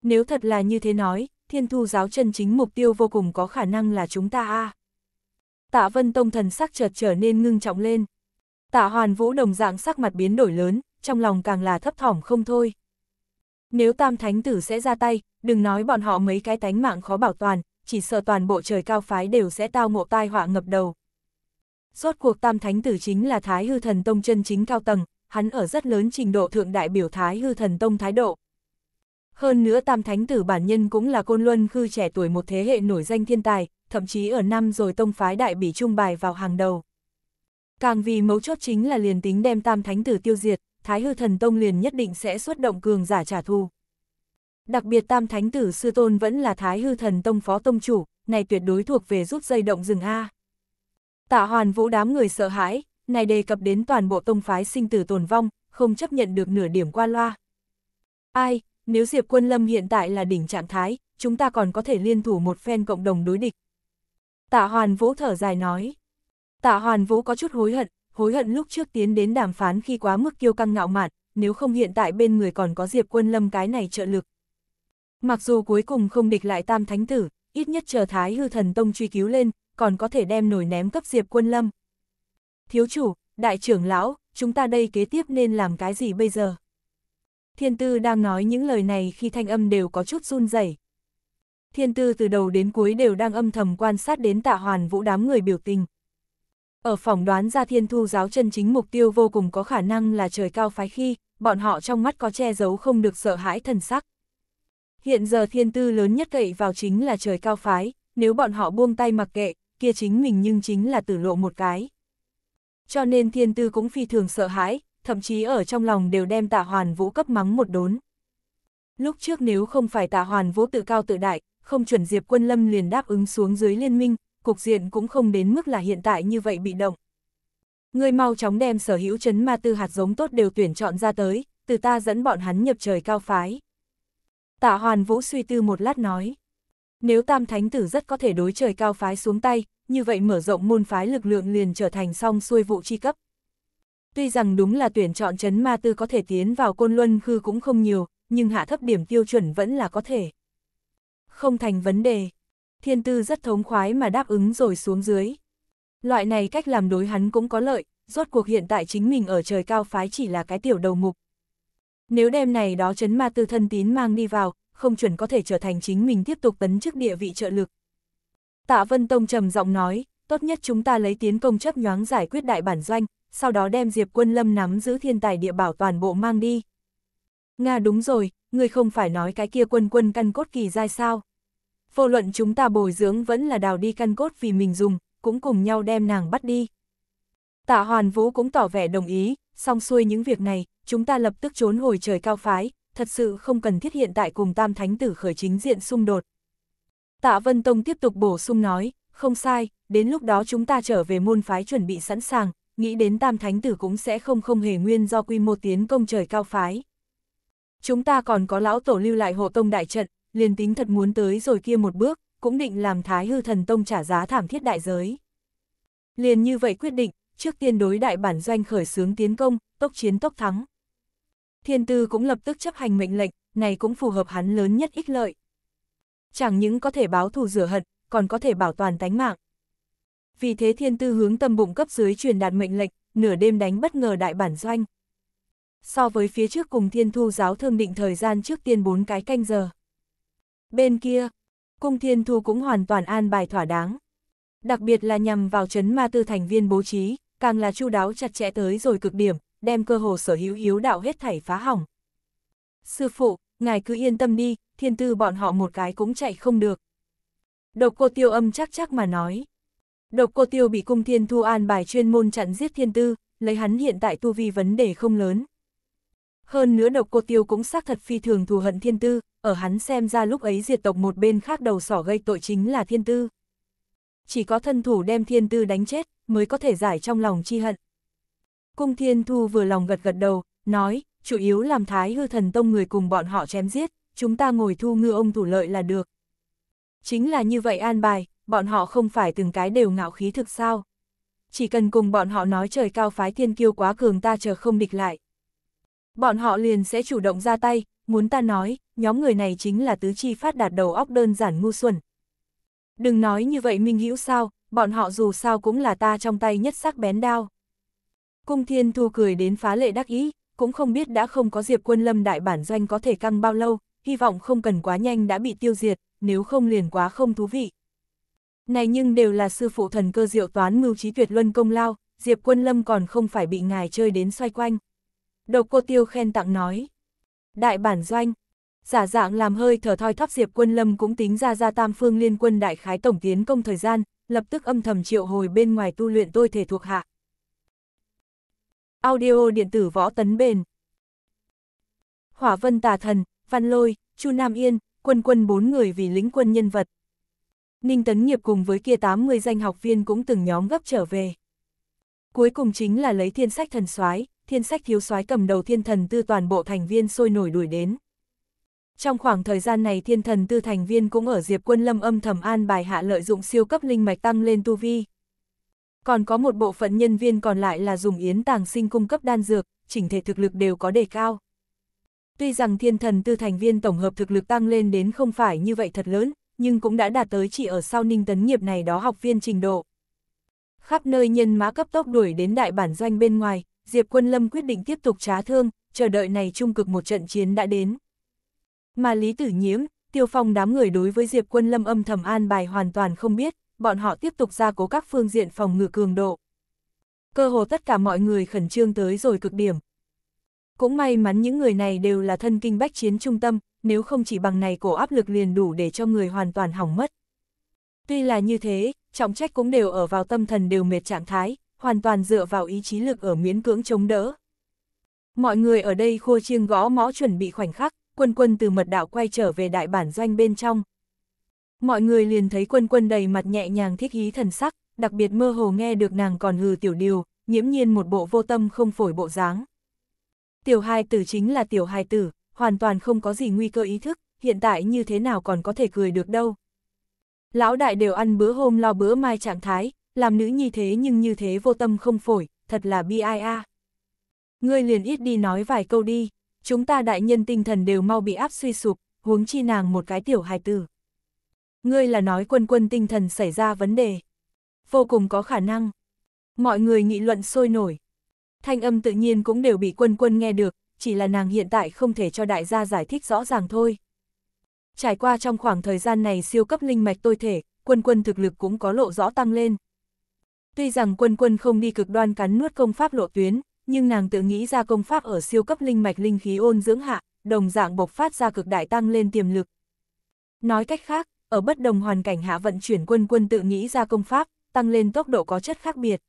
Nếu thật là như thế nói, thiên thu giáo chân chính mục tiêu vô cùng có khả năng là chúng ta a à tạ vân tông thần sắc chợt trở nên ngưng trọng lên. Tạ hoàn vũ đồng dạng sắc mặt biến đổi lớn, trong lòng càng là thấp thỏm không thôi. Nếu tam thánh tử sẽ ra tay, đừng nói bọn họ mấy cái tánh mạng khó bảo toàn, chỉ sợ toàn bộ trời cao phái đều sẽ tao ngộ tai họa ngập đầu. Rốt cuộc tam thánh tử chính là thái hư thần tông chân chính cao tầng, hắn ở rất lớn trình độ thượng đại biểu thái hư thần tông thái độ. Hơn nữa tam thánh tử bản nhân cũng là côn luân khư trẻ tuổi một thế hệ nổi danh thiên tài, thậm chí ở năm rồi tông phái đại bỉ trung bài vào hàng đầu. Càng vì mấu chốt chính là liền tính đem tam thánh tử tiêu diệt, thái hư thần tông liền nhất định sẽ xuất động cường giả trả thù. Đặc biệt tam thánh tử sư tôn vẫn là thái hư thần tông phó tông chủ, này tuyệt đối thuộc về rút dây động rừng A. Tạ hoàn vũ đám người sợ hãi, này đề cập đến toàn bộ tông phái sinh tử tồn vong, không chấp nhận được nửa điểm qua loa. Ai, nếu Diệp Quân Lâm hiện tại là đỉnh trạng thái, chúng ta còn có thể liên thủ một phen cộng đồng đối địch. Tạ Hoàn Vũ thở dài nói. Tạ Hoàn Vũ có chút hối hận, hối hận lúc trước tiến đến đàm phán khi quá mức kiêu căng ngạo mạn, nếu không hiện tại bên người còn có Diệp Quân Lâm cái này trợ lực. Mặc dù cuối cùng không địch lại Tam Thánh Tử, ít nhất chờ Thái Hư Thần Tông truy cứu lên, còn có thể đem nổi ném cấp Diệp Quân Lâm. Thiếu chủ, đại trưởng lão, chúng ta đây kế tiếp nên làm cái gì bây giờ? Thiên Tư đang nói những lời này khi thanh âm đều có chút run rẩy thiên tư từ đầu đến cuối đều đang âm thầm quan sát đến tạ hoàn vũ đám người biểu tình. Ở phỏng đoán ra thiên thu giáo chân chính mục tiêu vô cùng có khả năng là trời cao phái khi, bọn họ trong mắt có che giấu không được sợ hãi thần sắc. Hiện giờ thiên tư lớn nhất cậy vào chính là trời cao phái, nếu bọn họ buông tay mặc kệ, kia chính mình nhưng chính là tử lộ một cái. Cho nên thiên tư cũng phi thường sợ hãi, thậm chí ở trong lòng đều đem tạ hoàn vũ cấp mắng một đốn. Lúc trước nếu không phải tạ hoàn vũ tự cao tự đại, không chuẩn Diệp Quân Lâm liền đáp ứng xuống dưới liên minh, cục diện cũng không đến mức là hiện tại như vậy bị động. Ngươi mau chóng đem sở hữu chấn ma tư hạt giống tốt đều tuyển chọn ra tới, từ ta dẫn bọn hắn nhập trời cao phái. Tạ Hoàn Vũ suy tư một lát nói. Nếu Tam Thánh Tử rất có thể đối trời cao phái xuống tay, như vậy mở rộng môn phái lực lượng liền trở thành song xuôi vụ chi cấp. Tuy rằng đúng là tuyển chọn chấn ma tư có thể tiến vào côn luân khư cũng không nhiều, nhưng hạ thấp điểm tiêu chuẩn vẫn là có thể không thành vấn đề. Thiên tư rất thống khoái mà đáp ứng rồi xuống dưới. Loại này cách làm đối hắn cũng có lợi, rốt cuộc hiện tại chính mình ở trời cao phái chỉ là cái tiểu đầu mục. Nếu đêm này đó chấn ma tư thân tín mang đi vào, không chuẩn có thể trở thành chính mình tiếp tục tấn chức địa vị trợ lực. Tạ Vân Tông trầm giọng nói, tốt nhất chúng ta lấy tiến công chấp nhoáng giải quyết đại bản doanh, sau đó đem Diệp Quân Lâm nắm giữ thiên tài địa bảo toàn bộ mang đi. Nga đúng rồi, ngươi không phải nói cái kia quân quân căn cốt kỳ dai sao? Vô luận chúng ta bồi dưỡng vẫn là đào đi căn cốt vì mình dùng, cũng cùng nhau đem nàng bắt đi. Tạ Hoàn Vũ cũng tỏ vẻ đồng ý, xong xuôi những việc này, chúng ta lập tức trốn hồi trời cao phái, thật sự không cần thiết hiện tại cùng Tam Thánh Tử khởi chính diện xung đột. Tạ Vân Tông tiếp tục bổ sung nói, không sai, đến lúc đó chúng ta trở về môn phái chuẩn bị sẵn sàng, nghĩ đến Tam Thánh Tử cũng sẽ không không hề nguyên do quy mô tiến công trời cao phái. Chúng ta còn có lão tổ lưu lại hộ tông đại trận, liền tính thật muốn tới rồi kia một bước, cũng định làm thái hư thần tông trả giá thảm thiết đại giới. Liền như vậy quyết định, trước tiên đối đại bản doanh khởi xướng tiến công, tốc chiến tốc thắng. Thiên tư cũng lập tức chấp hành mệnh lệnh, này cũng phù hợp hắn lớn nhất ích lợi. Chẳng những có thể báo thù rửa hận, còn có thể bảo toàn tánh mạng. Vì thế thiên tư hướng tâm bụng cấp dưới truyền đạt mệnh lệnh, nửa đêm đánh bất ngờ đại bản doanh so với phía trước cùng thiên thu giáo thương định thời gian trước tiên bốn cái canh giờ. Bên kia, cung thiên thu cũng hoàn toàn an bài thỏa đáng. Đặc biệt là nhằm vào chấn ma tư thành viên bố trí, càng là chu đáo chặt chẽ tới rồi cực điểm, đem cơ hồ sở hữu hiếu đạo hết thảy phá hỏng. Sư phụ, ngài cứ yên tâm đi, thiên tư bọn họ một cái cũng chạy không được. Độc cô tiêu âm chắc chắc mà nói. Độc cô tiêu bị cung thiên thu an bài chuyên môn chặn giết thiên tư, lấy hắn hiện tại tu vi vấn đề không lớn. Hơn nữa độc cô tiêu cũng xác thật phi thường thù hận thiên tư, ở hắn xem ra lúc ấy diệt tộc một bên khác đầu sỏ gây tội chính là thiên tư. Chỉ có thân thủ đem thiên tư đánh chết, mới có thể giải trong lòng chi hận. Cung thiên thu vừa lòng gật gật đầu, nói, chủ yếu làm thái hư thần tông người cùng bọn họ chém giết, chúng ta ngồi thu ngư ông thủ lợi là được. Chính là như vậy an bài, bọn họ không phải từng cái đều ngạo khí thực sao. Chỉ cần cùng bọn họ nói trời cao phái thiên kiêu quá cường ta chờ không địch lại, bọn họ liền sẽ chủ động ra tay, muốn ta nói, nhóm người này chính là tứ chi phát đạt đầu óc đơn giản ngu xuẩn. Đừng nói như vậy minh hữu sao, bọn họ dù sao cũng là ta trong tay nhất sắc bén đao. Cung thiên thu cười đến phá lệ đắc ý, cũng không biết đã không có diệp quân lâm đại bản doanh có thể căng bao lâu, hy vọng không cần quá nhanh đã bị tiêu diệt, nếu không liền quá không thú vị. Này nhưng đều là sư phụ thần cơ diệu toán mưu trí tuyệt luân công lao, diệp quân lâm còn không phải bị ngài chơi đến xoay quanh. Độc cô tiêu khen tặng nói. Đại bản doanh. Giả dạng làm hơi thở thoi thóp Diệp Quân Lâm cũng tính ra ra tam phương liên quân đại khái tổng tiến công thời gian, lập tức âm thầm triệu hồi bên ngoài tu luyện tôi thể thuộc hạ. Audio điện tử võ tấn bền. Hỏa vân tà thần, Văn Lôi, Chu Nam Yên, quân quân bốn người vì lính quân nhân vật. Ninh Tấn Nghiệp cùng với kia 80 danh học viên cũng từng nhóm gấp trở về. Cuối cùng chính là lấy thiên sách thần soái thiên sách thiếu soái cầm đầu thiên thần tư toàn bộ thành viên sôi nổi đuổi đến. Trong khoảng thời gian này thiên thần tư thành viên cũng ở Diệp Quân Lâm âm thầm an bài hạ lợi dụng siêu cấp linh mạch tăng lên tu vi. Còn có một bộ phận nhân viên còn lại là dùng yến tàng sinh cung cấp đan dược, chỉnh thể thực lực đều có đề cao. Tuy rằng thiên thần tư thành viên tổng hợp thực lực tăng lên đến không phải như vậy thật lớn, nhưng cũng đã đạt tới chỉ ở sau ninh tấn nghiệp này đó học viên trình độ. Khắp nơi nhân mã cấp tốc đuổi đến đại bản doanh bên ngoài, Diệp Quân Lâm quyết định tiếp tục trá thương, chờ đợi này trung cực một trận chiến đã đến. Mà Lý Tử Nhiễm, Tiêu Phong đám người đối với Diệp Quân Lâm âm thầm an bài hoàn toàn không biết, bọn họ tiếp tục ra cố các phương diện phòng ngự cường độ. Cơ hồ tất cả mọi người khẩn trương tới rồi cực điểm. Cũng may mắn những người này đều là thân kinh bách chiến trung tâm, nếu không chỉ bằng này cổ áp lực liền đủ để cho người hoàn toàn hỏng mất. Tuy là như thế, trọng trách cũng đều ở vào tâm thần đều mệt trạng thái, hoàn toàn dựa vào ý chí lực ở miễn cưỡng chống đỡ. Mọi người ở đây khua chiêng gõ mõ chuẩn bị khoảnh khắc, quân quân từ mật đạo quay trở về đại bản doanh bên trong. Mọi người liền thấy quân quân đầy mặt nhẹ nhàng thích ý thần sắc, đặc biệt mơ hồ nghe được nàng còn hừ tiểu điều, nhiễm nhiên một bộ vô tâm không phổi bộ dáng. Tiểu hai tử chính là tiểu hai tử, hoàn toàn không có gì nguy cơ ý thức, hiện tại như thế nào còn có thể cười được đâu. Lão đại đều ăn bữa hôm lo bữa mai trạng thái, làm nữ nhi thế nhưng như thế vô tâm không phổi, thật là bi ai a. Ngươi liền ít đi nói vài câu đi, chúng ta đại nhân tinh thần đều mau bị áp suy sụp, huống chi nàng một cái tiểu hài tử. Ngươi là nói quân quân tinh thần xảy ra vấn đề. Vô cùng có khả năng. Mọi người nghị luận sôi nổi. Thanh âm tự nhiên cũng đều bị quân quân nghe được, chỉ là nàng hiện tại không thể cho đại gia giải thích rõ ràng thôi. Trải qua trong khoảng thời gian này siêu cấp linh mạch tôi thể, quân quân thực lực cũng có lộ rõ tăng lên, Tuy rằng quân quân không đi cực đoan cắn nuốt công pháp lộ tuyến, nhưng nàng tự nghĩ ra công pháp ở siêu cấp linh mạch linh khí ôn dưỡng hạ, đồng dạng bộc phát ra cực đại tăng lên tiềm lực. Nói cách khác, ở bất đồng hoàn cảnh hạ vận chuyển quân quân tự nghĩ ra công pháp, tăng lên tốc độ có chất khác biệt.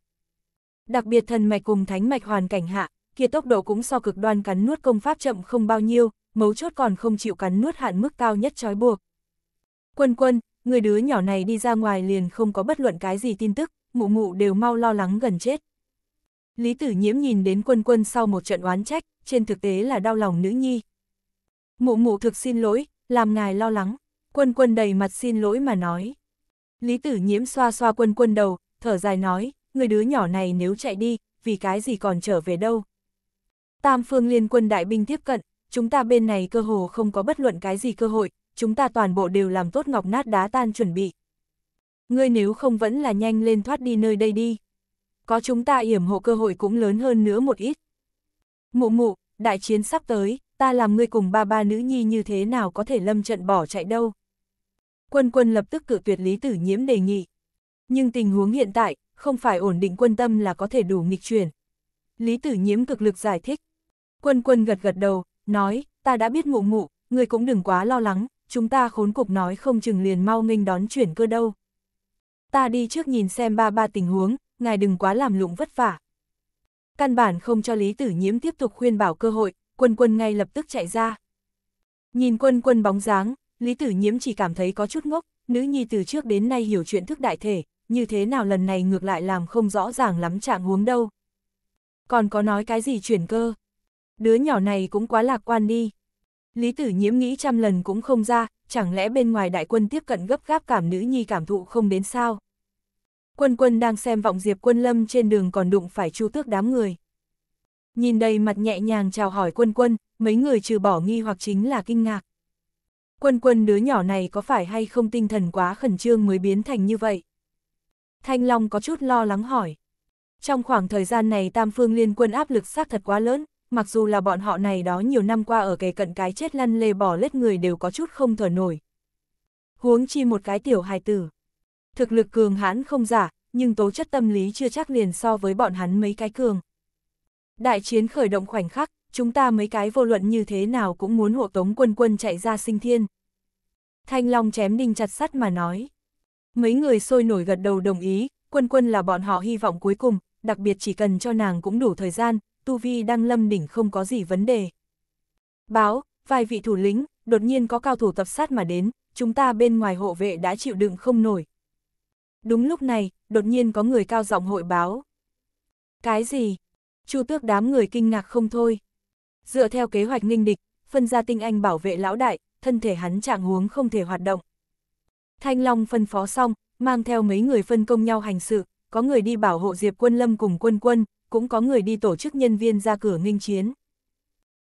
Đặc biệt thần mạch cùng thánh mạch hoàn cảnh hạ, kia tốc độ cũng so cực đoan cắn nuốt công pháp chậm không bao nhiêu, mấu chốt còn không chịu cắn nuốt hạn mức cao nhất trói buộc. Quân quân, người đứa nhỏ này đi ra ngoài liền không có bất luận cái gì tin tức, Mụ mụ đều mau lo lắng gần chết. Lý tử nhiễm nhìn đến quân quân sau một trận oán trách, trên thực tế là đau lòng nữ nhi. Mụ mụ thực xin lỗi, làm ngài lo lắng, quân quân đầy mặt xin lỗi mà nói. Lý tử nhiễm xoa xoa quân quân đầu, thở dài nói, người đứa nhỏ này nếu chạy đi, vì cái gì còn trở về đâu. Tam phương liên quân đại binh tiếp cận, chúng ta bên này cơ hồ không có bất luận cái gì cơ hội, chúng ta toàn bộ đều làm tốt ngọc nát đá tan chuẩn bị, Ngươi nếu không vẫn là nhanh lên thoát đi nơi đây đi. Có chúng ta yểm hộ cơ hội cũng lớn hơn nữa một ít. Mụ mụ, đại chiến sắp tới, ta làm ngươi cùng ba ba nữ nhi như thế nào có thể lâm trận bỏ chạy đâu. Quân quân lập tức cự tuyệt Lý Tử Nhiễm đề nghị. Nhưng tình huống hiện tại, không phải ổn định quân tâm là có thể đủ nghịch chuyển. Lý Tử Nhiễm cực lực giải thích. Quân quân gật gật đầu, nói, ta đã biết mụ mụ, ngươi cũng đừng quá lo lắng, chúng ta khốn cục nói không chừng liền mau nghênh đón chuyển cơ đâu ta đi trước nhìn xem ba ba tình huống, ngài đừng quá làm lụng vất vả. Căn bản không cho Lý Tử Nhiễm tiếp tục khuyên bảo cơ hội, quân quân ngay lập tức chạy ra. Nhìn quân quân bóng dáng, Lý Tử Nhiễm chỉ cảm thấy có chút ngốc, nữ nhi từ trước đến nay hiểu chuyện thức đại thể, như thế nào lần này ngược lại làm không rõ ràng lắm trạng huống đâu. Còn có nói cái gì chuyển cơ? Đứa nhỏ này cũng quá lạc quan đi. Lý Tử Nhiễm nghĩ trăm lần cũng không ra, chẳng lẽ bên ngoài đại quân tiếp cận gấp gáp cảm nữ nhi cảm thụ không đến sao? quân quân đang xem vọng Diệp quân lâm trên đường còn đụng phải chu tước đám người. Nhìn đầy mặt nhẹ nhàng chào hỏi quân quân, mấy người trừ bỏ nghi hoặc chính là kinh ngạc. Quân quân đứa nhỏ này có phải hay không tinh thần quá khẩn trương mới biến thành như vậy? Thanh Long có chút lo lắng hỏi. Trong khoảng thời gian này Tam Phương Liên quân áp lực xác thật quá lớn, mặc dù là bọn họ này đó nhiều năm qua ở kề cận cái chết lăn lê bỏ lết người đều có chút không thở nổi. Huống chi một cái tiểu hài tử thực lực cường hãn không giả, nhưng tố chất tâm lý chưa chắc liền so với bọn hắn mấy cái cường. Đại chiến khởi động khoảnh khắc, chúng ta mấy cái vô luận như thế nào cũng muốn hộ tống quân quân chạy ra sinh thiên. Thanh Long chém đinh chặt sắt mà nói. Mấy người sôi nổi gật đầu đồng ý, quân quân là bọn họ hy vọng cuối cùng, đặc biệt chỉ cần cho nàng cũng đủ thời gian, Tu Vi đang lâm đỉnh không có gì vấn đề. Báo, vài vị thủ lĩnh, đột nhiên có cao thủ tập sát mà đến, chúng ta bên ngoài hộ vệ đã chịu đựng không nổi, Đúng lúc này, đột nhiên có người cao giọng hội báo. Cái gì? Chu tước đám người kinh ngạc không thôi. Dựa theo kế hoạch nghinh địch, phân ra tinh anh bảo vệ lão đại, thân thể hắn trạng huống không thể hoạt động. Thanh Long phân phó xong, mang theo mấy người phân công nhau hành sự, có người đi bảo hộ Diệp Quân Lâm cùng quân quân, cũng có người đi tổ chức nhân viên ra cửa nghinh chiến.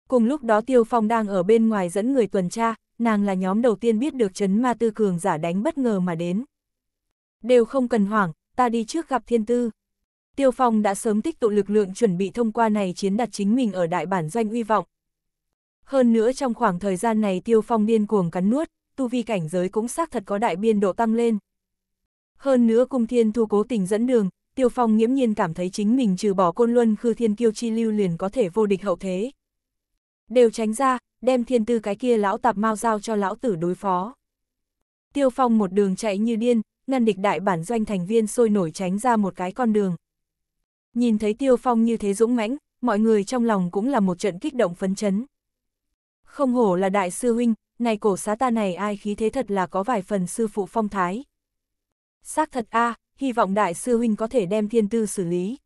Cùng lúc đó Tiêu Phong đang ở bên ngoài dẫn người tuần tra, nàng là nhóm đầu tiên biết được chấn ma tư cường giả đánh bất ngờ mà đến đều không cần hoảng, ta đi trước gặp thiên tư. Tiêu Phong đã sớm tích tụ lực lượng chuẩn bị thông qua này chiến đặt chính mình ở đại bản doanh uy vọng. Hơn nữa trong khoảng thời gian này Tiêu Phong điên cuồng cắn nuốt, tu vi cảnh giới cũng xác thật có đại biên độ tăng lên. Hơn nữa cung thiên thu cố tình dẫn đường, Tiêu Phong nghiễm nhiên cảm thấy chính mình trừ bỏ côn luân khư thiên kiêu chi lưu liền có thể vô địch hậu thế. Đều tránh ra, đem thiên tư cái kia lão tạp mau giao cho lão tử đối phó. Tiêu Phong một đường chạy như điên, ngăn địch đại bản doanh thành viên sôi nổi tránh ra một cái con đường. Nhìn thấy Tiêu Phong như thế dũng mãnh, mọi người trong lòng cũng là một trận kích động phấn chấn. Không hổ là đại sư huynh, này cổ xá ta này ai khí thế thật là có vài phần sư phụ phong thái. Xác thật a, à, hy vọng đại sư huynh có thể đem thiên tư xử lý.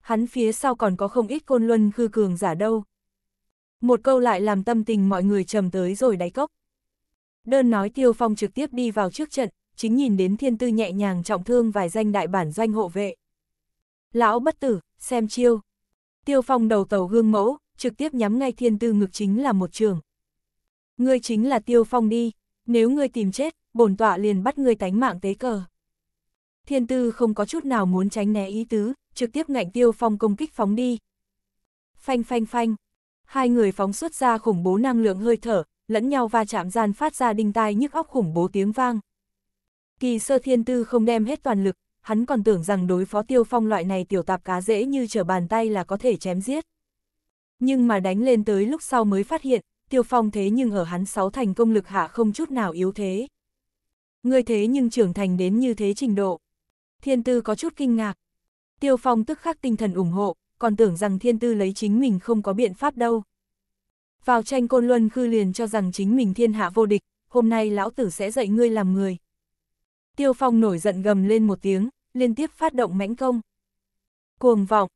Hắn phía sau còn có không ít côn luân khư cường giả đâu. Một câu lại làm tâm tình mọi người trầm tới rồi đáy cốc. Đơn nói Tiêu Phong trực tiếp đi vào trước trận, chính nhìn đến thiên tư nhẹ nhàng trọng thương vài danh đại bản doanh hộ vệ. Lão bất tử, xem chiêu. Tiêu phong đầu tàu gương mẫu, trực tiếp nhắm ngay thiên tư ngực chính là một trường. Ngươi chính là tiêu phong đi, nếu ngươi tìm chết, bổn tọa liền bắt ngươi tánh mạng tế cờ. Thiên tư không có chút nào muốn tránh né ý tứ, trực tiếp ngạnh tiêu phong công kích phóng đi. Phanh phanh phanh, hai người phóng xuất ra khủng bố năng lượng hơi thở, lẫn nhau va chạm gian phát ra đinh tai nhức óc khủng bố tiếng vang, Kỳ sơ thiên tư không đem hết toàn lực, hắn còn tưởng rằng đối phó tiêu phong loại này tiểu tạp cá dễ như trở bàn tay là có thể chém giết. Nhưng mà đánh lên tới lúc sau mới phát hiện, tiêu phong thế nhưng ở hắn sáu thành công lực hạ không chút nào yếu thế. Người thế nhưng trưởng thành đến như thế trình độ. Thiên tư có chút kinh ngạc. Tiêu phong tức khắc tinh thần ủng hộ, còn tưởng rằng thiên tư lấy chính mình không có biện pháp đâu. Vào tranh côn luân khư liền cho rằng chính mình thiên hạ vô địch, hôm nay lão tử sẽ dạy ngươi làm người. Tiêu Phong nổi giận gầm lên một tiếng, liên tiếp phát động mãnh công. Cuồng vọng,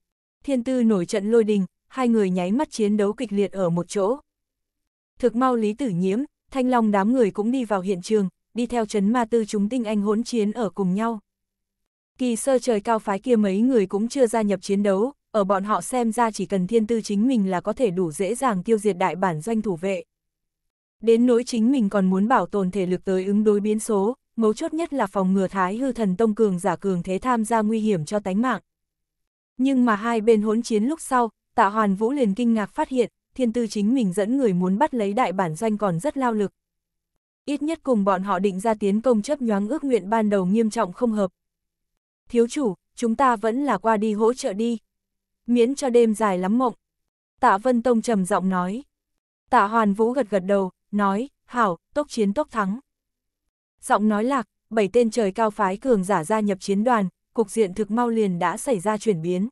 thiên tư nổi trận lôi đình, hai người nháy mắt chiến đấu kịch liệt ở một chỗ. Thực mau Lý Tử Nhiễm, Thanh Long đám người cũng đi vào hiện trường, đi theo chấn ma tư chúng tinh anh hỗn chiến ở cùng nhau. Kỳ sơ trời cao phái kia mấy người cũng chưa gia nhập chiến đấu, ở bọn họ xem ra chỉ cần thiên tư chính mình là có thể đủ dễ dàng tiêu diệt đại bản doanh thủ vệ. Đến nỗi chính mình còn muốn bảo tồn thể lực tới ứng đối biến số, mấu chốt nhất là phòng ngừa thái hư thần tông cường giả cường thế tham gia nguy hiểm cho tánh mạng. Nhưng mà hai bên hỗn chiến lúc sau, tạ hoàn vũ liền kinh ngạc phát hiện, thiên tư chính mình dẫn người muốn bắt lấy đại bản doanh còn rất lao lực. Ít nhất cùng bọn họ định ra tiến công chấp nhoáng ước nguyện ban đầu nghiêm trọng không hợp. Thiếu chủ, chúng ta vẫn là qua đi hỗ trợ đi. Miễn cho đêm dài lắm mộng. Tạ Vân Tông trầm giọng nói. Tạ Hoàn Vũ gật gật đầu, nói, hảo, tốc chiến tốc thắng. Giọng nói lạc, bảy tên trời cao phái cường giả gia nhập chiến đoàn, cục diện thực mau liền đã xảy ra chuyển biến.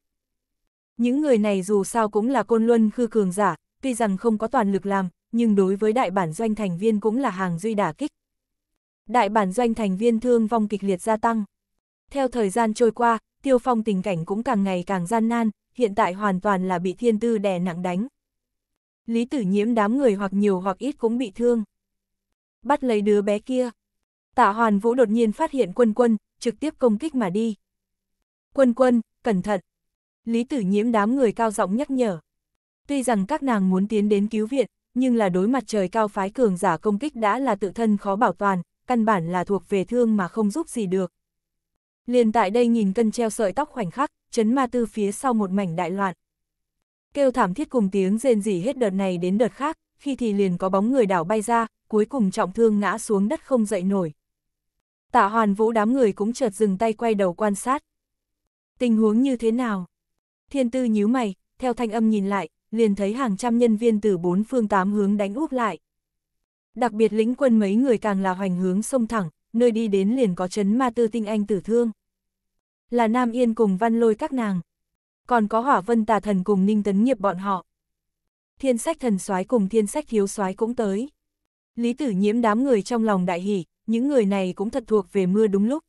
Những người này dù sao cũng là côn luân khư cường giả, tuy rằng không có toàn lực làm, nhưng đối với đại bản doanh thành viên cũng là hàng duy đả kích. Đại bản doanh thành viên thương vong kịch liệt gia tăng. Theo thời gian trôi qua, tiêu phong tình cảnh cũng càng ngày càng gian nan, hiện tại hoàn toàn là bị thiên tư đè nặng đánh. Lý tử nhiễm đám người hoặc nhiều hoặc ít cũng bị thương. Bắt lấy đứa bé kia, Tạ Hoàn Vũ đột nhiên phát hiện quân quân, trực tiếp công kích mà đi. Quân quân, cẩn thận. Lý tử nhiễm đám người cao giọng nhắc nhở. Tuy rằng các nàng muốn tiến đến cứu viện, nhưng là đối mặt trời cao phái cường giả công kích đã là tự thân khó bảo toàn, căn bản là thuộc về thương mà không giúp gì được. Liền tại đây nhìn cân treo sợi tóc khoảnh khắc, chấn ma tư phía sau một mảnh đại loạn. Kêu thảm thiết cùng tiếng rên rỉ hết đợt này đến đợt khác, khi thì liền có bóng người đảo bay ra, cuối cùng trọng thương ngã xuống đất không dậy nổi. Tạ hoàn vũ đám người cũng chợt dừng tay quay đầu quan sát. Tình huống như thế nào? Thiên tư nhíu mày, theo thanh âm nhìn lại, liền thấy hàng trăm nhân viên từ bốn phương tám hướng đánh úp lại. Đặc biệt lĩnh quân mấy người càng là hoành hướng sông thẳng, nơi đi đến liền có chấn ma tư tinh anh tử thương. Là Nam Yên cùng văn lôi các nàng. Còn có hỏa vân tà thần cùng ninh tấn nghiệp bọn họ. Thiên sách thần soái cùng thiên sách thiếu soái cũng tới. Lý tử nhiễm đám người trong lòng đại hỷ, những người này cũng thật thuộc về mưa đúng lúc.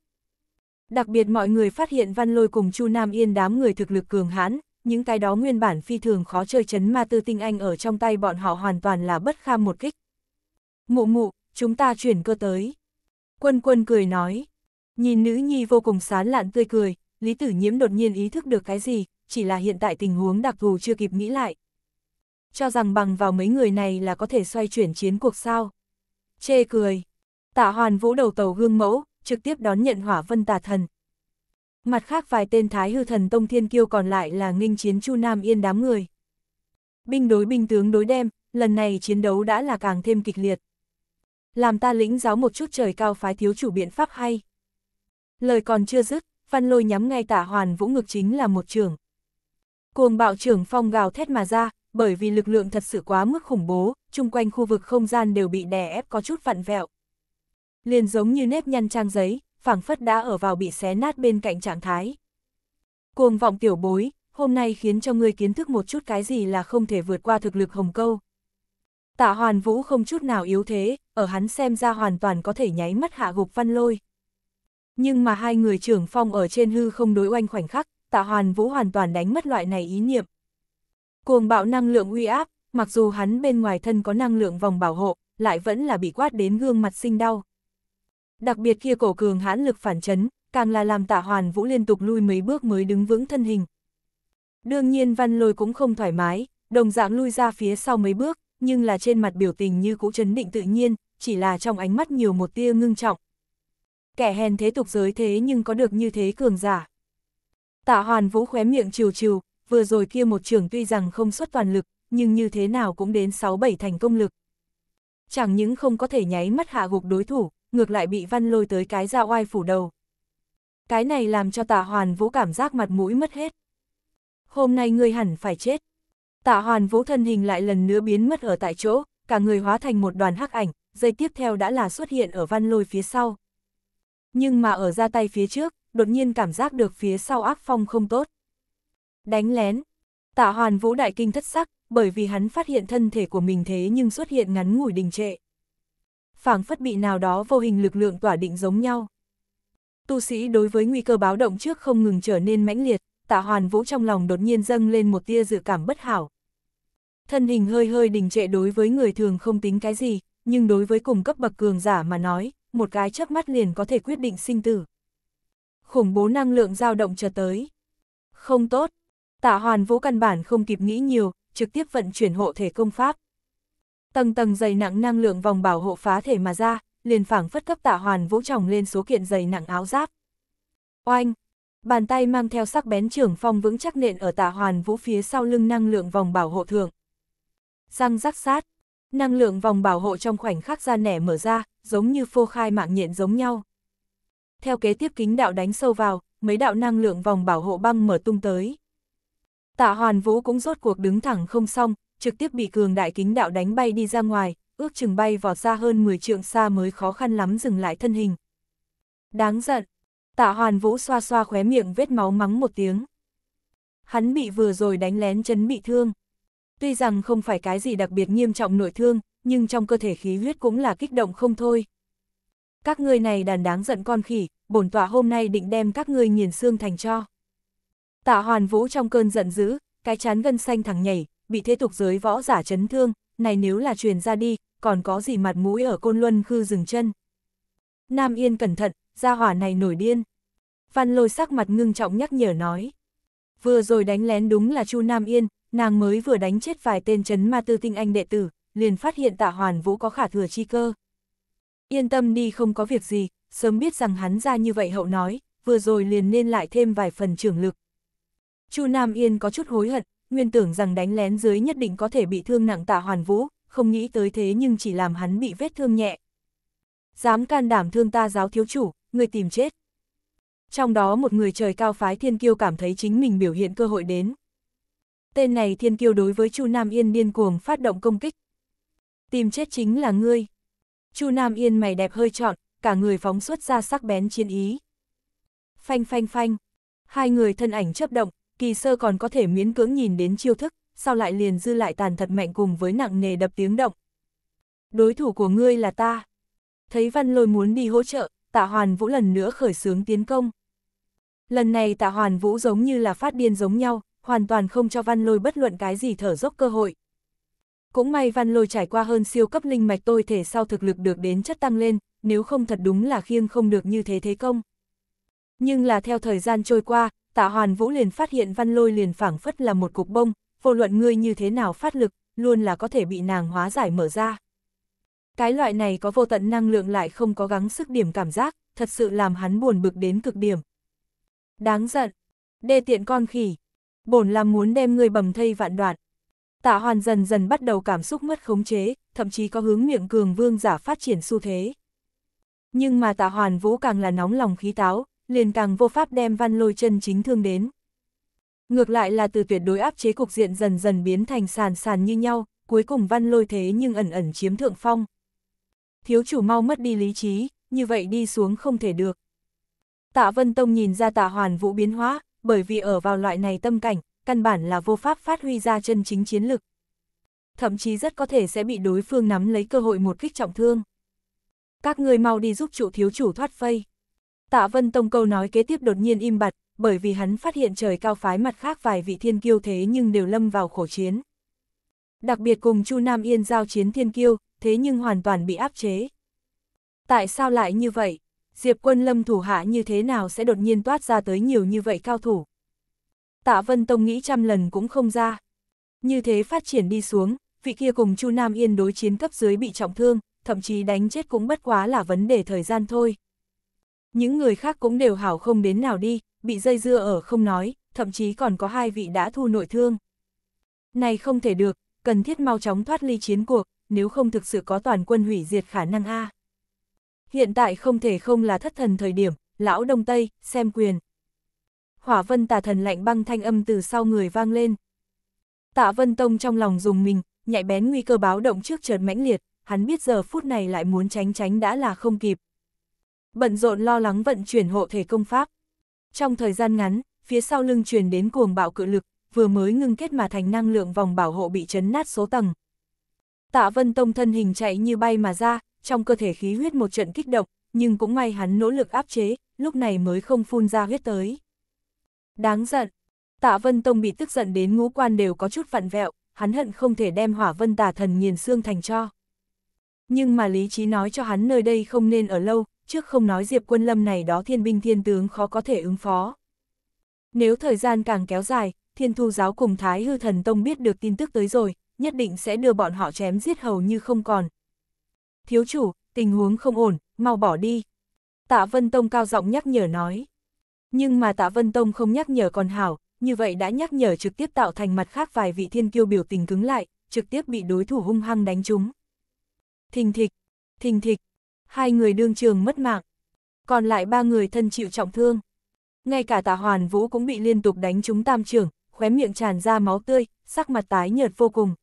Đặc biệt mọi người phát hiện Văn Lôi cùng Chu Nam Yên đám người thực lực cường hãn, những cái đó nguyên bản phi thường khó chơi chấn ma tư tinh anh ở trong tay bọn họ hoàn toàn là bất kham một kích. Mụ mụ, chúng ta chuyển cơ tới. Quân quân cười nói. Nhìn nữ nhi vô cùng sán lạn tươi cười, Lý Tử Nhiễm đột nhiên ý thức được cái gì, chỉ là hiện tại tình huống đặc thù chưa kịp nghĩ lại. Cho rằng bằng vào mấy người này là có thể xoay chuyển chiến cuộc sao. Chê cười. Tạ Hoàn Vũ đầu tàu gương mẫu, trực tiếp đón nhận hỏa vân tà thần. Mặt khác vài tên thái hư thần tông thiên kiêu còn lại là nghinh chiến Chu Nam Yên đám người. Binh đối binh tướng đối đem, lần này chiến đấu đã là càng thêm kịch liệt. Làm ta lĩnh giáo một chút trời cao phái thiếu chủ biện pháp hay. Lời còn chưa dứt, văn lôi nhắm ngay tả hoàn vũ ngực chính là một trường. Cuồng bạo trưởng phong gào thét mà ra, bởi vì lực lượng thật sự quá mức khủng bố, chung quanh khu vực không gian đều bị đè ép có chút vặn vẹo liền giống như nếp nhăn trang giấy, phảng phất đã ở vào bị xé nát bên cạnh trạng thái. Cuồng vọng tiểu bối, hôm nay khiến cho ngươi kiến thức một chút cái gì là không thể vượt qua thực lực hồng câu. Tạ Hoàn Vũ không chút nào yếu thế, ở hắn xem ra hoàn toàn có thể nháy mắt hạ gục văn lôi. Nhưng mà hai người trưởng phong ở trên hư không đối oanh khoảnh khắc, Tạ Hoàn Vũ hoàn toàn đánh mất loại này ý niệm. Cuồng bạo năng lượng uy áp, mặc dù hắn bên ngoài thân có năng lượng vòng bảo hộ, lại vẫn là bị quát đến gương mặt sinh đau đặc biệt kia cổ cường hãn lực phản chấn, càng là làm tạ hoàn vũ liên tục lui mấy bước mới đứng vững thân hình. Đương nhiên văn lôi cũng không thoải mái, đồng dạng lui ra phía sau mấy bước, nhưng là trên mặt biểu tình như cũ chấn định tự nhiên, chỉ là trong ánh mắt nhiều một tia ngưng trọng. Kẻ hèn thế tục giới thế nhưng có được như thế cường giả. Tạ hoàn vũ khóe miệng chiều chiều, vừa rồi kia một trường tuy rằng không xuất toàn lực, nhưng như thế nào cũng đến 6-7 thành công lực. Chẳng những không có thể nháy mắt hạ gục đối thủ, ngược lại bị văn lôi tới cái ra oai phủ đầu. Cái này làm cho tạ hoàn vũ cảm giác mặt mũi mất hết. Hôm nay ngươi hẳn phải chết. Tạ hoàn vũ thân hình lại lần nữa biến mất ở tại chỗ, cả người hóa thành một đoàn hắc ảnh, dây tiếp theo đã là xuất hiện ở văn lôi phía sau. Nhưng mà ở ra tay phía trước, đột nhiên cảm giác được phía sau ác phong không tốt. Đánh lén. Tạ hoàn vũ đại kinh thất sắc, bởi vì hắn phát hiện thân thể của mình thế nhưng xuất hiện ngắn ngủi đình trệ phảng phất bị nào đó vô hình lực lượng tỏa định giống nhau. Tu sĩ đối với nguy cơ báo động trước không ngừng trở nên mãnh liệt, tạ hoàn vũ trong lòng đột nhiên dâng lên một tia dự cảm bất hảo. Thân hình hơi hơi đình trệ đối với người thường không tính cái gì, nhưng đối với cùng cấp bậc cường giả mà nói, một cái chớp mắt liền có thể quyết định sinh tử. Khủng bố năng lượng dao động chờ tới. Không tốt. Tạ hoàn vũ căn bản không kịp nghĩ nhiều, trực tiếp vận chuyển hộ thể công pháp. Tầng tầng dày nặng năng lượng vòng bảo hộ phá thể mà ra, liền phảng phất cấp tạ hoàn vũ tròng lên số kiện dày nặng áo giáp. Oanh! Bàn tay mang theo sắc bén trưởng phong vững chắc nện ở tạ hoàn vũ phía sau lưng năng lượng vòng bảo hộ thượng. Răng rắc sát, năng lượng vòng bảo hộ trong khoảnh khắc ra nẻ mở ra, giống như phô khai mạng nhện giống nhau. Theo kế tiếp kính đạo đánh sâu vào, mấy đạo năng lượng vòng bảo hộ băng mở tung tới. Tạ hoàn vũ cũng rốt cuộc đứng thẳng không xong, trực tiếp bị cường đại kính đạo đánh bay đi ra ngoài, ước chừng bay vào xa hơn 10 trượng xa mới khó khăn lắm dừng lại thân hình. Đáng giận, tạ hoàn vũ xoa xoa khóe miệng vết máu mắng một tiếng. Hắn bị vừa rồi đánh lén chấn bị thương. Tuy rằng không phải cái gì đặc biệt nghiêm trọng nội thương, nhưng trong cơ thể khí huyết cũng là kích động không thôi. Các ngươi này đàn đáng giận con khỉ, bổn tọa hôm nay định đem các ngươi nghiền xương thành cho. Tạ hoàn vũ trong cơn giận dữ, cái chán gân xanh thẳng nhảy, bị thế tục giới võ giả chấn thương, này nếu là truyền ra đi, còn có gì mặt mũi ở côn luân khư dừng chân. Nam Yên cẩn thận, gia hỏa này nổi điên. Văn lôi sắc mặt ngưng trọng nhắc nhở nói. Vừa rồi đánh lén đúng là Chu Nam Yên, nàng mới vừa đánh chết vài tên chấn ma tư tinh anh đệ tử, liền phát hiện tạ hoàn vũ có khả thừa chi cơ. Yên tâm đi không có việc gì, sớm biết rằng hắn ra như vậy hậu nói, vừa rồi liền nên lại thêm vài phần trưởng lực. Chu Nam Yên có chút hối hận, nguyên tưởng rằng đánh lén dưới nhất định có thể bị thương nặng tạ hoàn vũ, không nghĩ tới thế nhưng chỉ làm hắn bị vết thương nhẹ. Dám can đảm thương ta giáo thiếu chủ, người tìm chết. Trong đó một người trời cao phái thiên kiêu cảm thấy chính mình biểu hiện cơ hội đến. Tên này thiên kiêu đối với Chu Nam Yên điên cuồng phát động công kích. Tìm chết chính là ngươi. Chu Nam Yên mày đẹp hơi trọn, cả người phóng xuất ra sắc bén chiến ý. Phanh phanh phanh, hai người thân ảnh chấp động, kỳ sơ còn có thể miễn cưỡng nhìn đến chiêu thức, sau lại liền dư lại tàn thật mạnh cùng với nặng nề đập tiếng động. Đối thủ của ngươi là ta. Thấy văn lôi muốn đi hỗ trợ, tạ hoàn vũ lần nữa khởi xướng tiến công. Lần này tạ hoàn vũ giống như là phát điên giống nhau, hoàn toàn không cho văn lôi bất luận cái gì thở dốc cơ hội. Cũng may văn lôi trải qua hơn siêu cấp linh mạch tôi thể sau thực lực được đến chất tăng lên, nếu không thật đúng là khiêng không được như thế thế công. Nhưng là theo thời gian trôi qua, tạ hoàn vũ liền phát hiện văn lôi liền phảng phất là một cục bông, vô luận ngươi như thế nào phát lực, luôn là có thể bị nàng hóa giải mở ra. Cái loại này có vô tận năng lượng lại không có gắng sức điểm cảm giác, thật sự làm hắn buồn bực đến cực điểm. Đáng giận, đê tiện con khỉ, bổn làm muốn đem ngươi bầm thây vạn đoạn. Tạ hoàn dần dần bắt đầu cảm xúc mất khống chế, thậm chí có hướng miệng cường vương giả phát triển xu thế. Nhưng mà tạ hoàn vũ càng là nóng lòng khí táo, liền càng vô pháp đem văn lôi chân chính thương đến. Ngược lại là từ tuyệt đối áp chế cục diện dần dần biến thành sàn sàn như nhau, cuối cùng văn lôi thế nhưng ẩn ẩn chiếm thượng phong. Thiếu chủ mau mất đi lý trí, như vậy đi xuống không thể được. Tạ Vân Tông nhìn ra tạ hoàn vũ biến hóa, bởi vì ở vào loại này tâm cảnh, căn bản là vô pháp phát huy ra chân chính chiến lực. Thậm chí rất có thể sẽ bị đối phương nắm lấy cơ hội một kích trọng thương. Các người mau đi giúp chủ thiếu chủ thoát phây. Tạ Vân Tông câu nói kế tiếp đột nhiên im bặt, bởi vì hắn phát hiện trời cao phái mặt khác vài vị thiên kiêu thế nhưng đều lâm vào khổ chiến. Đặc biệt cùng Chu Nam Yên giao chiến thiên kiêu, thế nhưng hoàn toàn bị áp chế. Tại sao lại như vậy? Diệp quân lâm thủ hạ như thế nào sẽ đột nhiên toát ra tới nhiều như vậy cao thủ? Tạ Vân Tông nghĩ trăm lần cũng không ra. Như thế phát triển đi xuống, vị kia cùng Chu Nam Yên đối chiến cấp dưới bị trọng thương, thậm chí đánh chết cũng bất quá là vấn đề thời gian thôi. Những người khác cũng đều hảo không đến nào đi, bị dây dưa ở không nói, thậm chí còn có hai vị đã thu nội thương. Này không thể được, cần thiết mau chóng thoát ly chiến cuộc, nếu không thực sự có toàn quân hủy diệt khả năng A. Hiện tại không thể không là thất thần thời điểm, lão Đông Tây, xem quyền. Hỏa vân tà thần lạnh băng thanh âm từ sau người vang lên. Tạ vân tông trong lòng dùng mình, nhạy bén nguy cơ báo động trước chợt mãnh liệt, hắn biết giờ phút này lại muốn tránh tránh đã là không kịp, bận rộn lo lắng vận chuyển hộ thể công pháp. Trong thời gian ngắn, phía sau lưng truyền đến cuồng bạo cự lực, vừa mới ngưng kết mà thành năng lượng vòng bảo hộ bị chấn nát số tầng. Tạ Vân Tông thân hình chạy như bay mà ra, trong cơ thể khí huyết một trận kích động, nhưng cũng may hắn nỗ lực áp chế, lúc này mới không phun ra huyết tới. Đáng giận, Tạ Vân Tông bị tức giận đến ngũ quan đều có chút vặn vẹo, hắn hận không thể đem hỏa vân tà thần nghiền xương thành cho. Nhưng mà lý trí nói cho hắn nơi đây không nên ở lâu, trước không nói Diệp Quân Lâm này đó thiên binh thiên tướng khó có thể ứng phó. Nếu thời gian càng kéo dài, thiên thu giáo cùng Thái Hư Thần Tông biết được tin tức tới rồi, nhất định sẽ đưa bọn họ chém giết hầu như không còn. Thiếu chủ, tình huống không ổn, mau bỏ đi. Tạ Vân Tông cao giọng nhắc nhở nói. Nhưng mà Tạ Vân Tông không nhắc nhở còn hảo, như vậy đã nhắc nhở trực tiếp tạo thành mặt khác vài vị thiên kiêu biểu tình cứng lại, trực tiếp bị đối thủ hung hăng đánh trúng. Thình thịch, thình thịch, hai người đương trường mất mạng. Còn lại ba người thân chịu trọng thương. Ngay cả tà hoàn vũ cũng bị liên tục đánh trúng tam trưởng, khóe miệng tràn ra máu tươi, sắc mặt tái nhợt vô cùng.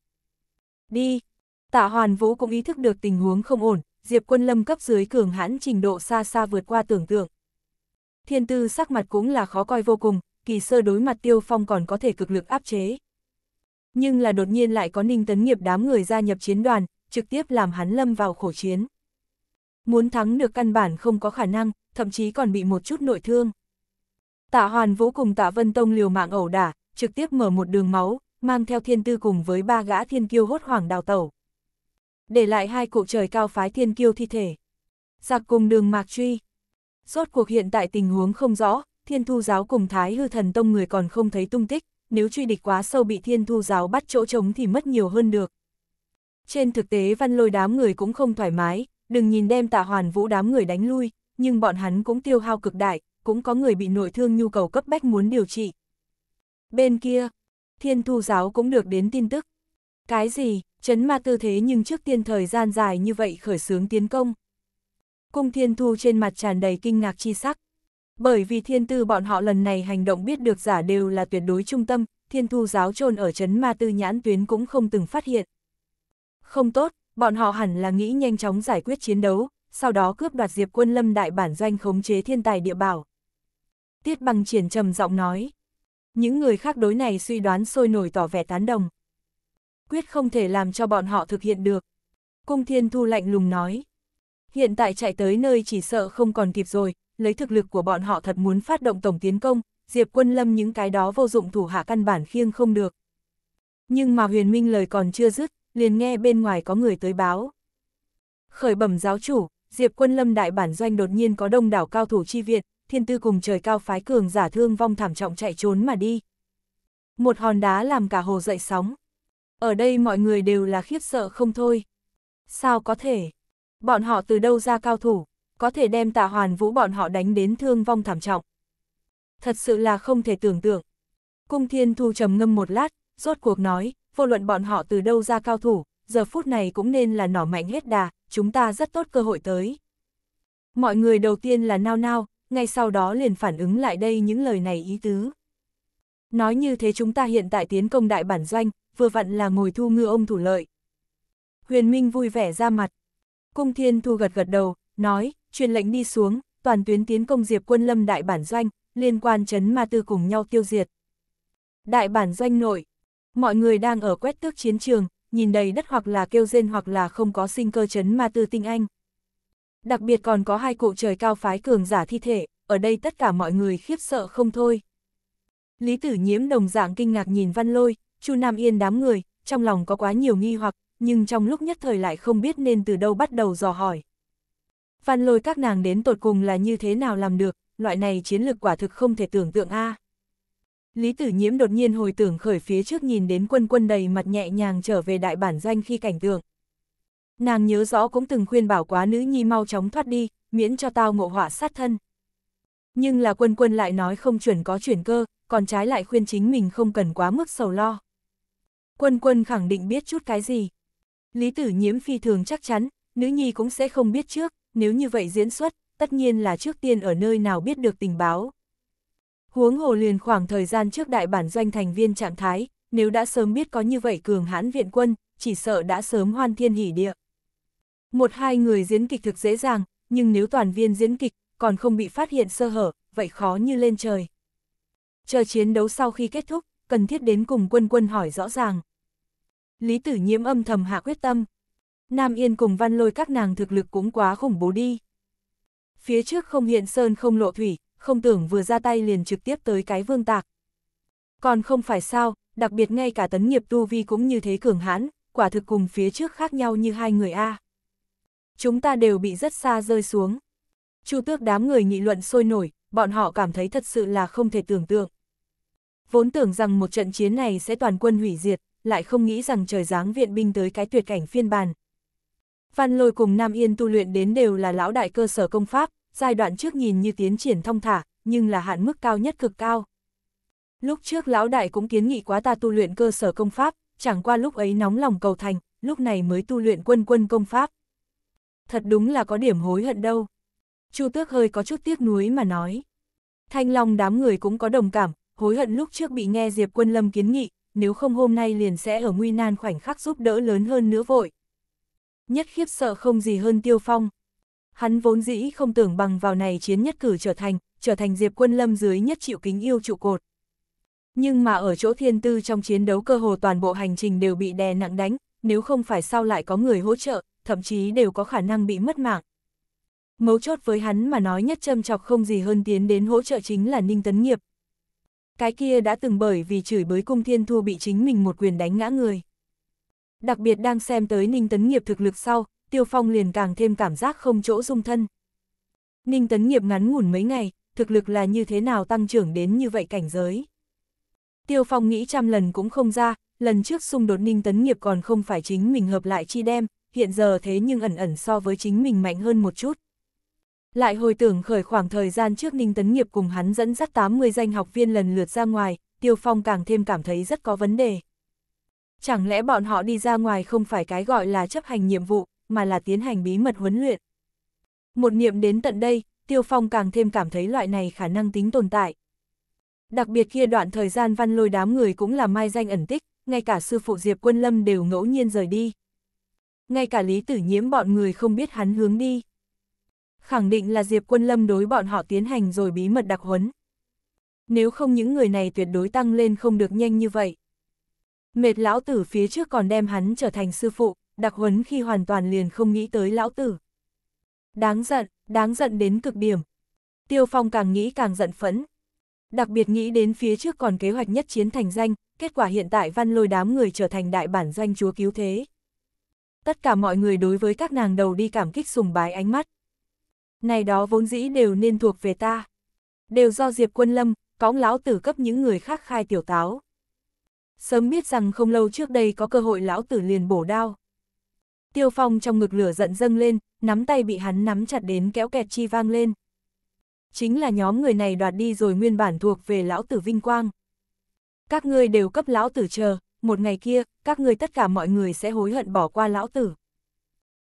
Đi! Tạ hoàn vũ cũng ý thức được tình huống không ổn, diệp quân lâm cấp dưới cường hãn trình độ xa xa vượt qua tưởng tượng. Thiên tư sắc mặt cũng là khó coi vô cùng, kỳ sơ đối mặt tiêu phong còn có thể cực lực áp chế. Nhưng là đột nhiên lại có ninh tấn nghiệp đám người gia nhập chiến đoàn, trực tiếp làm hắn lâm vào khổ chiến muốn thắng được căn bản không có khả năng, thậm chí còn bị một chút nội thương. Tạ Hoàn Vũ cùng Tạ Vân Tông liều mạng ẩu đả, trực tiếp mở một đường máu, mang theo thiên tư cùng với ba gã thiên kiêu hốt hoảng đào tẩu. Để lại hai cụ trời cao phái thiên kiêu thi thể. Giặc cùng đường mạc truy. Rốt cuộc hiện tại tình huống không rõ, thiên thu giáo cùng thái hư thần tông người còn không thấy tung tích, nếu truy địch quá sâu bị thiên thu giáo bắt chỗ trống thì mất nhiều hơn được. Trên thực tế văn lôi đám người cũng không thoải mái, đừng nhìn đem tạ hoàn vũ đám người đánh lui, nhưng bọn hắn cũng tiêu hao cực đại, cũng có người bị nội thương nhu cầu cấp bách muốn điều trị. Bên kia, thiên thu giáo cũng được đến tin tức. Cái gì, chấn ma tư thế nhưng trước tiên thời gian dài như vậy khởi xướng tiến công. Cung thiên thu trên mặt tràn đầy kinh ngạc chi sắc. Bởi vì thiên tư bọn họ lần này hành động biết được giả đều là tuyệt đối trung tâm, thiên thu giáo trôn ở chấn ma tư nhãn tuyến cũng không từng phát hiện. Không tốt, bọn họ hẳn là nghĩ nhanh chóng giải quyết chiến đấu, sau đó cướp đoạt Diệp Quân Lâm đại bản doanh khống chế thiên tài địa bảo. Tiết bằng triển trầm giọng nói. Những người khác đối này suy đoán sôi nổi tỏ vẻ tán đồng. Quyết không thể làm cho bọn họ thực hiện được. Cung Thiên Thu lạnh lùng nói. Hiện tại chạy tới nơi chỉ sợ không còn kịp rồi, lấy thực lực của bọn họ thật muốn phát động tổng tiến công, Diệp Quân Lâm những cái đó vô dụng thủ hạ căn bản khiêng không được. Nhưng mà Huyền Minh lời còn chưa dứt, liền nghe bên ngoài có người tới báo. Khởi bẩm giáo chủ, Diệp quân lâm đại bản doanh đột nhiên có đông đảo cao thủ chi viện, thiên tư cùng trời cao phái cường giả thương vong thảm trọng chạy trốn mà đi. Một hòn đá làm cả hồ dậy sóng. Ở đây mọi người đều là khiếp sợ không thôi. Sao có thể? Bọn họ từ đâu ra cao thủ, có thể đem tạ hoàn vũ bọn họ đánh đến thương vong thảm trọng. Thật sự là không thể tưởng tượng. Cung thiên thu trầm ngâm một lát, rốt cuộc nói, vô luận bọn họ từ đâu ra cao thủ, giờ phút này cũng nên là nỏ mạnh hết đà, chúng ta rất tốt cơ hội tới. Mọi người đầu tiên là nao nao, ngay sau đó liền phản ứng lại đây những lời này ý tứ. Nói như thế chúng ta hiện tại tiến công đại bản doanh, vừa vặn là ngồi thu ngư ông thủ lợi. Huyền Minh vui vẻ ra mặt. Cung Thiên Thu gật gật đầu, nói, truyền lệnh đi xuống, toàn tuyến tiến công diệp quân lâm đại bản doanh, liên quan chấn ma tư cùng nhau tiêu diệt. Đại bản doanh nội, Mọi người đang ở quét tước chiến trường, nhìn đầy đất hoặc là kêu rên hoặc là không có sinh cơ chấn ma tư tinh anh. Đặc biệt còn có hai cụ trời cao phái cường giả thi thể, ở đây tất cả mọi người khiếp sợ không thôi. Lý tử nhiễm đồng dạng kinh ngạc nhìn văn lôi, chu Nam Yên đám người, trong lòng có quá nhiều nghi hoặc, nhưng trong lúc nhất thời lại không biết nên từ đâu bắt đầu dò hỏi. Văn lôi các nàng đến tột cùng là như thế nào làm được, loại này chiến lược quả thực không thể tưởng tượng a à. Lý Tử Nhiễm đột nhiên hồi tưởng khởi phía trước nhìn đến quân quân đầy mặt nhẹ nhàng trở về đại bản doanh khi cảnh tượng. Nàng nhớ rõ cũng từng khuyên bảo quá nữ nhi mau chóng thoát đi, miễn cho tao ngộ họa sát thân. Nhưng là quân quân lại nói không chuẩn có chuyển cơ, còn trái lại khuyên chính mình không cần quá mức sầu lo. Quân quân khẳng định biết chút cái gì. Lý tử nhiễm phi thường chắc chắn, nữ nhi cũng sẽ không biết trước, nếu như vậy diễn xuất, tất nhiên là trước tiên ở nơi nào biết được tình báo, Huống hồ liền khoảng thời gian trước đại bản doanh thành viên trạng thái, nếu đã sớm biết có như vậy cường hãn viện quân, chỉ sợ đã sớm hoan thiên hỉ địa. Một hai người diễn kịch thực dễ dàng, nhưng nếu toàn viên diễn kịch, còn không bị phát hiện sơ hở, vậy khó như lên trời. Chờ chiến đấu sau khi kết thúc, cần thiết đến cùng quân quân hỏi rõ ràng. Lý tử nhiễm âm thầm hạ quyết tâm. Nam Yên cùng văn lôi các nàng thực lực cũng quá khủng bố đi. Phía trước không hiện sơn không lộ thủy, không tưởng vừa ra tay liền trực tiếp tới cái vương tạc. Còn không phải sao, đặc biệt ngay cả tấn nghiệp tu vi cũng như thế cường hãn, quả thực cùng phía trước khác nhau như hai người A. Chúng ta đều bị rất xa rơi xuống. Chu tước đám người nghị luận sôi nổi, bọn họ cảm thấy thật sự là không thể tưởng tượng. Vốn tưởng rằng một trận chiến này sẽ toàn quân hủy diệt, lại không nghĩ rằng trời giáng viện binh tới cái tuyệt cảnh phiên bản. Văn lôi cùng Nam Yên tu luyện đến đều là lão đại cơ sở công pháp, giai đoạn trước nhìn như tiến triển thông thả, nhưng là hạn mức cao nhất cực cao. Lúc trước lão đại cũng kiến nghị quá ta tu luyện cơ sở công pháp, chẳng qua lúc ấy nóng lòng cầu thành, lúc này mới tu luyện quân quân công pháp. Thật đúng là có điểm hối hận đâu. Chu Tước hơi có chút tiếc nuối mà nói. Thanh Long đám người cũng có đồng cảm, hối hận lúc trước bị nghe Diệp Quân Lâm kiến nghị, nếu không hôm nay liền sẽ ở nguy nan khoảnh khắc giúp đỡ lớn hơn nữa vội. Nhất khiếp sợ không gì hơn Tiêu Phong, Hắn vốn dĩ không tưởng bằng vào này chiến nhất cử trở thành, trở thành Diệp Quân Lâm dưới nhất chịu kính yêu trụ cột. Nhưng mà ở chỗ thiên tư trong chiến đấu cơ hồ toàn bộ hành trình đều bị đè nặng đánh, nếu không phải sau lại có người hỗ trợ, thậm chí đều có khả năng bị mất mạng. Mấu chốt với hắn mà nói nhất châm chọc không gì hơn tiến đến hỗ trợ chính là Ninh Tấn Nghiệp. Cái kia đã từng bởi vì chửi bới cung thiên thua bị chính mình một quyền đánh ngã người. Đặc biệt đang xem tới Ninh Tấn Nghiệp thực lực sau, Tiêu Phong liền càng thêm cảm giác không chỗ dung thân. Ninh Tấn Nghiệp ngắn ngủn mấy ngày, thực lực là như thế nào tăng trưởng đến như vậy cảnh giới. Tiêu Phong nghĩ trăm lần cũng không ra, lần trước xung đột Ninh Tấn Nghiệp còn không phải chính mình hợp lại chi đem, hiện giờ thế nhưng ẩn ẩn so với chính mình mạnh hơn một chút. Lại hồi tưởng khởi khoảng thời gian trước Ninh Tấn Nghiệp cùng hắn dẫn dắt 80 danh học viên lần lượt ra ngoài, Tiêu Phong càng thêm cảm thấy rất có vấn đề. Chẳng lẽ bọn họ đi ra ngoài không phải cái gọi là chấp hành nhiệm vụ, mà là tiến hành bí mật huấn luyện. Một niệm đến tận đây, Tiêu Phong càng thêm cảm thấy loại này khả năng tính tồn tại. Đặc biệt kia đoạn thời gian văn lôi đám người cũng là mai danh ẩn tích, ngay cả sư phụ Diệp Quân Lâm đều ngẫu nhiên rời đi. Ngay cả Lý Tử Nhiễm bọn người không biết hắn hướng đi. Khẳng định là Diệp Quân Lâm đối bọn họ tiến hành rồi bí mật đặc huấn. Nếu không những người này tuyệt đối tăng lên không được nhanh như vậy. Mệt lão tử phía trước còn đem hắn trở thành sư phụ đặc huấn khi hoàn toàn liền không nghĩ tới lão tử. Đáng giận, đáng giận đến cực điểm. Tiêu Phong càng nghĩ càng giận phẫn. Đặc biệt nghĩ đến phía trước còn kế hoạch nhất chiến thành danh, kết quả hiện tại văn lôi đám người trở thành đại bản doanh chúa cứu thế. Tất cả mọi người đối với các nàng đầu đi cảm kích sùng bái ánh mắt. Này đó vốn dĩ đều nên thuộc về ta. Đều do Diệp Quân Lâm, cõng lão tử cấp những người khác khai tiểu táo. Sớm biết rằng không lâu trước đây có cơ hội lão tử liền bổ đao. Tiêu Phong trong ngực lửa giận dâng lên, nắm tay bị hắn nắm chặt đến kéo kẹt chi vang lên. Chính là nhóm người này đoạt đi rồi nguyên bản thuộc về lão tử vinh quang. Các ngươi đều cấp lão tử chờ, một ngày kia, các ngươi tất cả mọi người sẽ hối hận bỏ qua lão tử.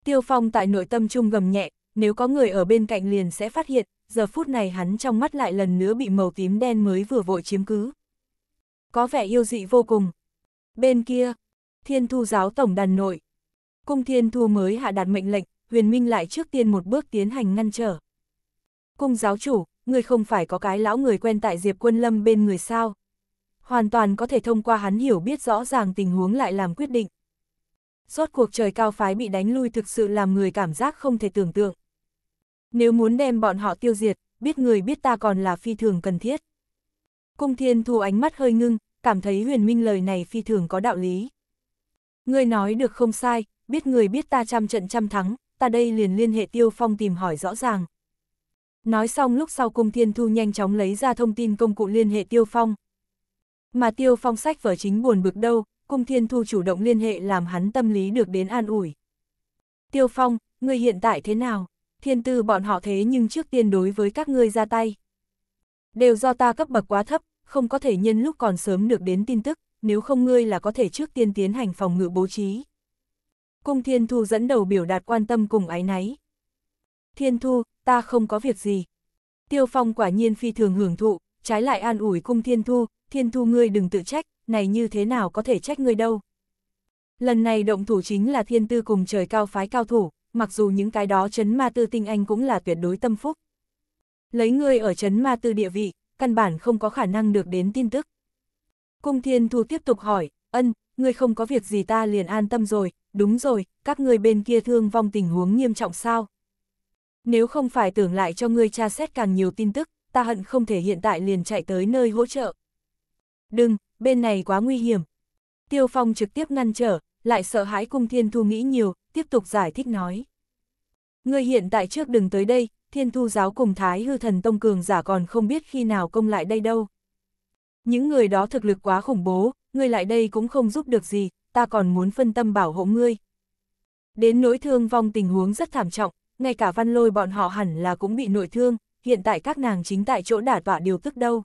Tiêu Phong tại nội tâm trung gầm nhẹ, nếu có người ở bên cạnh liền sẽ phát hiện, giờ phút này hắn trong mắt lại lần nữa bị màu tím đen mới vừa vội chiếm cứ. Có vẻ yêu dị vô cùng. Bên kia, Thiên Thu giáo tổng đàn nội, Cung Thiên Thu mới hạ đạt mệnh lệnh, Huyền Minh lại trước tiên một bước tiến hành ngăn trở. Cung giáo chủ, người không phải có cái lão người quen tại Diệp Quân Lâm bên người sao? Hoàn toàn có thể thông qua hắn hiểu biết rõ ràng tình huống lại làm quyết định. Rốt cuộc trời cao phái bị đánh lui thực sự làm người cảm giác không thể tưởng tượng. Nếu muốn đem bọn họ tiêu diệt, biết người biết ta còn là phi thường cần thiết. Cung Thiên Thu ánh mắt hơi ngưng, cảm thấy huyền minh lời này phi thường có đạo lý. Người nói được không sai, biết người biết ta trăm trận trăm thắng, ta đây liền liên hệ tiêu phong tìm hỏi rõ ràng. Nói xong lúc sau cung thiên thu nhanh chóng lấy ra thông tin công cụ liên hệ tiêu phong. Mà tiêu phong sách vở chính buồn bực đâu, cung thiên thu chủ động liên hệ làm hắn tâm lý được đến an ủi. Tiêu phong, ngươi hiện tại thế nào? Thiên tư bọn họ thế nhưng trước tiên đối với các ngươi ra tay. Đều do ta cấp bậc quá thấp, không có thể nhân lúc còn sớm được đến tin tức, nếu không ngươi là có thể trước tiên tiến hành phòng ngự bố trí. Cung Thiên Thu dẫn đầu biểu đạt quan tâm cùng ái náy. Thiên Thu, ta không có việc gì. Tiêu Phong quả nhiên phi thường hưởng thụ, trái lại an ủi Cung Thiên Thu, Thiên Thu ngươi đừng tự trách, này như thế nào có thể trách ngươi đâu. Lần này động thủ chính là thiên tư cùng trời cao phái cao thủ, mặc dù những cái đó chấn ma tư tinh anh cũng là tuyệt đối tâm phúc. Lấy ngươi ở chấn ma tư địa vị, căn bản không có khả năng được đến tin tức. Cung Thiên Thu tiếp tục hỏi, ân, ngươi không có việc gì ta liền an tâm rồi, đúng rồi, các ngươi bên kia thương vong tình huống nghiêm trọng sao. Nếu không phải tưởng lại cho ngươi tra xét càng nhiều tin tức, ta hận không thể hiện tại liền chạy tới nơi hỗ trợ. Đừng, bên này quá nguy hiểm. Tiêu Phong trực tiếp ngăn trở, lại sợ hãi cung Thiên Thu nghĩ nhiều, tiếp tục giải thích nói. Ngươi hiện tại trước đừng tới đây, Thiên Thu giáo cùng Thái hư thần tông cường giả còn không biết khi nào công lại đây đâu. Những người đó thực lực quá khủng bố, ngươi lại đây cũng không giúp được gì, ta còn muốn phân tâm bảo hộ ngươi. Đến nỗi thương vong tình huống rất thảm trọng, ngay cả văn lôi bọn họ hẳn là cũng bị nội thương, hiện tại các nàng chính tại chỗ đả tọa điều tức đâu.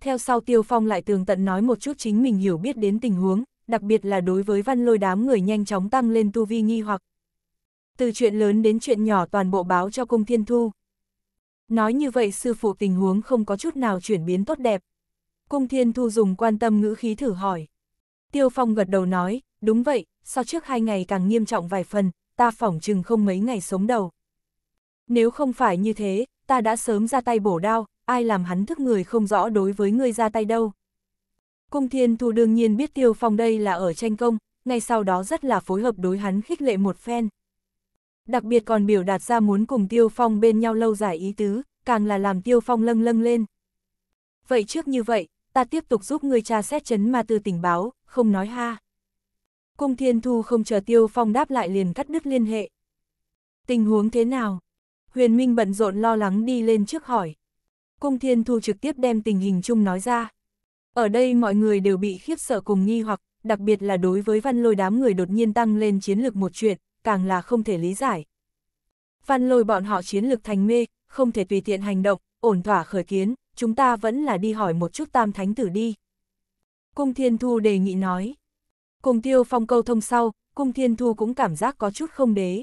Theo sau Tiêu Phong lại tường tận nói một chút chính mình hiểu biết đến tình huống, đặc biệt là đối với văn lôi đám người nhanh chóng tăng lên tu vi nghi hoặc. Từ chuyện lớn đến chuyện nhỏ toàn bộ báo cho cung thiên thu. Nói như vậy sư phụ tình huống không có chút nào chuyển biến tốt đẹp, Cung Thiên Thu dùng quan tâm ngữ khí thử hỏi. Tiêu Phong gật đầu nói, đúng vậy, sau trước hai ngày càng nghiêm trọng vài phần, ta phỏng chừng không mấy ngày sống đầu. Nếu không phải như thế, ta đã sớm ra tay bổ đao, ai làm hắn thức người không rõ đối với người ra tay đâu. Cung Thiên Thu đương nhiên biết Tiêu Phong đây là ở tranh công, ngay sau đó rất là phối hợp đối hắn khích lệ một phen. Đặc biệt còn biểu đạt ra muốn cùng Tiêu Phong bên nhau lâu dài ý tứ, càng là làm Tiêu Phong lâng lâng lên. Vậy trước như vậy, ta tiếp tục giúp ngươi tra xét chấn ma tư tình báo, không nói ha. Cung Thiên Thu không chờ Tiêu Phong đáp lại liền cắt đứt liên hệ. Tình huống thế nào? Huyền Minh bận rộn lo lắng đi lên trước hỏi. Cung Thiên Thu trực tiếp đem tình hình chung nói ra. Ở đây mọi người đều bị khiếp sợ cùng nghi hoặc, đặc biệt là đối với văn lôi đám người đột nhiên tăng lên chiến lược một chuyện, càng là không thể lý giải. Văn lôi bọn họ chiến lược thành mê, không thể tùy tiện hành động, ổn thỏa khởi kiến, chúng ta vẫn là đi hỏi một chút tam thánh tử đi. Cung Thiên Thu đề nghị nói. Cùng Tiêu Phong câu thông sau, Cung Thiên Thu cũng cảm giác có chút không đế.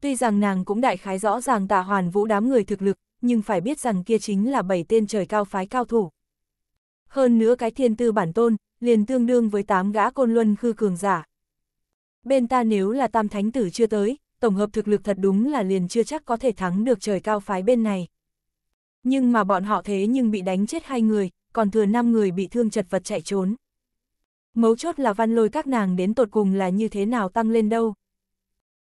Tuy rằng nàng cũng đại khái rõ ràng tà hoàn vũ đám người thực lực, nhưng phải biết rằng kia chính là bảy tên trời cao phái cao thủ. Hơn nữa cái thiên tư bản tôn, liền tương đương với tám gã côn luân khư cường giả. Bên ta nếu là tam thánh tử chưa tới, tổng hợp thực lực thật đúng là liền chưa chắc có thể thắng được trời cao phái bên này. Nhưng mà bọn họ thế nhưng bị đánh chết hai người, còn thừa năm người bị thương chật vật chạy trốn. Mấu chốt là văn lôi các nàng đến tột cùng là như thế nào tăng lên đâu.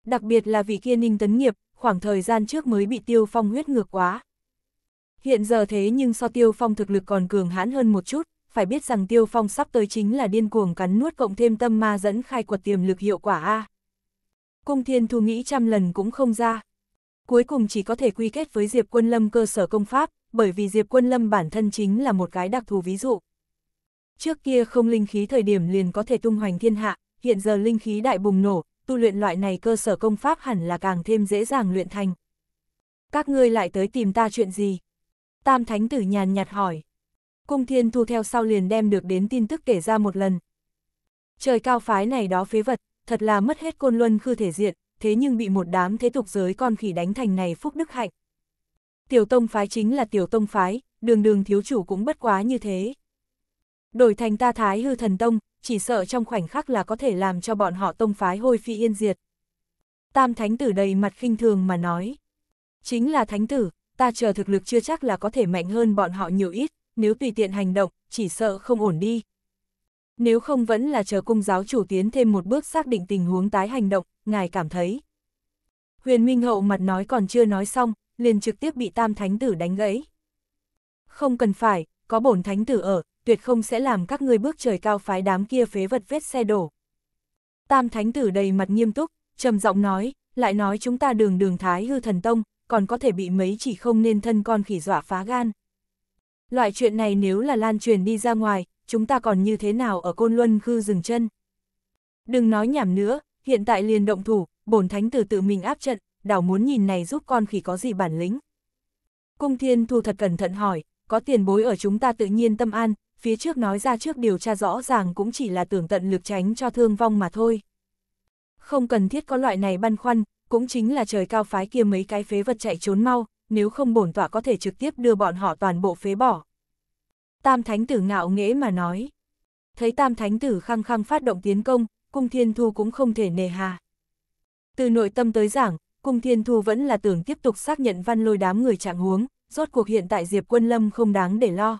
Đặc biệt là vị kia ninh tấn nghiệp, khoảng thời gian trước mới bị tiêu phong huyết ngược quá. Hiện giờ thế nhưng so tiêu phong thực lực còn cường hãn hơn một chút, phải biết rằng tiêu phong sắp tới chính là điên cuồng cắn nuốt cộng thêm tâm ma dẫn khai quật tiềm lực hiệu quả A. Cung thiên thu nghĩ trăm lần cũng không ra cuối cùng chỉ có thể quy kết với Diệp Quân Lâm cơ sở công pháp, bởi vì Diệp Quân Lâm bản thân chính là một cái đặc thù ví dụ. Trước kia không linh khí thời điểm liền có thể tung hoành thiên hạ, hiện giờ linh khí đại bùng nổ, tu luyện loại này cơ sở công pháp hẳn là càng thêm dễ dàng luyện thành. Các ngươi lại tới tìm ta chuyện gì? Tam Thánh Tử nhàn nhạt hỏi. Cung Thiên Thu theo sau liền đem được đến tin tức kể ra một lần. Trời cao phái này đó phế vật, thật là mất hết côn luân khư thể diện, thế nhưng bị một đám thế tục giới con khỉ đánh thành này phúc đức hạnh. Tiểu tông phái chính là tiểu tông phái, đường đường thiếu chủ cũng bất quá như thế. Đổi thành ta thái hư thần tông, chỉ sợ trong khoảnh khắc là có thể làm cho bọn họ tông phái hôi phi yên diệt. Tam thánh tử đầy mặt khinh thường mà nói. Chính là thánh tử, ta chờ thực lực chưa chắc là có thể mạnh hơn bọn họ nhiều ít, nếu tùy tiện hành động, chỉ sợ không ổn đi, nếu không vẫn là chờ cung giáo chủ tiến thêm một bước xác định tình huống tái hành động, ngài cảm thấy. Huyền Minh Hậu mặt nói còn chưa nói xong, liền trực tiếp bị tam thánh tử đánh gãy. Không cần phải, có bổn thánh tử ở, tuyệt không sẽ làm các ngươi bước trời cao phái đám kia phế vật vết xe đổ. Tam thánh tử đầy mặt nghiêm túc, trầm giọng nói, lại nói chúng ta đường đường thái hư thần tông, còn có thể bị mấy chỉ không nên thân con khỉ dọa phá gan. Loại chuyện này nếu là lan truyền đi ra ngoài, chúng ta còn như thế nào ở Côn Luân khư dừng chân. Đừng nói nhảm nữa, hiện tại liền động thủ, bổn thánh tử tự mình áp trận, đảo muốn nhìn này giúp con khỉ có gì bản lĩnh. Cung thiên thu thật cẩn thận hỏi, có tiền bối ở chúng ta tự nhiên tâm an, phía trước nói ra trước điều tra rõ ràng cũng chỉ là tưởng tận lực tránh cho thương vong mà thôi. Không cần thiết có loại này băn khoăn, cũng chính là trời cao phái kia mấy cái phế vật chạy trốn mau, nếu không bổn tọa có thể trực tiếp đưa bọn họ toàn bộ phế bỏ. Tam Thánh Tử ngạo nghễ mà nói. Thấy Tam Thánh Tử khăng khăng phát động tiến công, Cung Thiên Thu cũng không thể nề hà. Từ nội tâm tới giảng, Cung Thiên Thu vẫn là tưởng tiếp tục xác nhận văn lôi đám người trạng huống, rốt cuộc hiện tại Diệp Quân Lâm không đáng để lo.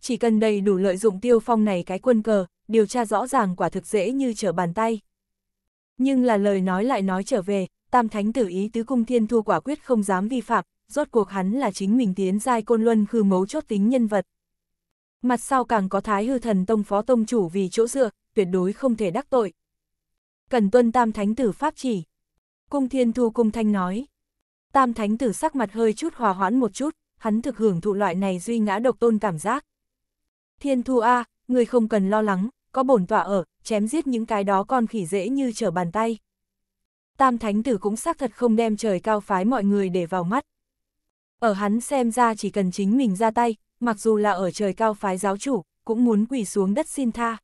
Chỉ cần đầy đủ lợi dụng tiêu phong này cái quân cờ, điều tra rõ ràng quả thực dễ như trở bàn tay. Nhưng là lời nói lại nói trở về, Tam Thánh Tử ý tứ Cung Thiên Thu quả quyết không dám vi phạm, rốt cuộc hắn là chính mình tiến giai côn luân khư mấu chốt tính nhân vật mặt sau càng có thái hư thần tông phó tông chủ vì chỗ dựa, tuyệt đối không thể đắc tội. Cần tuân tam thánh tử pháp chỉ. Cung thiên thu cung thanh nói. Tam thánh tử sắc mặt hơi chút hòa hoãn một chút, hắn thực hưởng thụ loại này duy ngã độc tôn cảm giác. Thiên thu A, người không cần lo lắng, có bổn tọa ở, chém giết những cái đó con khỉ dễ như trở bàn tay. Tam thánh tử cũng xác thật không đem trời cao phái mọi người để vào mắt. Ở hắn xem ra chỉ cần chính mình ra tay, mặc dù là ở trời cao phái giáo chủ, cũng muốn quỳ xuống đất xin tha.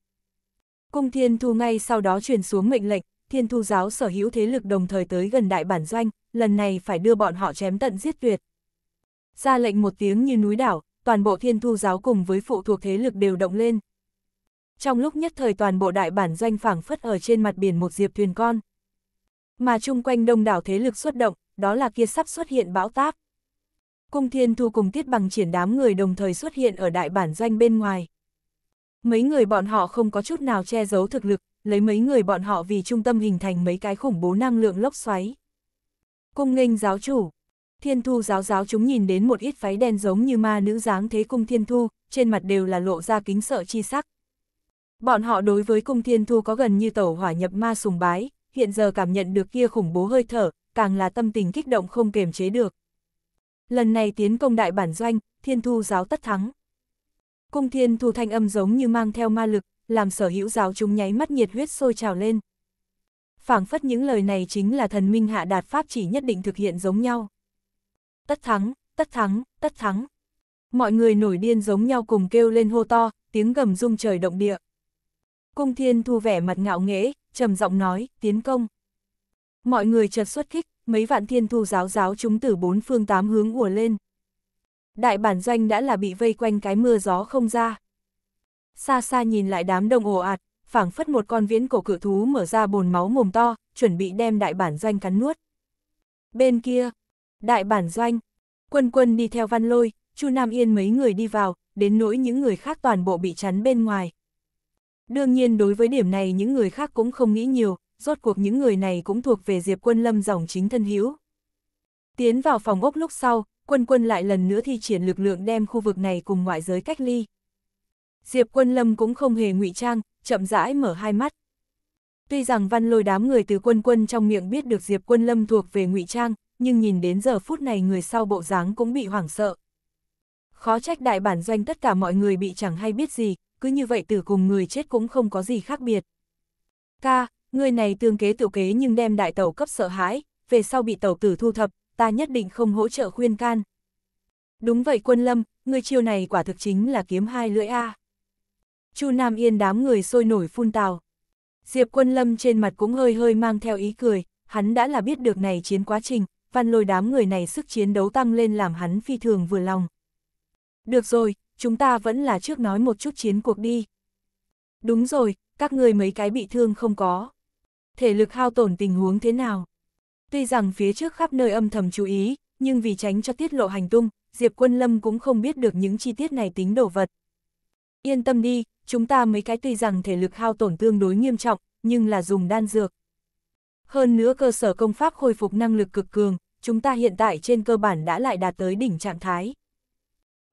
Cung Thiên Thu ngay sau đó truyền xuống mệnh lệnh, Thiên Thu giáo sở hữu thế lực đồng thời tới gần đại bản doanh, lần này phải đưa bọn họ chém tận giết tuyệt. Ra lệnh một tiếng như núi đảo, toàn bộ Thiên Thu giáo cùng với phụ thuộc thế lực đều động lên. Trong lúc nhất thời toàn bộ đại bản doanh phảng phất ở trên mặt biển một diệp thuyền con. Mà chung quanh đông đảo thế lực xuất động, đó là kia sắp xuất hiện bão táp. Cung Thiên Thu cùng Tiết Bằng triển đám người đồng thời xuất hiện ở đại bản doanh bên ngoài. Mấy người bọn họ không có chút nào che giấu thực lực, lấy mấy người bọn họ vì trung tâm hình thành mấy cái khủng bố năng lượng lốc xoáy. Cung nghênh giáo chủ, Thiên Thu giáo giáo chúng nhìn đến một ít váy đen giống như ma nữ dáng thế cung Thiên Thu, trên mặt đều là lộ ra kính sợ chi sắc. Bọn họ đối với cung Thiên Thu có gần như tẩu hỏa nhập ma sùng bái, hiện giờ cảm nhận được kia khủng bố hơi thở, càng là tâm tình kích động không kềm chế được lần này tiến công đại bản doanh, thiên thu giáo tất thắng. Cung thiên thu thanh âm giống như mang theo ma lực, làm sở hữu giáo chúng nháy mắt nhiệt huyết sôi trào lên. phảng phất những lời này chính là thần minh hạ đạt pháp chỉ nhất định thực hiện giống nhau. Tất thắng, tất thắng, tất thắng. Mọi người nổi điên giống nhau cùng kêu lên hô to, tiếng gầm rung trời động địa. Cung thiên thu vẻ mặt ngạo nghễ, trầm giọng nói, tiến công. Mọi người chợt xuất kích, mấy vạn thiên thu giáo giáo chúng từ bốn phương tám hướng ùa lên. Đại bản doanh đã là bị vây quanh cái mưa gió không ra. Xa xa nhìn lại đám đông ồ ạt, phảng phất một con viễn cổ cự thú mở ra bồn máu mồm to, chuẩn bị đem đại bản doanh cắn nuốt. Bên kia, đại bản doanh, quân quân đi theo văn lôi, chu Nam Yên mấy người đi vào, đến nỗi những người khác toàn bộ bị chắn bên ngoài. Đương nhiên đối với điểm này những người khác cũng không nghĩ nhiều, rốt cuộc những người này cũng thuộc về Diệp Quân Lâm dòng chính thân hữu. Tiến vào phòng ốc lúc sau, quân quân lại lần nữa thi triển lực lượng đem khu vực này cùng ngoại giới cách ly. Diệp Quân Lâm cũng không hề ngụy trang, chậm rãi mở hai mắt. Tuy rằng văn lôi đám người từ quân quân trong miệng biết được Diệp Quân Lâm thuộc về ngụy trang, nhưng nhìn đến giờ phút này người sau bộ dáng cũng bị hoảng sợ. Khó trách đại bản doanh tất cả mọi người bị chẳng hay biết gì, cứ như vậy từ cùng người chết cũng không có gì khác biệt. Ca, người này tương kế tiểu kế nhưng đem đại tàu cấp sợ hãi, về sau bị tàu tử thu thập, ta nhất định không hỗ trợ khuyên can. Đúng vậy quân lâm, người chiêu này quả thực chính là kiếm hai lưỡi A. Chu Nam Yên đám người sôi nổi phun tào. Diệp quân lâm trên mặt cũng hơi hơi mang theo ý cười, hắn đã là biết được này chiến quá trình, văn lôi đám người này sức chiến đấu tăng lên làm hắn phi thường vừa lòng. Được rồi, chúng ta vẫn là trước nói một chút chiến cuộc đi. Đúng rồi, các người mấy cái bị thương không có thể lực hao tổn tình huống thế nào. Tuy rằng phía trước khắp nơi âm thầm chú ý, nhưng vì tránh cho tiết lộ hành tung, Diệp Quân Lâm cũng không biết được những chi tiết này tính đồ vật. Yên tâm đi, chúng ta mấy cái tuy rằng thể lực hao tổn tương đối nghiêm trọng, nhưng là dùng đan dược. Hơn nữa cơ sở công pháp khôi phục năng lực cực cường, chúng ta hiện tại trên cơ bản đã lại đạt tới đỉnh trạng thái.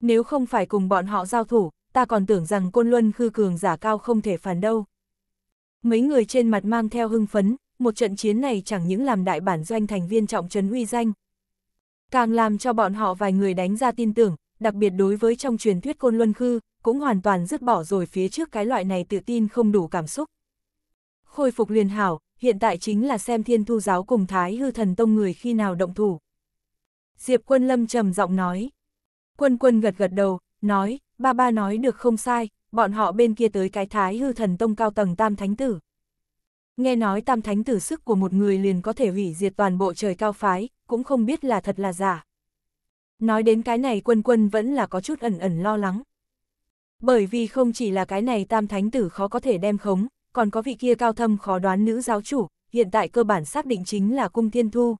Nếu không phải cùng bọn họ giao thủ, ta còn tưởng rằng côn luân khư cường giả cao không thể phản đâu. Mấy người trên mặt mang theo hưng phấn, một trận chiến này chẳng những làm đại bản doanh thành viên trọng trấn uy danh, càng làm cho bọn họ vài người đánh ra tin tưởng, đặc biệt đối với trong truyền thuyết Côn Luân Khư, cũng hoàn toàn dứt bỏ rồi phía trước cái loại này tự tin không đủ cảm xúc. Khôi phục liền hảo, hiện tại chính là xem thiên thu giáo cùng Thái hư thần tông người khi nào động thủ. Diệp quân lâm trầm giọng nói. Quân quân gật gật đầu, nói, ba ba nói được không sai, bọn họ bên kia tới cái thái hư thần tông cao tầng tam thánh tử. Nghe nói tam thánh tử sức của một người liền có thể hủy diệt toàn bộ trời cao phái, cũng không biết là thật là giả. Nói đến cái này quân quân vẫn là có chút ẩn ẩn lo lắng. Bởi vì không chỉ là cái này tam thánh tử khó có thể đem khống, còn có vị kia cao thâm khó đoán nữ giáo chủ, hiện tại cơ bản xác định chính là cung thiên thu.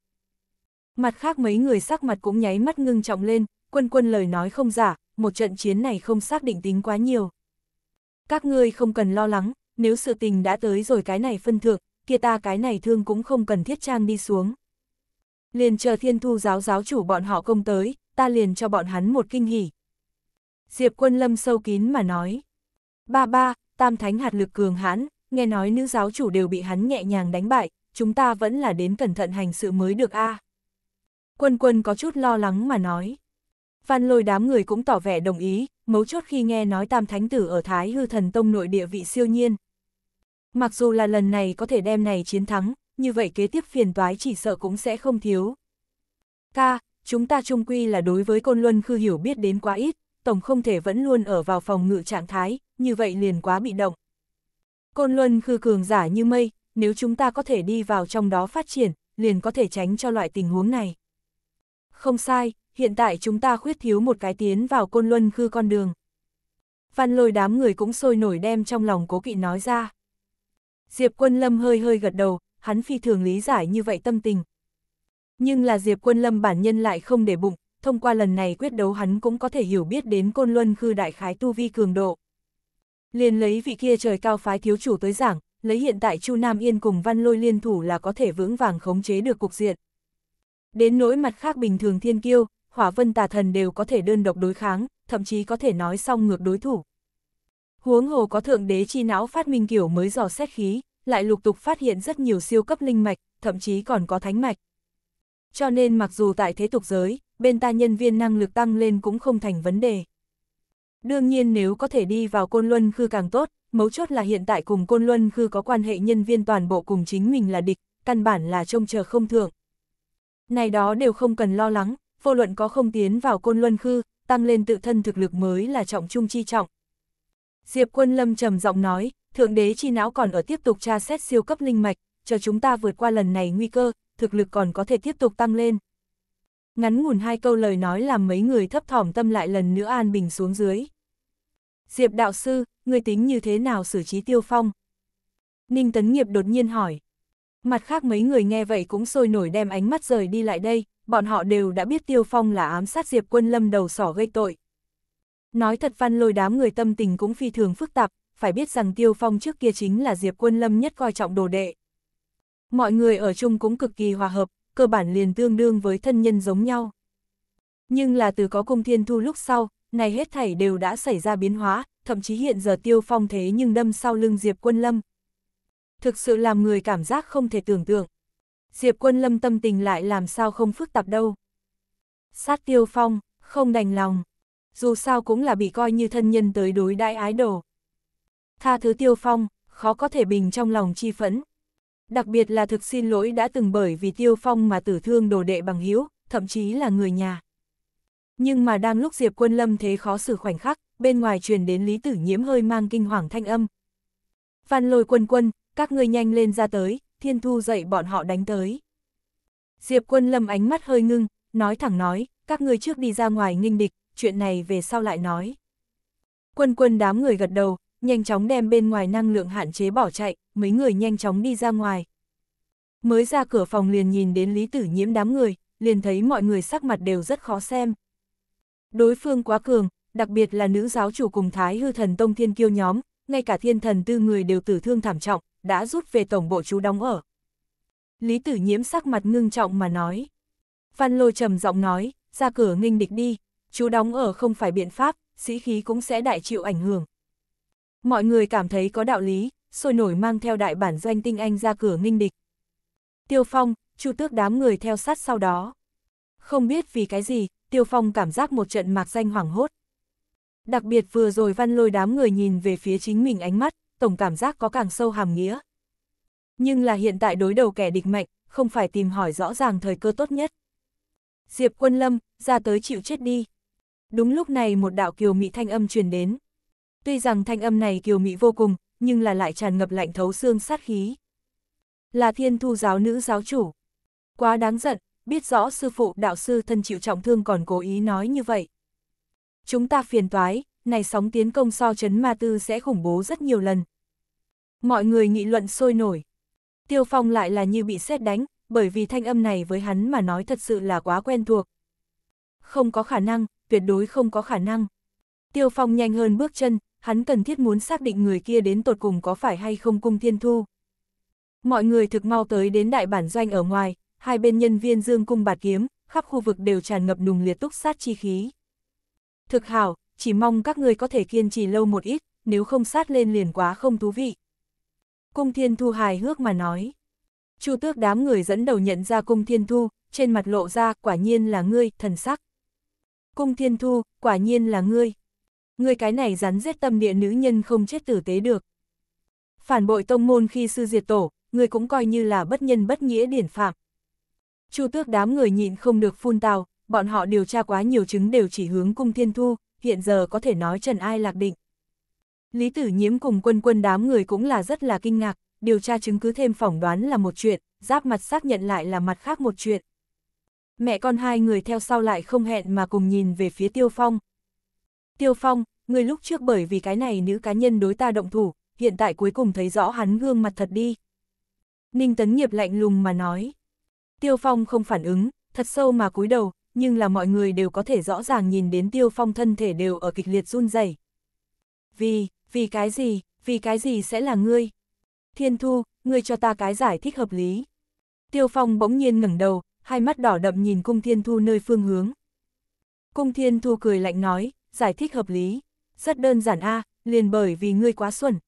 Mặt khác mấy người sắc mặt cũng nháy mắt ngưng trọng lên, quân quân lời nói không giả, một trận chiến này không xác định tính quá nhiều các ngươi không cần lo lắng, nếu sự tình đã tới rồi cái này phân thượng, kia ta cái này thương cũng không cần thiết trang đi xuống. Liền chờ thiên thu giáo giáo chủ bọn họ công tới, ta liền cho bọn hắn một kinh hỉ. Diệp quân lâm sâu kín mà nói. Ba ba, tam thánh hạt lực cường hãn, nghe nói nữ giáo chủ đều bị hắn nhẹ nhàng đánh bại, chúng ta vẫn là đến cẩn thận hành sự mới được a. À. Quân quân có chút lo lắng mà nói. Văn lôi đám người cũng tỏ vẻ đồng ý, mấu chốt khi nghe nói Tam Thánh Tử ở Thái Hư Thần Tông nội địa vị siêu nhiên. Mặc dù là lần này có thể đem này chiến thắng, như vậy kế tiếp phiền toái chỉ sợ cũng sẽ không thiếu. Ca, chúng ta trung quy là đối với Côn Luân Khư hiểu biết đến quá ít, tổng không thể vẫn luôn ở vào phòng ngự trạng thái, như vậy liền quá bị động. Côn Luân Khư cường giả như mây, nếu chúng ta có thể đi vào trong đó phát triển, liền có thể tránh cho loại tình huống này. Không sai, hiện tại chúng ta khuyết thiếu một cái tiến vào côn luân khư con đường. Văn lôi đám người cũng sôi nổi đem trong lòng cố kỵ nói ra. Diệp quân lâm hơi hơi gật đầu, hắn phi thường lý giải như vậy tâm tình. Nhưng là Diệp quân lâm bản nhân lại không để bụng, thông qua lần này quyết đấu hắn cũng có thể hiểu biết đến côn luân khư đại khái tu vi cường độ. Liền lấy vị kia trời cao phái thiếu chủ tới giảng, lấy hiện tại Chu Nam Yên cùng văn lôi liên thủ là có thể vững vàng khống chế được cục diện. Đến nỗi mặt khác bình thường thiên kiêu, hỏa vân tà thần đều có thể đơn độc đối kháng, thậm chí có thể nói xong ngược đối thủ. Huống hồ có thượng đế chi não phát minh kiểu mới dò xét khí, lại lục tục phát hiện rất nhiều siêu cấp linh mạch, thậm chí còn có thánh mạch. Cho nên mặc dù tại thế tục giới, bên ta nhân viên năng lực tăng lên cũng không thành vấn đề. Đương nhiên nếu có thể đi vào Côn Luân Khư càng tốt, mấu chốt là hiện tại cùng Côn Luân Khư có quan hệ nhân viên toàn bộ cùng chính mình là địch, căn bản là trông chờ không thượng. Này đó đều không cần lo lắng, vô luận có không tiến vào côn luân khư, tăng lên tự thân thực lực mới là trọng trung chi trọng. Diệp quân lâm trầm giọng nói, thượng đế chi não còn ở tiếp tục tra xét siêu cấp linh mạch, chờ chúng ta vượt qua lần này nguy cơ, thực lực còn có thể tiếp tục tăng lên. Ngắn ngủn hai câu lời nói làm mấy người thấp thỏm tâm lại lần nữa an bình xuống dưới. Diệp đạo sư, người tính như thế nào xử trí tiêu phong? Ninh Tấn Nghiệp đột nhiên hỏi. Mặt khác mấy người nghe vậy cũng sôi nổi đem ánh mắt rời đi lại đây, bọn họ đều đã biết Tiêu Phong là ám sát Diệp Quân Lâm đầu sỏ gây tội. Nói thật văn lôi đám người tâm tình cũng phi thường phức tạp, phải biết rằng Tiêu Phong trước kia chính là Diệp Quân Lâm nhất coi trọng đồ đệ. Mọi người ở chung cũng cực kỳ hòa hợp, cơ bản liền tương đương với thân nhân giống nhau. Nhưng là từ có cung thiên thu lúc sau, này hết thảy đều đã xảy ra biến hóa, thậm chí hiện giờ Tiêu Phong thế nhưng đâm sau lưng Diệp Quân Lâm. Thực sự làm người cảm giác không thể tưởng tượng. Diệp quân lâm tâm tình lại làm sao không phức tạp đâu. Sát tiêu phong, không đành lòng, dù sao cũng là bị coi như thân nhân tới đối đại ái đồ. Tha thứ tiêu phong, khó có thể bình trong lòng chi phẫn. Đặc biệt là thực xin lỗi đã từng bởi vì tiêu phong mà tử thương đồ đệ bằng hiếu, thậm chí là người nhà. Nhưng mà đang lúc Diệp quân lâm thế khó xử khoảnh khắc, bên ngoài truyền đến Lý Tử Nhiễm hơi mang kinh hoàng thanh âm. Văn lôi quân quân, các ngươi nhanh lên ra tới, Thiên Thu dậy bọn họ đánh tới. Diệp quân lâm ánh mắt hơi ngưng, nói thẳng nói, các ngươi trước đi ra ngoài nghinh địch, chuyện này về sau lại nói. Quân quân đám người gật đầu, nhanh chóng đem bên ngoài năng lượng hạn chế bỏ chạy, mấy người nhanh chóng đi ra ngoài. Mới ra cửa phòng liền nhìn đến Lý Tử Nhiễm đám người, liền thấy mọi người sắc mặt đều rất khó xem. Đối phương quá cường, đặc biệt là nữ giáo chủ cùng Thái Hư Thần Tông Thiên Kiêu nhóm, ngay cả Thiên Thần Tư người đều tử thương thảm trọng, đã rút về tổng bộ chú đóng ở. Lý tử nhiễm sắc mặt ngưng trọng mà nói. Văn lôi trầm giọng nói, ra cửa nghinh địch đi, chú đóng ở không phải biện pháp, sĩ khí cũng sẽ đại chịu ảnh hưởng. Mọi người cảm thấy có đạo lý, sôi nổi mang theo đại bản doanh tinh anh ra cửa nghinh địch. Tiêu Phong, Chu Tước đám người theo sát sau đó. Không biết vì cái gì, Tiêu Phong cảm giác một trận mạc danh hoảng hốt. Đặc biệt vừa rồi văn lôi đám người nhìn về phía chính mình ánh mắt, tổng cảm giác có càng sâu hàm nghĩa. Nhưng là hiện tại đối đầu kẻ địch mạnh, không phải tìm hỏi rõ ràng thời cơ tốt nhất. Diệp quân lâm, ra tới chịu chết đi. Đúng lúc này một đạo kiều mị thanh âm truyền đến. Tuy rằng thanh âm này kiều mị vô cùng, nhưng là lại tràn ngập lạnh thấu xương sát khí. Là thiên thu giáo nữ giáo chủ. Quá đáng giận, biết rõ sư phụ đạo sư thân chịu trọng thương còn cố ý nói như vậy. Chúng ta phiền toái, này sóng tiến công so chấn ma tư sẽ khủng bố rất nhiều lần. Mọi người nghị luận sôi nổi. Tiêu Phong lại là như bị sét đánh, bởi vì thanh âm này với hắn mà nói thật sự là quá quen thuộc. Không có khả năng, tuyệt đối không có khả năng. Tiêu Phong nhanh hơn bước chân, hắn cần thiết muốn xác định người kia đến tột cùng có phải hay không cung thiên thu. Mọi người thực mau tới đến đại bản doanh ở ngoài, hai bên nhân viên dương cung bạt kiếm, khắp khu vực đều tràn ngập nùng liệt túc sát chi khí. Thực hảo, chỉ mong các người có thể kiên trì lâu một ít, nếu không sát lên liền quá không thú vị. Cung Thiên Thu hài hước mà nói. Chu tước đám người dẫn đầu nhận ra Cung Thiên Thu, trên mặt lộ ra quả nhiên là ngươi, thần sắc. Cung Thiên Thu, quả nhiên là ngươi. Ngươi cái này rắn giết tâm địa nữ nhân không chết tử tế được. Phản bội tông môn khi sư diệt tổ, ngươi cũng coi như là bất nhân bất nghĩa điển phạm. Chu tước đám người nhịn không được phun tào, bọn họ điều tra quá nhiều chứng đều chỉ hướng Cung Thiên Thu, hiện giờ có thể nói trần ai lạc định. Lý tử nhiễm cùng quân quân đám người cũng là rất là kinh ngạc, điều tra chứng cứ thêm phỏng đoán là một chuyện, giáp mặt xác nhận lại là mặt khác một chuyện. Mẹ con hai người theo sau lại không hẹn mà cùng nhìn về phía Tiêu Phong. Tiêu Phong, người lúc trước bởi vì cái này nữ cá nhân đối ta động thủ, hiện tại cuối cùng thấy rõ hắn gương mặt thật đi. Ninh Tấn Nghiệp lạnh lùng mà nói. Tiêu Phong không phản ứng, thật sâu mà cúi đầu, nhưng là mọi người đều có thể rõ ràng nhìn đến tiêu phong thân thể đều ở kịch liệt run rẩy. Vì, vì cái gì, vì cái gì sẽ là ngươi? Thiên Thu, ngươi cho ta cái giải thích hợp lý. Tiêu phong bỗng nhiên ngẩng đầu, hai mắt đỏ đậm nhìn cung Thiên Thu nơi phương hướng. Cung Thiên Thu cười lạnh nói, giải thích hợp lý. Rất đơn giản a liền bởi vì ngươi quá xuẩn.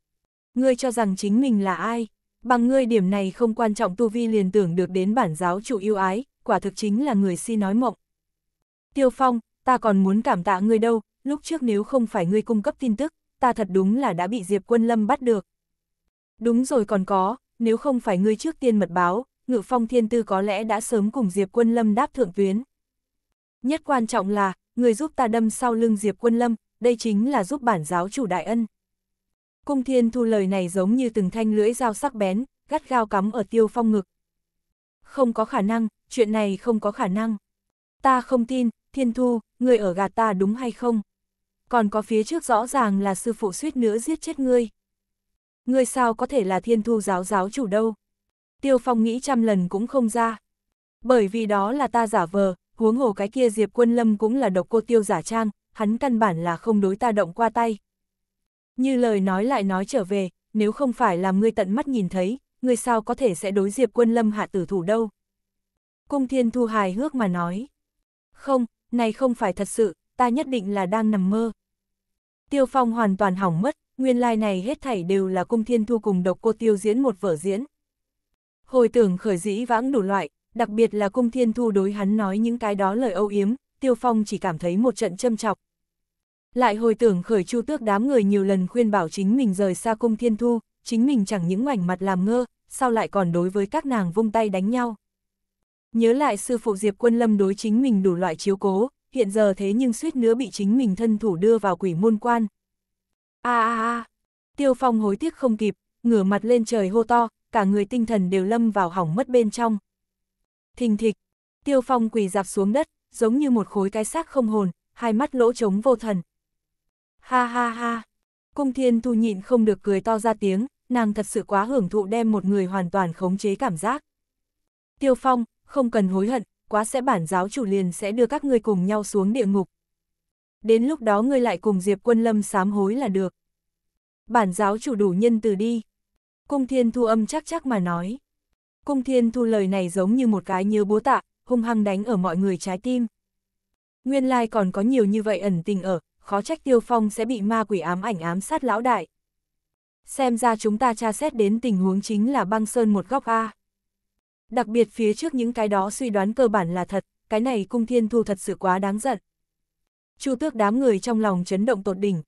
Ngươi cho rằng chính mình là ai? Bằng ngươi điểm này không quan trọng tu vi liền tưởng được đến bản giáo chủ yêu ái, quả thực chính là người si nói mộng. Tiêu Phong, ta còn muốn cảm tạ ngươi đâu, lúc trước nếu không phải ngươi cung cấp tin tức, ta thật đúng là đã bị Diệp Quân Lâm bắt được. Đúng rồi còn có, nếu không phải ngươi trước tiên mật báo, Ngự Phong Thiên Tư có lẽ đã sớm cùng Diệp Quân Lâm đáp thượng tuyến. Nhất quan trọng là, người giúp ta đâm sau lưng Diệp Quân Lâm, đây chính là giúp bản giáo chủ đại ân. Cung Thiên Thu lời này giống như từng thanh lưỡi dao sắc bén, gắt gao cắm ở Tiêu Phong ngực. Không có khả năng, chuyện này không có khả năng. Ta không tin, Thiên Thu, người ở gạt ta đúng hay không? Còn có phía trước rõ ràng là sư phụ suýt nữa giết chết ngươi. Ngươi sao có thể là Thiên Thu giáo giáo chủ đâu? Tiêu Phong nghĩ trăm lần cũng không ra. Bởi vì đó là ta giả vờ, huống hồ cái kia Diệp Quân Lâm cũng là độc cô tiêu giả trang, hắn căn bản là không đối ta động qua tay. Như lời nói lại nói trở về, nếu không phải làm ngươi tận mắt nhìn thấy, ngươi sao có thể sẽ đối Diệp Quân Lâm hạ tử thủ đâu? Cung Thiên Thu hài hước mà nói. Không, này không phải thật sự, ta nhất định là đang nằm mơ. Tiêu Phong hoàn toàn hỏng mất, nguyên lai này hết thảy đều là cung thiên thu cùng độc cô tiêu diễn một vở diễn. Hồi tưởng khởi dĩ vãng đủ loại, đặc biệt là cung thiên thu đối hắn nói những cái đó lời âu yếm, Tiêu Phong chỉ cảm thấy một trận châm chọc. Lại hồi tưởng khởi chu tước đám người nhiều lần khuyên bảo chính mình rời xa cung thiên thu, chính mình chẳng những ngoảnh mặt làm ngơ, sau lại còn đối với các nàng vung tay đánh nhau. Nhớ lại sư phụ Diệp Quân Lâm đối chính mình đủ loại chiếu cố, hiện giờ thế nhưng suýt nữa bị chính mình thân thủ đưa vào quỷ môn quan. a a a Tiêu Phong hối tiếc không kịp, ngửa mặt lên trời hô to, cả người tinh thần đều lâm vào hỏng mất bên trong. Thình thịch, Tiêu Phong quỳ dạp xuống đất, giống như một khối cái xác không hồn, hai mắt lỗ trống vô thần. Ha ha ha, cung thiên thu nhịn không được cười to ra tiếng, nàng thật sự quá hưởng thụ đem một người hoàn toàn khống chế cảm giác. Tiêu Phong, không cần hối hận, quá sẽ bản giáo chủ liền sẽ đưa các ngươi cùng nhau xuống địa ngục. Đến lúc đó ngươi lại cùng Diệp Quân Lâm sám hối là được. Bản giáo chủ đủ nhân từ đi. Cung Thiên Thu âm chắc chắc mà nói. Cung Thiên Thu lời này giống như một cái như búa tạ, hung hăng đánh ở mọi người trái tim. Nguyên lai còn có nhiều như vậy ẩn tình ở, khó trách Tiêu Phong sẽ bị ma quỷ ám ảnh ám sát lão đại. Xem ra chúng ta tra xét đến tình huống chính là băng sơn một góc A. Đặc biệt phía trước những cái đó suy đoán cơ bản là thật, cái này cung thiên thu thật sự quá đáng giận. Chu tước đám người trong lòng chấn động tột đỉnh.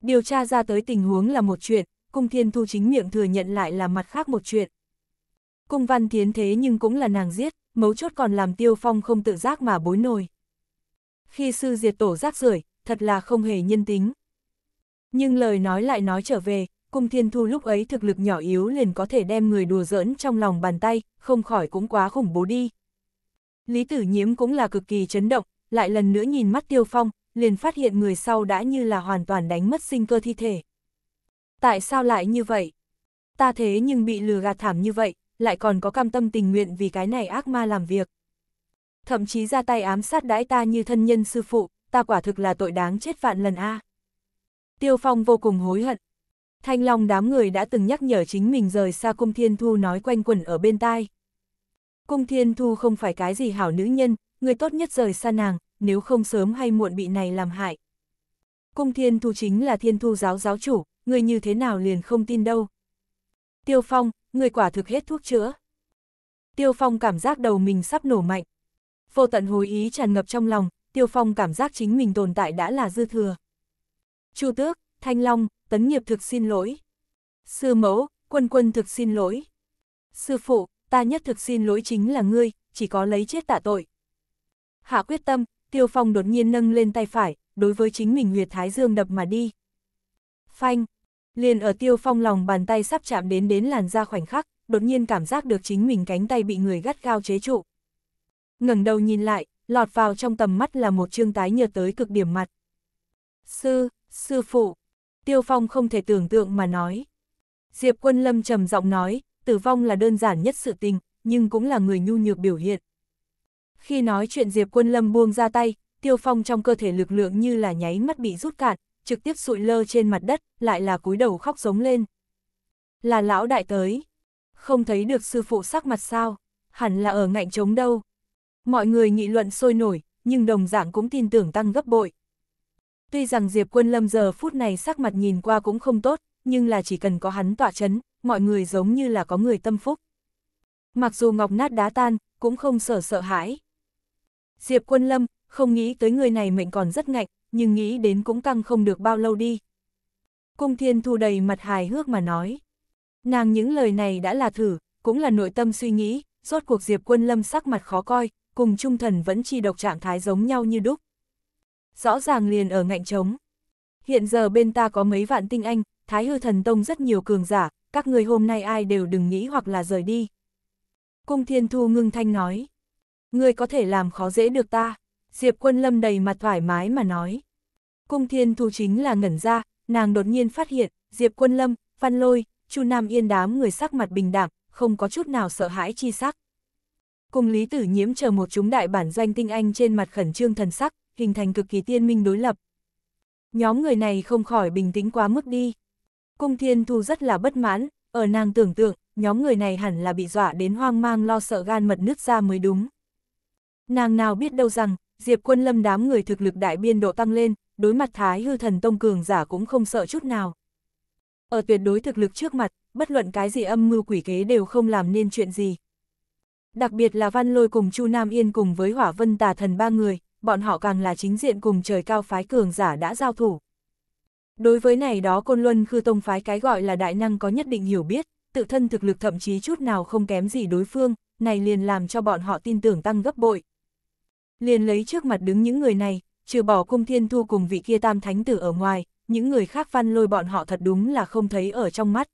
Điều tra ra tới tình huống là một chuyện, cung thiên thu chính miệng thừa nhận lại là mặt khác một chuyện. Cung văn tiến thế nhưng cũng là nàng giết, mấu chốt còn làm tiêu phong không tự giác mà bối nồi. Khi sư diệt tổ rác rưởi thật là không hề nhân tính. Nhưng lời nói lại nói trở về, Cung Thiên Thu lúc ấy thực lực nhỏ yếu liền có thể đem người đùa giỡn trong lòng bàn tay, không khỏi cũng quá khủng bố đi. Lý Tử Nhiễm cũng là cực kỳ chấn động, lại lần nữa nhìn mắt Tiêu Phong, liền phát hiện người sau đã như là hoàn toàn đánh mất sinh cơ thi thể. Tại sao lại như vậy? Ta thế nhưng bị lừa gạt thảm như vậy, lại còn có cam tâm tình nguyện vì cái này ác ma làm việc. Thậm chí ra tay ám sát đãi ta như thân nhân sư phụ, ta quả thực là tội đáng chết vạn lần a. Tiêu Phong vô cùng hối hận, Thanh Long đám người đã từng nhắc nhở chính mình rời xa Cung Thiên Thu nói quanh quẩn ở bên tai. Cung Thiên Thu không phải cái gì hảo nữ nhân, người tốt nhất rời xa nàng, nếu không sớm hay muộn bị này làm hại. Cung Thiên Thu chính là Thiên Thu giáo giáo chủ, người như thế nào liền không tin đâu. Tiêu Phong, người quả thực hết thuốc chữa. Tiêu Phong cảm giác đầu mình sắp nổ mạnh. Vô tận hối ý tràn ngập trong lòng, Tiêu Phong cảm giác chính mình tồn tại đã là dư thừa. Chu Tước, Thanh Long, tấn nghiệp thực xin lỗi. Sư mẫu, quân quân thực xin lỗi. Sư phụ, ta nhất thực xin lỗi chính là ngươi, chỉ có lấy chết tạ tội. Hạ quyết tâm, tiêu phong đột nhiên nâng lên tay phải, đối với chính mình huyệt thái dương đập mà đi. Phanh, liền ở tiêu phong lòng bàn tay sắp chạm đến đến làn da khoảnh khắc, đột nhiên cảm giác được chính mình cánh tay bị người gắt gao chế trụ. ngẩng đầu nhìn lại, lọt vào trong tầm mắt là một trương tái nhợt tới cực điểm mặt. Sư, sư phụ, Tiêu Phong không thể tưởng tượng mà nói. Diệp Quân Lâm trầm giọng nói, tử vong là đơn giản nhất sự tình, nhưng cũng là người nhu nhược biểu hiện. Khi nói chuyện Diệp Quân Lâm buông ra tay, Tiêu Phong trong cơ thể lực lượng như là nháy mắt bị rút cạn, trực tiếp sụi lơ trên mặt đất, lại là cúi đầu khóc giống lên. Là lão đại tới, không thấy được sư phụ sắc mặt sao, hẳn là ở ngạnh trống đâu. Mọi người nghị luận sôi nổi, nhưng đồng dạng cũng tin tưởng tăng gấp bội. Tuy rằng Diệp Quân Lâm giờ phút này sắc mặt nhìn qua cũng không tốt, nhưng là chỉ cần có hắn tỏa chấn, mọi người giống như là có người tâm phúc. Mặc dù ngọc nát đá tan, cũng không sợ sợ hãi. Diệp Quân Lâm, không nghĩ tới người này mệnh còn rất ngạnh, nhưng nghĩ đến cũng căng không được bao lâu đi. Cung Thiên Thu đầy mặt hài hước mà nói. Nàng những lời này đã là thử, cũng là nội tâm suy nghĩ, rốt cuộc Diệp Quân Lâm sắc mặt khó coi, cùng trung thần vẫn chi độc trạng thái giống nhau như đúc rõ ràng liền ở ngạnh trống. Hiện giờ bên ta có mấy vạn tinh anh, Thái Hư Thần Tông rất nhiều cường giả, các người hôm nay ai đều đừng nghĩ hoặc là rời đi. Cung Thiên Thu ngưng thanh nói, người có thể làm khó dễ được ta, Diệp Quân Lâm đầy mặt thoải mái mà nói. Cung Thiên Thu chính là ngẩn ra, nàng đột nhiên phát hiện, Diệp Quân Lâm, Phan Lôi, Chu Nam Yên đám người sắc mặt bình đẳng, không có chút nào sợ hãi chi sắc. Cùng Lý Tử Nhiễm chờ một chúng đại bản doanh tinh anh trên mặt khẩn trương thần sắc, hình thành cực kỳ tiên minh đối lập. Nhóm người này không khỏi bình tĩnh quá mức đi. Cung Thiên Thu rất là bất mãn, ở nàng tưởng tượng, nhóm người này hẳn là bị dọa đến hoang mang lo sợ gan mật nứt ra mới đúng. Nàng nào biết đâu rằng, Diệp Quân Lâm đám người thực lực đại biên độ tăng lên, đối mặt Thái Hư Thần Tông cường giả cũng không sợ chút nào. Ở tuyệt đối thực lực trước mặt, bất luận cái gì âm mưu quỷ kế đều không làm nên chuyện gì. Đặc biệt là Văn Lôi cùng Chu Nam Yên cùng với Hỏa Vân Tà Thần ba người, bọn họ càng là chính diện cùng trời cao phái cường giả đã giao thủ. Đối với này đó Côn Luân Khư Tông phái cái gọi là đại năng có nhất định hiểu biết, tự thân thực lực thậm chí chút nào không kém gì đối phương, này liền làm cho bọn họ tin tưởng tăng gấp bội. Liền lấy trước mặt đứng những người này, trừ bỏ cung thiên thu cùng vị kia tam thánh tử ở ngoài, những người khác văn lôi bọn họ thật đúng là không thấy ở trong mắt.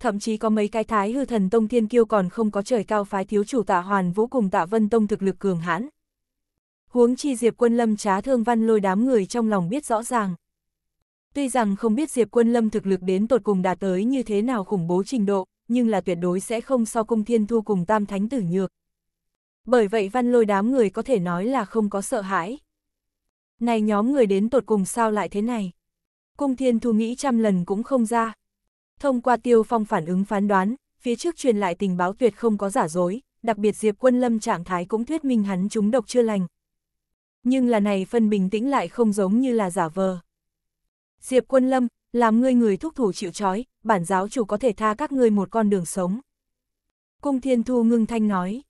Thậm chí có mấy cái thái hư thần tông thiên kiêu còn không có trời cao phái thiếu chủ tạ hoàn vũ cùng tạ vân tông thực lực cường hãn, huống chi Diệp Quân Lâm trá thương văn lôi đám người trong lòng biết rõ ràng. Tuy rằng không biết Diệp Quân Lâm thực lực đến tột cùng đạt tới như thế nào khủng bố trình độ, nhưng là tuyệt đối sẽ không so cung thiên thu cùng tam thánh tử nhược. Bởi vậy văn lôi đám người có thể nói là không có sợ hãi. Này nhóm người đến tột cùng sao lại thế này? Cung thiên thu nghĩ trăm lần cũng không ra. Thông qua tiêu phong phản ứng phán đoán, phía trước truyền lại tình báo tuyệt không có giả dối, đặc biệt Diệp Quân Lâm trạng thái cũng thuyết minh hắn chúng độc chưa lành, nhưng là này phân bình tĩnh lại không giống như là giả vờ. Diệp quân lâm, làm ngươi người thúc thủ chịu trói, bản giáo chủ có thể tha các ngươi một con đường sống. Cung Thiên Thu ngưng thanh nói.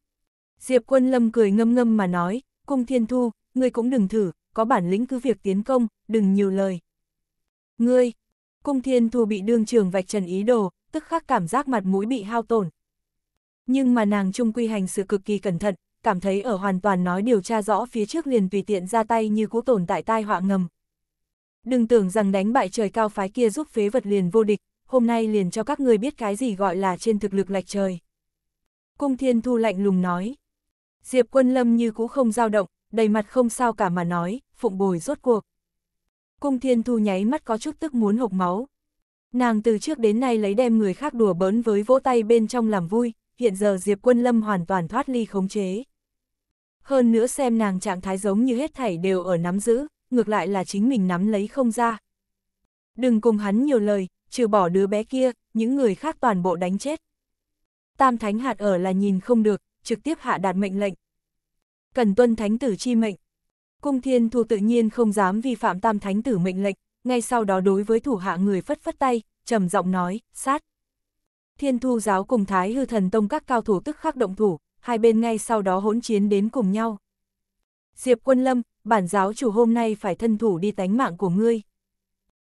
Diệp quân lâm cười ngâm ngâm mà nói, Cung Thiên Thu, ngươi cũng đừng thử, có bản lĩnh cứ việc tiến công, đừng nhiều lời. Ngươi, Cung Thiên Thu bị đương trường vạch trần ý đồ, tức khắc cảm giác mặt mũi bị hao tổn. Nhưng mà nàng trung quy hành sự cực kỳ cẩn thận, cảm thấy ở hoàn toàn nói điều tra rõ phía trước liền tùy tiện ra tay như cũ tồn tại tai họa ngầm. Đừng tưởng rằng đánh bại trời cao phái kia giúp phế vật liền vô địch, hôm nay liền cho các người biết cái gì gọi là trên thực lực lạch trời. Cung Thiên Thu lạnh lùng nói. Diệp Quân Lâm như cũ không dao động, đầy mặt không sao cả mà nói, phụng bồi rốt cuộc. Cung Thiên Thu nháy mắt có chút tức muốn hộc máu. Nàng từ trước đến nay lấy đem người khác đùa bỡn với vỗ tay bên trong làm vui, hiện giờ Diệp Quân Lâm hoàn toàn thoát ly khống chế. Hơn nữa xem nàng trạng thái giống như hết thảy đều ở nắm giữ, ngược lại là chính mình nắm lấy không ra. Đừng cùng hắn nhiều lời, trừ bỏ đứa bé kia, những người khác toàn bộ đánh chết. Tam Thánh Hạt ở là nhìn không được, trực tiếp hạ đạt mệnh lệnh. Cần tuân Thánh Tử chi mệnh. Cung Thiên Thu tự nhiên không dám vi phạm Tam Thánh Tử mệnh lệnh, ngay sau đó đối với thủ hạ người phất phất tay, trầm giọng nói, sát. Thiên Thu giáo cùng Thái Hư Thần Tông các cao thủ tức khắc động thủ, hai bên ngay sau đó hỗn chiến đến cùng nhau. Diệp Quân Lâm, bản giáo chủ hôm nay phải thân thủ đi tánh mạng của ngươi.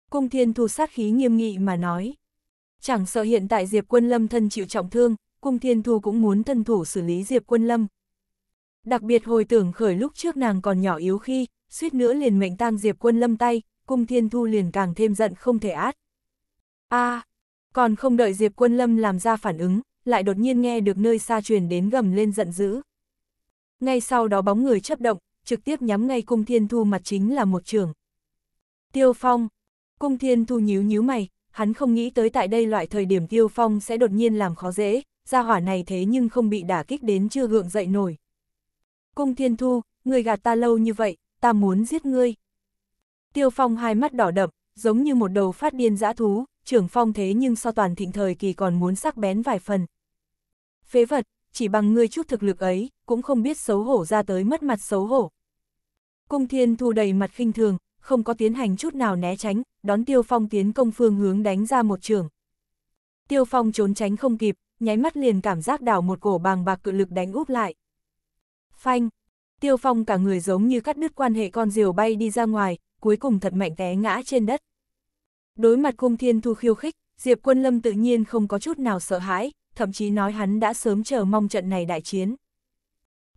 Cung Thiên Thu sát khí nghiêm nghị mà nói. Chẳng sợ hiện tại Diệp Quân Lâm thân chịu trọng thương, Cung Thiên Thu cũng muốn thân thủ xử lý Diệp Quân Lâm. Đặc biệt hồi tưởng khởi lúc trước nàng còn nhỏ yếu khi, suýt nữa liền mệnh tang Diệp Quân Lâm tay, Cung Thiên Thu liền càng thêm giận không thể át. a à, còn không đợi Diệp Quân Lâm làm ra phản ứng, lại đột nhiên nghe được nơi xa truyền đến gầm lên giận dữ. Ngay sau đó bóng người chấp động, trực tiếp nhắm ngay cung thiên thu mặt chính là một trường. Tiêu Phong. Cung thiên thu nhíu nhíu mày, hắn không nghĩ tới tại đây loại thời điểm Tiêu Phong sẽ đột nhiên làm khó dễ, gia hỏa này thế nhưng không bị đả kích đến chưa gượng dậy nổi. Cung thiên thu, người gạt ta lâu như vậy, ta muốn giết ngươi. Tiêu Phong hai mắt đỏ đậm, giống như một đầu phát điên dã thú, trưởng phong thế nhưng so toàn thịnh thời kỳ còn muốn sắc bén vài phần. Phế vật, chỉ bằng ngươi chút thực lực ấy, cũng không biết xấu hổ ra tới mất mặt xấu hổ. Cung thiên thu đầy mặt khinh thường, không có tiến hành chút nào né tránh, đón tiêu phong tiến công phương hướng đánh ra một trường. Tiêu phong trốn tránh không kịp, nháy mắt liền cảm giác đảo một cổ bàng bạc cự lực đánh úp lại. Phanh, tiêu phong cả người giống như cắt đứt quan hệ con diều bay đi ra ngoài, cuối cùng thật mạnh té ngã trên đất. Đối mặt cung thiên thu khiêu khích, Diệp Quân Lâm tự nhiên không có chút nào sợ hãi, thậm chí nói hắn đã sớm chờ mong trận này đại chiến.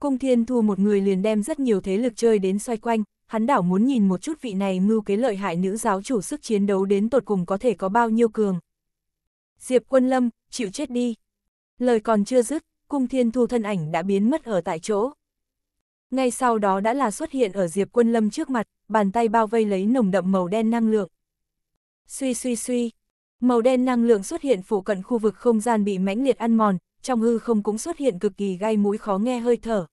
Cung thiên thu một người liền đem rất nhiều thế lực chơi đến xoay quanh, hắn đảo muốn nhìn một chút vị này mưu kế lợi hại nữ giáo chủ sức chiến đấu đến tột cùng có thể có bao nhiêu cường. Diệp Quân Lâm, chịu chết đi. Lời còn chưa dứt, cung thiên thu thân ảnh đã biến mất ở tại chỗ. Ngay sau đó đã là xuất hiện ở Diệp Quân Lâm trước mặt, bàn tay bao vây lấy nồng đậm màu đen năng lượng. Suy suy suy, màu đen năng lượng xuất hiện phủ cận khu vực không gian bị mãnh liệt ăn mòn, trong hư không cũng xuất hiện cực kỳ gai mũi khó nghe hơi thở.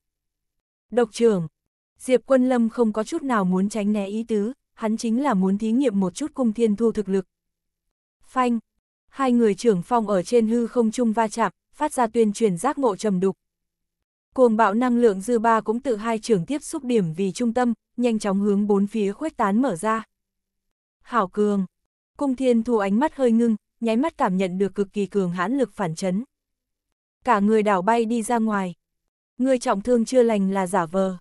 Độc trưởng, Diệp Quân Lâm không có chút nào muốn tránh né ý tứ, hắn chính là muốn thí nghiệm một chút cung thiên thu thực lực. Phanh, hai người trưởng phong ở trên hư không trung va chạm, phát ra tuyên truyền giác ngộ trầm đục. Cuồng bạo năng lượng dư ba cũng từ hai trường tiếp xúc điểm vì trung tâm, nhanh chóng hướng bốn phía khuếch tán mở ra. Hảo cường. Cung thiên thu ánh mắt hơi ngưng, nháy mắt cảm nhận được cực kỳ cường hãn lực phản chấn. Cả người đảo bay đi ra ngoài. Người trọng thương chưa lành là giả vờ.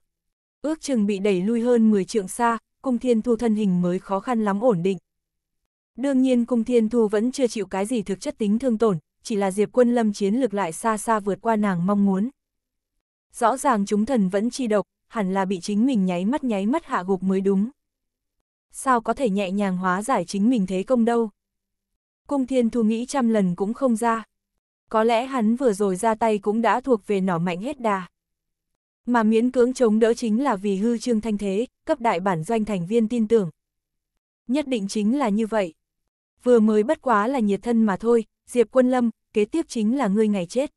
Ước chừng bị đẩy lui hơn 10 trượng xa, cung thiên thu thân hình mới khó khăn lắm ổn định. Đương nhiên cung thiên thu vẫn chưa chịu cái gì thực chất tính thương tổn, chỉ là Diệp Quân Lâm chiến lược lại xa xa vượt qua nàng mong muốn rõ ràng chúng thần vẫn chi độc, hẳn là bị chính mình nháy mắt nháy mắt hạ gục mới đúng. Sao có thể nhẹ nhàng hóa giải chính mình thế công đâu? Cung thiên thu nghĩ trăm lần cũng không ra. Có lẽ hắn vừa rồi ra tay cũng đã thuộc về nỏ mạnh hết đà. Mà miễn cưỡng chống đỡ chính là vì hư trương thanh thế, cấp đại bản doanh thành viên tin tưởng. Nhất định chính là như vậy. Vừa mới bất quá là nhiệt thân mà thôi, Diệp Quân Lâm, kế tiếp chính là ngươi ngày chết.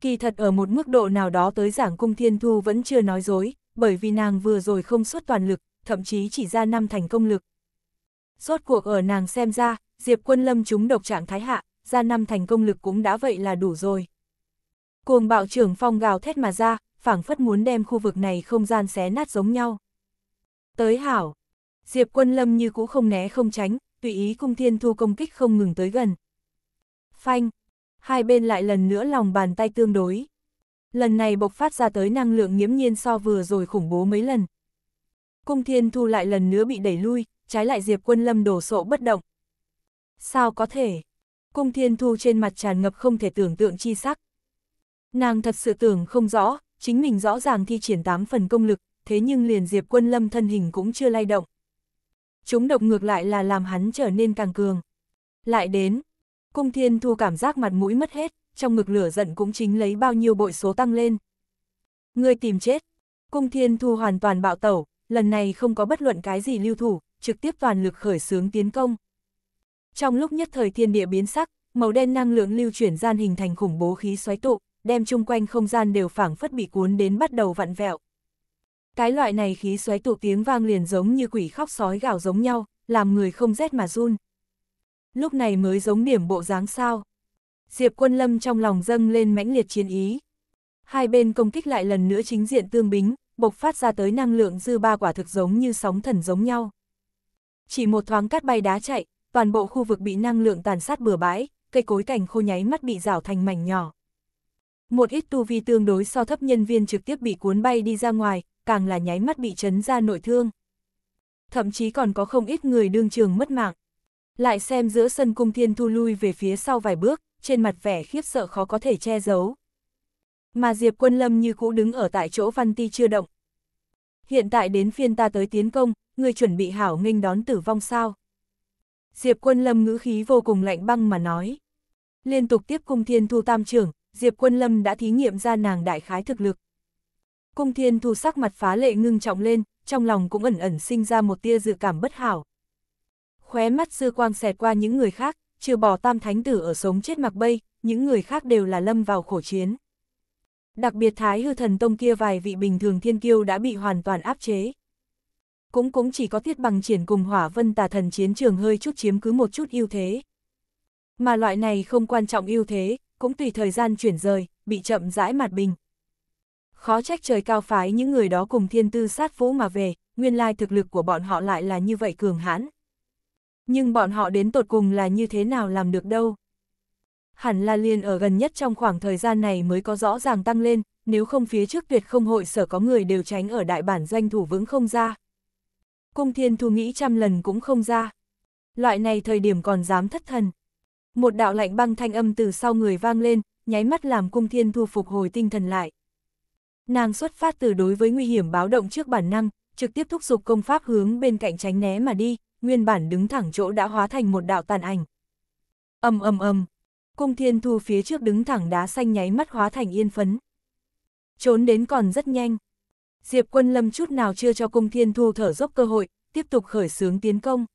Kỳ thật ở một mức độ nào đó tới giảng cung thiên thu vẫn chưa nói dối, bởi vì nàng vừa rồi không xuất toàn lực, thậm chí chỉ ra năm thành công lực. Rốt cuộc ở nàng xem ra, Diệp quân lâm chúng độc trạng thái hạ, ra năm thành công lực cũng đã vậy là đủ rồi. Cuồng bạo trưởng phong gào thét mà ra, phảng phất muốn đem khu vực này không gian xé nát giống nhau. Tới hảo, Diệp quân lâm như cũ không né không tránh, tùy ý cung thiên thu công kích không ngừng tới gần. Phanh, hai bên lại lần nữa lòng bàn tay tương đối. Lần này bộc phát ra tới năng lượng nghiễm nhiên so vừa rồi khủng bố mấy lần. Cung thiên thu lại lần nữa bị đẩy lui, trái lại diệp quân lâm đổ sộ bất động. Sao có thể? Cung thiên thu trên mặt tràn ngập không thể tưởng tượng chi sắc. Nàng thật sự tưởng không rõ, chính mình rõ ràng thi triển tám phần công lực, thế nhưng liền diệp quân lâm thân hình cũng chưa lay động. Chúng độc ngược lại là làm hắn trở nên càng cường. Lại đến, Cung thiên thu cảm giác mặt mũi mất hết, trong ngực lửa giận cũng chính lấy bao nhiêu bội số tăng lên. Người tìm chết. Cung thiên thu hoàn toàn bạo tẩu, lần này không có bất luận cái gì lưu thủ, trực tiếp toàn lực khởi xướng tiến công. Trong lúc nhất thời thiên địa biến sắc, màu đen năng lượng lưu chuyển gian hình thành khủng bố khí xoáy tụ, đem chung quanh không gian đều phảng phất bị cuốn đến bắt đầu vặn vẹo. Cái loại này khí xoáy tụ tiếng vang liền giống như quỷ khóc sói gào giống nhau, làm người không rét mà run lúc này mới giống điểm bộ dáng sao. Diệp quân lâm trong lòng dâng lên mãnh liệt chiến ý. Hai bên công kích lại lần nữa chính diện tương bính, bộc phát ra tới năng lượng dư ba quả thực giống như sóng thần giống nhau. Chỉ một thoáng cát bay đá chạy, toàn bộ khu vực bị năng lượng tàn sát bừa bãi, cây cối cảnh khô nháy mắt bị rào thành mảnh nhỏ. Một ít tu vi tương đối so thấp nhân viên trực tiếp bị cuốn bay đi ra ngoài, càng là nháy mắt bị chấn ra nội thương. Thậm chí còn có không ít người đương trường mất mạng. Lại xem giữa sân cung thiên thu lui về phía sau vài bước, trên mặt vẻ khiếp sợ khó có thể che giấu. Mà Diệp Quân Lâm như cũ đứng ở tại chỗ Văn Ti chưa động. Hiện tại đến phiên ta tới tiến công, người chuẩn bị hảo nghênh đón tử vong sao. Diệp Quân Lâm ngữ khí vô cùng lạnh băng mà nói. Liên tục tiếp cung thiên thu tam trưởng, Diệp Quân Lâm đã thí nghiệm ra nàng đại khái thực lực. Cung thiên thu sắc mặt phá lệ ngưng trọng lên, trong lòng cũng ẩn ẩn sinh ra một tia dự cảm bất hảo khóe mắt dư quang xẹt qua những người khác, trừ bỏ tam thánh tử ở sống chết mặc bay, những người khác đều là lâm vào khổ chiến. Đặc biệt Thái Hư Thần Tông kia vài vị bình thường thiên kiêu đã bị hoàn toàn áp chế. Cũng cũng chỉ có thiết bằng triển cùng hỏa vân tà thần chiến trường hơi chút chiếm cứ một chút ưu thế. Mà loại này không quan trọng ưu thế, cũng tùy thời gian chuyển rời, bị chậm rãi mặt bình. Khó trách trời cao phái những người đó cùng thiên tư sát vũ mà về, nguyên lai thực lực của bọn họ lại là như vậy cường hãn. Nhưng bọn họ đến tột cùng là như thế nào làm được đâu. Hẳn là liền ở gần nhất trong khoảng thời gian này mới có rõ ràng tăng lên, nếu không phía trước tuyệt không hội sở có người đều tránh ở đại bản doanh thủ vững không ra. Cung thiên thu nghĩ trăm lần cũng không ra. Loại này thời điểm còn dám thất thần. Một đạo lạnh băng thanh âm từ sau người vang lên, nháy mắt làm cung thiên thu phục hồi tinh thần lại. Nàng xuất phát từ đối với nguy hiểm báo động trước bản năng, trực tiếp thúc giục công pháp hướng bên cạnh tránh né mà đi, nguyên bản đứng thẳng chỗ đã hóa thành một đạo tàn ảnh. Âm âm âm, cung thiên thu phía trước đứng thẳng đá xanh nháy mắt hóa thành yên phấn. Trốn đến còn rất nhanh. Diệp quân lâm chút nào chưa cho cung thiên thu thở dốc cơ hội, tiếp tục khởi xướng tiến công.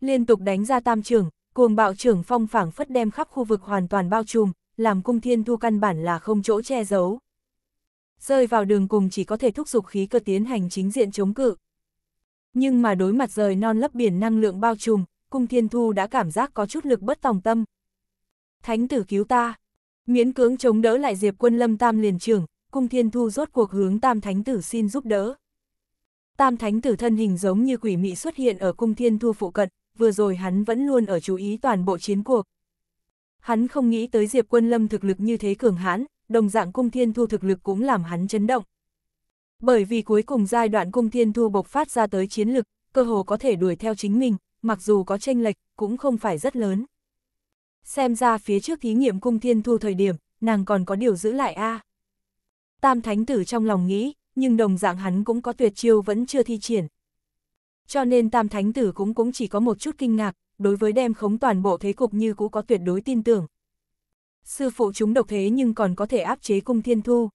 Liên tục đánh ra tam trường, cuồng bạo trưởng phong phảng phất đem khắp khu vực hoàn toàn bao trùm, làm cung thiên thu căn bản là không chỗ che giấu. Rơi vào đường cùng chỉ có thể thúc giục khí cơ tiến hành chính diện chống cự. Nhưng mà đối mặt rời non lấp biển năng lượng bao trùm, cung thiên thu đã cảm giác có chút lực bất tòng tâm. Thánh tử cứu ta. Miễn cưỡng chống đỡ lại diệp quân lâm tam liền trưởng, cung thiên thu rốt cuộc hướng tam thánh tử xin giúp đỡ. Tam thánh tử thân hình giống như quỷ mị xuất hiện ở cung thiên thu phụ cận, vừa rồi hắn vẫn luôn ở chú ý toàn bộ chiến cuộc. Hắn không nghĩ tới diệp quân lâm thực lực như thế cường hãn, đồng dạng cung thiên thu thực lực cũng làm hắn chấn động. Bởi vì cuối cùng giai đoạn cung thiên thu bộc phát ra tới chiến lực, cơ hồ có thể đuổi theo chính mình, mặc dù có tranh lệch, cũng không phải rất lớn. Xem ra phía trước thí nghiệm cung thiên thu thời điểm, nàng còn có điều giữ lại a Tam thánh tử trong lòng nghĩ, nhưng đồng dạng hắn cũng có tuyệt chiêu vẫn chưa thi triển. Cho nên tam thánh tử cũng cũng chỉ có một chút kinh ngạc, đối với đem khống toàn bộ thế cục như cũ có tuyệt đối tin tưởng. Sư phụ chúng độc thế nhưng còn có thể áp chế cung thiên thu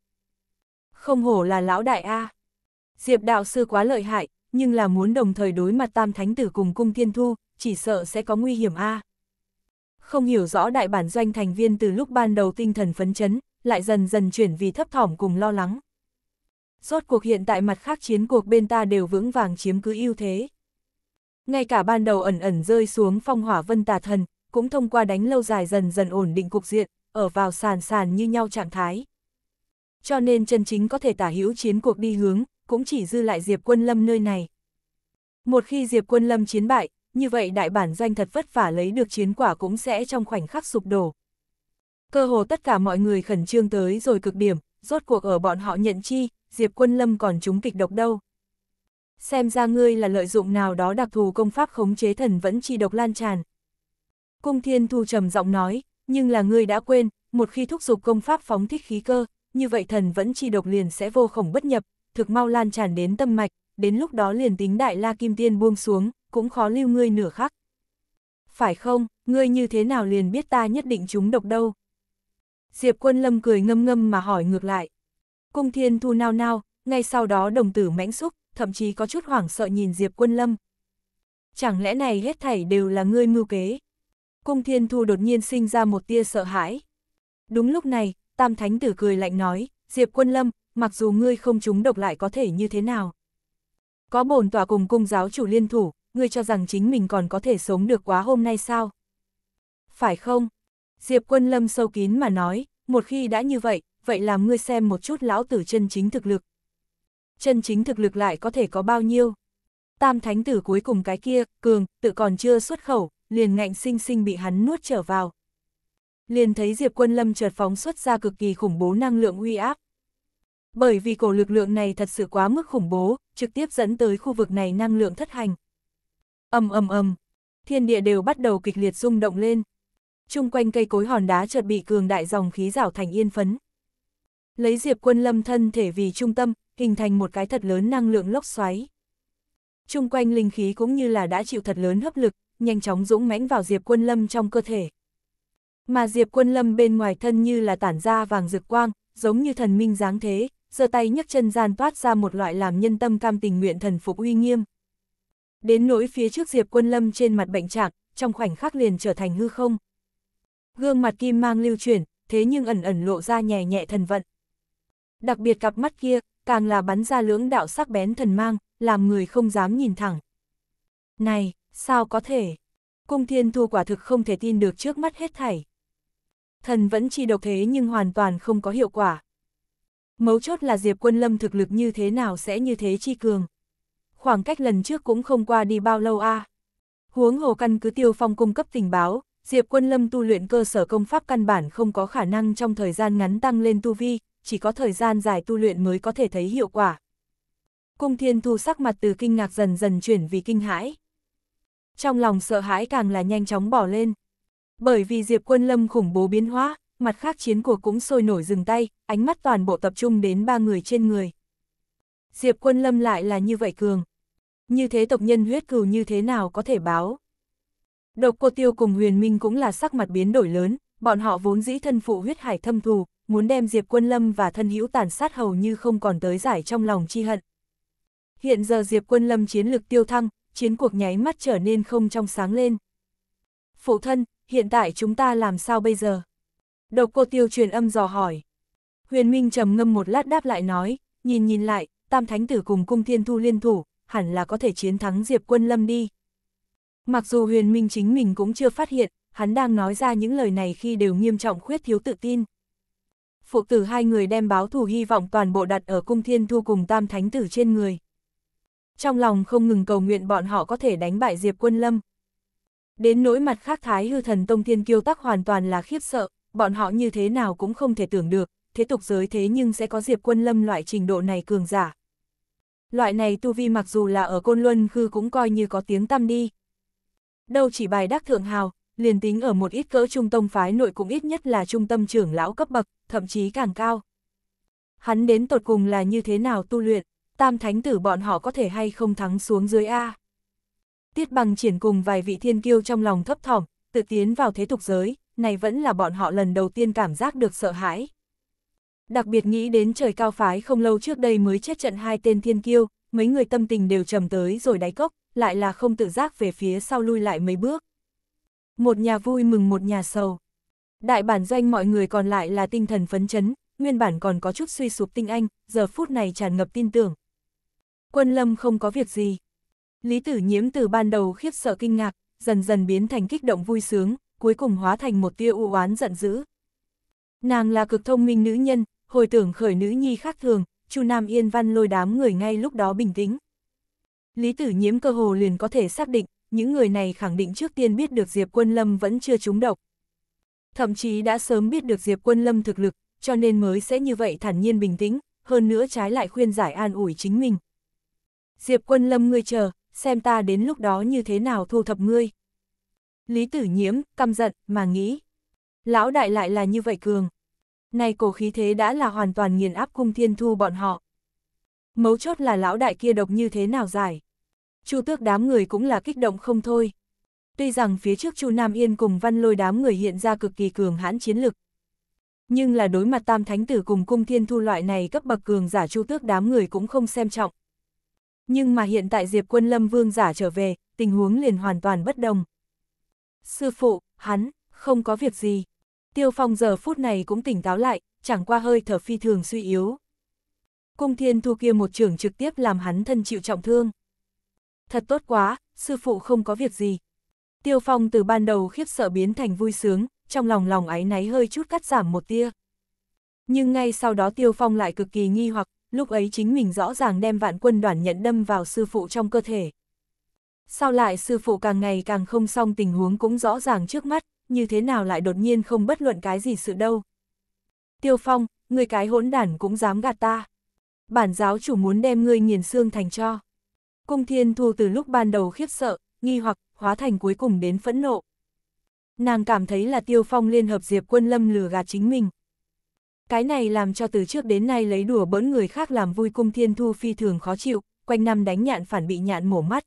không hổ là lão đại A. Diệp đạo sư quá lợi hại, nhưng là muốn đồng thời đối mặt tam thánh tử cùng cung thiên thu, chỉ sợ sẽ có nguy hiểm A. Không hiểu rõ đại bản doanh thành viên từ lúc ban đầu tinh thần phấn chấn, lại dần dần chuyển vì thấp thỏm cùng lo lắng. Rốt cuộc hiện tại mặt khác chiến cuộc bên ta đều vững vàng chiếm cứ ưu thế. Ngay cả ban đầu ẩn ẩn rơi xuống phong hỏa vân tà thần, cũng thông qua đánh lâu dài dần dần ổn định cục diện, ở vào sàn sàn như nhau trạng thái cho nên chân chính có thể tả hữu chiến cuộc đi hướng, cũng chỉ dư lại Diệp Quân Lâm nơi này. Một khi Diệp Quân Lâm chiến bại, như vậy đại bản doanh thật vất vả lấy được chiến quả cũng sẽ trong khoảnh khắc sụp đổ. Cơ hồ tất cả mọi người khẩn trương tới rồi cực điểm, rốt cuộc ở bọn họ nhận chi, Diệp Quân Lâm còn trúng kịch độc đâu. Xem ra ngươi là lợi dụng nào đó đặc thù công pháp khống chế thần vẫn chi độc lan tràn. Cung Thiên Thu trầm giọng nói, nhưng là ngươi đã quên, một khi thúc giục công pháp phóng thích khí cơ, như vậy thần vẫn chi độc liền sẽ vô khổng bất nhập, thực mau lan tràn đến tâm mạch, đến lúc đó liền tính đại la kim tiên buông xuống, cũng khó lưu ngươi nửa khắc. Phải không, ngươi như thế nào liền biết ta nhất định chúng độc đâu? Diệp quân lâm cười ngâm ngâm mà hỏi ngược lại. Cung thiên thu nao nao, ngay sau đó đồng tử mãnh xúc, thậm chí có chút hoảng sợ nhìn Diệp quân lâm. Chẳng lẽ này hết thảy đều là ngươi mưu kế? Cung thiên thu đột nhiên sinh ra một tia sợ hãi. Đúng lúc này, Tam Thánh Tử cười lạnh nói, Diệp Quân Lâm, mặc dù ngươi không trúng độc lại có thể như thế nào. Có bổn tỏa cùng cung giáo chủ liên thủ, ngươi cho rằng chính mình còn có thể sống được quá hôm nay sao? Phải không? Diệp Quân Lâm sâu kín mà nói, một khi đã như vậy, vậy làm ngươi xem một chút lão tử chân chính thực lực. Chân chính thực lực lại có thể có bao nhiêu? Tam Thánh Tử cuối cùng cái kia, Cường, tự còn chưa xuất khẩu, liền ngạnh sinh sinh bị hắn nuốt trở vào liền thấy Diệp Quân Lâm chợt phóng xuất ra cực kỳ khủng bố năng lượng uy áp. Bởi vì cổ lực lượng này thật sự quá mức khủng bố, trực tiếp dẫn tới khu vực này năng lượng thất hành. Ầm ầm ầm, thiên địa đều bắt đầu kịch liệt rung động lên. Trung quanh cây cối hòn đá chợt bị cường đại dòng khí rảo thành yên phấn. Lấy Diệp Quân Lâm thân thể vì trung tâm, hình thành một cái thật lớn năng lượng lốc xoáy. Trung quanh linh khí cũng như là đã chịu thật lớn hấp lực, nhanh chóng dũng mãnh vào Diệp Quân Lâm trong cơ thể mà Diệp Quân Lâm bên ngoài thân như là tản ra vàng rực quang, giống như thần minh dáng thế, giơ tay nhấc chân gian toát ra một loại làm nhân tâm cam tình nguyện thần phục uy nghiêm. Đến nỗi phía trước Diệp Quân Lâm trên mặt bệnh trạng, trong khoảnh khắc liền trở thành hư không. Gương mặt kim mang lưu chuyển, thế nhưng ẩn ẩn lộ ra nhẹ nhẹ thần vận. Đặc biệt cặp mắt kia, càng là bắn ra lưỡng đạo sắc bén thần mang, làm người không dám nhìn thẳng. Này, sao có thể? Cung thiên thu quả thực không thể tin được trước mắt hết thảy thần vẫn chi độc thế nhưng hoàn toàn không có hiệu quả. Mấu chốt là Diệp Quân Lâm thực lực như thế nào sẽ như thế chi cường. Khoảng cách lần trước cũng không qua đi bao lâu a. À. Huống hồ căn cứ tiêu phong cung cấp tình báo, Diệp Quân Lâm tu luyện cơ sở công pháp căn bản không có khả năng trong thời gian ngắn tăng lên tu vi, chỉ có thời gian dài tu luyện mới có thể thấy hiệu quả. Cung Thiên Thu sắc mặt từ kinh ngạc dần dần chuyển vì kinh hãi. Trong lòng sợ hãi càng là nhanh chóng bỏ lên, bởi vì Diệp Quân Lâm khủng bố biến hóa, mặt khác chiến của cũng sôi nổi dừng tay, ánh mắt toàn bộ tập trung đến ba người trên người. Diệp Quân Lâm lại là như vậy cường. Như thế tộc nhân huyết cừu như thế nào có thể báo? Độc cô tiêu cùng huyền minh cũng là sắc mặt biến đổi lớn, bọn họ vốn dĩ thân phụ huyết hải thâm thù, muốn đem Diệp Quân Lâm và thân hữu tàn sát hầu như không còn tới giải trong lòng chi hận. Hiện giờ Diệp Quân Lâm chiến lực tiêu thăng, chiến cuộc nháy mắt trở nên không trong sáng lên. Phụ thân, hiện tại chúng ta làm sao bây giờ? Độc cô tiêu truyền âm dò hỏi. Huyền Minh trầm ngâm một lát đáp lại nói, nhìn nhìn lại, tam thánh tử cùng cung thiên thu liên thủ, hẳn là có thể chiến thắng Diệp quân lâm đi. Mặc dù huyền Minh chính mình cũng chưa phát hiện, hắn đang nói ra những lời này khi đều nghiêm trọng khuyết thiếu tự tin. Phụ tử hai người đem báo thù hy vọng toàn bộ đặt ở cung thiên thu cùng tam thánh tử trên người. Trong lòng không ngừng cầu nguyện bọn họ có thể đánh bại Diệp quân lâm, Đến nỗi mặt khác thái hư thần tông thiên kiêu tắc hoàn toàn là khiếp sợ, bọn họ như thế nào cũng không thể tưởng được, thế tục giới thế nhưng sẽ có diệp quân lâm loại trình độ này cường giả. Loại này tu vi mặc dù là ở Côn Luân Khư cũng coi như có tiếng tăm đi. Đâu chỉ bài đắc thượng hào, liền tính ở một ít cỡ trung tông phái nội cũng ít nhất là trung tâm trưởng lão cấp bậc, thậm chí càng cao. Hắn đến tột cùng là như thế nào tu luyện, tam thánh tử bọn họ có thể hay không thắng xuống dưới A. Tiết bằng triển cùng vài vị thiên kiêu trong lòng thấp thỏm, tự tiến vào thế tục giới, này vẫn là bọn họ lần đầu tiên cảm giác được sợ hãi. Đặc biệt nghĩ đến trời cao phái không lâu trước đây mới chết trận hai tên thiên kiêu, mấy người tâm tình đều trầm tới rồi đáy cốc, lại là không tự giác về phía sau lui lại mấy bước. Một nhà vui mừng một nhà sầu. Đại bản doanh mọi người còn lại là tinh thần phấn chấn, nguyên bản còn có chút suy sụp tinh anh, giờ phút này tràn ngập tin tưởng. Quân lâm không có việc gì, Lý tử nhiễm từ ban đầu khiếp sợ kinh ngạc, dần dần biến thành kích động vui sướng, cuối cùng hóa thành một tia u oán giận dữ. Nàng là cực thông minh nữ nhân, hồi tưởng khởi nữ nhi khác thường, Chu Nam Yên Văn lôi đám người ngay lúc đó bình tĩnh. Lý Tử Nhiễm cơ hồ liền có thể xác định, những người này khẳng định trước tiên biết được Diệp Quân Lâm vẫn chưa trúng độc. Thậm chí đã sớm biết được Diệp Quân Lâm thực lực, cho nên mới sẽ như vậy thản nhiên bình tĩnh, hơn nữa trái lại khuyên giải an ủi chính mình. Diệp Quân Lâm ngươi chờ, xem ta đến lúc đó như thế nào thu thập ngươi. Lý tử nhiễm, căm giận, mà nghĩ. Lão đại lại là như vậy cường. Này cổ khí thế đã là hoàn toàn nghiền áp cung thiên thu bọn họ. Mấu chốt là lão đại kia độc như thế nào giải. Chu tước đám người cũng là kích động không thôi. Tuy rằng phía trước Chu Nam Yên cùng văn lôi đám người hiện ra cực kỳ cường hãn chiến lực. Nhưng là đối mặt tam thánh tử cùng cung thiên thu loại này cấp bậc cường giả chu tước đám người cũng không xem trọng. Nhưng mà hiện tại Diệp Quân Lâm Vương giả trở về, tình huống liền hoàn toàn bất đồng. Sư phụ, hắn, không có việc gì. Tiêu Phong giờ phút này cũng tỉnh táo lại, chẳng qua hơi thở phi thường suy yếu. Cung thiên thu kia một trưởng trực tiếp làm hắn thân chịu trọng thương. Thật tốt quá, sư phụ không có việc gì. Tiêu Phong từ ban đầu khiếp sợ biến thành vui sướng, trong lòng lòng áy náy hơi chút cắt giảm một tia. Nhưng ngay sau đó Tiêu Phong lại cực kỳ nghi hoặc, lúc ấy chính mình rõ ràng đem vạn quân đoàn nhận đâm vào sư phụ trong cơ thể. Sao lại sư phụ càng ngày càng không xong tình huống cũng rõ ràng trước mắt, như thế nào lại đột nhiên không bất luận cái gì sự đâu. Tiêu Phong, người cái hỗn đản cũng dám gạt ta. Bản giáo chủ muốn đem ngươi nghiền xương thành cho. Cung thiên thu từ lúc ban đầu khiếp sợ, nghi hoặc, hóa thành cuối cùng đến phẫn nộ. Nàng cảm thấy là Tiêu Phong liên hợp Diệp quân lâm lừa gạt chính mình, cái này làm cho từ trước đến nay lấy đùa bỡn người khác làm vui cung thiên thu phi thường khó chịu, quanh năm đánh nhạn phản bị nhạn mổ mắt.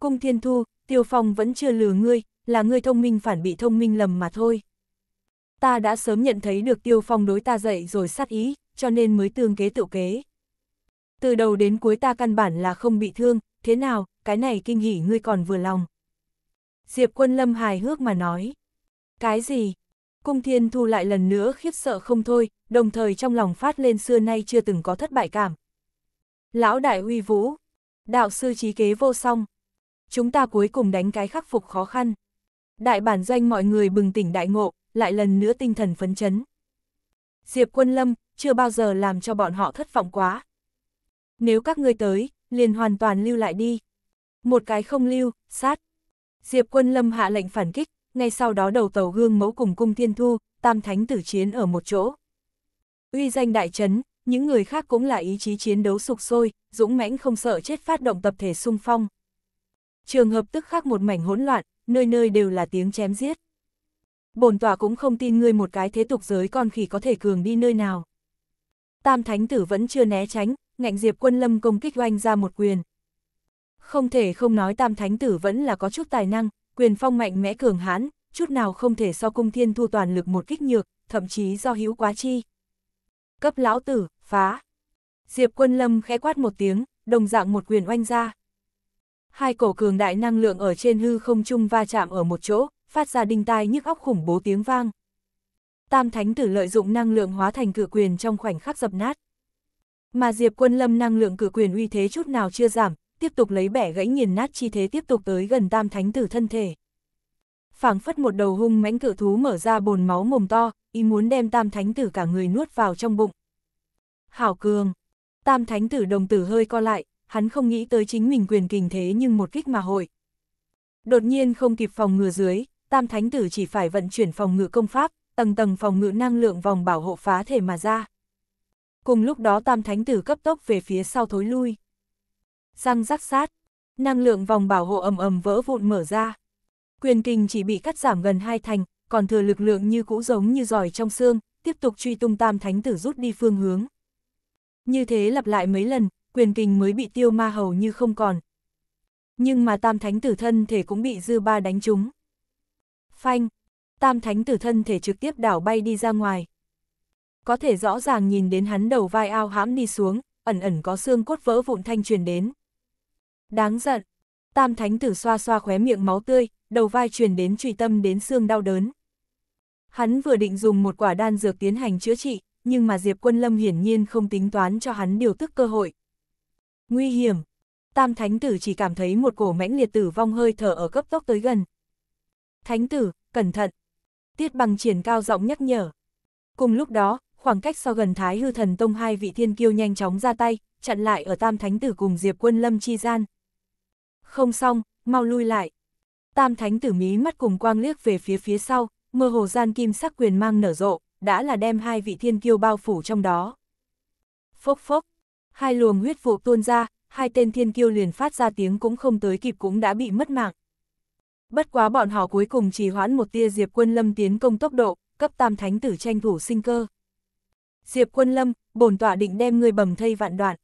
Cung thiên thu, tiêu phong vẫn chưa lừa ngươi, là ngươi thông minh phản bị thông minh lầm mà thôi. Ta đã sớm nhận thấy được tiêu phong đối ta dậy rồi sát ý, cho nên mới tương kế tự kế. Từ đầu đến cuối ta căn bản là không bị thương, thế nào, cái này kinh hỉ ngươi còn vừa lòng. Diệp quân lâm hài hước mà nói. Cái gì, Cung Thiên Thu lại lần nữa khiếp sợ không thôi, đồng thời trong lòng phát lên xưa nay chưa từng có thất bại cảm. Lão Đại Huy Vũ, đạo sư trí kế vô song, chúng ta cuối cùng đánh cái khắc phục khó khăn. Đại bản doanh mọi người bừng tỉnh đại ngộ, lại lần nữa tinh thần phấn chấn. Diệp Quân Lâm chưa bao giờ làm cho bọn họ thất vọng quá. Nếu các ngươi tới, liền hoàn toàn lưu lại đi. Một cái không lưu, sát. Diệp Quân Lâm hạ lệnh phản kích, ngay sau đó đầu tàu gương mẫu cùng cung thiên thu, tam thánh tử chiến ở một chỗ. Uy danh đại trấn, những người khác cũng là ý chí chiến đấu sục sôi, dũng mãnh không sợ chết phát động tập thể sung phong. Trường hợp tức khắc một mảnh hỗn loạn, nơi nơi đều là tiếng chém giết. Bồn tòa cũng không tin ngươi một cái thế tục giới con khỉ có thể cường đi nơi nào. Tam thánh tử vẫn chưa né tránh, ngạnh diệp quân lâm công kích oanh ra một quyền. Không thể không nói tam thánh tử vẫn là có chút tài năng, Quyền phong mạnh mẽ cường hãn, chút nào không thể so cung thiên thu toàn lực một kích nhược, thậm chí do hữu quá chi. Cấp lão tử, phá. Diệp quân lâm khẽ quát một tiếng, đồng dạng một quyền oanh ra. Hai cổ cường đại năng lượng ở trên hư không trung va chạm ở một chỗ, phát ra đinh tai nhức óc khủng bố tiếng vang. Tam thánh tử lợi dụng năng lượng hóa thành cử quyền trong khoảnh khắc dập nát. Mà Diệp Quân Lâm năng lượng cử quyền uy thế chút nào chưa giảm, tiếp tục lấy bẻ gãy nghiền nát chi thế tiếp tục tới gần tam thánh tử thân thể. phảng phất một đầu hung mãnh cự thú mở ra bồn máu mồm to, ý muốn đem tam thánh tử cả người nuốt vào trong bụng. Hảo cường, tam thánh tử đồng tử hơi co lại, hắn không nghĩ tới chính mình quyền kình thế nhưng một kích mà hội. Đột nhiên không kịp phòng ngừa dưới, tam thánh tử chỉ phải vận chuyển phòng ngự công pháp, tầng tầng phòng ngự năng lượng vòng bảo hộ phá thể mà ra. Cùng lúc đó tam thánh tử cấp tốc về phía sau thối lui răng rắc sát, năng lượng vòng bảo hộ ầm ầm vỡ vụn mở ra. Quyền kinh chỉ bị cắt giảm gần hai thành, còn thừa lực lượng như cũ giống như giỏi trong xương, tiếp tục truy tung tam thánh tử rút đi phương hướng. Như thế lặp lại mấy lần, quyền kinh mới bị tiêu ma hầu như không còn. Nhưng mà tam thánh tử thân thể cũng bị dư ba đánh trúng. Phanh, tam thánh tử thân thể trực tiếp đảo bay đi ra ngoài. Có thể rõ ràng nhìn đến hắn đầu vai ao hãm đi xuống, ẩn ẩn có xương cốt vỡ vụn thanh truyền đến. Đáng giận. Tam thánh tử xoa xoa khóe miệng máu tươi, đầu vai truyền đến trùy tâm đến xương đau đớn. Hắn vừa định dùng một quả đan dược tiến hành chữa trị, nhưng mà Diệp Quân Lâm hiển nhiên không tính toán cho hắn điều tức cơ hội. Nguy hiểm. Tam thánh tử chỉ cảm thấy một cổ mãnh liệt tử vong hơi thở ở cấp tốc tới gần. Thánh tử, cẩn thận. Tiết bằng triển cao giọng nhắc nhở. Cùng lúc đó, khoảng cách so gần Thái Hư Thần Tông hai vị thiên kiêu nhanh chóng ra tay, chặn lại ở Tam Thánh Tử cùng Diệp Quân Lâm chi gian không xong, mau lui lại. Tam thánh tử mí mắt cùng quang liếc về phía phía sau, mơ hồ gian kim sắc quyền mang nở rộ, đã là đem hai vị thiên kiêu bao phủ trong đó. Phốc phốc, hai luồng huyết vụ tuôn ra, hai tên thiên kiêu liền phát ra tiếng cũng không tới kịp cũng đã bị mất mạng. Bất quá bọn họ cuối cùng chỉ hoãn một tia Diệp Quân Lâm tiến công tốc độ, cấp tam thánh tử tranh thủ sinh cơ. Diệp Quân Lâm, bổn tọa định đem người bầm thây vạn đoạn.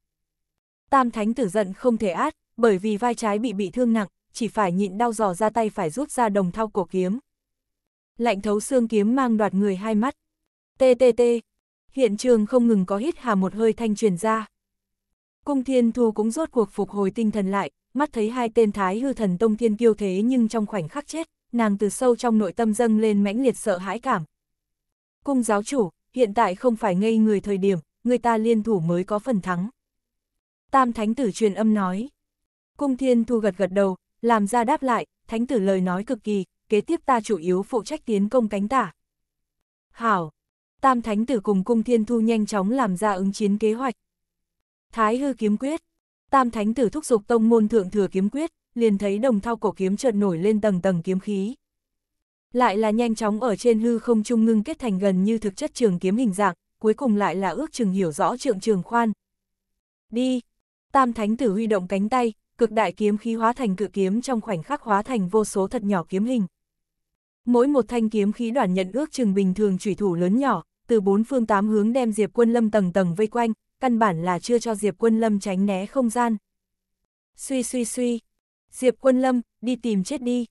Tam thánh tử giận không thể át, bởi vì vai trái bị bị thương nặng, chỉ phải nhịn đau giò ra tay phải rút ra đồng thao cổ kiếm. Lạnh thấu xương kiếm mang đoạt người hai mắt. TTT, hiện trường không ngừng có hít hà một hơi thanh truyền ra. Cung Thiên Thu cũng rốt cuộc phục hồi tinh thần lại, mắt thấy hai tên thái hư thần tông thiên kiêu thế nhưng trong khoảnh khắc chết, nàng từ sâu trong nội tâm dâng lên mãnh liệt sợ hãi cảm. Cung giáo chủ, hiện tại không phải ngây người thời điểm, người ta liên thủ mới có phần thắng. Tam thánh tử truyền âm nói. Cung Thiên Thu gật gật đầu, làm ra đáp lại, thánh tử lời nói cực kỳ, kế tiếp ta chủ yếu phụ trách tiến công cánh tả. Hảo! Tam thánh tử cùng Cung Thiên Thu nhanh chóng làm ra ứng chiến kế hoạch. Thái hư kiếm quyết. Tam thánh tử thúc giục tông môn thượng thừa kiếm quyết, liền thấy đồng thao cổ kiếm chợt nổi lên tầng tầng kiếm khí. Lại là nhanh chóng ở trên hư không trung ngưng kết thành gần như thực chất trường kiếm hình dạng, cuối cùng lại là ước chừng hiểu rõ trượng trường khoan. Đi! Tam thánh tử huy động cánh tay, cực đại kiếm khí hóa thành cự kiếm trong khoảnh khắc hóa thành vô số thật nhỏ kiếm hình. Mỗi một thanh kiếm khí đoàn nhận ước chừng bình thường chủy thủ lớn nhỏ, từ bốn phương tám hướng đem Diệp Quân Lâm tầng tầng vây quanh, căn bản là chưa cho Diệp Quân Lâm tránh né không gian. Suy suy suy, Diệp Quân Lâm, đi tìm chết đi.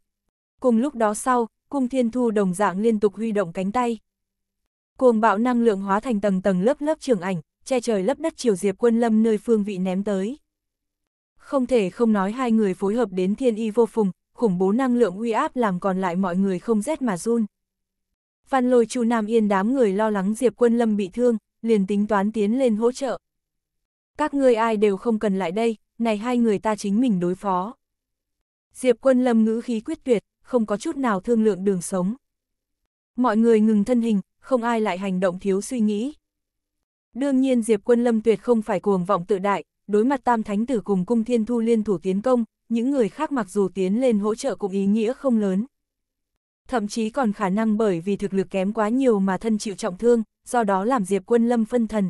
Cùng lúc đó sau, cung thiên thu đồng dạng liên tục huy động cánh tay. Cuồng bạo năng lượng hóa thành tầng tầng lớp lớp trường ảnh, che trời lấp đất chiều Diệp Quân Lâm nơi phương vị ném tới. Không thể không nói hai người phối hợp đến thiên y vô phùng, khủng bố năng lượng uy áp làm còn lại mọi người không rét mà run. Văn lôi Chu Nam Yên đám người lo lắng Diệp Quân Lâm bị thương, liền tính toán tiến lên hỗ trợ. Các ngươi ai đều không cần lại đây, này hai người ta chính mình đối phó. Diệp Quân Lâm ngữ khí quyết tuyệt, không có chút nào thương lượng đường sống. Mọi người ngừng thân hình, không ai lại hành động thiếu suy nghĩ. Đương nhiên Diệp Quân Lâm tuyệt không phải cuồng vọng tự đại, đối mặt tam thánh tử cùng cung thiên thu liên thủ tiến công, những người khác mặc dù tiến lên hỗ trợ cũng ý nghĩa không lớn. Thậm chí còn khả năng bởi vì thực lực kém quá nhiều mà thân chịu trọng thương, do đó làm Diệp Quân Lâm phân thần.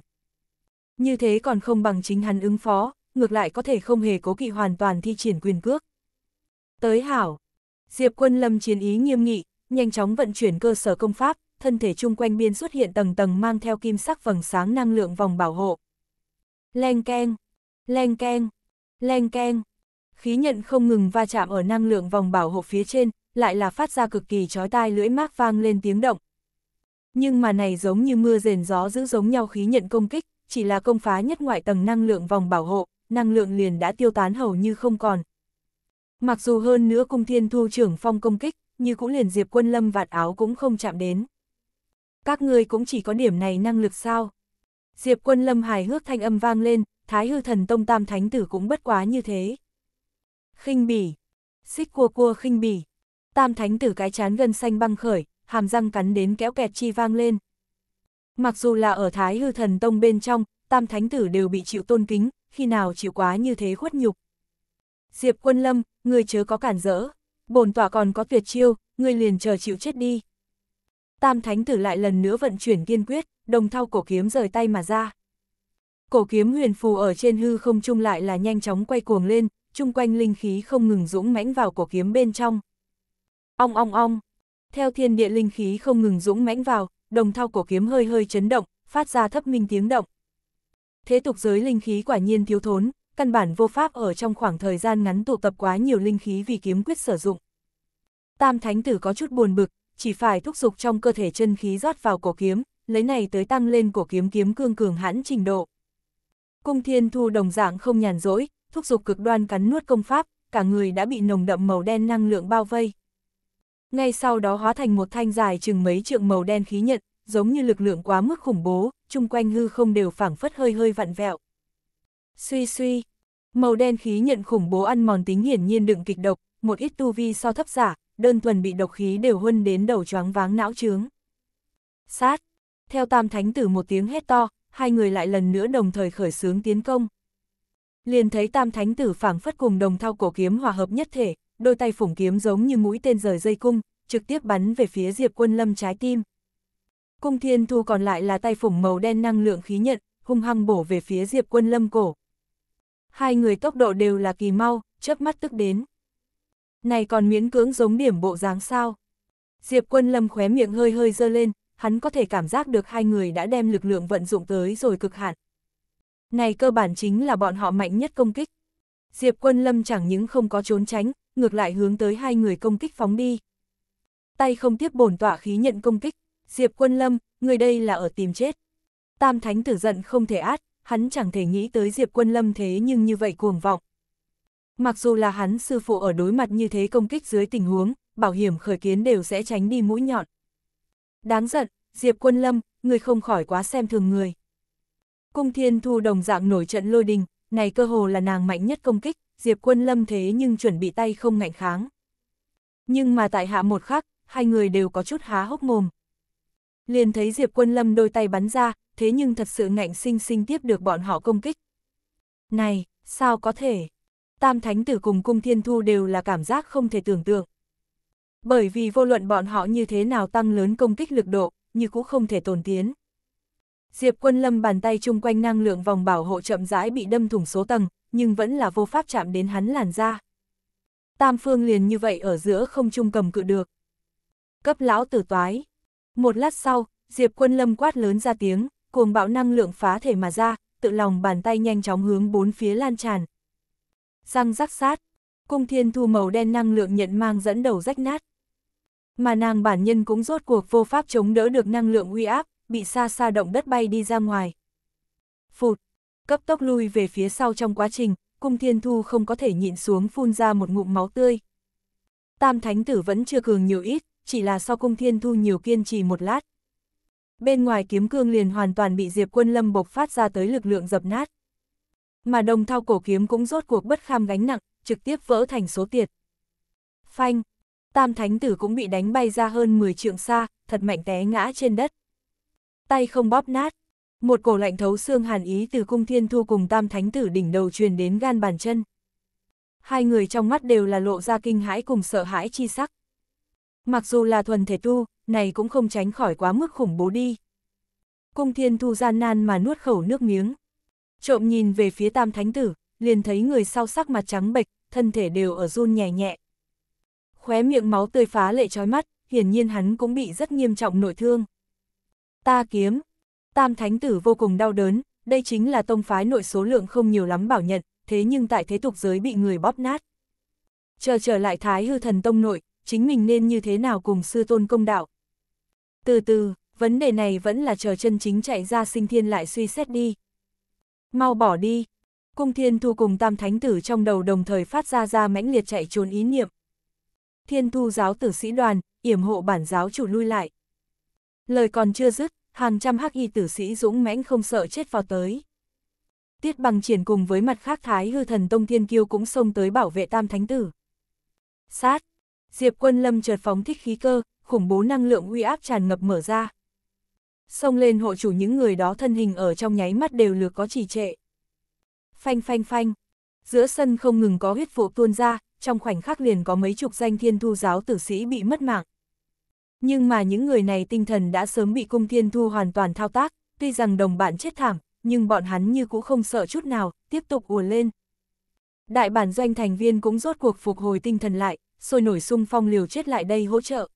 Như thế còn không bằng chính hắn ứng phó, ngược lại có thể không hề cố kỵ hoàn toàn thi triển quyền cước. Tới hảo, Diệp Quân Lâm chiến ý nghiêm nghị, nhanh chóng vận chuyển cơ sở công pháp, thân thể chung quanh biên xuất hiện tầng tầng mang theo kim sắc vầng sáng năng lượng vòng bảo hộ. Leng keng, Leng keng, leng keng. Khí nhận không ngừng va chạm ở năng lượng vòng bảo hộ phía trên, lại là phát ra cực kỳ chói tai lưỡi mác vang lên tiếng động. Nhưng mà này giống như mưa rền gió giữ giống nhau khí nhận công kích, chỉ là công phá nhất ngoại tầng năng lượng vòng bảo hộ, năng lượng liền đã tiêu tán hầu như không còn. Mặc dù hơn nữa cung thiên thu trưởng phong công kích, như cũng liền diệp quân lâm vạt áo cũng không chạm đến. Các ngươi cũng chỉ có điểm này năng lực sao? Diệp quân lâm hài hước thanh âm vang lên, thái hư thần tông tam thánh tử cũng bất quá như thế. khinh bỉ, xích cua cua khinh bỉ, tam thánh tử cái chán gân xanh băng khởi, hàm răng cắn đến kéo kẹt chi vang lên. Mặc dù là ở thái hư thần tông bên trong, tam thánh tử đều bị chịu tôn kính, khi nào chịu quá như thế khuất nhục. Diệp quân lâm, người chớ có cản rỡ, bổn tỏa còn có tuyệt chiêu, người liền chờ chịu chết đi. Tam thánh tử lại lần nữa vận chuyển kiên quyết, đồng thao cổ kiếm rời tay mà ra. Cổ kiếm huyền phù ở trên hư không trung lại là nhanh chóng quay cuồng lên, chung quanh linh khí không ngừng dũng mãnh vào cổ kiếm bên trong. Ong ong ong, theo thiên địa linh khí không ngừng dũng mãnh vào, đồng thao cổ kiếm hơi hơi chấn động, phát ra thấp minh tiếng động. Thế tục giới linh khí quả nhiên thiếu thốn, căn bản vô pháp ở trong khoảng thời gian ngắn tụ tập quá nhiều linh khí vì kiếm quyết sử dụng. Tam thánh tử có chút buồn bực, chỉ phải thúc giục trong cơ thể chân khí rót vào cổ kiếm, lấy này tới tăng lên cổ kiếm kiếm cương cường hãn trình độ. Cung Thiên Thu đồng dạng không nhàn rỗi, thúc giục cực đoan cắn nuốt công pháp, cả người đã bị nồng đậm màu đen năng lượng bao vây. Ngay sau đó hóa thành một thanh dài chừng mấy trượng màu đen khí nhận giống như lực lượng quá mức khủng bố, chung quanh hư không đều phảng phất hơi hơi vặn vẹo. Suy suy, màu đen khí nhận khủng bố ăn mòn tính hiển nhiên đựng kịch độc, một ít tu vi so thấp giả, đơn thuần bị độc khí đều huân đến đầu choáng váng não trướng. Sát, theo tam thánh tử một tiếng hét to, hai người lại lần nữa đồng thời khởi xướng tiến công. Liền thấy tam thánh tử phảng phất cùng đồng thao cổ kiếm hòa hợp nhất thể, đôi tay phủng kiếm giống như mũi tên rời dây cung, trực tiếp bắn về phía Diệp Quân Lâm trái tim. Cung Thiên Thu còn lại là tay phủng màu đen năng lượng khí nhận, hung hăng bổ về phía Diệp Quân Lâm cổ. Hai người tốc độ đều là kỳ mau, chớp mắt tức đến. Này còn miễn cưỡng giống điểm bộ dáng sao? Diệp Quân Lâm khóe miệng hơi hơi dơ lên, hắn có thể cảm giác được hai người đã đem lực lượng vận dụng tới rồi cực hạn. Này cơ bản chính là bọn họ mạnh nhất công kích. Diệp quân lâm chẳng những không có trốn tránh, ngược lại hướng tới hai người công kích phóng đi. Tay không tiếp bổn tỏa khí nhận công kích, Diệp quân lâm, người đây là ở tìm chết. Tam thánh tử giận không thể át, hắn chẳng thể nghĩ tới Diệp quân lâm thế nhưng như vậy cuồng vọng. Mặc dù là hắn sư phụ ở đối mặt như thế công kích dưới tình huống, bảo hiểm khởi kiến đều sẽ tránh đi mũi nhọn đáng giận, Diệp Quân Lâm, người không khỏi quá xem thường người. Cung Thiên Thu đồng dạng nổi trận lôi đình, này cơ hồ là nàng mạnh nhất công kích, Diệp Quân Lâm thế nhưng chuẩn bị tay không ngạnh kháng. Nhưng mà tại hạ một khắc, hai người đều có chút há hốc mồm. Liền thấy Diệp Quân Lâm đôi tay bắn ra, thế nhưng thật sự ngạnh sinh sinh tiếp được bọn họ công kích. Này, sao có thể? Tam Thánh Tử cùng Cung Thiên Thu đều là cảm giác không thể tưởng tượng bởi vì vô luận bọn họ như thế nào tăng lớn công kích lực độ, như cũng không thể tồn tiến. Diệp quân lâm bàn tay chung quanh năng lượng vòng bảo hộ chậm rãi bị đâm thủng số tầng, nhưng vẫn là vô pháp chạm đến hắn làn da. Tam phương liền như vậy ở giữa không trung cầm cự được. Cấp lão tử toái. Một lát sau, Diệp quân lâm quát lớn ra tiếng, cuồng bạo năng lượng phá thể mà ra, tự lòng bàn tay nhanh chóng hướng bốn phía lan tràn. Răng rắc sát, cung thiên thu màu đen năng lượng nhận mang dẫn đầu rách nát. Mà nàng bản nhân cũng rốt cuộc vô pháp chống đỡ được năng lượng uy áp, bị xa xa động đất bay đi ra ngoài. Phụt, cấp tốc lui về phía sau trong quá trình, cung thiên thu không có thể nhịn xuống phun ra một ngụm máu tươi. Tam thánh tử vẫn chưa cường nhiều ít, chỉ là sau cung thiên thu nhiều kiên trì một lát. Bên ngoài kiếm cương liền hoàn toàn bị Diệp quân lâm bộc phát ra tới lực lượng dập nát. Mà đồng thao cổ kiếm cũng rốt cuộc bất kham gánh nặng, trực tiếp vỡ thành số tiệt. Phanh, tam thánh tử cũng bị đánh bay ra hơn 10 trượng xa, thật mạnh té ngã trên đất. Tay không bóp nát, một cổ lạnh thấu xương hàn ý từ cung thiên thu cùng tam thánh tử đỉnh đầu truyền đến gan bàn chân. Hai người trong mắt đều là lộ ra kinh hãi cùng sợ hãi chi sắc. Mặc dù là thuần thể tu, này cũng không tránh khỏi quá mức khủng bố đi. Cung thiên thu gian nan mà nuốt khẩu nước miếng. Trộm nhìn về phía tam thánh tử, liền thấy người sau sắc mặt trắng bệch, thân thể đều ở run nhẹ nhẹ, khóe miệng máu tươi phá lệ trói mắt, hiển nhiên hắn cũng bị rất nghiêm trọng nội thương. Ta kiếm, tam thánh tử vô cùng đau đớn, đây chính là tông phái nội số lượng không nhiều lắm bảo nhận, thế nhưng tại thế tục giới bị người bóp nát. Chờ trở lại thái hư thần tông nội, chính mình nên như thế nào cùng sư tôn công đạo. Từ từ, vấn đề này vẫn là chờ chân chính chạy ra sinh thiên lại suy xét đi. Mau bỏ đi. Cung thiên thu cùng tam thánh tử trong đầu đồng thời phát ra ra mãnh liệt chạy trốn ý niệm thiên thu giáo tử sĩ đoàn, yểm hộ bản giáo chủ lui lại. Lời còn chưa dứt, hàng trăm hắc y tử sĩ dũng mãnh không sợ chết vào tới. Tiết bằng triển cùng với mặt khác thái hư thần tông thiên kiêu cũng xông tới bảo vệ tam thánh tử. Sát! Diệp quân lâm chợt phóng thích khí cơ, khủng bố năng lượng uy áp tràn ngập mở ra. Xông lên hộ chủ những người đó thân hình ở trong nháy mắt đều lược có trì trệ. Phanh phanh phanh, giữa sân không ngừng có huyết vụ tuôn ra, trong khoảnh khắc liền có mấy chục danh thiên thu giáo tử sĩ bị mất mạng. Nhưng mà những người này tinh thần đã sớm bị cung thiên thu hoàn toàn thao tác, tuy rằng đồng bạn chết thảm, nhưng bọn hắn như cũng không sợ chút nào, tiếp tục ùa lên. Đại bản doanh thành viên cũng rốt cuộc phục hồi tinh thần lại, sôi nổi sung phong liều chết lại đây hỗ trợ.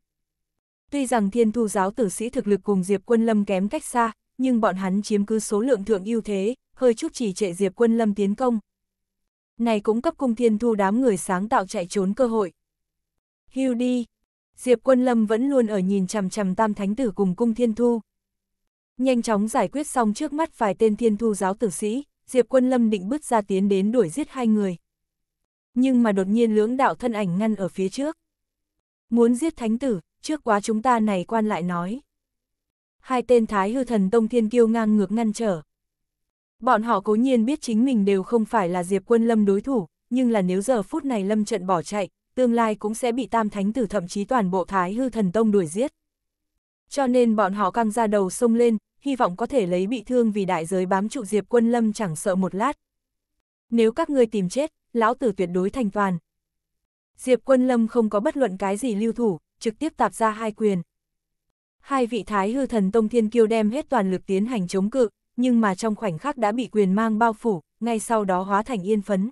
Tuy rằng thiên thu giáo tử sĩ thực lực cùng Diệp Quân Lâm kém cách xa, nhưng bọn hắn chiếm cứ số lượng thượng ưu thế, hơi chút chỉ trệ Diệp Quân Lâm tiến công, này cũng cấp cung thiên thu đám người sáng tạo chạy trốn cơ hội. Hưu đi! Diệp Quân Lâm vẫn luôn ở nhìn chằm chằm tam thánh tử cùng cung thiên thu. Nhanh chóng giải quyết xong trước mắt vài tên thiên thu giáo tử sĩ, Diệp Quân Lâm định bước ra tiến đến đuổi giết hai người. Nhưng mà đột nhiên lưỡng đạo thân ảnh ngăn ở phía trước. Muốn giết thánh tử, trước quá chúng ta này quan lại nói. Hai tên thái hư thần tông thiên kiêu ngang ngược ngăn trở, Bọn họ cố nhiên biết chính mình đều không phải là Diệp Quân Lâm đối thủ, nhưng là nếu giờ phút này Lâm trận bỏ chạy, tương lai cũng sẽ bị Tam Thánh Tử thậm chí toàn bộ Thái Hư Thần Tông đuổi giết. Cho nên bọn họ căng ra đầu sông lên, hy vọng có thể lấy bị thương vì đại giới bám trụ Diệp Quân Lâm chẳng sợ một lát. Nếu các ngươi tìm chết, lão tử tuyệt đối thành toàn. Diệp Quân Lâm không có bất luận cái gì lưu thủ, trực tiếp tạp ra hai quyền. Hai vị Thái Hư Thần Tông Thiên Kiêu đem hết toàn lực tiến hành chống cự, nhưng mà trong khoảnh khắc đã bị quyền mang bao phủ, ngay sau đó hóa thành yên phấn.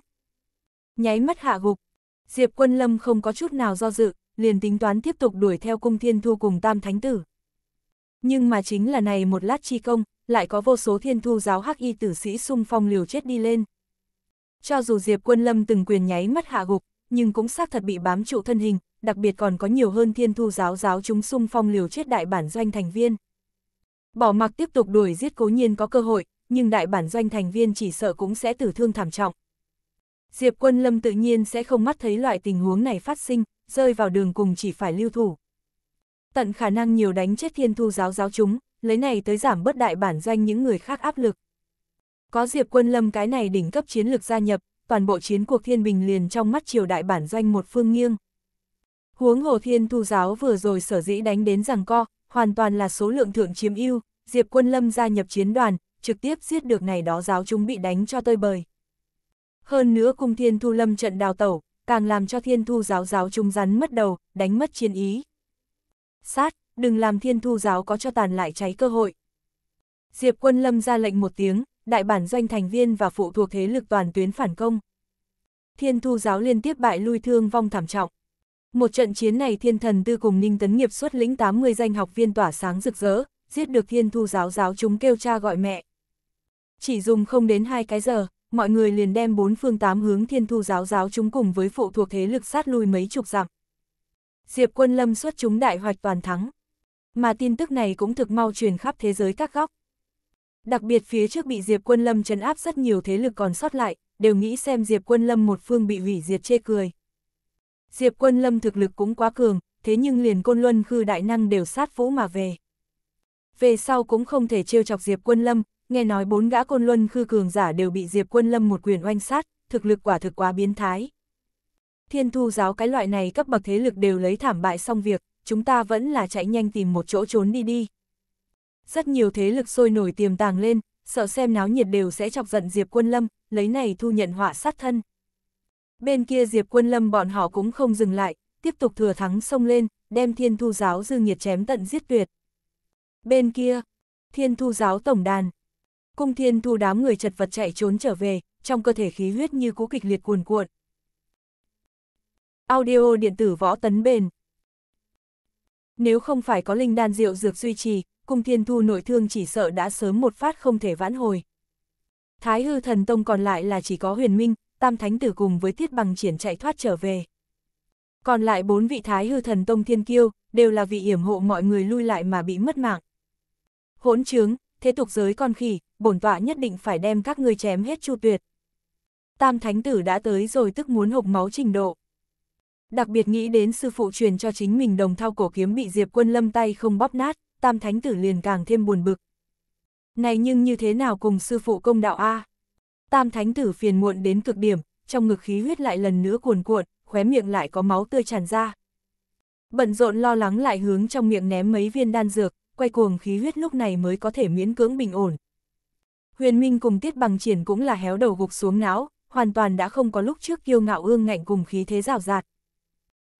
Nháy mắt hạ gục, Diệp Quân Lâm không có chút nào do dự, liền tính toán tiếp tục đuổi theo cung thiên thu cùng tam thánh tử. Nhưng mà chính là này một lát chi công, lại có vô số thiên thu giáo hắc y tử sĩ xung phong liều chết đi lên. Cho dù Diệp Quân Lâm từng quyền nháy mắt hạ gục, nhưng cũng xác thật bị bám trụ thân hình, đặc biệt còn có nhiều hơn thiên thu giáo giáo chúng xung phong liều chết đại bản doanh thành viên. Bỏ mặc tiếp tục đuổi giết cố nhiên có cơ hội, nhưng đại bản doanh thành viên chỉ sợ cũng sẽ tử thương thảm trọng. Diệp quân lâm tự nhiên sẽ không mắt thấy loại tình huống này phát sinh, rơi vào đường cùng chỉ phải lưu thủ. Tận khả năng nhiều đánh chết thiên thu giáo giáo chúng, lấy này tới giảm bớt đại bản doanh những người khác áp lực. Có Diệp quân lâm cái này đỉnh cấp chiến lược gia nhập, toàn bộ chiến cuộc thiên bình liền trong mắt triều đại bản doanh một phương nghiêng. Huống hồ thiên thu giáo vừa rồi sở dĩ đánh đến rằng co, hoàn toàn là số lượng thượng chiếm ưu, Diệp Quân Lâm gia nhập chiến đoàn, trực tiếp giết được này đó giáo chúng bị đánh cho tơi bời. Hơn nữa Cung Thiên Thu Lâm trận đào tẩu, càng làm cho Thiên Thu giáo giáo chúng rắn mất đầu, đánh mất chiến ý. Sát, đừng làm Thiên Thu giáo có cho tàn lại cháy cơ hội. Diệp Quân Lâm ra lệnh một tiếng, đại bản doanh thành viên và phụ thuộc thế lực toàn tuyến phản công. Thiên Thu giáo liên tiếp bại lui thương vong thảm trọng. Một trận chiến này thiên thần tư cùng Ninh Tấn Nghiệp xuất lĩnh 80 danh học viên tỏa sáng rực rỡ, giết được thiên thu giáo giáo chúng kêu cha gọi mẹ. Chỉ dùng không đến hai cái giờ, mọi người liền đem bốn phương tám hướng thiên thu giáo giáo chúng cùng với phụ thuộc thế lực sát lui mấy chục dặm. Diệp quân lâm xuất chúng đại hoạch toàn thắng. Mà tin tức này cũng thực mau truyền khắp thế giới các góc. Đặc biệt phía trước bị Diệp quân lâm trấn áp rất nhiều thế lực còn sót lại, đều nghĩ xem Diệp quân lâm một phương bị hủy diệt chê cười. Diệp quân lâm thực lực cũng quá cường, thế nhưng liền côn luân khư đại năng đều sát vũ mà về. Về sau cũng không thể trêu chọc Diệp quân lâm, nghe nói bốn gã côn luân khư cường giả đều bị Diệp quân lâm một quyền oanh sát, thực lực quả thực quá biến thái. Thiên thu giáo cái loại này các bậc thế lực đều lấy thảm bại xong việc, chúng ta vẫn là chạy nhanh tìm một chỗ trốn đi đi. Rất nhiều thế lực sôi nổi tiềm tàng lên, sợ xem náo nhiệt đều sẽ chọc giận Diệp quân lâm, lấy này thu nhận họa sát thân. Bên kia Diệp Quân Lâm bọn họ cũng không dừng lại, tiếp tục thừa thắng xông lên, đem thiên thu giáo dư nhiệt chém tận giết tuyệt. Bên kia, thiên thu giáo tổng đàn. Cung thiên thu đám người chật vật chạy trốn trở về, trong cơ thể khí huyết như cú kịch liệt cuồn cuộn. Audio điện tử võ tấn bền. Nếu không phải có linh đan rượu dược duy trì, cung thiên thu nội thương chỉ sợ đã sớm một phát không thể vãn hồi. Thái hư thần tông còn lại là chỉ có huyền minh, tam thánh tử cùng với Thiết bằng triển chạy thoát trở về. Còn lại bốn vị thái hư thần tông thiên kiêu, đều là vị hiểm hộ mọi người lui lại mà bị mất mạng. Hỗn trướng, thế tục giới con khỉ, bổn tọa nhất định phải đem các ngươi chém hết chu tuyệt. Tam thánh tử đã tới rồi tức muốn hộc máu trình độ. Đặc biệt nghĩ đến sư phụ truyền cho chính mình đồng thao cổ kiếm bị Diệp Quân Lâm tay không bóp nát, Tam thánh tử liền càng thêm buồn bực. Này nhưng như thế nào cùng sư phụ công đạo a? À? Tam thánh tử phiền muộn đến cực điểm, trong ngực khí huyết lại lần nữa cuồn cuộn, khóe miệng lại có máu tươi tràn ra. Bận rộn lo lắng lại hướng trong miệng ném mấy viên đan dược, quay cuồng khí huyết lúc này mới có thể miễn cưỡng bình ổn. Huyền Minh cùng Tiết Bằng Triển cũng là héo đầu gục xuống não, hoàn toàn đã không có lúc trước kiêu ngạo ương ngạnh cùng khí thế rào rạt.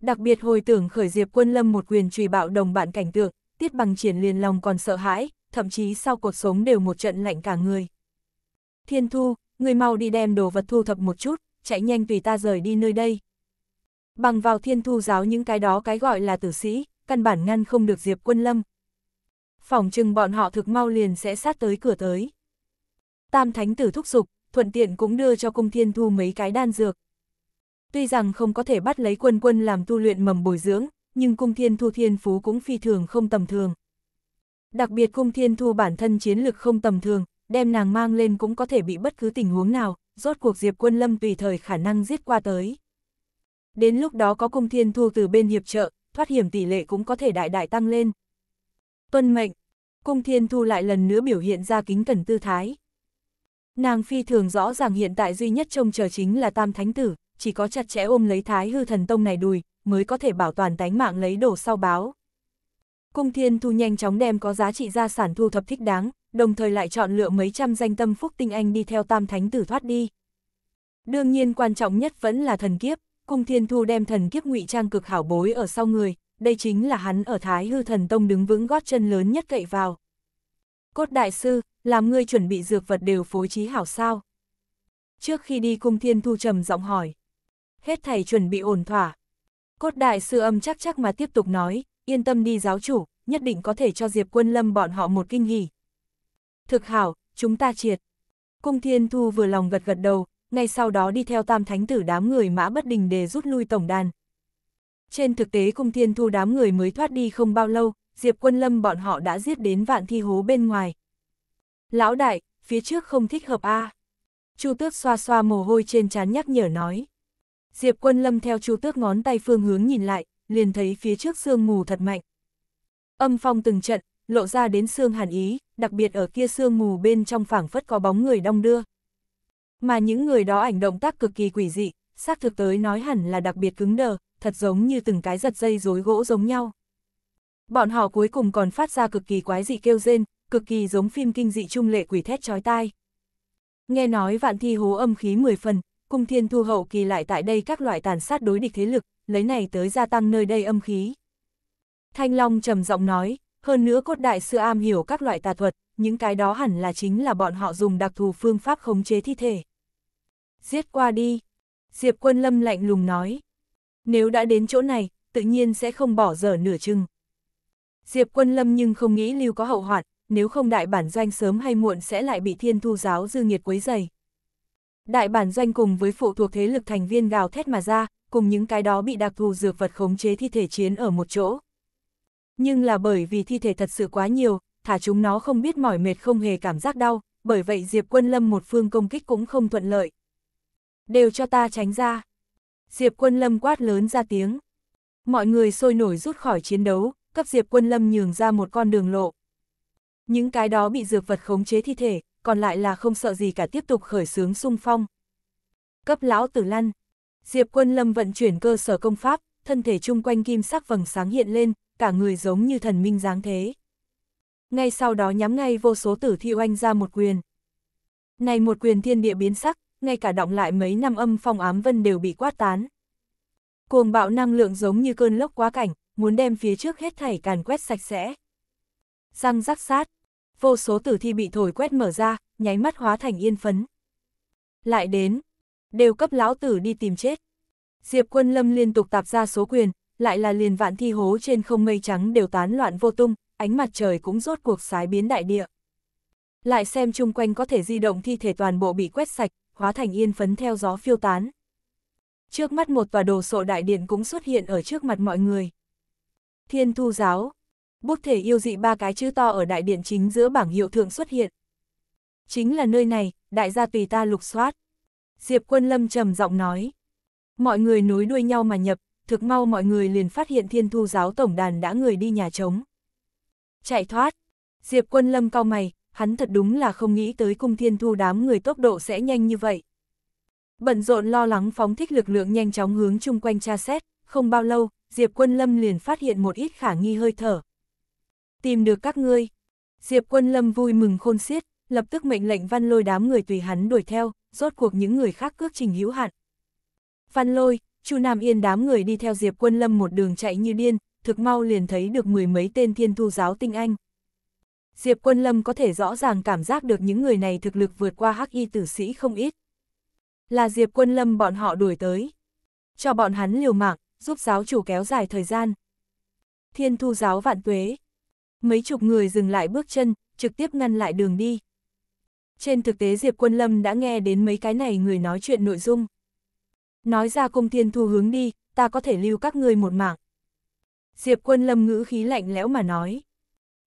Đặc biệt hồi tưởng khởi diệp quân lâm một quyền trùy bạo đồng bạn cảnh tượng, Tiết Bằng Triển liền lòng còn sợ hãi, thậm chí sau cuộc sống đều một trận lạnh cả người. Thiên Thu, người mau đi đem đồ vật thu thập một chút, chạy nhanh tùy ta rời đi nơi đây. Bằng vào thiên thu giáo những cái đó cái gọi là tử sĩ, căn bản ngăn không được Diệp Quân Lâm. Phỏng chừng bọn họ thực mau liền sẽ sát tới cửa tới. Tam Thánh tử thúc giục, thuận tiện cũng đưa cho cung thiên thu mấy cái đan dược. Tuy rằng không có thể bắt lấy quân quân làm tu luyện mầm bồi dưỡng, nhưng cung thiên thu thiên phú cũng phi thường không tầm thường. Đặc biệt cung thiên thu bản thân chiến lực không tầm thường, đem nàng mang lên cũng có thể bị bất cứ tình huống nào, rốt cuộc Diệp Quân Lâm tùy thời khả năng giết qua tới. Đến lúc đó có cung thiên thu từ bên hiệp trợ, thoát hiểm tỷ lệ cũng có thể đại đại tăng lên. Tuân mệnh, cung thiên thu lại lần nữa biểu hiện ra kính cẩn tư thái. Nàng phi thường rõ ràng hiện tại duy nhất trông chờ chính là tam thánh tử, chỉ có chặt chẽ ôm lấy thái hư thần tông này đùi, mới có thể bảo toàn tánh mạng lấy đổ sau báo. Cung thiên thu nhanh chóng đem có giá trị gia sản thu thập thích đáng, đồng thời lại chọn lựa mấy trăm danh tâm phúc tinh anh đi theo tam thánh tử thoát đi. Đương nhiên quan trọng nhất vẫn là thần kiếp, cung thiên thu đem thần kiếp ngụy trang cực hảo bối ở sau người, đây chính là hắn ở Thái Hư Thần Tông đứng vững gót chân lớn nhất cậy vào. Cốt đại sư, làm ngươi chuẩn bị dược vật đều phối trí hảo sao? Trước khi đi cung thiên thu trầm giọng hỏi. Hết thầy chuẩn bị ổn thỏa. Cốt đại sư âm chắc chắc mà tiếp tục nói, yên tâm đi giáo chủ, nhất định có thể cho Diệp Quân Lâm bọn họ một kinh nghỉ thực hảo, chúng ta triệt. Cung Thiên Thu vừa lòng gật gật đầu, ngay sau đó đi theo tam thánh tử đám người mã bất đình để rút lui tổng đàn. Trên thực tế Cung Thiên Thu đám người mới thoát đi không bao lâu, Diệp Quân Lâm bọn họ đã giết đến vạn thi hố bên ngoài. Lão đại, phía trước không thích hợp a. À. Chu Tước xoa xoa mồ hôi trên trán nhắc nhở nói. Diệp Quân Lâm theo Chu Tước ngón tay phương hướng nhìn lại, liền thấy phía trước sương mù thật mạnh. Âm phong từng trận, lộ ra đến sương hàn ý, đặc biệt ở kia sương mù bên trong phảng phất có bóng người đong đưa. Mà những người đó ảnh động tác cực kỳ quỷ dị, xác thực tới nói hẳn là đặc biệt cứng đờ, thật giống như từng cái giật dây rối gỗ giống nhau. Bọn họ cuối cùng còn phát ra cực kỳ quái dị kêu rên, cực kỳ giống phim kinh dị trung lệ quỷ thét chói tai. Nghe nói vạn thi hố âm khí 10 phần, cung thiên thu hậu kỳ lại tại đây các loại tàn sát đối địch thế lực, lấy này tới gia tăng nơi đây âm khí. Thanh Long trầm giọng nói, hơn nữa cốt đại sư am hiểu các loại tà thuật, những cái đó hẳn là chính là bọn họ dùng đặc thù phương pháp khống chế thi thể. Giết qua đi, Diệp Quân Lâm lạnh lùng nói. Nếu đã đến chỗ này, tự nhiên sẽ không bỏ dở nửa chừng. Diệp Quân Lâm nhưng không nghĩ lưu có hậu hoạn, nếu không đại bản doanh sớm hay muộn sẽ lại bị thiên thu giáo dư nghiệt quấy dày. Đại bản doanh cùng với phụ thuộc thế lực thành viên gào thét mà ra, cùng những cái đó bị đặc thù dược vật khống chế thi thể chiến ở một chỗ nhưng là bởi vì thi thể thật sự quá nhiều, thả chúng nó không biết mỏi mệt không hề cảm giác đau, bởi vậy Diệp Quân Lâm một phương công kích cũng không thuận lợi. Đều cho ta tránh ra. Diệp Quân Lâm quát lớn ra tiếng. Mọi người sôi nổi rút khỏi chiến đấu, cấp Diệp Quân Lâm nhường ra một con đường lộ. Những cái đó bị dược vật khống chế thi thể, còn lại là không sợ gì cả tiếp tục khởi xướng xung phong. Cấp lão tử lăn. Diệp Quân Lâm vận chuyển cơ sở công pháp, thân thể chung quanh kim sắc vầng sáng hiện lên, cả người giống như thần minh dáng thế. Ngay sau đó nhắm ngay vô số tử thi oanh ra một quyền. Này một quyền thiên địa biến sắc, ngay cả động lại mấy năm âm phong ám vân đều bị quát tán. Cuồng bạo năng lượng giống như cơn lốc quá cảnh, muốn đem phía trước hết thảy càn quét sạch sẽ. Răng rắc sát, vô số tử thi bị thổi quét mở ra, nháy mắt hóa thành yên phấn. Lại đến, đều cấp lão tử đi tìm chết. Diệp quân lâm liên tục tạp ra số quyền, lại là liền vạn thi hố trên không mây trắng đều tán loạn vô tung, ánh mặt trời cũng rốt cuộc sái biến đại địa. Lại xem chung quanh có thể di động thi thể toàn bộ bị quét sạch, hóa thành yên phấn theo gió phiêu tán. Trước mắt một tòa đồ sộ đại điện cũng xuất hiện ở trước mặt mọi người. Thiên thu giáo, bút thể yêu dị ba cái chữ to ở đại điện chính giữa bảng hiệu thượng xuất hiện. Chính là nơi này, đại gia tùy ta lục soát. Diệp quân lâm trầm giọng nói. Mọi người nối đuôi nhau mà nhập, thực mau mọi người liền phát hiện thiên thu giáo tổng đàn đã người đi nhà trống. Chạy thoát, Diệp quân lâm cao mày, hắn thật đúng là không nghĩ tới cung thiên thu đám người tốc độ sẽ nhanh như vậy. Bận rộn lo lắng phóng thích lực lượng nhanh chóng hướng chung quanh tra xét, không bao lâu, Diệp quân lâm liền phát hiện một ít khả nghi hơi thở. Tìm được các ngươi. Diệp quân lâm vui mừng khôn xiết, lập tức mệnh lệnh văn lôi đám người tùy hắn đuổi theo, rốt cuộc những người khác cước trình hữu hạn. Văn lôi, Chu Nam Yên đám người đi theo Diệp Quân Lâm một đường chạy như điên, thực mau liền thấy được mười mấy tên thiên thu giáo tinh anh. Diệp Quân Lâm có thể rõ ràng cảm giác được những người này thực lực vượt qua hắc y tử sĩ không ít. Là Diệp Quân Lâm bọn họ đuổi tới. Cho bọn hắn liều mạng, giúp giáo chủ kéo dài thời gian. Thiên thu giáo vạn tuế. Mấy chục người dừng lại bước chân, trực tiếp ngăn lại đường đi. Trên thực tế Diệp Quân Lâm đã nghe đến mấy cái này người nói chuyện nội dung. Nói ra cung thiên thu hướng đi, ta có thể lưu các ngươi một mạng. Diệp quân lâm ngữ khí lạnh lẽo mà nói.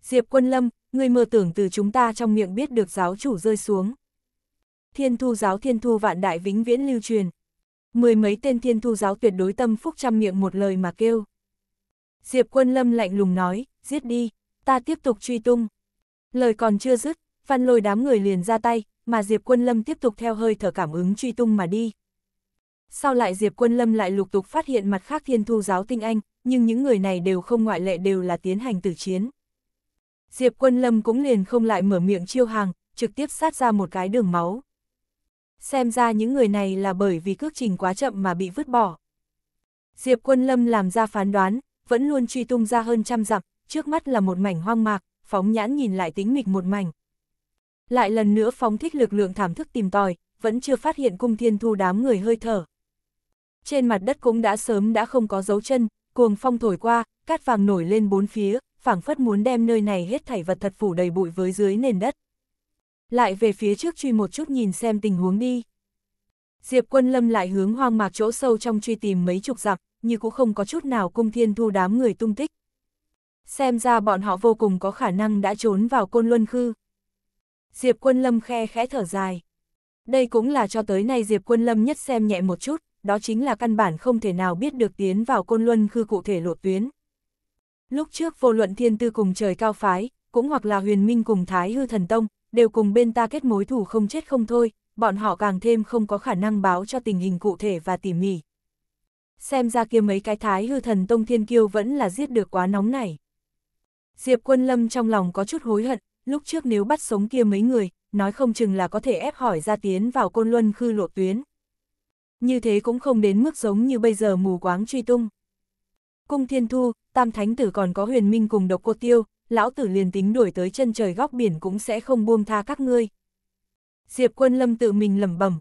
Diệp quân lâm, ngươi mơ tưởng từ chúng ta trong miệng biết được giáo chủ rơi xuống. Thiên thu giáo thiên thu vạn đại vĩnh viễn lưu truyền. Mười mấy tên thiên thu giáo tuyệt đối tâm phúc trăm miệng một lời mà kêu. Diệp quân lâm lạnh lùng nói, giết đi, ta tiếp tục truy tung. Lời còn chưa dứt, văn lôi đám người liền ra tay, mà Diệp quân lâm tiếp tục theo hơi thở cảm ứng truy tung mà đi. Sau lại Diệp Quân Lâm lại lục tục phát hiện mặt khác thiên thu giáo tinh Anh, nhưng những người này đều không ngoại lệ đều là tiến hành tử chiến. Diệp Quân Lâm cũng liền không lại mở miệng chiêu hàng, trực tiếp sát ra một cái đường máu. Xem ra những người này là bởi vì cước trình quá chậm mà bị vứt bỏ. Diệp Quân Lâm làm ra phán đoán, vẫn luôn truy tung ra hơn trăm dặm, trước mắt là một mảnh hoang mạc, phóng nhãn nhìn lại tính mịch một mảnh. Lại lần nữa phóng thích lực lượng thảm thức tìm tòi, vẫn chưa phát hiện cung thiên thu đám người hơi thở. Trên mặt đất cũng đã sớm đã không có dấu chân, cuồng phong thổi qua, cát vàng nổi lên bốn phía, phảng phất muốn đem nơi này hết thảy vật thật phủ đầy bụi với dưới nền đất. Lại về phía trước truy một chút nhìn xem tình huống đi. Diệp quân lâm lại hướng hoang mạc chỗ sâu trong truy tìm mấy chục dặm, như cũng không có chút nào cung thiên thu đám người tung tích. Xem ra bọn họ vô cùng có khả năng đã trốn vào côn luân khư. Diệp quân lâm khe khẽ thở dài. Đây cũng là cho tới nay Diệp quân lâm nhất xem nhẹ một chút, đó chính là căn bản không thể nào biết được tiến vào côn luân khư cụ thể lộ tuyến. Lúc trước vô luận thiên tư cùng trời cao phái, cũng hoặc là huyền minh cùng thái hư thần tông, đều cùng bên ta kết mối thủ không chết không thôi, bọn họ càng thêm không có khả năng báo cho tình hình cụ thể và tỉ mỉ. Xem ra kia mấy cái thái hư thần tông thiên kiêu vẫn là giết được quá nóng này. Diệp quân lâm trong lòng có chút hối hận, lúc trước nếu bắt sống kia mấy người, nói không chừng là có thể ép hỏi ra tiến vào côn luân khư lộ tuyến như thế cũng không đến mức giống như bây giờ mù quáng truy tung. Cung Thiên Thu, Tam Thánh Tử còn có huyền minh cùng độc cô tiêu, lão tử liền tính đuổi tới chân trời góc biển cũng sẽ không buông tha các ngươi. Diệp quân lâm tự mình lẩm bẩm.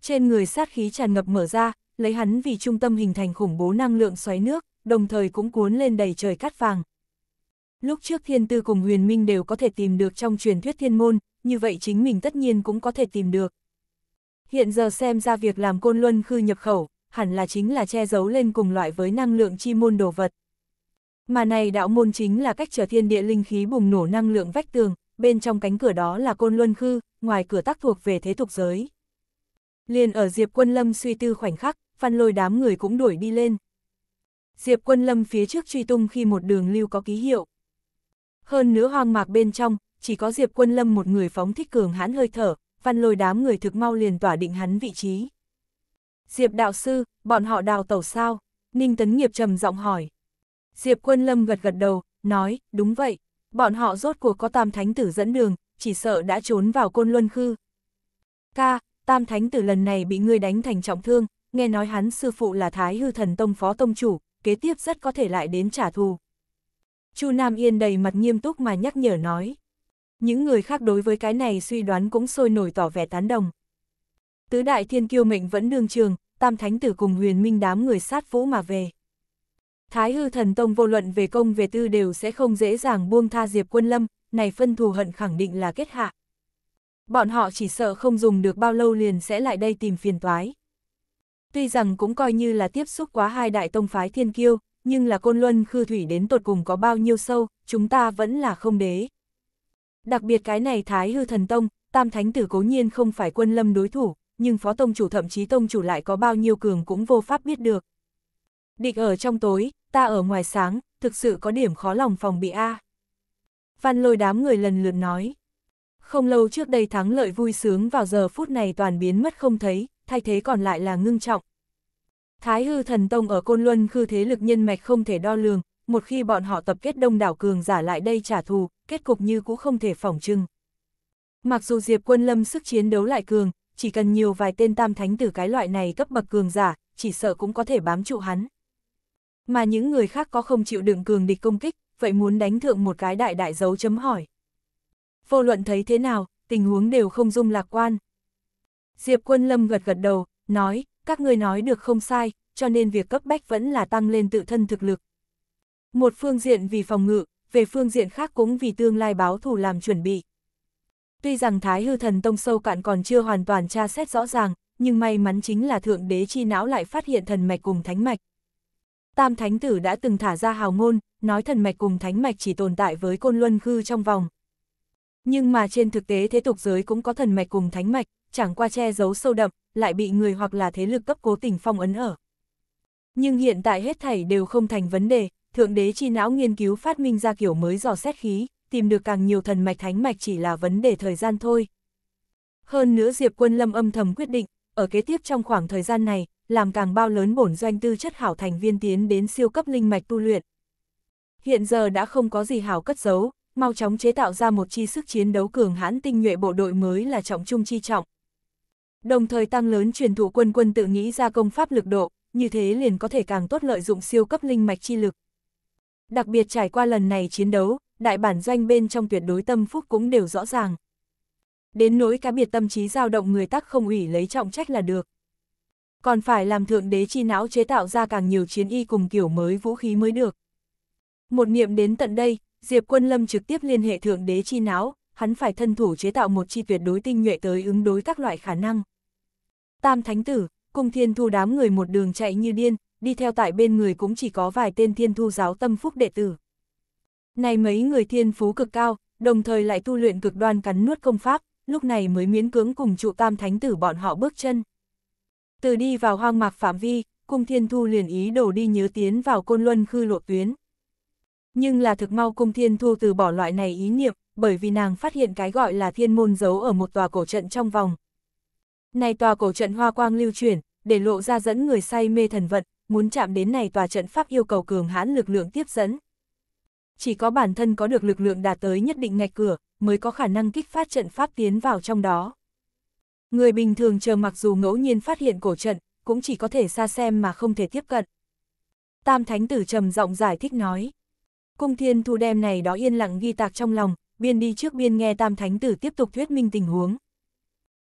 Trên người sát khí tràn ngập mở ra, lấy hắn vì trung tâm hình thành khủng bố năng lượng xoáy nước, đồng thời cũng cuốn lên đầy trời cát vàng. Lúc trước thiên tư cùng huyền minh đều có thể tìm được trong truyền thuyết thiên môn, như vậy chính mình tất nhiên cũng có thể tìm được, hiện giờ xem ra việc làm côn luân khư nhập khẩu, hẳn là chính là che giấu lên cùng loại với năng lượng chi môn đồ vật. Mà này đạo môn chính là cách trở thiên địa linh khí bùng nổ năng lượng vách tường, bên trong cánh cửa đó là côn luân khư, ngoài cửa tác thuộc về thế tục giới. Liền ở Diệp Quân Lâm suy tư khoảnh khắc, Phan Lôi đám người cũng đuổi đi lên. Diệp Quân Lâm phía trước truy tung khi một đường lưu có ký hiệu. Hơn nữa hoang mạc bên trong, chỉ có Diệp Quân Lâm một người phóng thích cường hãn hơi thở, văn lôi đám người thực mau liền tỏa định hắn vị trí. Diệp đạo sư, bọn họ đào tẩu sao? Ninh Tấn Nghiệp trầm giọng hỏi. Diệp Quân Lâm gật gật đầu, nói, đúng vậy, bọn họ rốt cuộc có tam thánh tử dẫn đường, chỉ sợ đã trốn vào côn luân khư. Ca, tam thánh tử lần này bị ngươi đánh thành trọng thương, nghe nói hắn sư phụ là Thái Hư Thần Tông Phó Tông Chủ, kế tiếp rất có thể lại đến trả thù. Chu Nam Yên đầy mặt nghiêm túc mà nhắc nhở nói. Những người khác đối với cái này suy đoán cũng sôi nổi tỏ vẻ tán đồng. Tứ đại thiên kiêu mệnh vẫn đương trường, tam thánh tử cùng huyền minh đám người sát vũ mà về. Thái hư thần tông vô luận về công về tư đều sẽ không dễ dàng buông tha diệp quân lâm, này phân thù hận khẳng định là kết hạ. Bọn họ chỉ sợ không dùng được bao lâu liền sẽ lại đây tìm phiền toái. Tuy rằng cũng coi như là tiếp xúc quá hai đại tông phái thiên kiêu, nhưng là côn luân khư thủy đến tột cùng có bao nhiêu sâu, chúng ta vẫn là không đế. Đặc biệt cái này Thái Hư Thần Tông, Tam Thánh Tử cố nhiên không phải quân lâm đối thủ, nhưng Phó Tông Chủ thậm chí Tông Chủ lại có bao nhiêu cường cũng vô pháp biết được. Địch ở trong tối, ta ở ngoài sáng, thực sự có điểm khó lòng phòng bị A. Văn lôi đám người lần lượt nói. Không lâu trước đây thắng lợi vui sướng vào giờ phút này toàn biến mất không thấy, thay thế còn lại là ngưng trọng. Thái hư thần tông ở Côn Luân khư thế lực nhân mạch không thể đo lường, một khi bọn họ tập kết đông đảo cường giả lại đây trả thù, kết cục như cũng không thể phỏng trưng. Mặc dù Diệp Quân Lâm sức chiến đấu lại cường, chỉ cần nhiều vài tên tam thánh tử cái loại này cấp bậc cường giả, chỉ sợ cũng có thể bám trụ hắn. Mà những người khác có không chịu đựng cường địch công kích, vậy muốn đánh thượng một cái đại đại dấu chấm hỏi. Vô luận thấy thế nào, tình huống đều không dung lạc quan. Diệp Quân Lâm gật gật đầu, nói, các ngươi nói được không sai, cho nên việc cấp bách vẫn là tăng lên tự thân thực lực. Một phương diện vì phòng ngự, về phương diện khác cũng vì tương lai báo thù làm chuẩn bị. Tuy rằng Thái Hư Thần Tông sâu cạn còn chưa hoàn toàn tra xét rõ ràng, nhưng may mắn chính là Thượng Đế Chi Não lại phát hiện thần mạch cùng thánh mạch. Tam Thánh Tử đã từng thả ra hào ngôn, nói thần mạch cùng thánh mạch chỉ tồn tại với côn luân khư trong vòng. Nhưng mà trên thực tế thế tục giới cũng có thần mạch cùng thánh mạch, chẳng qua che giấu sâu đậm, lại bị người hoặc là thế lực cấp cố tình phong ấn ở. Nhưng hiện tại hết thảy đều không thành vấn đề, thượng đế chi não nghiên cứu phát minh ra kiểu mới dò xét khí, tìm được càng nhiều thần mạch thánh mạch chỉ là vấn đề thời gian thôi. Hơn nữa Diệp Quân Lâm âm thầm quyết định, ở kế tiếp trong khoảng thời gian này, làm càng bao lớn bổn doanh tư chất hảo thành viên tiến đến siêu cấp linh mạch tu luyện. Hiện giờ đã không có gì hảo cất giấu, mau chóng chế tạo ra một chi sức chiến đấu cường hãn tinh nhuệ bộ đội mới là trọng trung chi trọng. Đồng thời tăng lớn truyền thụ quân quân tự nghĩ ra công pháp lực độ, như thế liền có thể càng tốt lợi dụng siêu cấp linh mạch chi lực, Đặc biệt trải qua lần này chiến đấu, đại bản doanh bên trong tuyệt đối tâm phúc cũng đều rõ ràng. Đến nỗi cá biệt tâm trí dao động người tắc không ủy lấy trọng trách là được. Còn phải làm thượng đế chi não chế tạo ra càng nhiều chiến y cùng kiểu mới vũ khí mới được. Một niệm đến tận đây, Diệp Quân Lâm trực tiếp liên hệ thượng đế chi não, hắn phải thân thủ chế tạo một chi tuyệt đối tinh nhuệ tới ứng đối các loại khả năng. Tam Thánh Tử, cùng thiên thu đám người một đường chạy như điên, đi theo tại bên người cũng chỉ có vài tên thiên thu giáo tâm phúc đệ tử. Này mấy người thiên phú cực cao, đồng thời lại tu luyện cực đoan cắn nuốt công pháp, lúc này mới miễn cưỡng cùng trụ tam thánh tử bọn họ bước chân. Từ đi vào hoang mạc phạm vi, cung thiên thu liền ý đổ đi nhớ tiến vào côn luân khư lộ tuyến. Nhưng là thực mau cung thiên thu từ bỏ loại này ý niệm, bởi vì nàng phát hiện cái gọi là thiên môn giấu ở một tòa cổ trận trong vòng. Này tòa cổ trận hoa quang lưu chuyển, để lộ ra dẫn người say mê thần vận, muốn chạm đến này tòa trận pháp yêu cầu cường hãn lực lượng tiếp dẫn. Chỉ có bản thân có được lực lượng đạt tới nhất định ngạch cửa, mới có khả năng kích phát trận pháp tiến vào trong đó. Người bình thường chờ mặc dù ngẫu nhiên phát hiện cổ trận, cũng chỉ có thể xa xem mà không thể tiếp cận. Tam Thánh Tử trầm giọng giải thích nói. Cung Thiên Thu đem này đó yên lặng ghi tạc trong lòng, biên đi trước biên nghe Tam Thánh Tử tiếp tục thuyết minh tình huống.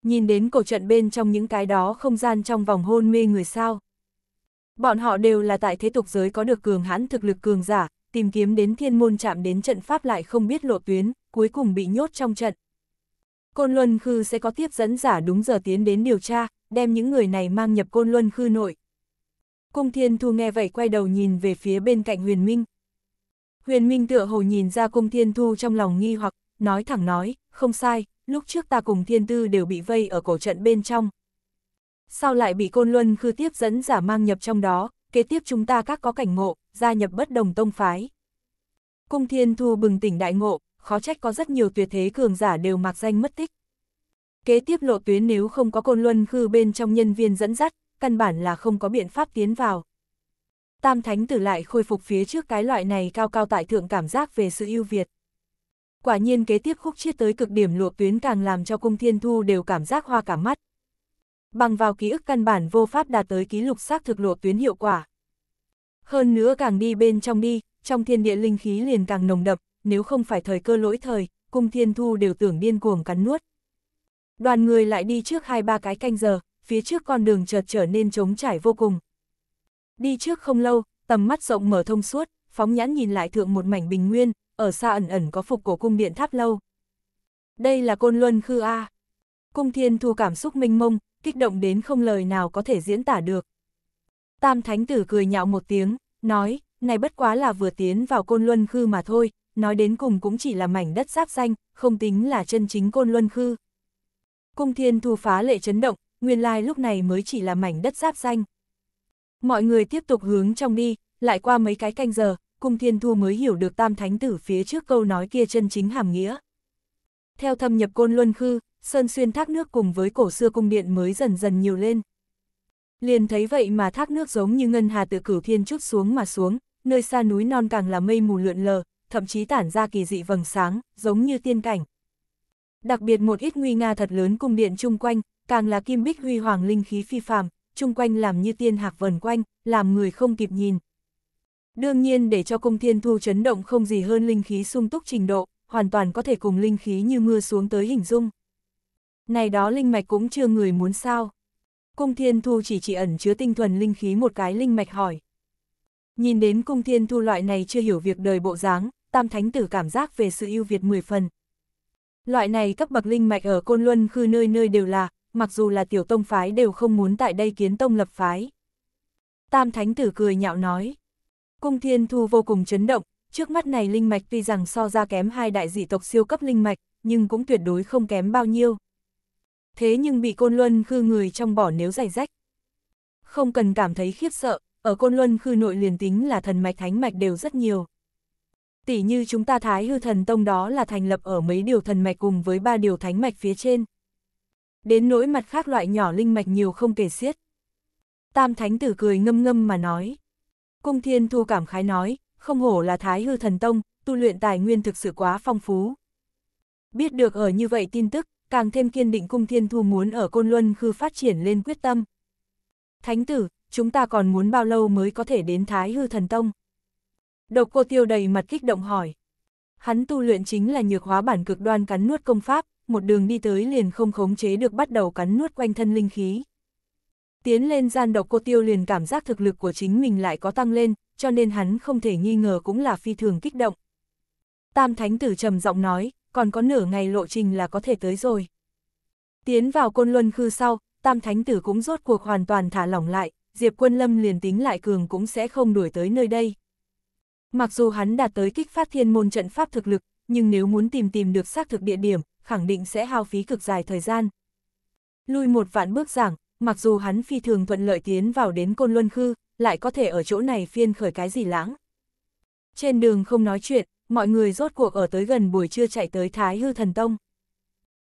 Nhìn đến cổ trận bên trong những cái đó không gian trong vòng hôn mê người sao, Bọn họ đều là tại thế tục giới có được cường hãn thực lực cường giả, tìm kiếm đến thiên môn chạm đến trận pháp lại không biết lộ tuyến, cuối cùng bị nhốt trong trận. Côn Luân Khư sẽ có tiếp dẫn giả đúng giờ tiến đến điều tra, đem những người này mang nhập Côn Luân Khư nội. Cung Thiên Thu nghe vậy quay đầu nhìn về phía bên cạnh Huyền Minh. Huyền Minh tựa hồ nhìn ra Cung Thiên Thu trong lòng nghi hoặc, nói thẳng nói, không sai, lúc trước ta cùng Thiên Tư đều bị vây ở cổ trận bên trong, sau lại bị Côn Luân khư tiếp dẫn giả mang nhập trong đó, kế tiếp chúng ta các có cảnh ngộ, gia nhập bất đồng tông phái. Cung Thiên Thu bừng tỉnh đại ngộ, khó trách có rất nhiều tuyệt thế cường giả đều mặc danh mất tích. Kế tiếp lộ tuyến nếu không có Côn Luân khư bên trong nhân viên dẫn dắt, căn bản là không có biện pháp tiến vào. Tam Thánh Tử lại khôi phục phía trước cái loại này cao cao tại thượng cảm giác về sự ưu việt. Quả nhiên kế tiếp khúc chiết tới cực điểm lộ tuyến càng làm cho cung thiên thu đều cảm giác hoa cả mắt bằng vào ký ức căn bản vô pháp đạt tới ký lục xác thực lộ tuyến hiệu quả. Hơn nữa càng đi bên trong đi, trong thiên địa linh khí liền càng nồng đậm, nếu không phải thời cơ lỗi thời, cung thiên thu đều tưởng điên cuồng cắn nuốt. Đoàn người lại đi trước hai ba cái canh giờ, phía trước con đường chợt trở nên trống trải vô cùng. Đi trước không lâu, tầm mắt rộng mở thông suốt, phóng nhãn nhìn lại thượng một mảnh bình nguyên, ở xa ẩn ẩn có phục cổ cung điện tháp lâu. Đây là Côn Luân Khư A. Cung Thiên Thu cảm xúc minh mông, kích động đến không lời nào có thể diễn tả được. Tam Thánh Tử cười nhạo một tiếng, nói, này bất quá là vừa tiến vào côn luân khư mà thôi, nói đến cùng cũng chỉ là mảnh đất giáp xanh, không tính là chân chính côn luân khư. Cung Thiên Thu phá lệ chấn động, nguyên lai lúc này mới chỉ là mảnh đất giáp xanh. Mọi người tiếp tục hướng trong đi, lại qua mấy cái canh giờ, Cung Thiên Thu mới hiểu được Tam Thánh Tử phía trước câu nói kia chân chính hàm nghĩa. Theo thâm nhập côn luân khư, sơn xuyên thác nước cùng với cổ xưa cung điện mới dần dần nhiều lên. Liền thấy vậy mà thác nước giống như ngân hà tự cửu thiên chút xuống mà xuống, nơi xa núi non càng là mây mù lượn lờ, thậm chí tản ra kỳ dị vầng sáng, giống như tiên cảnh. Đặc biệt một ít nguy nga thật lớn cung điện chung quanh, càng là kim bích huy hoàng linh khí phi phàm, chung quanh làm như tiên hạc vần quanh, làm người không kịp nhìn. Đương nhiên để cho cung thiên thu chấn động không gì hơn linh khí sung túc trình độ, hoàn toàn có thể cùng linh khí như mưa xuống tới hình dung. Này đó linh mạch cũng chưa người muốn sao. Cung thiên thu chỉ chỉ ẩn chứa tinh thuần linh khí một cái linh mạch hỏi. Nhìn đến cung thiên thu loại này chưa hiểu việc đời bộ dáng, tam thánh tử cảm giác về sự ưu việt mười phần. Loại này cấp bậc linh mạch ở Côn Luân khư nơi nơi đều là, mặc dù là tiểu tông phái đều không muốn tại đây kiến tông lập phái. Tam thánh tử cười nhạo nói. Cung thiên thu vô cùng chấn động, trước mắt này linh mạch tuy rằng so ra kém hai đại dị tộc siêu cấp linh mạch, nhưng cũng tuyệt đối không kém bao nhiêu thế nhưng bị côn luân khư người trong bỏ nếu giày rách. Không cần cảm thấy khiếp sợ, ở côn luân khư nội liền tính là thần mạch thánh mạch đều rất nhiều. Tỷ như chúng ta thái hư thần tông đó là thành lập ở mấy điều thần mạch cùng với ba điều thánh mạch phía trên. Đến nỗi mặt khác loại nhỏ linh mạch nhiều không kể xiết. Tam thánh tử cười ngâm ngâm mà nói. Cung thiên thu cảm khái nói, không hổ là thái hư thần tông, tu luyện tài nguyên thực sự quá phong phú. Biết được ở như vậy tin tức, càng thêm kiên định cung thiên thu muốn ở Côn Luân Khư phát triển lên quyết tâm. Thánh tử, chúng ta còn muốn bao lâu mới có thể đến Thái Hư Thần Tông? Độc cô tiêu đầy mặt kích động hỏi. Hắn tu luyện chính là nhược hóa bản cực đoan cắn nuốt công pháp, một đường đi tới liền không khống chế được bắt đầu cắn nuốt quanh thân linh khí. Tiến lên gian độc cô tiêu liền cảm giác thực lực của chính mình lại có tăng lên, cho nên hắn không thể nghi ngờ cũng là phi thường kích động. Tam Thánh Tử trầm giọng nói, còn có nửa ngày lộ trình là có thể tới rồi. Tiến vào côn luân khư sau, tam thánh tử cũng rốt cuộc hoàn toàn thả lỏng lại, Diệp quân lâm liền tính lại cường cũng sẽ không đuổi tới nơi đây. Mặc dù hắn đạt tới kích phát thiên môn trận pháp thực lực, nhưng nếu muốn tìm tìm được xác thực địa điểm, khẳng định sẽ hao phí cực dài thời gian. Lui một vạn bước giảng, mặc dù hắn phi thường thuận lợi tiến vào đến côn luân khư, lại có thể ở chỗ này phiên khởi cái gì lãng. Trên đường không nói chuyện, mọi người rốt cuộc ở tới gần buổi trưa chạy tới Thái Hư Thần Tông.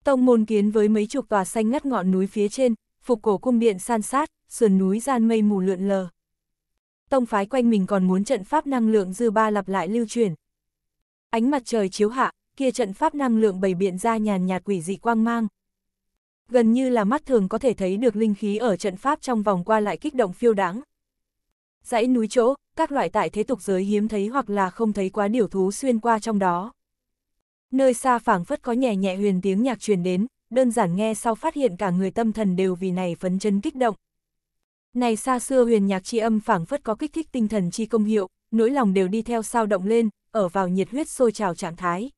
Tông môn kiến với mấy chục tòa xanh ngắt ngọn núi phía trên, phục cổ cung điện san sát, sườn núi gian mây mù lượn lờ. Tông phái quanh mình còn muốn trận pháp năng lượng dư ba lặp lại lưu truyền. Ánh mặt trời chiếu hạ, kia trận pháp năng lượng bày biện ra nhàn nhạt quỷ dị quang mang. Gần như là mắt thường có thể thấy được linh khí ở trận pháp trong vòng qua lại kích động phiêu đáng. Dãy núi chỗ, các loại tại thế tục giới hiếm thấy hoặc là không thấy quá điều thú xuyên qua trong đó. Nơi xa phảng phất có nhẹ nhẹ huyền tiếng nhạc truyền đến, đơn giản nghe sau phát hiện cả người tâm thần đều vì này phấn chân kích động. Này xa xưa huyền nhạc chi âm phảng phất có kích thích tinh thần chi công hiệu, nỗi lòng đều đi theo sao động lên, ở vào nhiệt huyết sôi trào trạng thái.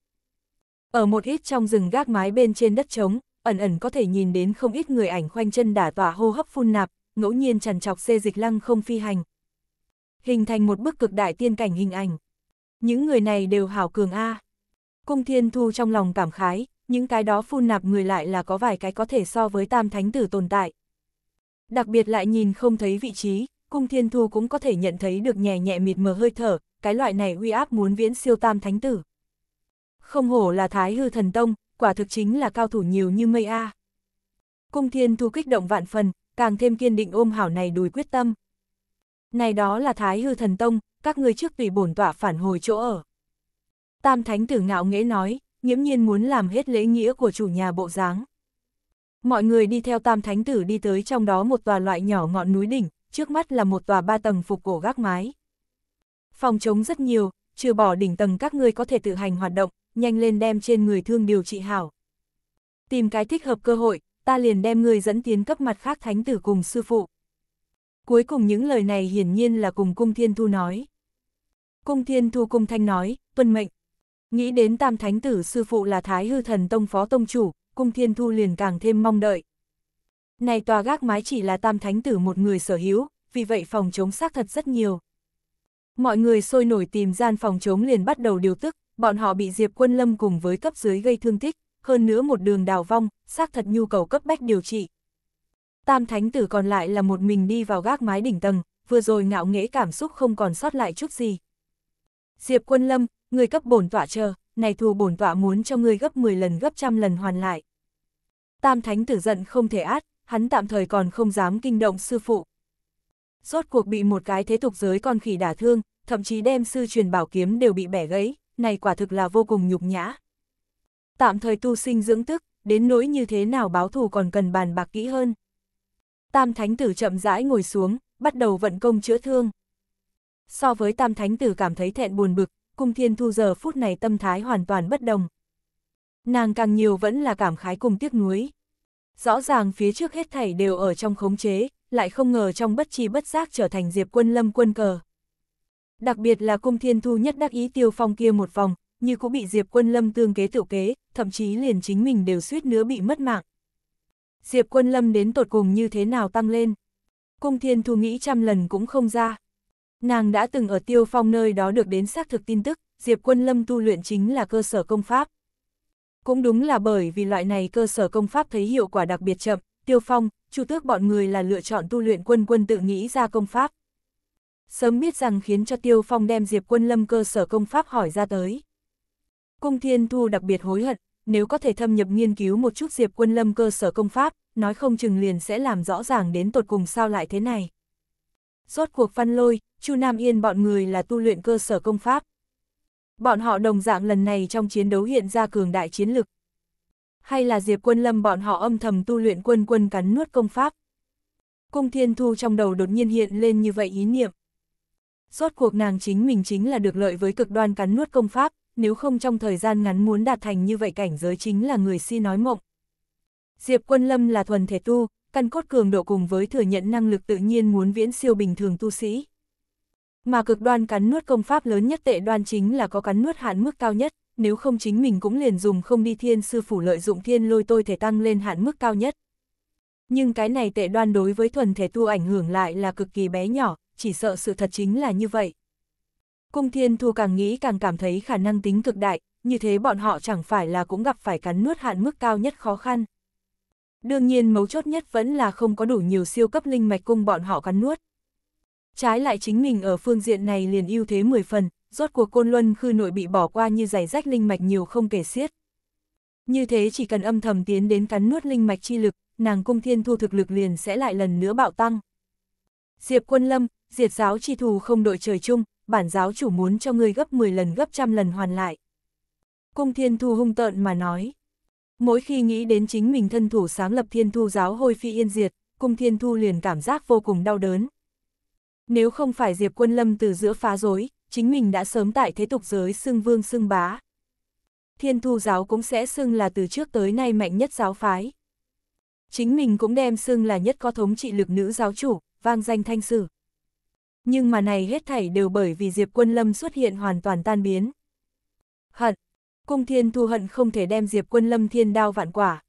Ở một ít trong rừng gác mái bên trên đất trống, ẩn ẩn có thể nhìn đến không ít người ảnh khoanh chân đả tỏa hô hấp phun nạp, ngẫu nhiên trần trọc xê dịch lăng không phi hành, hình thành một bức cực đại tiên cảnh hình ảnh. Những người này đều hảo cường A. Cung Thiên Thu trong lòng cảm khái, những cái đó phun nạp người lại là có vài cái có thể so với tam thánh tử tồn tại. Đặc biệt lại nhìn không thấy vị trí, Cung Thiên Thu cũng có thể nhận thấy được nhẹ nhẹ mịt mờ hơi thở, cái loại này uy áp muốn viễn siêu tam thánh tử. Không hổ là thái hư thần tông, quả thực chính là cao thủ nhiều như mây A. Cung Thiên Thu kích động vạn phần, càng thêm kiên định ôm hảo này đùi quyết tâm này đó là Thái Hư Thần Tông, các ngươi trước tùy bổn tọa phản hồi chỗ ở. Tam Thánh Tử ngạo nghễ nói, nghiễm nhiên muốn làm hết lễ nghĩa của chủ nhà bộ dáng. Mọi người đi theo Tam Thánh Tử đi tới trong đó một tòa loại nhỏ ngọn núi đỉnh, trước mắt là một tòa ba tầng phục cổ gác mái. Phòng trống rất nhiều, trừ bỏ đỉnh tầng các ngươi có thể tự hành hoạt động, nhanh lên đem trên người thương điều trị hảo. Tìm cái thích hợp cơ hội, ta liền đem người dẫn tiến cấp mặt khác thánh tử cùng sư phụ. Cuối cùng những lời này hiển nhiên là cùng Cung Thiên Thu nói. Cung Thiên Thu Cung Thanh nói, tuân mệnh. Nghĩ đến Tam Thánh Tử sư phụ là Thái Hư Thần Tông Phó Tông Chủ, Cung Thiên Thu liền càng thêm mong đợi. Này tòa gác mái chỉ là Tam Thánh Tử một người sở hữu, vì vậy phòng chống xác thật rất nhiều. Mọi người sôi nổi tìm gian phòng chống liền bắt đầu điều tức, bọn họ bị Diệp Quân Lâm cùng với cấp dưới gây thương tích, hơn nữa một đường đào vong, xác thật nhu cầu cấp bách điều trị tam thánh tử còn lại là một mình đi vào gác mái đỉnh tầng, vừa rồi ngạo nghễ cảm xúc không còn sót lại chút gì. Diệp quân lâm, người cấp bổn tọa chờ, này thù bổn tọa muốn cho ngươi gấp 10 lần gấp trăm lần hoàn lại. Tam thánh tử giận không thể át, hắn tạm thời còn không dám kinh động sư phụ. Rốt cuộc bị một cái thế tục giới con khỉ đả thương, thậm chí đem sư truyền bảo kiếm đều bị bẻ gãy, này quả thực là vô cùng nhục nhã. Tạm thời tu sinh dưỡng tức, đến nỗi như thế nào báo thù còn cần bàn bạc kỹ hơn. Tam Thánh Tử chậm rãi ngồi xuống, bắt đầu vận công chữa thương. So với Tam Thánh Tử cảm thấy thẹn buồn bực, Cung Thiên Thu giờ phút này tâm thái hoàn toàn bất đồng. Nàng càng nhiều vẫn là cảm khái cùng tiếc nuối. Rõ ràng phía trước hết thảy đều ở trong khống chế, lại không ngờ trong bất chi bất giác trở thành diệp quân lâm quân cờ. Đặc biệt là Cung Thiên Thu nhất đắc ý tiêu phong kia một vòng, như cũng bị diệp quân lâm tương kế tự kế, thậm chí liền chính mình đều suýt nữa bị mất mạng. Diệp Quân Lâm đến tột cùng như thế nào tăng lên. Cung Thiên Thu nghĩ trăm lần cũng không ra. Nàng đã từng ở tiêu phong nơi đó được đến xác thực tin tức, Diệp Quân Lâm tu luyện chính là cơ sở công pháp. Cũng đúng là bởi vì loại này cơ sở công pháp thấy hiệu quả đặc biệt chậm, tiêu phong, chu tước bọn người là lựa chọn tu luyện quân quân tự nghĩ ra công pháp. Sớm biết rằng khiến cho tiêu phong đem Diệp Quân Lâm cơ sở công pháp hỏi ra tới. Cung Thiên Thu đặc biệt hối hận, nếu có thể thâm nhập nghiên cứu một chút Diệp Quân Lâm cơ sở công pháp, nói không chừng liền sẽ làm rõ ràng đến tột cùng sao lại thế này. Rốt cuộc văn lôi, Chu Nam Yên bọn người là tu luyện cơ sở công pháp. Bọn họ đồng dạng lần này trong chiến đấu hiện ra cường đại chiến lực. Hay là Diệp Quân Lâm bọn họ âm thầm tu luyện quân quân cắn nuốt công pháp. Cung Thiên Thu trong đầu đột nhiên hiện lên như vậy ý niệm. Rốt cuộc nàng chính mình chính là được lợi với cực đoan cắn nuốt công pháp, nếu không trong thời gian ngắn muốn đạt thành như vậy cảnh giới chính là người si nói mộng. Diệp Quân Lâm là thuần thể tu, căn cốt cường độ cùng với thừa nhận năng lực tự nhiên muốn viễn siêu bình thường tu sĩ. Mà cực đoan cắn nuốt công pháp lớn nhất tệ đoan chính là có cắn nuốt hạn mức cao nhất, nếu không chính mình cũng liền dùng không đi thiên sư phủ lợi dụng thiên lôi tôi thể tăng lên hạn mức cao nhất. Nhưng cái này tệ đoan đối với thuần thể tu ảnh hưởng lại là cực kỳ bé nhỏ, chỉ sợ sự thật chính là như vậy. Cung Thiên Thu càng nghĩ càng cảm thấy khả năng tính cực đại, như thế bọn họ chẳng phải là cũng gặp phải cắn nuốt hạn mức cao nhất khó khăn. Đương nhiên mấu chốt nhất vẫn là không có đủ nhiều siêu cấp linh mạch cung bọn họ cắn nuốt. Trái lại chính mình ở phương diện này liền ưu thế 10 phần, rốt cuộc côn luân khư nội bị bỏ qua như giày rách linh mạch nhiều không kể xiết. Như thế chỉ cần âm thầm tiến đến cắn nuốt linh mạch chi lực, nàng cung thiên thu thực lực liền sẽ lại lần nữa bạo tăng. Diệp quân lâm, diệt giáo chi thù không đội trời chung, bản giáo chủ muốn cho ngươi gấp 10 lần gấp trăm lần hoàn lại. Cung thiên thu hung tợn mà nói. Mỗi khi nghĩ đến chính mình thân thủ sáng lập thiên thu giáo hôi phi yên diệt, cung thiên thu liền cảm giác vô cùng đau đớn. Nếu không phải Diệp Quân Lâm từ giữa phá rối, chính mình đã sớm tại thế tục giới xưng vương xưng bá. Thiên thu giáo cũng sẽ xưng là từ trước tới nay mạnh nhất giáo phái. Chính mình cũng đem xưng là nhất có thống trị lực nữ giáo chủ, vang danh thanh sử. Nhưng mà này hết thảy đều bởi vì Diệp Quân Lâm xuất hiện hoàn toàn tan biến. Hận, cung thiên thu hận không thể đem Diệp Quân Lâm thiên đao vạn quả.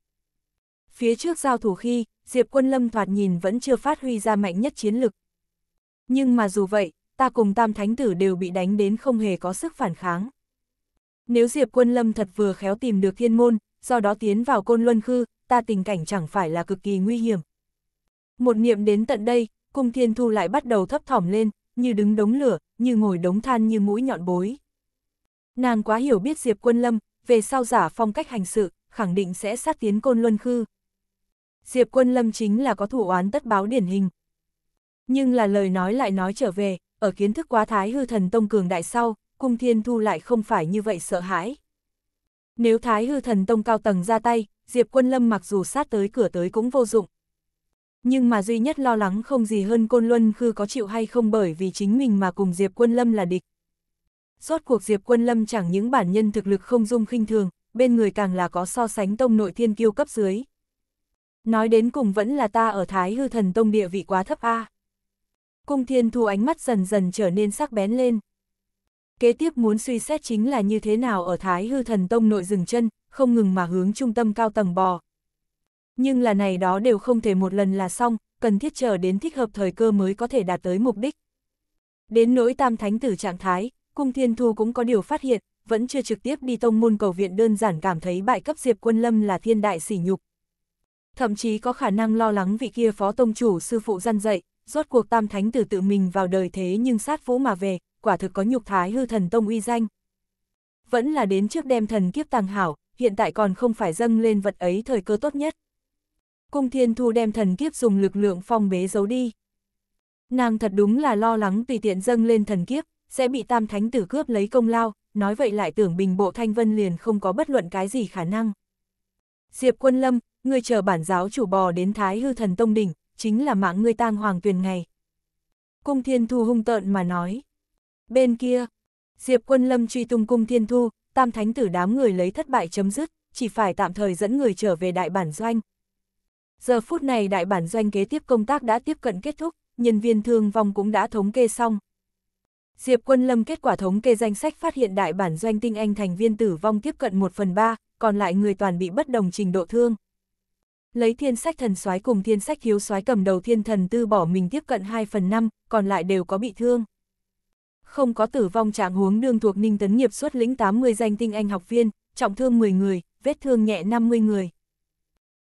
Phía trước giao thủ khi, Diệp Quân Lâm thoạt nhìn vẫn chưa phát huy ra mạnh nhất chiến lực. Nhưng mà dù vậy, ta cùng tam thánh tử đều bị đánh đến không hề có sức phản kháng. Nếu Diệp Quân Lâm thật vừa khéo tìm được thiên môn, do đó tiến vào côn luân khư, ta tình cảnh chẳng phải là cực kỳ nguy hiểm. Một niệm đến tận đây, cung thiên thu lại bắt đầu thấp thỏm lên, như đứng đống lửa, như ngồi đống than như mũi nhọn bối. Nàng quá hiểu biết Diệp Quân Lâm, về sau giả phong cách hành sự, khẳng định sẽ sát tiến côn luân khư. Diệp Quân Lâm chính là có thủ oán tất báo điển hình. Nhưng là lời nói lại nói trở về, ở kiến thức quá thái hư thần tông cường đại sau, cung thiên thu lại không phải như vậy sợ hãi. Nếu thái hư thần tông cao tầng ra tay, Diệp Quân Lâm mặc dù sát tới cửa tới cũng vô dụng, nhưng mà duy nhất lo lắng không gì hơn Côn Luân Khư có chịu hay không bởi vì chính mình mà cùng Diệp Quân Lâm là địch. Rốt cuộc Diệp Quân Lâm chẳng những bản nhân thực lực không dung khinh thường, bên người càng là có so sánh tông nội thiên kiêu cấp dưới. Nói đến cùng vẫn là ta ở Thái Hư Thần Tông địa vị quá thấp a. Cung Thiên Thu ánh mắt dần dần trở nên sắc bén lên. Kế tiếp muốn suy xét chính là như thế nào ở Thái Hư Thần Tông nội dừng chân, không ngừng mà hướng trung tâm cao tầng bò. Nhưng là này đó đều không thể một lần là xong, cần thiết chờ đến thích hợp thời cơ mới có thể đạt tới mục đích. Đến nỗi tam thánh tử trạng thái, cung thiên thu cũng có điều phát hiện, vẫn chưa trực tiếp đi tông môn cầu viện đơn giản cảm thấy bại cấp diệp quân lâm là thiên đại sỉ nhục. Thậm chí có khả năng lo lắng vị kia phó tông chủ sư phụ gian dậy, rốt cuộc tam thánh tử tự mình vào đời thế nhưng sát vũ mà về, quả thực có nhục thái hư thần tông uy danh. Vẫn là đến trước đem thần kiếp tàng hảo, hiện tại còn không phải dâng lên vật ấy thời cơ tốt nhất. Cung thiên thu đem thần kiếp dùng lực lượng phong bế giấu đi. Nàng thật đúng là lo lắng tùy tiện dâng lên thần kiếp, sẽ bị tam thánh tử cướp lấy công lao, nói vậy lại tưởng bình bộ thanh vân liền không có bất luận cái gì khả năng. Diệp quân lâm, người chờ bản giáo chủ bò đến thái hư thần tông đỉnh, chính là mạng ngươi tang hoàng tuyền ngày. Cung thiên thu hung tợn mà nói. Bên kia, Diệp quân lâm truy tung cung thiên thu, tam thánh tử đám người lấy thất bại chấm dứt, chỉ phải tạm thời dẫn người trở về đại bản doanh, Giờ phút này đại bản doanh kế tiếp công tác đã tiếp cận kết thúc, nhân viên thương vong cũng đã thống kê xong. Diệp Quân Lâm kết quả thống kê danh sách phát hiện đại bản doanh tinh anh thành viên tử vong tiếp cận 1 phần 3, còn lại người toàn bị bất đồng trình độ thương. Lấy thiên sách thần soái cùng thiên sách hiếu soái cầm đầu thiên thần tư bỏ mình tiếp cận 2 phần 5, còn lại đều có bị thương. Không có tử vong trạng huống đương thuộc Ninh Tấn Nghiệp xuất lĩnh 80 danh tinh anh học viên, trọng thương 10 người, vết thương nhẹ 50 người.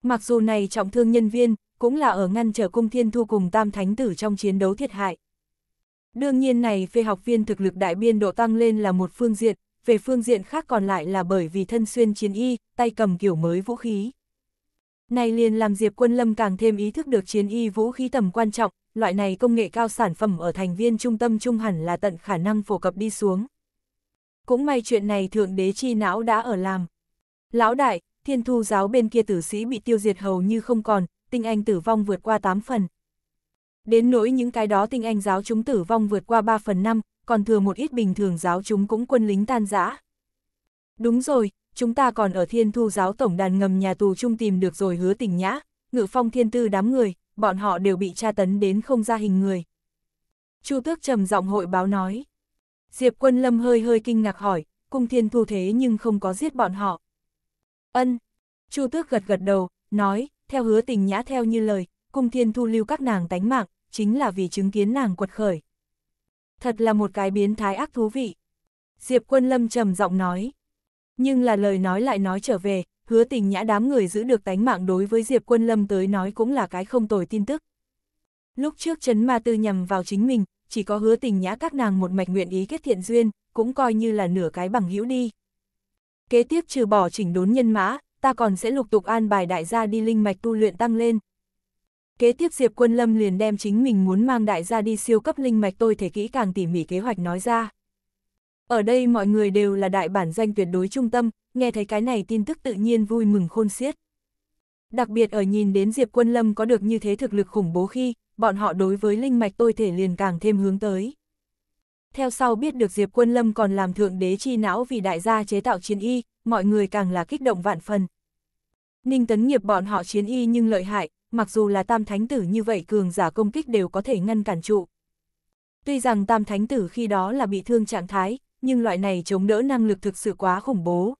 Mặc dù này trọng thương nhân viên, cũng là ở ngăn trở cung thiên thu cùng tam thánh tử trong chiến đấu thiệt hại. Đương nhiên này phê học viên thực lực đại biên độ tăng lên là một phương diện, về phương diện khác còn lại là bởi vì thân xuyên chiến y, tay cầm kiểu mới vũ khí. Này liền làm Diệp Quân Lâm càng thêm ý thức được chiến y vũ khí tầm quan trọng, loại này công nghệ cao sản phẩm ở thành viên trung tâm trung hẳn là tận khả năng phổ cập đi xuống. Cũng may chuyện này Thượng Đế Chi Não đã ở làm. Lão đại, thiên thu giáo bên kia tử sĩ bị tiêu diệt hầu như không còn, tinh anh tử vong vượt qua 8 phần. Đến nỗi những cái đó tinh anh giáo chúng tử vong vượt qua 3 phần 5, còn thừa một ít bình thường giáo chúng cũng quân lính tan rã. Đúng rồi, chúng ta còn ở thiên thu giáo tổng đàn ngầm nhà tù trung tìm được rồi hứa tình nhã, ngự phong thiên tư đám người, bọn họ đều bị tra tấn đến không ra hình người. Chu tước trầm giọng hội báo nói. Diệp quân lâm hơi hơi kinh ngạc hỏi, cung thiên thu thế nhưng không có giết bọn họ. Ân. Chu Tước gật gật đầu, nói, theo hứa tình nhã theo như lời, cung thiên thu lưu các nàng tánh mạng, chính là vì chứng kiến nàng quật khởi. Thật là một cái biến thái ác thú vị. Diệp quân lâm trầm giọng nói. Nhưng là lời nói lại nói trở về, hứa tình nhã đám người giữ được tánh mạng đối với Diệp quân lâm tới nói cũng là cái không tồi tin tức. Lúc trước chấn ma tư nhầm vào chính mình, chỉ có hứa tình nhã các nàng một mạch nguyện ý kết thiện duyên, cũng coi như là nửa cái bằng hữu đi kế tiếp trừ bỏ chỉnh đốn nhân mã, ta còn sẽ lục tục an bài đại gia đi linh mạch tu luyện tăng lên. Kế tiếp Diệp Quân Lâm liền đem chính mình muốn mang đại gia đi siêu cấp linh mạch tôi thể kỹ càng tỉ mỉ kế hoạch nói ra. Ở đây mọi người đều là đại bản danh tuyệt đối trung tâm, nghe thấy cái này tin tức tự nhiên vui mừng khôn xiết. Đặc biệt ở nhìn đến Diệp Quân Lâm có được như thế thực lực khủng bố khi, bọn họ đối với linh mạch tôi thể liền càng thêm hướng tới theo sau biết được Diệp Quân Lâm còn làm thượng đế chi não vì đại gia chế tạo chiến y, mọi người càng là kích động vạn phần. Ninh tấn nghiệp bọn họ chiến y nhưng lợi hại, mặc dù là tam thánh tử như vậy cường giả công kích đều có thể ngăn cản trụ. Tuy rằng tam thánh tử khi đó là bị thương trạng thái, nhưng loại này chống đỡ năng lực thực sự quá khủng bố.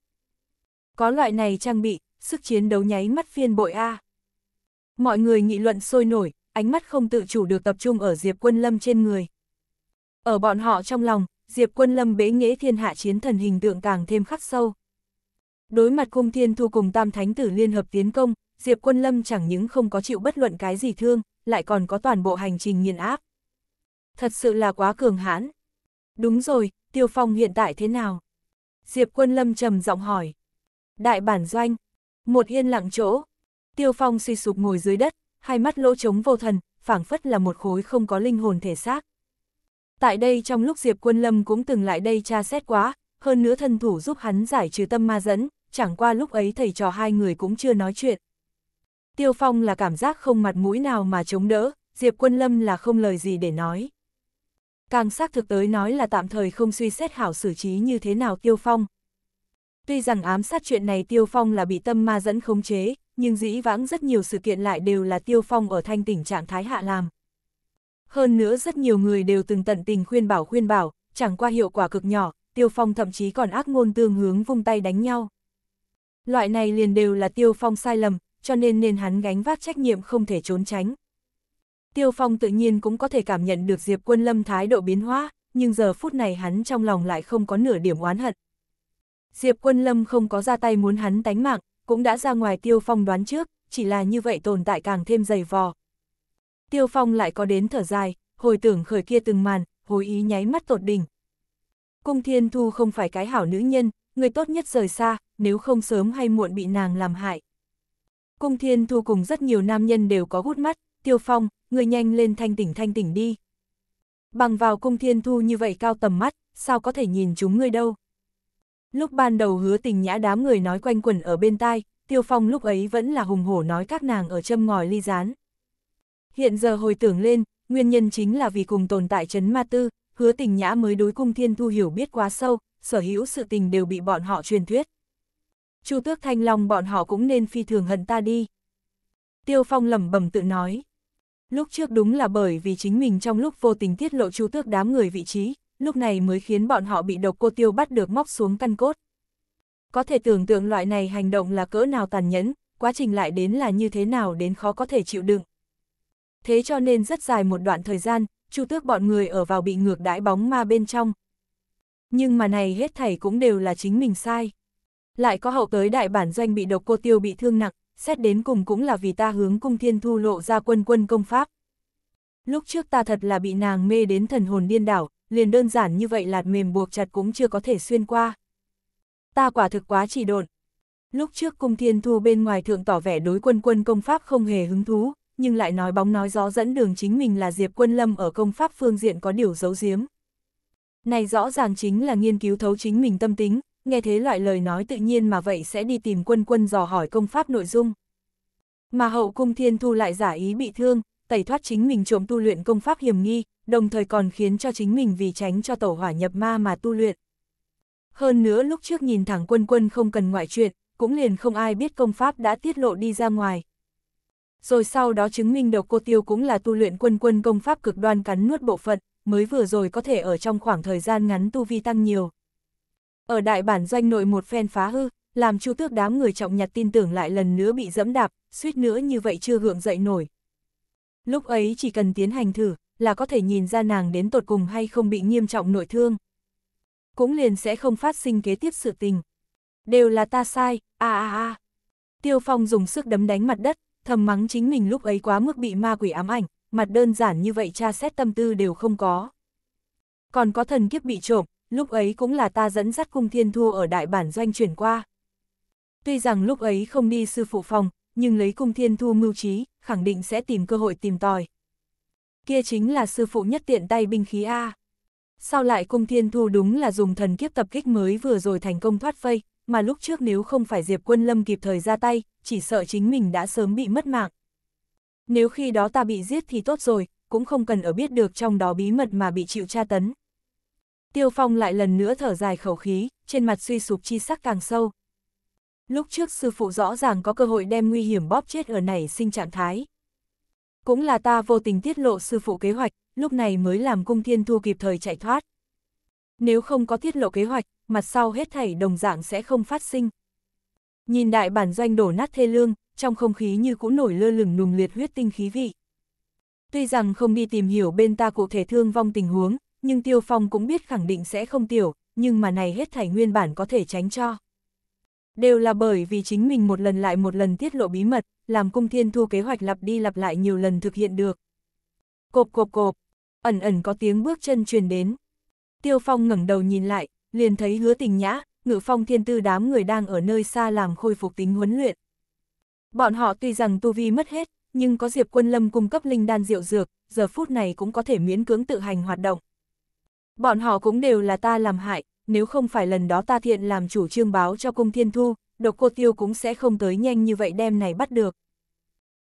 Có loại này trang bị, sức chiến đấu nháy mắt phiên bội A. Mọi người nghị luận sôi nổi, ánh mắt không tự chủ được tập trung ở Diệp Quân Lâm trên người. Ở bọn họ trong lòng, Diệp Quân Lâm bế nghĩa thiên hạ chiến thần hình tượng càng thêm khắc sâu. Đối mặt cung thiên thu cùng tam thánh tử liên hợp tiến công, Diệp Quân Lâm chẳng những không có chịu bất luận cái gì thương, lại còn có toàn bộ hành trình nghiền áp. Thật sự là quá cường hãn. Đúng rồi, Tiêu Phong hiện tại thế nào? Diệp Quân Lâm trầm giọng hỏi. Đại bản doanh, một yên lặng chỗ. Tiêu Phong suy sụp ngồi dưới đất, hai mắt lỗ trống vô thần, phảng phất là một khối không có linh hồn thể xác. Tại đây trong lúc Diệp Quân Lâm cũng từng lại đây tra xét quá, hơn nữa thân thủ giúp hắn giải trừ tâm ma dẫn, chẳng qua lúc ấy thầy trò hai người cũng chưa nói chuyện. Tiêu Phong là cảm giác không mặt mũi nào mà chống đỡ, Diệp Quân Lâm là không lời gì để nói. Càng xác thực tới nói là tạm thời không suy xét hảo xử trí như thế nào Tiêu Phong. Tuy rằng ám sát chuyện này Tiêu Phong là bị tâm ma dẫn khống chế, nhưng dĩ vãng rất nhiều sự kiện lại đều là Tiêu Phong ở thanh tỉnh trạng thái hạ làm. Hơn nữa rất nhiều người đều từng tận tình khuyên bảo khuyên bảo, chẳng qua hiệu quả cực nhỏ, Tiêu Phong thậm chí còn ác ngôn tương hướng vung tay đánh nhau. Loại này liền đều là Tiêu Phong sai lầm, cho nên nên hắn gánh vác trách nhiệm không thể trốn tránh. Tiêu Phong tự nhiên cũng có thể cảm nhận được Diệp Quân Lâm thái độ biến hóa, nhưng giờ phút này hắn trong lòng lại không có nửa điểm oán hận. Diệp Quân Lâm không có ra tay muốn hắn tánh mạng, cũng đã ra ngoài Tiêu Phong đoán trước, chỉ là như vậy tồn tại càng thêm dày vò, Tiêu Phong lại có đến thở dài, hồi tưởng khởi kia từng màn, hồi ý nháy mắt tột đỉnh. Cung Thiên Thu không phải cái hảo nữ nhân, người tốt nhất rời xa, nếu không sớm hay muộn bị nàng làm hại. Cung Thiên Thu cùng rất nhiều nam nhân đều có hút mắt, Tiêu Phong, người nhanh lên thanh tỉnh thanh tỉnh đi. Bằng vào Cung Thiên Thu như vậy cao tầm mắt, sao có thể nhìn chúng người đâu. Lúc ban đầu hứa tình nhã đám người nói quanh quẩn ở bên tai, Tiêu Phong lúc ấy vẫn là hùng hổ nói các nàng ở châm ngòi ly rán. Hiện giờ hồi tưởng lên, nguyên nhân chính là vì cùng tồn tại chấn ma tư, hứa tình nhã mới đối cung thiên thu hiểu biết quá sâu, sở hữu sự tình đều bị bọn họ truyền thuyết. Chu tước thanh long bọn họ cũng nên phi thường hận ta đi. Tiêu phong lẩm bẩm tự nói. Lúc trước đúng là bởi vì chính mình trong lúc vô tình tiết lộ chu tước đám người vị trí, lúc này mới khiến bọn họ bị độc cô tiêu bắt được móc xuống căn cốt. Có thể tưởng tượng loại này hành động là cỡ nào tàn nhẫn, quá trình lại đến là như thế nào đến khó có thể chịu đựng thế cho nên rất dài một đoạn thời gian, Chu Tước bọn người ở vào bị ngược đãi bóng ma bên trong. Nhưng mà này hết thảy cũng đều là chính mình sai. Lại có hậu tới đại bản doanh bị độc cô tiêu bị thương nặng, xét đến cùng cũng là vì ta hướng cung thiên thu lộ ra quân quân công pháp. Lúc trước ta thật là bị nàng mê đến thần hồn điên đảo, liền đơn giản như vậy lạt mềm buộc chặt cũng chưa có thể xuyên qua. Ta quả thực quá chỉ độn. Lúc trước cung thiên thu bên ngoài thượng tỏ vẻ đối quân quân công pháp không hề hứng thú, nhưng lại nói bóng nói gió dẫn đường chính mình là Diệp Quân Lâm ở công pháp phương diện có điều giấu giếm. Này rõ ràng chính là nghiên cứu thấu chính mình tâm tính, nghe thế loại lời nói tự nhiên mà vậy sẽ đi tìm quân quân dò hỏi công pháp nội dung. Mà hậu cung thiên thu lại giả ý bị thương, tẩy thoát chính mình trộm tu luyện công pháp hiểm nghi, đồng thời còn khiến cho chính mình vì tránh cho tổ hỏa nhập ma mà tu luyện. Hơn nữa lúc trước nhìn thẳng quân quân không cần ngoại chuyện, cũng liền không ai biết công pháp đã tiết lộ đi ra ngoài rồi sau đó chứng minh độc cô tiêu cũng là tu luyện quân quân công pháp cực đoan cắn nuốt bộ phận, mới vừa rồi có thể ở trong khoảng thời gian ngắn tu vi tăng nhiều. Ở đại bản doanh nội một phen phá hư, làm chu tước đám người trọng nhặt tin tưởng lại lần nữa bị dẫm đạp, suýt nữa như vậy chưa gượng dậy nổi. Lúc ấy chỉ cần tiến hành thử, là có thể nhìn ra nàng đến tột cùng hay không bị nghiêm trọng nội thương. Cũng liền sẽ không phát sinh kế tiếp sự tình. Đều là ta sai, a a a. Tiêu Phong dùng sức đấm đánh mặt đất, thầm mắng chính mình lúc ấy quá mức bị ma quỷ ám ảnh, mặt đơn giản như vậy tra xét tâm tư đều không có. Còn có thần kiếp bị trộm, lúc ấy cũng là ta dẫn dắt cung thiên thua ở đại bản doanh chuyển qua. Tuy rằng lúc ấy không đi sư phụ phòng, nhưng lấy cung thiên thu mưu trí, khẳng định sẽ tìm cơ hội tìm tòi. Kia chính là sư phụ nhất tiện tay binh khí A. Sau lại cung thiên thu đúng là dùng thần kiếp tập kích mới vừa rồi thành công thoát vây, mà lúc trước nếu không phải Diệp Quân Lâm kịp thời ra tay, chỉ sợ chính mình đã sớm bị mất mạng. Nếu khi đó ta bị giết thì tốt rồi, cũng không cần ở biết được trong đó bí mật mà bị chịu tra tấn. Tiêu Phong lại lần nữa thở dài khẩu khí, trên mặt suy sụp chi sắc càng sâu. Lúc trước sư phụ rõ ràng có cơ hội đem nguy hiểm bóp chết ở nảy sinh trạng thái. Cũng là ta vô tình tiết lộ sư phụ kế hoạch, lúc này mới làm cung thiên thu kịp thời chạy thoát. Nếu không có tiết lộ kế hoạch, mặt sau hết thảy đồng dạng sẽ không phát sinh. Nhìn đại bản doanh đổ nát thê lương, trong không khí như cũ nổi lơ lửng nùng liệt huyết tinh khí vị. Tuy rằng không đi tìm hiểu bên ta cụ thể thương vong tình huống, nhưng Tiêu Phong cũng biết khẳng định sẽ không tiểu, nhưng mà này hết thảy nguyên bản có thể tránh cho. Đều là bởi vì chính mình một lần lại một lần tiết lộ bí mật, làm cung thiên thu kế hoạch lặp đi lặp lại nhiều lần thực hiện được. Cộp cộp cộp, ẩn ẩn có tiếng bước chân truyền đến. Tiêu Phong ngẩng đầu nhìn lại, liền thấy hứa tình nhã, ngự phong thiên tư đám người đang ở nơi xa làm khôi phục tính huấn luyện. Bọn họ tuy rằng tu vi mất hết, nhưng có Diệp Quân Lâm cung cấp linh đan rượu dược, giờ phút này cũng có thể miễn cưỡng tự hành hoạt động. Bọn họ cũng đều là ta làm hại, nếu không phải lần đó ta thiện làm chủ trương báo cho cung thiên thu, độc cô tiêu cũng sẽ không tới nhanh như vậy đem này bắt được.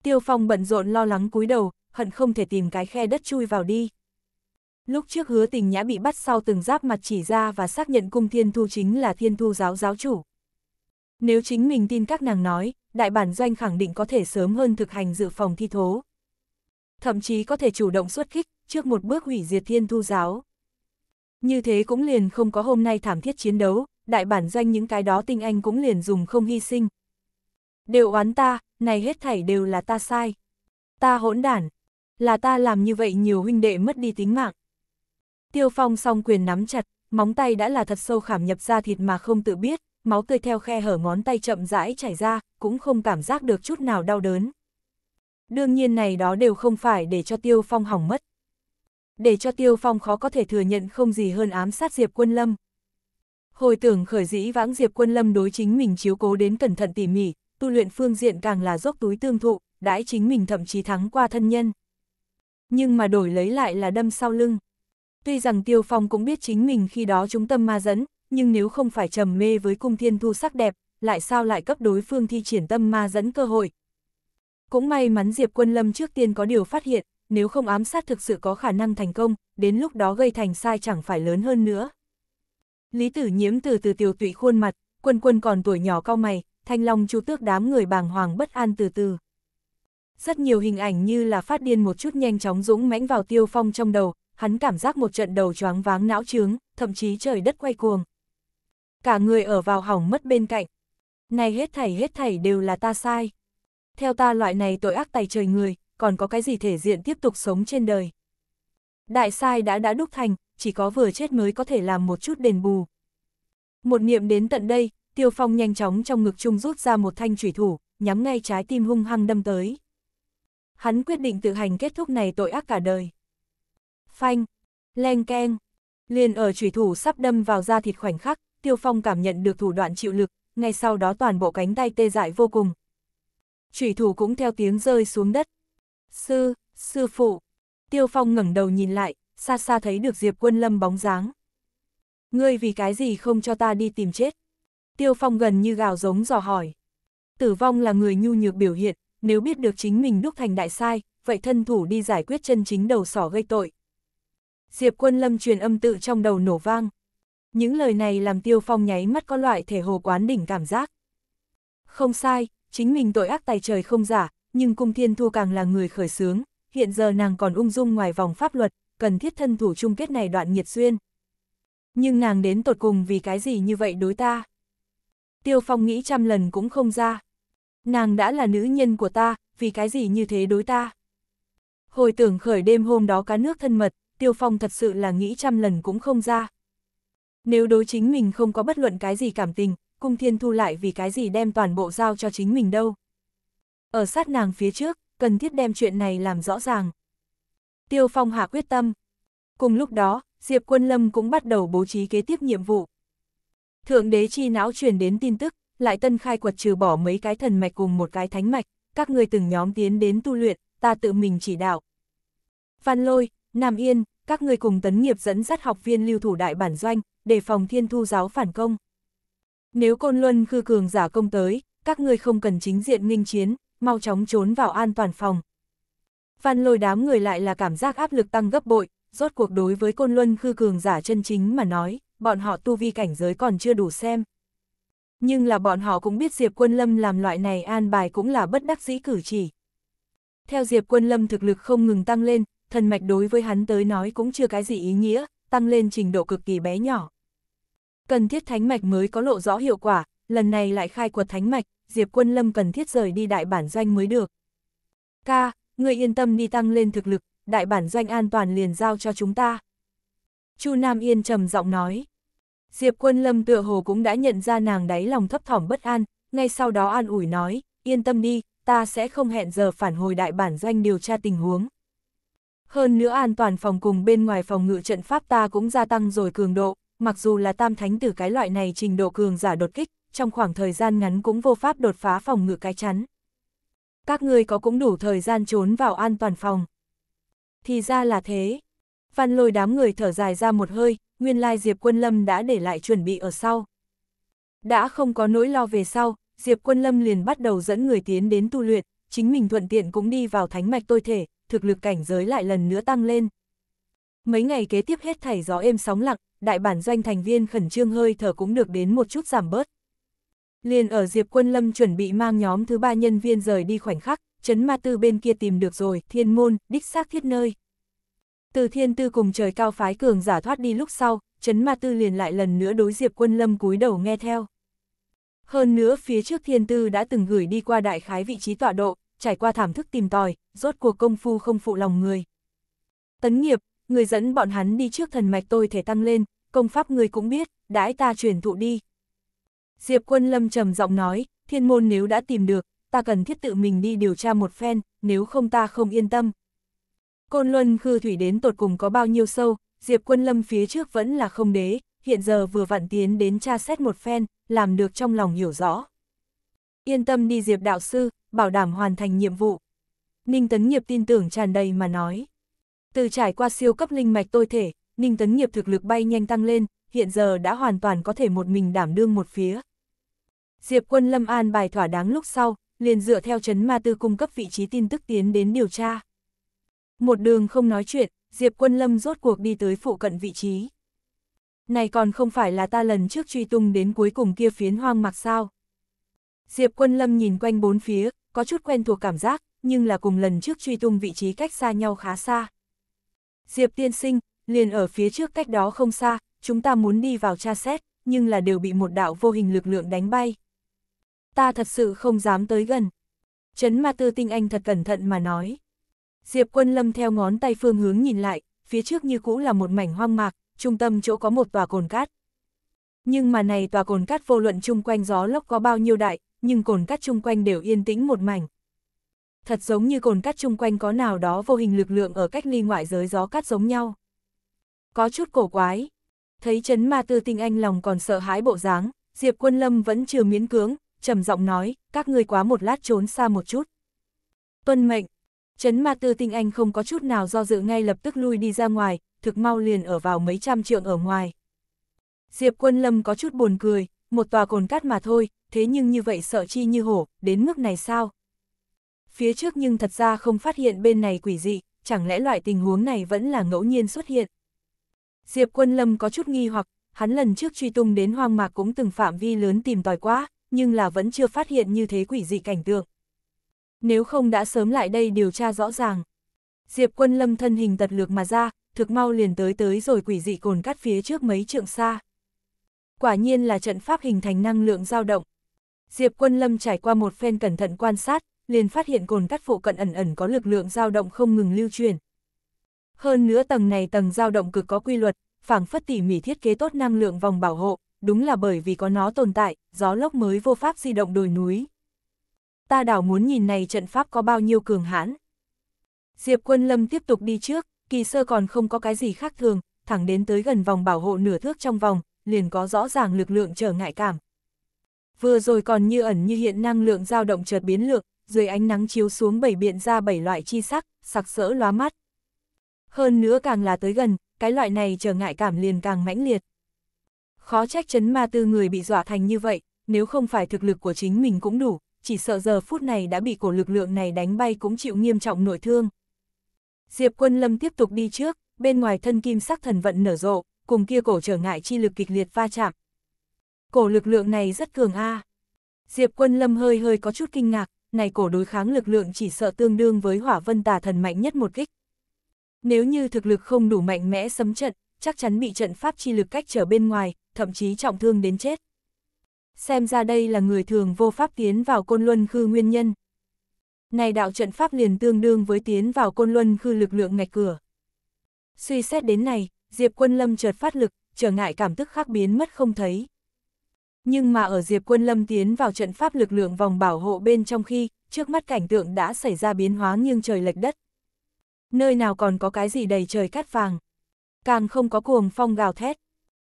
Tiêu Phong bận rộn lo lắng cúi đầu, hận không thể tìm cái khe đất chui vào đi. Lúc trước hứa tình nhã bị bắt sau từng giáp mặt chỉ ra và xác nhận cung thiên thu chính là thiên thu giáo giáo chủ. Nếu chính mình tin các nàng nói, đại bản doanh khẳng định có thể sớm hơn thực hành dự phòng thi thố. Thậm chí có thể chủ động xuất kích, trước một bước hủy diệt thiên thu giáo. Như thế cũng liền không có hôm nay thảm thiết chiến đấu, đại bản doanh những cái đó tinh anh cũng liền dùng không hy sinh. Đều oán ta, này hết thảy đều là ta sai. Ta hỗn đản, là ta làm như vậy nhiều huynh đệ mất đi tính mạng. Tiêu Phong song quyền nắm chặt, móng tay đã là thật sâu khảm nhập ra thịt mà không tự biết, máu tươi theo khe hở ngón tay chậm rãi chảy ra, cũng không cảm giác được chút nào đau đớn. Đương nhiên này đó đều không phải để cho Tiêu Phong hỏng mất. Để cho Tiêu Phong khó có thể thừa nhận không gì hơn ám sát Diệp Quân Lâm. Hồi tưởng khởi dĩ vãng Diệp Quân Lâm đối chính mình chiếu cố đến cẩn thận tỉ mỉ, tu luyện phương diện càng là dốc túi tương thụ, đãi chính mình thậm chí thắng qua thân nhân. Nhưng mà đổi lấy lại là đâm sau lưng. Tuy rằng Tiêu Phong cũng biết chính mình khi đó chúng tâm ma dẫn, nhưng nếu không phải trầm mê với cung thiên thu sắc đẹp, lại sao lại cấp đối phương thi triển tâm ma dẫn cơ hội. Cũng may mắn Diệp Quân Lâm trước tiên có điều phát hiện, nếu không ám sát thực sự có khả năng thành công, đến lúc đó gây thành sai chẳng phải lớn hơn nữa. Lý tử nhiễm từ từ tiểu tụy khuôn mặt, quân quân còn tuổi nhỏ cao mày, thanh long chu tước đám người bàng hoàng bất an từ từ. Rất nhiều hình ảnh như là phát điên một chút nhanh chóng dũng mãnh vào tiêu phong trong đầu, hắn cảm giác một trận đầu choáng váng não trướng, thậm chí trời đất quay cuồng. Cả người ở vào hỏng mất bên cạnh. Này hết thảy hết thảy đều là ta sai. Theo ta loại này tội ác tày trời người, còn có cái gì thể diện tiếp tục sống trên đời. Đại sai đã đã đúc thành, chỉ có vừa chết mới có thể làm một chút đền bù. Một niệm đến tận đây, Tiêu Phong nhanh chóng trong ngực chung rút ra một thanh thủy thủ, nhắm ngay trái tim hung hăng đâm tới. Hắn quyết định tự hành kết thúc này tội ác cả đời. Phanh, len keng. Liền ở chủy thủ sắp đâm vào da thịt khoảnh khắc, Tiêu Phong cảm nhận được thủ đoạn chịu lực, ngay sau đó toàn bộ cánh tay tê dại vô cùng. Chủy thủ cũng theo tiếng rơi xuống đất. Sư, sư phụ. Tiêu Phong ngẩng đầu nhìn lại, xa xa thấy được Diệp Quân Lâm bóng dáng. Ngươi vì cái gì không cho ta đi tìm chết? Tiêu Phong gần như gào giống dò hỏi. Tử vong là người nhu nhược biểu hiện, nếu biết được chính mình đúc thành đại sai, vậy thân thủ đi giải quyết chân chính đầu sỏ gây tội, Diệp Quân Lâm truyền âm tự trong đầu nổ vang. Những lời này làm Tiêu Phong nháy mắt có loại thể hồ quán đỉnh cảm giác. Không sai, chính mình tội ác tài trời không giả, nhưng Cung Thiên Thu càng là người khởi sướng, hiện giờ nàng còn ung dung ngoài vòng pháp luật, cần thiết thân thủ chung kết này đoạn nhiệt duyên. Nhưng nàng đến tột cùng vì cái gì như vậy đối ta? Tiêu Phong nghĩ trăm lần cũng không ra. Nàng đã là nữ nhân của ta, vì cái gì như thế đối ta? Hồi tưởng khởi đêm hôm đó cá nước thân mật, Tiêu Phong thật sự là nghĩ trăm lần cũng không ra. Nếu đối chính mình không có bất luận cái gì cảm tình, Cung Thiên Thu lại vì cái gì đem toàn bộ giao cho chính mình đâu. Ở sát nàng phía trước, cần thiết đem chuyện này làm rõ ràng. Tiêu Phong hạ quyết tâm. Cùng lúc đó, Diệp Quân Lâm cũng bắt đầu bố trí kế tiếp nhiệm vụ. Thượng đế chi não truyền đến tin tức, lại tân khai quật trừ bỏ mấy cái thần mạch cùng một cái thánh mạch, các người từng nhóm tiến đến tu luyện, ta tự mình chỉ đạo. Văn Lôi, Nam Yên, các ngươi cùng tấn nghiệp dẫn dắt học viên lưu thủ đại bản doanh, để phòng thiên thu giáo phản công. Nếu Côn Luân khư cường giả công tới, các ngươi không cần chính diện nghênh chiến, mau chóng trốn vào an toàn phòng. Văn lôi đám người lại là cảm giác áp lực tăng gấp bội, rốt cuộc đối với Côn Luân khư cường giả chân chính mà nói, bọn họ tu vi cảnh giới còn chưa đủ xem. Nhưng là bọn họ cũng biết Diệp Quân Lâm làm loại này an bài cũng là bất đắc dĩ cử chỉ. Theo Diệp Quân Lâm thực lực không ngừng tăng lên, thần mạch đối với hắn tới nói cũng chưa cái gì ý nghĩa, tăng lên trình độ cực kỳ bé nhỏ. Cần thiết thánh mạch mới có lộ rõ hiệu quả, lần này lại khai quật thánh mạch, Diệp Quân Lâm cần thiết rời đi đại bản doanh mới được. Ca, người yên tâm đi tăng lên thực lực, đại bản doanh an toàn liền giao cho chúng ta. Chu Nam Yên trầm giọng nói. Diệp Quân Lâm tựa hồ cũng đã nhận ra nàng đáy lòng thấp thỏm bất an, ngay sau đó an ủi nói, yên tâm đi, ta sẽ không hẹn giờ phản hồi đại bản doanh điều tra tình huống. Hơn nữa an toàn phòng cùng bên ngoài phòng ngự trận pháp ta cũng gia tăng rồi cường độ, mặc dù là tam thánh tử cái loại này trình độ cường giả đột kích, trong khoảng thời gian ngắn cũng vô pháp đột phá phòng ngự cái chắn. Các ngươi có cũng đủ thời gian trốn vào an toàn phòng. Thì ra là thế. Văn lôi đám người thở dài ra một hơi, nguyên lai Diệp Quân Lâm đã để lại chuẩn bị ở sau. Đã không có nỗi lo về sau, Diệp Quân Lâm liền bắt đầu dẫn người tiến đến tu luyện, chính mình thuận tiện cũng đi vào thánh mạch tôi thể, thực lực cảnh giới lại lần nữa tăng lên. Mấy ngày kế tiếp hết thảy gió êm sóng lặng, đại bản doanh thành viên khẩn trương hơi thở cũng được đến một chút giảm bớt. Liền ở Diệp Quân Lâm chuẩn bị mang nhóm thứ ba nhân viên rời đi khoảnh khắc, chấn ma tư bên kia tìm được rồi, thiên môn, đích xác thiết nơi. Từ thiên tư cùng trời cao phái cường giả thoát đi lúc sau, chấn ma tư liền lại lần nữa đối Diệp Quân Lâm cúi đầu nghe theo. Hơn nữa phía trước thiên tư đã từng gửi đi qua đại khái vị trí tọa độ, trải qua thảm thức tìm tòi, rốt cuộc công phu không phụ lòng người. Tấn nghiệp, người dẫn bọn hắn đi trước thần mạch tôi thể tăng lên, công pháp người cũng biết, đãi ta truyền thụ đi. Diệp quân lâm trầm giọng nói, thiên môn nếu đã tìm được, ta cần thiết tự mình đi điều tra một phen, nếu không ta không yên tâm. Côn Luân khư thủy đến tột cùng có bao nhiêu sâu, Diệp quân lâm phía trước vẫn là không đế, hiện giờ vừa vặn tiến đến tra xét một phen, làm được trong lòng hiểu rõ. Yên tâm đi Diệp đạo sư, bảo đảm hoàn thành nhiệm vụ. Ninh Tấn Nghiệp tin tưởng tràn đầy mà nói. Từ trải qua siêu cấp linh mạch tôi thể, Ninh Tấn Nghiệp thực lực bay nhanh tăng lên, hiện giờ đã hoàn toàn có thể một mình đảm đương một phía. Diệp quân Lâm An bài thỏa đáng lúc sau, liền dựa theo chấn ma tư cung cấp vị trí tin tức tiến đến điều tra. Một đường không nói chuyện, Diệp quân Lâm rốt cuộc đi tới phụ cận vị trí. Này còn không phải là ta lần trước truy tung đến cuối cùng kia phiến hoang mạc sao. Diệp quân Lâm nhìn quanh bốn phía, có chút quen thuộc cảm giác, nhưng là cùng lần trước truy tung vị trí cách xa nhau khá xa. Diệp tiên sinh, liền ở phía trước cách đó không xa, chúng ta muốn đi vào tra xét, nhưng là đều bị một đạo vô hình lực lượng đánh bay. Ta thật sự không dám tới gần. Trấn Ma Tư Tinh Anh thật cẩn thận mà nói. Diệp quân lâm theo ngón tay phương hướng nhìn lại, phía trước như cũ là một mảnh hoang mạc, trung tâm chỗ có một tòa cồn cát. Nhưng mà này tòa cồn cát vô luận chung quanh gió lốc có bao nhiêu đại, nhưng cồn cát chung quanh đều yên tĩnh một mảnh. Thật giống như cồn cát chung quanh có nào đó vô hình lực lượng ở cách ly ngoại giới gió cát giống nhau. Có chút cổ quái. Thấy chấn ma tư tinh anh lòng còn sợ hãi bộ dáng, Diệp Quân Lâm vẫn chưa miễn cưỡng, trầm giọng nói, các ngươi quá một lát trốn xa một chút. Tuân mệnh, chấn ma tư tinh anh không có chút nào do dự ngay lập tức lui đi ra ngoài, thực mau liền ở vào mấy trăm trượng ở ngoài. Diệp Quân Lâm có chút buồn cười, một tòa cồn cát mà thôi, thế nhưng như vậy sợ chi như hổ, đến mức này sao? Phía trước nhưng thật ra không phát hiện bên này quỷ dị, chẳng lẽ loại tình huống này vẫn là ngẫu nhiên xuất hiện? Diệp Quân Lâm có chút nghi hoặc, hắn lần trước truy tung đến hoang mạc cũng từng phạm vi lớn tìm tòi quá, nhưng là vẫn chưa phát hiện như thế quỷ dị cảnh tượng. Nếu không đã sớm lại đây điều tra rõ ràng. Diệp Quân Lâm thân hình tật lược mà ra, thực mau liền tới tới rồi quỷ dị cồn cắt phía trước mấy trượng xa quả nhiên là trận pháp hình thành năng lượng dao động. Diệp Quân Lâm trải qua một phen cẩn thận quan sát, liền phát hiện cồn cắt phụ cận ẩn ẩn có lực lượng dao động không ngừng lưu truyền. Hơn nữa tầng này tầng dao động cực có quy luật, phảng phất tỉ mỉ thiết kế tốt năng lượng vòng bảo hộ, đúng là bởi vì có nó tồn tại, gió lốc mới vô pháp di động đồi núi. Ta đảo muốn nhìn này trận pháp có bao nhiêu cường hãn. Diệp Quân Lâm tiếp tục đi trước, kỳ sơ còn không có cái gì khác thường, thẳng đến tới gần vòng bảo hộ nửa thước trong vòng, liền có rõ ràng lực lượng trở ngại cảm. Vừa rồi còn như ẩn như hiện năng lượng dao động chợt biến lược, dưới ánh nắng chiếu xuống bảy biện ra bảy loại chi sắc, sặc sỡ lóa mắt. Hơn nữa càng là tới gần, cái loại này trở ngại cảm liền càng mãnh liệt. Khó trách chấn ma tư người bị dọa thành như vậy, nếu không phải thực lực của chính mình cũng đủ, chỉ sợ giờ phút này đã bị cổ lực lượng này đánh bay cũng chịu nghiêm trọng nội thương. Diệp quân lâm tiếp tục đi trước, bên ngoài thân kim sắc thần vận nở rộ, cùng kia cổ trở ngại chi lực kịch liệt va chạm. Cổ lực lượng này rất cường a. Diệp Quân Lâm hơi hơi có chút kinh ngạc, này cổ đối kháng lực lượng chỉ sợ tương đương với hỏa vân tà thần mạnh nhất một kích. Nếu như thực lực không đủ mạnh mẽ sấm trận, chắc chắn bị trận pháp chi lực cách trở bên ngoài, thậm chí trọng thương đến chết. Xem ra đây là người thường vô pháp tiến vào côn luân khư nguyên nhân. Này đạo trận pháp liền tương đương với tiến vào côn luân khư lực lượng ngạch cửa. Suy xét đến này, Diệp Quân Lâm chợt phát lực, trở ngại cảm tức khác biến mất không thấy. Nhưng mà ở Diệp Quân Lâm tiến vào trận pháp lực lượng vòng bảo hộ bên trong khi, trước mắt cảnh tượng đã xảy ra biến hóa nghiêng trời lệch đất. Nơi nào còn có cái gì đầy trời cát vàng. Càng không có cuồng phong gào thét.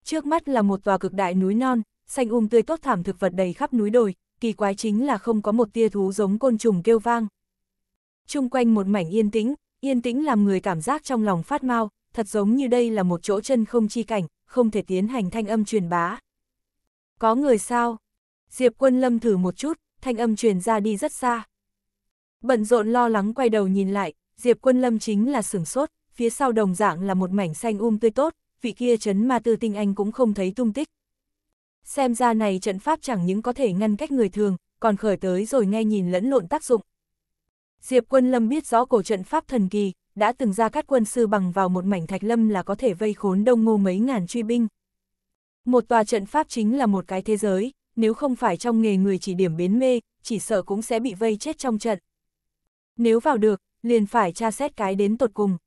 Trước mắt là một tòa cực đại núi non, xanh um tươi tốt thảm thực vật đầy khắp núi đồi, kỳ quái chính là không có một tia thú giống côn trùng kêu vang. Trung quanh một mảnh yên tĩnh, yên tĩnh làm người cảm giác trong lòng phát mau, thật giống như đây là một chỗ chân không chi cảnh, không thể tiến hành thanh âm truyền bá. Có người sao? Diệp quân lâm thử một chút, thanh âm truyền ra đi rất xa. Bận rộn lo lắng quay đầu nhìn lại, Diệp quân lâm chính là sửng sốt, phía sau đồng dạng là một mảnh xanh um tươi tốt, vị kia chấn ma tư tinh anh cũng không thấy tung tích. Xem ra này trận pháp chẳng những có thể ngăn cách người thường, còn khởi tới rồi nghe nhìn lẫn lộn tác dụng. Diệp quân lâm biết rõ cổ trận pháp thần kỳ, đã từng ra cắt quân sư bằng vào một mảnh thạch lâm là có thể vây khốn đông ngô mấy ngàn truy binh. Một tòa trận pháp chính là một cái thế giới, nếu không phải trong nghề người chỉ điểm biến mê, chỉ sợ cũng sẽ bị vây chết trong trận. Nếu vào được, liền phải tra xét cái đến tột cùng.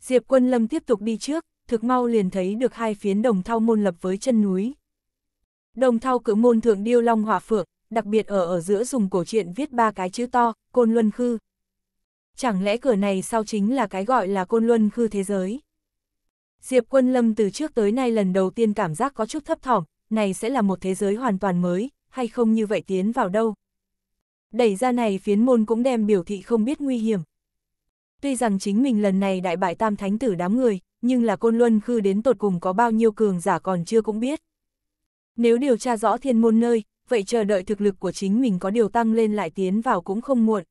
Diệp quân lâm tiếp tục đi trước, thực mau liền thấy được hai phiến đồng thao môn lập với chân núi. Đồng thao cự môn thượng điêu long hỏa phượng, đặc biệt ở ở giữa dùng cổ truyện viết ba cái chữ to, côn luân khư chẳng lẽ cửa này sau chính là cái gọi là côn luân khư thế giới. Diệp Quân Lâm từ trước tới nay lần đầu tiên cảm giác có chút thấp thỏm, này sẽ là một thế giới hoàn toàn mới, hay không như vậy tiến vào đâu. Đẩy ra này phiến môn cũng đem biểu thị không biết nguy hiểm. Tuy rằng chính mình lần này đại bại tam thánh tử đám người, nhưng là côn luân khư đến tột cùng có bao nhiêu cường giả còn chưa cũng biết. Nếu điều tra rõ thiên môn nơi, vậy chờ đợi thực lực của chính mình có điều tăng lên lại tiến vào cũng không muộn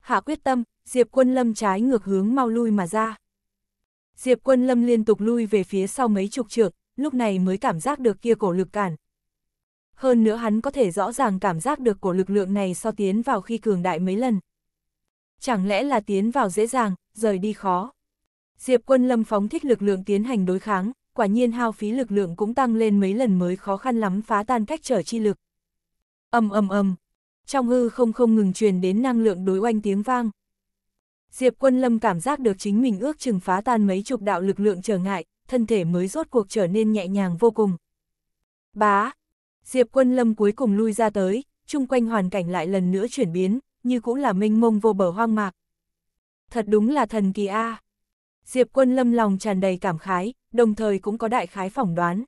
hạ quyết tâm, Diệp Quân Lâm trái ngược hướng mau lui mà ra. Diệp Quân Lâm liên tục lui về phía sau mấy chục trượng, lúc này mới cảm giác được kia cổ lực cản. Hơn nữa hắn có thể rõ ràng cảm giác được cổ lực lượng này so tiến vào khi cường đại mấy lần. Chẳng lẽ là tiến vào dễ dàng, rời đi khó. Diệp Quân Lâm phóng thích lực lượng tiến hành đối kháng, quả nhiên hao phí lực lượng cũng tăng lên mấy lần mới khó khăn lắm phá tan cách trở chi lực. Ầm ầm ầm, trong hư không không ngừng truyền đến năng lượng đối oanh tiếng vang. Diệp Quân Lâm cảm giác được chính mình ước chừng phá tan mấy chục đạo lực lượng trở ngại, thân thể mới rốt cuộc trở nên nhẹ nhàng vô cùng. Bá! Diệp Quân Lâm cuối cùng lui ra tới, chung quanh hoàn cảnh lại lần nữa chuyển biến, như cũng là mênh mông vô bờ hoang mạc. Thật đúng là thần kỳ a. Diệp Quân Lâm lòng tràn đầy cảm khái, đồng thời cũng có đại khái phỏng đoán.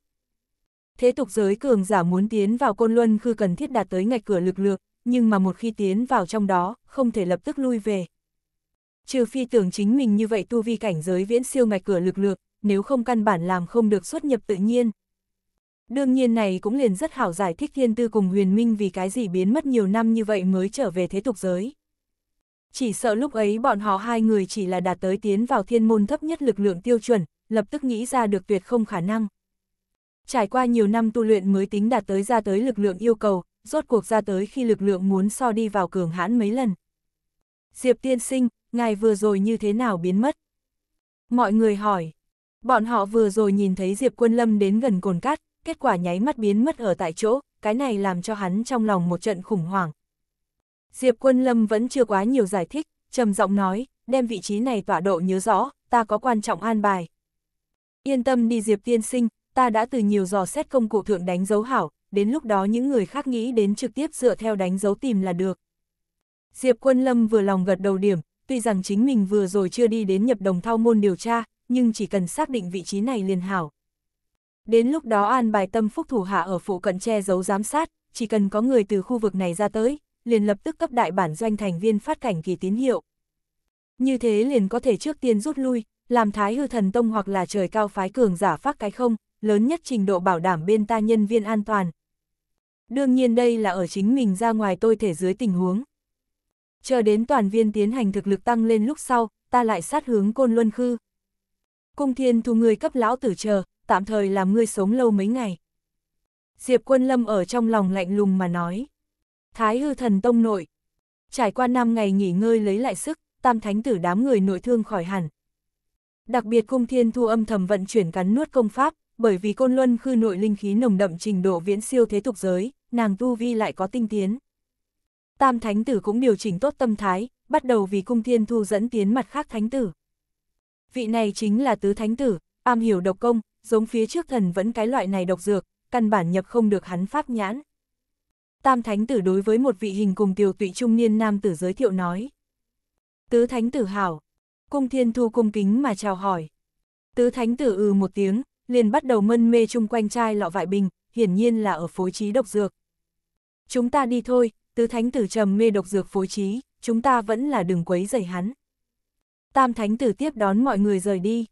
Thế tục giới cường giả muốn tiến vào Côn Luân khư cần thiết đạt tới ngạch cửa lực lượng, nhưng mà một khi tiến vào trong đó, không thể lập tức lui về. Trừ phi tưởng chính mình như vậy tu vi cảnh giới viễn siêu ngạch cửa lực lược, nếu không căn bản làm không được xuất nhập tự nhiên. Đương nhiên này cũng liền rất hảo giải thích thiên tư cùng huyền minh vì cái gì biến mất nhiều năm như vậy mới trở về thế tục giới. Chỉ sợ lúc ấy bọn họ hai người chỉ là đạt tới tiến vào thiên môn thấp nhất lực lượng tiêu chuẩn, lập tức nghĩ ra được tuyệt không khả năng. Trải qua nhiều năm tu luyện mới tính đạt tới ra tới lực lượng yêu cầu, rốt cuộc ra tới khi lực lượng muốn so đi vào cường hãn mấy lần. Diệp tiên sinh, ngài vừa rồi như thế nào biến mất? Mọi người hỏi. Bọn họ vừa rồi nhìn thấy Diệp Quân Lâm đến gần cồn cát, kết quả nháy mắt biến mất ở tại chỗ, cái này làm cho hắn trong lòng một trận khủng hoảng. Diệp Quân Lâm vẫn chưa quá nhiều giải thích, trầm giọng nói, đem vị trí này tọa độ nhớ rõ, ta có quan trọng an bài. Yên tâm đi Diệp tiên sinh, ta đã từ nhiều dò xét công cụ thượng đánh dấu hảo, đến lúc đó những người khác nghĩ đến trực tiếp dựa theo đánh dấu tìm là được. Diệp Quân Lâm vừa lòng gật đầu điểm, tuy rằng chính mình vừa rồi chưa đi đến nhập đồng thao môn điều tra, nhưng chỉ cần xác định vị trí này liền hảo. Đến lúc đó an bài tâm phúc thủ hạ ở phụ cận che giấu giám sát, chỉ cần có người từ khu vực này ra tới, liền lập tức cấp đại bản doanh thành viên phát cảnh kỳ tín hiệu. Như thế liền có thể trước tiên rút lui, làm thái hư thần tông hoặc là trời cao phái cường giả phát cái không, lớn nhất trình độ bảo đảm bên ta nhân viên an toàn, đương nhiên đây là ở chính mình ra ngoài tôi thể dưới tình huống. Chờ đến toàn viên tiến hành thực lực tăng lên lúc sau, ta lại sát hướng côn luân khư. Cung thiên thu người cấp lão tử chờ, tạm thời làm ngươi sống lâu mấy ngày. Diệp quân lâm ở trong lòng lạnh lùng mà nói. Thái hư thần tông nội. Trải qua 5 ngày nghỉ ngơi lấy lại sức, tam thánh tử đám người nội thương khỏi hẳn. Đặc biệt cung thiên thu âm thầm vận chuyển cắn nuốt công pháp, bởi vì côn luân khư nội linh khí nồng đậm trình độ viễn siêu thế tục giới, nàng tu vi lại có tinh tiến. Tam thánh tử cũng điều chỉnh tốt tâm thái, bắt đầu vì cung thiên thu dẫn tiến mặt khác thánh tử. Vị này chính là tứ thánh tử, am hiểu độc công, giống phía trước thần vẫn cái loại này độc dược, căn bản nhập không được hắn pháp nhãn. Tam thánh tử đối với một vị hình cùng tiểu tụy trung niên nam tử giới thiệu nói. Tứ thánh tử hảo, cung thiên thu cung kính mà chào hỏi. Tứ thánh tử ừ một tiếng, liền bắt đầu mân mê chung quanh chai lọ vải bình, hiển nhiên là ở phối trí độc dược. Chúng ta đi thôi, tứ thánh tử trầm mê độc dược phối trí, chúng ta vẫn là đừng quấy rầy hắn. Tam thánh tử tiếp đón mọi người rời đi.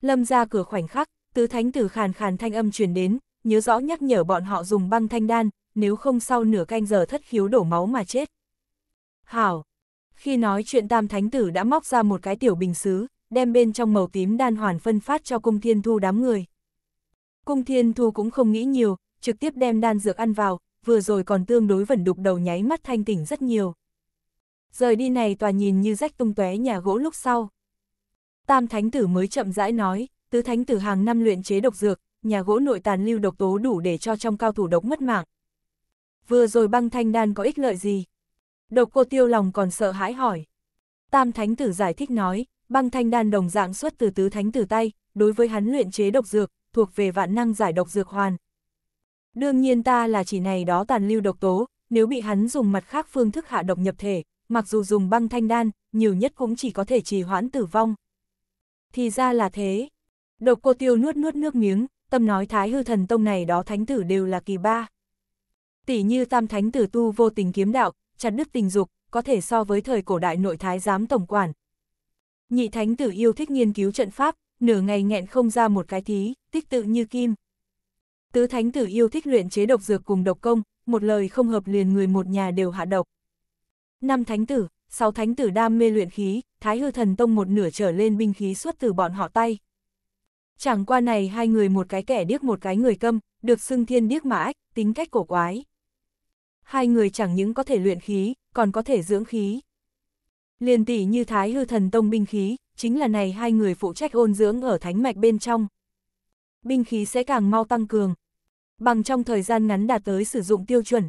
Lâm ra cửa khoảnh khắc, tứ thánh tử khàn khàn thanh âm truyền đến, nhớ rõ nhắc nhở bọn họ dùng băng thanh đan, nếu không sau nửa canh giờ thất khiếu đổ máu mà chết. Hảo! Khi nói chuyện tam thánh tử đã móc ra một cái tiểu bình xứ, đem bên trong màu tím đan hoàn phân phát cho cung thiên thu đám người. Cung thiên thu cũng không nghĩ nhiều, trực tiếp đem đan dược ăn vào, vừa rồi còn tương đối vẩn đục đầu nháy mắt thanh tỉnh rất nhiều. Rời đi này tòa nhìn như rách tung tóe nhà gỗ lúc sau. Tam thánh tử mới chậm rãi nói, tứ thánh tử hàng năm luyện chế độc dược, nhà gỗ nội tàn lưu độc tố đủ để cho trong cao thủ độc mất mạng. Vừa rồi băng thanh đan có ích lợi gì? Độc cô tiêu lòng còn sợ hãi hỏi. Tam thánh tử giải thích nói, băng thanh đan đồng dạng xuất từ tứ thánh tử tay, đối với hắn luyện chế độc dược, thuộc về vạn năng giải độc dược hoàn, Đương nhiên ta là chỉ này đó tàn lưu độc tố, nếu bị hắn dùng mặt khác phương thức hạ độc nhập thể, mặc dù dùng băng thanh đan, nhiều nhất cũng chỉ có thể trì hoãn tử vong. Thì ra là thế. Độc cô tiêu nuốt nuốt nước miếng, tâm nói thái hư thần tông này đó thánh tử đều là kỳ ba. Tỷ như tam thánh tử tu vô tình kiếm đạo, chặt đứt tình dục, có thể so với thời cổ đại nội thái giám tổng quản. Nhị thánh tử yêu thích nghiên cứu trận pháp, nửa ngày nghẹn không ra một cái thí, tích tự như kim. Tứ thánh tử yêu thích luyện chế độc dược cùng độc công, một lời không hợp liền người một nhà đều hạ độc. Năm thánh tử, sáu thánh tử đam mê luyện khí, thái hư thần tông một nửa trở lên binh khí xuất từ bọn họ tay. Chẳng qua này hai người một cái kẻ điếc một cái người câm, được xưng thiên điếc mà ách, tính cách cổ quái. Hai người chẳng những có thể luyện khí, còn có thể dưỡng khí. liền tỷ như thái hư thần tông binh khí, chính là này hai người phụ trách ôn dưỡng ở thánh mạch bên trong. Binh khí sẽ càng mau tăng cường, bằng trong thời gian ngắn đạt tới sử dụng tiêu chuẩn.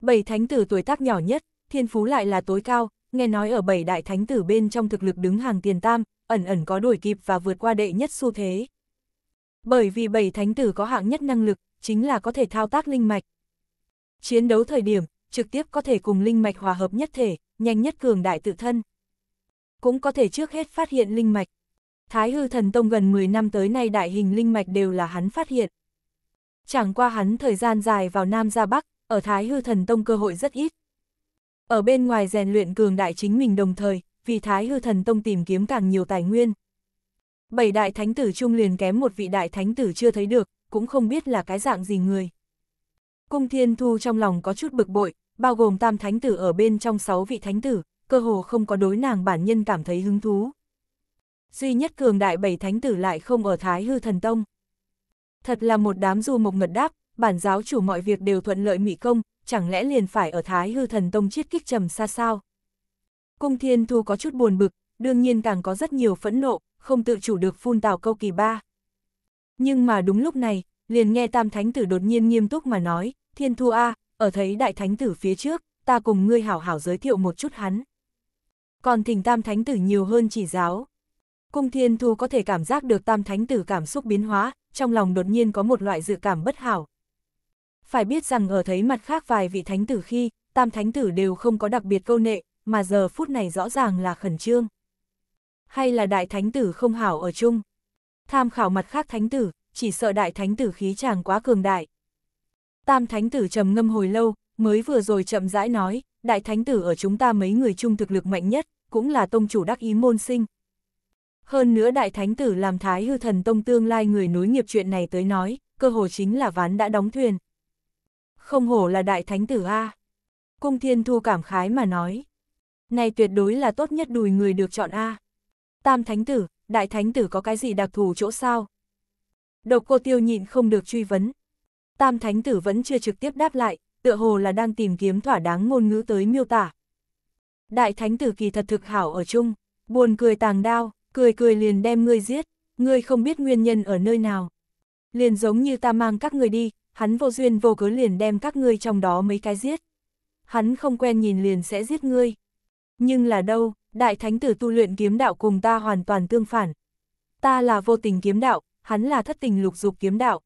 Bảy thánh tử tuổi tác nhỏ nhất, thiên phú lại là tối cao, nghe nói ở bảy đại thánh tử bên trong thực lực đứng hàng tiền tam, ẩn ẩn có đuổi kịp và vượt qua đệ nhất xu thế. Bởi vì bảy thánh tử có hạng nhất năng lực, chính là có thể thao tác linh mạch. Chiến đấu thời điểm, trực tiếp có thể cùng linh mạch hòa hợp nhất thể, nhanh nhất cường đại tự thân. Cũng có thể trước hết phát hiện linh mạch. Thái hư thần tông gần 10 năm tới nay đại hình linh mạch đều là hắn phát hiện. Chẳng qua hắn thời gian dài vào Nam ra Bắc, ở Thái Hư Thần Tông cơ hội rất ít. Ở bên ngoài rèn luyện cường đại chính mình đồng thời, vì Thái Hư Thần Tông tìm kiếm càng nhiều tài nguyên. Bảy đại thánh tử chung liền kém một vị đại thánh tử chưa thấy được, cũng không biết là cái dạng gì người. Cung Thiên Thu trong lòng có chút bực bội, bao gồm tam thánh tử ở bên trong sáu vị thánh tử, cơ hồ không có đối nàng bản nhân cảm thấy hứng thú. Duy nhất cường đại bảy thánh tử lại không ở Thái Hư Thần Tông. Thật là một đám du mộc ngật đáp, bản giáo chủ mọi việc đều thuận lợi mỹ công, chẳng lẽ liền phải ở Thái Hư Thần Tông chiết kích trầm xa sao? Cung Thiên Thu có chút buồn bực, đương nhiên càng có rất nhiều phẫn nộ, không tự chủ được phun tào câu kỳ ba. Nhưng mà đúng lúc này, liền nghe Tam Thánh Tử đột nhiên nghiêm túc mà nói, Thiên Thu A, ở thấy Đại Thánh Tử phía trước, ta cùng ngươi hảo hảo giới thiệu một chút hắn. Còn thỉnh Tam Thánh Tử nhiều hơn chỉ giáo. Cung Thiên Thu có thể cảm giác được tam thánh tử cảm xúc biến hóa, trong lòng đột nhiên có một loại dự cảm bất hảo. Phải biết rằng ở thấy mặt khác vài vị thánh tử khi, tam thánh tử đều không có đặc biệt câu nệ, mà giờ phút này rõ ràng là khẩn trương. Hay là đại thánh tử không hảo ở chung? Tham khảo mặt khác thánh tử, chỉ sợ đại thánh tử khí chàng quá cường đại. Tam thánh tử trầm ngâm hồi lâu, mới vừa rồi chậm rãi nói, đại thánh tử ở chúng ta mấy người chung thực lực mạnh nhất, cũng là tông chủ đắc ý môn sinh, hơn nữa đại thánh tử làm thái hư thần tông tương lai người nối nghiệp chuyện này tới nói, cơ hồ chính là ván đã đóng thuyền. Không hổ là đại thánh tử A. Cung thiên thu cảm khái mà nói. Này tuyệt đối là tốt nhất đùi người được chọn A. Tam thánh tử, đại thánh tử có cái gì đặc thù chỗ sao? Độc cô tiêu nhịn không được truy vấn. Tam thánh tử vẫn chưa trực tiếp đáp lại, tựa hồ là đang tìm kiếm thỏa đáng ngôn ngữ tới miêu tả. Đại thánh tử kỳ thật thực hảo ở chung, buồn cười tàng đao cười cười liền đem ngươi giết, ngươi không biết nguyên nhân ở nơi nào. Liền giống như ta mang các ngươi đi, hắn vô duyên vô cớ liền đem các ngươi trong đó mấy cái giết. Hắn không quen nhìn liền sẽ giết ngươi. Nhưng là đâu, đại thánh tử tu luyện kiếm đạo cùng ta hoàn toàn tương phản. Ta là vô tình kiếm đạo, hắn là thất tình lục dục kiếm đạo.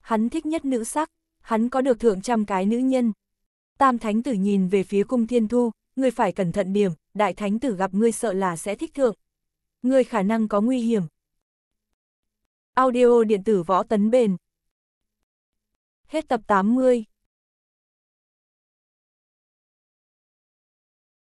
Hắn thích nhất nữ sắc, hắn có được thượng trăm cái nữ nhân. Tam thánh tử nhìn về phía cung thiên thu, ngươi phải cẩn thận điểm, đại thánh tử gặp ngươi sợ là sẽ thích thượng người khả năng có nguy hiểm. Audio điện tử võ tấn bền. Hết tập 80.